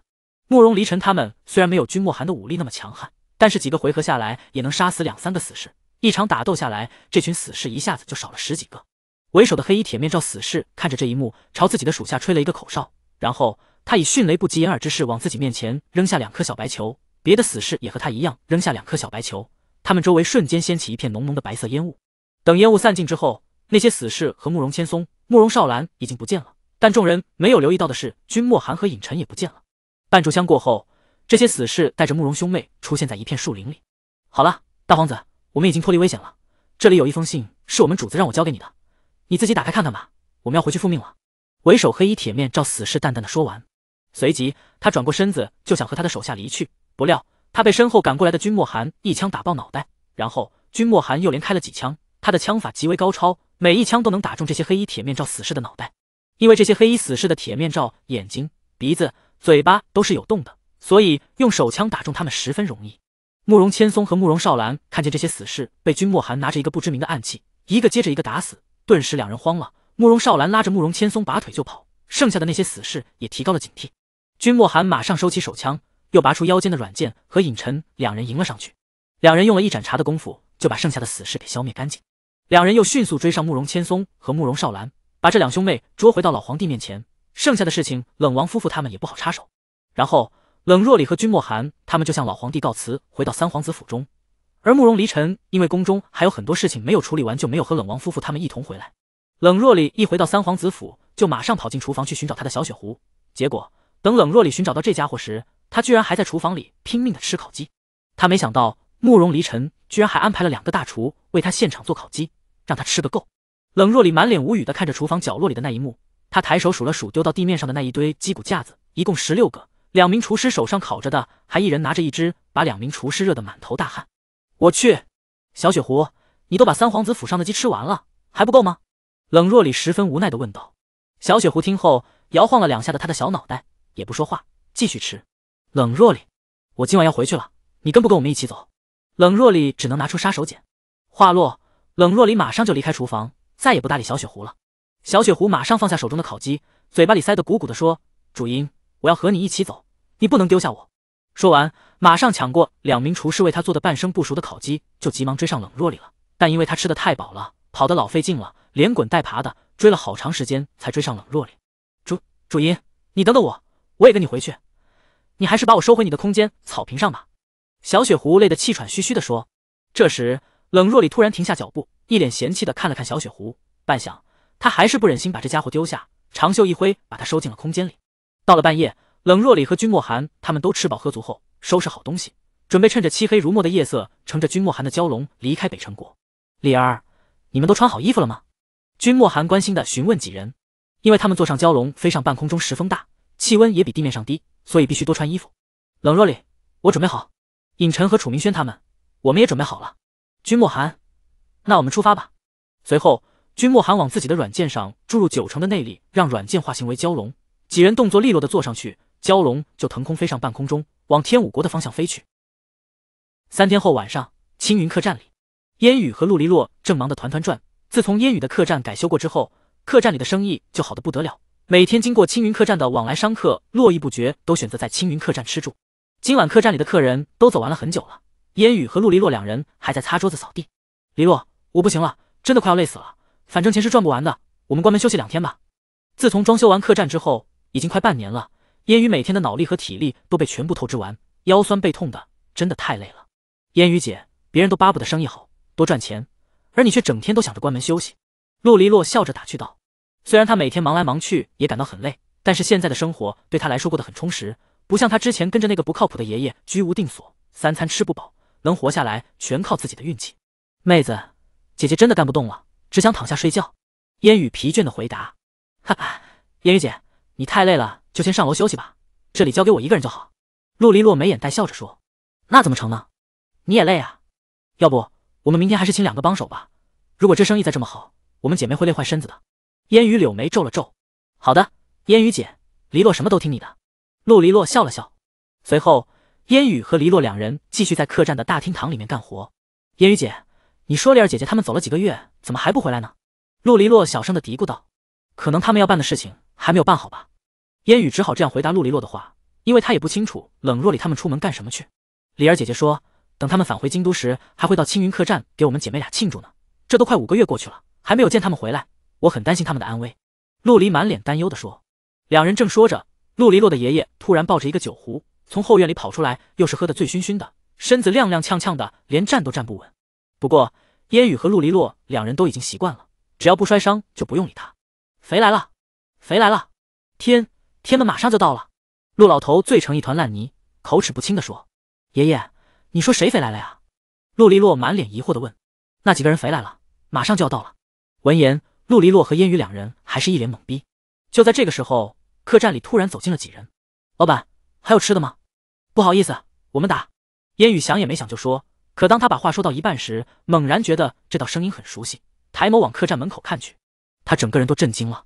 慕容离尘他们虽然没有君莫寒的武力那么强悍，但是几个回合下来也能杀死两三个死士。一场打斗下来，这群死士一下子就少了十几个。为首的黑衣铁面罩死士看着这一幕，朝自己的属下吹了一个口哨，然后。他以迅雷不及掩耳之势往自己面前扔下两颗小白球，别的死士也和他一样扔下两颗小白球，他们周围瞬间掀起一片浓浓的白色烟雾。等烟雾散尽之后，那些死士和慕容千松、慕容少兰已经不见了。但众人没有留意到的是，君莫寒和尹晨也不见了。半炷香过后，这些死士带着慕容兄妹出现在一片树林里。好了，大皇子，我们已经脱离危险了。这里有一封信，是我们主子让我交给你的，你自己打开看看吧。我们要回去复命了。为首黑衣铁面罩死士淡淡的说完，随即他转过身子就想和他的手下离去，不料他被身后赶过来的君莫寒一枪打爆脑袋，然后君莫寒又连开了几枪，他的枪法极为高超，每一枪都能打中这些黑衣铁面罩死士的脑袋，因为这些黑衣死士的铁面罩眼睛、鼻子、嘴巴都是有洞的，所以用手枪打中他们十分容易。慕容千松和慕容少兰看见这些死士被君莫寒拿着一个不知名的暗器，一个接着一个打死，顿时两人慌了。慕容少兰拉着慕容千松拔腿就跑，剩下的那些死士也提高了警惕。君莫寒马上收起手枪，又拔出腰间的软剑，和尹尘两人迎了上去。两人用了一盏茶的功夫就把剩下的死士给消灭干净。两人又迅速追上慕容千松和慕容少兰，把这两兄妹捉回到老皇帝面前。剩下的事情，冷王夫妇他们也不好插手。然后，冷若里和君莫寒他们就向老皇帝告辞，回到三皇子府中。而慕容离尘因为宫中还有很多事情没有处理完，就没有和冷王夫妇他们一同回来。冷若离一回到三皇子府，就马上跑进厨房去寻找他的小雪狐。结果等冷若离寻找到这家伙时，他居然还在厨房里拼命的吃烤鸡。他没想到慕容离尘居然还安排了两个大厨为他现场做烤鸡，让他吃个够。冷若里满脸无语的看着厨房角落里的那一幕，他抬手数了数丢到地面上的那一堆鸡骨架子，一共十六个。两名厨师手上烤着的，还一人拿着一只，把两名厨师热得满头大汗。我去，小雪狐，你都把三皇子府上的鸡吃完了，还不够吗？冷若里十分无奈地问道：“小雪狐听后摇晃了两下的他的小脑袋，也不说话，继续吃。”冷若里，我今晚要回去了，你跟不跟我们一起走？”冷若里只能拿出杀手锏。话落，冷若里马上就离开厨房，再也不搭理小雪狐了。小雪狐马上放下手中的烤鸡，嘴巴里塞得鼓鼓的说：“主音，我要和你一起走，你不能丢下我！”说完，马上抢过两名厨师为他做的半生不熟的烤鸡，就急忙追上冷若里了。但因为他吃的太饱了，跑的老费劲了。连滚带爬的追了好长时间，才追上冷若离。主主银，你等等我，我也跟你回去。你还是把我收回你的空间草坪上吧。小雪狐累得气喘吁吁地说。这时，冷若里突然停下脚步，一脸嫌弃地看了看小雪狐，半晌，他还是不忍心把这家伙丢下，长袖一挥，把他收进了空间里。到了半夜，冷若里和君莫寒他们都吃饱喝足后，收拾好东西，准备趁着漆黑如墨的夜色，乘着君莫寒的蛟龙离开北辰国。丽儿，你们都穿好衣服了吗？君莫寒关心的询问几人，因为他们坐上蛟龙飞上半空中时，风大，气温也比地面上低，所以必须多穿衣服。冷若离，我准备好。尹晨和楚明轩他们，我们也准备好了。君莫寒，那我们出发吧。随后，君莫寒往自己的软件上注入九成的内力，让软件化行为蛟龙。几人动作利落的坐上去，蛟龙就腾空飞上半空中，往天武国的方向飞去。三天后晚上，青云客栈里，烟雨和陆离洛正忙得团团转。自从烟雨的客栈改修过之后，客栈里的生意就好的不得了。每天经过青云客栈的往来商客络绎不绝，都选择在青云客栈吃住。今晚客栈里的客人都走完了，很久了。烟雨和陆离洛两人还在擦桌子、扫地。离洛，我不行了，真的快要累死了。反正钱是赚不完的，我们关门休息两天吧。自从装修完客栈之后，已经快半年了。烟雨每天的脑力和体力都被全部透支完，腰酸背痛的，真的太累了。烟雨姐，别人都巴不得生意好，多赚钱。而你却整天都想着关门休息，陆离洛笑着打趣道：“虽然他每天忙来忙去也感到很累，但是现在的生活对他来说过得很充实，不像他之前跟着那个不靠谱的爷爷居无定所，三餐吃不饱，能活下来全靠自己的运气。”妹子，姐姐真的干不动了，只想躺下睡觉。烟雨疲倦的回答：“哈哈，烟雨姐，你太累了，就先上楼休息吧，这里交给我一个人就好。”陆离洛眉眼带笑着说：“那怎么成呢？你也累啊，要不……”我们明天还是请两个帮手吧，如果这生意再这么好，我们姐妹会累坏身子的。烟雨柳眉皱了皱。好的，烟雨姐，黎洛什么都听你的。陆离洛笑了笑。随后，烟雨和黎洛两人继续在客栈的大厅堂里面干活。烟雨姐，你说李儿姐姐他们走了几个月，怎么还不回来呢？陆离洛小声的嘀咕道，可能他们要办的事情还没有办好吧。烟雨只好这样回答陆离洛的话，因为她也不清楚冷若里他们出门干什么去。李儿姐姐说。等他们返回京都时，还会到青云客栈给我们姐妹俩庆祝呢。这都快五个月过去了，还没有见他们回来，我很担心他们的安危。陆离满脸担忧的说。两人正说着，陆离洛的爷爷突然抱着一个酒壶从后院里跑出来，又是喝得醉醺醺的，身子踉踉跄跄的，连站都站不稳。不过烟雨和陆离洛两人都已经习惯了，只要不摔伤就不用理他。肥来了，肥来了，天，天们马上就到了。陆老头醉成一团烂泥，口齿不清的说：“爷爷。”你说谁飞来了呀？陆离洛满脸疑惑的问。那几个人飞来了，马上就要到了。闻言，陆离洛和烟雨两人还是一脸懵逼。就在这个时候，客栈里突然走进了几人。老板，还有吃的吗？不好意思，我们打。烟雨想也没想就说。可当他把话说到一半时，猛然觉得这道声音很熟悉，抬眸往客栈门口看去，他整个人都震惊了。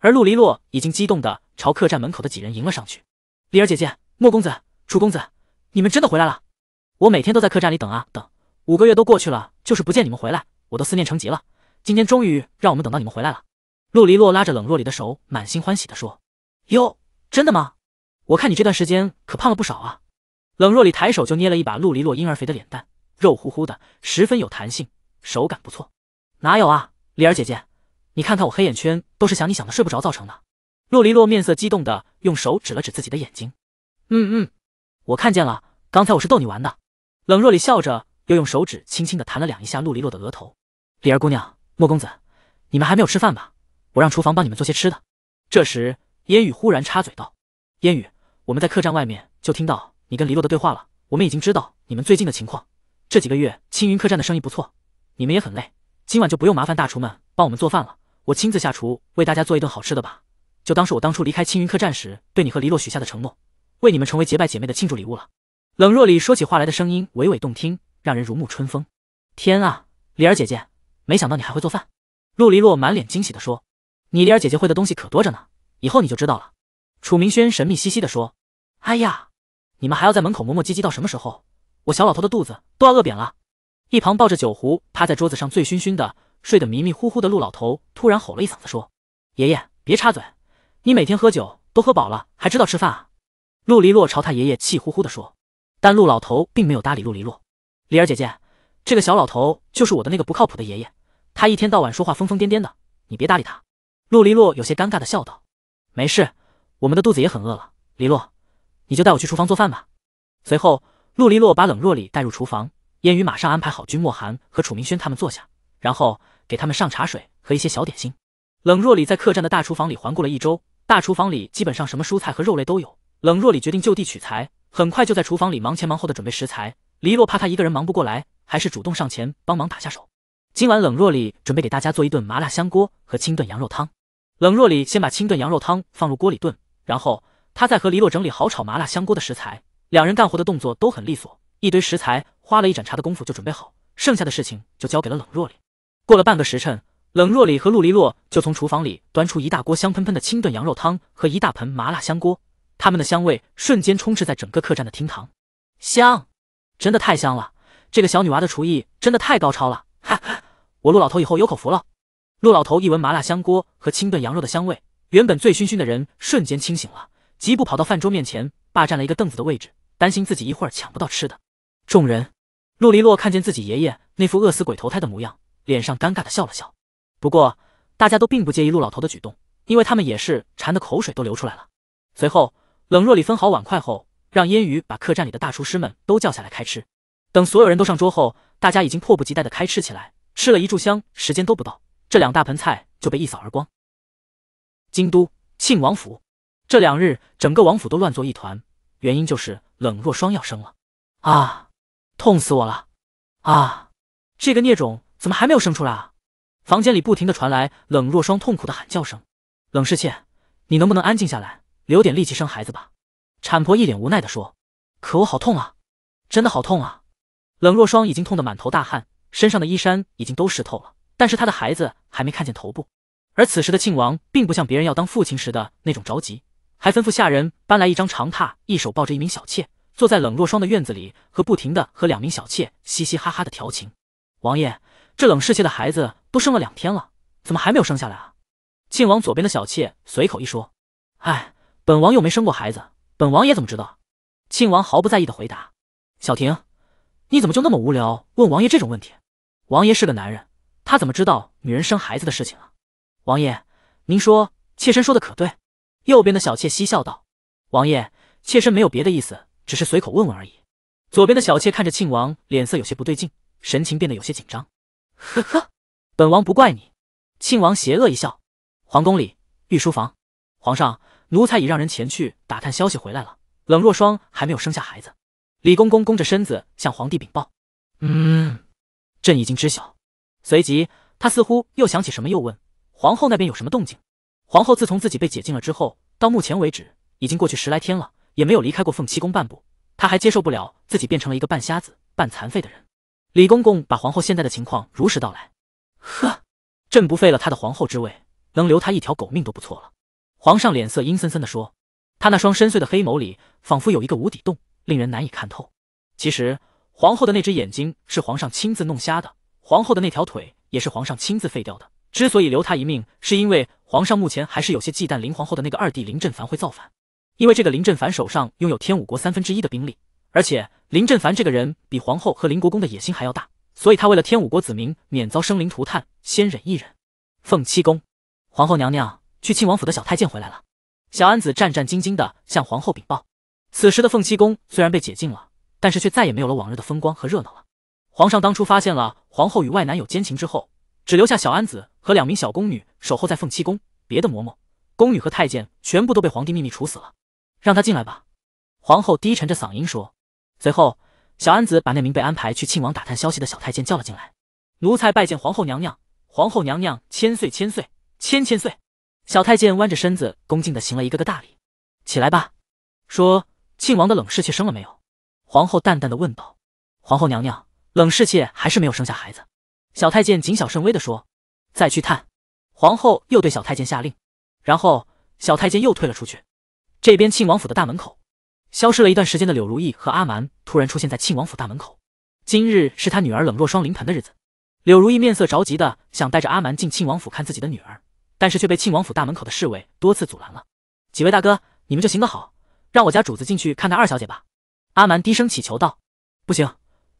而陆离洛已经激动的朝客栈门口的几人迎了上去。李儿姐姐，莫公子，楚公子，你们真的回来了。我每天都在客栈里等啊等，五个月都过去了，就是不见你们回来，我都思念成疾了。今天终于让我们等到你们回来了。陆离洛拉着冷若离的手，满心欢喜的说：“哟，真的吗？我看你这段时间可胖了不少啊。”冷若里抬手就捏了一把陆离洛婴儿肥的脸蛋，肉乎乎的，十分有弹性，手感不错。哪有啊，李儿姐姐，你看看我黑眼圈都是想你想的睡不着造成的。陆离洛面色激动的用手指了指自己的眼睛：“嗯嗯，我看见了，刚才我是逗你玩的。”冷若离笑着，又用手指轻轻的弹了两一下陆离洛的额头。李儿姑娘，莫公子，你们还没有吃饭吧？我让厨房帮你们做些吃的。这时，烟雨忽然插嘴道：“烟雨，我们在客栈外面就听到你跟黎洛的对话了。我们已经知道你们最近的情况。这几个月青云客栈的生意不错，你们也很累，今晚就不用麻烦大厨们帮我们做饭了。我亲自下厨为大家做一顿好吃的吧，就当是我当初离开青云客栈时对你和黎洛许下的承诺，为你们成为结拜姐妹的庆祝礼物了。”冷若里说起话来的声音娓娓动听，让人如沐春风。天啊，李儿姐姐，没想到你还会做饭。陆离洛满脸惊喜地说：“你李儿姐姐会的东西可多着呢，以后你就知道了。”楚明轩神秘兮兮地说：“哎呀，你们还要在门口磨磨唧唧到什么时候？我小老头的肚子都要饿扁了。”一旁抱着酒壶趴在桌子上醉醺醺的、睡得迷迷糊糊的陆老头突然吼了一嗓子说：“爷爷，别插嘴，你每天喝酒都喝饱了，还知道吃饭啊？”陆离洛朝他爷爷气呼呼地说。但陆老头并没有搭理陆离洛，李儿姐姐，这个小老头就是我的那个不靠谱的爷爷，他一天到晚说话疯疯癫癫的，你别搭理他。陆离洛有些尴尬的笑道：“没事，我们的肚子也很饿了。离洛，你就带我去厨房做饭吧。”随后，陆离洛把冷若里带入厨房，烟雨马上安排好君莫寒和楚明轩他们坐下，然后给他们上茶水和一些小点心。冷若里在客栈的大厨房里环顾了一周，大厨房里基本上什么蔬菜和肉类都有，冷若里决定就地取材。很快就在厨房里忙前忙后的准备食材，黎洛怕他一个人忙不过来，还是主动上前帮忙打下手。今晚冷若里准备给大家做一顿麻辣香锅和清炖羊肉汤。冷若里先把清炖羊肉汤放入锅里炖，然后他再和黎洛整理好炒麻辣香锅的食材。两人干活的动作都很利索，一堆食材花了一盏茶的功夫就准备好，剩下的事情就交给了冷若里。过了半个时辰，冷若里和陆黎洛就从厨房里端出一大锅香喷喷的清炖羊肉汤和一大盆麻辣香锅。他们的香味瞬间充斥在整个客栈的厅堂，香，真的太香了！这个小女娃的厨艺真的太高超了，哈哈！我陆老头以后有口福了。陆老头一闻麻辣香锅和清炖羊肉的香味，原本醉醺醺的人瞬间清醒了，疾步跑到饭桌面前，霸占了一个凳子的位置，担心自己一会儿抢不到吃的。众人，陆离洛看见自己爷爷那副饿死鬼投胎的模样，脸上尴尬的笑了笑。不过大家都并不介意陆老头的举动，因为他们也是馋的口水都流出来了。随后。冷若里分好碗筷后，让烟雨把客栈里的大厨师们都叫下来开吃。等所有人都上桌后，大家已经迫不及待的开吃起来。吃了一炷香，时间都不到，这两大盆菜就被一扫而光。京都庆王府，这两日整个王府都乱作一团，原因就是冷若霜要生了。啊，痛死我了！啊，这个孽种怎么还没有生出来啊？房间里不停的传来冷若霜痛苦的喊叫声。冷世倩，你能不能安静下来？留点力气生孩子吧，产婆一脸无奈的说。可我好痛啊，真的好痛啊！冷若霜已经痛得满头大汗，身上的衣衫已经都湿透了，但是她的孩子还没看见头部。而此时的庆王并不像别人要当父亲时的那种着急，还吩咐下人搬来一张长榻，一手抱着一名小妾，坐在冷若霜的院子里，和不停的和两名小妾嘻嘻哈哈的调情。王爷，这冷世妾的孩子都生了两天了，怎么还没有生下来啊？庆王左边的小妾随口一说，哎。本王又没生过孩子，本王爷怎么知道？庆王毫不在意的回答：“小婷，你怎么就那么无聊？问王爷这种问题？王爷是个男人，他怎么知道女人生孩子的事情啊？”王爷，您说妾身说的可对？”右边的小妾嬉笑道：“王爷，妾身没有别的意思，只是随口问问而已。”左边的小妾看着庆王，脸色有些不对劲，神情变得有些紧张。“呵呵，本王不怪你。”庆王邪恶一笑。皇宫里，御书房，皇上。奴才已让人前去打探消息回来了。冷若霜还没有生下孩子。李公公弓着身子向皇帝禀报：“嗯，朕已经知晓。”随即，他似乎又想起什么，又问：“皇后那边有什么动静？”皇后自从自己被解禁了之后，到目前为止已经过去十来天了，也没有离开过凤栖宫半步。她还接受不了自己变成了一个半瞎子、半残废的人。李公公把皇后现在的情况如实道来：“呵，朕不废了他的皇后之位，能留他一条狗命都不错了。”皇上脸色阴森森地说：“他那双深邃的黑眸里仿佛有一个无底洞，令人难以看透。其实，皇后的那只眼睛是皇上亲自弄瞎的，皇后的那条腿也是皇上亲自废掉的。之所以留她一命，是因为皇上目前还是有些忌惮林皇后的那个二弟林振凡会造反。因为这个林振凡手上拥有天武国三分之一的兵力，而且林振凡这个人比皇后和林国公的野心还要大，所以他为了天武国子民免遭生灵涂炭，先忍一忍。”凤七公，皇后娘娘。去庆王府的小太监回来了，小安子战战兢兢地向皇后禀报。此时的凤栖宫虽然被解禁了，但是却再也没有了往日的风光和热闹了。皇上当初发现了皇后与外男友奸情之后，只留下小安子和两名小宫女守候在凤栖宫，别的嬷嬷、宫女和太监全部都被皇帝秘密处死了。让他进来吧，皇后低沉着嗓音说。随后，小安子把那名被安排去庆王打探消息的小太监叫了进来。奴才拜见皇后娘娘，皇后娘娘千岁千岁千千岁。小太监弯着身子，恭敬的行了一个个大礼。起来吧，说庆王的冷侍妾生了没有？皇后淡淡的问道。皇后娘娘，冷侍妾还是没有生下孩子。小太监谨小慎微的说。再去探。皇后又对小太监下令。然后小太监又退了出去。这边庆王府的大门口，消失了一段时间的柳如意和阿蛮突然出现在庆王府大门口。今日是他女儿冷若霜临盆的日子。柳如意面色着急的想带着阿蛮进庆王府看自己的女儿。但是却被庆王府大门口的侍卫多次阻拦了。几位大哥，你们就行个好，让我家主子进去看看二小姐吧。阿蛮低声乞求道：“不行，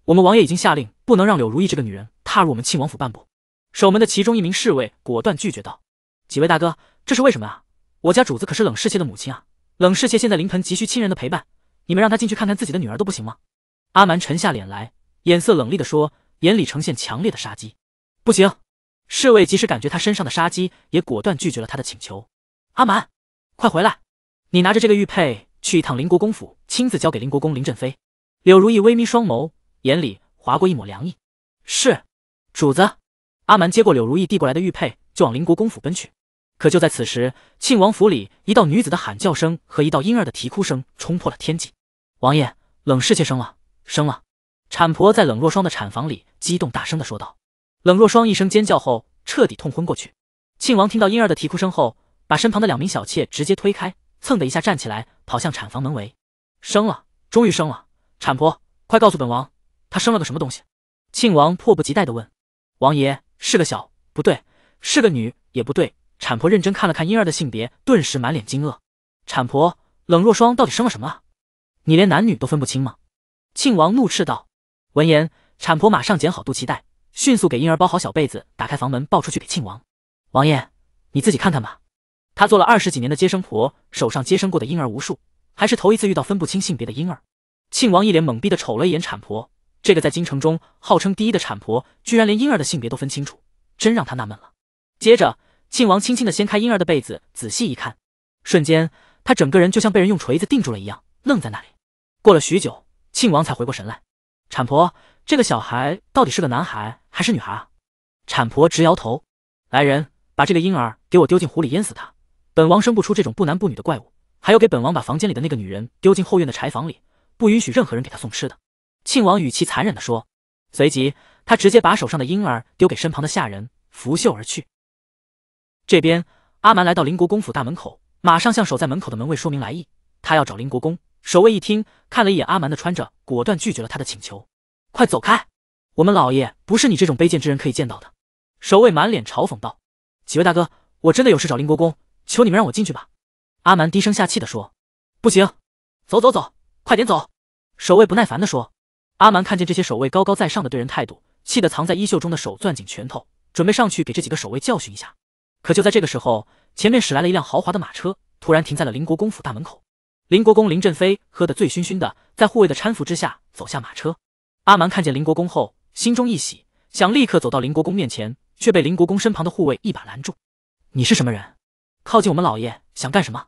我们王爷已经下令，不能让柳如意这个女人踏入我们庆王府半步。”守门的其中一名侍卫果断拒绝道：“几位大哥，这是为什么啊？我家主子可是冷世妾的母亲啊！冷世妾现在临盆，急需亲人的陪伴，你们让她进去看看自己的女儿都不行吗？”阿蛮沉下脸来，眼色冷厉的说，眼里呈现强烈的杀机：“不行。”侍卫即使感觉他身上的杀机，也果断拒绝了他的请求。阿蛮，快回来！你拿着这个玉佩去一趟林国公府，亲自交给林国公林振飞。柳如意微眯双眸，眼里划过一抹凉意。是，主子。阿蛮接过柳如意递过来的玉佩，就往林国公府奔去。可就在此时，庆王府里一道女子的喊叫声和一道婴儿的啼哭声冲破了天际。王爷，冷侍妾生了，生了！产婆在冷若霜的产房里激动大声地说道。冷若霜一声尖叫后，彻底痛昏过去。庆王听到婴儿的啼哭声后，把身旁的两名小妾直接推开，蹭的一下站起来，跑向产房门围。生了，终于生了！产婆，快告诉本王，她生了个什么东西？庆王迫不及待地问。王爷是个小，不对，是个女也不对。产婆认真看了看婴儿的性别，顿时满脸惊愕。产婆，冷若霜到底生了什么？你连男女都分不清吗？庆王怒斥道。闻言，产婆马上剪好肚脐带。迅速给婴儿包好小被子，打开房门抱出去给庆王。王爷，你自己看看吧。她做了二十几年的接生婆，手上接生过的婴儿无数，还是头一次遇到分不清性别的婴儿。庆王一脸懵逼的瞅了一眼产婆，这个在京城中号称第一的产婆，居然连婴儿的性别都分清楚，真让他纳闷了。接着，庆王轻轻的掀开婴儿的被子，仔细一看，瞬间他整个人就像被人用锤子定住了一样，愣在那里。过了许久，庆王才回过神来。产婆，这个小孩到底是个男孩？还是女孩啊！产婆直摇头。来人，把这个婴儿给我丢进湖里淹死他！本王生不出这种不男不女的怪物。还有，给本王把房间里的那个女人丢进后院的柴房里，不允许任何人给她送吃的。庆王语气残忍地说。随即，他直接把手上的婴儿丢给身旁的下人，拂袖而去。这边，阿蛮来到林国公府大门口，马上向守在门口的门卫说明来意，他要找林国公。守卫一听，看了一眼阿蛮的穿着，果断拒绝了他的请求。快走开！我们老爷不是你这种卑贱之人可以见到的。”守卫满脸嘲讽道。“几位大哥，我真的有事找林国公，求你们让我进去吧。”阿蛮低声下气的说。“不行，走走走，快点走！”守卫不耐烦的说。阿蛮看见这些守卫高高在上的对人态度，气得藏在衣袖中的手攥紧拳头，准备上去给这几个守卫教训一下。可就在这个时候，前面驶来了一辆豪华的马车，突然停在了林国公府大门口。林国公林振飞喝得醉醺醺的，在护卫的搀扶之下走下马车。阿蛮看见林国公后，心中一喜，想立刻走到林国公面前，却被林国公身旁的护卫一把拦住。“你是什么人？靠近我们老爷，想干什么？”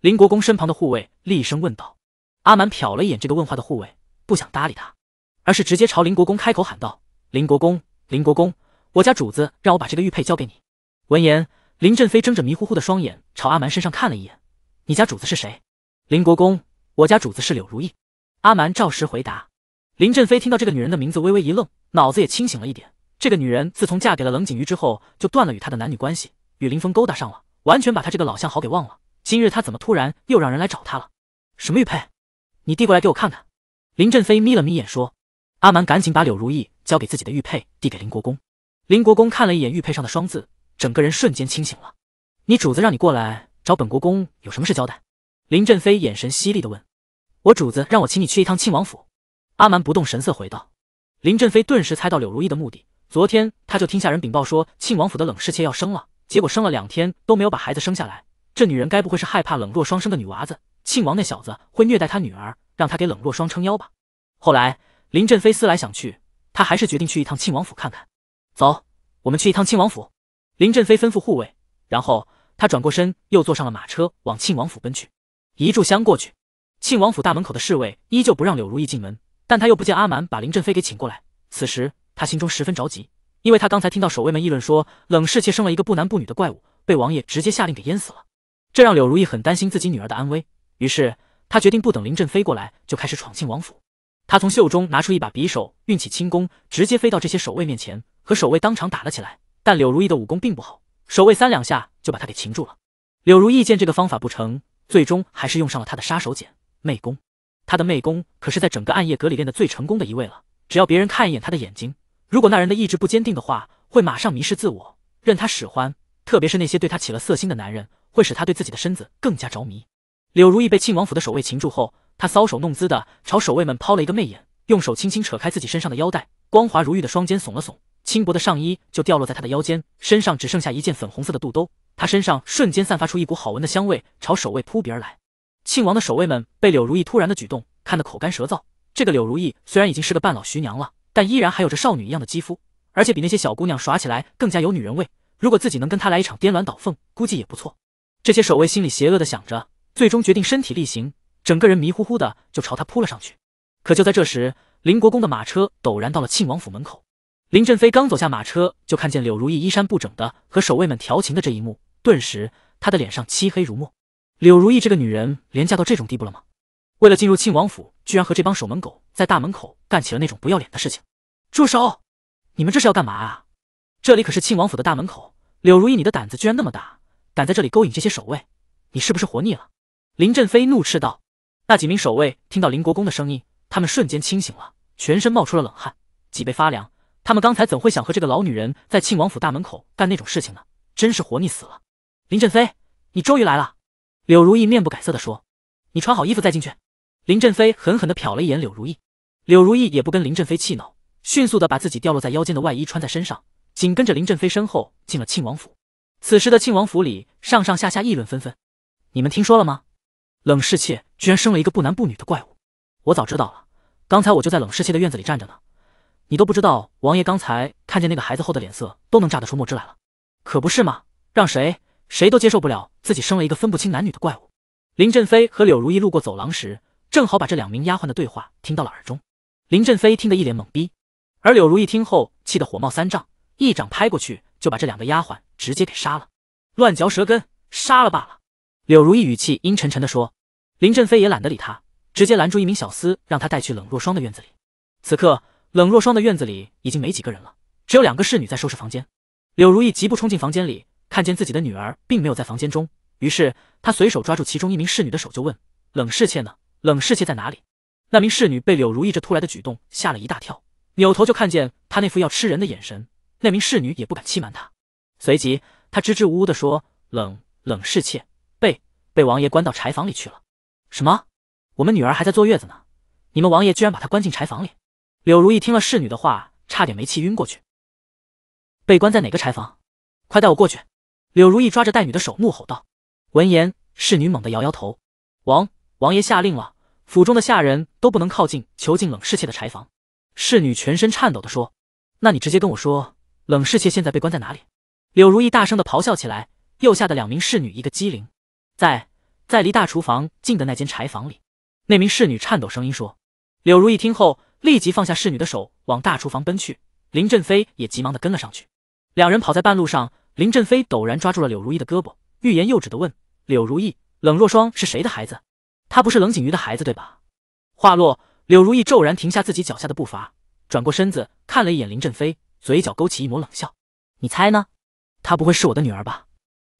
林国公身旁的护卫厉声问道。阿蛮瞟了一眼这个问话的护卫，不想搭理他，而是直接朝林国公开口喊道：“林国公，林国公，我家主子让我把这个玉佩交给你。”闻言，林振飞睁着迷糊糊的双眼朝阿蛮身上看了一眼：“你家主子是谁？”“林国公，我家主子是柳如意。”阿蛮照实回答。林振飞听到这个女人的名字，微微一愣，脑子也清醒了一点。这个女人自从嫁给了冷景瑜之后，就断了与他的男女关系，与林峰勾搭上了，完全把他这个老相好给忘了。今日他怎么突然又让人来找他了？什么玉佩？你递过来给我看看。林振飞眯了眯眼，说：“阿蛮，赶紧把柳如意交给自己的玉佩递给林国公。”林国公看了一眼玉佩上的双字，整个人瞬间清醒了。“你主子让你过来找本国公，有什么事交代？”林振飞眼神犀利的问。“我主子让我请你去一趟庆王府。”阿蛮不动神色回道，林振飞顿时猜到柳如意的目的。昨天他就听下人禀报说，庆王府的冷侍妾要生了，结果生了两天都没有把孩子生下来。这女人该不会是害怕冷若霜生的女娃子，庆王那小子会虐待他女儿，让他给冷若霜撑腰吧？后来林振飞思来想去，他还是决定去一趟庆王府看看。走，我们去一趟庆王府。林振飞吩咐护卫，然后他转过身又坐上了马车，往庆王府奔去。一炷香过去，庆王府大门口的侍卫依旧不让柳如意进门。但他又不见阿蛮把林振飞给请过来，此时他心中十分着急，因为他刚才听到守卫们议论说冷侍妾生了一个不男不女的怪物，被王爷直接下令给淹死了，这让柳如意很担心自己女儿的安危，于是他决定不等林振飞过来就开始闯进王府。他从袖中拿出一把匕首，运起轻功，直接飞到这些守卫面前，和守卫当场打了起来。但柳如意的武功并不好，守卫三两下就把他给擒住了。柳如意见这个方法不成，最终还是用上了他的杀手锏——媚功。他的媚功可是在整个暗夜阁里练的最成功的一位了。只要别人看一眼他的眼睛，如果那人的意志不坚定的话，会马上迷失自我，任他使唤。特别是那些对他起了色心的男人，会使他对自己的身子更加着迷。柳如意被庆王府的守卫擒住后，他搔首弄姿的朝守卫们抛了一个媚眼，用手轻轻扯开自己身上的腰带，光滑如玉的双肩耸了耸，轻薄的上衣就掉落在他的腰间，身上只剩下一件粉红色的肚兜。他身上瞬间散发出一股好闻的香味，朝守卫扑鼻而来。庆王的守卫们被柳如意突然的举动看得口干舌燥。这个柳如意虽然已经是个半老徐娘了，但依然还有着少女一样的肌肤，而且比那些小姑娘耍起来更加有女人味。如果自己能跟她来一场颠鸾倒凤，估计也不错。这些守卫心里邪恶的想着，最终决定身体力行，整个人迷糊糊的就朝他扑了上去。可就在这时，林国公的马车陡然到了庆王府门口。林振飞刚走下马车，就看见柳如意衣衫不整的和守卫们调情的这一幕，顿时他的脸上漆黑如墨。柳如意这个女人，廉价到这种地步了吗？为了进入庆王府，居然和这帮守门狗在大门口干起了那种不要脸的事情！住手！你们这是要干嘛啊？这里可是庆王府的大门口！柳如意，你的胆子居然那么大，敢在这里勾引这些守卫？你是不是活腻了？林振飞怒斥道。那几名守卫听到林国公的声音，他们瞬间清醒了，全身冒出了冷汗，脊背发凉。他们刚才怎会想和这个老女人在庆王府大门口干那种事情呢？真是活腻死了！林振飞，你终于来了！柳如意面不改色的说：“你穿好衣服再进去。”林振飞狠狠的瞟了一眼柳如意，柳如意也不跟林振飞气恼，迅速的把自己掉落在腰间的外衣穿在身上，紧跟着林振飞身后进了庆王府。此时的庆王府里上上下下议论纷纷，你们听说了吗？冷世妾居然生了一个不男不女的怪物！我早知道了，刚才我就在冷世妾的院子里站着呢。你都不知道，王爷刚才看见那个孩子后的脸色都能炸得出墨汁来了，可不是吗？让谁？谁都接受不了自己生了一个分不清男女的怪物。林振飞和柳如意路过走廊时，正好把这两名丫鬟的对话听到了耳中。林振飞听得一脸懵逼，而柳如意听后气得火冒三丈，一掌拍过去就把这两个丫鬟直接给杀了。乱嚼舌根，杀了罢了。柳如意语气阴沉沉的说。林振飞也懒得理他，直接拦住一名小厮，让他带去冷若霜的院子里。此刻，冷若霜的院子里已经没几个人了，只有两个侍女在收拾房间。柳如意急步冲进房间里。看见自己的女儿并没有在房间中，于是他随手抓住其中一名侍女的手就问：“冷侍妾呢？冷侍妾在哪里？”那名侍女被柳如意这突来的举动吓了一大跳，扭头就看见他那副要吃人的眼神，那名侍女也不敢欺瞒他，随即他支支吾吾的说：“冷冷侍妾被被王爷关到柴房里去了。”“什么？我们女儿还在坐月子呢，你们王爷居然把她关进柴房里？”柳如意听了侍女的话，差点没气晕过去。被关在哪个柴房？快带我过去！柳如意抓着带女的手，怒吼道：“闻言，侍女猛地摇摇头。王王爷下令了，府中的下人都不能靠近囚禁冷侍妾的柴房。”侍女全身颤抖地说：“那你直接跟我说，冷侍妾现在被关在哪里？”柳如意大声地咆哮起来，又吓得两名侍女一个机灵，在在离大厨房近的那间柴房里，那名侍女颤抖声音说：“柳如意听后，立即放下侍女的手，往大厨房奔去。林振飞也急忙地跟了上去，两人跑在半路上。”林振飞陡然抓住了柳如意的胳膊，欲言又止的问：“柳如意，冷若霜是谁的孩子？她不是冷景瑜的孩子，对吧？”话落，柳如意骤然停下自己脚下的步伐，转过身子看了一眼林振飞，嘴角勾起一抹冷笑：“你猜呢？她不会是我的女儿吧？”“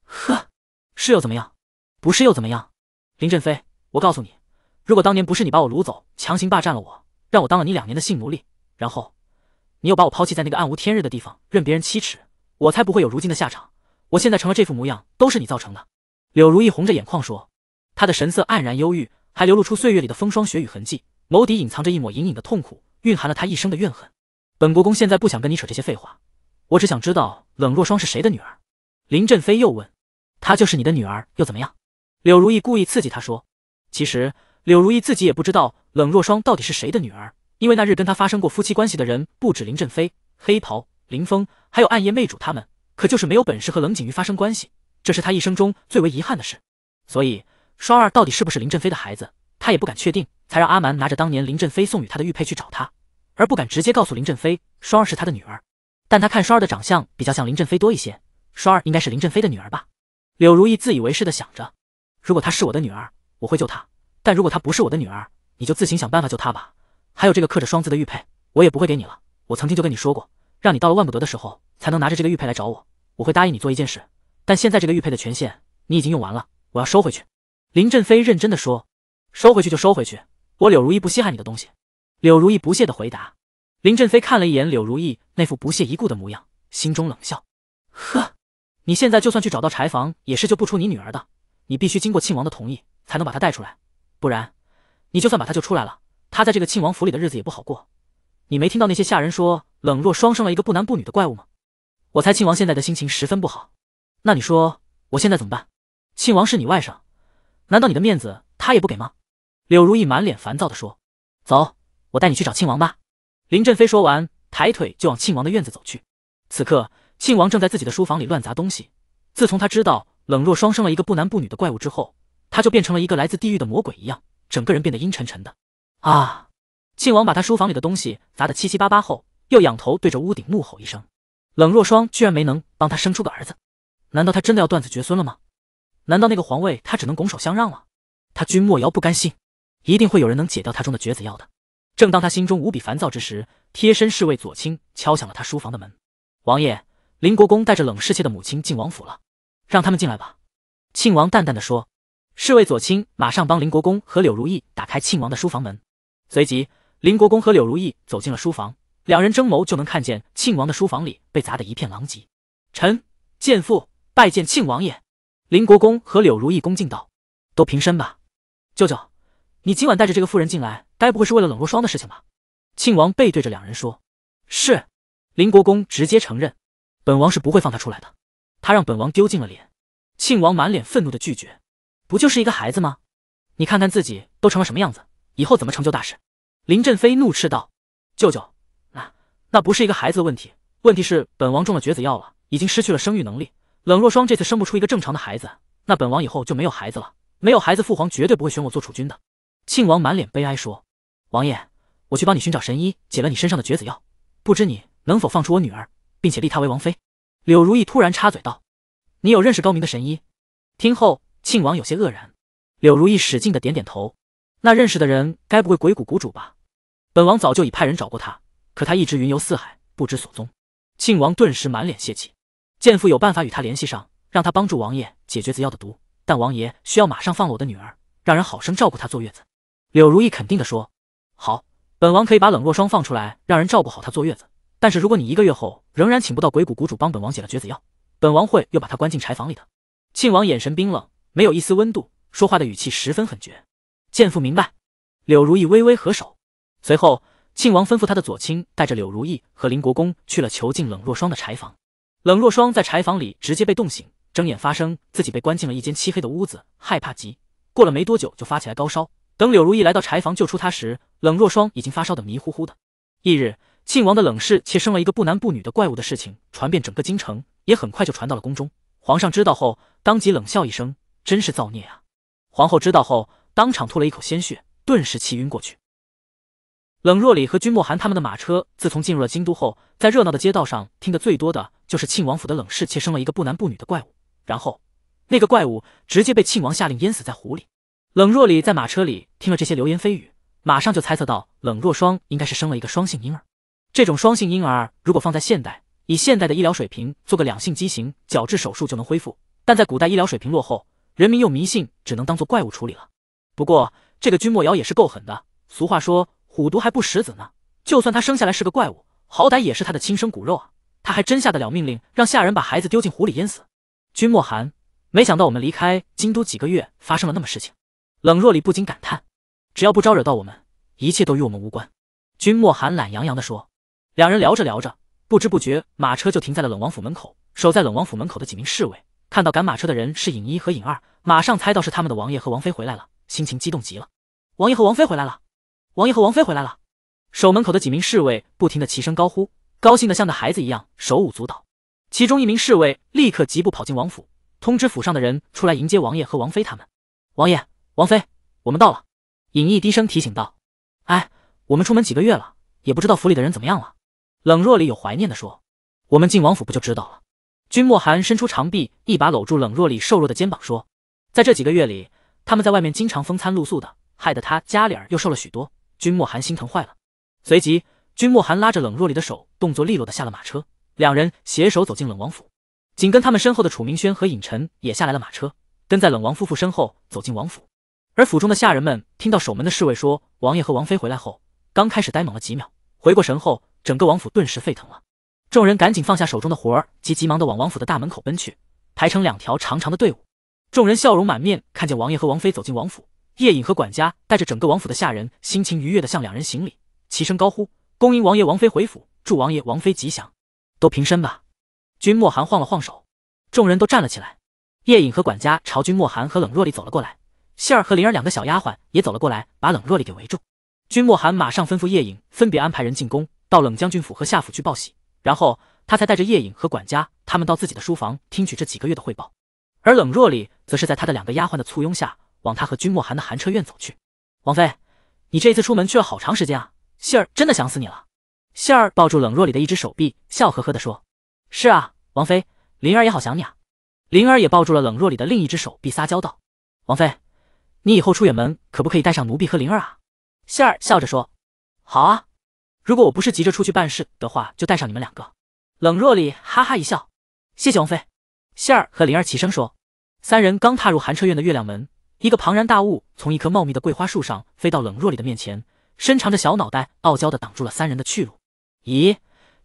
呵，是又怎么样？不是又怎么样？”林振飞，我告诉你，如果当年不是你把我掳走，强行霸占了我，让我当了你两年的性奴隶，然后你又把我抛弃在那个暗无天日的地方，任别人欺耻。我才不会有如今的下场，我现在成了这副模样，都是你造成的。”柳如意红着眼眶说，她的神色黯然忧郁，还流露出岁月里的风霜雪雨痕迹，眸底隐藏着一抹隐隐的痛苦，蕴含了她一生的怨恨。本国公现在不想跟你扯这些废话，我只想知道冷若霜是谁的女儿。”林振飞又问：“她就是你的女儿又怎么样？”柳如意故意刺激他说：“其实柳如意自己也不知道冷若霜到底是谁的女儿，因为那日跟她发生过夫妻关系的人不止林振飞，黑袍。”林峰还有暗夜魅主他们，可就是没有本事和冷景瑜发生关系，这是他一生中最为遗憾的事。所以双儿到底是不是林振飞的孩子，他也不敢确定，才让阿蛮拿着当年林振飞送与他的玉佩去找他，而不敢直接告诉林振飞双儿是他的女儿。但他看双儿的长相比较像林振飞多一些，双儿应该是林振飞的女儿吧？柳如意自以为是的想着。如果她是我的女儿，我会救她；但如果她不是我的女儿，你就自行想办法救她吧。还有这个刻着双字的玉佩，我也不会给你了。我曾经就跟你说过。让你到了万不得的时候才能拿着这个玉佩来找我，我会答应你做一件事。但现在这个玉佩的权限你已经用完了，我要收回去。”林振飞认真的说，“收回去就收回去，我柳如意不稀罕你的东西。”柳如意不屑的回答。林振飞看了一眼柳如意那副不屑一顾的模样，心中冷笑：“呵，你现在就算去找到柴房，也是救不出你女儿的。你必须经过庆王的同意，才能把她带出来。不然，你就算把她救出来了，她在这个庆王府里的日子也不好过。”你没听到那些下人说冷若霜生了一个不男不女的怪物吗？我猜庆王现在的心情十分不好。那你说我现在怎么办？庆王是你外甥，难道你的面子他也不给吗？柳如意满脸烦躁的说：“走，我带你去找庆王吧。”林振飞说完，抬腿就往庆王的院子走去。此刻，庆王正在自己的书房里乱砸东西。自从他知道冷若霜生了一个不男不女的怪物之后，他就变成了一个来自地狱的魔鬼一样，整个人变得阴沉沉的。啊！庆王把他书房里的东西砸得七七八八后，又仰头对着屋顶怒吼一声：“冷若霜居然没能帮他生出个儿子，难道他真的要断子绝孙了吗？难道那个皇位他只能拱手相让了？”他君莫瑶不甘心，一定会有人能解掉他中的绝子药的。正当他心中无比烦躁之时，贴身侍卫左青敲响了他书房的门：“王爷，林国公带着冷世妾的母亲进王府了，让他们进来吧。”庆王淡淡的说。侍卫左青马上帮林国公和柳如意打开庆王的书房门，随即。林国公和柳如意走进了书房，两人争谋就能看见庆王的书房里被砸得一片狼藉。臣见父，拜见庆王爷。林国公和柳如意恭敬道：“都平身吧。”舅舅，你今晚带着这个妇人进来，该不会是为了冷若霜的事情吧？庆王背对着两人说：“是。”林国公直接承认：“本王是不会放他出来的，他让本王丢尽了脸。”庆王满脸愤怒的拒绝：“不就是一个孩子吗？你看看自己都成了什么样子，以后怎么成就大事？”林振飞怒斥道：“舅舅，那那不是一个孩子的问题，问题是本王中了绝子药了，已经失去了生育能力。冷若霜这次生不出一个正常的孩子，那本王以后就没有孩子了，没有孩子，父皇绝对不会选我做储君的。”庆王满脸悲哀说：“王爷，我去帮你寻找神医，解了你身上的绝子药，不知你能否放出我女儿，并且立她为王妃？”柳如意突然插嘴道：“你有认识高明的神医？”听后，庆王有些愕然。柳如意使劲的点点头：“那认识的人该不会鬼谷谷主吧？”本王早就已派人找过他，可他一直云游四海，不知所踪。庆王顿时满脸泄气。剑父有办法与他联系上，让他帮助王爷解决子药的毒，但王爷需要马上放了我的女儿，让人好生照顾她坐月子。柳如意肯定地说：“好，本王可以把冷若霜放出来，让人照顾好她坐月子。但是如果你一个月后仍然请不到鬼谷谷主帮本王解了绝子药，本王会又把她关进柴房里的。”庆王眼神冰冷，没有一丝温度，说话的语气十分狠绝。剑父明白。柳如意微微合手。随后，庆王吩咐他的左卿带着柳如意和林国公去了囚禁冷若霜的柴房。冷若霜在柴房里直接被冻醒，睁眼发声，自己被关进了一间漆黑的屋子，害怕极。过了没多久，就发起来高烧。等柳如意来到柴房救出他时，冷若霜已经发烧的迷糊糊的。翌日，庆王的冷氏妾生了一个不男不女的怪物的事情传遍整个京城，也很快就传到了宫中。皇上知道后，当即冷笑一声，真是造孽啊！皇后知道后，当场吐了一口鲜血，顿时气晕过去。冷若里和君莫寒他们的马车自从进入了京都后，在热闹的街道上听得最多的就是庆王府的冷氏妾生了一个不男不女的怪物，然后那个怪物直接被庆王下令淹死在湖里。冷若里在马车里听了这些流言蜚语，马上就猜测到冷若霜应该是生了一个双性婴儿。这种双性婴儿如果放在现代，以现代的医疗水平做个两性畸形矫治手术就能恢复，但在古代医疗水平落后，人民又迷信，只能当做怪物处理了。不过这个君莫瑶也是够狠的，俗话说。虎毒还不食子呢，就算他生下来是个怪物，好歹也是他的亲生骨肉啊！他还真下得了命令，让下人把孩子丢进湖里淹死？君莫寒，没想到我们离开京都几个月，发生了那么事情。冷若离不禁感叹：只要不招惹到我们，一切都与我们无关。君莫寒懒洋洋地说。两人聊着聊着，不知不觉马车就停在了冷王府门口。守在冷王府门口的几名侍卫看到赶马车的人是尹一和尹二，马上猜到是他们的王爷和王妃回来了，心情激动极了。王爷和王妃回来了。王爷和王妃回来了，守门口的几名侍卫不停的齐声高呼，高兴的像个孩子一样，手舞足蹈。其中一名侍卫立刻疾步跑进王府，通知府上的人出来迎接王爷和王妃。他们，王爷、王妃，我们到了。尹逸低声提醒道：“哎，我们出门几个月了，也不知道府里的人怎么样了。”冷若离有怀念地说：“我们进王府不就知道了？”君莫寒伸出长臂，一把搂住冷若离瘦弱的肩膀，说：“在这几个月里，他们在外面经常风餐露宿的，害得他家里儿又瘦了许多。”君莫寒心疼坏了，随即君莫寒拉着冷若离的手，动作利落的下了马车，两人携手走进冷王府。紧跟他们身后的楚明轩和尹晨也下来了马车，跟在冷王夫妇身后走进王府。而府中的下人们听到守门的侍卫说王爷和王妃回来后，刚开始呆萌了几秒，回过神后，整个王府顿时沸腾了。众人赶紧放下手中的活儿，急急忙的往王府的大门口奔去，排成两条长长的队伍。众人笑容满面，看见王爷和王妃走进王府。叶颖和管家带着整个王府的下人心情愉悦的向两人行礼，齐声高呼：“恭迎王爷王妃回府，祝王爷王妃吉祥！”都平身吧。君莫寒晃了晃手，众人都站了起来。叶影和管家朝君莫寒和冷若璃走了过来，杏儿和灵儿两个小丫鬟也走了过来，把冷若璃给围住。君莫寒马上吩咐叶影分别安排人进宫，到冷将军府和夏府去报喜，然后他才带着叶影和管家他们到自己的书房听取这几个月的汇报。而冷若璃则是在他的两个丫鬟的簇拥下。往他和君莫寒的寒彻院走去。王妃，你这次出门去了好长时间啊！杏儿真的想死你了。杏儿抱住冷若里的一只手臂，笑呵呵地说：“是啊，王妃，灵儿也好想你啊。”灵儿也抱住了冷若里的另一只手臂，撒娇道：“王妃，你以后出远门可不可以带上奴婢和灵儿啊？”杏儿笑着说：“好啊，如果我不是急着出去办事的话，就带上你们两个。”冷若里哈哈一笑：“谢谢王妃。”杏儿和灵儿齐声说：“三人刚踏入寒彻院的月亮门。”一个庞然大物从一棵茂密的桂花树上飞到冷若里的面前，伸长着小脑袋，傲娇的挡住了三人的去路。咦，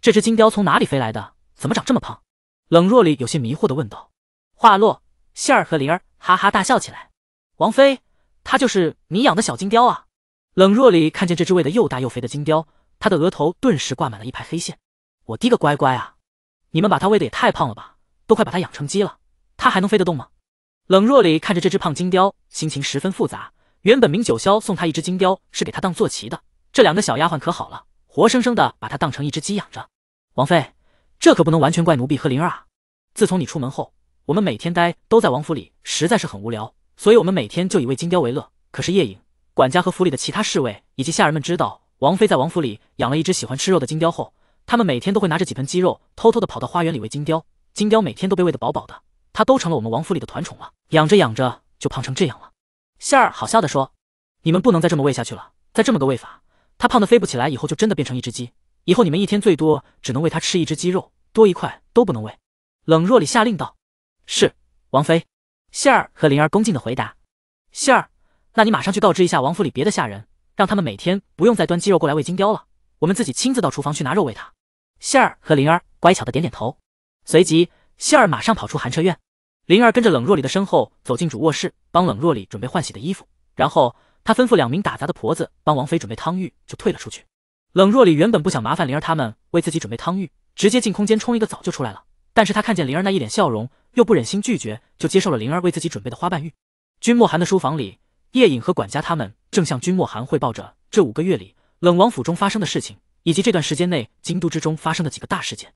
这只金雕从哪里飞来的？怎么长这么胖？冷若里有些迷惑的问道。话落，杏儿和灵儿哈哈大笑起来。王妃，它就是你养的小金雕啊！冷若里看见这只喂的又大又肥的金雕，他的额头顿时挂满了一排黑线。我滴个乖乖啊！你们把它喂的也太胖了吧，都快把它养成鸡了，它还能飞得动吗？冷若里看着这只胖金雕，心情十分复杂。原本明九霄送他一只金雕是给他当坐骑的，这两个小丫鬟可好了，活生生的把他当成一只鸡养着。王妃，这可不能完全怪奴婢和灵儿啊。自从你出门后，我们每天待都在王府里，实在是很无聊，所以我们每天就以喂金雕为乐。可是夜影管家和府里的其他侍卫以及下人们知道王妃在王府里养了一只喜欢吃肉的金雕后，他们每天都会拿着几盆鸡肉，偷偷的跑到花园里喂金雕，金雕每天都被喂得饱饱的。他都成了我们王府里的团宠了，养着养着就胖成这样了。杏儿好笑的说：“你们不能再这么喂下去了，再这么个喂法，他胖的飞不起来，以后就真的变成一只鸡。以后你们一天最多只能喂他吃一只鸡肉，多一块都不能喂。”冷若里下令道：“是，王妃。”杏儿和灵儿恭敬的回答：“杏儿，那你马上去告知一下王府里别的下人，让他们每天不用再端鸡肉过来喂金雕了，我们自己亲自到厨房去拿肉喂他。”杏儿和灵儿乖巧的点点头，随即。杏儿马上跑出寒彻院，灵儿跟着冷若离的身后走进主卧室，帮冷若离准备换洗的衣服，然后她吩咐两名打杂的婆子帮王妃准备汤浴，就退了出去。冷若离原本不想麻烦灵儿他们为自己准备汤浴，直接进空间冲一个澡就出来了，但是他看见灵儿那一脸笑容，又不忍心拒绝，就接受了灵儿为自己准备的花瓣浴。君莫寒的书房里，叶影和管家他们正向君莫寒汇报着这五个月里冷王府中发生的事情，以及这段时间内京都之中发生的几个大事件。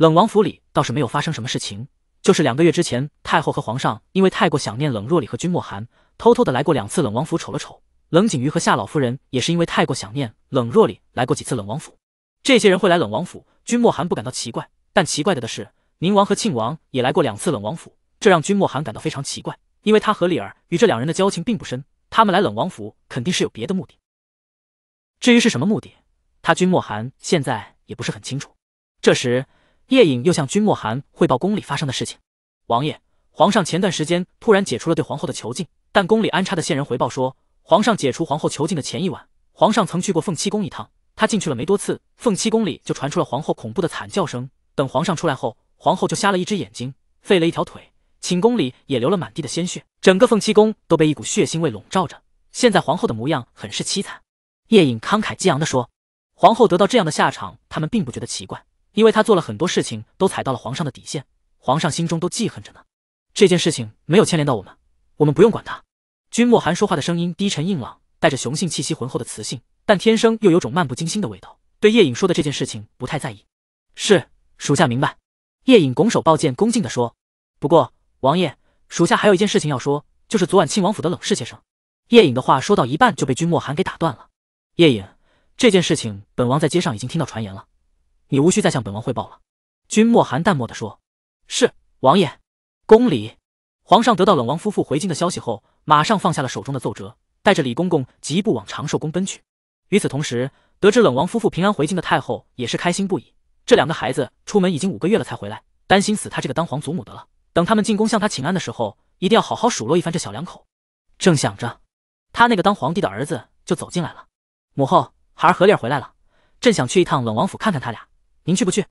冷王府里倒是没有发生什么事情，就是两个月之前，太后和皇上因为太过想念冷若里和君莫寒，偷偷的来过两次冷王府，瞅了瞅。冷景瑜和夏老夫人也是因为太过想念冷若里，来过几次冷王府。这些人会来冷王府，君莫寒不感到奇怪，但奇怪的的是，宁王和庆王也来过两次冷王府，这让君莫寒感到非常奇怪，因为他和李儿与这两人的交情并不深，他们来冷王府肯定是有别的目的。至于是什么目的，他君莫寒现在也不是很清楚。这时。叶影又向君莫寒汇报宫里发生的事情。王爷，皇上前段时间突然解除了对皇后的囚禁，但宫里安插的线人回报说，皇上解除皇后囚禁的前一晚，皇上曾去过凤栖宫一趟。他进去了没多次，凤栖宫里就传出了皇后恐怖的惨叫声。等皇上出来后，皇后就瞎了一只眼睛，废了一条腿，寝宫里也流了满地的鲜血，整个凤栖宫都被一股血腥味笼罩着。现在皇后的模样很是凄惨。叶影慷慨激昂地说：“皇后得到这样的下场，他们并不觉得奇怪。”因为他做了很多事情，都踩到了皇上的底线，皇上心中都记恨着呢。这件事情没有牵连到我们，我们不用管他。君莫寒说话的声音低沉硬朗，带着雄性气息浑厚的磁性，但天生又有种漫不经心的味道，对叶影说的这件事情不太在意。是属下明白。叶影拱手抱剑，恭敬的说：“不过王爷，属下还有一件事情要说，就是昨晚庆王府的冷氏妾生。”叶影的话说到一半就被君莫寒给打断了。叶影，这件事情本王在街上已经听到传言了。你无需再向本王汇报了。”君莫寒淡漠地说。“是，王爷。”宫里，皇上得到冷王夫妇回京的消息后，马上放下了手中的奏折，带着李公公疾步往长寿宫奔去。与此同时，得知冷王夫妇平安回京的太后也是开心不已。这两个孩子出门已经五个月了才回来，担心死他这个当皇祖母的了。等他们进宫向他请安的时候，一定要好好数落一番这小两口。正想着，他那个当皇帝的儿子就走进来了。“母后，孩儿和丽儿回来了，朕想去一趟冷王府看看他俩。”您去不去？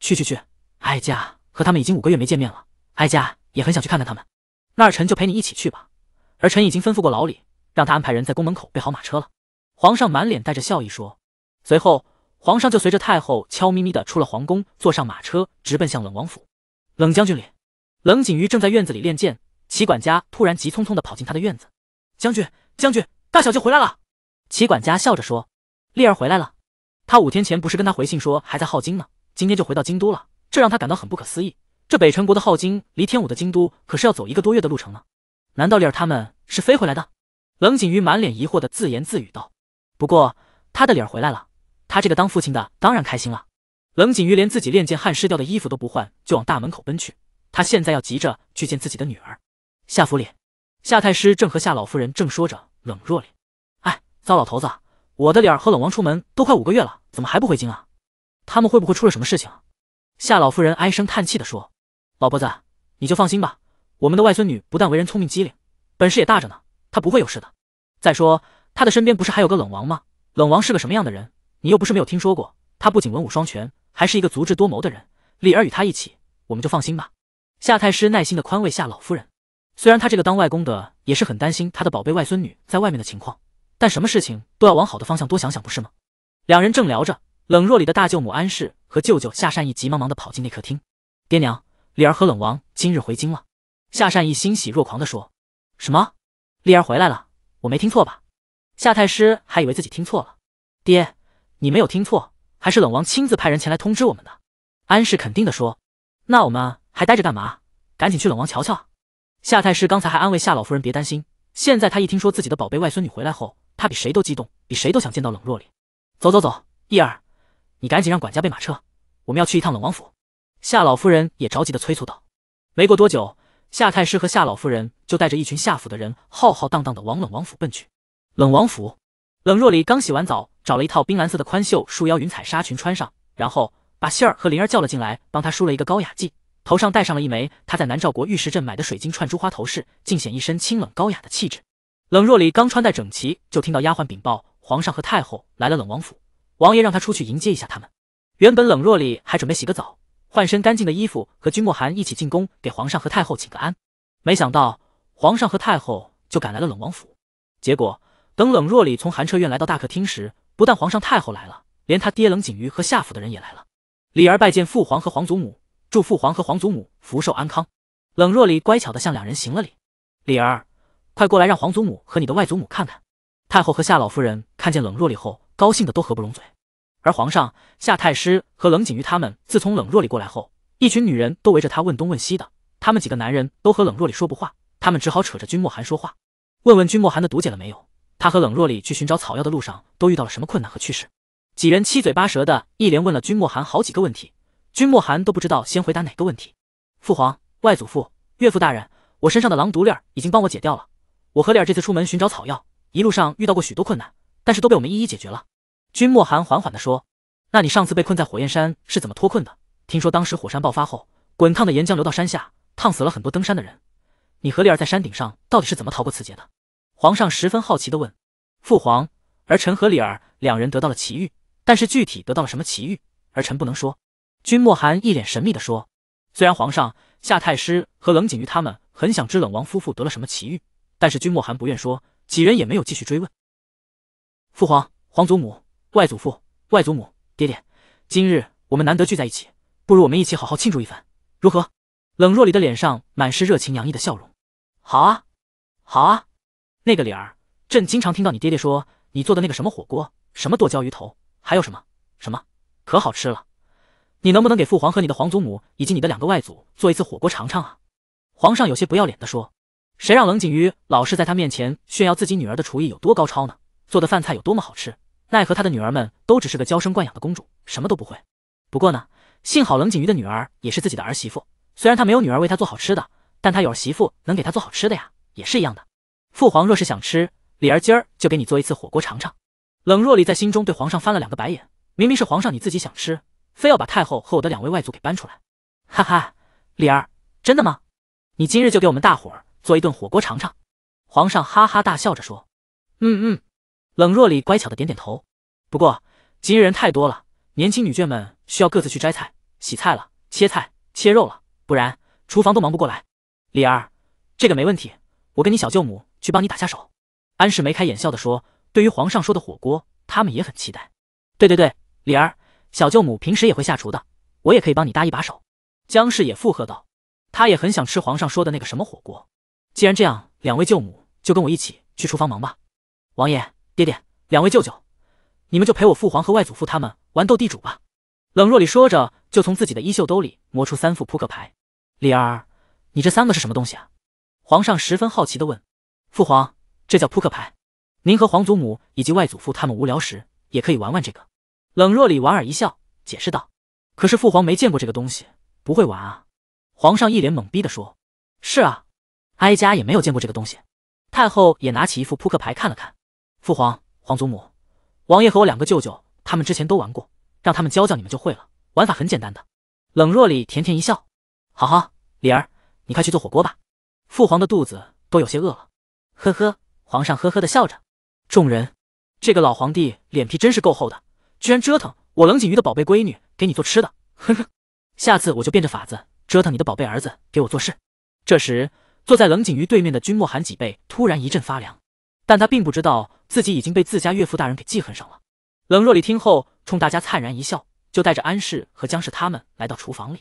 去去去，哀家和他们已经五个月没见面了，哀家也很想去看看他们。那儿臣就陪你一起去吧。儿臣已经吩咐过老李，让他安排人在宫门口备好马车了。皇上满脸带着笑意说。随后，皇上就随着太后悄咪咪的出了皇宫，坐上马车，直奔向冷王府。冷将军里，冷景瑜正在院子里练剑，齐管家突然急匆匆的跑进他的院子。将军，将军，大小姐回来了。齐管家笑着说，丽儿回来了。他五天前不是跟他回信说还在镐京呢，今天就回到京都了，这让他感到很不可思议。这北辰国的镐京离天武的京都可是要走一个多月的路程呢，难道丽儿他们是飞回来的？冷锦瑜满脸疑惑的自言自语道。不过他的理儿回来了，他这个当父亲的当然开心了。冷锦瑜连自己练剑汗湿掉的衣服都不换，就往大门口奔去。他现在要急着去见自己的女儿。夏府里，夏太师正和夏老夫人正说着，冷若离，哎，糟老头子。我的理儿和冷王出门都快五个月了，怎么还不回京啊？他们会不会出了什么事情？夏老夫人唉声叹气的说：“老婆子，你就放心吧，我们的外孙女不但为人聪明机灵，本事也大着呢，她不会有事的。再说她的身边不是还有个冷王吗？冷王是个什么样的人，你又不是没有听说过，他不仅文武双全，还是一个足智多谋的人。理儿与他一起，我们就放心吧。”夏太师耐心的宽慰夏老夫人，虽然他这个当外公的也是很担心他的宝贝外孙女在外面的情况。但什么事情都要往好的方向多想想，不是吗？两人正聊着，冷若里的大舅母安氏和舅舅夏善意急忙忙地跑进内客厅。爹娘，丽儿和冷王今日回京了。夏善意欣喜若狂地说：“什么？丽儿回来了？我没听错吧？”夏太师还以为自己听错了。爹，你没有听错，还是冷王亲自派人前来通知我们的。安氏肯定地说：“那我们还待着干嘛？赶紧去冷王瞧瞧夏太师刚才还安慰夏老夫人别担心，现在他一听说自己的宝贝外孙女回来后，他比谁都激动，比谁都想见到冷若离。走走走，意儿，你赶紧让管家备马车，我们要去一趟冷王府。夏老夫人也着急的催促道。没过多久，夏太师和夏老夫人就带着一群夏府的人浩浩荡荡的往冷王府奔去。冷王府，冷若离刚洗完澡，找了一套冰蓝色的宽袖束腰云彩纱裙穿上，然后把杏儿和灵儿叫了进来，帮她梳了一个高雅髻，头上戴上了一枚她在南诏国玉石镇买的水晶串珠花头饰，尽显一身清冷高雅的气质。冷若里刚穿戴整齐，就听到丫鬟禀报，皇上和太后来了冷王府，王爷让他出去迎接一下他们。原本冷若里还准备洗个澡，换身干净的衣服，和君莫寒一起进宫给皇上和太后请个安，没想到皇上和太后就赶来了冷王府。结果等冷若里从寒彻院来到大客厅时，不但皇上太后来了，连他爹冷景瑜和夏府的人也来了。李儿拜见父皇和皇祖母，祝父皇和皇祖母福寿安康。冷若里乖巧的向两人行了礼。李儿。快过来，让皇祖母和你的外祖母看看。太后和夏老夫人看见冷若离后，高兴的都合不拢嘴。而皇上、夏太师和冷锦瑜他们，自从冷若离过来后，一群女人都围着他问东问西的。他们几个男人都和冷若离说不话，他们只好扯着君莫寒说话，问问君莫寒的毒解了没有。他和冷若离去寻找草药的路上，都遇到了什么困难和趣事。几人七嘴八舌的一连问了君莫寒好几个问题，君莫寒都不知道先回答哪个问题。父皇、外祖父、岳父大人，我身上的狼毒粒儿已经帮我解掉了。我和李儿这次出门寻找草药，一路上遇到过许多困难，但是都被我们一一解决了。君莫寒缓缓地说：“那你上次被困在火焰山是怎么脱困的？听说当时火山爆发后，滚烫的岩浆流到山下，烫死了很多登山的人。你和丽儿在山顶上到底是怎么逃过此劫的？”皇上十分好奇地问：“父皇，儿臣和李儿两人得到了奇遇，但是具体得到了什么奇遇，儿臣不能说。”君莫寒一脸神秘地说：“虽然皇上、夏太师和冷景瑜他们很想知冷王夫妇得了什么奇遇。”但是君莫寒不愿说，几人也没有继续追问。父皇、皇祖母、外祖父、外祖母、爹爹，今日我们难得聚在一起，不如我们一起好好庆祝一番，如何？冷若离的脸上满是热情洋溢的笑容。好啊，好啊，那个理儿，朕经常听到你爹爹说你做的那个什么火锅、什么剁椒鱼头，还有什么什么，可好吃了。你能不能给父皇和你的皇祖母以及你的两个外祖做一次火锅尝尝啊？皇上有些不要脸的说。谁让冷锦瑜老是在他面前炫耀自己女儿的厨艺有多高超呢？做的饭菜有多么好吃？奈何他的女儿们都只是个娇生惯养的公主，什么都不会。不过呢，幸好冷锦瑜的女儿也是自己的儿媳妇，虽然他没有女儿为他做好吃的，但他有儿媳妇能给他做好吃的呀，也是一样的。父皇若是想吃，李儿今儿就给你做一次火锅尝尝。冷若离在心中对皇上翻了两个白眼，明明是皇上你自己想吃，非要把太后和我的两位外祖给搬出来。哈哈，李儿真的吗？你今日就给我们大伙儿。做一顿火锅尝尝，皇上哈哈大笑着说：“嗯嗯。”冷若离乖巧的点点头。不过今日人太多了，年轻女眷们需要各自去摘菜、洗菜了、切菜、切肉了，不然厨房都忙不过来。李儿，这个没问题，我跟你小舅母去帮你打下手。”安氏眉开眼笑的说：“对于皇上说的火锅，他们也很期待。”对对对，李儿，小舅母平时也会下厨的，我也可以帮你搭一把手。”江氏也附和道：“他也很想吃皇上说的那个什么火锅。”既然这样，两位舅母就跟我一起去厨房忙吧。王爷、爹爹、两位舅舅，你们就陪我父皇和外祖父他们玩斗地主吧。冷若里说着，就从自己的衣袖兜里摸出三副扑克牌。李儿，你这三个是什么东西啊？皇上十分好奇的问。父皇，这叫扑克牌，您和皇祖母以及外祖父他们无聊时也可以玩玩这个。冷若里莞尔一笑，解释道。可是父皇没见过这个东西，不会玩啊。皇上一脸懵逼的说。是啊。哀家也没有见过这个东西，太后也拿起一副扑克牌看了看。父皇、皇祖母、王爷和我两个舅舅，他们之前都玩过，让他们教教你们就会了，玩法很简单的。冷若离甜甜一笑：“好好，李儿，你快去做火锅吧。”父皇的肚子都有些饿了。呵呵，皇上呵呵的笑着。众人，这个老皇帝脸皮真是够厚的，居然折腾我冷锦瑜的宝贝闺女给你做吃的。呵呵，下次我就变着法子折腾你的宝贝儿子给我做事。这时。坐在冷景瑜对面的君莫寒脊背突然一阵发凉，但他并不知道自己已经被自家岳父大人给记恨上了。冷若里听后，冲大家灿然一笑，就带着安氏和江氏他们来到厨房里。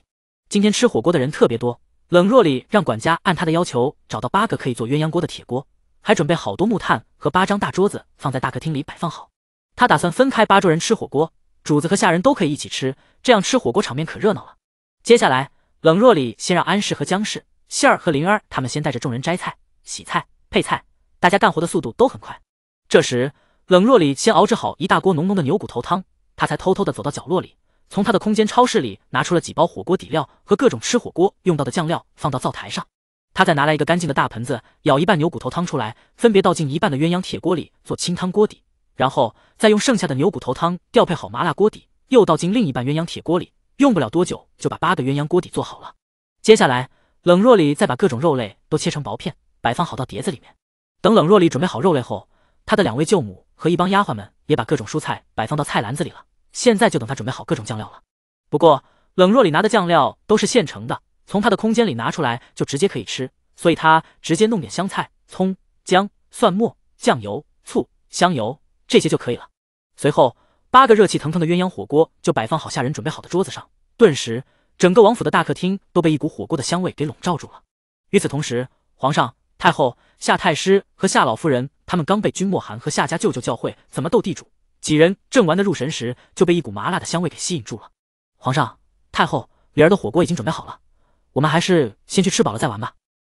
今天吃火锅的人特别多，冷若里让管家按他的要求找到八个可以做鸳鸯锅的铁锅，还准备好多木炭和八张大桌子放在大客厅里摆放好。他打算分开八桌人吃火锅，主子和下人都可以一起吃，这样吃火锅场面可热闹了。接下来，冷若里先让安氏和江氏。杏儿和灵儿他们先带着众人摘菜、洗菜、配菜，大家干活的速度都很快。这时，冷若里先熬制好一大锅浓浓的牛骨头汤，他才偷偷的走到角落里，从他的空间超市里拿出了几包火锅底料和各种吃火锅用到的酱料，放到灶台上。他再拿来一个干净的大盆子，舀一半牛骨头汤出来，分别倒进一半的鸳鸯铁锅里做清汤锅底，然后再用剩下的牛骨头汤调配好麻辣锅底，又倒进另一半鸳鸯铁锅里。用不了多久就把八个鸳鸯锅底做好了。接下来。冷若里再把各种肉类都切成薄片，摆放好到碟子里面。等冷若里准备好肉类后，他的两位舅母和一帮丫鬟们也把各种蔬菜摆放到菜篮子里了。现在就等他准备好各种酱料了。不过冷若里拿的酱料都是现成的，从他的空间里拿出来就直接可以吃，所以他直接弄点香菜、葱、姜、蒜末、酱油、醋、香油这些就可以了。随后八个热气腾腾的鸳鸯火锅就摆放好，下人准备好的桌子上，顿时。整个王府的大客厅都被一股火锅的香味给笼罩住了。与此同时，皇上、太后、夏太师和夏老夫人他们刚被君莫寒和夏家舅舅教会怎么斗地主，几人正玩得入神时，就被一股麻辣的香味给吸引住了。皇上、太后，女儿的火锅已经准备好了，我们还是先去吃饱了再玩吧。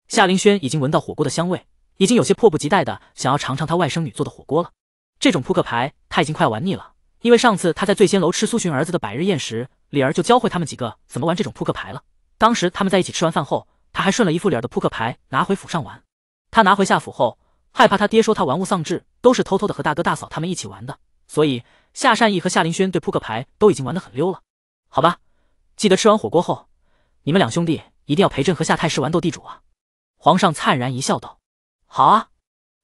夏凌轩已经闻到火锅的香味，已经有些迫不及待的想要尝尝他外甥女做的火锅了。这种扑克牌他已经快要玩腻了。因为上次他在醉仙楼吃苏洵儿子的百日宴时，李儿就教会他们几个怎么玩这种扑克牌了。当时他们在一起吃完饭后，他还顺了一副李儿的扑克牌拿回府上玩。他拿回夏府后，害怕他爹说他玩物丧志，都是偷偷的和大哥大嫂他们一起玩的。所以夏善意和夏林轩对扑克牌都已经玩得很溜了。好吧，记得吃完火锅后，你们两兄弟一定要陪朕和夏太师玩斗地主啊！皇上灿然一笑道：“好啊，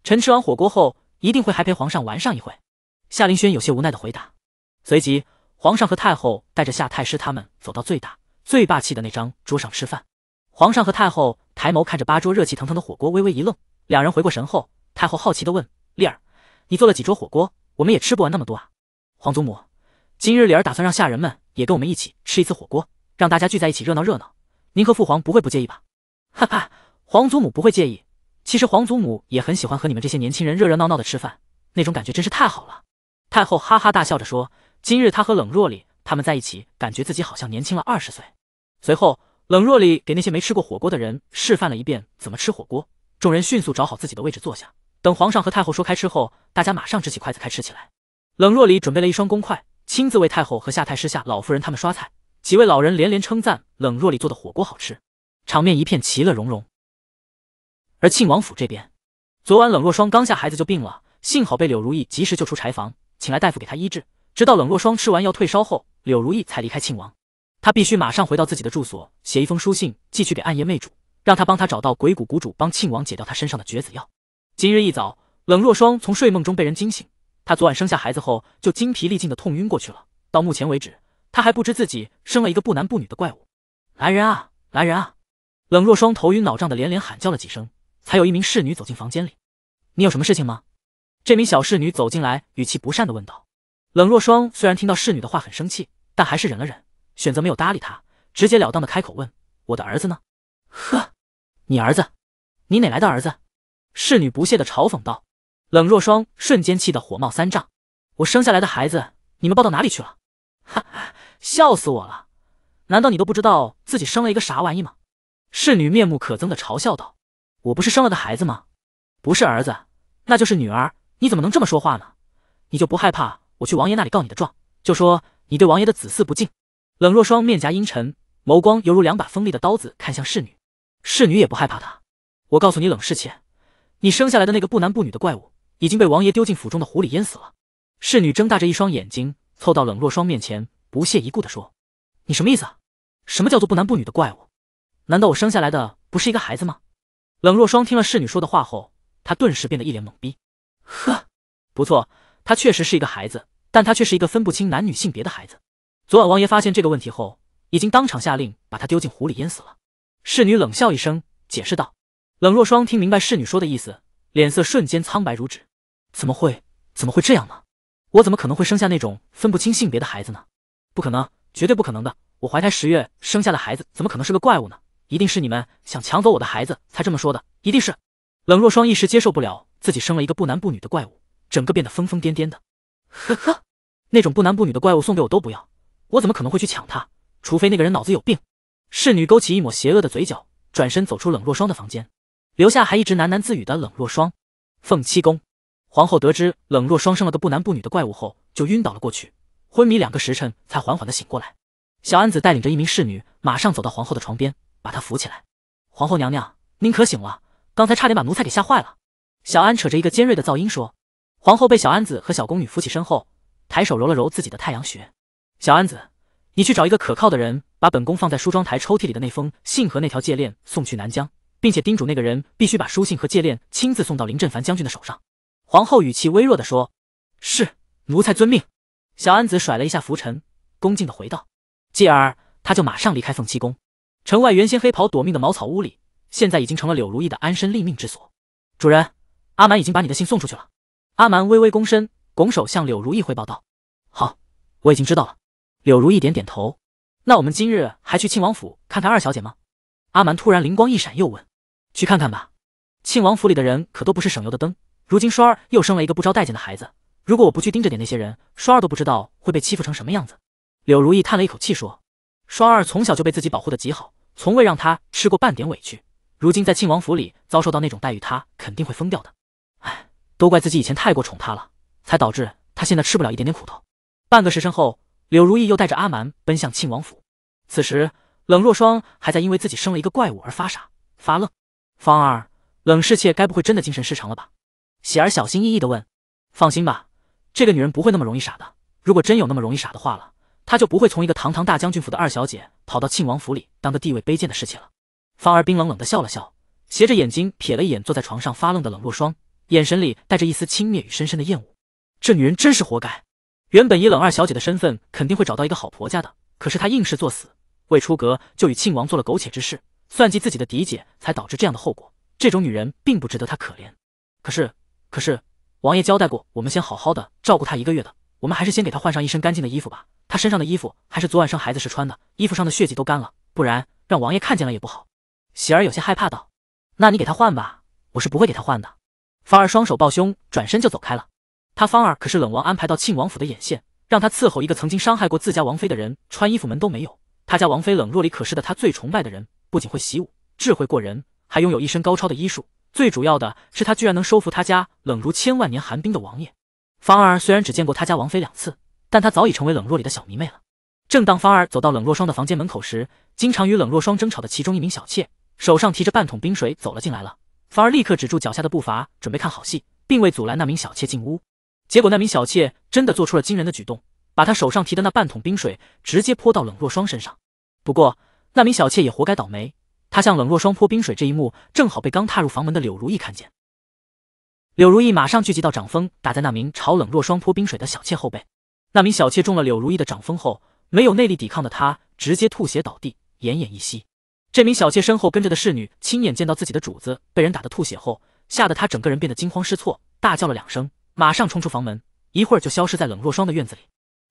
臣吃完火锅后一定会还陪皇上玩上一会。”夏林轩有些无奈的回答。随即，皇上和太后带着夏太师他们走到最大、最霸气的那张桌上吃饭。皇上和太后抬眸看着八桌热气腾腾的火锅，微微一愣。两人回过神后，太后好奇的问：“丽儿，你做了几桌火锅？我们也吃不完那么多啊。”“皇祖母，今日丽儿打算让下人们也跟我们一起吃一次火锅，让大家聚在一起热闹热闹。您和父皇不会不介意吧？”“哈哈，皇祖母不会介意。其实皇祖母也很喜欢和你们这些年轻人热热闹闹的吃饭，那种感觉真是太好了。”太后哈哈大笑着说。今日他和冷若里他们在一起，感觉自己好像年轻了二十岁。随后，冷若里给那些没吃过火锅的人示范了一遍怎么吃火锅，众人迅速找好自己的位置坐下。等皇上和太后说开吃后，大家马上支起筷子开吃起来。冷若里准备了一双公筷，亲自为太后和夏太师、夏老夫人他们刷菜。几位老人连连称赞冷若里做的火锅好吃，场面一片其乐融融。而庆王府这边，昨晚冷若霜刚下孩子就病了，幸好被柳如意及时救出柴房，请来大夫给他医治。直到冷若霜吃完药退烧后，柳如意才离开庆王。他必须马上回到自己的住所，写一封书信寄去给暗夜魅主，让他帮他找到鬼谷谷主，帮庆王解掉他身上的绝子药。今日一早，冷若霜从睡梦中被人惊醒。她昨晚生下孩子后就精疲力尽的痛晕过去了。到目前为止，她还不知自己生了一个不男不女的怪物。来人啊，来人啊！冷若霜头晕脑胀的连连喊叫了几声，才有一名侍女走进房间里。你有什么事情吗？这名小侍女走进来，语气不善的问道。冷若霜虽然听到侍女的话很生气，但还是忍了忍，选择没有搭理她，直截了当的开口问：“我的儿子呢？”“呵，你儿子？你哪来的儿子？”侍女不屑的嘲讽道。冷若霜瞬间气得火冒三丈：“我生下来的孩子，你们抱到哪里去了？”“哈哈，笑死我了！难道你都不知道自己生了一个啥玩意吗？”侍女面目可憎的嘲笑道。“我不是生了个孩子吗？不是儿子，那就是女儿。你怎么能这么说话呢？你就不害怕？”我去王爷那里告你的状，就说你对王爷的子嗣不敬。冷若霜面颊阴沉，眸光犹如两把锋利的刀子看向侍女，侍女也不害怕她。我告诉你冷侍妾，你生下来的那个不男不女的怪物已经被王爷丢进府中的湖里淹死了。侍女睁大着一双眼睛凑到冷若霜面前，不屑一顾的说：“你什么意思？什么叫做不男不女的怪物？难道我生下来的不是一个孩子吗？”冷若霜听了侍女说的话后，她顿时变得一脸懵逼。呵，不错。他确实是一个孩子，但他却是一个分不清男女性别的孩子。昨晚王爷发现这个问题后，已经当场下令把他丢进湖里淹死了。侍女冷笑一声，解释道：“冷若霜，听明白侍女说的意思，脸色瞬间苍白如纸。怎么会？怎么会这样呢？我怎么可能会生下那种分不清性别的孩子呢？不可能，绝对不可能的！我怀胎十月生下的孩子，怎么可能是个怪物呢？一定是你们想抢走我的孩子才这么说的！一定是！”冷若霜一时接受不了自己生了一个不男不女的怪物。整个变得疯疯癫癫的，呵呵，那种不男不女的怪物送给我都不要，我怎么可能会去抢他？除非那个人脑子有病。侍女勾起一抹邪恶的嘴角，转身走出冷若霜的房间，留下还一直喃喃自语的冷若霜。凤七宫皇后得知冷若霜生了个不男不女的怪物后，就晕倒了过去，昏迷两个时辰才缓缓的醒过来。小安子带领着一名侍女马上走到皇后的床边，把她扶起来。皇后娘娘，您可醒了？刚才差点把奴才给吓坏了。小安扯着一个尖锐的噪音说。皇后被小安子和小宫女扶起身后，抬手揉了揉自己的太阳穴。小安子，你去找一个可靠的人，把本宫放在梳妆台抽屉里的那封信和那条戒链送去南疆，并且叮嘱那个人必须把书信和戒链亲自送到林振凡将军的手上。皇后语气微弱的说：“是，奴才遵命。”小安子甩了一下拂尘，恭敬的回道。继而，他就马上离开凤栖宫。城外原先黑袍躲命的茅草屋里，现在已经成了柳如意的安身立命之所。主人，阿满已经把你的信送出去了。阿蛮微微躬身，拱手向柳如意汇报道：“好，我已经知道了。”柳如意点点头。那我们今日还去庆王府看看二小姐吗？阿蛮突然灵光一闪，又问：“去看看吧，庆王府里的人可都不是省油的灯。如今双儿又生了一个不招待见的孩子，如果我不去盯着点那些人，双儿都不知道会被欺负成什么样子。”柳如意叹了一口气说：“双儿从小就被自己保护的极好，从未让他吃过半点委屈。如今在庆王府里遭受到那种待遇，他肯定会疯掉的。哎。”都怪自己以前太过宠他了，才导致他现在吃不了一点点苦头。半个时辰后，柳如意又带着阿蛮奔向庆王府。此时，冷若霜还在因为自己生了一个怪物而发傻发愣。芳儿，冷侍妾该不会真的精神失常了吧？喜儿小心翼翼地问。放心吧，这个女人不会那么容易傻的。如果真有那么容易傻的话了，她就不会从一个堂堂大将军府的二小姐跑到庆王府里当个地位卑贱的侍妾了。芳儿冰冷冷地笑了笑，斜着眼睛瞥了一眼坐在床上发愣的冷若霜。眼神里带着一丝轻蔑与深深的厌恶，这女人真是活该。原本以冷二小姐的身份，肯定会找到一个好婆家的，可是她硬是作死，未出阁就与庆王做了苟且之事，算计自己的嫡姐，才导致这样的后果。这种女人并不值得她可怜。可是，可是，王爷交代过，我们先好好的照顾她一个月的，我们还是先给她换上一身干净的衣服吧。她身上的衣服还是昨晚生孩子时穿的，衣服上的血迹都干了，不然让王爷看见了也不好。喜儿有些害怕道：“那你给她换吧，我是不会给她换的。”方儿双手抱胸，转身就走开了。他方儿可是冷王安排到庆王府的眼线，让他伺候一个曾经伤害过自家王妃的人，穿衣服门都没有。他家王妃冷若离可是的他最崇拜的人，不仅会习武，智慧过人，还拥有一身高超的医术。最主要的是，他居然能收服他家冷如千万年寒冰的王爷。方儿虽然只见过他家王妃两次，但他早已成为冷若离的小迷妹了。正当方儿走到冷若霜的房间门口时，经常与冷若霜争吵的其中一名小妾，手上提着半桶冰水走了进来。了反而立刻止住脚下的步伐，准备看好戏，并未阻拦那名小妾进屋。结果，那名小妾真的做出了惊人的举动，把她手上提的那半桶冰水直接泼到冷若霜身上。不过，那名小妾也活该倒霉，她向冷若霜泼冰水这一幕正好被刚踏入房门的柳如意看见。柳如意马上聚集到掌风，打在那名朝冷若霜泼冰水的小妾后背。那名小妾中了柳如意的掌风后，没有内力抵抗的她，直接吐血倒地，奄奄一息。这名小妾身后跟着的侍女亲眼见到自己的主子被人打得吐血后，吓得她整个人变得惊慌失措，大叫了两声，马上冲出房门，一会儿就消失在冷若霜的院子里。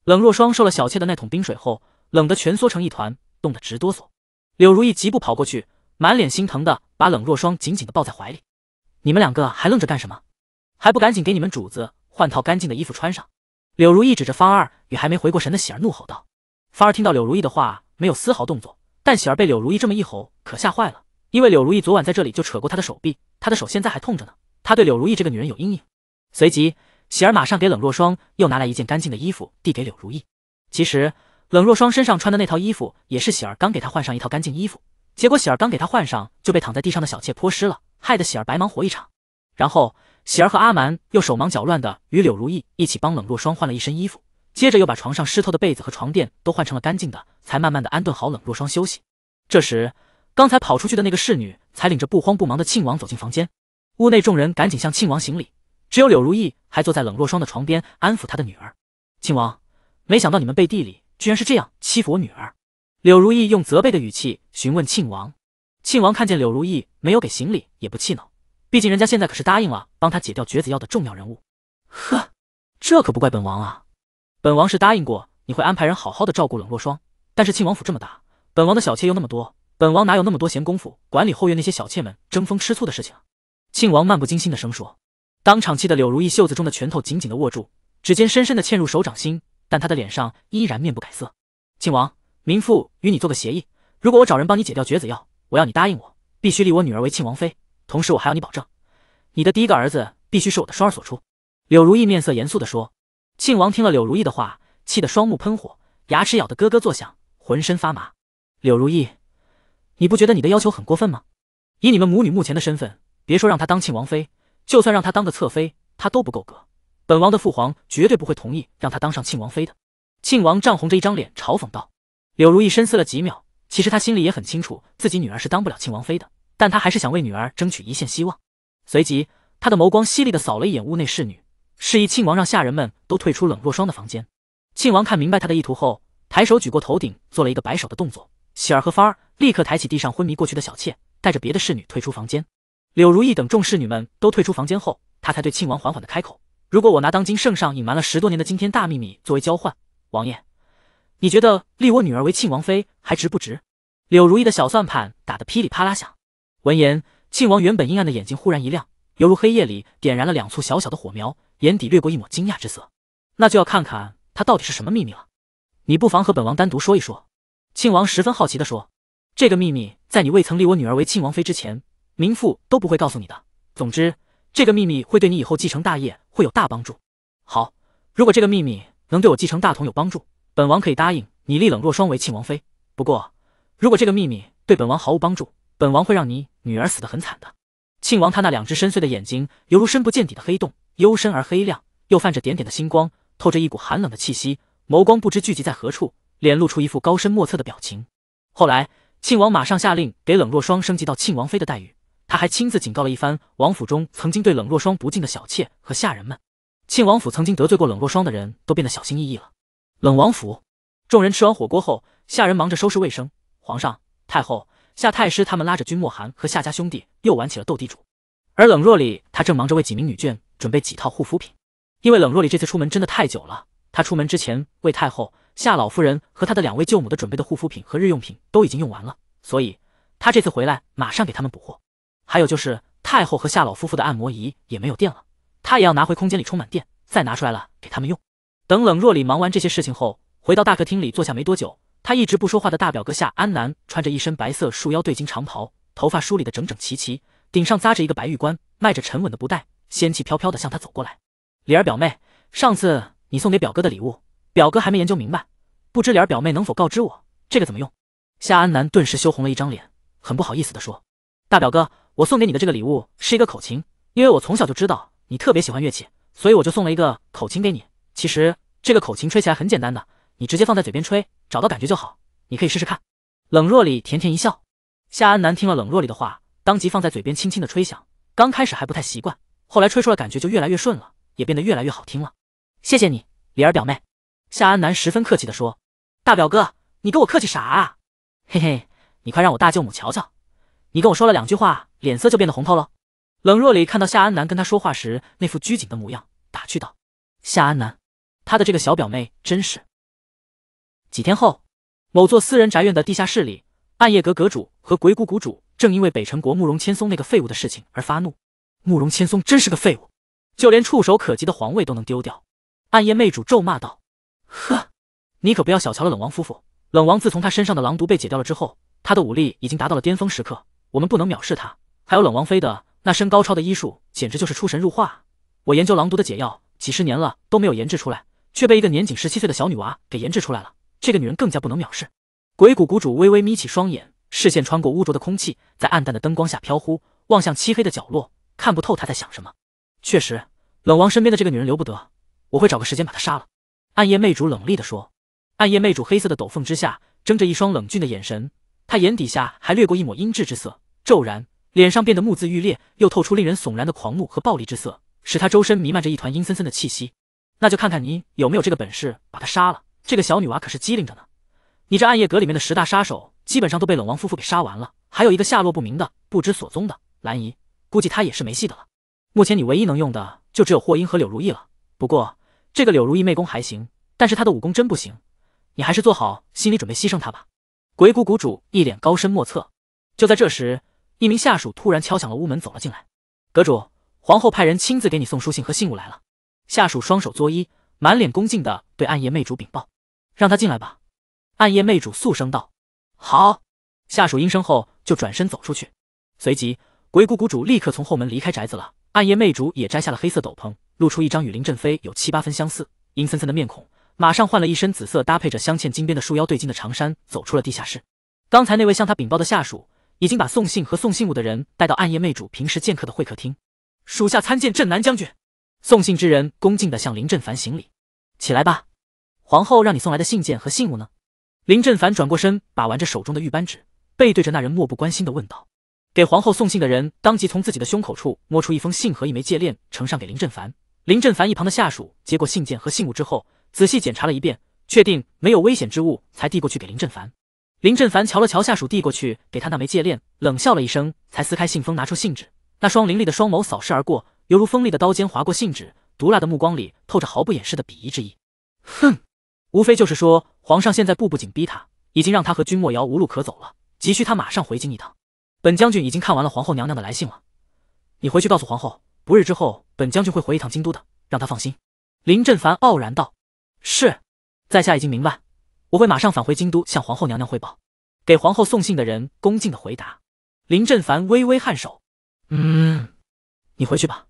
冷若霜受了小妾的那桶冰水后，冷得蜷缩成一团，冻得直哆嗦。柳如意疾步跑过去，满脸心疼的把冷若霜紧紧的抱在怀里。你们两个还愣着干什么？还不赶紧给你们主子换套干净的衣服穿上！柳如意指着方二与还没回过神的喜儿怒吼道。方二听到柳如意的话，没有丝毫动作。但喜儿被柳如意这么一吼，可吓坏了，因为柳如意昨晚在这里就扯过她的手臂，她的手现在还痛着呢。她对柳如意这个女人有阴影。随即，喜儿马上给冷若霜又拿来一件干净的衣服，递给柳如意。其实，冷若霜身上穿的那套衣服也是喜儿刚给她换上一套干净衣服，结果喜儿刚给她换上，就被躺在地上的小妾泼湿了，害得喜儿白忙活一场。然后，喜儿和阿蛮又手忙脚乱的与柳如意一起帮冷若霜换了一身衣服。接着又把床上湿透的被子和床垫都换成了干净的，才慢慢的安顿好冷若霜休息。这时，刚才跑出去的那个侍女才领着不慌不忙的庆王走进房间。屋内众人赶紧向庆王行礼，只有柳如意还坐在冷若霜的床边安抚她的女儿。庆王，没想到你们背地里居然是这样欺负我女儿！柳如意用责备的语气询问庆王。庆王看见柳如意没有给行礼，也不气恼，毕竟人家现在可是答应了帮他解掉绝子药的重要人物。呵，这可不怪本王啊！本王是答应过你会安排人好好的照顾冷若霜，但是庆王府这么大，本王的小妾又那么多，本王哪有那么多闲工夫管理后院那些小妾们争风吃醋的事情？庆王漫不经心的声说。当场气的柳如意袖子中的拳头紧紧的握住，指尖深深的嵌入手掌心，但他的脸上依然面不改色。庆王，民妇与你做个协议，如果我找人帮你解掉绝子药，我要你答应我，必须立我女儿为庆王妃，同时我还要你保证，你的第一个儿子必须是我的双儿所出。柳如意面色严肃的说。庆王听了柳如意的话，气得双目喷火，牙齿咬得咯咯作响，浑身发麻。柳如意，你不觉得你的要求很过分吗？以你们母女目前的身份，别说让她当庆王妃，就算让她当个侧妃，她都不够格。本王的父皇绝对不会同意让她当上庆王妃的。庆王涨红着一张脸，嘲讽道。柳如意深思了几秒，其实她心里也很清楚，自己女儿是当不了庆王妃的，但她还是想为女儿争取一线希望。随即，她的眸光犀利地扫了一眼屋内侍女。示意庆王让下人们都退出冷若霜的房间。庆王看明白他的意图后，抬手举过头顶，做了一个摆手的动作。喜儿和芳儿立刻抬起地上昏迷过去的小妾，带着别的侍女退出房间。柳如意等众侍女们都退出房间后，他才对庆王缓缓的开口：“如果我拿当今圣上隐瞒了十多年的惊天大秘密作为交换，王爷，你觉得立我女儿为庆王妃还值不值？”柳如意的小算盘打得噼里啪啦响。闻言，庆王原本阴暗的眼睛忽然一亮。犹如黑夜里点燃了两簇小小的火苗，眼底掠过一抹惊讶之色。那就要看看他到底是什么秘密了。你不妨和本王单独说一说。庆王十分好奇地说：“这个秘密在你未曾立我女儿为庆王妃之前，民妇都不会告诉你的。总之，这个秘密会对你以后继承大业会有大帮助。”好，如果这个秘密能对我继承大统有帮助，本王可以答应你立冷若霜为庆王妃。不过，如果这个秘密对本王毫无帮助，本王会让你女儿死得很惨的。庆王他那两只深邃的眼睛，犹如深不见底的黑洞，幽深而黑亮，又泛着点点的星光，透着一股寒冷的气息，眸光不知聚集在何处，脸露出一副高深莫测的表情。后来，庆王马上下令给冷若霜升级到庆王妃的待遇，他还亲自警告了一番王府中曾经对冷若霜不敬的小妾和下人们。庆王府曾经得罪过冷若霜的人都变得小心翼翼了。冷王府，众人吃完火锅后，下人忙着收拾卫生。皇上，太后。夏太师他们拉着君莫寒和夏家兄弟又玩起了斗地主，而冷若离他正忙着为几名女眷准备几套护肤品，因为冷若离这次出门真的太久了，他出门之前为太后、夏老夫人和他的两位舅母的准备的护肤品和日用品都已经用完了，所以他这次回来马上给他们补货。还有就是太后和夏老夫妇的按摩仪也没有电了，他也要拿回空间里充满电，再拿出来了给他们用。等冷若离忙完这些事情后，回到大客厅里坐下没多久。他一直不说话的大表哥夏安南穿着一身白色束腰对襟长袍，头发梳理得整整齐齐，顶上扎着一个白玉冠，迈着沉稳的步带，仙气飘飘的向他走过来。李儿表妹，上次你送给表哥的礼物，表哥还没研究明白，不知李儿表妹能否告知我这个怎么用？夏安南顿时羞红了一张脸，很不好意思的说：“大表哥，我送给你的这个礼物是一个口琴，因为我从小就知道你特别喜欢乐器，所以我就送了一个口琴给你。其实这个口琴吹起来很简单的。”你直接放在嘴边吹，找到感觉就好。你可以试试看。冷若里甜甜一笑。夏安南听了冷若里的话，当即放在嘴边轻轻的吹响。刚开始还不太习惯，后来吹出了感觉就越来越顺了，也变得越来越好听了。谢谢你，李儿表妹。夏安南十分客气的说：“大表哥，你跟我客气啥啊？嘿嘿，你快让我大舅母瞧瞧，你跟我说了两句话，脸色就变得红透了。”冷若里看到夏安南跟他说话时那副拘谨的模样，打趣道：“夏安南，他的这个小表妹真是……”几天后，某座私人宅院的地下室里，暗夜阁阁主和鬼谷谷主正因为北辰国慕容千松那个废物的事情而发怒。慕容千松真是个废物，就连触手可及的皇位都能丢掉。暗夜魅主咒骂道：“呵，你可不要小瞧了冷王夫妇。冷王自从他身上的狼毒被解掉了之后，他的武力已经达到了巅峰时刻。我们不能藐视他。还有冷王妃的那身高超的医术，简直就是出神入化。我研究狼毒的解药几十年了都没有研制出来，却被一个年仅十七岁的小女娃给研制出来了。”这个女人更加不能藐视。鬼谷谷主微微眯起双眼，视线穿过污浊的空气，在暗淡的灯光下飘忽，望向漆黑的角落，看不透他在想什么。确实，冷王身边的这个女人留不得，我会找个时间把她杀了。暗夜魅主冷厉的说。暗夜魅主黑色的斗篷之下，睁着一双冷峻的眼神，他眼底下还掠过一抹阴鸷之色，骤然脸上变得目眦欲裂，又透出令人悚然的狂怒和暴力之色，使他周身弥漫着一团阴森森的气息。那就看看你有没有这个本事把她杀了。这个小女娃可是机灵着呢，你这暗夜阁里面的十大杀手基本上都被冷王夫妇给杀完了，还有一个下落不明的、不知所踪的兰姨，估计她也是没戏的了。目前你唯一能用的就只有霍英和柳如意了。不过这个柳如意媚功还行，但是她的武功真不行，你还是做好心理准备牺牲她吧。鬼谷谷主一脸高深莫测。就在这时，一名下属突然敲响了屋门，走了进来。阁主，皇后派人亲自给你送书信和信物来了。下属双手作揖，满脸恭敬的对暗夜魅主禀报。让他进来吧，暗夜魅主肃声道。好，下属应声后就转身走出去。随即，鬼谷谷主立刻从后门离开宅子了。暗夜魅主也摘下了黑色斗篷，露出一张与林振飞有七八分相似、阴森森的面孔，马上换了一身紫色搭配着镶嵌金边的束腰对襟的长衫，走出了地下室。刚才那位向他禀报的下属，已经把送信和送信物的人带到暗夜魅主平时见客的会客厅。属下参见镇南将军。送信之人恭敬地向林振凡行礼。起来吧。皇后让你送来的信件和信物呢？林振凡转过身，把玩着手中的玉扳指，背对着那人，漠不关心地问道：“给皇后送信的人，当即从自己的胸口处摸出一封信和一枚戒链，呈上给林振凡。”林振凡一旁的下属接过信件和信物之后，仔细检查了一遍，确定没有危险之物，才递过去给林振凡。林振凡瞧了瞧下属递过去给他那枚戒链，冷笑了一声，才撕开信封，拿出信纸。那双凌厉的双眸扫视而过，犹如锋利的刀尖划过信纸，毒辣的目光里透着毫不掩饰的鄙夷之意。哼。无非就是说，皇上现在步步紧逼，他已经让他和君莫瑶无路可走了，急需他马上回京一趟。本将军已经看完了皇后娘娘的来信了，你回去告诉皇后，不日之后，本将军会回一趟京都的，让她放心。林振凡傲然道：“是，在下已经明白，我会马上返回京都向皇后娘娘汇报。”给皇后送信的人恭敬的回答。林振凡微微颔首：“嗯，你回去吧。”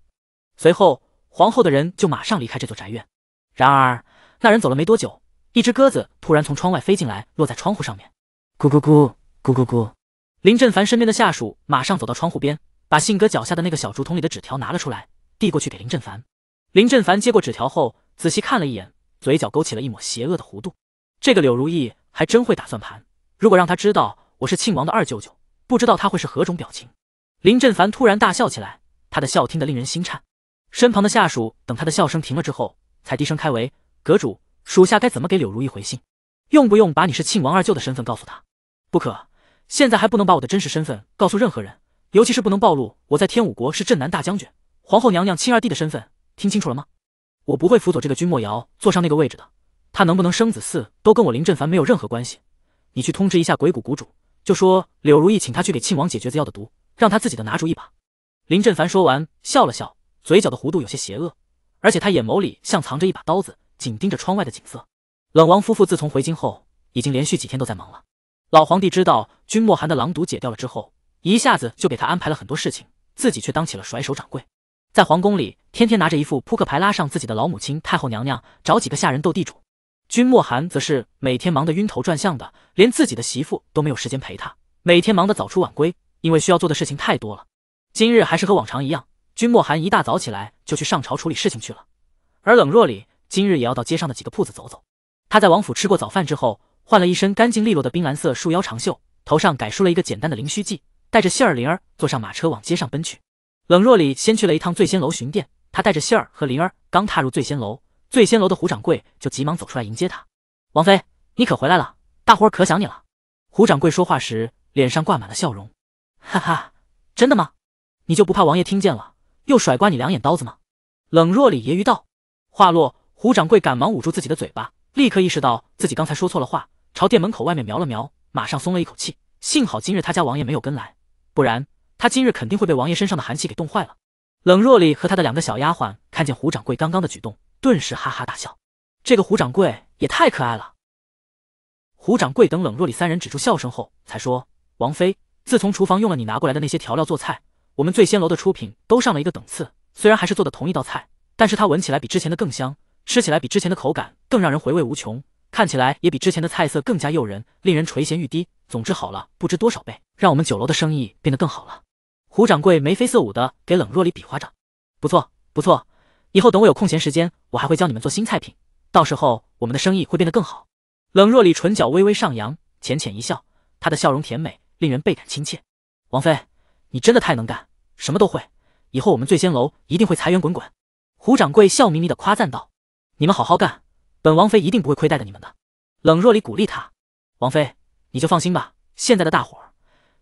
随后，皇后的人就马上离开这座宅院。然而，那人走了没多久。一只鸽子突然从窗外飞进来，落在窗户上面，咕咕咕咕咕咕。林振凡身边的下属马上走到窗户边，把信鸽脚下的那个小竹筒里的纸条拿了出来，递过去给林振凡。林振凡接过纸条后，仔细看了一眼，嘴角勾起了一抹邪恶的弧度。这个柳如意还真会打算盘，如果让他知道我是庆王的二舅舅，不知道他会是何种表情。林振凡突然大笑起来，他的笑听得令人心颤。身旁的下属等他的笑声停了之后，才低声开围：“阁主。”属下该怎么给柳如意回信？用不用把你是庆王二舅的身份告诉他？不可，现在还不能把我的真实身份告诉任何人，尤其是不能暴露我在天武国是镇南大将军、皇后娘娘亲二弟的身份。听清楚了吗？我不会辅佐这个君莫瑶坐上那个位置的。他能不能生子嗣，都跟我林振凡没有任何关系。你去通知一下鬼谷谷主，就说柳如意请他去给庆王解决子药的毒，让他自己的拿主意吧。林振凡说完，笑了笑，嘴角的弧度有些邪恶，而且他眼眸里像藏着一把刀子。紧盯着窗外的景色。冷王夫妇自从回京后，已经连续几天都在忙了。老皇帝知道君莫寒的狼毒解掉了之后，一下子就给他安排了很多事情，自己却当起了甩手掌柜，在皇宫里天天拿着一副扑克牌，拉上自己的老母亲太后娘娘，找几个下人斗地主。君莫寒则是每天忙得晕头转向的，连自己的媳妇都没有时间陪他，每天忙得早出晚归，因为需要做的事情太多了。今日还是和往常一样，君莫寒一大早起来就去上朝处理事情去了，而冷若离。今日也要到街上的几个铺子走走。他在王府吃过早饭之后，换了一身干净利落的冰蓝色束腰长袖，头上改梳了一个简单的灵须髻，带着杏儿、灵儿坐上马车往街上奔去。冷若里先去了一趟醉仙楼巡店，他带着杏儿和灵儿刚踏入醉仙楼，醉仙楼的胡掌柜就急忙走出来迎接他：“王妃，你可回来了，大伙儿可想你了。”胡掌柜说话时脸上挂满了笑容：“哈哈，真的吗？你就不怕王爷听见了又甩瓜你两眼刀子吗？”冷若里揶揄道，话落。胡掌柜赶忙捂住自己的嘴巴，立刻意识到自己刚才说错了话，朝店门口外面瞄了瞄，马上松了一口气，幸好今日他家王爷没有跟来，不然他今日肯定会被王爷身上的寒气给冻坏了。冷若里和他的两个小丫鬟看见胡掌柜刚刚的举动，顿时哈哈大笑，这个胡掌柜也太可爱了。胡掌柜等冷若里三人止住笑声后，才说：“王妃，自从厨房用了你拿过来的那些调料做菜，我们醉仙楼的出品都上了一个等次。虽然还是做的同一道菜，但是它闻起来比之前的更香。”吃起来比之前的口感更让人回味无穷，看起来也比之前的菜色更加诱人，令人垂涎欲滴。总之好了不知多少倍，让我们酒楼的生意变得更好了。胡掌柜眉飞色舞的给冷若离比划着，不错不错，以后等我有空闲时间，我还会教你们做新菜品，到时候我们的生意会变得更好。冷若离唇角微微上扬，浅浅一笑，她的笑容甜美，令人倍感亲切。王妃，你真的太能干，什么都会，以后我们醉仙楼一定会财源滚滚。胡掌柜笑眯眯的夸赞道。你们好好干，本王妃一定不会亏待的你们的。冷若离鼓励他：“王妃，你就放心吧。现在的大伙儿，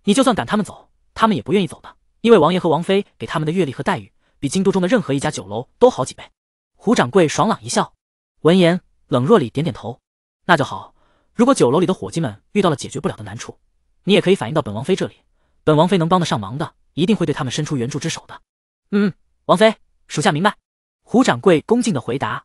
你就算赶他们走，他们也不愿意走的，因为王爷和王妃给他们的阅历和待遇，比京都中的任何一家酒楼都好几倍。”胡掌柜爽朗一笑。闻言，冷若离点点头：“那就好。如果酒楼里的伙计们遇到了解决不了的难处，你也可以反映到本王妃这里，本王妃能帮得上忙的，一定会对他们伸出援助之手的。”“嗯，王妃，属下明白。”胡掌柜恭敬的回答。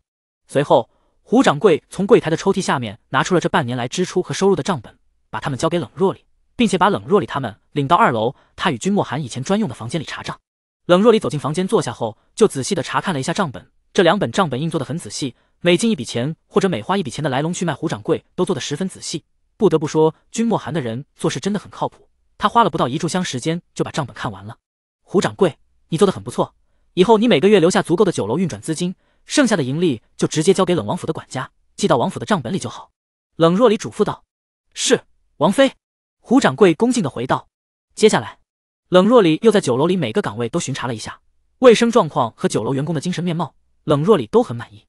随后，胡掌柜从柜台的抽屉下面拿出了这半年来支出和收入的账本，把他们交给冷若离，并且把冷若离他们领到二楼他与君莫寒以前专用的房间里查账。冷若离走进房间坐下后，就仔细的查看了一下账本。这两本账本印做的很仔细，每进一笔钱或者每花一笔钱的来龙去脉，胡掌柜都做的十分仔细。不得不说，君莫寒的人做事真的很靠谱。他花了不到一炷香时间就把账本看完了。胡掌柜，你做的很不错，以后你每个月留下足够的酒楼运转资金。剩下的盈利就直接交给冷王府的管家，记到王府的账本里就好。冷若离嘱咐道：“是，王妃。”胡掌柜恭敬的回道。接下来，冷若离又在酒楼里每个岗位都巡查了一下卫生状况和酒楼员工的精神面貌，冷若离都很满意。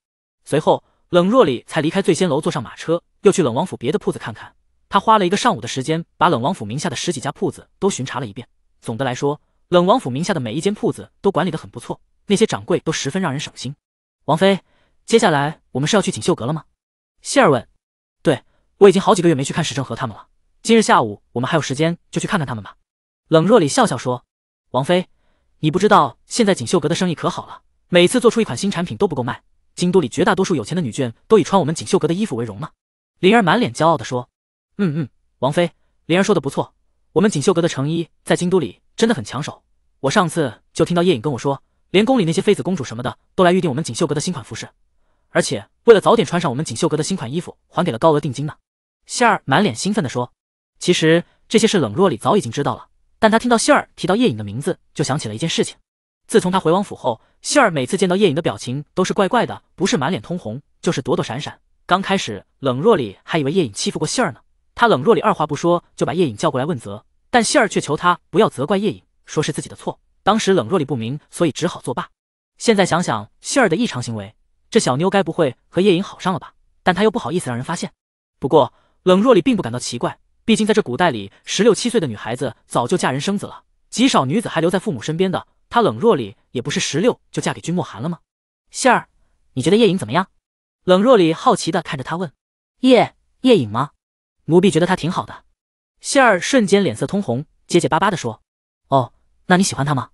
随后，冷若离才离开醉仙楼，坐上马车，又去冷王府别的铺子看看。他花了一个上午的时间，把冷王府名下的十几家铺子都巡查了一遍。总的来说，冷王府名下的每一间铺子都管理的很不错，那些掌柜都十分让人省心。王妃，接下来我们是要去锦绣阁了吗？希儿问。对，我已经好几个月没去看史正和他们了。今日下午我们还有时间，就去看看他们吧。冷若里笑笑说：“王妃，你不知道现在锦绣阁的生意可好了，每次做出一款新产品都不够卖。京都里绝大多数有钱的女眷都以穿我们锦绣阁的衣服为荣呢。”灵儿满脸骄傲地说：“嗯嗯，王妃，灵儿说的不错，我们锦绣阁的成衣在京都里真的很抢手。我上次就听到夜影跟我说。”连宫里那些妃子、公主什么的都来预定我们锦绣阁的新款服饰，而且为了早点穿上我们锦绣阁的新款衣服，还给了高额定金呢。杏儿满脸兴奋地说：“其实这些事冷若里早已经知道了，但他听到杏儿提到夜影的名字，就想起了一件事情。自从他回王府后，杏儿每次见到夜影的表情都是怪怪的，不是满脸通红，就是躲躲闪闪。刚开始冷若里还以为夜影欺负过杏儿呢，他冷若里二话不说就把夜影叫过来问责，但杏儿却求他不要责怪夜影，说是自己的错。”当时冷若里不明，所以只好作罢。现在想想，杏儿的异常行为，这小妞该不会和夜莺好上了吧？但她又不好意思让人发现。不过冷若里并不感到奇怪，毕竟在这古代里，十六七岁的女孩子早就嫁人生子了，极少女子还留在父母身边的。她冷若里也不是十六就嫁给君莫寒了吗？杏儿，你觉得夜莺怎么样？冷若里好奇地看着她问：“夜夜影吗？奴婢觉得他挺好的。”杏儿瞬间脸色通红，结结巴巴地说：“哦，那你喜欢他吗？”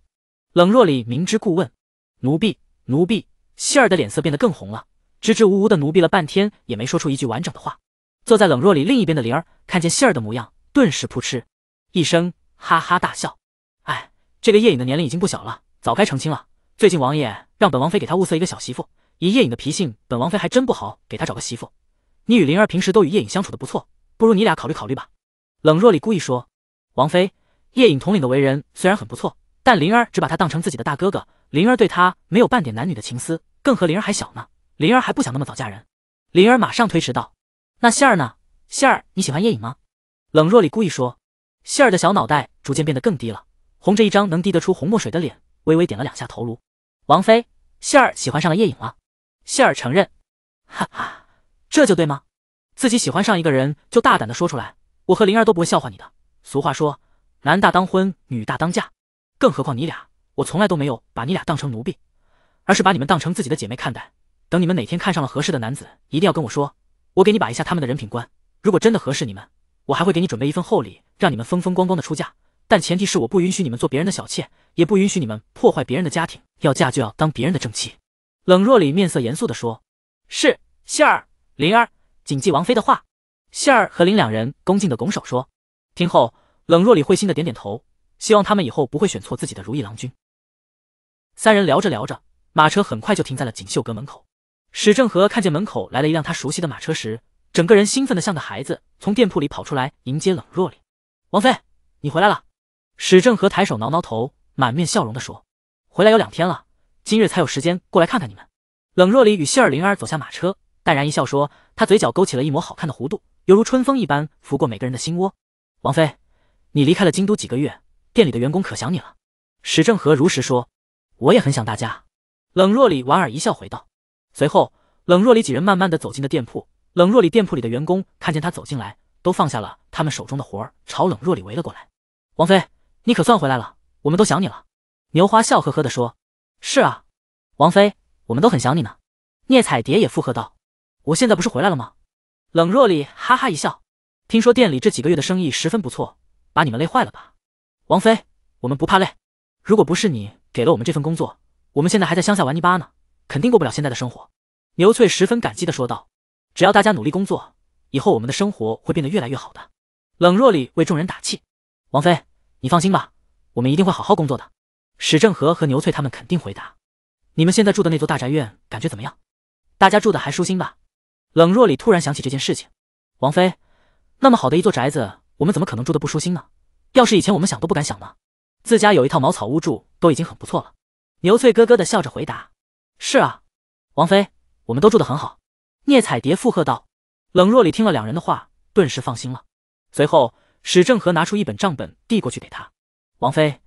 冷若里明知故问，奴婢奴婢，希儿的脸色变得更红了，支支吾吾的奴婢了半天也没说出一句完整的话。坐在冷若里另一边的灵儿看见希儿的模样，顿时扑哧一声哈哈大笑。哎，这个夜影的年龄已经不小了，早该成亲了。最近王爷让本王妃给他物色一个小媳妇，以夜影的脾性，本王妃还真不好给他找个媳妇。你与灵儿平时都与夜影相处的不错，不如你俩考虑考虑吧。冷若里故意说，王妃，夜影统领的为人虽然很不错。但灵儿只把他当成自己的大哥哥，灵儿对他没有半点男女的情思，更何灵儿还小呢，灵儿还不想那么早嫁人。灵儿马上推迟道：“那杏儿呢？杏儿你喜欢夜影吗？”冷若里故意说，杏儿的小脑袋逐渐变得更低了，红着一张能滴得出红墨水的脸，微微点了两下头颅。王妃，杏儿喜欢上了夜影了。杏儿承认。哈哈，这就对吗？自己喜欢上一个人就大胆的说出来，我和灵儿都不会笑话你的。俗话说，男大当婚，女大当嫁。更何况你俩，我从来都没有把你俩当成奴婢，而是把你们当成自己的姐妹看待。等你们哪天看上了合适的男子，一定要跟我说，我给你把一下他们的人品关。如果真的合适你们，我还会给你准备一份厚礼，让你们风风光光的出嫁。但前提是我不允许你们做别人的小妾，也不允许你们破坏别人的家庭。要嫁就要当别人的正妻。”冷若里面色严肃的说：“是，杏儿、灵儿，谨记王妃的话。”杏儿和灵两人恭敬的拱手说：“听后，冷若里会心的点点头。”希望他们以后不会选错自己的如意郎君。三人聊着聊着，马车很快就停在了锦绣阁门口。史正和看见门口来了一辆他熟悉的马车时，整个人兴奋的像个孩子，从店铺里跑出来迎接冷若离。王妃，你回来了。史正和抬手挠挠头，满面笑容的说：“回来有两天了，今日才有时间过来看看你们。”冷若离与谢尔灵儿走下马车，淡然一笑说：“他嘴角勾起了一抹好看的弧度，犹如春风一般拂过每个人的心窝。”王妃，你离开了京都几个月？店里的员工可想你了，史正和如实说，我也很想大家。冷若里莞尔一笑回道。随后，冷若里几人慢慢的走进了店铺。冷若里店铺里的员工看见他走进来，都放下了他们手中的活儿，朝冷若里围了过来。王妃，你可算回来了，我们都想你了。牛花笑呵呵的说。是啊，王妃，我们都很想你呢。聂彩蝶也附和道。我现在不是回来了吗？冷若里哈哈一笑，听说店里这几个月的生意十分不错，把你们累坏了吧？王妃，我们不怕累。如果不是你给了我们这份工作，我们现在还在乡下玩泥巴呢，肯定过不了现在的生活。牛翠十分感激的说道：“只要大家努力工作，以后我们的生活会变得越来越好的。”冷若里为众人打气：“王妃，你放心吧，我们一定会好好工作的。”史正和和牛翠他们肯定回答：“你们现在住的那座大宅院感觉怎么样？大家住的还舒心吧？”冷若里突然想起这件事情：“王妃，那么好的一座宅子，我们怎么可能住的不舒心呢？”要是以前我们想都不敢想呢，自家有一套茅草屋住都已经很不错了。牛翠咯咯的笑着回答：“是啊，王妃，我们都住得很好。”聂彩蝶附和道。冷若里听了两人的话，顿时放心了。随后史正和拿出一本账本递过去给他：“王妃，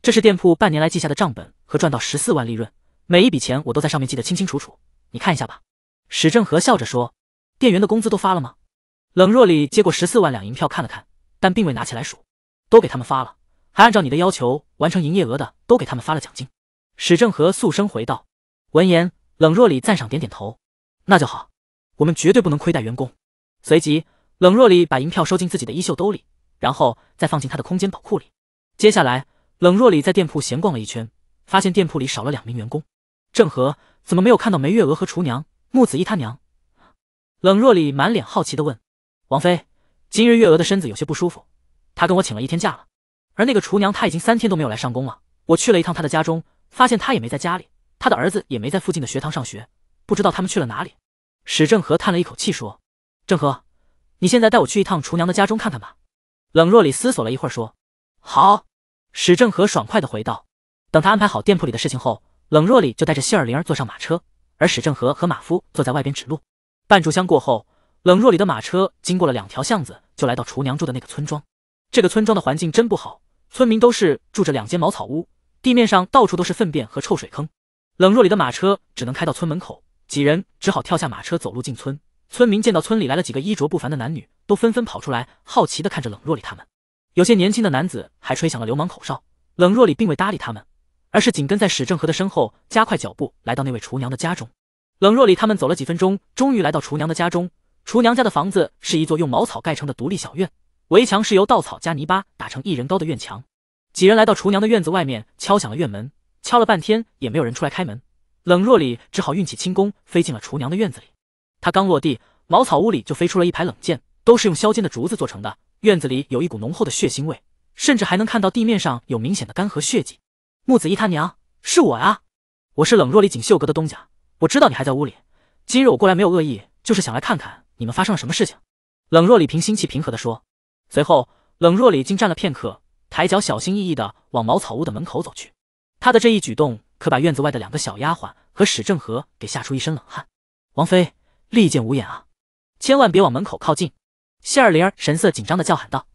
这是店铺半年来记下的账本和赚到十四万利润，每一笔钱我都在上面记得清清楚楚，你看一下吧。”史正和笑着说：“店员的工资都发了吗？”冷若里接过十四万两银票看了看，但并未拿起来数。都给他们发了，还按照你的要求完成营业额的，都给他们发了奖金。史正和肃声回道。闻言，冷若里赞赏点点头。那就好，我们绝对不能亏待员工。随即，冷若里把银票收进自己的衣袖兜里，然后再放进他的空间宝库里。接下来，冷若里在店铺闲逛了一圈，发现店铺里少了两名员工。正和怎么没有看到梅月娥和厨娘木子一他娘？冷若里满脸好奇地问。王妃，今日月娥的身子有些不舒服。他跟我请了一天假了，而那个厨娘她已经三天都没有来上工了。我去了一趟她的家中，发现她也没在家里，她的儿子也没在附近的学堂上学，不知道他们去了哪里。史正和叹了一口气说：“正和，你现在带我去一趟厨娘的家中看看吧。”冷若里思索了一会儿说：“好。”史正和爽快的回道：“等他安排好店铺里的事情后，冷若里就带着谢尔玲儿坐上马车，而史正和和马夫坐在外边指路。半炷香过后，冷若里的马车经过了两条巷子，就来到厨娘住的那个村庄。”这个村庄的环境真不好，村民都是住着两间茅草屋，地面上到处都是粪便和臭水坑。冷若里的马车只能开到村门口，几人只好跳下马车走路进村。村民见到村里来了几个衣着不凡的男女，都纷纷跑出来，好奇地看着冷若里他们。有些年轻的男子还吹响了流氓口哨。冷若里并未搭理他们，而是紧跟在史正和的身后，加快脚步来到那位厨娘的家中。冷若里他们走了几分钟，终于来到厨娘的家中。厨娘家的房子是一座用茅草盖成的独立小院。围墙是由稻草加泥巴打成一人高的院墙，几人来到厨娘的院子外面，敲响了院门，敲了半天也没有人出来开门。冷若里只好运起轻功飞进了厨娘的院子里。他刚落地，茅草屋里就飞出了一排冷箭，都是用削尖的竹子做成的。院子里有一股浓厚的血腥味，甚至还能看到地面上有明显的干涸血迹。木子一他娘，是我呀，我是冷若里锦绣阁的东家，我知道你还在屋里。今日我过来没有恶意，就是想来看看你们发生了什么事情。冷若里平心气平和的说。随后，冷若里竟站了片刻，抬脚小心翼翼的往茅草屋的门口走去。他的这一举动可把院子外的两个小丫鬟和史正和给吓出一身冷汗。王妃，利剑无眼啊，千万别往门口靠近！谢二玲儿神色紧张的叫喊道。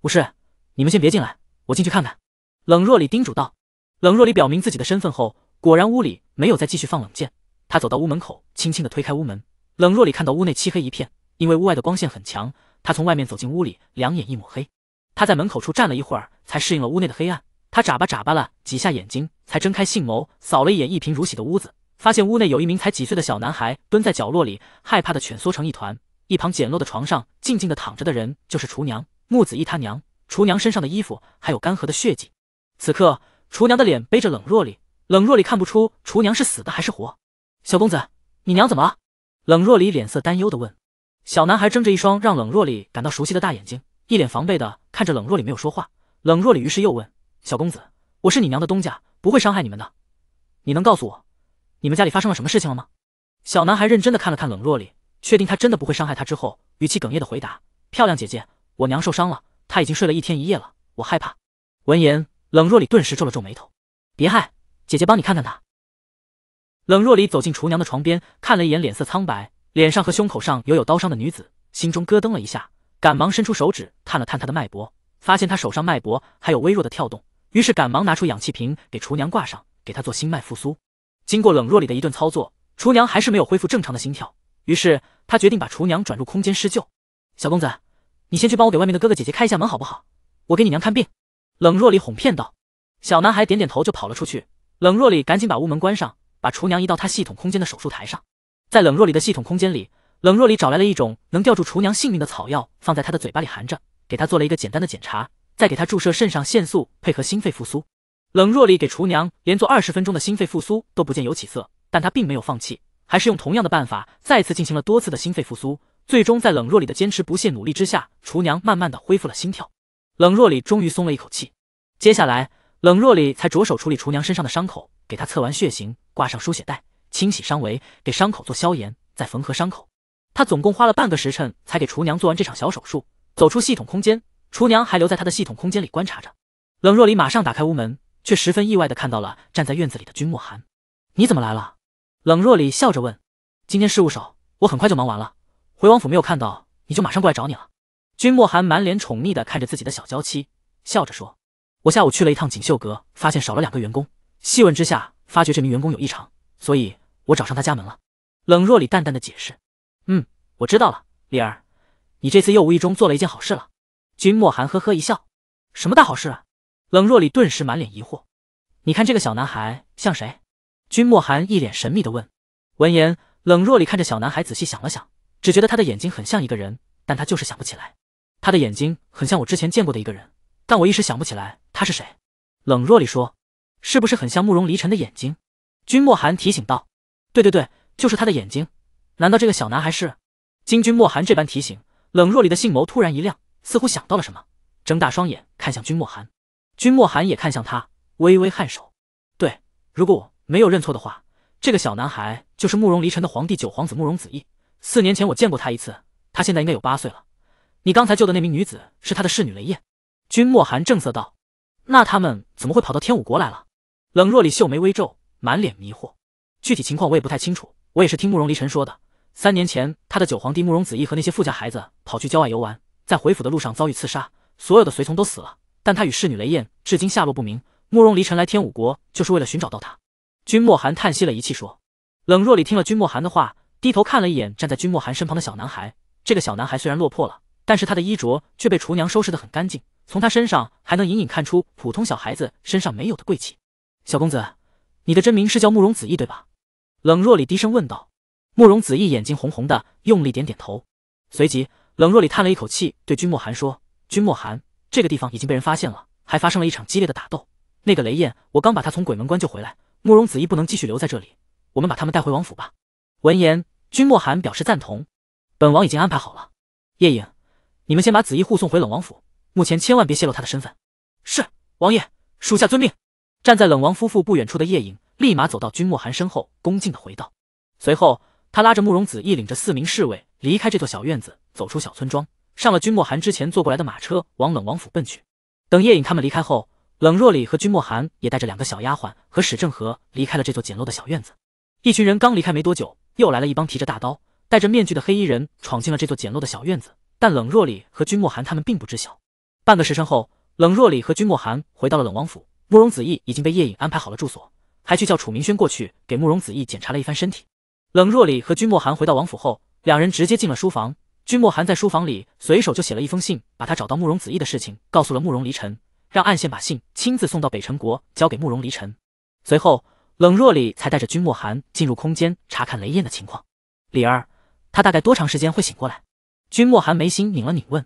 不是，你们先别进来，我进去看看。冷若里叮嘱道。冷若里表明自己的身份后，果然屋里没有再继续放冷箭。他走到屋门口，轻轻的推开屋门。冷若里看到屋内漆黑一片，因为屋外的光线很强。他从外面走进屋里，两眼一抹黑。他在门口处站了一会儿，才适应了屋内的黑暗。他眨巴眨巴了几下眼睛，才睁开杏眸，扫了一眼一贫如洗的屋子，发现屋内有一名才几岁的小男孩蹲在角落里，害怕的蜷缩成一团。一旁简陋的床上静静的躺着的人，就是厨娘木子一他娘。厨娘身上的衣服还有干涸的血迹。此刻，厨娘的脸背着冷若离，冷若离看不出厨娘是死的还是活。小公子，你娘怎么了？冷若离脸色担忧的问。小男孩睁着一双让冷若里感到熟悉的大眼睛，一脸防备的看着冷若里，没有说话。冷若里于是又问：“小公子，我是你娘的东家，不会伤害你们的。你能告诉我，你们家里发生了什么事情了吗？”小男孩认真的看了看冷若里，确定他真的不会伤害他之后，语气哽咽的回答：“漂亮姐姐，我娘受伤了，她已经睡了一天一夜了，我害怕。”闻言，冷若里顿时皱了皱眉头：“别害，姐姐帮你看看她。”冷若里走进厨娘的床边，看了一眼，脸色苍白。脸上和胸口上犹有刀伤的女子心中咯噔了一下，赶忙伸出手指探了探她的脉搏，发现她手上脉搏还有微弱的跳动，于是赶忙拿出氧气瓶给厨娘挂上，给她做心脉复苏。经过冷若里的一顿操作，厨娘还是没有恢复正常的心跳，于是她决定把厨娘转入空间施救。小公子，你先去帮我给外面的哥哥姐姐开一下门，好不好？我给你娘看病。”冷若里哄骗道。小男孩点点头就跑了出去，冷若里赶紧把屋门关上，把厨娘移到他系统空间的手术台上。在冷若离的系统空间里，冷若离找来了一种能吊住厨娘性命的草药，放在她的嘴巴里含着，给她做了一个简单的检查，再给她注射肾上腺素，配合心肺复苏。冷若离给厨娘连做二十分钟的心肺复苏都不见有起色，但她并没有放弃，还是用同样的办法再次进行了多次的心肺复苏。最终，在冷若离的坚持不懈努力之下，厨娘慢慢的恢复了心跳。冷若离终于松了一口气。接下来，冷若离才着手处理厨娘身上的伤口，给她测完血型，挂上输血带，清洗伤围，给伤口做消炎，再缝合伤口。他总共花了半个时辰才给厨娘做完这场小手术。走出系统空间，厨娘还留在他的系统空间里观察着。冷若离马上打开屋门，却十分意外的看到了站在院子里的君莫寒。“你怎么来了？”冷若离笑着问。“今天事务少，我很快就忙完了。回王府没有看到，你就马上过来找你了。”君莫寒满脸宠溺的看着自己的小娇妻，笑着说：“我下午去了一趟锦绣阁，发现少了两个员工。细问之下，发觉这名员工有异常，所以。”我找上他家门了，冷若里淡淡的解释。嗯，我知道了，李儿，你这次又无意中做了一件好事了。君莫寒呵呵一笑。什么大好事？啊？”冷若里顿时满脸疑惑。你看这个小男孩像谁？君莫寒一脸神秘的问。闻言，冷若里看着小男孩仔细想了想，只觉得他的眼睛很像一个人，但他就是想不起来。他的眼睛很像我之前见过的一个人，但我一时想不起来他是谁。冷若里说。是不是很像慕容离尘的眼睛？君莫寒提醒道。对对对，就是他的眼睛。难道这个小男孩是？金君莫寒这般提醒，冷若离的性眸突然一亮，似乎想到了什么，睁大双眼看向君莫寒。君莫寒也看向他，微微颔首。对，如果我没有认错的话，这个小男孩就是慕容离尘的皇帝九皇子慕容子逸。四年前我见过他一次，他现在应该有八岁了。你刚才救的那名女子是他的侍女雷燕。君莫寒正色道：“那他们怎么会跑到天武国来了？”冷若离秀眉微皱，满脸迷惑。具体情况我也不太清楚，我也是听慕容离尘说的。三年前，他的九皇帝慕容子义和那些富家孩子跑去郊外游玩，在回府的路上遭遇刺杀，所有的随从都死了，但他与侍女雷燕至今下落不明。慕容离尘来天武国就是为了寻找到他。君莫寒叹息了一气说：“冷若离听了君莫寒的话，低头看了一眼站在君莫寒身旁的小男孩。这个小男孩虽然落魄了，但是他的衣着却被厨娘收拾的很干净，从他身上还能隐隐看出普通小孩子身上没有的贵气。小公子，你的真名是叫慕容子义对吧？”冷若里低声问道，慕容子翼眼睛红红的，用力点点头。随即，冷若里叹了一口气，对君莫寒说：“君莫寒，这个地方已经被人发现了，还发生了一场激烈的打斗。那个雷焰，我刚把他从鬼门关救回来。慕容子翼不能继续留在这里，我们把他们带回王府吧。”闻言，君莫寒表示赞同：“本王已经安排好了，夜影，你们先把子翼护送回冷王府，目前千万别泄露他的身份。”“是，王爷，属下遵命。”站在冷王夫妇不远处的夜影。立马走到君莫寒身后，恭敬的回道。随后，他拉着慕容子义，领着四名侍卫离开这座小院子，走出小村庄，上了君莫寒之前坐过来的马车，往冷王府奔去。等叶影他们离开后，冷若里和君莫寒也带着两个小丫鬟和史正和离开了这座简陋的小院子。一群人刚离开没多久，又来了一帮提着大刀、戴着面具的黑衣人闯进了这座简陋的小院子。但冷若里和君莫寒他们并不知晓。半个时辰后，冷若里和君莫寒回到了冷王府，慕容子义已经被叶影安排好了住所。还去叫楚明轩过去，给慕容子义检查了一番身体。冷若里和君莫寒回到王府后，两人直接进了书房。君莫寒在书房里随手就写了一封信，把他找到慕容子义的事情告诉了慕容离尘，让暗线把信亲自送到北辰国，交给慕容离尘。随后，冷若里才带着君莫寒进入空间，查看雷焰的情况。李儿，他大概多长时间会醒过来？君莫寒眉心拧了拧，问：“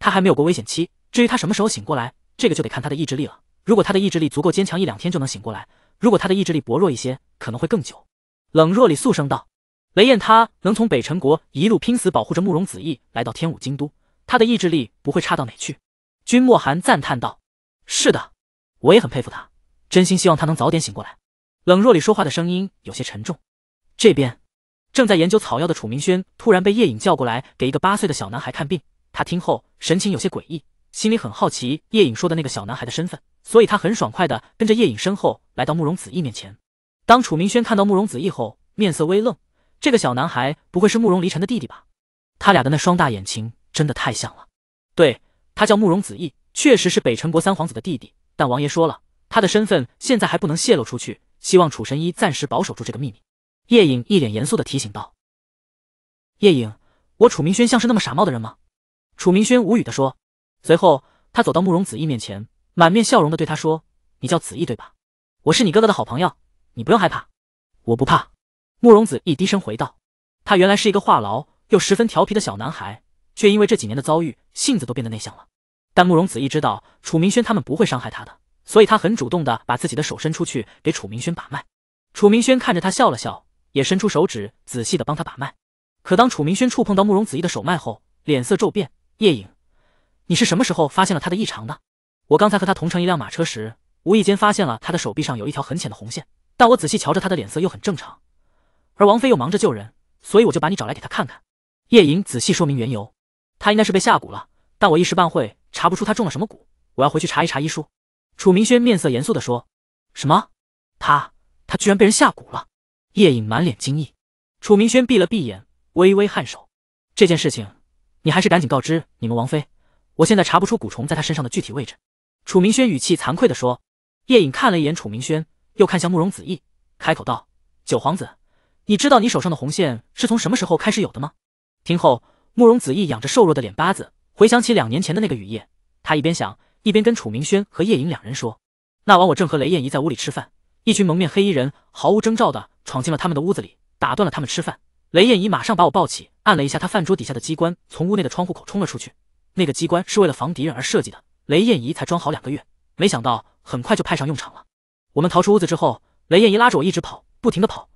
他还没有过危险期，至于他什么时候醒过来，这个就得看他的意志力了。如果他的意志力足够坚强，一两天就能醒过来。”如果他的意志力薄弱一些，可能会更久。冷若里肃声道：“雷燕，他能从北辰国一路拼死保护着慕容子义来到天武京都，他的意志力不会差到哪去。”君莫寒赞叹道：“是的，我也很佩服他，真心希望他能早点醒过来。”冷若里说话的声音有些沉重。这边，正在研究草药的楚明轩突然被叶影叫过来给一个八岁的小男孩看病，他听后神情有些诡异。心里很好奇叶影说的那个小男孩的身份，所以他很爽快的跟着叶影身后来到慕容子义面前。当楚明轩看到慕容子义后，面色微愣，这个小男孩不会是慕容离尘的弟弟吧？他俩的那双大眼睛真的太像了。对他叫慕容子义，确实是北辰国三皇子的弟弟，但王爷说了，他的身份现在还不能泄露出去，希望楚神医暂时保守住这个秘密。叶影一脸严肃的提醒道：“叶影，我楚明轩像是那么傻冒的人吗？”楚明轩无语的说。随后，他走到慕容子义面前，满面笑容的对他说：“你叫子义对吧？我是你哥哥的好朋友，你不用害怕。”“我不怕。”慕容子义低声回道。他原来是一个话痨又十分调皮的小男孩，却因为这几年的遭遇，性子都变得内向了。但慕容子义知道楚明轩他们不会伤害他的，所以他很主动的把自己的手伸出去给楚明轩把脉。楚明轩看着他笑了笑，也伸出手指仔细的帮他把脉。可当楚明轩触碰到慕容子义的手脉后，脸色骤变。夜影。你是什么时候发现了他的异常的？我刚才和他同乘一辆马车时，无意间发现了他的手臂上有一条很浅的红线，但我仔细瞧着他的脸色又很正常，而王妃又忙着救人，所以我就把你找来给他看看。叶隐仔细说明缘由，他应该是被下蛊了，但我一时半会查不出他中了什么蛊，我要回去查一查医书。楚明轩面色严肃地说：“什么？他他居然被人下蛊了？”叶隐满脸惊异。楚明轩闭了闭眼，微微颔首：“这件事情，你还是赶紧告知你们王妃。”我现在查不出蛊虫在他身上的具体位置，楚明轩语气惭愧地说。叶隐看了一眼楚明轩，又看向慕容子义，开口道：“九皇子，你知道你手上的红线是从什么时候开始有的吗？”听后，慕容子义仰着瘦弱的脸巴子，回想起两年前的那个雨夜。他一边想，一边跟楚明轩和叶影两人说：“那晚我正和雷燕怡在屋里吃饭，一群蒙面黑衣人毫无征兆地闯进了他们的屋子里，打断了他们吃饭。雷燕怡马上把我抱起，按了一下他饭桌底下的机关，从屋内的窗户口冲了出去。”那个机关是为了防敌人而设计的，雷燕仪才装好两个月，没想到很快就派上用场了。我们逃出屋子之后，雷燕仪拉着我一直跑，不停的跑，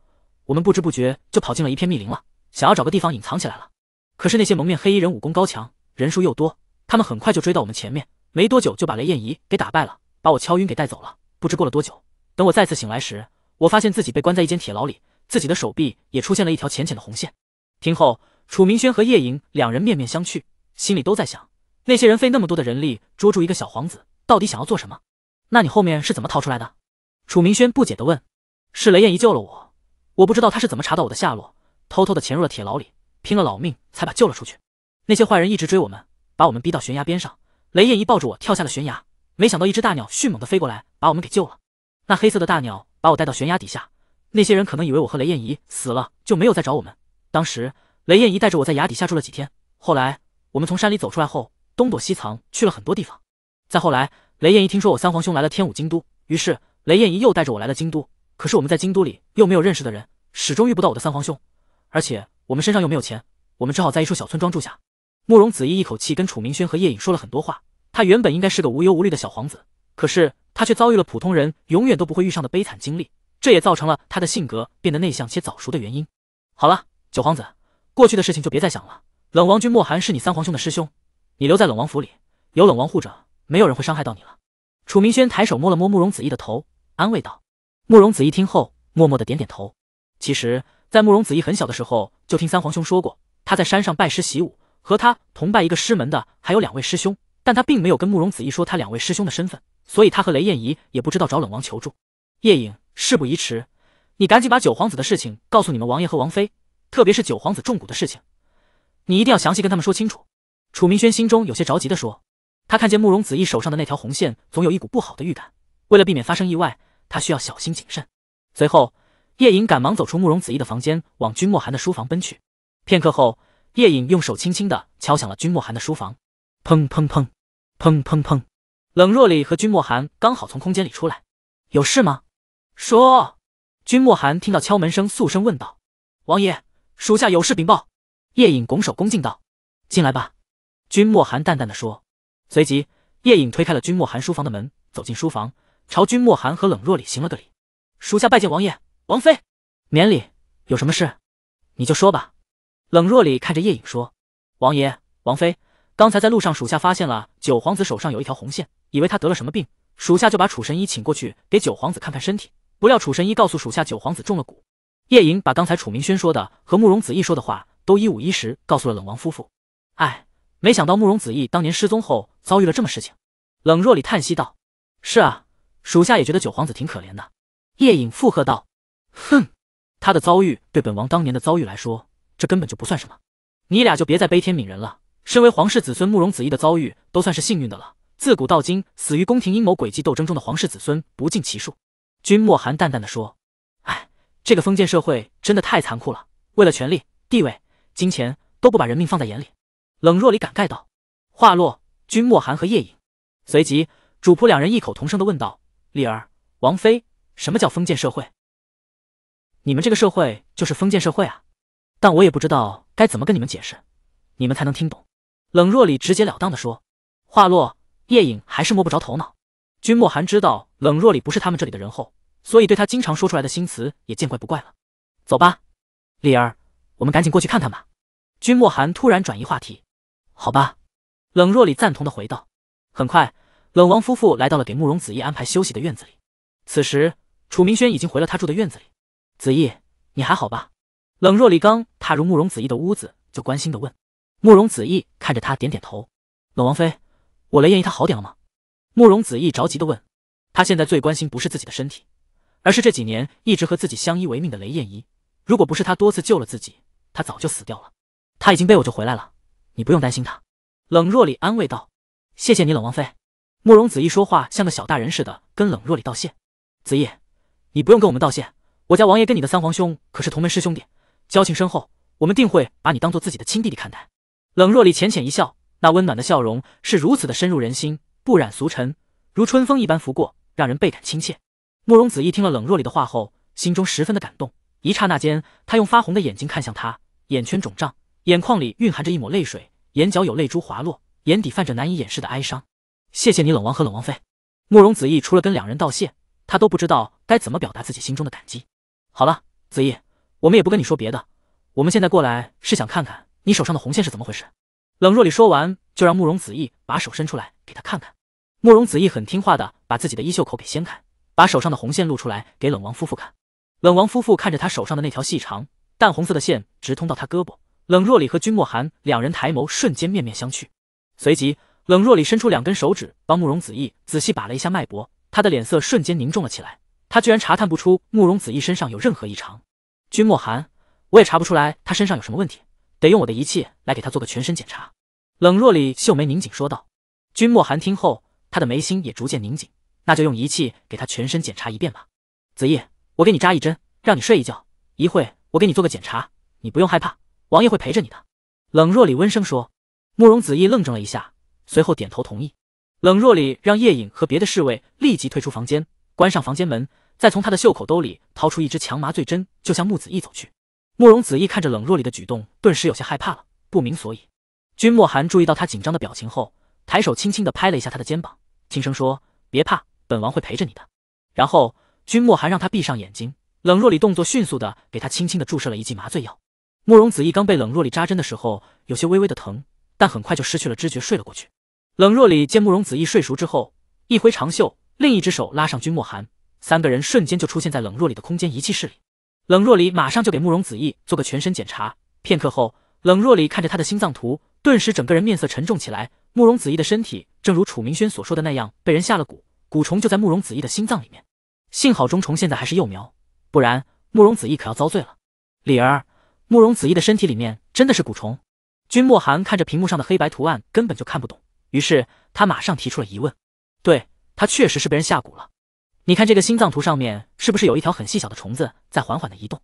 我们不知不觉就跑进了一片密林了，想要找个地方隐藏起来了。可是那些蒙面黑衣人武功高强，人数又多，他们很快就追到我们前面，没多久就把雷燕仪给打败了，把我敲晕给带走了。不知过了多久，等我再次醒来时，我发现自己被关在一间铁牢里，自己的手臂也出现了一条浅浅的红线。听后，楚明轩和叶影两人面面相觑。心里都在想，那些人费那么多的人力捉住一个小皇子，到底想要做什么？那你后面是怎么逃出来的？楚明轩不解的问。是雷燕仪救了我，我不知道他是怎么查到我的下落，偷偷的潜入了铁牢里，拼了老命才把救了出去。那些坏人一直追我们，把我们逼到悬崖边上，雷燕仪抱着我跳下了悬崖，没想到一只大鸟迅猛的飞过来，把我们给救了。那黑色的大鸟把我带到悬崖底下，那些人可能以为我和雷燕仪死了，就没有再找我们。当时雷燕仪带着我在崖底下住了几天，后来。我们从山里走出来后，东躲西藏去了很多地方。再后来，雷燕一听说我三皇兄来了天武京都，于是雷燕一又带着我来了京都。可是我们在京都里又没有认识的人，始终遇不到我的三皇兄，而且我们身上又没有钱，我们只好在一处小村庄住下。慕容子逸一口气跟楚明轩和叶颖说了很多话。他原本应该是个无忧无虑的小皇子，可是他却遭遇了普通人永远都不会遇上的悲惨经历，这也造成了他的性格变得内向且早熟的原因。好了，九皇子，过去的事情就别再想了。冷王君莫寒是你三皇兄的师兄，你留在冷王府里，有冷王护着，没有人会伤害到你了。楚明轩抬手摸了摸慕容子义的头，安慰道。慕容子义听后，默默的点点头。其实，在慕容子义很小的时候，就听三皇兄说过，他在山上拜师习武，和他同拜一个师门的还有两位师兄，但他并没有跟慕容子义说他两位师兄的身份，所以他和雷燕仪也不知道找冷王求助。夜影，事不宜迟，你赶紧把九皇子的事情告诉你们王爷和王妃，特别是九皇子中蛊的事情。你一定要详细跟他们说清楚。”楚明轩心中有些着急的说，他看见慕容子逸手上的那条红线，总有一股不好的预感。为了避免发生意外，他需要小心谨慎。随后，叶影赶忙走出慕容子逸的房间，往君莫寒的书房奔去。片刻后，叶影用手轻轻的敲响了君莫寒的书房。砰砰砰，砰砰砰！冷若里和君莫寒刚好从空间里出来，有事吗？说。君莫寒听到敲门声，肃声问道：“王爷，属下有事禀报。”叶影拱手恭敬道：“进来吧。”君莫寒淡淡的说。随即，叶影推开了君莫寒书房的门，走进书房，朝君莫寒和冷若离行了个礼：“属下拜见王爷、王妃。”“免礼，有什么事，你就说吧。”冷若离看着叶影说：“王爷、王妃，刚才在路上，属下发现了九皇子手上有一条红线，以为他得了什么病，属下就把楚神医请过去给九皇子看看身体。不料楚神医告诉属下，九皇子中了蛊。”叶影把刚才楚明轩说的和慕容子逸说的话。都一五一十告诉了冷王夫妇。哎，没想到慕容子义当年失踪后遭遇了这么事情。冷若里叹息道：“是啊，属下也觉得九皇子挺可怜的。”叶影附和道：“哼，他的遭遇对本王当年的遭遇来说，这根本就不算什么。你俩就别再悲天悯人了。身为皇室子孙，慕容子义的遭遇都算是幸运的了。自古到今，死于宫廷阴谋诡计斗争中的皇室子孙不计其数。”君莫寒淡淡的说：“哎，这个封建社会真的太残酷了，为了权力、地位。”金钱都不把人命放在眼里，冷若离感慨道。话落，君莫寒和叶影随即主仆两人异口同声的问道：“丽儿，王妃，什么叫封建社会？你们这个社会就是封建社会啊！但我也不知道该怎么跟你们解释，你们才能听懂。”冷若离直截了当的说。话落，叶影还是摸不着头脑。君莫寒知道冷若离不是他们这里的人后，所以对他经常说出来的新词也见怪不怪了。走吧，丽儿。我们赶紧过去看看吧。君莫寒突然转移话题。好吧，冷若里赞同的回道。很快，冷王夫妇来到了给慕容子义安排休息的院子里。此时，楚明轩已经回了他住的院子里。子义，你还好吧？冷若离刚踏入慕容子义的屋子，就关心的问。慕容子义看着他，点点头。冷王妃，我雷艳姨她好点了吗？慕容子义着急的问。他现在最关心不是自己的身体，而是这几年一直和自己相依为命的雷艳姨。如果不是他多次救了自己，他早就死掉了。他已经被我救回来了，你不用担心他。冷若里安慰道：“谢谢你，冷王妃。”慕容子一说话像个小大人似的，跟冷若里道谢。子义，你不用跟我们道谢，我家王爷跟你的三皇兄可是同门师兄弟，交情深厚，我们定会把你当做自己的亲弟弟看待。冷若里浅浅一笑，那温暖的笑容是如此的深入人心，不染俗尘，如春风一般拂过，让人倍感亲切。慕容子一听了冷若里的话后，心中十分的感动。一刹那间，他用发红的眼睛看向他，眼圈肿胀，眼眶里蕴含着一抹泪水，眼角有泪珠滑落，眼底泛着难以掩饰的哀伤。谢谢你，冷王和冷王妃。慕容子义除了跟两人道谢，他都不知道该怎么表达自己心中的感激。好了，子义，我们也不跟你说别的，我们现在过来是想看看你手上的红线是怎么回事。冷若离说完，就让慕容子义把手伸出来给他看看。慕容子义很听话的把自己的衣袖口给掀开，把手上的红线露出来给冷王夫妇看。冷王夫妇看着他手上的那条细长、淡红色的线，直通到他胳膊。冷若里和君莫寒两人抬眸，瞬间面面相觑。随即，冷若里伸出两根手指，帮慕容子义仔细把了一下脉搏。他的脸色瞬间凝重了起来。他居然查探不出慕容子义身上有任何异常。君莫寒，我也查不出来他身上有什么问题，得用我的仪器来给他做个全身检查。冷若里秀眉拧紧，说道。君莫寒听后，他的眉心也逐渐拧紧。那就用仪器给他全身检查一遍吧，子夜。我给你扎一针，让你睡一觉。一会我给你做个检查，你不用害怕，王爷会陪着你的。冷若里温声说。慕容子义愣怔了一下，随后点头同意。冷若里让叶影和别的侍卫立即退出房间，关上房间门，再从他的袖口兜里掏出一支强麻醉针，就向木子义走去。慕容子义看着冷若里的举动，顿时有些害怕了，不明所以。君莫寒注意到他紧张的表情后，抬手轻轻的拍了一下他的肩膀，轻声说：“别怕，本王会陪着你的。”然后。君莫寒让他闭上眼睛，冷若里动作迅速的给他轻轻的注射了一剂麻醉药。慕容子逸刚被冷若里扎针的时候，有些微微的疼，但很快就失去了知觉，睡了过去。冷若里见慕容子逸睡熟之后，一挥长袖，另一只手拉上君莫寒，三个人瞬间就出现在冷若里的空间仪器室里。冷若里马上就给慕容子逸做个全身检查，片刻后，冷若里看着他的心脏图，顿时整个人面色沉重起来。慕容子逸的身体正如楚明轩所说的那样，被人下了蛊，蛊虫就在慕容子逸的心脏里面。幸好钟虫现在还是幼苗，不然慕容子义可要遭罪了。李儿，慕容子义的身体里面真的是蛊虫。君莫寒看着屏幕上的黑白图案，根本就看不懂，于是他马上提出了疑问。对他确实是被人下蛊了。你看这个心脏图上面，是不是有一条很细小的虫子在缓缓的移动？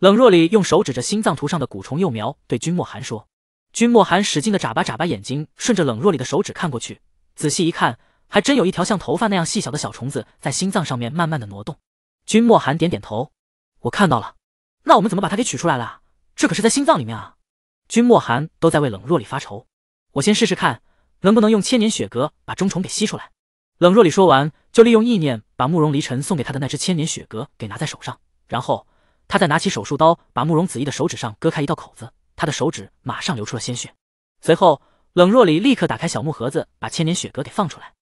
冷若离用手指着心脏图上的蛊虫幼苗，对君莫寒说。君莫寒使劲的眨巴眨巴眼睛，顺着冷若离的手指看过去，仔细一看。还真有一条像头发那样细小的小虫子在心脏上面慢慢的挪动。君莫寒点点头，我看到了。那我们怎么把它给取出来了？这可是在心脏里面啊！君莫寒都在为冷若离发愁。我先试试看能不能用千年雪阁把钟虫给吸出来。冷若离说完，就利用意念把慕容离尘送给他的那只千年雪阁给拿在手上，然后他再拿起手术刀把慕容子逸的手指上割开一道口子，他的手指马上流出了鲜血。随后，冷若离立刻打开小木盒子，把千年雪阁给放出来。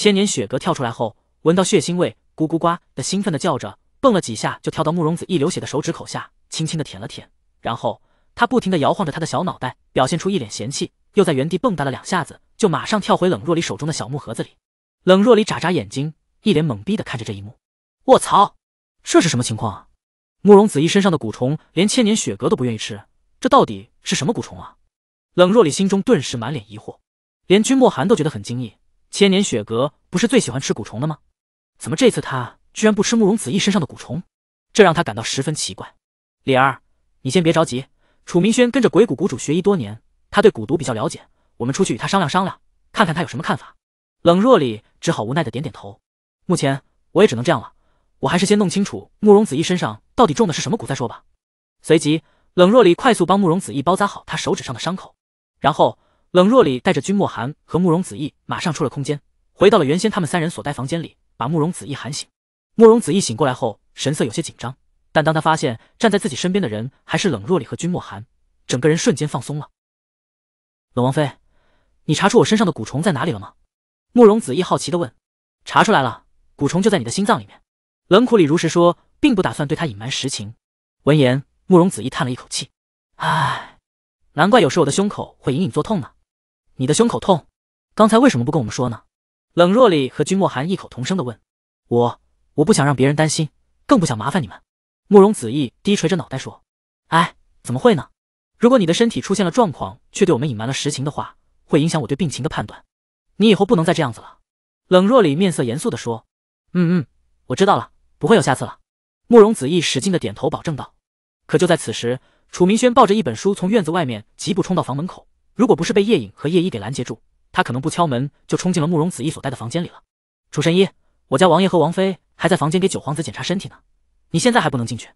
千年雪鸽跳出来后，闻到血腥味，咕咕呱的兴奋的叫着，蹦了几下就跳到慕容子逸流血的手指口下，轻轻的舔了舔，然后他不停的摇晃着他的小脑袋，表现出一脸嫌弃，又在原地蹦跶了两下子，就马上跳回冷若离手中的小木盒子里。冷若离眨眨眼睛，一脸懵逼的看着这一幕，我操，这是什么情况啊？慕容子一身上的蛊虫连千年雪蛤都不愿意吃，这到底是什么蛊虫啊？冷若离心中顿时满脸疑惑，连君莫寒都觉得很惊异。千年雪阁不是最喜欢吃蛊虫的吗？怎么这次他居然不吃慕容子逸身上的蛊虫？这让他感到十分奇怪。李儿，你先别着急，楚明轩跟着鬼谷谷主学医多年，他对蛊毒比较了解，我们出去与他商量商量，看看他有什么看法。冷若离只好无奈的点点头。目前我也只能这样了，我还是先弄清楚慕容子逸身上到底中的是什么蛊再说吧。随即，冷若离快速帮慕容子逸包扎好他手指上的伤口，然后。冷若里带着君莫寒和慕容子义马上出了空间，回到了原先他们三人所待房间里，把慕容子义喊醒。慕容子义醒过来后，神色有些紧张，但当他发现站在自己身边的人还是冷若里和君莫寒，整个人瞬间放松了。冷王妃，你查出我身上的蛊虫在哪里了吗？慕容子义好奇的问。查出来了，蛊虫就在你的心脏里面。冷苦里如实说，并不打算对他隐瞒实情。闻言，慕容子义叹了一口气，唉，难怪有时我的胸口会隐隐作痛呢。你的胸口痛，刚才为什么不跟我们说呢？冷若离和君莫寒异口同声的问。我我不想让别人担心，更不想麻烦你们。慕容子义低垂着脑袋说。哎，怎么会呢？如果你的身体出现了状况，却对我们隐瞒了实情的话，会影响我对病情的判断。你以后不能再这样子了。冷若里面色严肃地说。嗯嗯，我知道了，不会有下次了。慕容子义使劲的点头保证道。可就在此时，楚明轩抱着一本书从院子外面疾步冲到房门口。如果不是被叶影和叶一给拦截住，他可能不敲门就冲进了慕容子逸所待的房间里了。楚神医，我家王爷和王妃还在房间给九皇子检查身体呢，你现在还不能进去。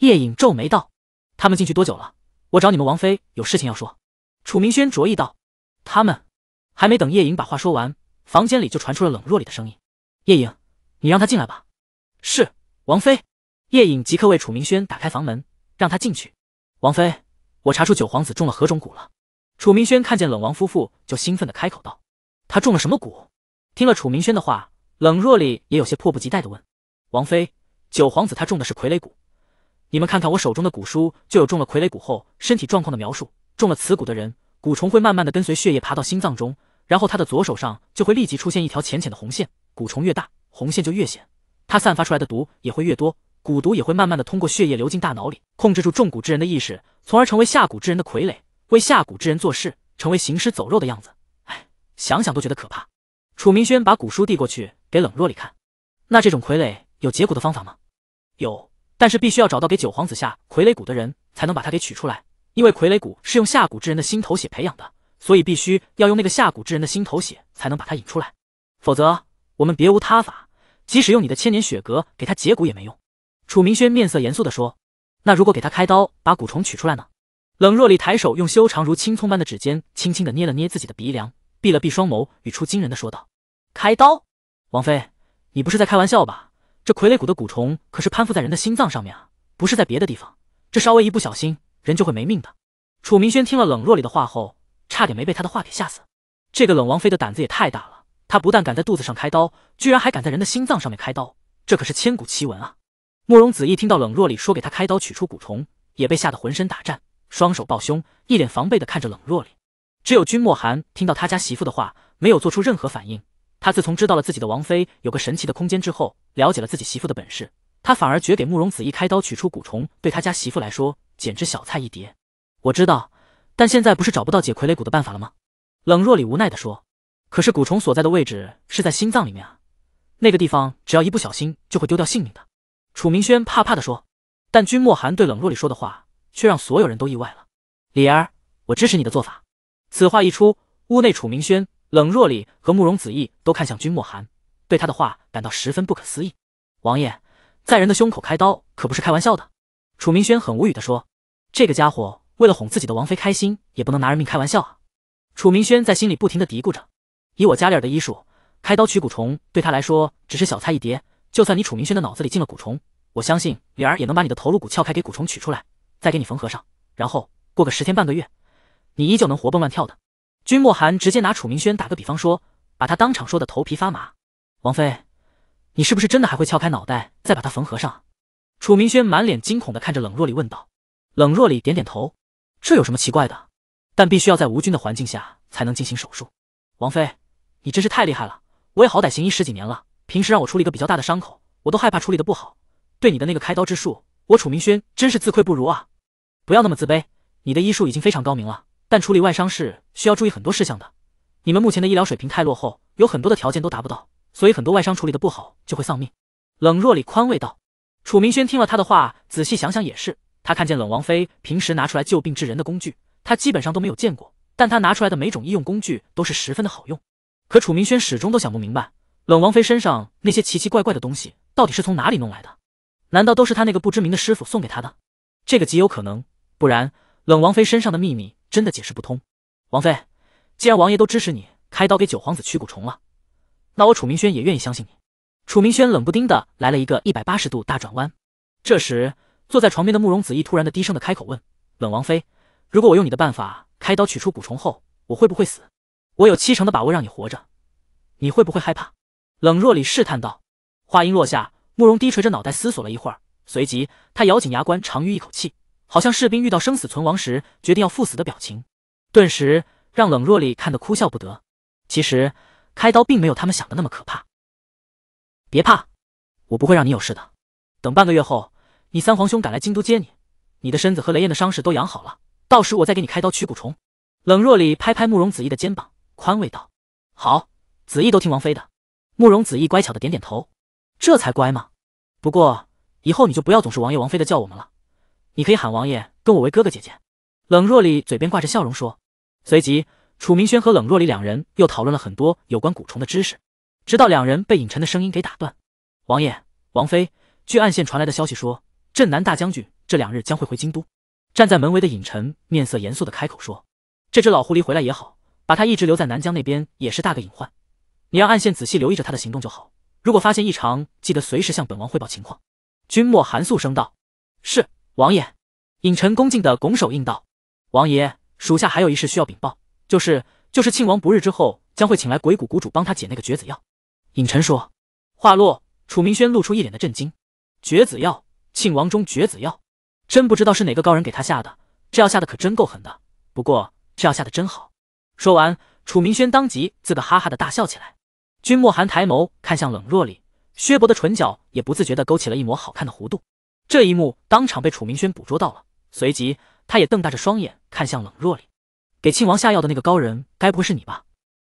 叶影皱眉道：“他们进去多久了？我找你们王妃有事情要说。”楚明轩着意道：“他们还没等叶影把话说完，房间里就传出了冷若里的声音：‘叶影，你让他进来吧。’是王妃。”叶影即刻为楚明轩打开房门，让他进去。王妃，我查出九皇子中了何种蛊了。楚明轩看见冷王夫妇，就兴奋的开口道：“他中了什么蛊？”听了楚明轩的话，冷若离也有些迫不及待的问：“王妃，九皇子他中的是傀儡蛊。你们看看我手中的蛊书，就有中了傀儡蛊后身体状况的描述。中了此蛊的人，蛊虫会慢慢的跟随血液爬到心脏中，然后他的左手上就会立即出现一条浅浅的红线。蛊虫越大，红线就越显，他散发出来的毒也会越多，蛊毒也会慢慢的通过血液流进大脑里，控制住中蛊之人的意识，从而成为下蛊之人的傀儡。”为下蛊之人做事，成为行尸走肉的样子，哎，想想都觉得可怕。楚明轩把古书递过去给冷若离看。那这种傀儡有解蛊的方法吗？有，但是必须要找到给九皇子下傀儡蛊的人，才能把他给取出来。因为傀儡蛊是用下蛊之人的心头血培养的，所以必须要用那个下蛊之人的心头血才能把它引出来。否则我们别无他法。即使用你的千年雪阁给他解蛊也没用。楚明轩面色严肃地说。那如果给他开刀把蛊虫取出来呢？冷若离抬手，用修长如青葱般的指尖，轻轻地捏了捏自己的鼻梁，闭了闭双眸，语出惊人的说道：“开刀，王妃，你不是在开玩笑吧？这傀儡骨的蛊虫可是攀附在人的心脏上面啊，不是在别的地方。这稍微一不小心，人就会没命的。”楚明轩听了冷若离的话后，差点没被他的话给吓死。这个冷王妃的胆子也太大了，她不但敢在肚子上开刀，居然还敢在人的心脏上面开刀，这可是千古奇闻啊！慕容子逸听到冷若离说给他开刀取出蛊虫，也被吓得浑身打颤。双手抱胸，一脸防备的看着冷若离。只有君莫寒听到他家媳妇的话，没有做出任何反应。他自从知道了自己的王妃有个神奇的空间之后，了解了自己媳妇的本事，他反而觉给慕容子一开刀取出蛊虫，对他家媳妇来说简直小菜一碟。我知道，但现在不是找不到解傀儡蛊的办法了吗？冷若里无奈的说。可是蛊虫所在的位置是在心脏里面啊，那个地方只要一不小心就会丢掉性命的。楚明轩怕怕的说。但君莫寒对冷若里说的话。却让所有人都意外了。李儿，我支持你的做法。此话一出，屋内楚明轩、冷若里和慕容子义都看向君莫寒，对他的话感到十分不可思议。王爷在人的胸口开刀可不是开玩笑的。楚明轩很无语的说：“这个家伙为了哄自己的王妃开心，也不能拿人命开玩笑啊。”楚明轩在心里不停的嘀咕着：“以我家里儿的医术，开刀取蛊虫对他来说只是小菜一碟。就算你楚明轩的脑子里进了蛊虫，我相信李儿也能把你的头颅骨撬开给蛊虫取出来。”再给你缝合上，然后过个十天半个月，你依旧能活蹦乱跳的。君莫寒直接拿楚明轩打个比方说，把他当场说的头皮发麻。王妃，你是不是真的还会撬开脑袋再把它缝合上楚明轩满脸惊恐的看着冷若离问道。冷若离点点头，这有什么奇怪的？但必须要在无菌的环境下才能进行手术。王妃，你真是太厉害了！我也好歹行医十几年了，平时让我处理一个比较大的伤口，我都害怕处理的不好。对你的那个开刀之术。我楚明轩真是自愧不如啊！不要那么自卑，你的医术已经非常高明了。但处理外伤是需要注意很多事项的。你们目前的医疗水平太落后，有很多的条件都达不到，所以很多外伤处理的不好就会丧命。冷若里宽慰道。楚明轩听了他的话，仔细想想也是。他看见冷王妃平时拿出来救病治人的工具，他基本上都没有见过。但他拿出来的每种医用工具都是十分的好用。可楚明轩始终都想不明白，冷王妃身上那些奇奇怪怪的东西到底是从哪里弄来的？难道都是他那个不知名的师傅送给他的？这个极有可能，不然冷王妃身上的秘密真的解释不通。王妃，既然王爷都支持你开刀给九皇子驱蛊虫了，那我楚明轩也愿意相信你。楚明轩冷不丁的来了一个一百八十度大转弯。这时，坐在床边的慕容子逸突然的低声的开口问：“冷王妃，如果我用你的办法开刀取出蛊虫后，我会不会死？我有七成的把握让你活着，你会不会害怕？”冷若离试探道。话音落下。慕容低垂着脑袋思索了一会儿，随即他咬紧牙关，长吁一口气，好像士兵遇到生死存亡时决定要赴死的表情，顿时让冷若里看得哭笑不得。其实开刀并没有他们想的那么可怕，别怕，我不会让你有事的。等半个月后，你三皇兄赶来京都接你，你的身子和雷燕的伤势都养好了，到时我再给你开刀取蛊虫。冷若里拍拍慕容子义的肩膀，宽慰道：“好，子义都听王妃的。”慕容子义乖巧的点点头。这才乖嘛！不过以后你就不要总是王爷王妃的叫我们了，你可以喊王爷跟我为哥哥姐姐。”冷若离嘴边挂着笑容说。随即，楚明轩和冷若离两人又讨论了很多有关蛊虫的知识，直到两人被尹晨的声音给打断。“王爷王妃，据暗线传来的消息说，镇南大将军这两日将会回京都。”站在门围的尹晨面色严肃的开口说：“这只老狐狸回来也好，把他一直留在南疆那边也是大个隐患，你让暗线仔细留意着他的行动就好。”如果发现异常，记得随时向本王汇报情况。君莫寒肃声道：“是，王爷。”尹臣恭敬的拱手应道：“王爷，属下还有一事需要禀报，就是就是庆王不日之后将会请来鬼谷谷主帮他解那个绝子药。”尹臣说。话落，楚明轩露出一脸的震惊：“绝子药，庆王中绝子药，真不知道是哪个高人给他下的，这药下的可真够狠的。不过这药下的真好。”说完，楚明轩当即自个哈哈的大笑起来。君莫寒抬眸看向冷若离，薛伯的唇角也不自觉地勾起了一抹好看的弧度。这一幕当场被楚明轩捕捉到了，随即他也瞪大着双眼看向冷若离：“给庆王下药的那个高人，该不会是你吧？”“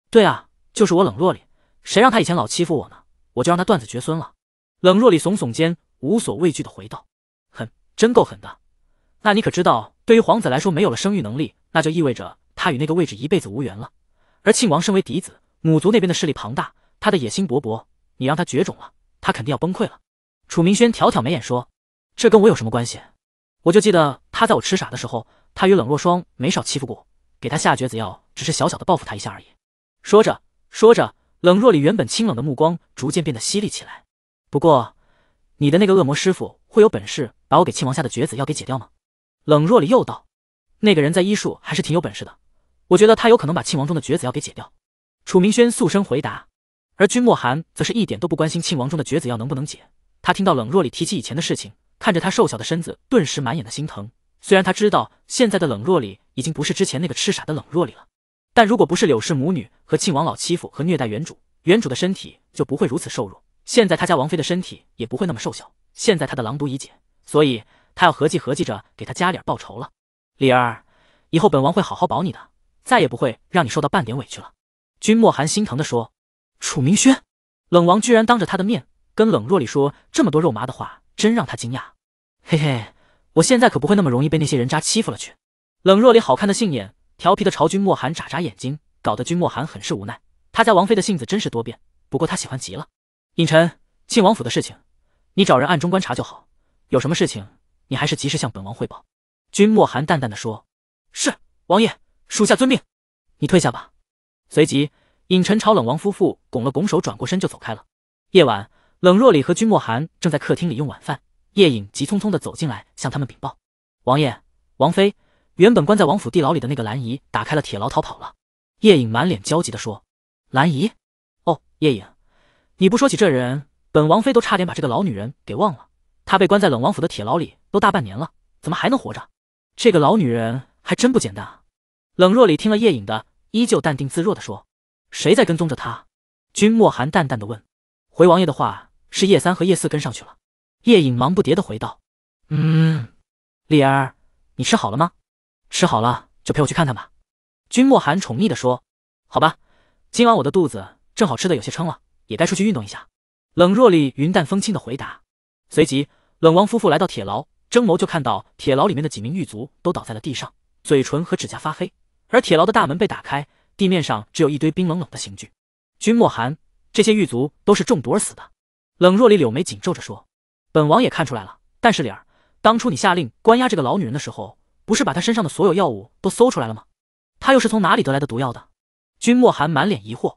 对啊，就是我冷若离。谁让他以前老欺负我呢，我就让他断子绝孙了。”冷若离耸耸肩，无所畏惧地回道：“狠，真够狠的。那你可知道，对于皇子来说，没有了生育能力，那就意味着他与那个位置一辈子无缘了。而庆王身为嫡子，母族那边的势力庞大。”他的野心勃勃，你让他绝种了，他肯定要崩溃了。楚明轩挑挑眉眼说：“这跟我有什么关系？我就记得他在我吃傻的时候，他与冷若霜没少欺负过。给他下绝子药，只是小小的报复他一下而已。”说着说着，冷若里原本清冷的目光逐渐变得犀利起来。不过，你的那个恶魔师傅会有本事把我给亲王下的绝子药给解掉吗？冷若里又道：“那个人在医术还是挺有本事的，我觉得他有可能把亲王中的绝子药给解掉。”楚明轩肃声回答。而君莫寒则是一点都不关心庆王中的绝子药能不能解。他听到冷若里提起以前的事情，看着他瘦小的身子，顿时满眼的心疼。虽然他知道现在的冷若里已经不是之前那个痴傻的冷若里了，但如果不是柳氏母女和庆王老欺负和虐待原主，原主的身体就不会如此瘦弱。现在他家王妃的身体也不会那么瘦小。现在他的狼毒已解，所以他要合计合计着给他家里儿报仇了。李儿，以后本王会好好保你的，再也不会让你受到半点委屈了。君莫寒心疼地说。楚明轩，冷王居然当着他的面跟冷若离说这么多肉麻的话，真让他惊讶。嘿嘿，我现在可不会那么容易被那些人渣欺负了去。冷若离好看的杏眼调皮的朝君莫寒眨眨眼睛，搞得君莫寒很是无奈。他家王妃的性子真是多变，不过他喜欢极了。尹晨，庆王府的事情，你找人暗中观察就好。有什么事情，你还是及时向本王汇报。君莫寒淡淡的说。是，王爷，属下遵命。你退下吧。随即。尹晨朝冷王夫妇拱了拱手，转过身就走开了。夜晚，冷若里和君莫寒正在客厅里用晚饭，叶影急匆匆地走进来，向他们禀报：“王爷，王妃，原本关在王府地牢里的那个兰姨打开了铁牢逃跑了。”叶影满脸焦急地说：“兰姨，哦，叶影，你不说起这人，本王妃都差点把这个老女人给忘了。她被关在冷王府的铁牢里都大半年了，怎么还能活着？这个老女人还真不简单啊！”冷若里听了叶影的，依旧淡定自若的说。谁在跟踪着他？君莫寒淡淡的问。回王爷的话，是叶三和叶四跟上去了。叶影忙不迭的回道。嗯，丽儿，你吃好了吗？吃好了就陪我去看看吧。君莫寒宠溺的说。好吧，今晚我的肚子正好吃的有些撑了，也该出去运动一下。冷若离云淡风轻的回答。随即，冷王夫妇来到铁牢，争眸就看到铁牢里面的几名狱卒都倒在了地上，嘴唇和指甲发黑，而铁牢的大门被打开。地面上只有一堆冰冷冷的刑具。君莫寒，这些狱卒都是中毒而死的。冷若离柳眉紧皱着说：“本王也看出来了，但是李儿，当初你下令关押这个老女人的时候，不是把她身上的所有药物都搜出来了吗？她又是从哪里得来的毒药的？”君莫寒满脸疑惑：“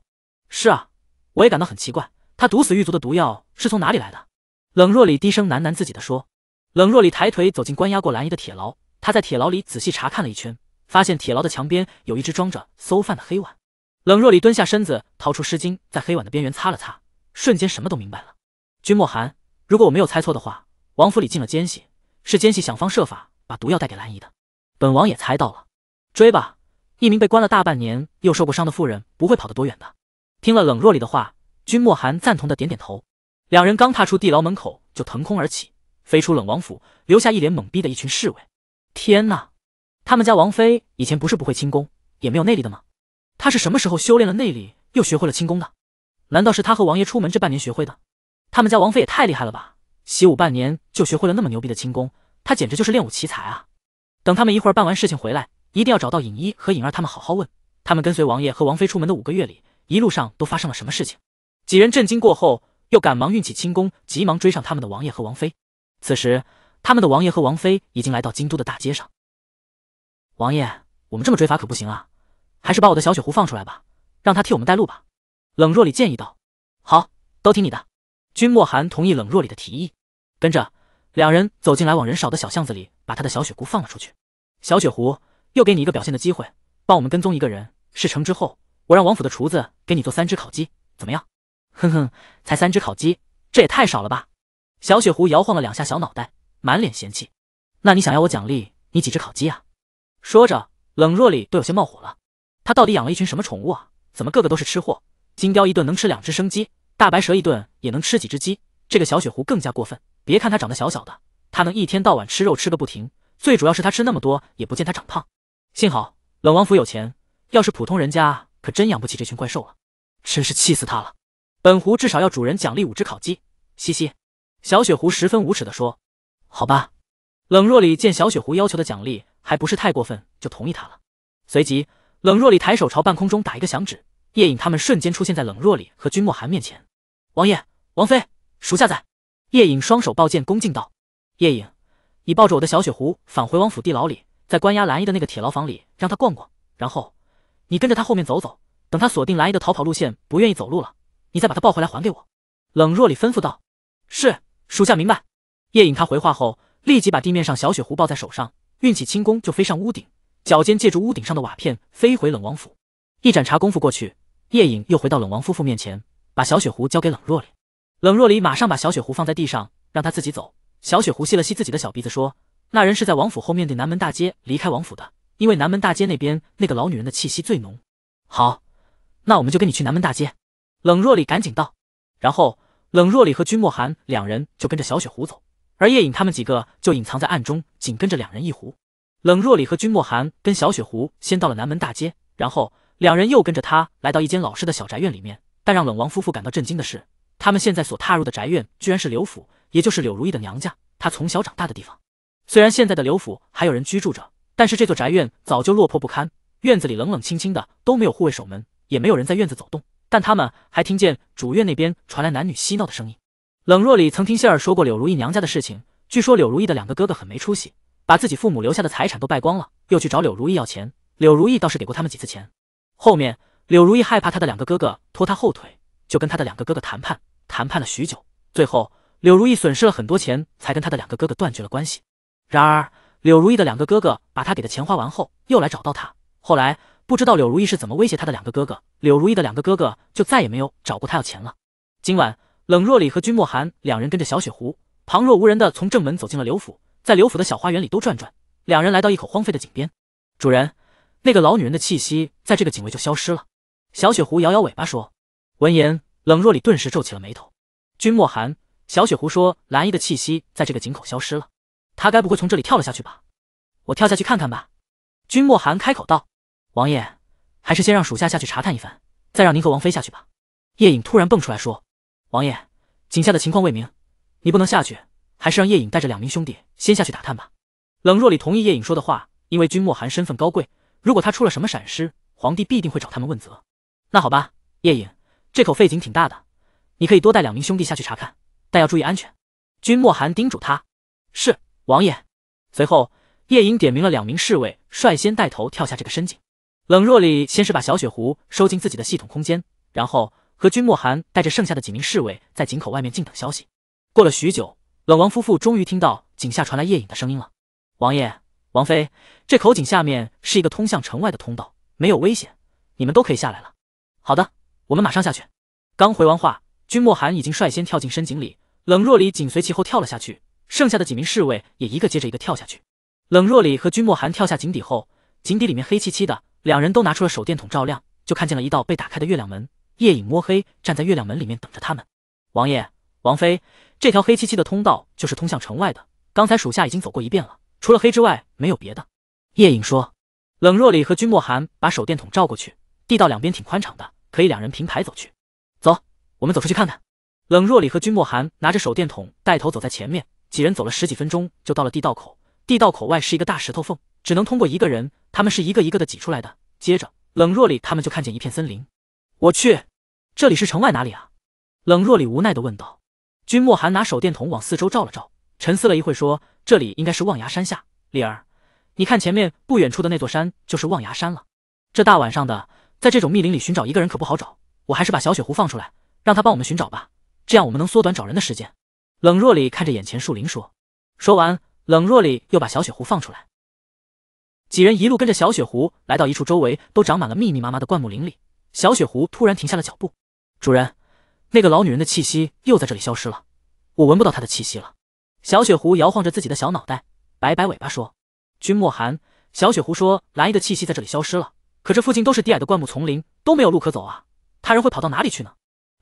是啊，我也感到很奇怪，她毒死狱卒的毒药是从哪里来的？”冷若离低声喃喃自己的说。冷若离抬腿走进关押过蓝姨的铁牢，他在铁牢里仔细查看了一圈。发现铁牢的墙边有一只装着馊饭的黑碗，冷若离蹲下身子，掏出湿巾，在黑碗的边缘擦了擦，瞬间什么都明白了。君莫寒，如果我没有猜错的话，王府里进了奸细，是奸细想方设法把毒药带给兰姨的。本王也猜到了，追吧！一名被关了大半年又受过伤的妇人不会跑得多远的。听了冷若离的话，君莫寒赞同的点点头。两人刚踏出地牢门口，就腾空而起，飞出冷王府，留下一脸懵逼的一群侍卫。天哪！他们家王妃以前不是不会轻功，也没有内力的吗？她是什么时候修炼了内力，又学会了轻功的？难道是她和王爷出门这半年学会的？他们家王妃也太厉害了吧！习武半年就学会了那么牛逼的轻功，她简直就是练武奇才啊！等他们一会儿办完事情回来，一定要找到尹一和尹二，他们好好问他们跟随王爷和王妃出门的五个月里，一路上都发生了什么事情。几人震惊过后，又赶忙运起轻功，急忙追上他们的王爷和王妃。此时，他们的王爷和王妃已经来到京都的大街上。王爷，我们这么追法可不行啊，还是把我的小雪狐放出来吧，让它替我们带路吧。冷若里建议道。好，都听你的。君莫寒同意冷若里的提议，跟着两人走进来往人少的小巷子里，把他的小雪狐放了出去。小雪狐，又给你一个表现的机会，帮我们跟踪一个人。事成之后，我让王府的厨子给你做三只烤鸡，怎么样？哼哼，才三只烤鸡，这也太少了吧。小雪狐摇晃了两下小脑袋，满脸嫌弃。那你想要我奖励你几只烤鸡啊？说着，冷若里都有些冒火了。他到底养了一群什么宠物啊？怎么个个都是吃货？金雕一顿能吃两只生鸡，大白蛇一顿也能吃几只鸡。这个小雪狐更加过分，别看它长得小小的，它能一天到晚吃肉吃个不停。最主要是它吃那么多也不见它长胖。幸好冷王府有钱，要是普通人家可真养不起这群怪兽了。真是气死他了！本狐至少要主人奖励五只烤鸡。嘻嘻，小雪狐十分无耻地说。好吧，冷若里见小雪狐要求的奖励。还不是太过分，就同意他了。随即，冷若里抬手朝半空中打一个响指，叶影他们瞬间出现在冷若里和君莫寒面前。王爷、王妃，属下在。叶影双手抱剑，恭敬道：“叶影，你抱着我的小雪狐返回王府地牢里，在关押蓝姨的那个铁牢房里，让他逛逛。然后你跟着他后面走走，等他锁定蓝姨的逃跑路线，不愿意走路了，你再把他抱回来还给我。”冷若里吩咐道：“是，属下明白。”叶影他回话后，立即把地面上小雪狐抱在手上。运起轻功，就飞上屋顶，脚尖借助屋顶上的瓦片飞回冷王府。一盏茶功夫过去，叶影又回到冷王夫妇面前，把小雪狐交给冷若离。冷若离马上把小雪狐放在地上，让它自己走。小雪狐吸了吸自己的小鼻子，说：“那人是在王府后面的南门大街离开王府的，因为南门大街那边那个老女人的气息最浓。”好，那我们就跟你去南门大街。冷若离赶紧道，然后冷若离和君莫寒两人就跟着小雪狐走。而叶影他们几个就隐藏在暗中，紧跟着两人一胡。冷若里和君莫寒跟小雪狐先到了南门大街，然后两人又跟着他来到一间老式的小宅院里面。但让冷王夫妇感到震惊的是，他们现在所踏入的宅院居然是刘府，也就是柳如意的娘家，她从小长大的地方。虽然现在的刘府还有人居住着，但是这座宅院早就落魄不堪，院子里冷冷清清的，都没有护卫守门，也没有人在院子走动。但他们还听见主院那边传来男女嬉闹的声音。冷若里曾听谢儿说过柳如意娘家的事情，据说柳如意的两个哥哥很没出息，把自己父母留下的财产都败光了，又去找柳如意要钱。柳如意倒是给过他们几次钱。后面柳如意害怕他的两个哥哥拖他后腿，就跟他的两个哥哥谈判，谈判了许久，最后柳如意损失了很多钱，才跟他的两个哥哥断绝了关系。然而柳如意的两个哥哥把他给的钱花完后，又来找到他。后来不知道柳如意是怎么威胁他的两个哥哥，柳如意的两个哥哥就再也没有找过他要钱了。今晚。冷若里和君莫寒两人跟着小雪狐，旁若无人地从正门走进了刘府，在刘府的小花园里兜转转。两人来到一口荒废的井边，主人，那个老女人的气息在这个井位就消失了。小雪狐摇摇尾巴说。闻言，冷若里顿时皱起了眉头。君莫寒，小雪狐说，蓝姨的气息在这个井口消失了，她该不会从这里跳了下去吧？我跳下去看看吧。君莫寒开口道。王爷，还是先让属下下去查探一番，再让您和王妃下去吧。夜影突然蹦出来说。王爷，井下的情况未明，你不能下去，还是让叶影带着两名兄弟先下去打探吧。冷若里同意叶影说的话，因为君莫寒身份高贵，如果他出了什么闪失，皇帝必定会找他们问责。那好吧，叶影，这口废井挺大的，你可以多带两名兄弟下去查看，但要注意安全。君莫寒叮嘱他。是，王爷。随后，叶影点名了两名侍卫，率先带头跳下这个深井。冷若里先是把小雪狐收进自己的系统空间，然后。和君莫寒带着剩下的几名侍卫在井口外面静等消息。过了许久，冷王夫妇终于听到井下传来夜影的声音了。王爷，王妃，这口井下面是一个通向城外的通道，没有危险，你们都可以下来了。好的，我们马上下去。刚回完话，君莫寒已经率先跳进深井里，冷若离紧随其后跳了下去，剩下的几名侍卫也一个接着一个跳下去。冷若离和君莫寒跳下井底后，井底里面黑漆漆的，两人都拿出了手电筒照亮，就看见了一道被打开的月亮门。夜影摸黑站在月亮门里面等着他们。王爷、王妃，这条黑漆漆的通道就是通向城外的。刚才属下已经走过一遍了，除了黑之外没有别的。夜影说。冷若里和君莫寒把手电筒照过去，地道两边挺宽敞的，可以两人平排走去。走，我们走出去看看。冷若里和君莫寒拿着手电筒带头走在前面，几人走了十几分钟就到了地道口。地道口外是一个大石头缝，只能通过一个人，他们是一个一个的挤出来的。接着，冷若里他们就看见一片森林。我去，这里是城外哪里啊？冷若里无奈的问道。君莫寒拿手电筒往四周照了照，沉思了一会说：“这里应该是望崖山下，丽儿，你看前面不远处的那座山就是望崖山了。这大晚上的，在这种密林里寻找一个人可不好找，我还是把小雪狐放出来，让他帮我们寻找吧，这样我们能缩短找人的时间。”冷若里看着眼前树林说。说完，冷若里又把小雪狐放出来。几人一路跟着小雪狐来到一处周围都长满了密密麻麻的灌木林里。小雪狐突然停下了脚步，主人，那个老女人的气息又在这里消失了，我闻不到她的气息了。小雪狐摇晃着自己的小脑袋，摆摆尾巴说：“君莫寒，小雪狐说蓝衣的气息在这里消失了，可这附近都是低矮的灌木丛林，都没有路可走啊，他人会跑到哪里去呢？”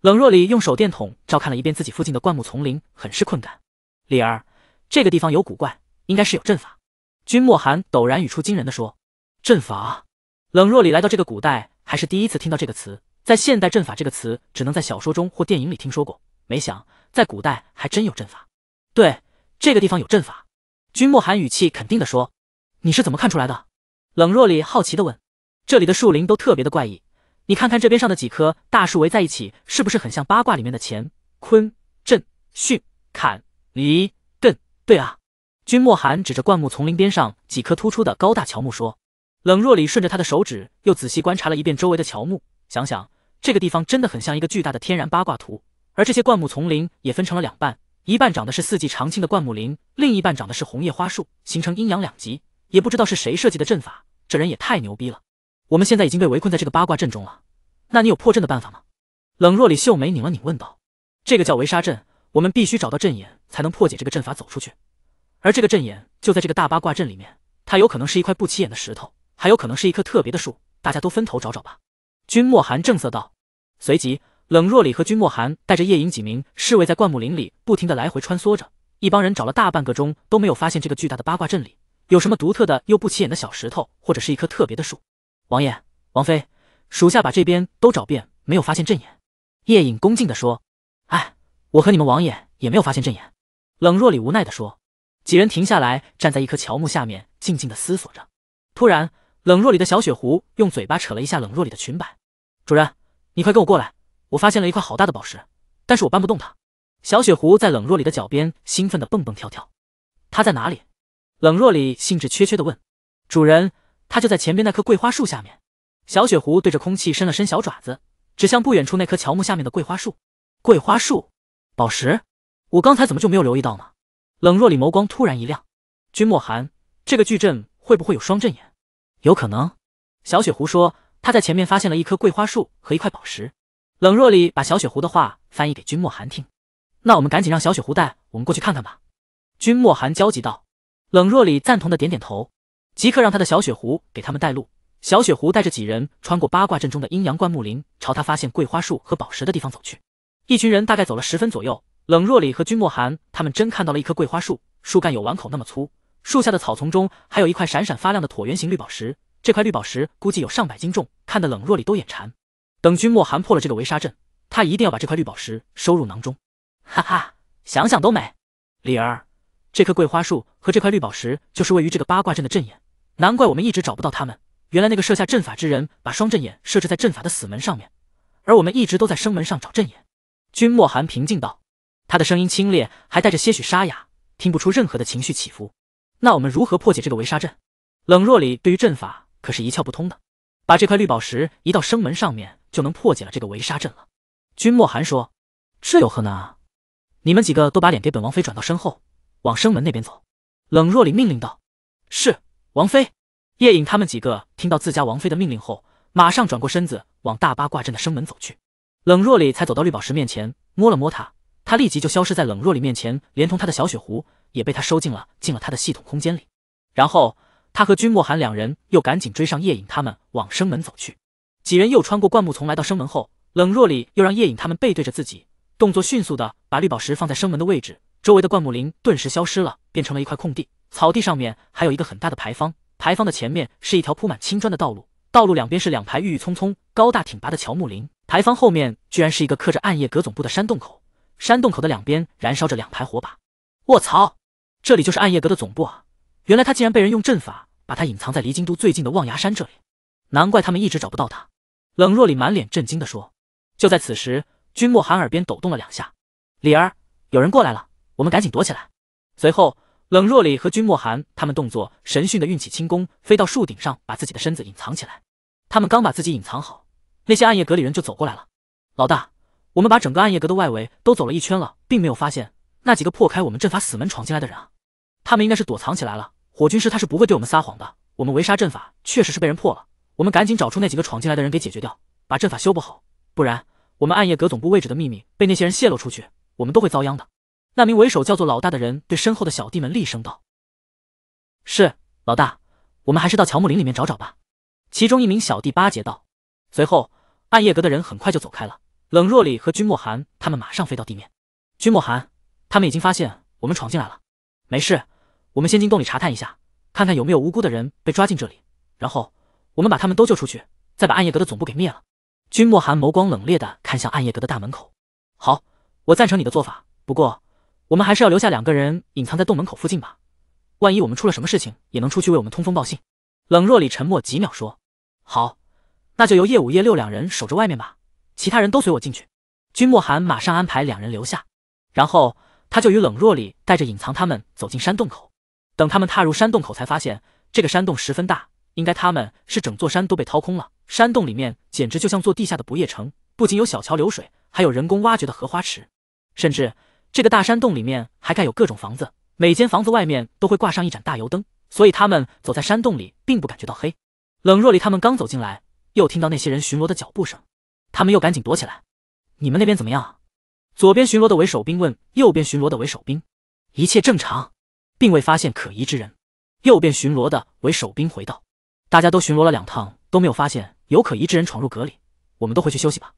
冷若离用手电筒照看了一遍自己附近的灌木丛林，很是困感。李儿，这个地方有古怪，应该是有阵法。君莫寒陡然语出惊人的说：“阵法。”冷若离来到这个古代。还是第一次听到这个词，在现代“阵法”这个词只能在小说中或电影里听说过，没想在古代还真有阵法。对，这个地方有阵法。君莫寒语气肯定的说：“你是怎么看出来的？”冷若离好奇的问：“这里的树林都特别的怪异，你看看这边上的几棵大树围在一起，是不是很像八卦里面的乾、坤、震、巽、坎、离、艮？对啊。”君莫寒指着灌木丛林边上几棵突出的高大乔木说。冷若里顺着他的手指，又仔细观察了一遍周围的乔木。想想这个地方真的很像一个巨大的天然八卦图，而这些灌木丛林也分成了两半，一半长的是四季常青的灌木林，另一半长的是红叶花树，形成阴阳两极。也不知道是谁设计的阵法，这人也太牛逼了。我们现在已经被围困在这个八卦阵中了，那你有破阵的办法吗？冷若里秀眉拧了拧，问道：“这个叫围杀阵，我们必须找到阵眼才能破解这个阵法，走出去。而这个阵眼就在这个大八卦阵里面，它有可能是一块不起眼的石头。”还有可能是一棵特别的树，大家都分头找找吧。”君莫寒正色道。随即，冷若里和君莫寒带着夜影几名侍卫在灌木林里不停的来回穿梭着。一帮人找了大半个钟都没有发现这个巨大的八卦阵里有什么独特的又不起眼的小石头，或者是一棵特别的树。王爷、王妃，属下把这边都找遍，没有发现阵眼。”夜影恭敬的说。“哎，我和你们王爷也没有发现阵眼。”冷若里无奈的说。几人停下来，站在一棵乔木下面，静静的思索着。突然，冷若里的小雪狐用嘴巴扯了一下冷若里的裙摆，主人，你快跟我过来！我发现了一块好大的宝石，但是我搬不动它。小雪狐在冷若里的脚边兴奋的蹦蹦跳跳。它在哪里？冷若里兴致缺缺的问。主人，它就在前边那棵桂花树下面。小雪狐对着空气伸了伸小爪子，指向不远处那棵乔木下面的桂花树。桂花树，宝石，我刚才怎么就没有留意到呢？冷若里眸光突然一亮。君莫寒，这个巨阵会不会有双阵眼？有可能，小雪狐说他在前面发现了一棵桂花树和一块宝石。冷若离把小雪狐的话翻译给君莫寒听。那我们赶紧让小雪狐带我们过去看看吧。君莫寒焦急道。冷若里赞同的点点头，即刻让他的小雪狐给他们带路。小雪狐带着几人穿过八卦阵中的阴阳灌木林，朝他发现桂花树和宝石的地方走去。一群人大概走了十分左右，冷若里和君莫寒他们真看到了一棵桂花树，树干有碗口那么粗。树下的草丛中还有一块闪闪发亮的椭圆形绿宝石，这块绿宝石估计有上百斤重，看得冷若里都眼馋。等君莫寒破了这个围杀阵，他一定要把这块绿宝石收入囊中。哈哈，想想都美。李儿，这棵桂花树和这块绿宝石就是位于这个八卦阵的阵眼，难怪我们一直找不到他们。原来那个设下阵法之人把双阵眼设置在阵法的死门上面，而我们一直都在生门上找阵眼。君莫寒平静道，他的声音清冽，还带着些许沙哑，听不出任何的情绪起伏。那我们如何破解这个围杀阵？冷若里对于阵法可是一窍不通的。把这块绿宝石移到生门上面，就能破解了这个围杀阵了。君莫寒说：“这有何难啊？”你们几个都把脸给本王妃转到身后，往生门那边走。”冷若里命令道。“是，王妃。”叶影他们几个听到自家王妃的命令后，马上转过身子往大八卦阵的生门走去。冷若里才走到绿宝石面前，摸了摸它，它立即就消失在冷若里面前，连同他的小雪狐。也被他收进了进了他的系统空间里，然后他和君莫寒两人又赶紧追上夜影他们，往生门走去。几人又穿过灌木丛，来到生门后，冷若离又让夜影他们背对着自己，动作迅速的把绿宝石放在生门的位置，周围的灌木林顿时消失了，变成了一块空地。草地上面还有一个很大的牌坊，牌坊的前面是一条铺满青砖的道路，道路两边是两排郁郁葱葱、高大挺拔的乔木林。牌坊后面居然是一个刻着暗夜阁总部的山洞口，山洞口的两边燃烧着两排火把。卧槽！这里就是暗夜阁的总部啊！原来他竟然被人用阵法把他隐藏在离京都最近的望崖山这里，难怪他们一直找不到他。冷若里满脸震惊的说。就在此时，君莫寒耳边抖动了两下，李儿，有人过来了，我们赶紧躲起来。随后，冷若里和君莫寒他们动作神迅的运起轻功，飞到树顶上，把自己的身子隐藏起来。他们刚把自己隐藏好，那些暗夜阁里人就走过来了。老大，我们把整个暗夜阁的外围都走了一圈了，并没有发现那几个破开我们阵法死门闯进来的人啊！他们应该是躲藏起来了。火军师他是不会对我们撒谎的。我们围杀阵法确实是被人破了，我们赶紧找出那几个闯进来的人给解决掉，把阵法修补好，不然我们暗夜阁总部位置的秘密被那些人泄露出去，我们都会遭殃的。那名为首叫做老大的人对身后的小弟们厉声道：“是老大，我们还是到乔木林里面找找吧。”其中一名小弟巴结道。随后，暗夜阁的人很快就走开了。冷若里和君莫寒他们马上飞到地面。君莫寒，他们已经发现我们闯进来了，没事。我们先进洞里查探一下，看看有没有无辜的人被抓进这里，然后我们把他们都救出去，再把暗夜阁的总部给灭了。君莫寒眸光冷冽的看向暗夜阁的大门口。好，我赞成你的做法，不过我们还是要留下两个人隐藏在洞门口附近吧，万一我们出了什么事情，也能出去为我们通风报信。冷若里沉默几秒，说：“好，那就由叶五、叶六两人守着外面吧，其他人都随我进去。”君莫寒马上安排两人留下，然后他就与冷若里带着隐藏他们走进山洞口。等他们踏入山洞口，才发现这个山洞十分大，应该他们是整座山都被掏空了。山洞里面简直就像做地下的不夜城，不仅有小桥流水，还有人工挖掘的荷花池，甚至这个大山洞里面还盖有各种房子，每间房子外面都会挂上一盏大油灯，所以他们走在山洞里并不感觉到黑。冷若离他们刚走进来，又听到那些人巡逻的脚步声，他们又赶紧躲起来。你们那边怎么样？左边巡逻的为首兵问，右边巡逻的为首兵，一切正常。并未发现可疑之人。右边巡逻的为守兵回道：“大家都巡逻了两趟，都没有发现有可疑之人闯入阁里，我们都回去休息吧。”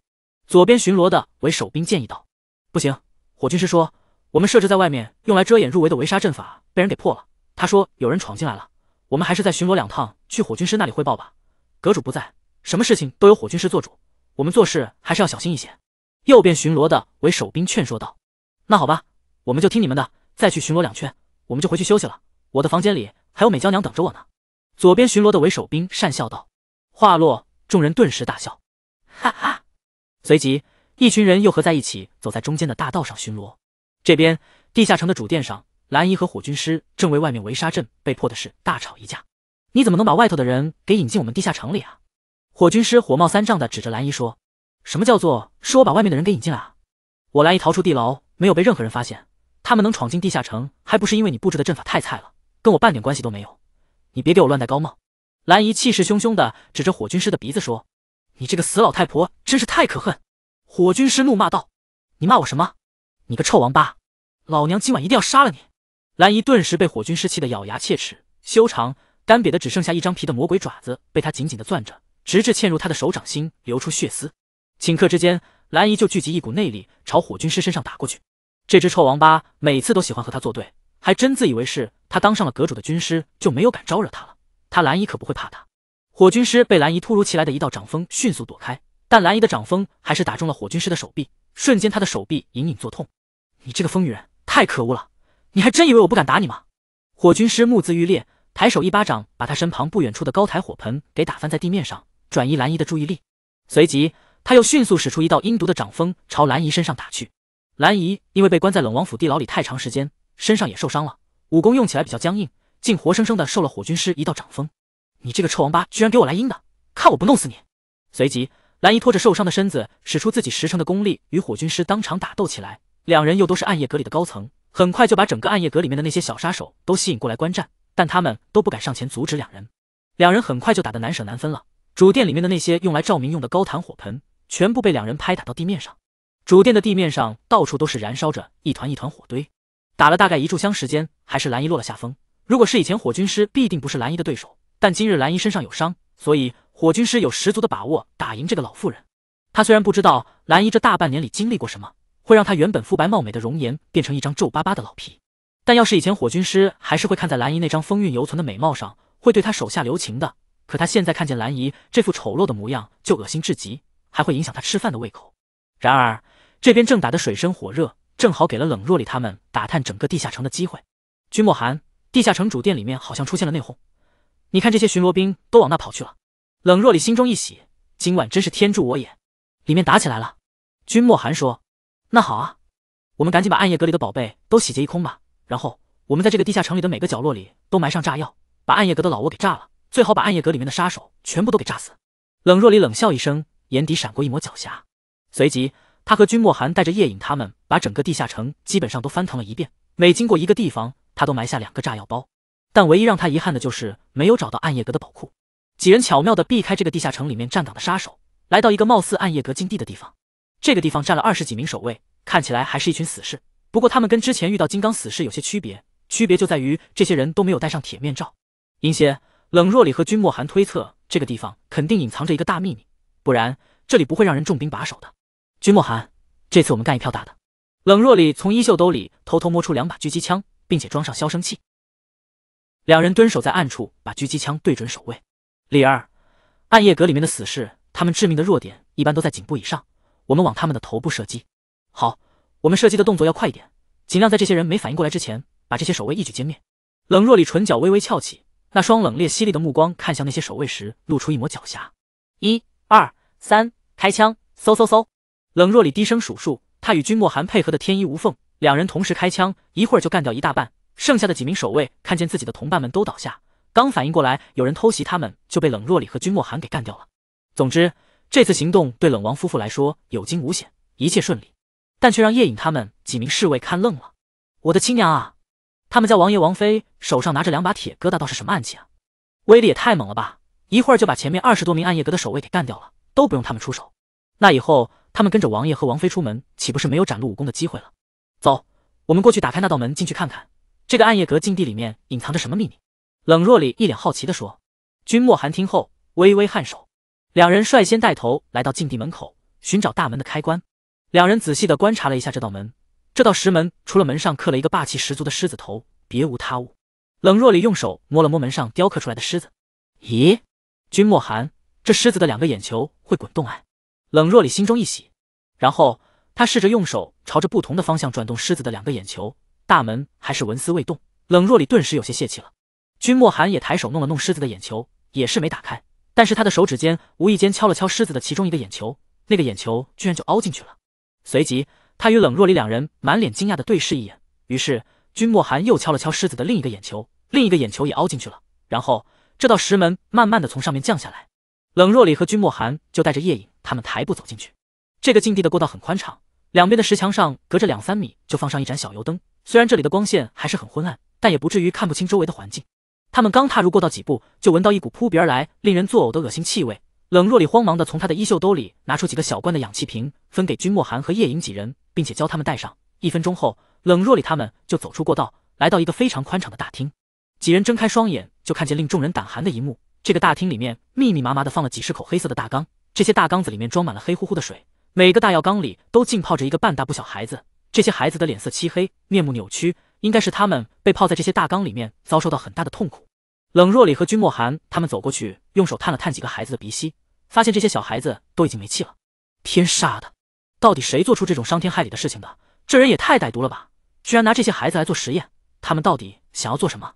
左边巡逻的为守兵建议道：“不行，火军师说我们设置在外面用来遮掩入围的围杀阵法被人给破了，他说有人闯进来了，我们还是再巡逻两趟去火军师那里汇报吧。阁主不在，什么事情都由火军师做主，我们做事还是要小心一些。”右边巡逻的为守兵劝说道：“那好吧，我们就听你们的，再去巡逻两圈。”我们就回去休息了，我的房间里还有美娇娘等着我呢。左边巡逻的为首兵讪笑道，话落，众人顿时大笑，哈哈。随即，一群人又合在一起，走在中间的大道上巡逻。这边，地下城的主殿上，蓝姨和火军师正为外面围杀阵被迫的事大吵一架。你怎么能把外头的人给引进我们地下城里啊？火军师火冒三丈的指着蓝姨说，什么叫做是我把外面的人给引进来啊？我蓝姨逃出地牢，没有被任何人发现。他们能闯进地下城，还不是因为你布置的阵法太菜了，跟我半点关系都没有。你别给我乱戴高帽！”蓝姨气势汹汹的指着火军师的鼻子说，“你这个死老太婆，真是太可恨！”火军师怒骂道，“你骂我什么？你个臭王八！老娘今晚一定要杀了你！”蓝姨顿时被火军师气得咬牙切齿，修长干瘪的只剩下一张皮的魔鬼爪子被他紧紧的攥着，直至嵌入他的手掌心，流出血丝。顷刻之间，蓝姨就聚集一股内力朝火军师身上打过去。这只臭王八每次都喜欢和他作对，还真自以为是他当上了阁主的军师就没有敢招惹他了。他蓝姨可不会怕他。火军师被蓝姨突如其来的一道掌风迅速躲开，但蓝姨的掌风还是打中了火军师的手臂，瞬间他的手臂隐隐作痛。你这个疯女人，太可恶了！你还真以为我不敢打你吗？火军师目眦欲裂，抬手一巴掌把他身旁不远处的高台火盆给打翻在地面上，转移蓝姨的注意力。随即他又迅速使出一道阴毒的掌风朝蓝姨身上打去。兰姨因为被关在冷王府地牢里太长时间，身上也受伤了，武功用起来比较僵硬，竟活生生的受了火军师一道掌风。你这个臭王八，居然给我来阴的，看我不弄死你！随即，兰姨拖着受伤的身子，使出自己十成的功力，与火军师当场打斗起来。两人又都是暗夜阁里的高层，很快就把整个暗夜阁里面的那些小杀手都吸引过来观战，但他们都不敢上前阻止两人。两人很快就打得难舍难分了。主殿里面的那些用来照明用的高坛火盆，全部被两人拍打到地面上。主殿的地面上到处都是燃烧着一团一团火堆，打了大概一炷香时间，还是蓝姨落了下风。如果是以前火军师，必定不是蓝姨的对手。但今日蓝姨身上有伤，所以火军师有十足的把握打赢这个老妇人。他虽然不知道蓝姨这大半年里经历过什么，会让她原本肤白貌美的容颜变成一张皱巴巴的老皮，但要是以前火军师还是会看在蓝姨那张风韵犹存的美貌上，会对她手下留情的。可他现在看见蓝姨这副丑陋的模样就恶心至极，还会影响他吃饭的胃口。然而。这边正打得水深火热，正好给了冷若离他们打探整个地下城的机会。君莫寒，地下城主殿里面好像出现了内讧，你看这些巡逻兵都往那跑去了。冷若离心中一喜，今晚真是天助我也！里面打起来了。君莫寒说：“那好啊，我们赶紧把暗夜阁里的宝贝都洗劫一空吧，然后我们在这个地下城里的每个角落里都埋上炸药，把暗夜阁的老窝给炸了，最好把暗夜阁里面的杀手全部都给炸死。”冷若离冷笑一声，眼底闪过一抹狡黠，随即。他和君莫寒带着夜影他们，把整个地下城基本上都翻腾了一遍。每经过一个地方，他都埋下两个炸药包。但唯一让他遗憾的就是没有找到暗夜阁的宝库。几人巧妙地避开这个地下城里面站岗的杀手，来到一个貌似暗夜阁禁地的地方。这个地方站了二十几名守卫，看起来还是一群死士。不过他们跟之前遇到金刚死士有些区别，区别就在于这些人都没有戴上铁面罩。银蝎、冷若离和君莫寒推测，这个地方肯定隐藏着一个大秘密，不然这里不会让人重兵把守的。君莫寒，这次我们干一票大的。冷若里从衣袖兜里偷偷摸出两把狙击枪，并且装上消声器。两人蹲守在暗处，把狙击枪对准守卫。李二，暗夜阁里面的死士，他们致命的弱点一般都在颈部以上，我们往他们的头部射击。好，我们射击的动作要快一点，尽量在这些人没反应过来之前，把这些守卫一举歼灭。冷若里唇角微微翘起，那双冷冽犀利的目光看向那些守卫时，露出一抹狡黠。一、二、三，开枪！嗖嗖嗖。冷若里低声数数，他与君莫寒配合的天衣无缝，两人同时开枪，一会儿就干掉一大半。剩下的几名守卫看见自己的同伴们都倒下，刚反应过来有人偷袭，他们就被冷若里和君莫寒给干掉了。总之，这次行动对冷王夫妇来说有惊无险，一切顺利，但却让夜影他们几名侍卫看愣了。我的亲娘啊！他们家王爷王妃手上拿着两把铁疙瘩，倒是什么暗器啊？威力也太猛了吧！一会儿就把前面二十多名暗夜阁的守卫给干掉了，都不用他们出手。那以后。他们跟着王爷和王妃出门，岂不是没有展露武功的机会了？走，我们过去打开那道门，进去看看，这个暗夜阁禁地里面隐藏着什么秘密？冷若离一脸好奇地说。君莫寒听后微微颔首，两人率先带头来到禁地门口，寻找大门的开关。两人仔细地观察了一下这道门，这道石门除了门上刻了一个霸气十足的狮子头，别无他物。冷若离用手摸了摸门上雕刻出来的狮子，咦，君莫寒，这狮子的两个眼球会滚动哎。冷若里心中一喜，然后他试着用手朝着不同的方向转动狮子的两个眼球，大门还是纹丝未动。冷若里顿时有些泄气了。君莫寒也抬手弄了弄狮子的眼球，也是没打开。但是他的手指尖无意间敲了敲狮子的其中一个眼球，那个眼球居然就凹进去了。随即，他与冷若里两人满脸惊讶的对视一眼。于是，君莫寒又敲了敲狮子的另一个眼球，另一个眼球也凹进去了。然后，这道石门慢慢的从上面降下来。冷若里和君莫寒就带着夜影。他们抬步走进去，这个禁地的过道很宽敞，两边的石墙上隔着两三米就放上一盏小油灯。虽然这里的光线还是很昏暗，但也不至于看不清周围的环境。他们刚踏入过道几步，就闻到一股扑鼻而来、令人作呕的恶心气味。冷若里慌忙的从他的衣袖兜里拿出几个小罐的氧气瓶，分给君莫寒和夜影几人，并且教他们带上。一分钟后，冷若里他们就走出过道，来到一个非常宽敞的大厅。几人睁开双眼，就看见令众人胆寒的一幕：这个大厅里面密密麻麻的放了几十口黑色的大缸。这些大缸子里面装满了黑乎乎的水，每个大药缸里都浸泡着一个半大不小孩子。这些孩子的脸色漆黑，面目扭曲，应该是他们被泡在这些大缸里面，遭受到很大的痛苦。冷若里和君莫寒他们走过去，用手探了探几个孩子的鼻息，发现这些小孩子都已经没气了。天杀的，到底谁做出这种伤天害理的事情的？这人也太歹毒了吧！居然拿这些孩子来做实验，他们到底想要做什么？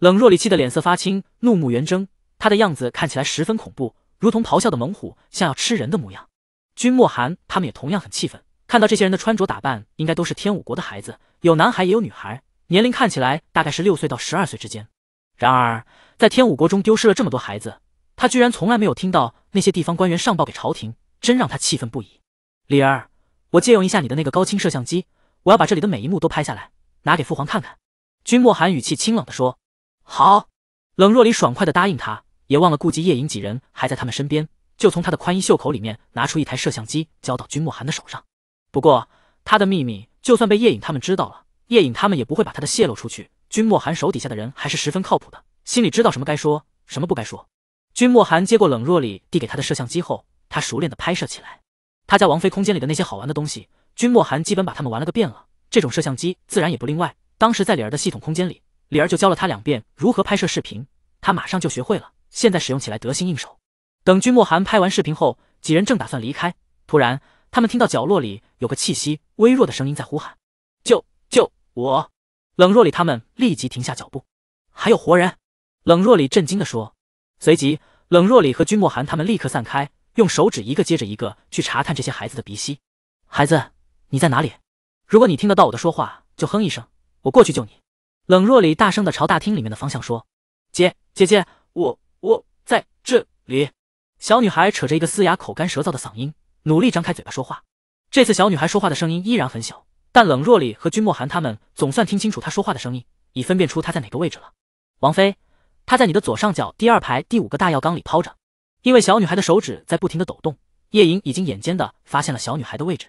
冷若里气得脸色发青，怒目圆睁，他的样子看起来十分恐怖。如同咆哮的猛虎，像要吃人的模样。君莫寒他们也同样很气愤。看到这些人的穿着打扮，应该都是天武国的孩子，有男孩也有女孩，年龄看起来大概是六岁到十二岁之间。然而在天武国中丢失了这么多孩子，他居然从来没有听到那些地方官员上报给朝廷，真让他气愤不已。李儿，我借用一下你的那个高清摄像机，我要把这里的每一幕都拍下来，拿给父皇看看。君莫寒语气清冷地说：“好。”冷若离爽快地答应他。也忘了顾及夜影几人还在他们身边，就从他的宽衣袖口里面拿出一台摄像机交到君莫寒的手上。不过他的秘密就算被夜影他们知道了，夜影他们也不会把他的泄露出去。君莫寒手底下的人还是十分靠谱的，心里知道什么该说，什么不该说。君莫寒接过冷若里递给他的摄像机后，他熟练的拍摄起来。他家王妃空间里的那些好玩的东西，君莫寒基本把他们玩了个遍了。这种摄像机自然也不例外。当时在李儿的系统空间里，李儿就教了他两遍如何拍摄视频，他马上就学会了。现在使用起来得心应手。等君莫寒拍完视频后，几人正打算离开，突然他们听到角落里有个气息微弱的声音在呼喊：“救救我！”冷若里他们立即停下脚步。还有活人！冷若里震惊的说。随即，冷若里和君莫寒他们立刻散开，用手指一个接着一个去查看这些孩子的鼻息。孩子，你在哪里？如果你听得到我的说话，就哼一声，我过去救你。冷若里大声的朝大厅里面的方向说：“姐姐姐，我。”在这里，小女孩扯着一个嘶哑、口干舌燥的嗓音，努力张开嘴巴说话。这次小女孩说话的声音依然很小，但冷若里和君莫寒他们总算听清楚她说话的声音，已分辨出她在哪个位置了。王妃，她在你的左上角第二排第五个大药缸里泡着。因为小女孩的手指在不停的抖动，叶莹已经眼尖的发现了小女孩的位置。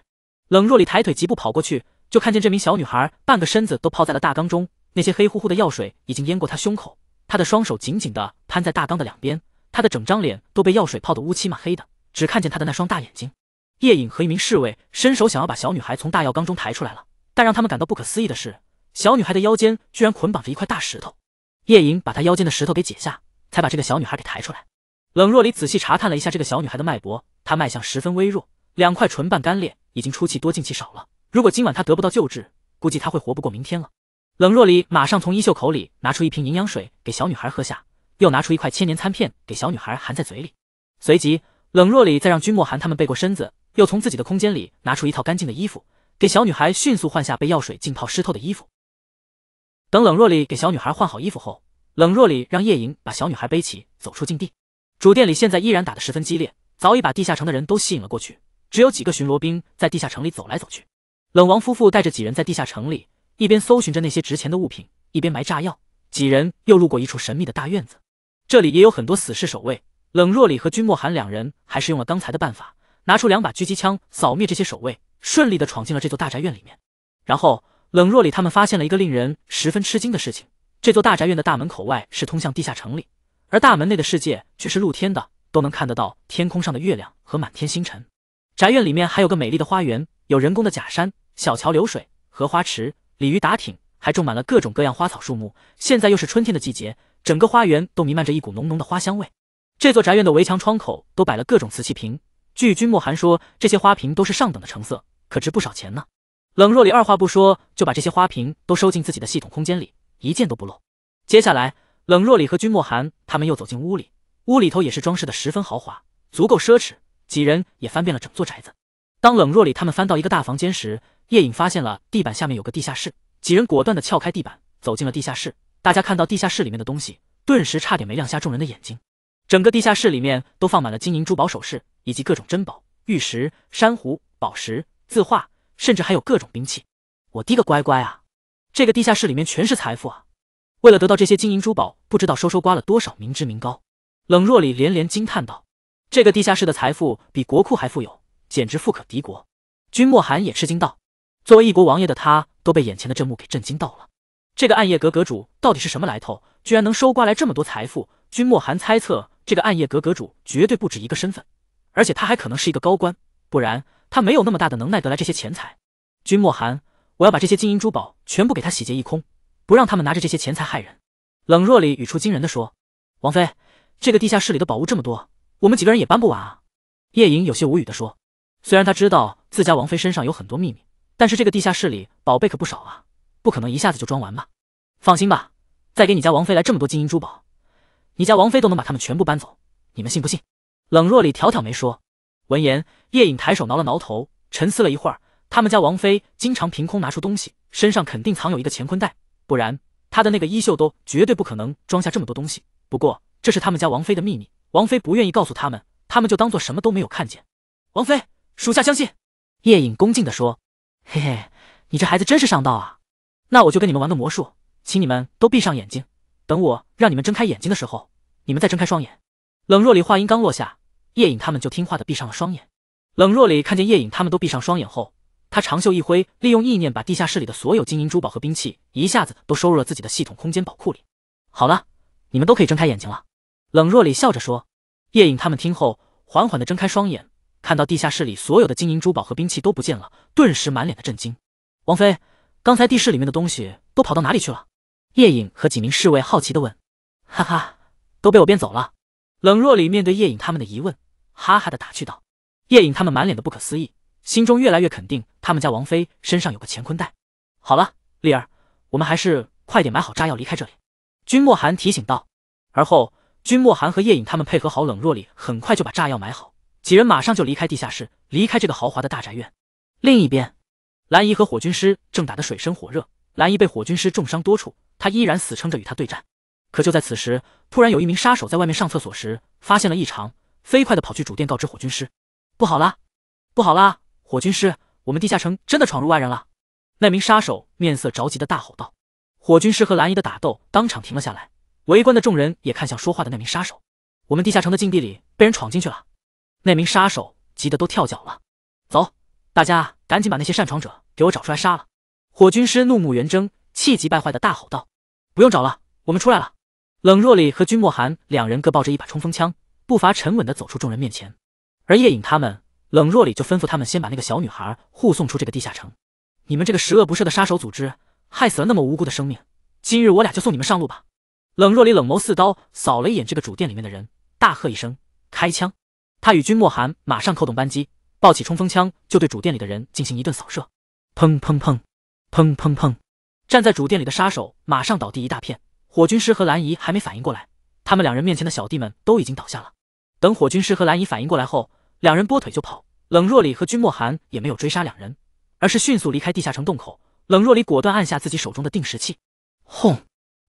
冷若里抬腿疾步跑过去，就看见这名小女孩半个身子都泡在了大缸中，那些黑乎乎的药水已经淹过她胸口。他的双手紧紧地攀在大缸的两边，他的整张脸都被药水泡得乌漆嘛黑的，只看见他的那双大眼睛。叶影和一名侍卫伸手想要把小女孩从大药缸中抬出来了，但让他们感到不可思议的是，小女孩的腰间居然捆绑着一块大石头。叶影把她腰间的石头给解下，才把这个小女孩给抬出来。冷若离仔细查看了一下这个小女孩的脉搏，她脉象十分微弱，两块唇瓣干裂，已经出气多进气少了。如果今晚她得不到救治，估计她会活不过明天了。冷若离马上从衣袖口里拿出一瓶营养水给小女孩喝下，又拿出一块千年参片给小女孩含在嘴里。随即，冷若离再让君莫寒他们背过身子，又从自己的空间里拿出一套干净的衣服给小女孩迅速换下被药水浸泡湿透的衣服。等冷若离给小女孩换好衣服后，冷若离让叶莹把小女孩背起走出禁地。主殿里现在依然打得十分激烈，早已把地下城的人都吸引了过去，只有几个巡逻兵在地下城里走来走去。冷王夫妇带着几人在地下城里。一边搜寻着那些值钱的物品，一边埋炸药。几人又路过一处神秘的大院子，这里也有很多死士守卫。冷若里和君莫寒两人还是用了刚才的办法，拿出两把狙击枪扫灭这些守卫，顺利的闯进了这座大宅院里面。然后，冷若里他们发现了一个令人十分吃惊的事情：这座大宅院的大门口外是通向地下城里，而大门内的世界却是露天的，都能看得到天空上的月亮和满天星辰。宅院里面还有个美丽的花园，有人工的假山、小桥流水、荷花池。鲤鱼打挺，还种满了各种各样花草树木。现在又是春天的季节，整个花园都弥漫着一股浓浓的花香味。这座宅院的围墙、窗口都摆了各种瓷器瓶。据君莫寒说，这些花瓶都是上等的成色，可值不少钱呢。冷若里二话不说就把这些花瓶都收进自己的系统空间里，一件都不漏。接下来，冷若里和君莫寒他们又走进屋里，屋里头也是装饰的十分豪华，足够奢侈。几人也翻遍了整座宅子。当冷若里他们翻到一个大房间时，叶影发现了地板下面有个地下室，几人果断的撬开地板，走进了地下室。大家看到地下室里面的东西，顿时差点没亮瞎众人的眼睛。整个地下室里面都放满了金银珠宝首饰，以及各种珍宝、玉石、珊瑚、宝石、字画，甚至还有各种兵器。我滴个乖乖啊！这个地下室里面全是财富啊！为了得到这些金银珠宝，不知道收收刮了多少民脂民膏。冷若里连连惊叹道：“这个地下室的财富比国库还富有，简直富可敌国。”君莫寒也吃惊道。作为一国王爷的他都被眼前的阵幕给震惊到了。这个暗夜阁阁主到底是什么来头？居然能收刮来这么多财富？君莫寒猜测，这个暗夜阁阁主绝对不止一个身份，而且他还可能是一个高官，不然他没有那么大的能耐得来这些钱财。君莫寒，我要把这些金银珠宝全部给他洗劫一空，不让他们拿着这些钱财害人。冷若离语出惊人的说：“王妃，这个地下室里的宝物这么多，我们几个人也搬不完啊。”叶莹有些无语的说：“虽然他知道自家王妃身上有很多秘密。”但是这个地下室里宝贝可不少啊，不可能一下子就装完吧？放心吧，再给你家王妃来这么多金银珠宝，你家王妃都能把它们全部搬走，你们信不信？冷若里挑挑眉说。闻言，叶影抬手挠了挠头，沉思了一会儿。他们家王妃经常凭空拿出东西，身上肯定藏有一个乾坤袋，不然她的那个衣袖都绝对不可能装下这么多东西。不过这是他们家王妃的秘密，王妃不愿意告诉他们，他们就当做什么都没有看见。王妃，属下相信。叶影恭敬地说。嘿嘿，你这孩子真是上道啊！那我就跟你们玩个魔术，请你们都闭上眼睛，等我让你们睁开眼睛的时候，你们再睁开双眼。冷若离话音刚落下，叶影他们就听话的闭上了双眼。冷若离看见叶影他们都闭上双眼后，他长袖一挥，利用意念把地下室里的所有金银珠宝和兵器一下子都收入了自己的系统空间宝库里。好了，你们都可以睁开眼睛了。冷若离笑着说。叶影他们听后，缓缓的睁开双眼。看到地下室里所有的金银珠宝和兵器都不见了，顿时满脸的震惊。王妃，刚才地室里面的东西都跑到哪里去了？叶影和几名侍卫好奇的问。哈哈，都被我变走了。冷若离面对叶影他们的疑问，哈哈的打趣道。叶影他们满脸的不可思议，心中越来越肯定，他们家王妃身上有个乾坤袋。好了，丽儿，我们还是快点买好炸药，离开这里。君莫寒提醒道。而后，君莫寒和夜影他们配合好，冷若离很快就把炸药埋好。几人马上就离开地下室，离开这个豪华的大宅院。另一边，蓝姨和火军师正打得水深火热，蓝姨被火军师重伤多处，她依然死撑着与他对战。可就在此时，突然有一名杀手在外面上厕所时发现了异常，飞快地跑去主殿告知火军师：“不好啦，不好啦！火军师，我们地下城真的闯入外人了！”那名杀手面色着急地大吼道。火军师和蓝姨的打斗当场停了下来，围观的众人也看向说话的那名杀手：“我们地下城的禁地里被人闯进去了。”那名杀手急得都跳脚了，走，大家赶紧把那些擅闯者给我找出来杀了！火军师怒目圆睁，气急败坏的大吼道：“不用找了，我们出来了。”冷若离和君莫寒两人各抱着一把冲锋枪，步伐沉稳地走出众人面前。而夜影他们，冷若离就吩咐他们先把那个小女孩护送出这个地下城。你们这个十恶不赦的杀手组织，害死了那么无辜的生命，今日我俩就送你们上路吧！冷若离冷眸似刀，扫了一眼这个主殿里面的人，大喝一声：“开枪！”他与君莫寒马上扣动扳机，抱起冲锋枪就对主殿里的人进行一顿扫射，砰砰砰，砰砰砰！站在主殿里的杀手马上倒地一大片。火军师和蓝姨还没反应过来，他们两人面前的小弟们都已经倒下了。等火军师和蓝姨反应过来后，两人拨腿就跑。冷若离和君莫寒也没有追杀两人，而是迅速离开地下城洞口。冷若离果断按下自己手中的定时器，轰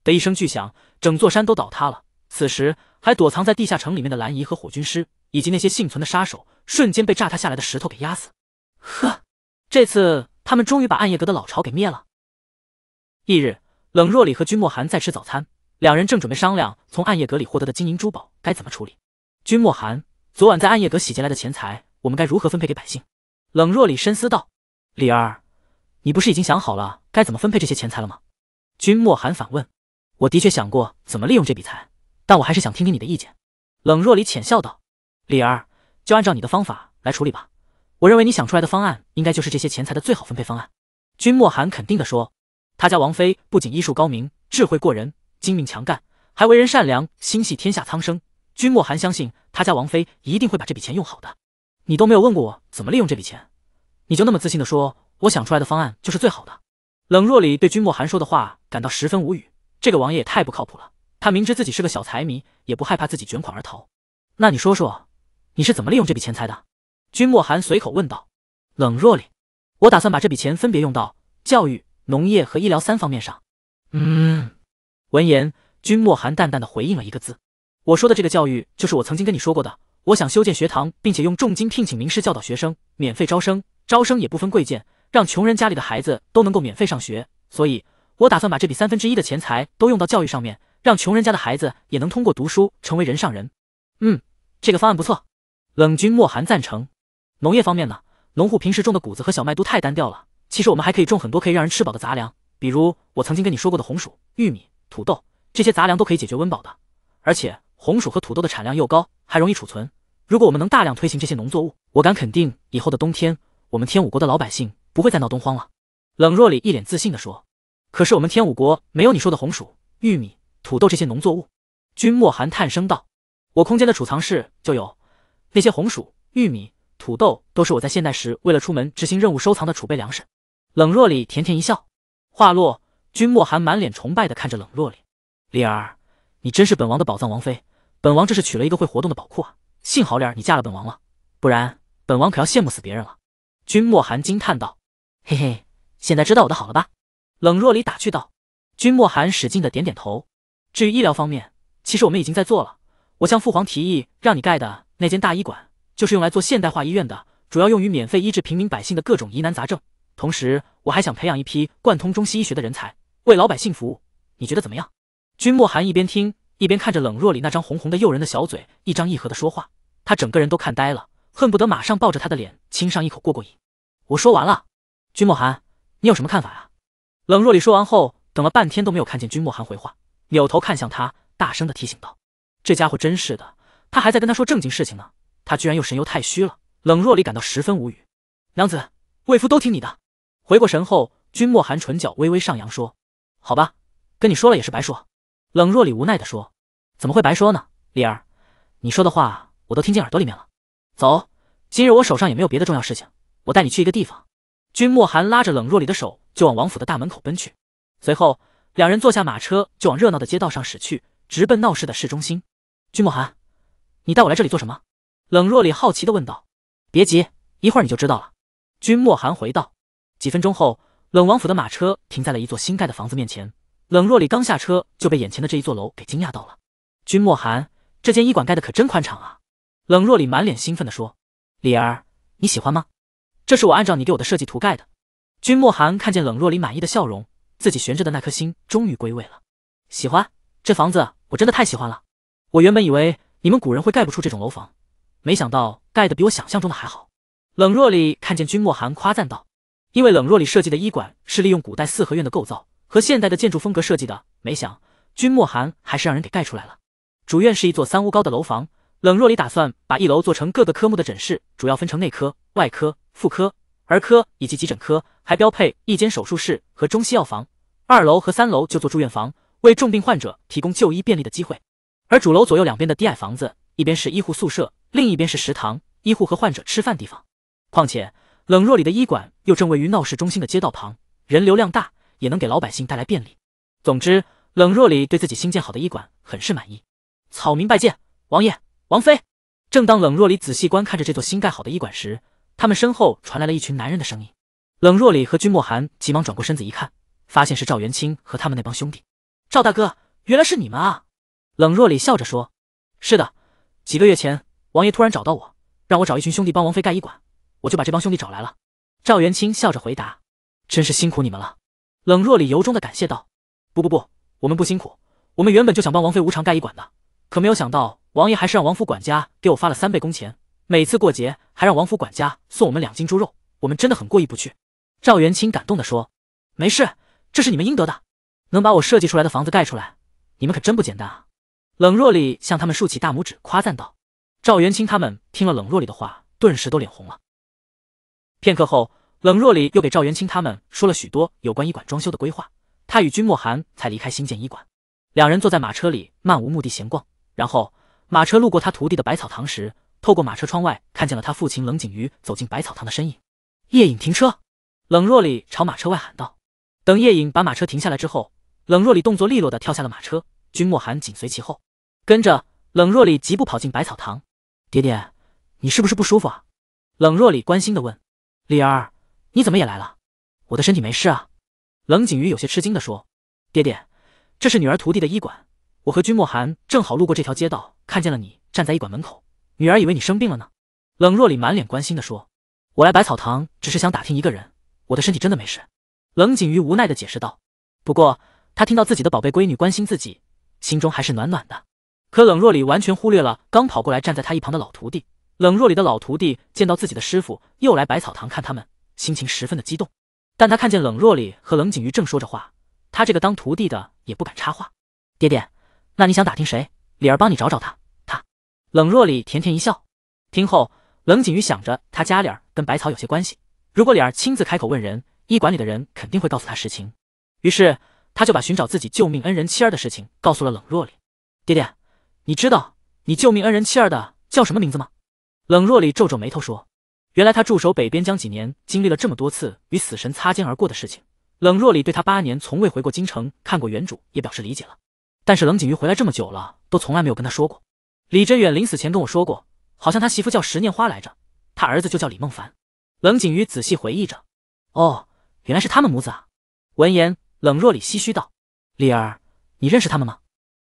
的一声巨响，整座山都倒塌了。此时还躲藏在地下城里面的蓝姨和火军师，以及那些幸存的杀手，瞬间被炸塌下来的石头给压死。呵，这次他们终于把暗夜阁的老巢给灭了。翌日，冷若里和君莫寒在吃早餐，两人正准备商量从暗夜阁里获得的金银珠宝该怎么处理。君莫寒，昨晚在暗夜阁洗劫来的钱财，我们该如何分配给百姓？冷若里深思道：“李儿，你不是已经想好了该怎么分配这些钱财了吗？”君莫寒反问：“我的确想过怎么利用这笔财。”但我还是想听听你的意见。”冷若离浅笑道，“李儿，就按照你的方法来处理吧。我认为你想出来的方案，应该就是这些钱财的最好分配方案。”君莫寒肯定地说：“他家王妃不仅医术高明、智慧过人、精明强干，还为人善良，心系天下苍生。君莫寒相信他家王妃一定会把这笔钱用好的。你都没有问过我怎么利用这笔钱，你就那么自信地说我想出来的方案就是最好的？”冷若离对君莫寒说的话感到十分无语，这个王爷也太不靠谱了。他明知自己是个小财迷，也不害怕自己卷款而逃。那你说说，你是怎么利用这笔钱财的？君莫寒随口问道。冷若离，我打算把这笔钱分别用到教育、农业和医疗三方面上。嗯。闻言，君莫寒淡淡的回应了一个字。我说的这个教育，就是我曾经跟你说过的，我想修建学堂，并且用重金聘请名师教导学生，免费招生，招生也不分贵贱，让穷人家里的孩子都能够免费上学。所以，我打算把这笔三分之一的钱财都用到教育上面。让穷人家的孩子也能通过读书成为人上人，嗯，这个方案不错。冷军莫寒赞成。农业方面呢？农户平时种的谷子和小麦都太单调了，其实我们还可以种很多可以让人吃饱的杂粮，比如我曾经跟你说过的红薯、玉米、土豆，这些杂粮都可以解决温饱的。而且红薯和土豆的产量又高，还容易储存。如果我们能大量推行这些农作物，我敢肯定，以后的冬天，我们天武国的老百姓不会再闹冬荒了。冷若里一脸自信地说：“可是我们天武国没有你说的红薯、玉米。”土豆这些农作物，君莫寒叹声道：“我空间的储藏室就有那些红薯、玉米、土豆，都是我在现代时为了出门执行任务收藏的储备粮食。”冷若里甜甜一笑，话落，君莫寒满脸崇拜的看着冷若里：“丽儿，你真是本王的宝藏王妃，本王这是娶了一个会活动的宝库啊！幸好丽儿你嫁了本王了，不然本王可要羡慕死别人了。”君莫寒惊叹道：“嘿嘿，现在知道我的好了吧？”冷若里打趣道。君莫寒使劲的点点头。至于医疗方面，其实我们已经在做了。我向父皇提议，让你盖的那间大医馆，就是用来做现代化医院的，主要用于免费医治平民百姓的各种疑难杂症。同时，我还想培养一批贯通中西医学的人才，为老百姓服务。你觉得怎么样？君莫寒一边听一边看着冷若里那张红红的、诱人的小嘴，一张一合的说话，他整个人都看呆了，恨不得马上抱着他的脸亲上一口过过瘾。我说完了，君莫寒，你有什么看法啊？冷若里说完后，等了半天都没有看见君莫寒回话。扭头看向他，大声的提醒道：“这家伙真是的，他还在跟他说正经事情呢，他居然又神游太虚了。”冷若离感到十分无语。娘子，魏夫都听你的。回过神后，君莫寒唇角微微上扬，说：“好吧，跟你说了也是白说。”冷若离无奈的说：“怎么会白说呢？丽儿，你说的话我都听进耳朵里面了。走，今日我手上也没有别的重要事情，我带你去一个地方。”君莫寒拉着冷若离的手就往王府的大门口奔去，随后。两人坐下马车，就往热闹的街道上驶去，直奔闹市的市中心。君莫寒，你带我来这里做什么？冷若离好奇的问道。别急，一会儿你就知道了。君莫寒回道。几分钟后，冷王府的马车停在了一座新盖的房子面前。冷若离刚下车，就被眼前的这一座楼给惊讶到了。君莫寒，这间医馆盖的可真宽敞啊！冷若离满脸兴奋地说。李儿，你喜欢吗？这是我按照你给我的设计图盖的。君莫寒看见冷若离满意的笑容。自己悬着的那颗心终于归位了，喜欢这房子，我真的太喜欢了。我原本以为你们古人会盖不出这种楼房，没想到盖的比我想象中的还好。冷若里看见君莫寒夸赞道：“因为冷若里设计的医馆是利用古代四合院的构造和现代的建筑风格设计的，没想君莫寒还是让人给盖出来了。主院是一座三屋高的楼房，冷若里打算把一楼做成各个科目的诊室，主要分成内科、外科、妇科。”儿科以及急诊科还标配一间手术室和中西药房，二楼和三楼就做住院房，为重病患者提供就医便利的机会。而主楼左右两边的低矮房子，一边是医护宿舍，另一边是食堂，医护和患者吃饭地方。况且冷若里的医馆又正位于闹市中心的街道旁，人流量大，也能给老百姓带来便利。总之，冷若里对自己新建好的医馆很是满意。草民拜见王爷、王妃。正当冷若里仔细观看着这座新盖好的医馆时，他们身后传来了一群男人的声音，冷若里和君莫寒急忙转过身子一看，发现是赵元清和他们那帮兄弟。赵大哥，原来是你们啊！冷若里笑着说：“是的，几个月前，王爷突然找到我，让我找一群兄弟帮王妃盖医馆，我就把这帮兄弟找来了。”赵元清笑着回答：“真是辛苦你们了。”冷若里由衷的感谢道：“不不不，我们不辛苦，我们原本就想帮王妃无偿盖医馆的，可没有想到王爷还是让王府管家给我发了三倍工钱。”每次过节还让王府管家送我们两斤猪肉，我们真的很过意不去。”赵元清感动地说，“没事，这是你们应得的。能把我设计出来的房子盖出来，你们可真不简单啊！”冷若里向他们竖起大拇指，夸赞道。赵元清他们听了冷若里的话，顿时都脸红了。片刻后，冷若里又给赵元清他们说了许多有关医馆装修的规划。他与君莫寒才离开新建医馆，两人坐在马车里漫无目的闲逛。然后马车路过他徒弟的百草堂时。透过马车窗外，看见了他父亲冷景瑜走进百草堂的身影。夜影停车，冷若里朝马车外喊道：“等夜影把马车停下来之后，冷若里动作利落的跳下了马车，君莫寒紧随其后，跟着冷若里疾步跑进百草堂。爹爹，你是不是不舒服啊？”冷若里关心的问。“李儿，你怎么也来了？我的身体没事啊。”冷景瑜有些吃惊的说。“爹爹，这是女儿徒弟的医馆，我和君莫寒正好路过这条街道，看见了你站在医馆门口。”女儿以为你生病了呢，冷若里满脸关心的说：“我来百草堂只是想打听一个人，我的身体真的没事。”冷景瑜无奈的解释道。不过他听到自己的宝贝闺女关心自己，心中还是暖暖的。可冷若里完全忽略了刚跑过来站在他一旁的老徒弟。冷若里的老徒弟见到自己的师傅又来百草堂看他们，心情十分的激动。但他看见冷若里和冷景瑜正说着话，他这个当徒弟的也不敢插话。爹爹，那你想打听谁？李儿帮你找找他。冷若里甜甜一笑，听后，冷锦瑜想着他家里儿跟百草有些关系，如果李儿亲自开口问人，医馆里的人肯定会告诉他实情。于是，他就把寻找自己救命恩人妻儿的事情告诉了冷若里。爹爹，你知道你救命恩人妻儿的叫什么名字吗？冷若里皱皱眉头说：“原来他驻守北边疆几年，经历了这么多次与死神擦肩而过的事情，冷若里对他八年从未回过京城看过原主也表示理解了。但是冷锦瑜回来这么久了，都从来没有跟他说过。”李振远临死前跟我说过，好像他媳妇叫石念花来着，他儿子就叫李梦凡。冷景瑜仔细回忆着，哦，原来是他们母子啊。闻言，冷若里唏嘘道：“李儿，你认识他们吗？”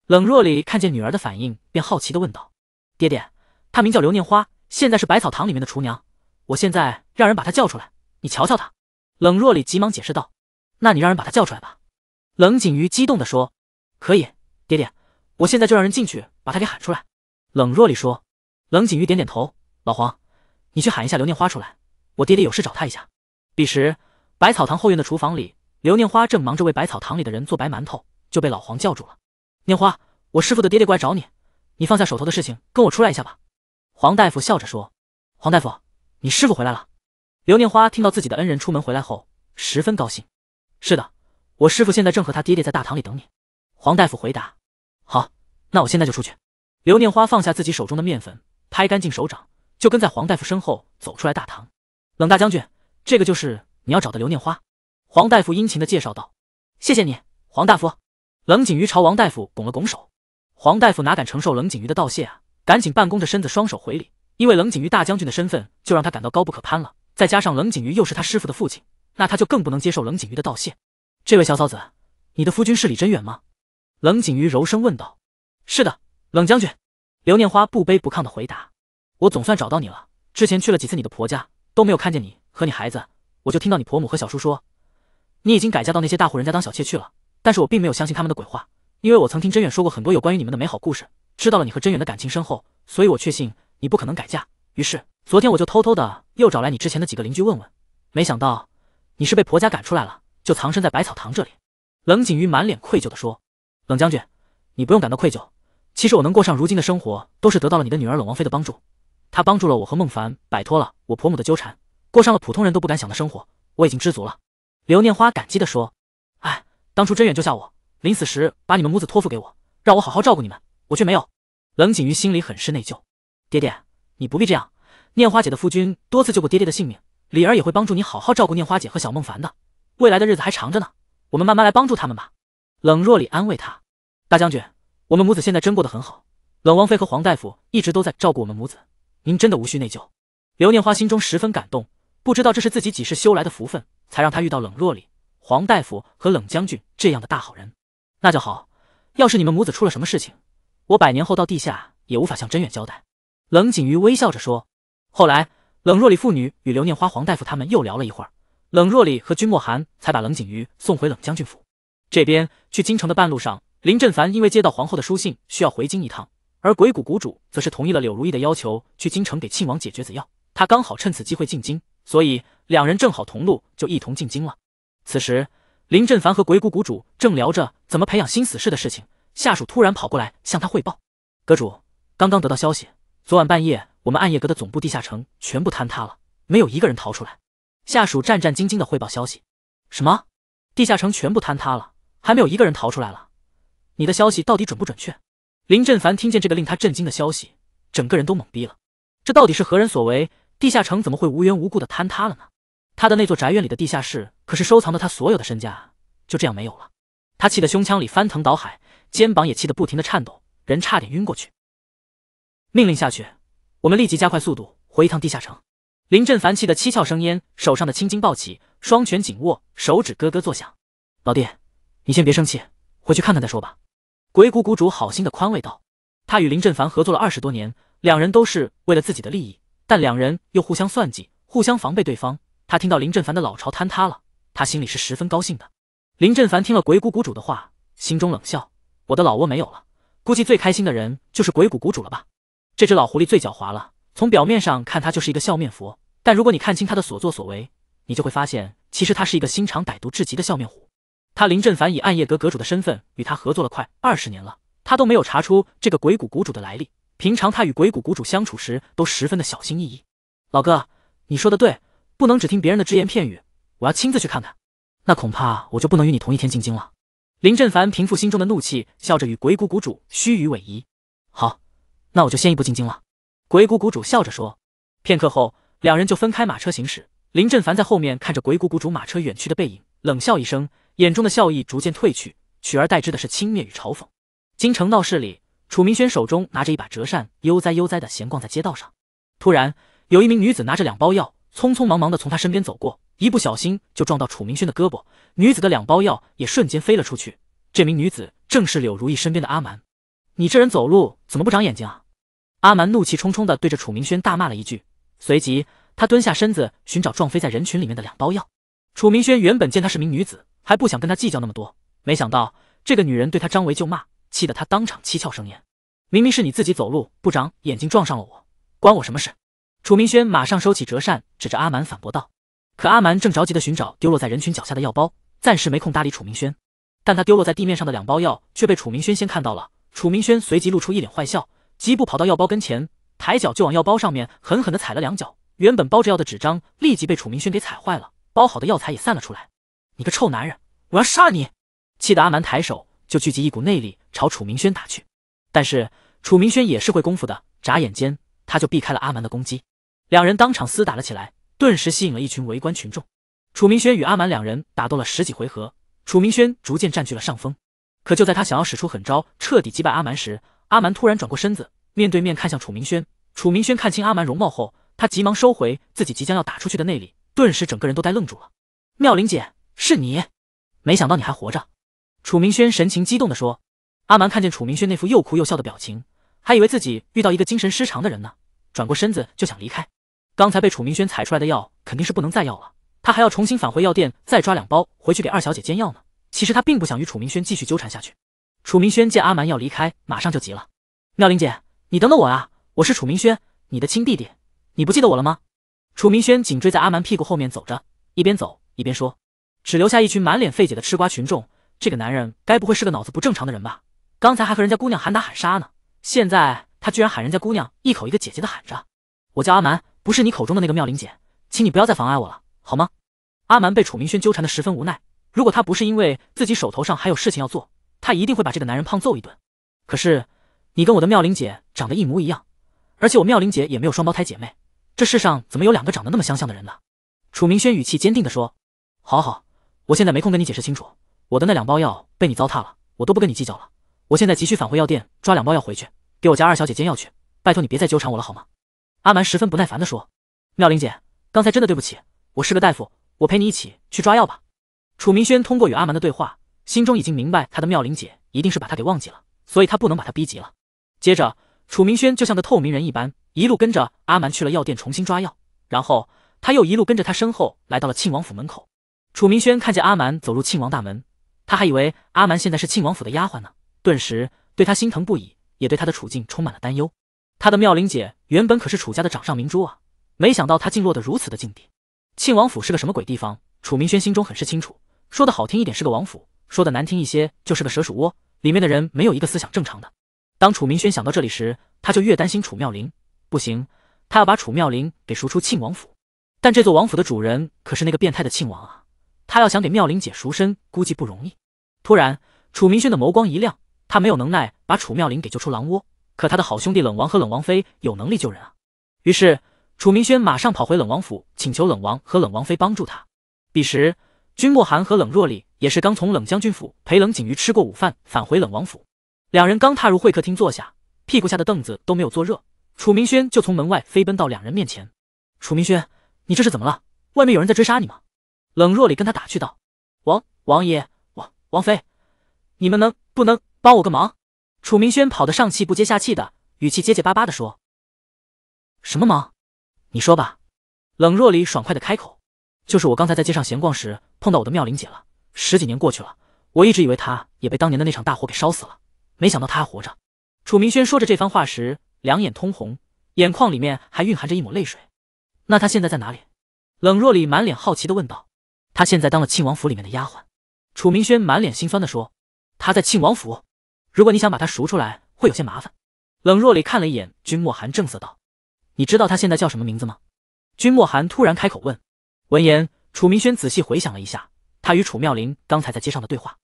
冷若里看见女儿的反应，便好奇的问道：“爹爹，她名叫刘念花，现在是百草堂里面的厨娘。我现在让人把她叫出来，你瞧瞧她。”冷若里急忙解释道：“那你让人把她叫出来吧。”冷景瑜激动的说：“可以，爹爹，我现在就让人进去把她给喊出来。”冷若离说：“冷景玉点点头。老黄，你去喊一下刘念花出来，我爹爹有事找他一下。”彼时，百草堂后院的厨房里，刘念花正忙着为百草堂里的人做白馒头，就被老黄叫住了。“念花，我师傅的爹爹过来找你，你放下手头的事情，跟我出来一下吧。”黄大夫笑着说：“黄大夫，你师傅回来了。”刘念花听到自己的恩人出门回来后，十分高兴。“是的，我师傅现在正和他爹爹在大堂里等你。”黄大夫回答。“好，那我现在就出去。”刘念花放下自己手中的面粉，拍干净手掌，就跟在黄大夫身后走出来大堂。冷大将军，这个就是你要找的刘念花。黄大夫殷勤的介绍道：“谢谢你，黄大夫。”冷景瑜朝王大夫拱了拱手。黄大夫哪敢承受冷景瑜的道谢啊，赶紧半弓着身子，双手回礼。因为冷景瑜大将军的身份就让他感到高不可攀了，再加上冷景瑜又是他师傅的父亲，那他就更不能接受冷景瑜的道谢。这位小嫂子，你的夫君是李真远吗？冷景瑜柔声问道：“是的。”冷将军，刘念花不卑不亢的回答：“我总算找到你了。之前去了几次你的婆家，都没有看见你和你孩子，我就听到你婆母和小叔说，你已经改嫁到那些大户人家当小妾去了。但是我并没有相信他们的鬼话，因为我曾听真远说过很多有关于你们的美好故事，知道了你和真远的感情深厚，所以我确信你不可能改嫁。于是昨天我就偷偷的又找来你之前的几个邻居问问，没想到你是被婆家赶出来了，就藏身在百草堂这里。”冷景瑜满脸愧疚的说：“冷将军，你不用感到愧疚。”其实我能过上如今的生活，都是得到了你的女儿冷王妃的帮助，她帮助了我和孟凡摆脱了我婆母的纠缠，过上了普通人都不敢想的生活，我已经知足了。刘念花感激地说：“哎，当初真远救下我，临死时把你们母子托付给我，让我好好照顾你们，我却没有。”冷景瑜心里很是内疚。爹爹，你不必这样。念花姐的夫君多次救过爹爹的性命，李儿也会帮助你好好照顾念花姐和小孟凡的。未来的日子还长着呢，我们慢慢来帮助他们吧。冷若里安慰他，大将军。我们母子现在真过得很好，冷王妃和黄大夫一直都在照顾我们母子，您真的无需内疚。刘念花心中十分感动，不知道这是自己几世修来的福分，才让她遇到冷若里、黄大夫和冷将军这样的大好人。那就好，要是你们母子出了什么事情，我百年后到地下也无法向真远交代。冷景瑜微笑着说。后来，冷若里父女与刘念花、黄大夫他们又聊了一会儿，冷若里和君莫寒才把冷景瑜送回冷将军府。这边去京城的半路上。林振凡因为接到皇后的书信，需要回京一趟，而鬼谷谷主则是同意了柳如意的要求，去京城给庆王解决子药。他刚好趁此机会进京，所以两人正好同路，就一同进京了。此时，林振凡和鬼谷谷主正聊着怎么培养新死士的事情，下属突然跑过来向他汇报：“阁主，刚刚得到消息，昨晚半夜，我们暗夜阁的总部地下城全部坍塌了，没有一个人逃出来。”下属战战兢兢地汇报消息：“什么？地下城全部坍塌了，还没有一个人逃出来了？”你的消息到底准不准确？林振凡听见这个令他震惊的消息，整个人都懵逼了。这到底是何人所为？地下城怎么会无缘无故的坍塌了呢？他的那座宅院里的地下室可是收藏了他所有的身家，就这样没有了。他气得胸腔里翻腾倒海，肩膀也气得不停的颤抖，人差点晕过去。命令下去，我们立即加快速度回一趟地下城。林振凡气得七窍生烟，手上的青筋暴起，双拳紧握，手指咯咯作响。老弟，你先别生气，回去看看再说吧。鬼谷谷主好心的宽慰道：“他与林振凡合作了二十多年，两人都是为了自己的利益，但两人又互相算计，互相防备对方。他听到林振凡的老巢坍塌了，他心里是十分高兴的。”林振凡听了鬼谷谷主的话，心中冷笑：“我的老窝没有了，估计最开心的人就是鬼谷谷主了吧？这只老狐狸最狡猾了，从表面上看他就是一个笑面佛，但如果你看清他的所作所为，你就会发现，其实他是一个心肠歹毒至极的笑面虎。”他林振凡以暗夜阁阁主的身份与他合作了快二十年了，他都没有查出这个鬼谷谷主的来历。平常他与鬼谷谷主相处时都十分的小心翼翼。老哥，你说的对，不能只听别人的只言片语，我要亲自去看看。那恐怕我就不能与你同一天进京了。林振凡平复心中的怒气，笑着与鬼谷谷主虚与委蛇。好，那我就先一步进京了。鬼谷谷主笑着说。片刻后，两人就分开马车行驶。林振凡在后面看着鬼谷谷主马车远去的背影，冷笑一声。眼中的笑意逐渐褪去，取而代之的是轻蔑与嘲讽。京城闹市里，楚明轩手中拿着一把折扇，悠哉悠哉的闲逛在街道上。突然，有一名女子拿着两包药，匆匆忙忙的从他身边走过，一不小心就撞到楚明轩的胳膊，女子的两包药也瞬间飞了出去。这名女子正是柳如意身边的阿蛮。你这人走路怎么不长眼睛啊？阿蛮怒气冲冲的对着楚明轩大骂了一句，随即他蹲下身子寻找撞飞在人群里面的两包药。楚明轩原本见她是名女子。还不想跟他计较那么多，没想到这个女人对他张为就骂，气得他当场七窍生烟。明明是你自己走路不长眼睛撞上了我，关我什么事？楚明轩马上收起折扇，指着阿蛮反驳道。可阿蛮正着急的寻找丢落在人群脚下的药包，暂时没空搭理楚明轩。但他丢落在地面上的两包药却被楚明轩先看到了。楚明轩随即露出一脸坏笑，疾步跑到药包跟前，抬脚就往药包上面狠狠的踩了两脚。原本包着药的纸张立即被楚明轩给踩坏了，包好的药材也散了出来。你个臭男人，我要杀你！气得阿蛮抬手就聚集一股内力朝楚明轩打去，但是楚明轩也是会功夫的，眨眼间他就避开了阿蛮的攻击，两人当场厮打了起来，顿时吸引了一群围观群众。楚明轩与阿蛮两人打斗了十几回合，楚明轩逐渐占据了上风，可就在他想要使出狠招彻底击败阿蛮时，阿蛮突然转过身子，面对面看向楚明轩。楚明轩看清阿蛮容貌后，他急忙收回自己即将要打出去的内力，顿时整个人都呆愣住了。妙玲姐。是你，没想到你还活着，楚明轩神情激动的说。阿蛮看见楚明轩那副又哭又笑的表情，还以为自己遇到一个精神失常的人呢，转过身子就想离开。刚才被楚明轩采出来的药肯定是不能再要了，他还要重新返回药店再抓两包回去给二小姐煎药呢。其实他并不想与楚明轩继续纠缠下去。楚明轩见阿蛮要离开，马上就急了：“妙玲姐，你等等我啊，我是楚明轩，你的亲弟弟，你不记得我了吗？”楚明轩紧追在阿蛮屁股后面走着，一边走一边说。只留下一群满脸费解的吃瓜群众。这个男人该不会是个脑子不正常的人吧？刚才还和人家姑娘喊打喊杀呢，现在他居然喊人家姑娘一口一个姐姐的喊着。我叫阿蛮，不是你口中的那个妙龄姐，请你不要再妨碍我了，好吗？阿蛮被楚明轩纠缠的十分无奈。如果他不是因为自己手头上还有事情要做，他一定会把这个男人胖揍一顿。可是，你跟我的妙龄姐长得一模一样，而且我妙龄姐也没有双胞胎姐妹，这世上怎么有两个长得那么相像的人呢？楚明轩语气坚定的说：“好好。”我现在没空跟你解释清楚，我的那两包药被你糟蹋了，我都不跟你计较了。我现在急需返回药店抓两包药回去给我家二小姐煎药去，拜托你别再纠缠我了好吗？阿蛮十分不耐烦地说。妙玲姐，刚才真的对不起，我是个大夫，我陪你一起去抓药吧。楚明轩通过与阿蛮的对话，心中已经明白他的妙玲姐一定是把他给忘记了，所以他不能把他逼急了。接着，楚明轩就像个透明人一般，一路跟着阿蛮去了药店重新抓药，然后他又一路跟着他身后来到了庆王府门口。楚明轩看见阿蛮走入庆王大门，他还以为阿蛮现在是庆王府的丫鬟呢，顿时对他心疼不已，也对他的处境充满了担忧。他的妙龄姐原本可是楚家的掌上明珠啊，没想到她竟落得如此的境地。庆王府是个什么鬼地方？楚明轩心中很是清楚。说的好听一点是个王府，说的难听一些就是个蛇鼠窝，里面的人没有一个思想正常的。当楚明轩想到这里时，他就越担心楚妙龄。不行，他要把楚妙龄给赎出庆王府。但这座王府的主人可是那个变态的庆王啊！他要想给妙玲姐赎身，估计不容易。突然，楚明轩的眸光一亮，他没有能耐把楚妙玲给救出狼窝，可他的好兄弟冷王和冷王妃有能力救人啊。于是，楚明轩马上跑回冷王府，请求冷王和冷王妃帮助他。彼时，君莫寒和冷若离也是刚从冷将军府陪冷景瑜吃过午饭，返回冷王府。两人刚踏入会客厅坐下，屁股下的凳子都没有坐热，楚明轩就从门外飞奔到两人面前。楚明轩，你这是怎么了？外面有人在追杀你吗？冷若离跟他打趣道：“王王爷，王王妃，你们能不能帮我个忙？”楚明轩跑得上气不接下气的，语气结结巴巴的说：“什么忙？你说吧。”冷若离爽快的开口：“就是我刚才在街上闲逛时碰到我的妙龄姐了。十几年过去了，我一直以为她也被当年的那场大火给烧死了，没想到她还活着。”楚明轩说着这番话时，两眼通红，眼眶里面还蕴含着一抹泪水。“那她现在在哪里？”冷若离满脸好奇的问道。他现在当了庆王府里面的丫鬟，楚明轩满脸心酸地说：“他在庆王府，如果你想把他赎出来，会有些麻烦。”冷若离看了一眼君莫寒，正色道：“你知道他现在叫什么名字吗？”君莫寒突然开口问。闻言，楚明轩仔细回想了一下他与楚妙玲刚才在街上的对话。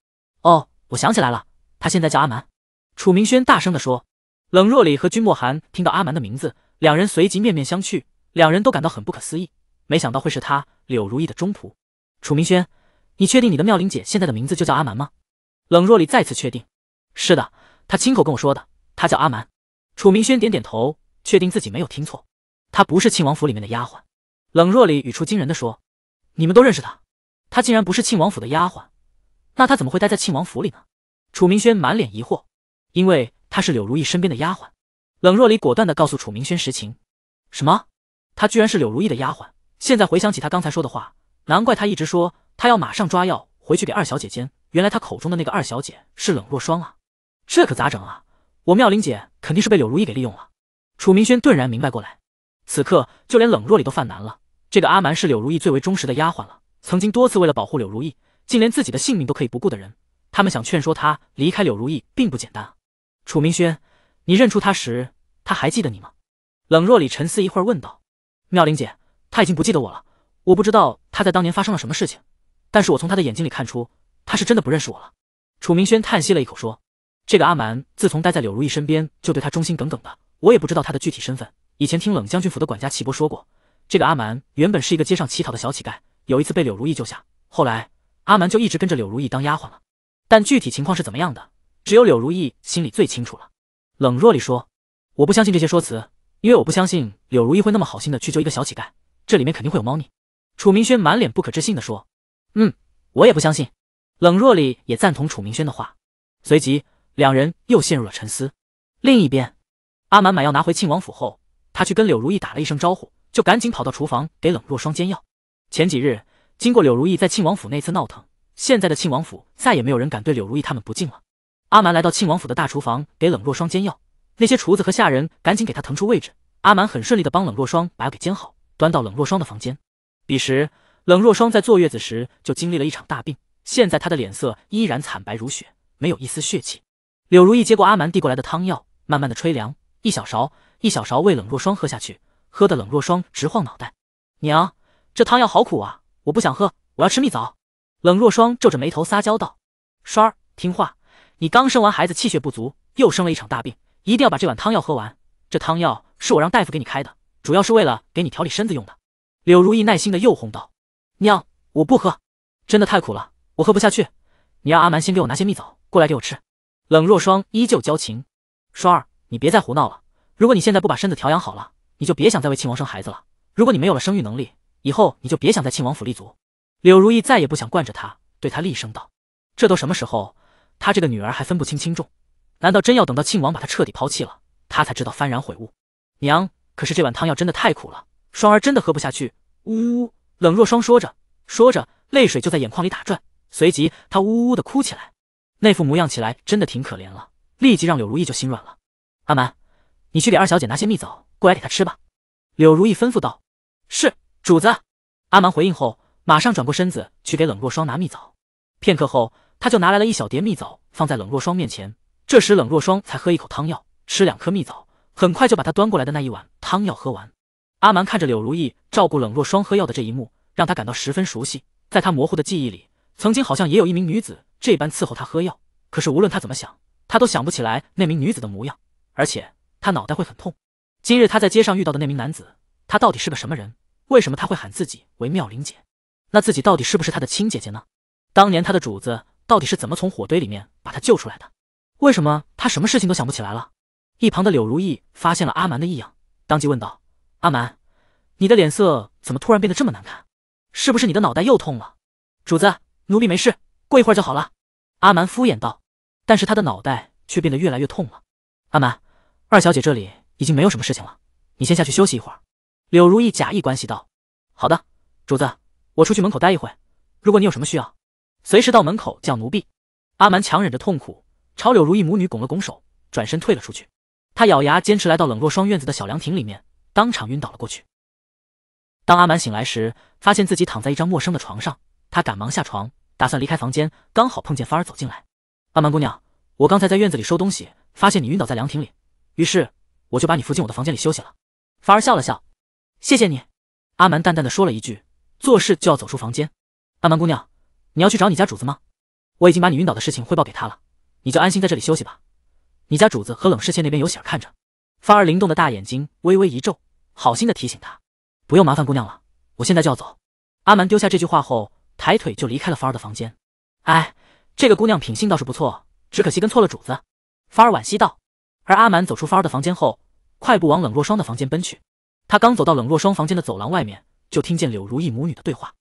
哦，我想起来了，他现在叫阿蛮。楚明轩大声地说。冷若离和君莫寒听到阿蛮的名字，两人随即面面相觑，两人都感到很不可思议，没想到会是他柳如意的中仆。楚明轩，你确定你的妙龄姐现在的名字就叫阿蛮吗？冷若离再次确定，是的，她亲口跟我说的，她叫阿蛮。楚明轩点点头，确定自己没有听错，她不是庆王府里面的丫鬟。冷若离语出惊人的说，你们都认识她，她竟然不是庆王府的丫鬟，那她怎么会待在庆王府里呢？楚明轩满脸疑惑，因为她是柳如意身边的丫鬟。冷若离果断的告诉楚明轩实情，什么？她居然是柳如意的丫鬟？现在回想起她刚才说的话。难怪他一直说他要马上抓药回去给二小姐煎，原来他口中的那个二小姐是冷若霜啊！这可咋整啊？我妙玲姐肯定是被柳如意给利用了。楚明轩顿然明白过来，此刻就连冷若里都犯难了。这个阿蛮是柳如意最为忠实的丫鬟了，曾经多次为了保护柳如意，竟连自己的性命都可以不顾的人，他们想劝说她离开柳如意并不简单啊！楚明轩，你认出她时，她还记得你吗？冷若里沉思一会儿问道：“妙玲姐，她已经不记得我了。”我不知道他在当年发生了什么事情，但是我从他的眼睛里看出，他是真的不认识我了。楚明轩叹息了一口说：“这个阿蛮自从待在柳如意身边，就对他忠心耿耿的。我也不知道他的具体身份。以前听冷将军府的管家齐伯说过，这个阿蛮原本是一个街上乞讨的小乞丐，有一次被柳如意救下，后来阿蛮就一直跟着柳如意当丫鬟了。但具体情况是怎么样的，只有柳如意心里最清楚了。”冷若离说：“我不相信这些说辞，因为我不相信柳如意会那么好心的去救一个小乞丐，这里面肯定会有猫腻。”楚明轩满脸不可置信的说：“嗯，我也不相信。”冷若里也赞同楚明轩的话，随即两人又陷入了沉思。另一边，阿满买药拿回庆王府后，他去跟柳如意打了一声招呼，就赶紧跑到厨房给冷若霜煎药。前几日经过柳如意在庆王府那次闹腾，现在的庆王府再也没有人敢对柳如意他们不敬了。阿蛮来到庆王府的大厨房给冷若霜煎药，那些厨子和下人赶紧给他腾出位置。阿蛮很顺利的帮冷若霜把药给煎好，端到冷若霜的房间。彼时，冷若霜在坐月子时就经历了一场大病，现在她的脸色依然惨白如雪，没有一丝血气。柳如意接过阿蛮递过来的汤药，慢慢的吹凉，一小勺一小勺喂冷若霜喝下去，喝的冷若霜直晃脑袋：“娘，这汤药好苦啊，我不想喝，我要吃蜜枣。”冷若霜皱着眉头撒娇道：“霜儿听话，你刚生完孩子，气血不足，又生了一场大病，一定要把这碗汤药喝完。这汤药是我让大夫给你开的，主要是为了给你调理身子用的。”柳如意耐心的又哄道：“娘，我不喝，真的太苦了，我喝不下去。你让阿蛮先给我拿些蜜枣过来给我吃。”冷若霜依旧矫情：“霜儿，你别再胡闹了。如果你现在不把身子调养好了，你就别想再为庆王生孩子了。如果你没有了生育能力，以后你就别想在庆王府立足。”柳如意再也不想惯着他，对他厉声道：“这都什么时候，他这个女儿还分不清轻重？难道真要等到庆王把他彻底抛弃了，他才知道幡然悔悟？娘，可是这碗汤药真的太苦了。”双儿真的喝不下去，呜呜。冷若霜说着说着，泪水就在眼眶里打转，随即她呜呜呜的哭起来，那副模样起来真的挺可怜了，立即让柳如意就心软了。阿蛮，你去给二小姐拿些蜜枣过来给她吃吧。柳如意吩咐道。是，主子。阿蛮回应后，马上转过身子去给冷若霜拿蜜枣。片刻后，他就拿来了一小碟蜜枣放在冷若霜面前。这时冷若霜才喝一口汤药，吃两颗蜜枣，很快就把她端过来的那一碗汤药喝完。阿蛮看着柳如意照顾冷若霜喝药的这一幕，让他感到十分熟悉。在他模糊的记忆里，曾经好像也有一名女子这般伺候他喝药。可是无论他怎么想，他都想不起来那名女子的模样。而且他脑袋会很痛。今日他在街上遇到的那名男子，他到底是个什么人？为什么他会喊自己为妙龄姐？那自己到底是不是他的亲姐姐呢？当年他的主子到底是怎么从火堆里面把他救出来的？为什么他什么事情都想不起来了？一旁的柳如意发现了阿蛮的异样，当即问道。阿蛮，你的脸色怎么突然变得这么难看？是不是你的脑袋又痛了？主子，奴婢没事，过一会儿就好了。阿蛮敷衍道，但是他的脑袋却变得越来越痛了。阿蛮，二小姐这里已经没有什么事情了，你先下去休息一会儿。柳如意假意关系道。好的，主子，我出去门口待一会如果你有什么需要，随时到门口叫奴婢。阿蛮强忍着痛苦，朝柳如意母女拱了拱手，转身退了出去。他咬牙坚持来到冷若霜院子的小凉亭里面。当场晕倒了过去。当阿蛮醒来时，发现自己躺在一张陌生的床上，他赶忙下床，打算离开房间，刚好碰见芳儿走进来。阿蛮姑娘，我刚才在院子里收东西，发现你晕倒在凉亭里，于是我就把你扶进我的房间里休息了。芳儿笑了笑，谢谢你。阿蛮淡淡的说了一句，做事就要走出房间。阿蛮姑娘，你要去找你家主子吗？我已经把你晕倒的事情汇报给他了，你就安心在这里休息吧。你家主子和冷世妾那边有喜儿看着。芳儿灵动的大眼睛微微一皱。好心的提醒他，不用麻烦姑娘了，我现在就要走。阿蛮丢下这句话后，抬腿就离开了芳儿的房间。哎，这个姑娘品性倒是不错，只可惜跟错了主子。芳儿惋惜道。而阿蛮走出芳儿的房间后，快步往冷若霜的房间奔去。他刚走到冷若霜房间的走廊外面，就听见柳如意母女的对话：“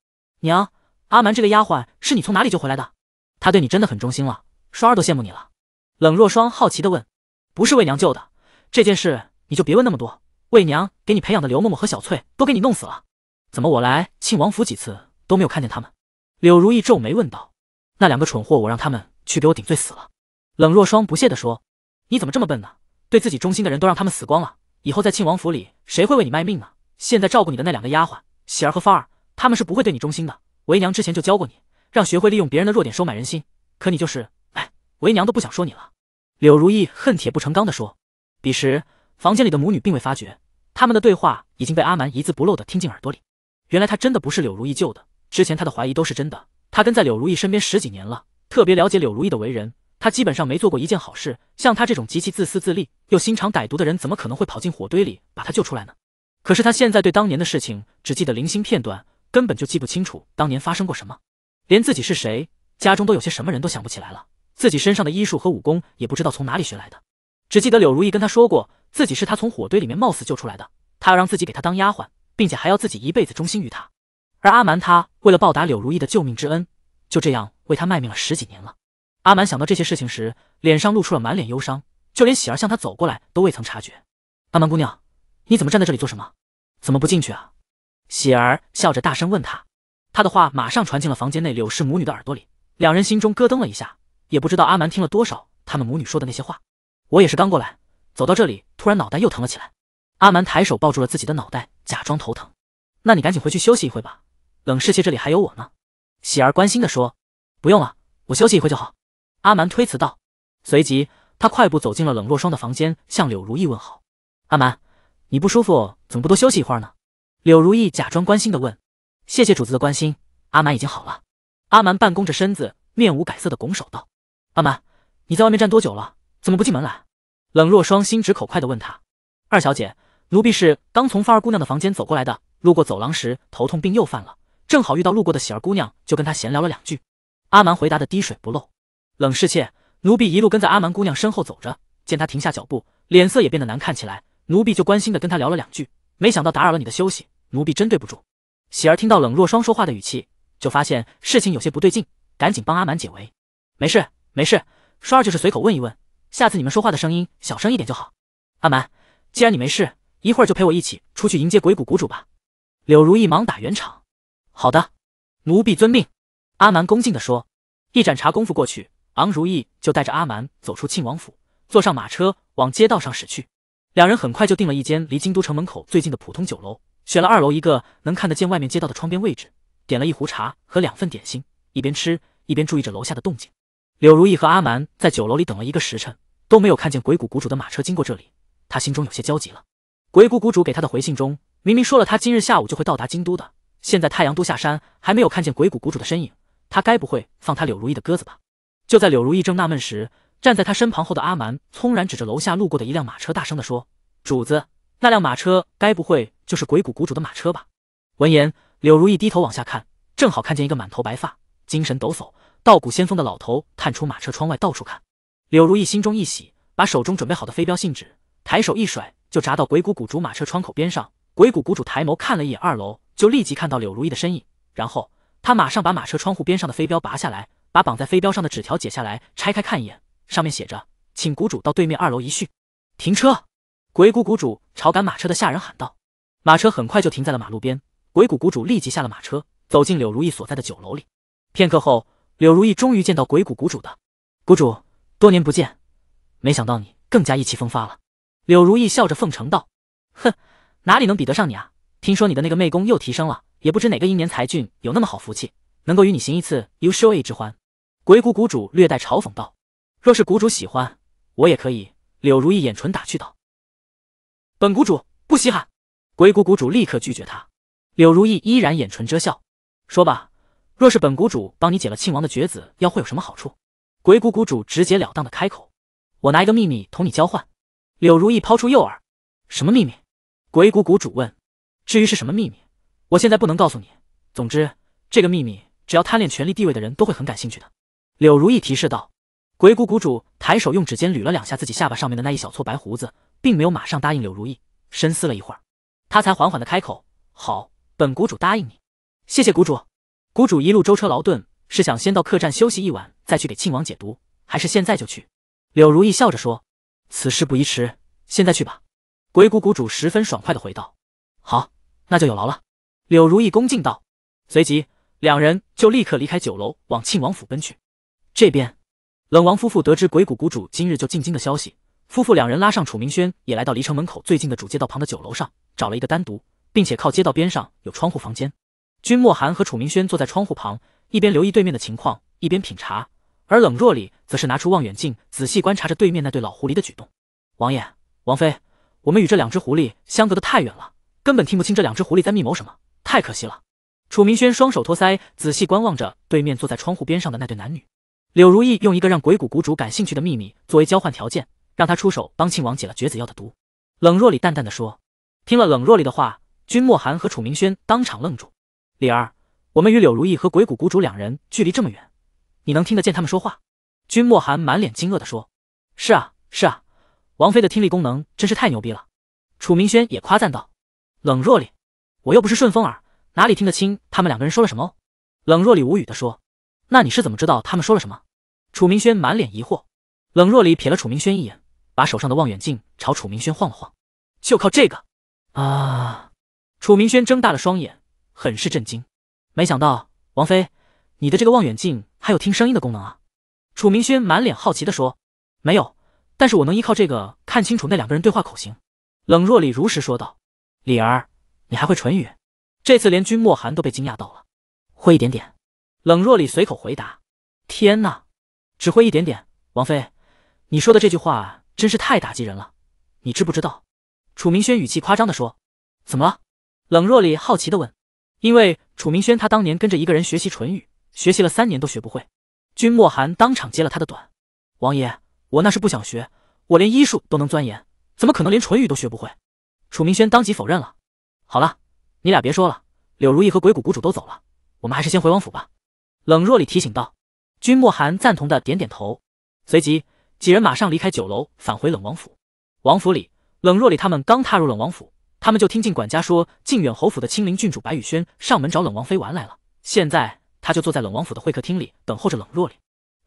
娘，阿蛮这个丫鬟是你从哪里救回来的？她对你真的很忠心了，双儿都羡慕你了。”冷若霜好奇的问：“不是为娘救的，这件事你就别问那么多。”为娘给你培养的刘嬷嬷和小翠都给你弄死了，怎么我来庆王府几次都没有看见他们？柳如意皱眉问道。那两个蠢货，我让他们去给我顶罪死了。冷若霜不屑地说。你怎么这么笨呢？对自己忠心的人都让他们死光了，以后在庆王府里谁会为你卖命呢？现在照顾你的那两个丫鬟喜儿和芳儿，他们是不会对你忠心的。为娘之前就教过你，让学会利用别人的弱点收买人心，可你就是……哎，为娘都不想说你了。柳如意恨铁不成钢的说。彼时，房间里的母女并未发觉。他们的对话已经被阿蛮一字不漏的听进耳朵里。原来他真的不是柳如意救的，之前他的怀疑都是真的。他跟在柳如意身边十几年了，特别了解柳如意的为人。他基本上没做过一件好事，像他这种极其自私自利又心肠歹毒的人，怎么可能会跑进火堆里把他救出来呢？可是他现在对当年的事情只记得零星片段，根本就记不清楚当年发生过什么，连自己是谁，家中都有些什么人都想不起来了。自己身上的医术和武功也不知道从哪里学来的，只记得柳如意跟他说过。自己是他从火堆里面冒死救出来的，他要让自己给他当丫鬟，并且还要自己一辈子忠心于他。而阿蛮，他为了报答柳如意的救命之恩，就这样为他卖命了十几年了。阿蛮想到这些事情时，脸上露出了满脸忧伤，就连喜儿向他走过来都未曾察觉。阿蛮姑娘，你怎么站在这里做什么？怎么不进去啊？喜儿笑着大声问他，他的话马上传进了房间内柳氏母女的耳朵里，两人心中咯噔了一下，也不知道阿蛮听了多少他们母女说的那些话。我也是刚过来。走到这里，突然脑袋又疼了起来。阿蛮抬手抱住了自己的脑袋，假装头疼。那你赶紧回去休息一会吧，冷世妾这里还有我呢。”喜儿关心的说。“不用了，我休息一会就好。”阿蛮推辞道。随即，他快步走进了冷若霜的房间，向柳如意问好。“阿蛮，你不舒服，怎么不多休息一会儿呢？”柳如意假装关心的问。“谢谢主子的关心，阿蛮已经好了。”阿蛮半弓着身子，面无改色的拱手道。“阿蛮，你在外面站多久了？怎么不进门来？”冷若霜心直口快地问她：“二小姐，奴婢是刚从发儿姑娘的房间走过来的，路过走廊时头痛病又犯了，正好遇到路过的喜儿姑娘，就跟她闲聊了两句。”阿蛮回答的滴水不漏。冷侍妾，奴婢一路跟在阿蛮姑娘身后走着，见她停下脚步，脸色也变得难看起来，奴婢就关心地跟她聊了两句，没想到打扰了你的休息，奴婢真对不住。喜儿听到冷若霜说话的语气，就发现事情有些不对劲，赶紧帮阿蛮解围。没事，没事，双儿就是随口问一问。下次你们说话的声音小声一点就好。阿蛮，既然你没事，一会儿就陪我一起出去迎接鬼谷谷主吧。柳如意忙打圆场。好的，奴婢遵命。阿蛮恭敬地说。一盏茶功夫过去，昂如意就带着阿蛮走出庆王府，坐上马车往街道上驶去。两人很快就订了一间离京都城门口最近的普通酒楼，选了二楼一个能看得见外面街道的窗边位置，点了一壶茶和两份点心，一边吃一边注意着楼下的动静。柳如意和阿蛮在酒楼里等了一个时辰。都没有看见鬼谷谷主的马车经过这里，他心中有些焦急了。鬼谷谷主给他的回信中明明说了他今日下午就会到达京都的，现在太阳都下山，还没有看见鬼谷谷主的身影，他该不会放他柳如意的鸽子吧？就在柳如意正纳闷时，站在他身旁后的阿蛮匆然指着楼下路过的一辆马车，大声地说：“主子，那辆马车该不会就是鬼谷谷主的马车吧？”闻言，柳如意低头往下看，正好看见一个满头白发、精神抖擞、道骨仙风的老头探出马车窗外，到处看。柳如意心中一喜，把手中准备好的飞镖信纸，抬手一甩，就砸到鬼谷谷主马车窗口边上。鬼谷谷主抬眸看了一眼二楼，就立即看到柳如意的身影，然后他马上把马车窗户边上的飞镖拔下来，把绑在飞镖上的纸条解下来，拆开看一眼，上面写着：“请谷主到对面二楼一叙。”停车！鬼谷谷主朝赶马车的下人喊道。马车很快就停在了马路边，鬼谷谷主立即下了马车，走进柳如意所在的酒楼里。片刻后，柳如意终于见到鬼谷谷主的谷主。多年不见，没想到你更加意气风发了。柳如意笑着奉承道：“哼，哪里能比得上你啊？听说你的那个媚功又提升了，也不知哪个英年才俊有那么好福气，能够与你行一次尤秀爱之欢。”鬼谷谷主略带嘲讽道：“若是谷主喜欢，我也可以。”柳如意眼唇打趣道：“本谷主不稀罕。”鬼谷谷主立刻拒绝他。柳如意依然掩唇遮笑：“说吧，若是本谷主帮你解了庆王的绝子药，会有什么好处？”鬼谷谷主直截了当的开口：“我拿一个秘密同你交换。”柳如意抛出诱饵：“什么秘密？”鬼谷谷主问。“至于是什么秘密，我现在不能告诉你。总之，这个秘密只要贪恋权力地位的人都会很感兴趣的。”柳如意提示道。鬼谷谷主抬手用指尖捋了两下自己下巴上面的那一小撮白胡子，并没有马上答应柳如意。深思了一会儿，他才缓缓的开口：“好，本谷主答应你。谢谢谷主，谷主一路舟车劳顿。”是想先到客栈休息一晚，再去给庆王解毒，还是现在就去？柳如意笑着说：“此事不宜迟，现在去吧。”鬼谷谷主十分爽快地回道：“好，那就有劳了。”柳如意恭敬道。随即，两人就立刻离开酒楼，往庆王府奔去。这边，冷王夫妇得知鬼谷谷主今日就进京的消息，夫妇两人拉上楚明轩，也来到离城门口最近的主街道旁的酒楼上，找了一个单独并且靠街道边上有窗户房间。君莫寒和楚明轩坐在窗户旁。一边留意对面的情况，一边品茶，而冷若里则是拿出望远镜，仔细观察着对面那对老狐狸的举动。王爷、王妃，我们与这两只狐狸相隔的太远了，根本听不清这两只狐狸在密谋什么，太可惜了。楚明轩双手托腮，仔细观望着对面坐在窗户边上的那对男女。柳如意用一个让鬼谷谷主感兴趣的秘密作为交换条件，让他出手帮庆王解了绝子药的毒。冷若里淡淡的说。听了冷若里的话，君莫寒和楚明轩当场愣住。李儿。我们与柳如意和鬼谷谷主两人距离这么远，你能听得见他们说话？君莫寒满脸惊愕地说：“是啊，是啊，王妃的听力功能真是太牛逼了。”楚明轩也夸赞道：“冷若离，我又不是顺风耳，哪里听得清他们两个人说了什么？”冷若离无语地说：“那你是怎么知道他们说了什么？”楚明轩满脸疑惑。冷若离瞥了楚明轩一眼，把手上的望远镜朝楚明轩晃了晃：“就靠这个。”啊！楚明轩睁大了双眼，很是震惊。没想到，王妃，你的这个望远镜还有听声音的功能啊！楚明轩满脸好奇的说：“没有，但是我能依靠这个看清楚那两个人对话口型。”冷若里如实说道：“李儿，你还会唇语？”这次连君莫寒都被惊讶到了。“会一点点。”冷若里随口回答。“天哪，只会一点点！”王妃，你说的这句话真是太打击人了，你知不知道？”楚明轩语气夸张的说。“怎么了？”冷若里好奇的问。因为楚明轩他当年跟着一个人学习唇语，学习了三年都学不会。君莫寒当场揭了他的短，王爷，我那是不想学，我连医术都能钻研，怎么可能连唇语都学不会？楚明轩当即否认了。好了，你俩别说了，柳如意和鬼谷谷主都走了，我们还是先回王府吧。冷若里提醒道。君莫寒赞同的点点头，随即几人马上离开酒楼，返回冷王府。王府里，冷若里他们刚踏入冷王府。他们就听进管家说，靖远侯府的青林郡主白雨轩上门找冷王妃玩来了。现在他就坐在冷王府的会客厅里，等候着冷若离。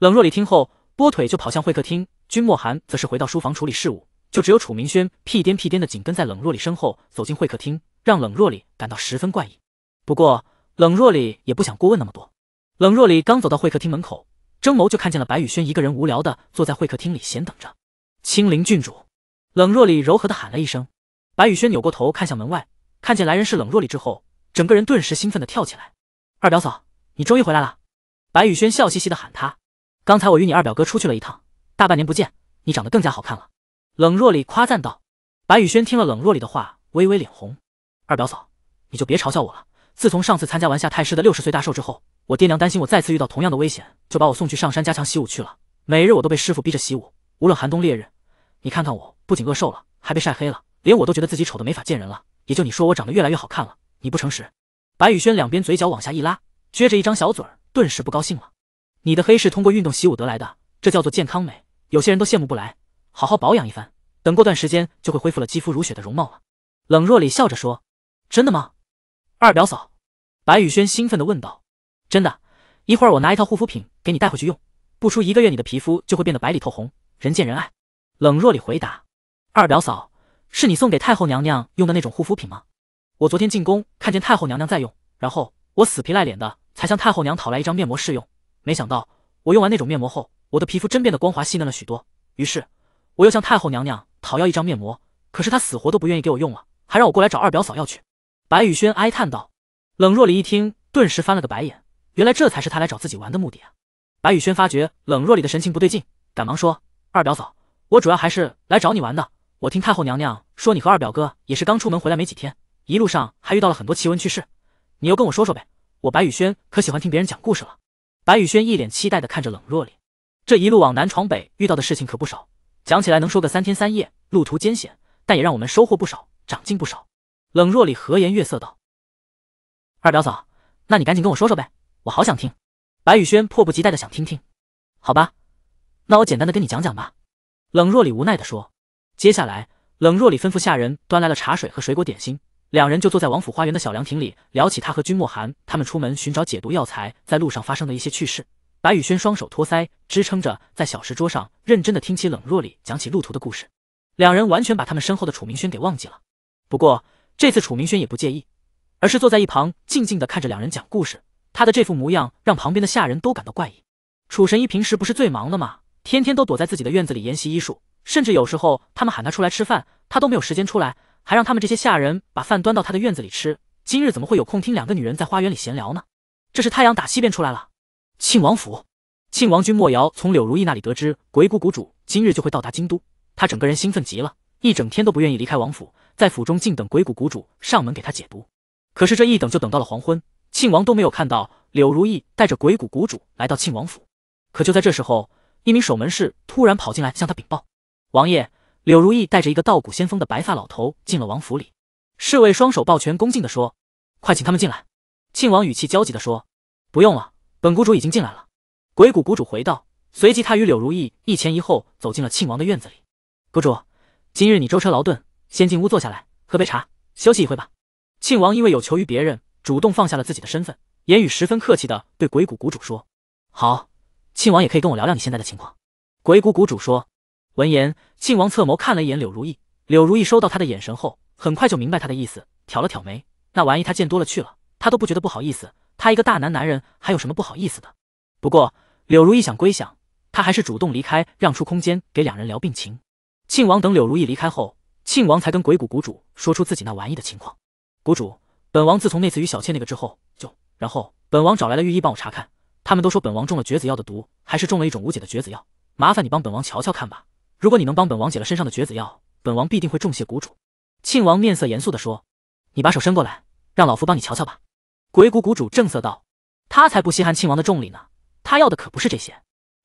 冷若离听后，拨腿就跑向会客厅。君莫寒则是回到书房处理事务，就只有楚明轩屁颠屁颠的紧跟在冷若离身后走进会客厅，让冷若离感到十分怪异。不过，冷若离也不想过问那么多。冷若离刚走到会客厅门口，睁眸就看见了白雨轩一个人无聊的坐在会客厅里闲等着。青林郡主，冷若离柔和的喊了一声。白宇轩扭过头看向门外，看见来人是冷若离之后，整个人顿时兴奋的跳起来：“二表嫂，你终于回来了！”白宇轩笑嘻嘻的喊他：“刚才我与你二表哥出去了一趟，大半年不见，你长得更加好看了。”冷若离夸赞道。白宇轩听了冷若离的话，微微脸红：“二表嫂，你就别嘲笑我了。自从上次参加完夏太师的六十岁大寿之后，我爹娘担心我再次遇到同样的危险，就把我送去上山加强习武去了。每日我都被师傅逼着习武，无论寒冬烈日，你看看我，不仅饿瘦了，还被晒黑了。”连我都觉得自己丑的没法见人了，也就你说我长得越来越好看了，你不诚实。白宇轩两边嘴角往下一拉，撅着一张小嘴儿，顿时不高兴了。你的黑是通过运动习武得来的，这叫做健康美，有些人都羡慕不来。好好保养一番，等过段时间就会恢复了肌肤如雪的容貌了。冷若里笑着说：“真的吗，二表嫂？”白宇轩兴奋地问道：“真的，一会儿我拿一套护肤品给你带回去用，不出一个月你的皮肤就会变得白里透红，人见人爱。”冷若里回答：“二表嫂。”是你送给太后娘娘用的那种护肤品吗？我昨天进宫看见太后娘娘在用，然后我死皮赖脸的才向太后娘讨来一张面膜试用。没想到我用完那种面膜后，我的皮肤真变得光滑细嫩了许多。于是我又向太后娘娘讨要一张面膜，可是她死活都不愿意给我用了，还让我过来找二表嫂要去。白宇轩哀叹道。冷若离一听，顿时翻了个白眼，原来这才是他来找自己玩的目的啊！白宇轩发觉冷若离的神情不对劲，赶忙说：“二表嫂，我主要还是来找你玩的。”我听太后娘娘说，你和二表哥也是刚出门回来没几天，一路上还遇到了很多奇闻趣事，你又跟我说说呗，我白宇轩可喜欢听别人讲故事了。白宇轩一脸期待的看着冷若离，这一路往南闯北遇到的事情可不少，讲起来能说个三天三夜。路途艰险，但也让我们收获不少，长进不少。冷若离和颜悦色道：“二表嫂，那你赶紧跟我说说呗，我好想听。”白宇轩迫不及待的想听听。好吧，那我简单的跟你讲讲吧。冷若离无奈的说。接下来，冷若里吩咐下人端来了茶水和水果点心，两人就坐在王府花园的小凉亭里聊起他和君莫寒他们出门寻找解毒药材在路上发生的一些趣事。白宇轩双手托腮，支撑着在小石桌上认真的听起冷若里讲起路途的故事。两人完全把他们身后的楚明轩给忘记了。不过这次楚明轩也不介意，而是坐在一旁静静的看着两人讲故事。他的这副模样让旁边的下人都感到怪异。楚神医平时不是最忙的吗？天天都躲在自己的院子里研习医术。甚至有时候他们喊他出来吃饭，他都没有时间出来，还让他们这些下人把饭端到他的院子里吃。今日怎么会有空听两个女人在花园里闲聊呢？这是太阳打西边出来了。庆王府，庆王君莫瑶从柳如意那里得知，鬼谷谷主今日就会到达京都，他整个人兴奋极了，一整天都不愿意离开王府，在府中静等鬼谷谷主上门给他解毒。可是这一等就等到了黄昏，庆王都没有看到柳如意带着鬼谷谷主来到庆王府。可就在这时候，一名守门士突然跑进来向他禀报。王爷柳如意带着一个道骨仙风的白发老头进了王府里，侍卫双手抱拳恭敬的说：“快请他们进来。”庆王语气焦急的说：“不用了，本谷主已经进来了。”鬼谷谷主回道，随即他与柳如意一前一后走进了庆王的院子里。谷主，今日你舟车劳顿，先进屋坐下来喝杯茶，休息一会吧。庆王因为有求于别人，主动放下了自己的身份，言语十分客气的对鬼谷谷主说：“好，庆王也可以跟我聊聊你现在的情况。”鬼谷谷主说。闻言，庆王侧眸看了一眼柳如意，柳如意收到他的眼神后，很快就明白他的意思，挑了挑眉。那玩意他见多了去了，他都不觉得不好意思。他一个大男男人，还有什么不好意思的？不过柳如意想归想，他还是主动离开，让出空间给两人聊病情。庆王等柳如意离开后，庆王才跟鬼谷谷主说出自己那玩意的情况。谷主，本王自从那次与小妾那个之后，就然后本王找来了御医帮我查看，他们都说本王中了绝子药的毒，还是中了一种无解的绝子药。麻烦你帮本王瞧瞧看吧。如果你能帮本王解了身上的绝子药，本王必定会重谢谷主。庆王面色严肃的说：“你把手伸过来，让老夫帮你瞧瞧吧。”鬼谷谷主正色道：“他才不稀罕庆王的重礼呢，他要的可不是这些。”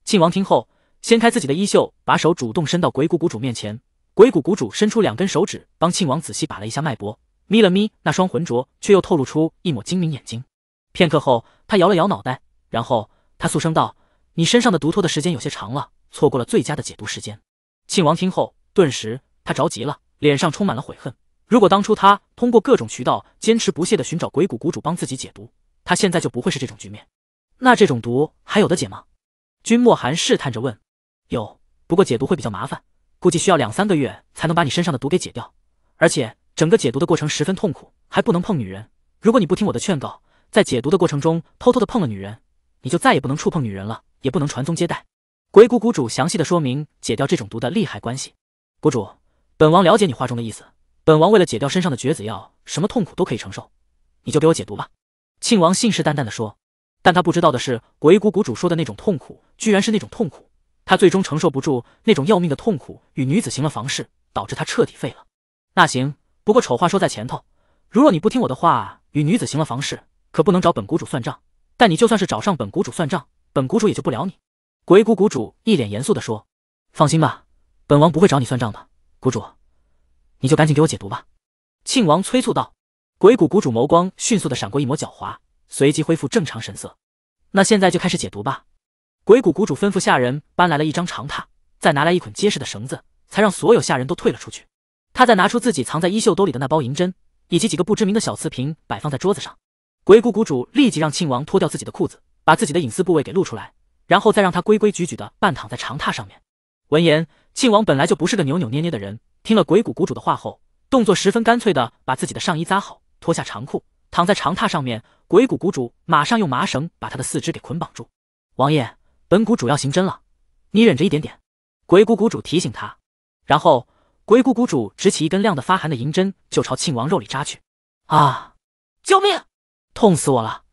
庆王听后，掀开自己的衣袖，把手主动伸到鬼谷谷主面前。鬼谷谷主伸出两根手指，帮庆王仔细把了一下脉搏，眯了眯那双浑浊却又透露出一抹精明眼睛。片刻后，他摇了摇脑袋，然后他肃声道：“你身上的毒脱的时间有些长了，错过了最佳的解毒时间。”庆王听后，顿时他着急了，脸上充满了悔恨。如果当初他通过各种渠道坚持不懈的寻找鬼谷谷主帮自己解毒，他现在就不会是这种局面。那这种毒还有的解吗？君莫寒试探着问。有，不过解毒会比较麻烦，估计需要两三个月才能把你身上的毒给解掉。而且整个解毒的过程十分痛苦，还不能碰女人。如果你不听我的劝告，在解毒的过程中偷偷的碰了女人，你就再也不能触碰女人了，也不能传宗接代。鬼谷谷主详细的说明解掉这种毒的利害关系。谷主，本王了解你话中的意思，本王为了解掉身上的绝子药，什么痛苦都可以承受，你就给我解毒吧。庆王信誓旦旦的说，但他不知道的是，鬼谷谷主说的那种痛苦，居然是那种痛苦，他最终承受不住那种要命的痛苦，与女子行了房事，导致他彻底废了。那行，不过丑话说在前头，如若你不听我的话，与女子行了房事，可不能找本谷主算账。但你就算是找上本谷主算账，本谷主也救不了你。鬼谷谷主一脸严肃地说：“放心吧，本王不会找你算账的。谷主，你就赶紧给我解毒吧。”庆王催促道。鬼谷谷主眸光迅速的闪过一抹狡猾，随即恢复正常神色。那现在就开始解毒吧。鬼谷谷主吩咐下人搬来了一张长榻，再拿来一捆结实的绳子，才让所有下人都退了出去。他再拿出自己藏在衣袖兜里的那包银针，以及几个不知名的小瓷瓶，摆放在桌子上。鬼谷谷主立即让庆王脱掉自己的裤子，把自己的隐私部位给露出来。然后再让他规规矩矩的半躺在长榻上面。闻言，庆王本来就不是个扭扭捏捏的人，听了鬼谷谷主的话后，动作十分干脆的把自己的上衣扎好，脱下长裤，躺在长榻上面。鬼谷谷主马上用麻绳把他的四肢给捆绑住。王爷，本谷主要行针了，你忍着一点点。鬼谷谷主提醒他，然后鬼谷谷主执起一根亮得发寒的银针，就朝庆王肉里扎去。啊！救命！痛死我了！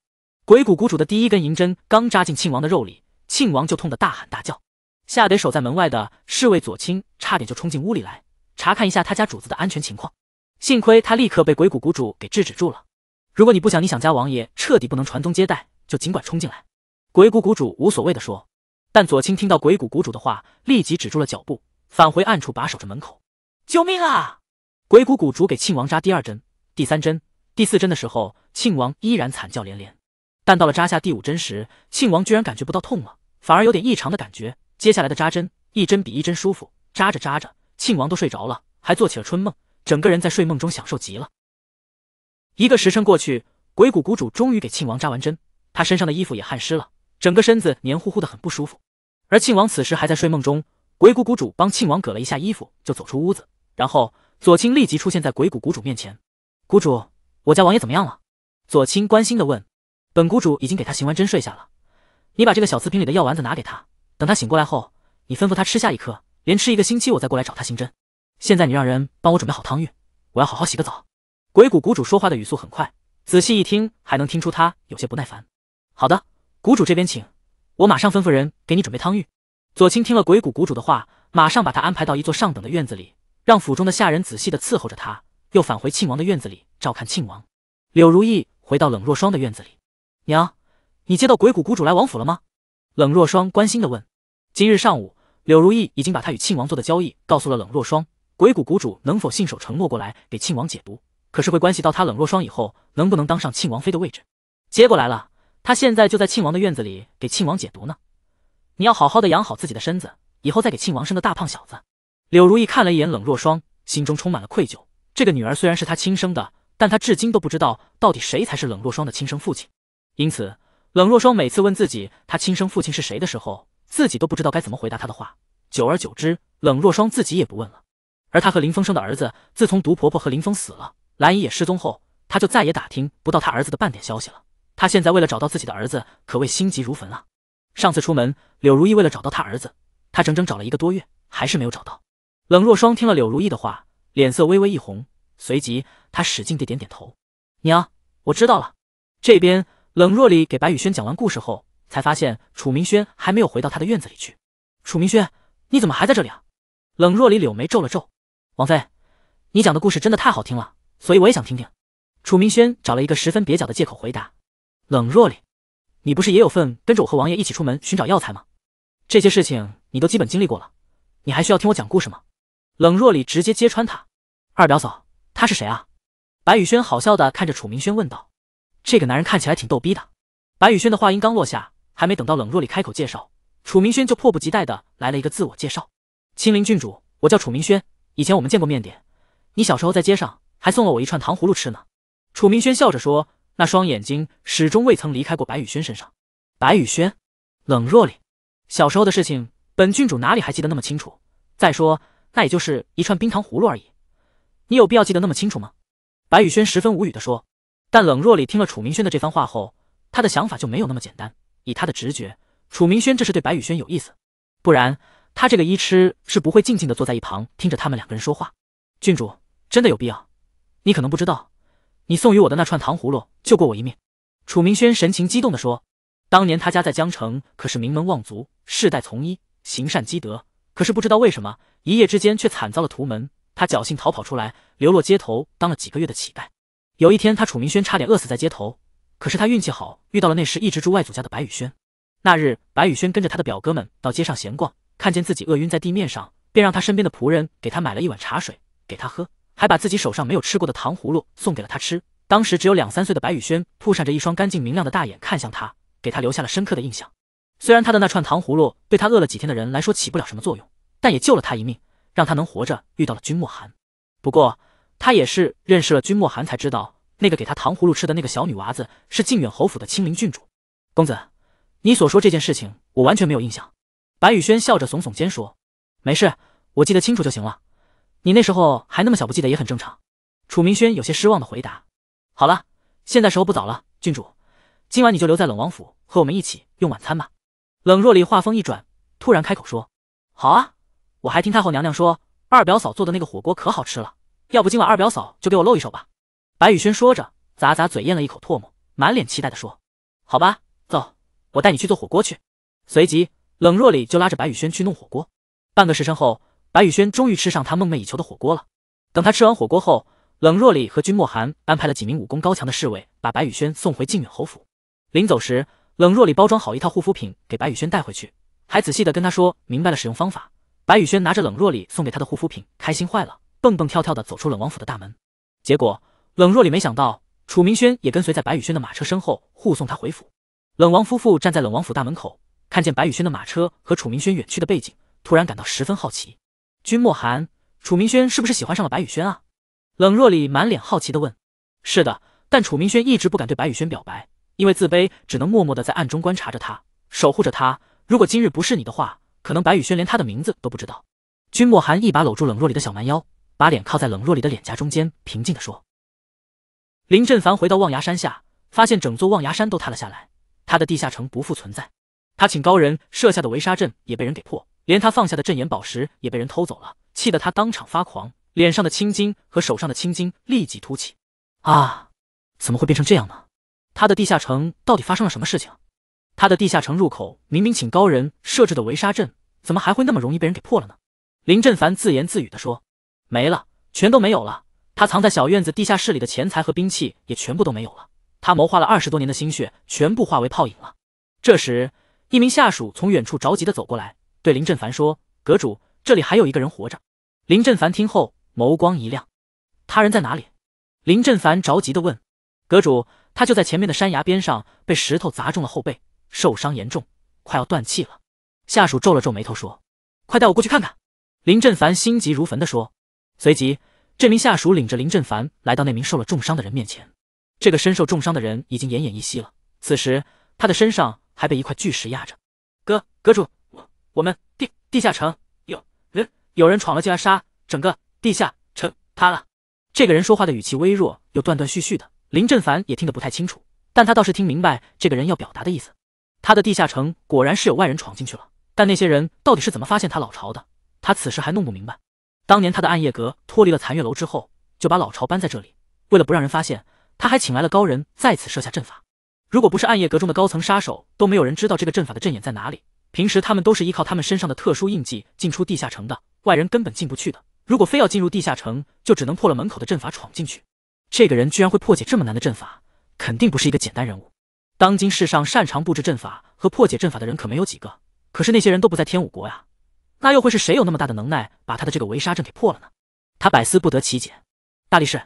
鬼谷谷主的第一根银针刚扎进庆王的肉里。庆王就痛得大喊大叫，吓得守在门外的侍卫左青差点就冲进屋里来查看一下他家主子的安全情况。幸亏他立刻被鬼谷谷主给制止住了。如果你不想你想家王爷彻底不能传宗接代，就尽管冲进来。”鬼谷谷主无所谓的说。但左青听到鬼谷谷主的话，立即止住了脚步，返回暗处把守着门口。救命啊！鬼谷谷主给庆王扎第二针、第三针、第四针的时候，庆王依然惨叫连连。但到了扎下第五针时，庆王居然感觉不到痛了。反而有点异常的感觉。接下来的扎针，一针比一针舒服。扎着扎着，庆王都睡着了，还做起了春梦，整个人在睡梦中享受极了。一个时辰过去，鬼谷谷主终于给庆王扎完针，他身上的衣服也汗湿了，整个身子黏糊糊的，很不舒服。而庆王此时还在睡梦中，鬼谷谷主帮庆王搁了一下衣服，就走出屋子。然后左青立即出现在鬼谷谷主面前，谷主，我家王爷怎么样了？左青关心的问。本谷主已经给他行完针，睡下了。你把这个小瓷瓶里的药丸子拿给他，等他醒过来后，你吩咐他吃下一颗，连吃一个星期，我再过来找他行针。现在你让人帮我准备好汤浴，我要好好洗个澡。鬼谷谷主说话的语速很快，仔细一听还能听出他有些不耐烦。好的，谷主这边请，我马上吩咐人给你准备汤浴。左青听了鬼谷谷主的话，马上把他安排到一座上等的院子里，让府中的下人仔细的伺候着他，又返回庆王的院子里照看庆王。柳如意回到冷若霜的院子里，娘。你接到鬼谷谷主来王府了吗？冷若霜关心地问。今日上午，柳如意已经把他与庆王做的交易告诉了冷若霜。鬼谷谷主能否信守承诺过来给庆王解毒，可是会关系到他冷若霜以后能不能当上庆王妃的位置。接过来了，他现在就在庆王的院子里给庆王解毒呢。你要好好的养好自己的身子，以后再给庆王生个大胖小子。柳如意看了一眼冷若霜，心中充满了愧疚。这个女儿虽然是她亲生的，但她至今都不知道到底谁才是冷若霜的亲生父亲，因此。冷若霜每次问自己他亲生父亲是谁的时候，自己都不知道该怎么回答他的话。久而久之，冷若霜自己也不问了。而他和林风生的儿子，自从毒婆婆和林风死了，兰姨也失踪后，他就再也打听不到他儿子的半点消息了。他现在为了找到自己的儿子，可谓心急如焚啊！上次出门，柳如意为了找到他儿子，他整整找了一个多月，还是没有找到。冷若霜听了柳如意的话，脸色微微一红，随即他使劲地点点头：“娘，我知道了。”这边。冷若离给白宇轩讲完故事后，才发现楚明轩还没有回到他的院子里去。楚明轩，你怎么还在这里啊？冷若离柳眉皱了皱。王妃，你讲的故事真的太好听了，所以我也想听听。楚明轩找了一个十分蹩脚的借口回答。冷若离，你不是也有份跟着我和王爷一起出门寻找药材吗？这些事情你都基本经历过了，你还需要听我讲故事吗？冷若离直接揭穿他。二表嫂，他是谁啊？白宇轩好笑的看着楚明轩问道。这个男人看起来挺逗逼的。白宇轩的话音刚落下，还没等到冷若里开口介绍，楚明轩就迫不及待的来了一个自我介绍：“青灵郡主，我叫楚明轩。以前我们见过面点，你小时候在街上还送了我一串糖葫芦吃呢。”楚明轩笑着说，那双眼睛始终未曾离开过白宇轩身上。白宇轩，冷若里，小时候的事情，本郡主哪里还记得那么清楚？再说，那也就是一串冰糖葫芦而已，你有必要记得那么清楚吗？白宇轩十分无语的说。但冷若离听了楚明轩的这番话后，他的想法就没有那么简单。以他的直觉，楚明轩这是对白宇轩有意思，不然他这个医痴是不会静静的坐在一旁听着他们两个人说话。郡主，真的有必要？你可能不知道，你送予我的那串糖葫芦救过我一命。楚明轩神情激动地说：“当年他家在江城可是名门望族，世代从医，行善积德。可是不知道为什么，一夜之间却惨遭了屠门。他侥幸逃跑出来，流落街头，当了几个月的乞丐。”有一天，他楚明轩差点饿死在街头。可是他运气好，遇到了那时一直住外祖家的白宇轩。那日，白宇轩跟着他的表哥们到街上闲逛，看见自己饿晕在地面上，便让他身边的仆人给他买了一碗茶水给他喝，还把自己手上没有吃过的糖葫芦送给了他吃。当时只有两三岁的白宇轩，扑闪着一双干净明亮的大眼看向他，给他留下了深刻的印象。虽然他的那串糖葫芦对他饿了几天的人来说起不了什么作用，但也救了他一命，让他能活着遇到了君莫寒。不过，他也是认识了君莫寒，才知道，那个给他糖葫芦吃的那个小女娃子是靖远侯府的青灵郡主。公子，你所说这件事情，我完全没有印象。白宇轩笑着耸耸肩说：“没事，我记得清楚就行了。你那时候还那么小，不记得也很正常。”楚明轩有些失望的回答：“好了，现在时候不早了，郡主，今晚你就留在冷王府和我们一起用晚餐吧。”冷若离话锋一转，突然开口说：“好啊，我还听太后娘娘说，二表嫂做的那个火锅可好吃了。”要不今晚二表嫂就给我露一手吧。”白宇轩说着，咂咂嘴，咽了一口唾沫，满脸期待的说：“好吧，走，我带你去做火锅去。”随即，冷若里就拉着白宇轩去弄火锅。半个时辰后，白宇轩终于吃上他梦寐以求的火锅了。等他吃完火锅后，冷若里和君莫寒安排了几名武功高强的侍卫把白宇轩送回靖远侯府。临走时，冷若里包装好一套护肤品给白宇轩带回去，还仔细的跟他说明白了使用方法。白宇轩拿着冷若里送给他的护肤品，开心坏了。蹦蹦跳跳的走出冷王府的大门，结果冷若里没想到，楚明轩也跟随在白宇轩的马车身后护送他回府。冷王夫妇站在冷王府大门口，看见白宇轩的马车和楚明轩远去的背景，突然感到十分好奇。君莫寒，楚明轩是不是喜欢上了白宇轩啊？冷若里满脸好奇的问。是的，但楚明轩一直不敢对白宇轩表白，因为自卑，只能默默的在暗中观察着他，守护着他。如果今日不是你的话，可能白宇轩连他的名字都不知道。君莫寒一把搂住冷若里的小蛮腰。把脸靠在冷若离的脸颊中间，平静的说。林振凡回到望崖山下，发现整座望崖山都塌了下来，他的地下城不复存在。他请高人设下的围杀阵也被人给破，连他放下的阵眼宝石也被人偷走了，气得他当场发狂，脸上的青筋和手上的青筋立即凸起。啊！怎么会变成这样呢？他的地下城到底发生了什么事情？他的地下城入口明明请高人设置的围杀阵，怎么还会那么容易被人给破了呢？林振凡自言自语的说。没了，全都没有了。他藏在小院子地下室里的钱财和兵器也全部都没有了。他谋划了二十多年的心血全部化为泡影了。这时，一名下属从远处着急的走过来，对林振凡说：“阁主，这里还有一个人活着。”林振凡听后，眸光一亮。他人在哪里？林振凡着急的问：“阁主，他就在前面的山崖边上，被石头砸中了后背，受伤严重，快要断气了。”下属皱了皱眉头说：“快带我过去看看。”林振凡心急如焚的说。随即，这名下属领着林振凡来到那名受了重伤的人面前。这个身受重伤的人已经奄奄一息了，此时他的身上还被一块巨石压着。哥，阁主，我我们地地下城有人有人闯了进来，杀整个地下城塌了。这个人说话的语气微弱又断断续续的，林振凡也听得不太清楚，但他倒是听明白这个人要表达的意思。他的地下城果然是有外人闯进去了，但那些人到底是怎么发现他老巢的，他此时还弄不明白。当年他的暗夜阁脱离了残月楼之后，就把老巢搬在这里。为了不让人发现，他还请来了高人再次设下阵法。如果不是暗夜阁中的高层杀手，都没有人知道这个阵法的阵眼在哪里。平时他们都是依靠他们身上的特殊印记进出地下城的，外人根本进不去的。如果非要进入地下城，就只能破了门口的阵法闯进去。这个人居然会破解这么难的阵法，肯定不是一个简单人物。当今世上擅长布置阵法和破解阵法的人可没有几个，可是那些人都不在天武国呀。那又会是谁有那么大的能耐把他的这个围杀阵给破了呢？他百思不得其解。大力士，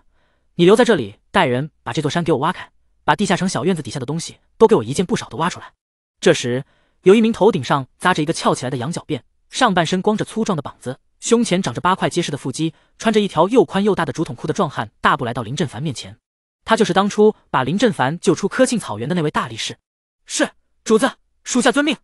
你留在这里带人把这座山给我挖开，把地下城小院子底下的东西都给我一件不少的挖出来。这时，有一名头顶上扎着一个翘起来的羊角辫，上半身光着粗壮的膀子，胸前长着八块结实的腹肌，穿着一条又宽又大的竹筒裤的壮汉大步来到林振凡面前。他就是当初把林振凡救出科庆草原的那位大力士。是主子，属下遵命。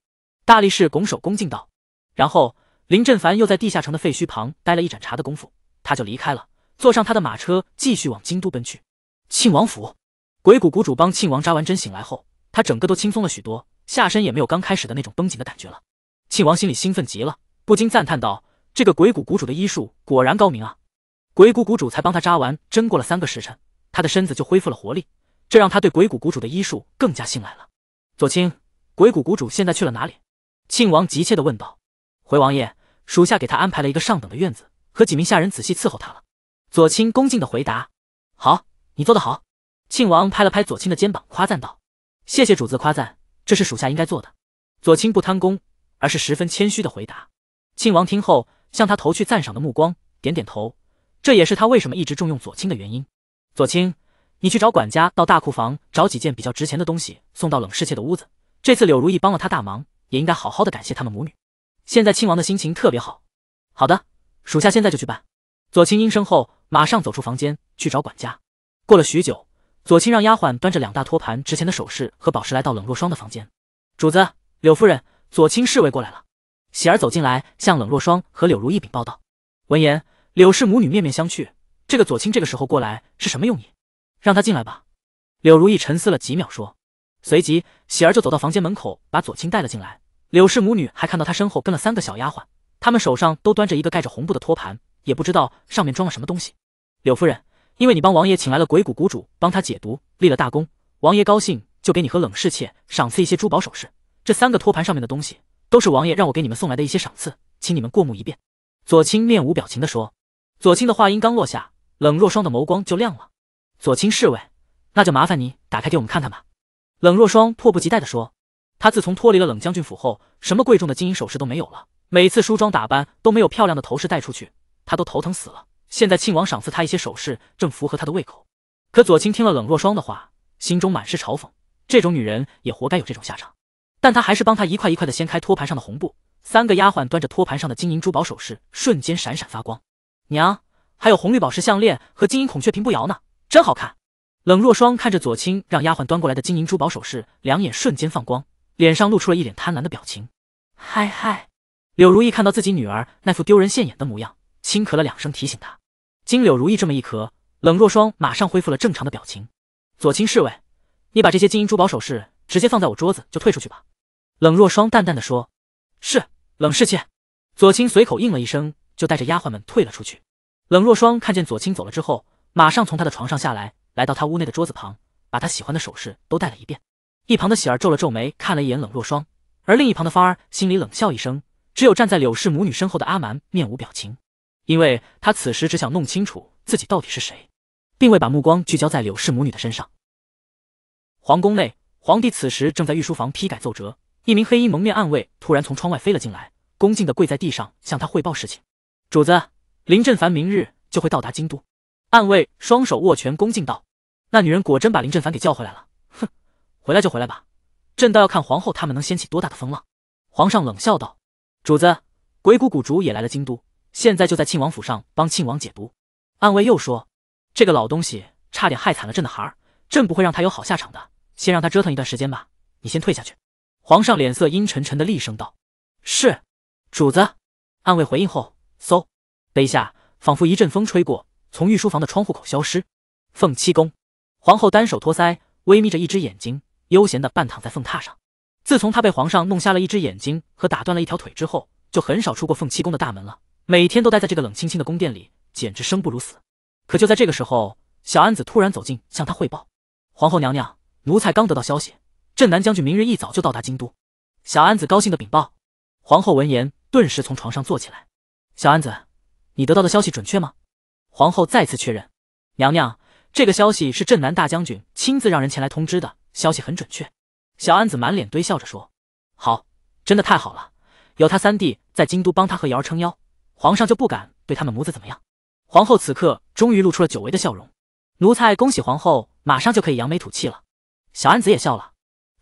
大力士拱手恭敬道，然后。林振凡又在地下城的废墟旁待了一盏茶的功夫，他就离开了，坐上他的马车，继续往京都奔去。庆王府，鬼谷谷主帮庆王扎完针醒来后，他整个都轻松了许多，下身也没有刚开始的那种绷紧的感觉了。庆王心里兴奋极了，不禁赞叹道：“这个鬼谷谷主的医术果然高明啊！”鬼谷谷主才帮他扎完针，过了三个时辰，他的身子就恢复了活力，这让他对鬼谷谷主的医术更加信赖了。左青，鬼谷谷主现在去了哪里？庆王急切地问道。回王爷。属下给他安排了一个上等的院子和几名下人，仔细伺候他了。左青恭敬的回答：“好，你做得好。”庆王拍了拍左青的肩膀，夸赞道：“谢谢主子夸赞，这是属下应该做的。”左青不贪功，而是十分谦虚的回答。庆王听后，向他投去赞赏的目光，点点头。这也是他为什么一直重用左青的原因。左青，你去找管家到大库房找几件比较值钱的东西，送到冷世妾的屋子。这次柳如意帮了他大忙，也应该好好的感谢他们母女。现在亲王的心情特别好，好的，属下现在就去办。左青应声后，马上走出房间去找管家。过了许久，左青让丫鬟端着两大托盘值钱的首饰和宝石来到冷若霜的房间。主子，柳夫人，左青侍卫过来了。喜儿走进来，向冷若霜和柳如意禀报道。闻言，柳氏母女面面相觑，这个左青这个时候过来是什么用意？让他进来吧。柳如意沉思了几秒，说，随即喜儿就走到房间门口，把左青带了进来。柳氏母女还看到她身后跟了三个小丫鬟，她们手上都端着一个盖着红布的托盘，也不知道上面装了什么东西。柳夫人，因为你帮王爷请来了鬼谷谷主，帮他解毒，立了大功，王爷高兴就给你和冷侍妾赏赐一些珠宝首饰。这三个托盘上面的东西，都是王爷让我给你们送来的一些赏赐，请你们过目一遍。左青面无表情地说。左青的话音刚落下，冷若霜的眸光就亮了。左青侍卫，那就麻烦你打开给我们看看吧。冷若霜迫不及待地说。他自从脱离了冷将军府后，什么贵重的金银首饰都没有了。每次梳妆打扮都没有漂亮的头饰戴出去，他都头疼死了。现在庆王赏赐他一些首饰，正符合他的胃口。可左青听了冷若霜的话，心中满是嘲讽，这种女人也活该有这种下场。但他还是帮他一块一块的掀开托盘上的红布，三个丫鬟端着托盘上的金银珠宝首饰，瞬间闪闪发光。娘，还有红绿宝石项链和金银孔雀屏步摇呢，真好看。冷若霜看着左青让丫鬟端过来的金银珠宝首饰，两眼瞬间放光。脸上露出了一脸贪婪的表情。嗨嗨，柳如意看到自己女儿那副丢人现眼的模样，轻咳了两声提醒她。经柳如意这么一咳，冷若霜马上恢复了正常的表情。左倾侍卫，你把这些金银珠宝首饰直接放在我桌子就退出去吧。冷若霜淡淡的说。是，冷侍妾。左倾随口应了一声，就带着丫鬟们退了出去。冷若霜看见左倾走了之后，马上从他的床上下来，来到他屋内的桌子旁，把他喜欢的首饰都带了一遍。一旁的喜儿皱了皱眉，看了一眼冷若霜，而另一旁的芳儿心里冷笑一声。只有站在柳氏母女身后的阿蛮面无表情，因为他此时只想弄清楚自己到底是谁，并未把目光聚焦在柳氏母女的身上。皇宫内，皇帝此时正在御书房批改奏折，一名黑衣蒙面暗卫突然从窗外飞了进来，恭敬地跪在地上向他汇报事情：“主子，林振凡明日就会到达京都。”暗卫双手握拳恭敬道：“那女人果真把林振凡给叫回来了，哼！”回来就回来吧，朕倒要看皇后他们能掀起多大的风浪。”皇上冷笑道。“主子，鬼谷谷主也来了京都，现在就在庆王府上帮庆王解毒。”暗卫又说，“这个老东西差点害惨了朕的孩儿，朕不会让他有好下场的。先让他折腾一段时间吧。你先退下去。”皇上脸色阴沉沉的，厉声道：“是，主子。”暗卫回应后，嗖的一下，仿佛一阵风吹过，从御书房的窗户口消失。凤七宫皇后单手托腮，微眯着一只眼睛。悠闲地半躺在凤榻上，自从他被皇上弄瞎了一只眼睛和打断了一条腿之后，就很少出过凤栖宫的大门了。每天都待在这个冷清清的宫殿里，简直生不如死。可就在这个时候，小安子突然走近，向他汇报：“皇后娘娘，奴才刚得到消息，镇南将军明日一早就到达京都。”小安子高兴地禀报。皇后闻言，顿时从床上坐起来：“小安子，你得到的消息准确吗？”皇后再次确认：“娘娘，这个消息是镇南大将军亲自让人前来通知的。”消息很准确，小安子满脸堆笑着说：“好，真的太好了！有他三弟在京都帮他和瑶儿撑腰，皇上就不敢对他们母子怎么样。”皇后此刻终于露出了久违的笑容：“奴才恭喜皇后，马上就可以扬眉吐气了。”小安子也笑了：“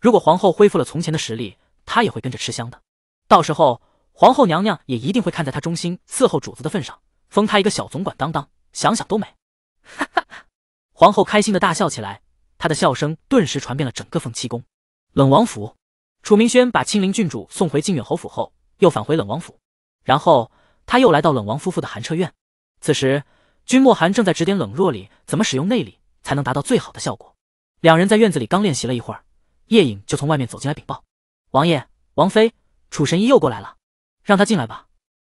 如果皇后恢复了从前的实力，他也会跟着吃香的。到时候皇后娘娘也一定会看在她忠心伺候主子的份上，封她一个小总管当当，想想都美。”哈哈，皇后开心的大笑起来。他的笑声顿时传遍了整个凤栖宫。冷王府，楚明轩把青灵郡主送回靖远侯府后，又返回冷王府，然后他又来到冷王夫妇的寒彻院。此时，君莫寒正在指点冷若里怎么使用内力才能达到最好的效果。两人在院子里刚练习了一会儿，夜影就从外面走进来禀报：“王爷、王妃，楚神医又过来了，让他进来吧。”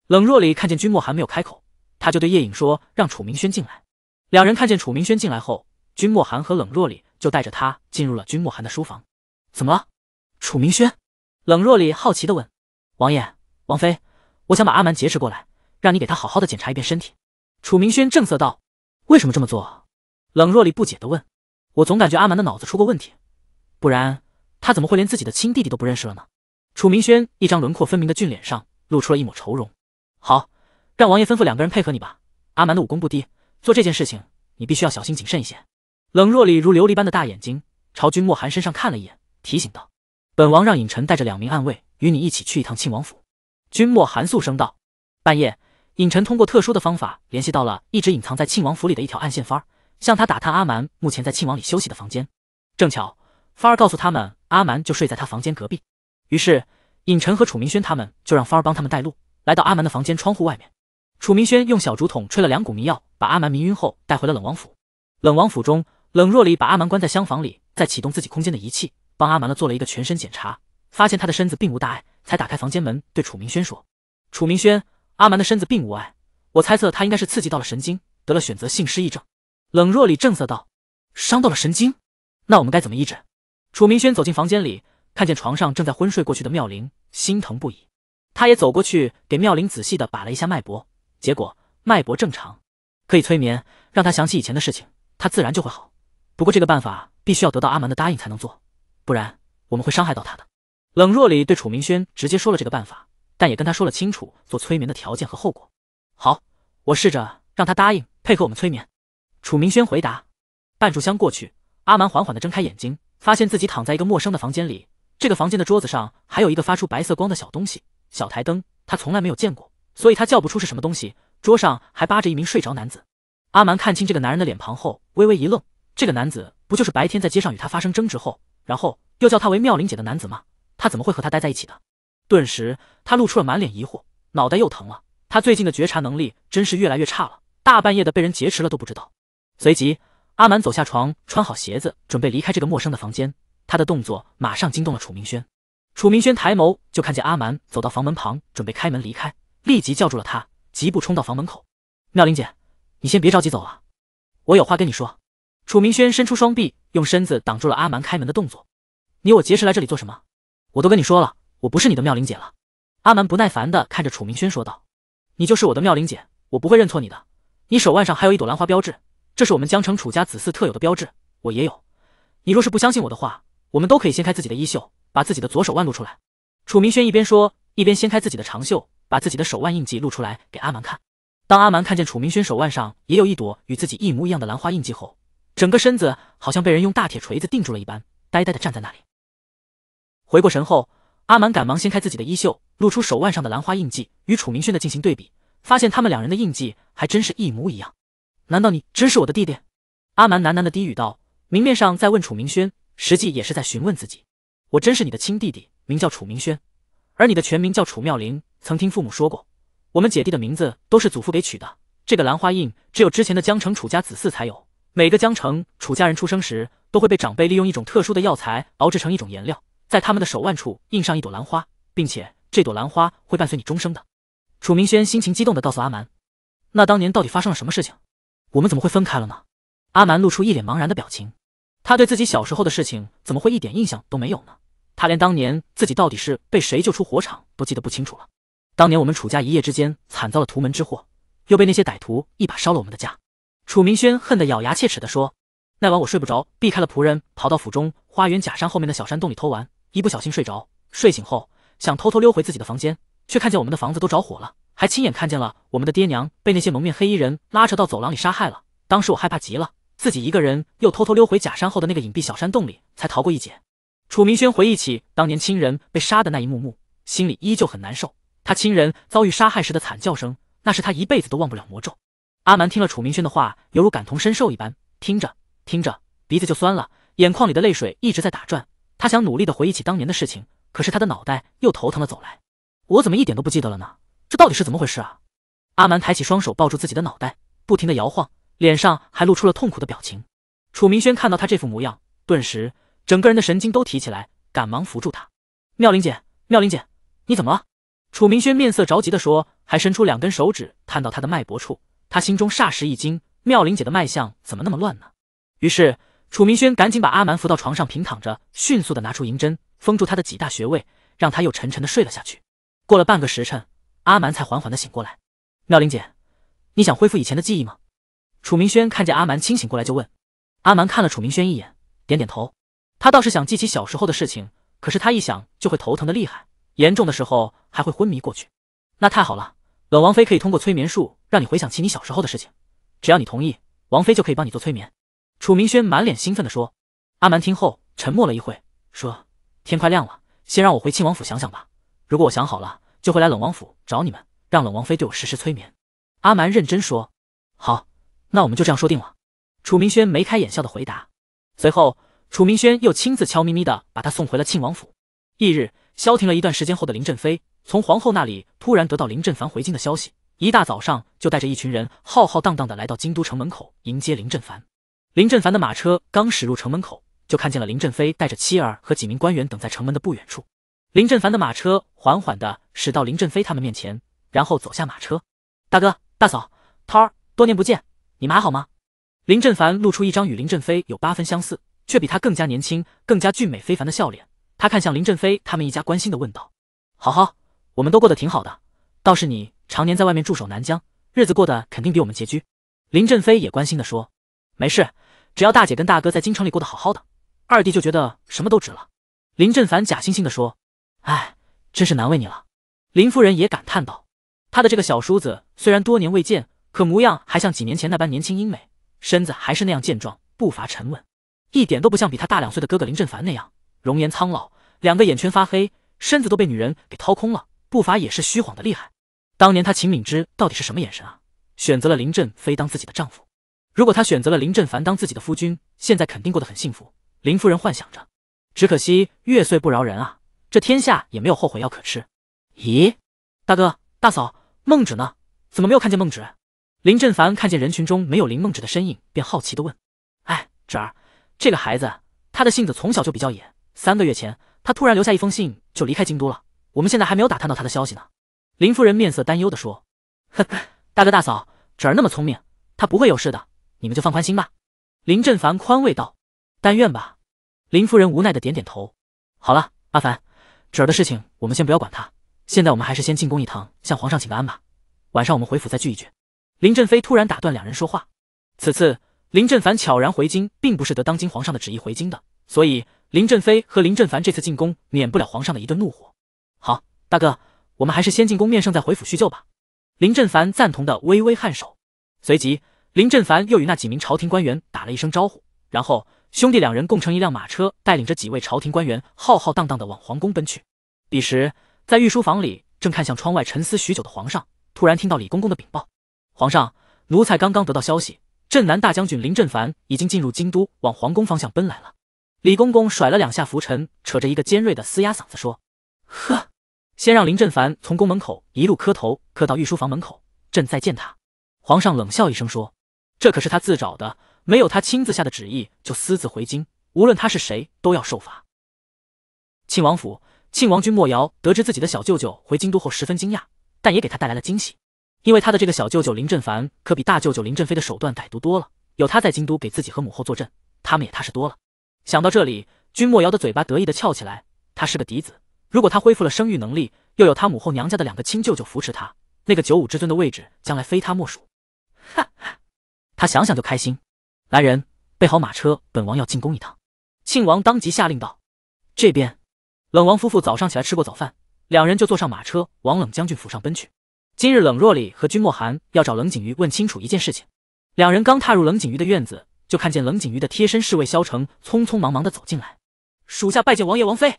冷若里看见君莫寒没有开口，他就对夜影说：“让楚明轩进来。”两人看见楚明轩进来后，君莫寒和冷若里。就带着他进入了君莫寒的书房。怎么了，楚明轩？冷若离好奇地问。王爷、王妃，我想把阿蛮劫持过来，让你给他好好的检查一遍身体。楚明轩正色道：“为什么这么做？”冷若离不解地问：“我总感觉阿蛮的脑子出过问题，不然他怎么会连自己的亲弟弟都不认识了呢？”楚明轩一张轮廓分明的俊脸上露出了一抹愁容。好，让王爷吩咐两个人配合你吧。阿蛮的武功不低，做这件事情你必须要小心谨慎一些。冷若里如琉璃般的大眼睛朝君莫寒身上看了一眼，提醒道：“本王让尹晨带着两名暗卫与你一起去一趟庆王府。”君莫寒肃声道：“半夜，尹晨通过特殊的方法联系到了一直隐藏在庆王府里的一条暗线芳，向他打探阿蛮目前在庆王里休息的房间。正巧，芳告诉他们，阿蛮就睡在他房间隔壁。于是，尹晨和楚明轩他们就让芳帮他们带路，来到阿蛮的房间窗户外面。楚明轩用小竹筒吹了两股迷药，把阿蛮迷晕后带回了冷王府。冷王府中。”冷若离把阿蛮关在厢房里，再启动自己空间的仪器，帮阿蛮了做了一个全身检查，发现他的身子并无大碍，才打开房间门对楚明轩说：“楚明轩，阿蛮的身子并无碍，我猜测他应该是刺激到了神经，得了选择性失忆症。”冷若离正色道：“伤到了神经，那我们该怎么医治？”楚明轩走进房间里，看见床上正在昏睡过去的妙龄，心疼不已。他也走过去给妙龄仔细的把了一下脉搏，结果脉搏正常，可以催眠，让他想起以前的事情，他自然就会好。不过这个办法必须要得到阿蛮的答应才能做，不然我们会伤害到他的。冷若里对楚明轩直接说了这个办法，但也跟他说了清楚做催眠的条件和后果。好，我试着让他答应配合我们催眠。楚明轩回答。半炷香过去，阿蛮缓缓的睁开眼睛，发现自己躺在一个陌生的房间里。这个房间的桌子上还有一个发出白色光的小东西，小台灯，他从来没有见过，所以他叫不出是什么东西。桌上还扒着一名睡着男子。阿蛮看清这个男人的脸庞后，微微一愣。这个男子不就是白天在街上与他发生争执后，然后又叫他为妙龄姐的男子吗？他怎么会和他待在一起的？顿时，他露出了满脸疑惑，脑袋又疼了。他最近的觉察能力真是越来越差了，大半夜的被人劫持了都不知道。随即，阿满走下床，穿好鞋子，准备离开这个陌生的房间。他的动作马上惊动了楚明轩，楚明轩抬眸就看见阿蛮走到房门旁，准备开门离开，立即叫住了他，疾步冲到房门口。妙玲姐，你先别着急走啊，我有话跟你说。楚明轩伸出双臂，用身子挡住了阿蛮开门的动作。你我结识来这里做什么？我都跟你说了，我不是你的妙龄姐了。阿蛮不耐烦地看着楚明轩说道：“你就是我的妙龄姐，我不会认错你的。你手腕上还有一朵兰花标志，这是我们江城楚家子嗣特有的标志，我也有。你若是不相信我的话，我们都可以掀开自己的衣袖，把自己的左手腕露出来。”楚明轩一边说，一边掀开自己的长袖，把自己的手腕印记露出来给阿蛮看。当阿蛮看见楚明轩手腕上也有一朵与自己一模一样的兰花印记后，整个身子好像被人用大铁锤子定住了一般，呆呆的站在那里。回过神后，阿蛮赶忙掀开自己的衣袖，露出手腕上的兰花印记，与楚明轩的进行对比，发现他们两人的印记还真是一模一样。难道你真是我的弟弟？阿蛮喃喃的低语道，明面上在问楚明轩，实际也是在询问自己。我真是你的亲弟弟，名叫楚明轩，而你的全名叫楚妙玲。曾听父母说过，我们姐弟的名字都是祖父给取的。这个兰花印只有之前的江城楚家子嗣才有。每个江城楚家人出生时，都会被长辈利用一种特殊的药材熬制成一种颜料，在他们的手腕处印上一朵兰花，并且这朵兰花会伴随你终生的。楚明轩心情激动的告诉阿蛮：“那当年到底发生了什么事情？我们怎么会分开了呢？”阿蛮露出一脸茫然的表情，他对自己小时候的事情怎么会一点印象都没有呢？他连当年自己到底是被谁救出火场都记得不清楚了。当年我们楚家一夜之间惨遭了屠门之祸，又被那些歹徒一把烧了我们的家。楚明轩恨得咬牙切齿地说：“那晚我睡不着，避开了仆人，跑到府中花园假山后面的小山洞里偷玩，一不小心睡着。睡醒后想偷偷溜回自己的房间，却看见我们的房子都着火了，还亲眼看见了我们的爹娘被那些蒙面黑衣人拉扯到走廊里杀害了。当时我害怕极了，自己一个人又偷偷溜回假山后的那个隐蔽小山洞里，才逃过一劫。”楚明轩回忆起当年亲人被杀的那一幕幕，心里依旧很难受。他亲人遭遇杀害时的惨叫声，那是他一辈子都忘不了魔咒。阿蛮听了楚明轩的话，犹如感同身受一般，听着听着鼻子就酸了，眼眶里的泪水一直在打转。他想努力的回忆起当年的事情，可是他的脑袋又头疼的走来，我怎么一点都不记得了呢？这到底是怎么回事啊？阿蛮抬起双手抱住自己的脑袋，不停的摇晃，脸上还露出了痛苦的表情。楚明轩看到他这副模样，顿时整个人的神经都提起来，赶忙扶住他：“妙玲姐，妙玲姐，你怎么了？”楚明轩面色着急的说，还伸出两根手指探到他的脉搏处。他心中霎时一惊，妙玲姐的脉象怎么那么乱呢？于是楚明轩赶紧把阿蛮扶到床上平躺着，迅速的拿出银针封住他的几大穴位，让他又沉沉的睡了下去。过了半个时辰，阿蛮才缓缓的醒过来。妙玲姐，你想恢复以前的记忆吗？楚明轩看见阿蛮清醒过来就问。阿蛮看了楚明轩一眼，点点头。他倒是想记起小时候的事情，可是他一想就会头疼的厉害，严重的时候还会昏迷过去。那太好了。冷王妃可以通过催眠术让你回想起你小时候的事情，只要你同意，王妃就可以帮你做催眠。楚明轩满脸兴奋的说。阿蛮听后沉默了一会，说：“天快亮了，先让我回庆王府想想吧。如果我想好了，就会来冷王府找你们，让冷王妃对我实施催眠。”阿蛮认真说。好，那我们就这样说定了。楚明轩眉开眼笑的回答。随后，楚明轩又亲自悄咪咪的把他送回了庆王府。翌日，消停了一段时间后的林振飞。从皇后那里突然得到林振凡回京的消息，一大早上就带着一群人浩浩荡荡的来到京都城门口迎接林振凡。林振凡的马车刚驶入城门口，就看见了林振飞带着妻儿和几名官员等在城门的不远处。林振凡的马车缓缓的驶到林振飞他们面前，然后走下马车。大哥，大嫂，涛儿，多年不见，你们还好吗？林振凡露出一张与林振飞有八分相似，却比他更加年轻、更加俊美非凡的笑脸。他看向林振飞他们一家，关心的问道：“好好。”我们都过得挺好的，倒是你常年在外面驻守南疆，日子过得肯定比我们拮据。林振飞也关心地说：“没事，只要大姐跟大哥在京城里过得好好的，二弟就觉得什么都值了。”林振凡假惺惺地说：“哎，真是难为你了。”林夫人也感叹道：“他的这个小叔子虽然多年未见，可模样还像几年前那般年轻英美，身子还是那样健壮，步伐沉稳，一点都不像比他大两岁的哥哥林振凡那样容颜苍老，两个眼圈发黑，身子都被女人给掏空了。”步伐也是虚晃的厉害，当年她秦敏之到底是什么眼神啊？选择了林振飞当自己的丈夫，如果她选择了林振凡当自己的夫君，现在肯定过得很幸福。林夫人幻想着，只可惜月岁不饶人啊，这天下也没有后悔药可吃。咦，大哥大嫂，孟芷呢？怎么没有看见孟芷？林振凡看见人群中没有林梦芷的身影，便好奇的问：“哎，芷儿，这个孩子，她的性子从小就比较野，三个月前，她突然留下一封信就离开京都了。”我们现在还没有打探到他的消息呢，林夫人面色担忧的说。呵呵，大哥大嫂，侄儿那么聪明，他不会有事的，你们就放宽心吧。林振凡宽慰道。但愿吧。林夫人无奈的点点头。好了，阿凡，侄儿的事情我们先不要管他，现在我们还是先进宫一趟，向皇上请个安吧。晚上我们回府再聚一聚。林振飞突然打断两人说话。此次林振凡悄然回京，并不是得当今皇上的旨意回京的，所以林振飞和林振凡这次进宫，免不了皇上的一顿怒火。好，大哥，我们还是先进宫面圣，再回府叙旧吧。林振凡赞同的微微颔首，随即，林振凡又与那几名朝廷官员打了一声招呼，然后兄弟两人共乘一辆马车，带领着几位朝廷官员浩浩荡荡的往皇宫奔去。彼时，在御书房里正看向窗外沉思许久的皇上，突然听到李公公的禀报：“皇上，奴才刚刚得到消息，镇南大将军林振凡已经进入京都，往皇宫方向奔来了。”李公公甩了两下拂尘，扯着一个尖锐的嘶哑嗓子说：“呵。”先让林振凡从宫门口一路磕头，磕到御书房门口，朕再见他。皇上冷笑一声说：“这可是他自找的，没有他亲自下的旨意就私自回京，无论他是谁，都要受罚。”庆王府，庆王君莫瑶得知自己的小舅舅回京都后十分惊讶，但也给他带来了惊喜，因为他的这个小舅舅林振凡可比大舅舅林振飞的手段歹毒多了。有他在京都给自己和母后坐镇，他们也踏实多了。想到这里，君莫瑶的嘴巴得意的翘起来，他是个嫡子。如果他恢复了生育能力，又有他母后娘家的两个亲舅舅扶持他，那个九五之尊的位置将来非他莫属。哈哈，他想想就开心。来人，备好马车，本王要进宫一趟。庆王当即下令道。这边，冷王夫妇早上起来吃过早饭，两人就坐上马车往冷将军府上奔去。今日冷若里和君莫寒要找冷景瑜问清楚一件事情。两人刚踏入冷景瑜的院子，就看见冷景瑜的贴身侍卫萧成匆匆忙忙的走进来。属下拜见王爷王妃。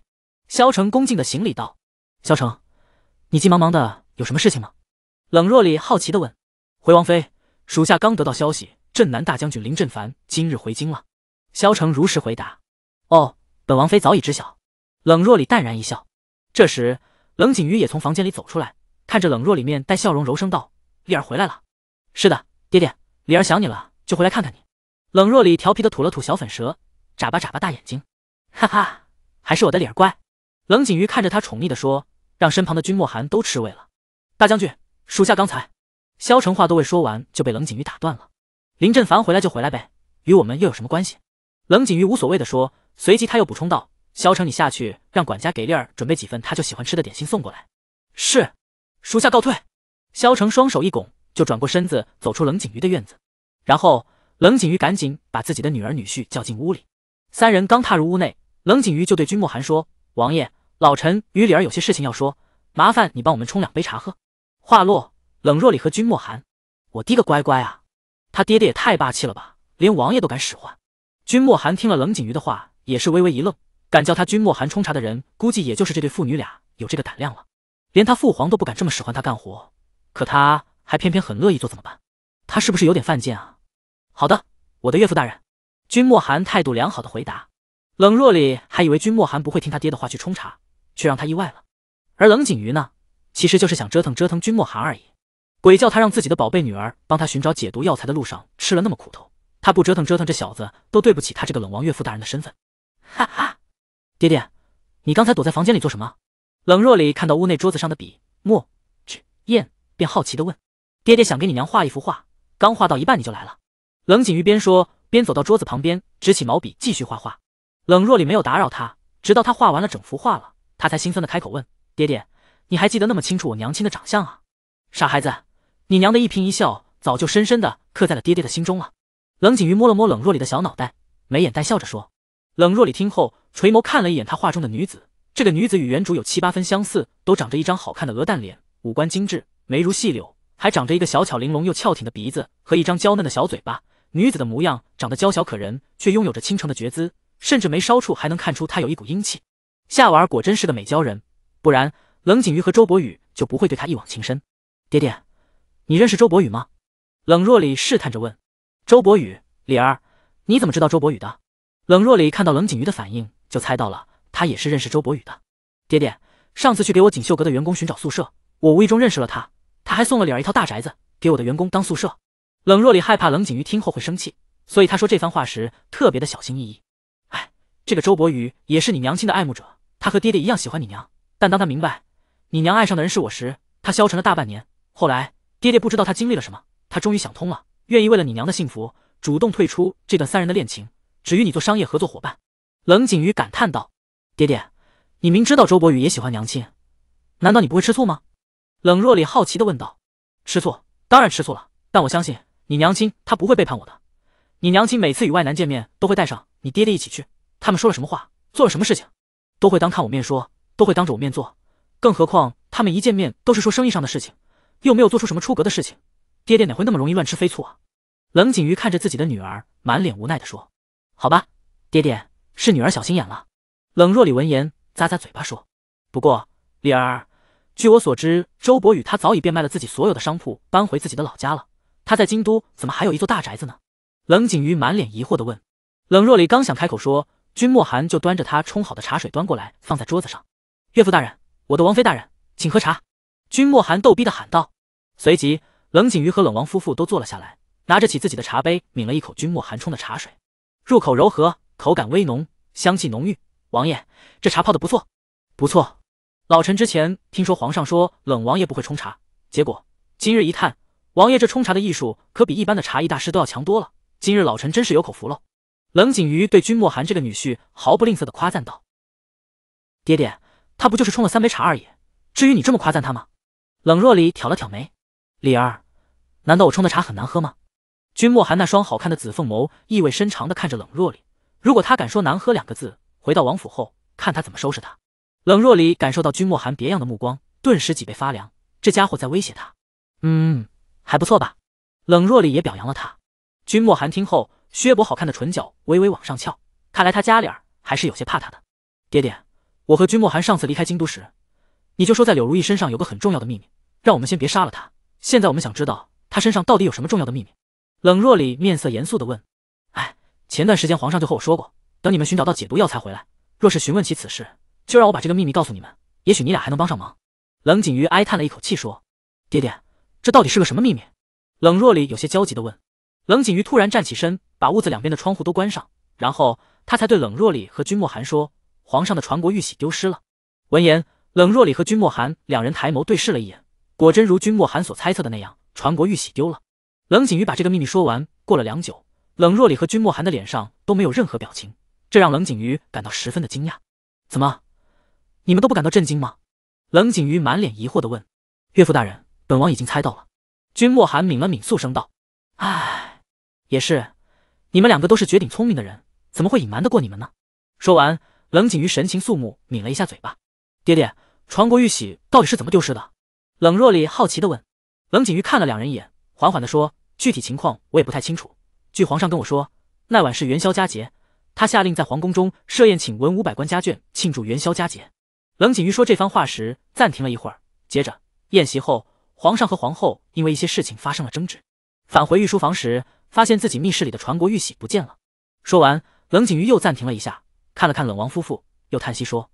萧成恭敬的行礼道：“萧成，你急忙忙的，有什么事情吗？”冷若里好奇的问。回王妃，属下刚得到消息，镇南大将军林振凡今日回京了。”萧成如实回答。哦，本王妃早已知晓。”冷若里淡然一笑。这时，冷锦瑜也从房间里走出来，看着冷若里面带笑容，柔声道：“丽儿回来了。”“是的，爹爹，李儿想你了，就回来看看你。”冷若里调皮的吐了吐小粉舌，眨巴眨巴大眼睛，哈哈，还是我的脸儿乖。冷景瑜看着他，宠溺的说，让身旁的君莫寒都吃味了。大将军，属下刚才，萧成话都未说完，就被冷景瑜打断了。林振凡回来就回来呗，与我们又有什么关系？冷景瑜无所谓的说，随即他又补充道，萧成，你下去，让管家给丽儿准备几份他就喜欢吃的点心送过来。是，属下告退。萧成双手一拱，就转过身子走出冷景瑜的院子。然后冷景瑜赶紧把自己的女儿女婿叫进屋里。三人刚踏入屋内，冷景瑜就对君莫寒说。王爷，老臣与李儿有些事情要说，麻烦你帮我们冲两杯茶喝。话落，冷若里和君莫寒，我滴个乖乖啊！他爹爹也太霸气了吧，连王爷都敢使唤。君莫寒听了冷景瑜的话，也是微微一愣，敢叫他君莫寒冲茶的人，估计也就是这对父女俩有这个胆量了，连他父皇都不敢这么使唤他干活，可他还偏偏很乐意做，怎么办？他是不是有点犯贱啊？好的，我的岳父大人，君莫寒态度良好的回答。冷若里还以为君莫寒不会听他爹的话去冲茶，却让他意外了。而冷景瑜呢，其实就是想折腾折腾君莫寒而已。鬼叫他让自己的宝贝女儿帮他寻找解毒药材的路上吃了那么苦头，他不折腾折腾这小子都对不起他这个冷王岳父大人的身份。哈哈，爹爹，你刚才躲在房间里做什么？冷若里看到屋内桌子上的笔、墨、纸、砚，便好奇地问：“爹爹想给你娘画一幅画，刚画到一半你就来了。”冷景瑜边说边走到桌子旁边，执起毛笔继续画画。冷若里没有打扰他，直到他画完了整幅画了，他才心酸的开口问：“爹爹，你还记得那么清楚我娘亲的长相啊？”傻孩子，你娘的一颦一笑早就深深的刻在了爹爹的心中了。冷景瑜摸了摸冷若里的小脑袋，眉眼带笑着说。冷若里听后垂眸看了一眼他画中的女子，这个女子与原主有七八分相似，都长着一张好看的鹅蛋脸，五官精致，眉如细柳，还长着一个小巧玲珑又翘挺的鼻子和一张娇嫩的小嘴巴。女子的模样长得娇小可人，却拥有着倾城的绝姿。甚至眉梢处还能看出他有一股英气。夏娃儿果真是个美娇人，不然冷景瑜和周博宇就不会对她一往情深。爹爹，你认识周博宇吗？冷若离试探着问。周博宇，李儿，你怎么知道周博宇的？冷若离看到冷景瑜的反应，就猜到了他也是认识周博宇的。爹爹，上次去给我锦绣阁的员工寻找宿舍，我无意中认识了他，他还送了李儿一套大宅子给我的员工当宿舍。冷若离害怕冷景瑜听后会生气，所以他说这番话时特别的小心翼翼。这个周博宇也是你娘亲的爱慕者，他和爹爹一样喜欢你娘，但当他明白你娘爱上的人是我时，他消沉了大半年。后来爹爹不知道他经历了什么，他终于想通了，愿意为了你娘的幸福主动退出这段三人的恋情，只与你做商业合作伙伴。冷景瑜感叹道：“爹爹，你明知道周博宇也喜欢娘亲，难道你不会吃醋吗？”冷若里好奇的问道：“吃醋？当然吃醋了，但我相信你娘亲她不会背叛我的。你娘亲每次与外男见面都会带上你爹爹一起去。”他们说了什么话，做了什么事情，都会当看我面说，都会当着我面做。更何况他们一见面都是说生意上的事情，又没有做出什么出格的事情，爹爹哪会那么容易乱吃飞醋啊？冷景瑜看着自己的女儿，满脸无奈的说：“好吧，爹爹是女儿小心眼了。”冷若离闻言，咂咂嘴巴说：“不过，李儿，据我所知，周伯宇他早已变卖了自己所有的商铺，搬回自己的老家了。他在京都怎么还有一座大宅子呢？”冷景瑜满脸疑惑的问。冷若离刚想开口说。君莫寒就端着他冲好的茶水端过来，放在桌子上。岳父大人，我的王妃大人，请喝茶。君莫寒逗逼的喊道。随即，冷景瑜和冷王夫妇都坐了下来，拿着起自己的茶杯，抿了一口君莫寒冲的茶水。入口柔和，口感微浓，香气浓郁。王爷，这茶泡的不错。不错，老臣之前听说皇上说冷王爷不会冲茶，结果今日一探，王爷这冲茶的艺术可比一般的茶艺大师都要强多了。今日老臣真是有口福喽。冷景瑜对君莫寒这个女婿毫不吝啬的夸赞道：“爹爹，他不就是冲了三杯茶而已，至于你这么夸赞他吗？”冷若离挑了挑眉：“李儿，难道我冲的茶很难喝吗？”君莫寒那双好看的紫凤眸意味深长的看着冷若离，如果他敢说难喝两个字，回到王府后看他怎么收拾他。冷若离感受到君莫寒别样的目光，顿时脊背发凉，这家伙在威胁他。嗯，还不错吧？冷若离也表扬了他。君莫寒听后，薛伯好看的唇角微微往上翘，看来他家里儿还是有些怕他的。爹爹，我和君莫寒上次离开京都时，你就说在柳如意身上有个很重要的秘密，让我们先别杀了他。现在我们想知道他身上到底有什么重要的秘密。冷若里面色严肃的问：“哎，前段时间皇上就和我说过，等你们寻找到解毒药材回来，若是询问起此事，就让我把这个秘密告诉你们，也许你俩还能帮上忙。”冷景瑜哀叹了一口气说：“爹爹，这到底是个什么秘密？”冷若里有些焦急的问。冷景瑜突然站起身，把屋子两边的窗户都关上，然后他才对冷若里和君莫寒说：“皇上的传国玉玺丢失了。”闻言，冷若里和君莫寒两人抬眸对视了一眼，果真如君莫寒所猜测的那样，传国玉玺丢了。冷景瑜把这个秘密说完，过了良久，冷若里和君莫寒的脸上都没有任何表情，这让冷景瑜感到十分的惊讶：“怎么，你们都不感到震惊吗？”冷景瑜满脸疑惑的问：“岳父大人，本王已经猜到了。”君莫寒抿了抿，肃声道：“唉。”也是，你们两个都是绝顶聪明的人，怎么会隐瞒得过你们呢？说完，冷景瑜神情肃穆，抿了一下嘴巴。爹爹，传国玉玺到底是怎么丢失的？冷若离好奇的问。冷景瑜看了两人一眼，缓缓地说：“具体情况我也不太清楚。据皇上跟我说，那晚是元宵佳节，他下令在皇宫中设宴，请文武百官家眷庆祝元宵佳节。”冷景瑜说这番话时，暂停了一会儿，接着，宴席后，皇上和皇后因为一些事情发生了争执，返回御书房时。发现自己密室里的传国玉玺不见了。说完，冷景瑜又暂停了一下，看了看冷王夫妇，又叹息说：“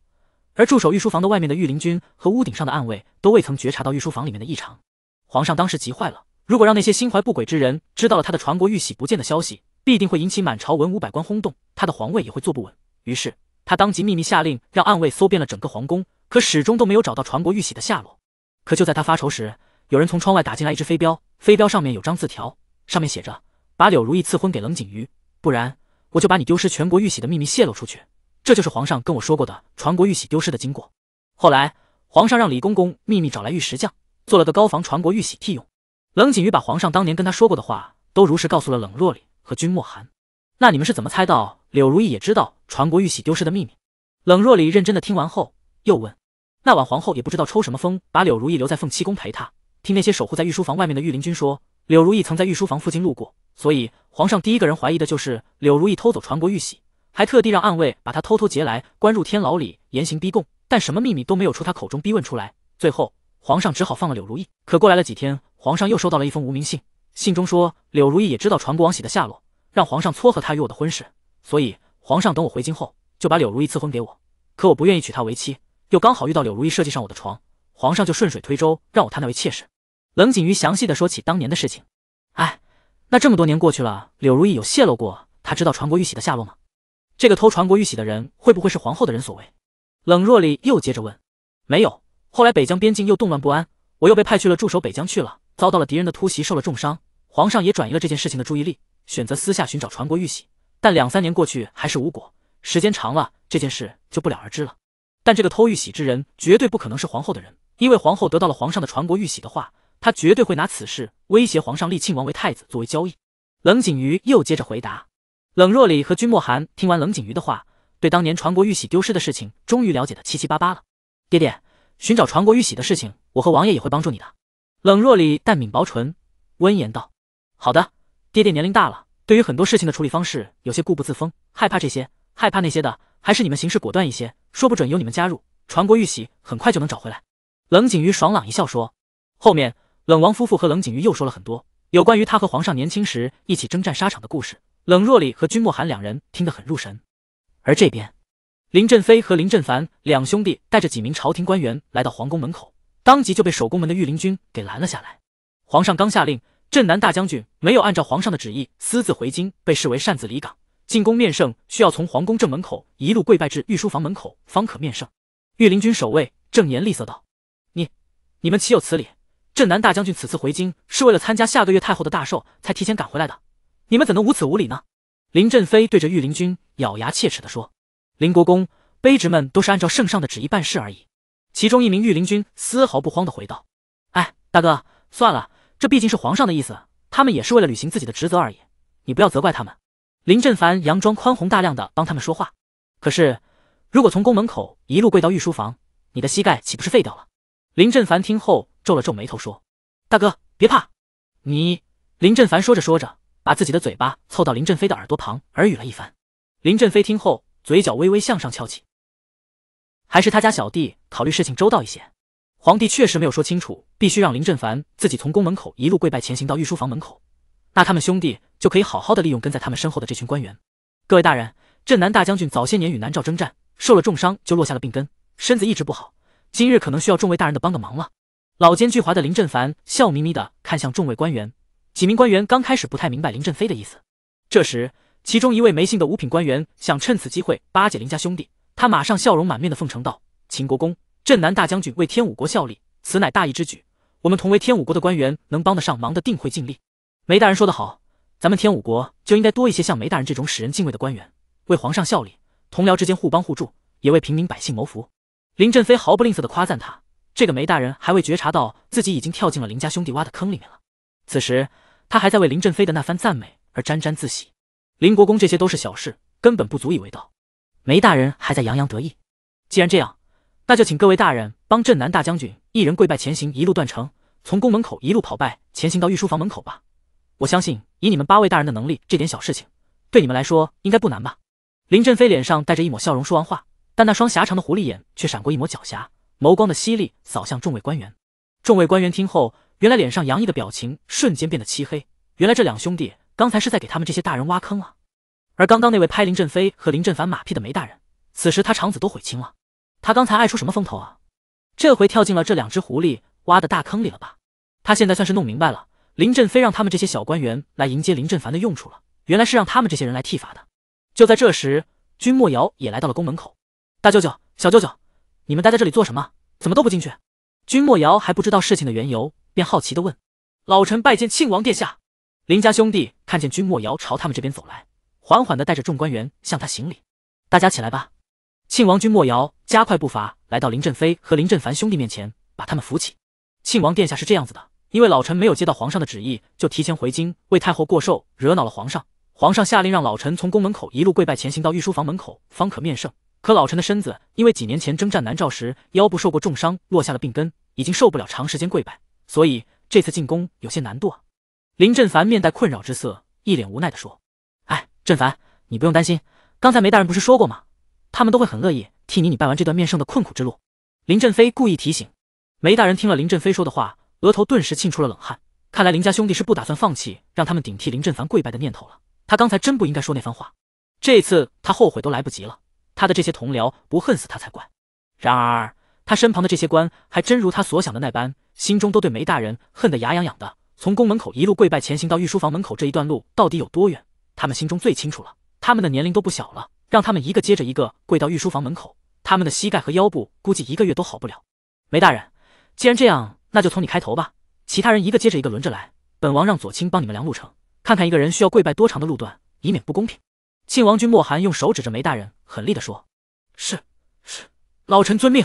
而驻守御书房的外面的御林军和屋顶上的暗卫都未曾觉察到御书房里面的异常。皇上当时急坏了，如果让那些心怀不轨之人知道了他的传国玉玺不见的消息，必定会引起满朝文武百官轰动，他的皇位也会坐不稳。于是他当即秘密下令，让暗卫搜遍了整个皇宫，可始终都没有找到传国玉玺的下落。可就在他发愁时，有人从窗外打进来一只飞镖，飞镖上面有张字条，上面写着。”把柳如意赐婚给冷景瑜，不然我就把你丢失全国玉玺的秘密泄露出去。这就是皇上跟我说过的传国玉玺丢失的经过。后来皇上让李公公秘密找来玉石匠，做了个高仿传国玉玺替用。冷景瑜把皇上当年跟他说过的话都如实告诉了冷若离和君莫寒。那你们是怎么猜到柳如意也知道传国玉玺丢失的秘密？冷若离认真的听完后，又问：那晚皇后也不知道抽什么风，把柳如意留在凤栖宫陪她。听那些守护在御书房外面的御林军说，柳如意曾在御书房附近路过。所以，皇上第一个人怀疑的就是柳如意偷走传国玉玺，还特地让暗卫把他偷偷劫来，关入天牢里严刑逼供，但什么秘密都没有出他口中逼问出来。最后，皇上只好放了柳如意。可过来了几天，皇上又收到了一封无名信，信中说柳如意也知道传国王玺的下落，让皇上撮合他与我的婚事。所以，皇上等我回京后，就把柳如意赐婚给我。可我不愿意娶她为妻，又刚好遇到柳如意设计上我的床，皇上就顺水推舟让我她那位妾室。冷锦瑜详细的说起当年的事情，哎。那这么多年过去了，柳如意有泄露过她知道传国玉玺的下落吗？这个偷传国玉玺的人会不会是皇后的人所为？冷若离又接着问：“没有，后来北疆边境又动乱不安，我又被派去了驻守北疆去了，遭到了敌人的突袭，受了重伤。皇上也转移了这件事情的注意力，选择私下寻找传国玉玺，但两三年过去还是无果。时间长了，这件事就不了而知了。但这个偷玉玺之人绝对不可能是皇后的人，因为皇后得到了皇上的传国玉玺的话。”他绝对会拿此事威胁皇上立庆王为太子作为交易。冷景瑜又接着回答。冷若里和君莫寒听完冷景瑜的话，对当年传国玉玺丢失的事情终于了解的七七八八了。爹爹，寻找传国玉玺的事情，我和王爷也会帮助你的。冷若里淡抿薄唇，温言道：“好的，爹爹年龄大了，对于很多事情的处理方式有些固步自封，害怕这些，害怕那些的，还是你们行事果断一些，说不准有你们加入，传国玉玺很快就能找回来。”冷景瑜爽朗一笑说：“后面。”冷王夫妇和冷景瑜又说了很多有关于他和皇上年轻时一起征战沙场的故事，冷若里和君莫寒两人听得很入神。而这边，林振飞和林振凡两兄弟带着几名朝廷官员来到皇宫门口，当即就被守宫门的御林军给拦了下来。皇上刚下令，镇南大将军没有按照皇上的旨意私自回京，被视为擅自离岗。进宫面圣需要从皇宫正门口一路跪拜至御书房门口方可面圣。御林军守卫正言厉色道：“你你们岂有此理？”镇南大将军此次回京是为了参加下个月太后的大寿，才提前赶回来的。你们怎能无此无礼呢？林振飞对着御林军咬牙切齿地说：“林国公，卑职们都是按照圣上的旨意办事而已。”其中一名御林军丝毫不慌地回道：“哎，大哥，算了，这毕竟是皇上的意思，他们也是为了履行自己的职责而已，你不要责怪他们。”林振凡佯装宽宏大量的帮他们说话。可是，如果从宫门口一路跪到御书房，你的膝盖岂不是废掉了？林振凡听后。皱了皱眉头说：“大哥，别怕。”你林振凡说着说着，把自己的嘴巴凑到林振飞的耳朵旁耳语了一番。林振飞听后，嘴角微微向上翘起，还是他家小弟考虑事情周到一些。皇帝确实没有说清楚，必须让林振凡自己从宫门口一路跪拜前行到御书房门口，那他们兄弟就可以好好的利用跟在他们身后的这群官员。各位大人，镇南大将军早些年与南诏征战，受了重伤，就落下了病根，身子一直不好，今日可能需要众位大人的帮个忙了。老奸巨猾的林振凡笑眯眯的看向众位官员，几名官员刚开始不太明白林振飞的意思。这时，其中一位梅姓的五品官员想趁此机会巴结林家兄弟，他马上笑容满面的奉承道：“秦国公，镇南大将军为天武国效力，此乃大义之举。我们同为天武国的官员，能帮得上忙的，定会尽力。”梅大人说得好，咱们天武国就应该多一些像梅大人这种使人敬畏的官员，为皇上效力，同僚之间互帮互助，也为平民百姓谋福。林振飞毫不吝啬的夸赞他。这个梅大人还未觉察到自己已经跳进了林家兄弟挖的坑里面了。此时他还在为林振飞的那番赞美而沾沾自喜。林国公，这些都是小事，根本不足以为道。梅大人还在洋洋得意。既然这样，那就请各位大人帮镇南大将军一人跪拜前行，一路断城，从宫门口一路跑拜前行到御书房门口吧。我相信以你们八位大人的能力，这点小事情对你们来说应该不难吧？林振飞脸上带着一抹笑容，说完话，但那双狭长的狐狸眼却闪过一抹狡黠。眸光的犀利扫向众位官员，众位官员听后，原来脸上洋溢的表情瞬间变得漆黑。原来这两兄弟刚才是在给他们这些大人挖坑啊！而刚刚那位拍林振飞和林振凡马屁的梅大人，此时他肠子都悔青了。他刚才爱出什么风头啊？这回跳进了这两只狐狸挖的大坑里了吧？他现在算是弄明白了，林振飞让他们这些小官员来迎接林振凡的用处了，原来是让他们这些人来剃发的。就在这时，君莫瑶也来到了宫门口，大舅舅，小舅舅。你们待在这里做什么？怎么都不进去？君莫瑶还不知道事情的缘由，便好奇的问：“老臣拜见庆王殿下。”林家兄弟看见君莫瑶朝他们这边走来，缓缓地带着众官员向他行礼。大家起来吧！庆王君莫瑶加快步伐来到林振飞和林振凡兄弟面前，把他们扶起。庆王殿下是这样子的：因为老臣没有接到皇上的旨意，就提前回京为太后过寿，惹恼了皇上。皇上下令让老臣从宫门口一路跪拜前行到御书房门口，方可面圣。可老陈的身子因为几年前征战南诏时腰部受过重伤，落下了病根，已经受不了长时间跪拜，所以这次进宫有些难度啊。林振凡面带困扰之色，一脸无奈地说：“哎，振凡，你不用担心，刚才梅大人不是说过吗？他们都会很乐意替你你拜完这段面圣的困苦之路。”林振飞故意提醒梅大人，听了林振飞说的话，额头顿时沁出了冷汗。看来林家兄弟是不打算放弃让他们顶替林振凡跪拜的念头了。他刚才真不应该说那番话，这次他后悔都来不及了。他的这些同僚不恨死他才怪。然而他身旁的这些官还真如他所想的那般，心中都对梅大人恨得牙痒痒的。从宫门口一路跪拜前行到御书房门口这一段路到底有多远，他们心中最清楚了。他们的年龄都不小了，让他们一个接着一个跪到御书房门口，他们的膝盖和腰部估计一个月都好不了。梅大人，既然这样，那就从你开头吧，其他人一个接着一个轮着来。本王让左青帮你们量路程，看看一个人需要跪拜多长的路段，以免不公平。庆王君莫寒用手指着梅大人。狠厉的说：“是是，老臣遵命。”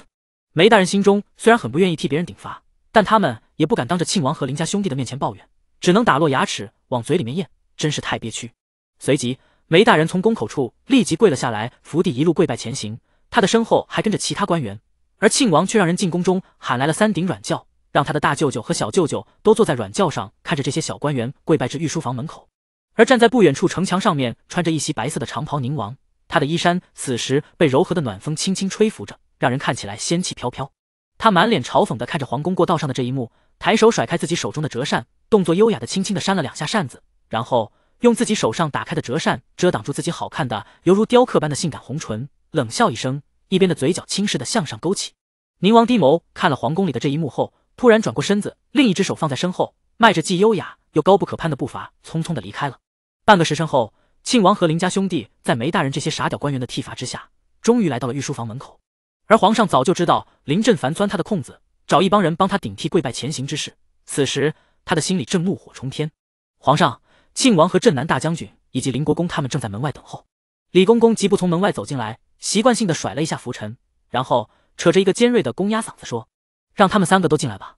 梅大人心中虽然很不愿意替别人顶罚，但他们也不敢当着庆王和林家兄弟的面前抱怨，只能打落牙齿往嘴里面咽，真是太憋屈。随即，梅大人从宫口处立即跪了下来，伏地一路跪拜前行。他的身后还跟着其他官员，而庆王却让人进宫中喊来了三顶软轿，让他的大舅舅和小舅舅都坐在软轿上，看着这些小官员跪拜至御书房门口。而站在不远处城墙上面，穿着一袭白色的长袍，宁王。他的衣衫此时被柔和的暖风轻轻吹拂着，让人看起来仙气飘飘。他满脸嘲讽的看着皇宫过道上的这一幕，抬手甩开自己手中的折扇，动作优雅的轻轻的扇了两下扇子，然后用自己手上打开的折扇遮挡住自己好看的犹如雕刻般的性感红唇，冷笑一声，一边的嘴角轻视的向上勾起。宁王低眸看了皇宫里的这一幕后，突然转过身子，另一只手放在身后，迈着既优雅又高不可攀的步伐，匆匆的离开了。半个时辰后。庆王和林家兄弟在梅大人这些傻屌官员的剃发之下，终于来到了御书房门口。而皇上早就知道林振凡钻他的空子，找一帮人帮他顶替跪拜前行之事。此时他的心里正怒火冲天。皇上，庆王和镇南大将军以及林国公他们正在门外等候。李公公急步从门外走进来，习惯性的甩了一下拂尘，然后扯着一个尖锐的公鸭嗓子说：“让他们三个都进来吧。”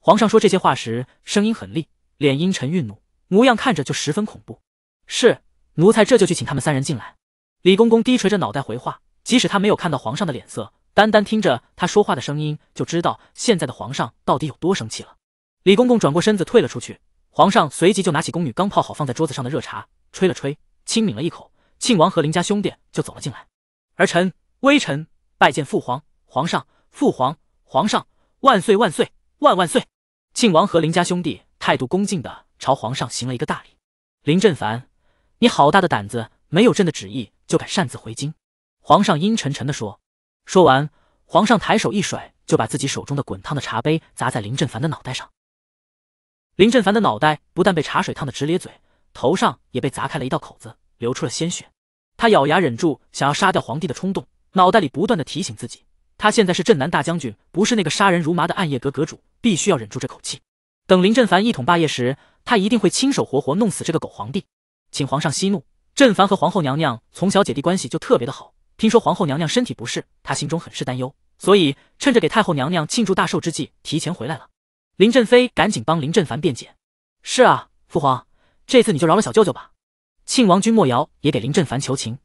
皇上说这些话时，声音很厉，脸阴沉愠怒，模样看着就十分恐怖。是。奴才这就去请他们三人进来。李公公低垂着脑袋回话，即使他没有看到皇上的脸色，单单听着他说话的声音，就知道现在的皇上到底有多生气了。李公公转过身子退了出去。皇上随即就拿起宫女刚泡好放在桌子上的热茶，吹了吹，轻抿了一口。庆王和林家兄弟就走了进来。儿臣、微臣拜见父皇。皇上，父皇，皇上万岁万岁万万岁！庆王和林家兄弟态度恭敬的朝皇上行了一个大礼。林振凡。你好大的胆子，没有朕的旨意就敢擅自回京！皇上阴沉沉地说。说完，皇上抬手一甩，就把自己手中的滚烫的茶杯砸在林振凡的脑袋上。林振凡的脑袋不但被茶水烫得直咧嘴，头上也被砸开了一道口子，流出了鲜血。他咬牙忍住想要杀掉皇帝的冲动，脑袋里不断的提醒自己，他现在是镇南大将军，不是那个杀人如麻的暗夜阁阁主，必须要忍住这口气。等林振凡一统霸业时，他一定会亲手活活弄死这个狗皇帝。请皇上息怒，朕凡和皇后娘娘从小姐弟关系就特别的好，听说皇后娘娘身体不适，她心中很是担忧，所以趁着给太后娘娘庆祝大寿之际提前回来了。林振飞赶紧帮林振凡辩解：“是啊，父皇，这次你就饶了小舅舅吧。”庆王君莫瑶也给林振凡求情：“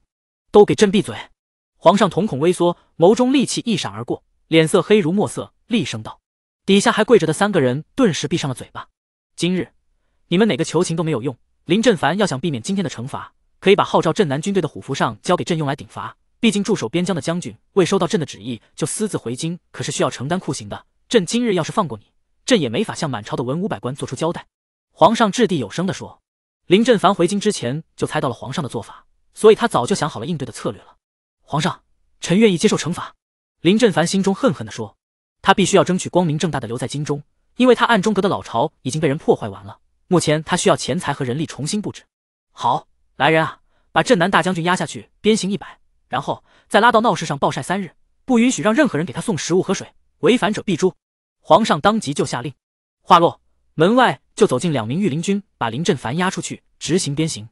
都给朕闭嘴！”皇上瞳孔微缩，眸中戾气一闪而过，脸色黑如墨色，厉声道：“底下还跪着的三个人顿时闭上了嘴巴。今日你们哪个求情都没有用。”林振凡要想避免今天的惩罚，可以把号召镇南军队的虎符上交给朕用来顶罚。毕竟驻守边疆的将军未收到朕的旨意就私自回京，可是需要承担酷刑的。朕今日要是放过你，朕也没法向满朝的文武百官做出交代。皇上掷地有声地说。林振凡回京之前就猜到了皇上的做法，所以他早就想好了应对的策略了。皇上，臣愿意接受惩罚。林振凡心中恨恨地说，他必须要争取光明正大的留在京中，因为他暗中阁的老巢已经被人破坏完了。目前他需要钱财和人力重新布置。好，来人啊，把镇南大将军押下去鞭刑一百，然后再拉到闹市上暴晒三日，不允许让任何人给他送食物和水，违反者必诛。皇上当即就下令。话落，门外就走进两名御林军，把林振凡押出去执行鞭刑。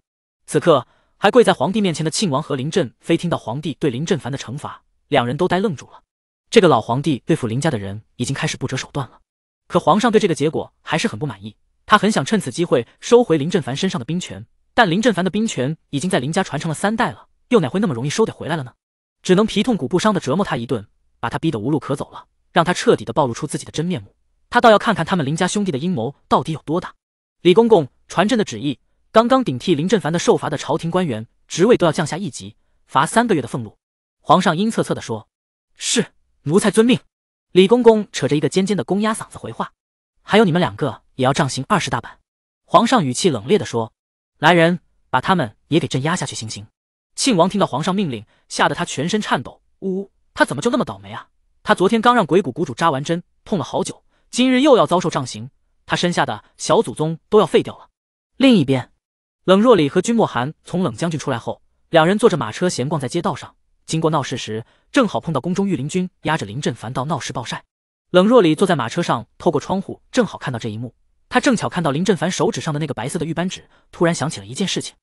此刻还跪在皇帝面前的庆王和林振飞听到皇帝对林振凡的惩罚，两人都呆愣住了。这个老皇帝对付林家的人已经开始不择手段了，可皇上对这个结果还是很不满意。他很想趁此机会收回林振凡身上的兵权，但林振凡的兵权已经在林家传承了三代了，又哪会那么容易收得回来了呢？只能皮痛骨不伤的折磨他一顿，把他逼得无路可走了，让他彻底的暴露出自己的真面目。他倒要看看他们林家兄弟的阴谋到底有多大。李公公传朕的旨意，刚刚顶替林振凡的受罚的朝廷官员，职位都要降下一级，罚三个月的俸禄。皇上阴恻恻的说：“是，奴才遵命。”李公公扯着一个尖尖的公鸭嗓子回话。还有你们两个也要杖刑二十大板，皇上语气冷冽的说。来人，把他们也给朕压下去行刑。庆王听到皇上命令，吓得他全身颤抖。呜，他怎么就那么倒霉啊？他昨天刚让鬼谷谷主扎完针，痛了好久，今日又要遭受杖刑，他身下的小祖宗都要废掉了。另一边，冷若里和君莫寒从冷将军出来后，两人坐着马车闲逛在街道上，经过闹市时，正好碰到宫中御林军押着林振凡到闹市暴晒。冷若离坐在马车上，透过窗户正好看到这一幕。他正巧看到林振凡手指上的那个白色的玉扳指，突然想起了一件事情。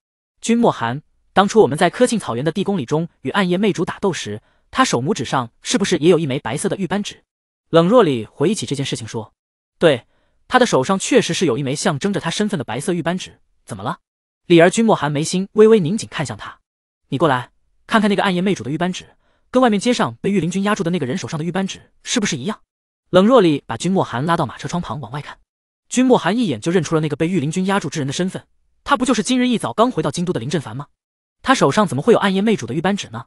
君莫寒，当初我们在科沁草原的地宫里中与暗夜魅主打斗时，他手拇指上是不是也有一枚白色的玉扳指？冷若离回忆起这件事情说，对，他的手上确实是有一枚象征着他身份的白色玉扳指。怎么了？李儿，君莫寒眉心微微拧紧，看向他，你过来看看那个暗夜魅主的玉扳指，跟外面街上被御林军压住的那个人手上的玉扳指是不是一样？冷若离把君莫寒拉到马车窗旁往外看，君莫寒一眼就认出了那个被御林军压住之人的身份。他不就是今日一早刚回到京都的林振凡吗？他手上怎么会有暗夜魅主的玉扳指呢？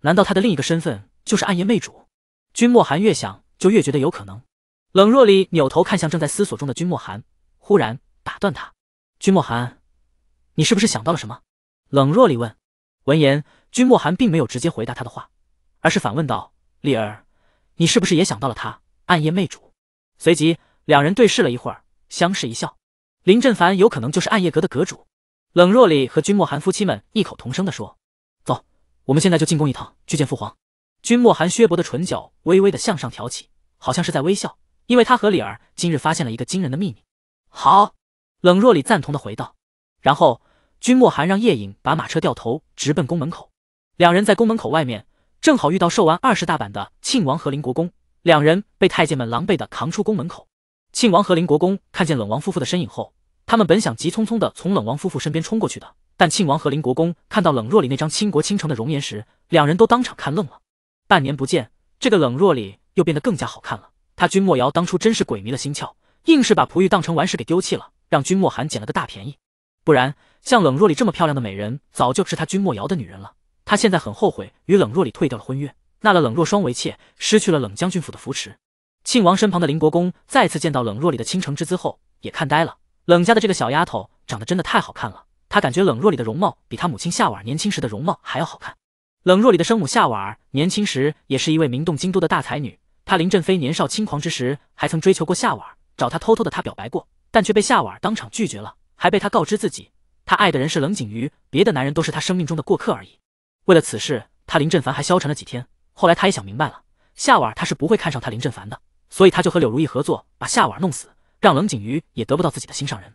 难道他的另一个身份就是暗夜魅主？君莫寒越想就越觉得有可能。冷若离扭头看向正在思索中的君莫寒，忽然打断他：“君莫寒，你是不是想到了什么？”冷若离问。闻言，君莫寒并没有直接回答他的话，而是反问道：“丽儿，你是不是也想到了他？”暗夜魅主，随即两人对视了一会儿，相视一笑。林振凡有可能就是暗夜阁的阁主。冷若里和君莫寒夫妻们异口同声的说：“走，我们现在就进宫一趟，去见父皇。”君莫寒削薄的唇角微微的向上挑起，好像是在微笑，因为他和李儿今日发现了一个惊人的秘密。好，冷若里赞同的回道。然后，君莫寒让夜影把马车掉头，直奔宫门口。两人在宫门口外面，正好遇到寿完二十大板的庆王和林国公。两人被太监们狼狈地扛出宫门口。庆王和林国公看见冷王夫妇的身影后，他们本想急匆匆地从冷王夫妇身边冲过去的，但庆王和林国公看到冷若里那张倾国倾城的容颜时，两人都当场看愣了。半年不见，这个冷若里又变得更加好看了。他君莫瑶当初真是鬼迷了心窍，硬是把璞玉当成玩事给丢弃了，让君莫寒捡了个大便宜。不然，像冷若里这么漂亮的美人，早就是他君莫瑶的女人了。他现在很后悔与冷若里退掉了婚约。纳了冷若霜为妾，失去了冷将军府的扶持。庆王身旁的林国公再次见到冷若里的倾城之姿后，也看呆了。冷家的这个小丫头长得真的太好看了，他感觉冷若里的容貌比他母亲夏婉年轻时的容貌还要好看。冷若里的生母夏婉儿年轻时也是一位名动京都的大才女。她林振飞年少轻狂之时，还曾追求过夏婉儿，找她偷偷的她表白过，但却被夏婉儿当场拒绝了，还被她告知自己她爱的人是冷景瑜，别的男人都是她生命中的过客而已。为了此事，她林振凡还消沉了几天。后来他也想明白了，夏婉他是不会看上他林振凡的，所以他就和柳如意合作，把夏婉弄死，让冷景瑜也得不到自己的心上人。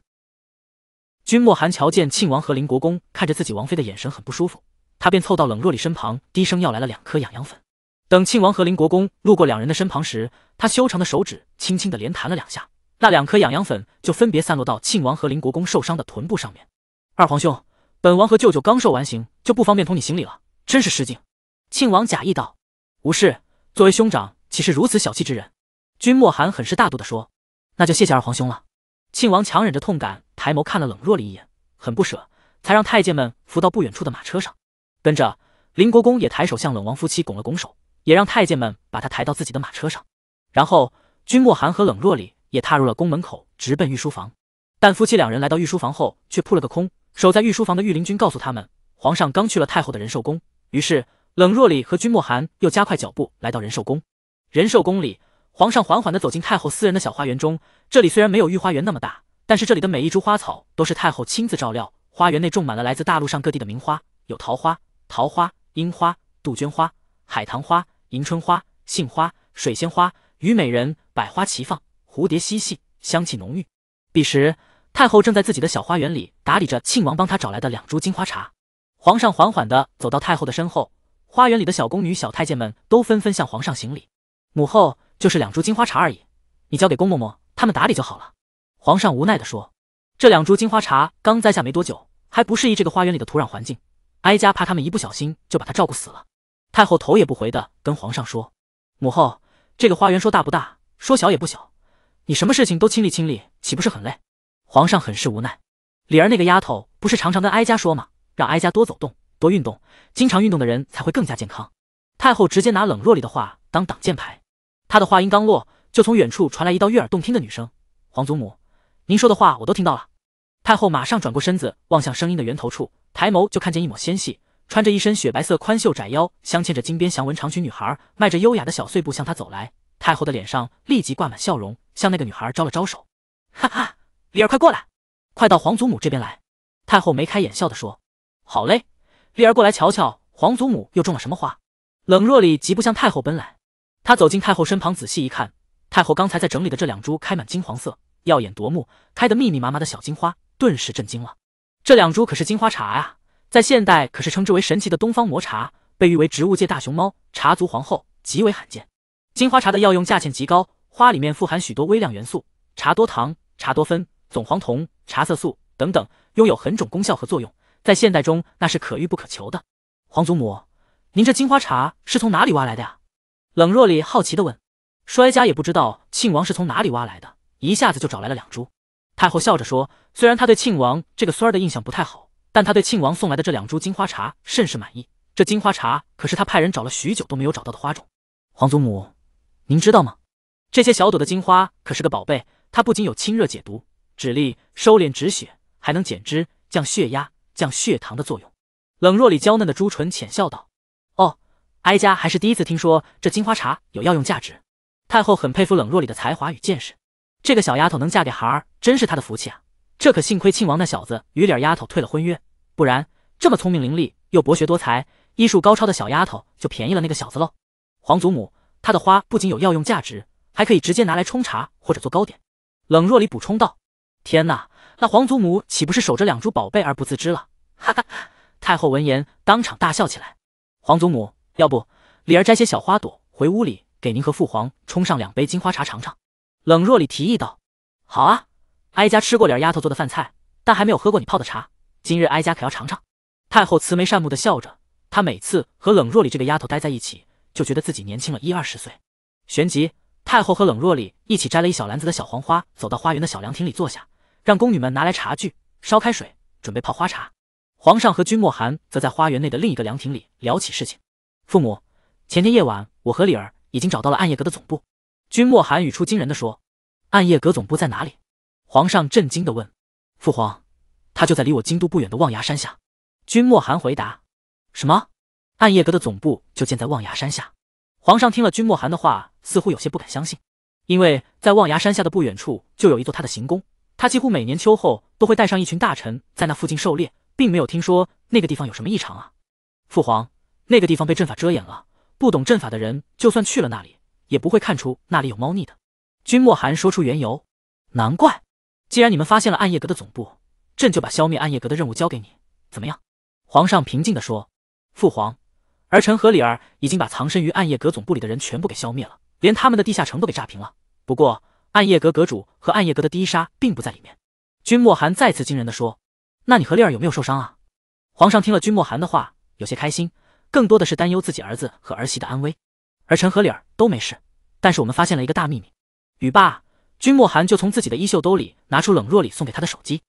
君莫寒瞧见庆王和林国公看着自己王妃的眼神很不舒服，他便凑到冷若离身旁，低声要来了两颗痒痒粉。等庆王和林国公路过两人的身旁时，他修长的手指轻轻的连弹了两下，那两颗痒痒粉就分别散落到庆王和林国公受伤的臀部上面。二皇兄，本王和舅舅刚受完刑，就不方便同你行礼了，真是失敬。庆王假意道。无事，作为兄长，岂是如此小气之人？君莫寒很是大度的说：“那就谢谢二皇兄了。”庆王强忍着痛感，抬眸看了冷若离一眼，很不舍，才让太监们扶到不远处的马车上。跟着，林国公也抬手向冷王夫妻拱了拱手，也让太监们把他抬到自己的马车上。然后，君莫寒和冷若离也踏入了宫门口，直奔御书房。但夫妻两人来到御书房后，却扑了个空。守在御书房的御林军告诉他们，皇上刚去了太后的仁寿宫。于是。冷若里和君莫寒又加快脚步来到仁寿宫。仁寿宫里，皇上缓缓地走进太后私人的小花园中。这里虽然没有御花园那么大，但是这里的每一株花草都是太后亲自照料。花园内种满了来自大陆上各地的名花，有桃花、桃花、樱花、杜鹃花、海棠花、迎春花、杏花、水仙花、虞美人，百花齐放，蝴蝶嬉戏，香气浓郁。彼时，太后正在自己的小花园里打理着庆王帮她找来的两株金花茶。皇上缓缓地走到太后的身后。花园里的小宫女、小太监们都纷纷向皇上行礼。母后就是两株金花茶而已，你交给宫嬷嬷他们打理就好了。皇上无奈的说：“这两株金花茶刚栽下没多久，还不适宜这个花园里的土壤环境，哀家怕他们一不小心就把它照顾死了。”太后头也不回的跟皇上说：“母后，这个花园说大不大，说小也不小，你什么事情都亲力亲力，岂不是很累？”皇上很是无奈。李儿那个丫头不是常常跟哀家说吗？让哀家多走动。多运动，经常运动的人才会更加健康。太后直接拿冷若离的话当挡箭牌。她的话音刚落，就从远处传来一道悦耳动听的女声：“皇祖母，您说的话我都听到了。”太后马上转过身子，望向声音的源头处，抬眸就看见一抹纤细，穿着一身雪白色宽袖窄腰，镶嵌着金边祥纹长裙女孩，迈着优雅的小碎步向她走来。太后的脸上立即挂满笑容，向那个女孩招了招手：“哈哈，李儿快过来，快到皇祖母这边来。”太后眉开眼笑的说：“好嘞。”丽儿过来瞧瞧，皇祖母又种了什么花？冷若里急步向太后奔来，她走进太后身旁，仔细一看，太后刚才在整理的这两株开满金黄色、耀眼夺目、开得密密麻麻的小金花，顿时震惊了。这两株可是金花茶啊，在现代可是称之为神奇的东方魔茶，被誉为植物界大熊猫、茶族皇后，极为罕见。金花茶的药用价钱极高，花里面富含许多微量元素、茶多糖、茶多酚、总黄酮、茶色素等等，拥有很种功效和作用。在现代中，那是可遇不可求的。皇祖母，您这金花茶是从哪里挖来的呀？冷若里好奇地问。衰家也不知道庆王是从哪里挖来的，一下子就找来了两株。太后笑着说：“虽然他对庆王这个孙儿的印象不太好，但他对庆王送来的这两株金花茶甚是满意。这金花茶可是他派人找了许久都没有找到的花种。”皇祖母，您知道吗？这些小朵的金花可是个宝贝，它不仅有清热解毒、止痢、收敛止血，还能减脂降血压。降血糖的作用。冷若里娇嫩的朱唇浅笑道：“哦，哀家还是第一次听说这金花茶有药用价值。”太后很佩服冷若里的才华与见识，这个小丫头能嫁给孩儿，真是她的福气啊！这可幸亏庆王那小子与脸丫头退了婚约，不然这么聪明伶俐又博学多才、医术高超的小丫头就便宜了那个小子喽。皇祖母，她的花不仅有药用价值，还可以直接拿来冲茶或者做糕点。冷若里补充道：“天哪！”那皇祖母岂不是守着两株宝贝而不自知了？哈哈！太后闻言当场大笑起来。皇祖母，要不李儿摘些小花朵回屋里给您和父皇冲上两杯金花茶尝尝？冷若里提议道。好啊，哀家吃过李儿丫头做的饭菜，但还没有喝过你泡的茶，今日哀家可要尝尝。太后慈眉善目的笑着，她每次和冷若里这个丫头待在一起，就觉得自己年轻了一二十岁。旋即，太后和冷若里一起摘了一小篮子的小黄花，走到花园的小凉亭里坐下。让宫女们拿来茶具，烧开水，准备泡花茶。皇上和君莫寒则在花园内的另一个凉亭里聊起事情。父母，前天夜晚，我和李儿已经找到了暗夜阁的总部。君莫寒语出惊人的说：“暗夜阁总部在哪里？”皇上震惊的问：“父皇，他就在离我京都不远的望崖山下。”君莫寒回答：“什么？暗夜阁的总部就建在望崖山下？”皇上听了君莫寒的话，似乎有些不敢相信，因为在望崖山下的不远处就有一座他的行宫。他几乎每年秋后都会带上一群大臣在那附近狩猎，并没有听说那个地方有什么异常啊。父皇，那个地方被阵法遮掩了，不懂阵法的人就算去了那里，也不会看出那里有猫腻的。君莫寒说出缘由，难怪。既然你们发现了暗夜阁的总部，朕就把消灭暗夜阁的任务交给你，怎么样？皇上平静地说。父皇，儿臣和李儿已经把藏身于暗夜阁总部里的人全部给消灭了，连他们的地下城都给炸平了。不过。暗夜阁阁主和暗夜阁的第一杀并不在里面，君莫寒再次惊人的说：“那你和丽儿有没有受伤啊？”皇上听了君莫寒的话，有些开心，更多的是担忧自己儿子和儿媳的安危。而臣和丽儿都没事，但是我们发现了一个大秘密。语罢，君莫寒就从自己的衣袖兜里拿出冷若里送给他的手机。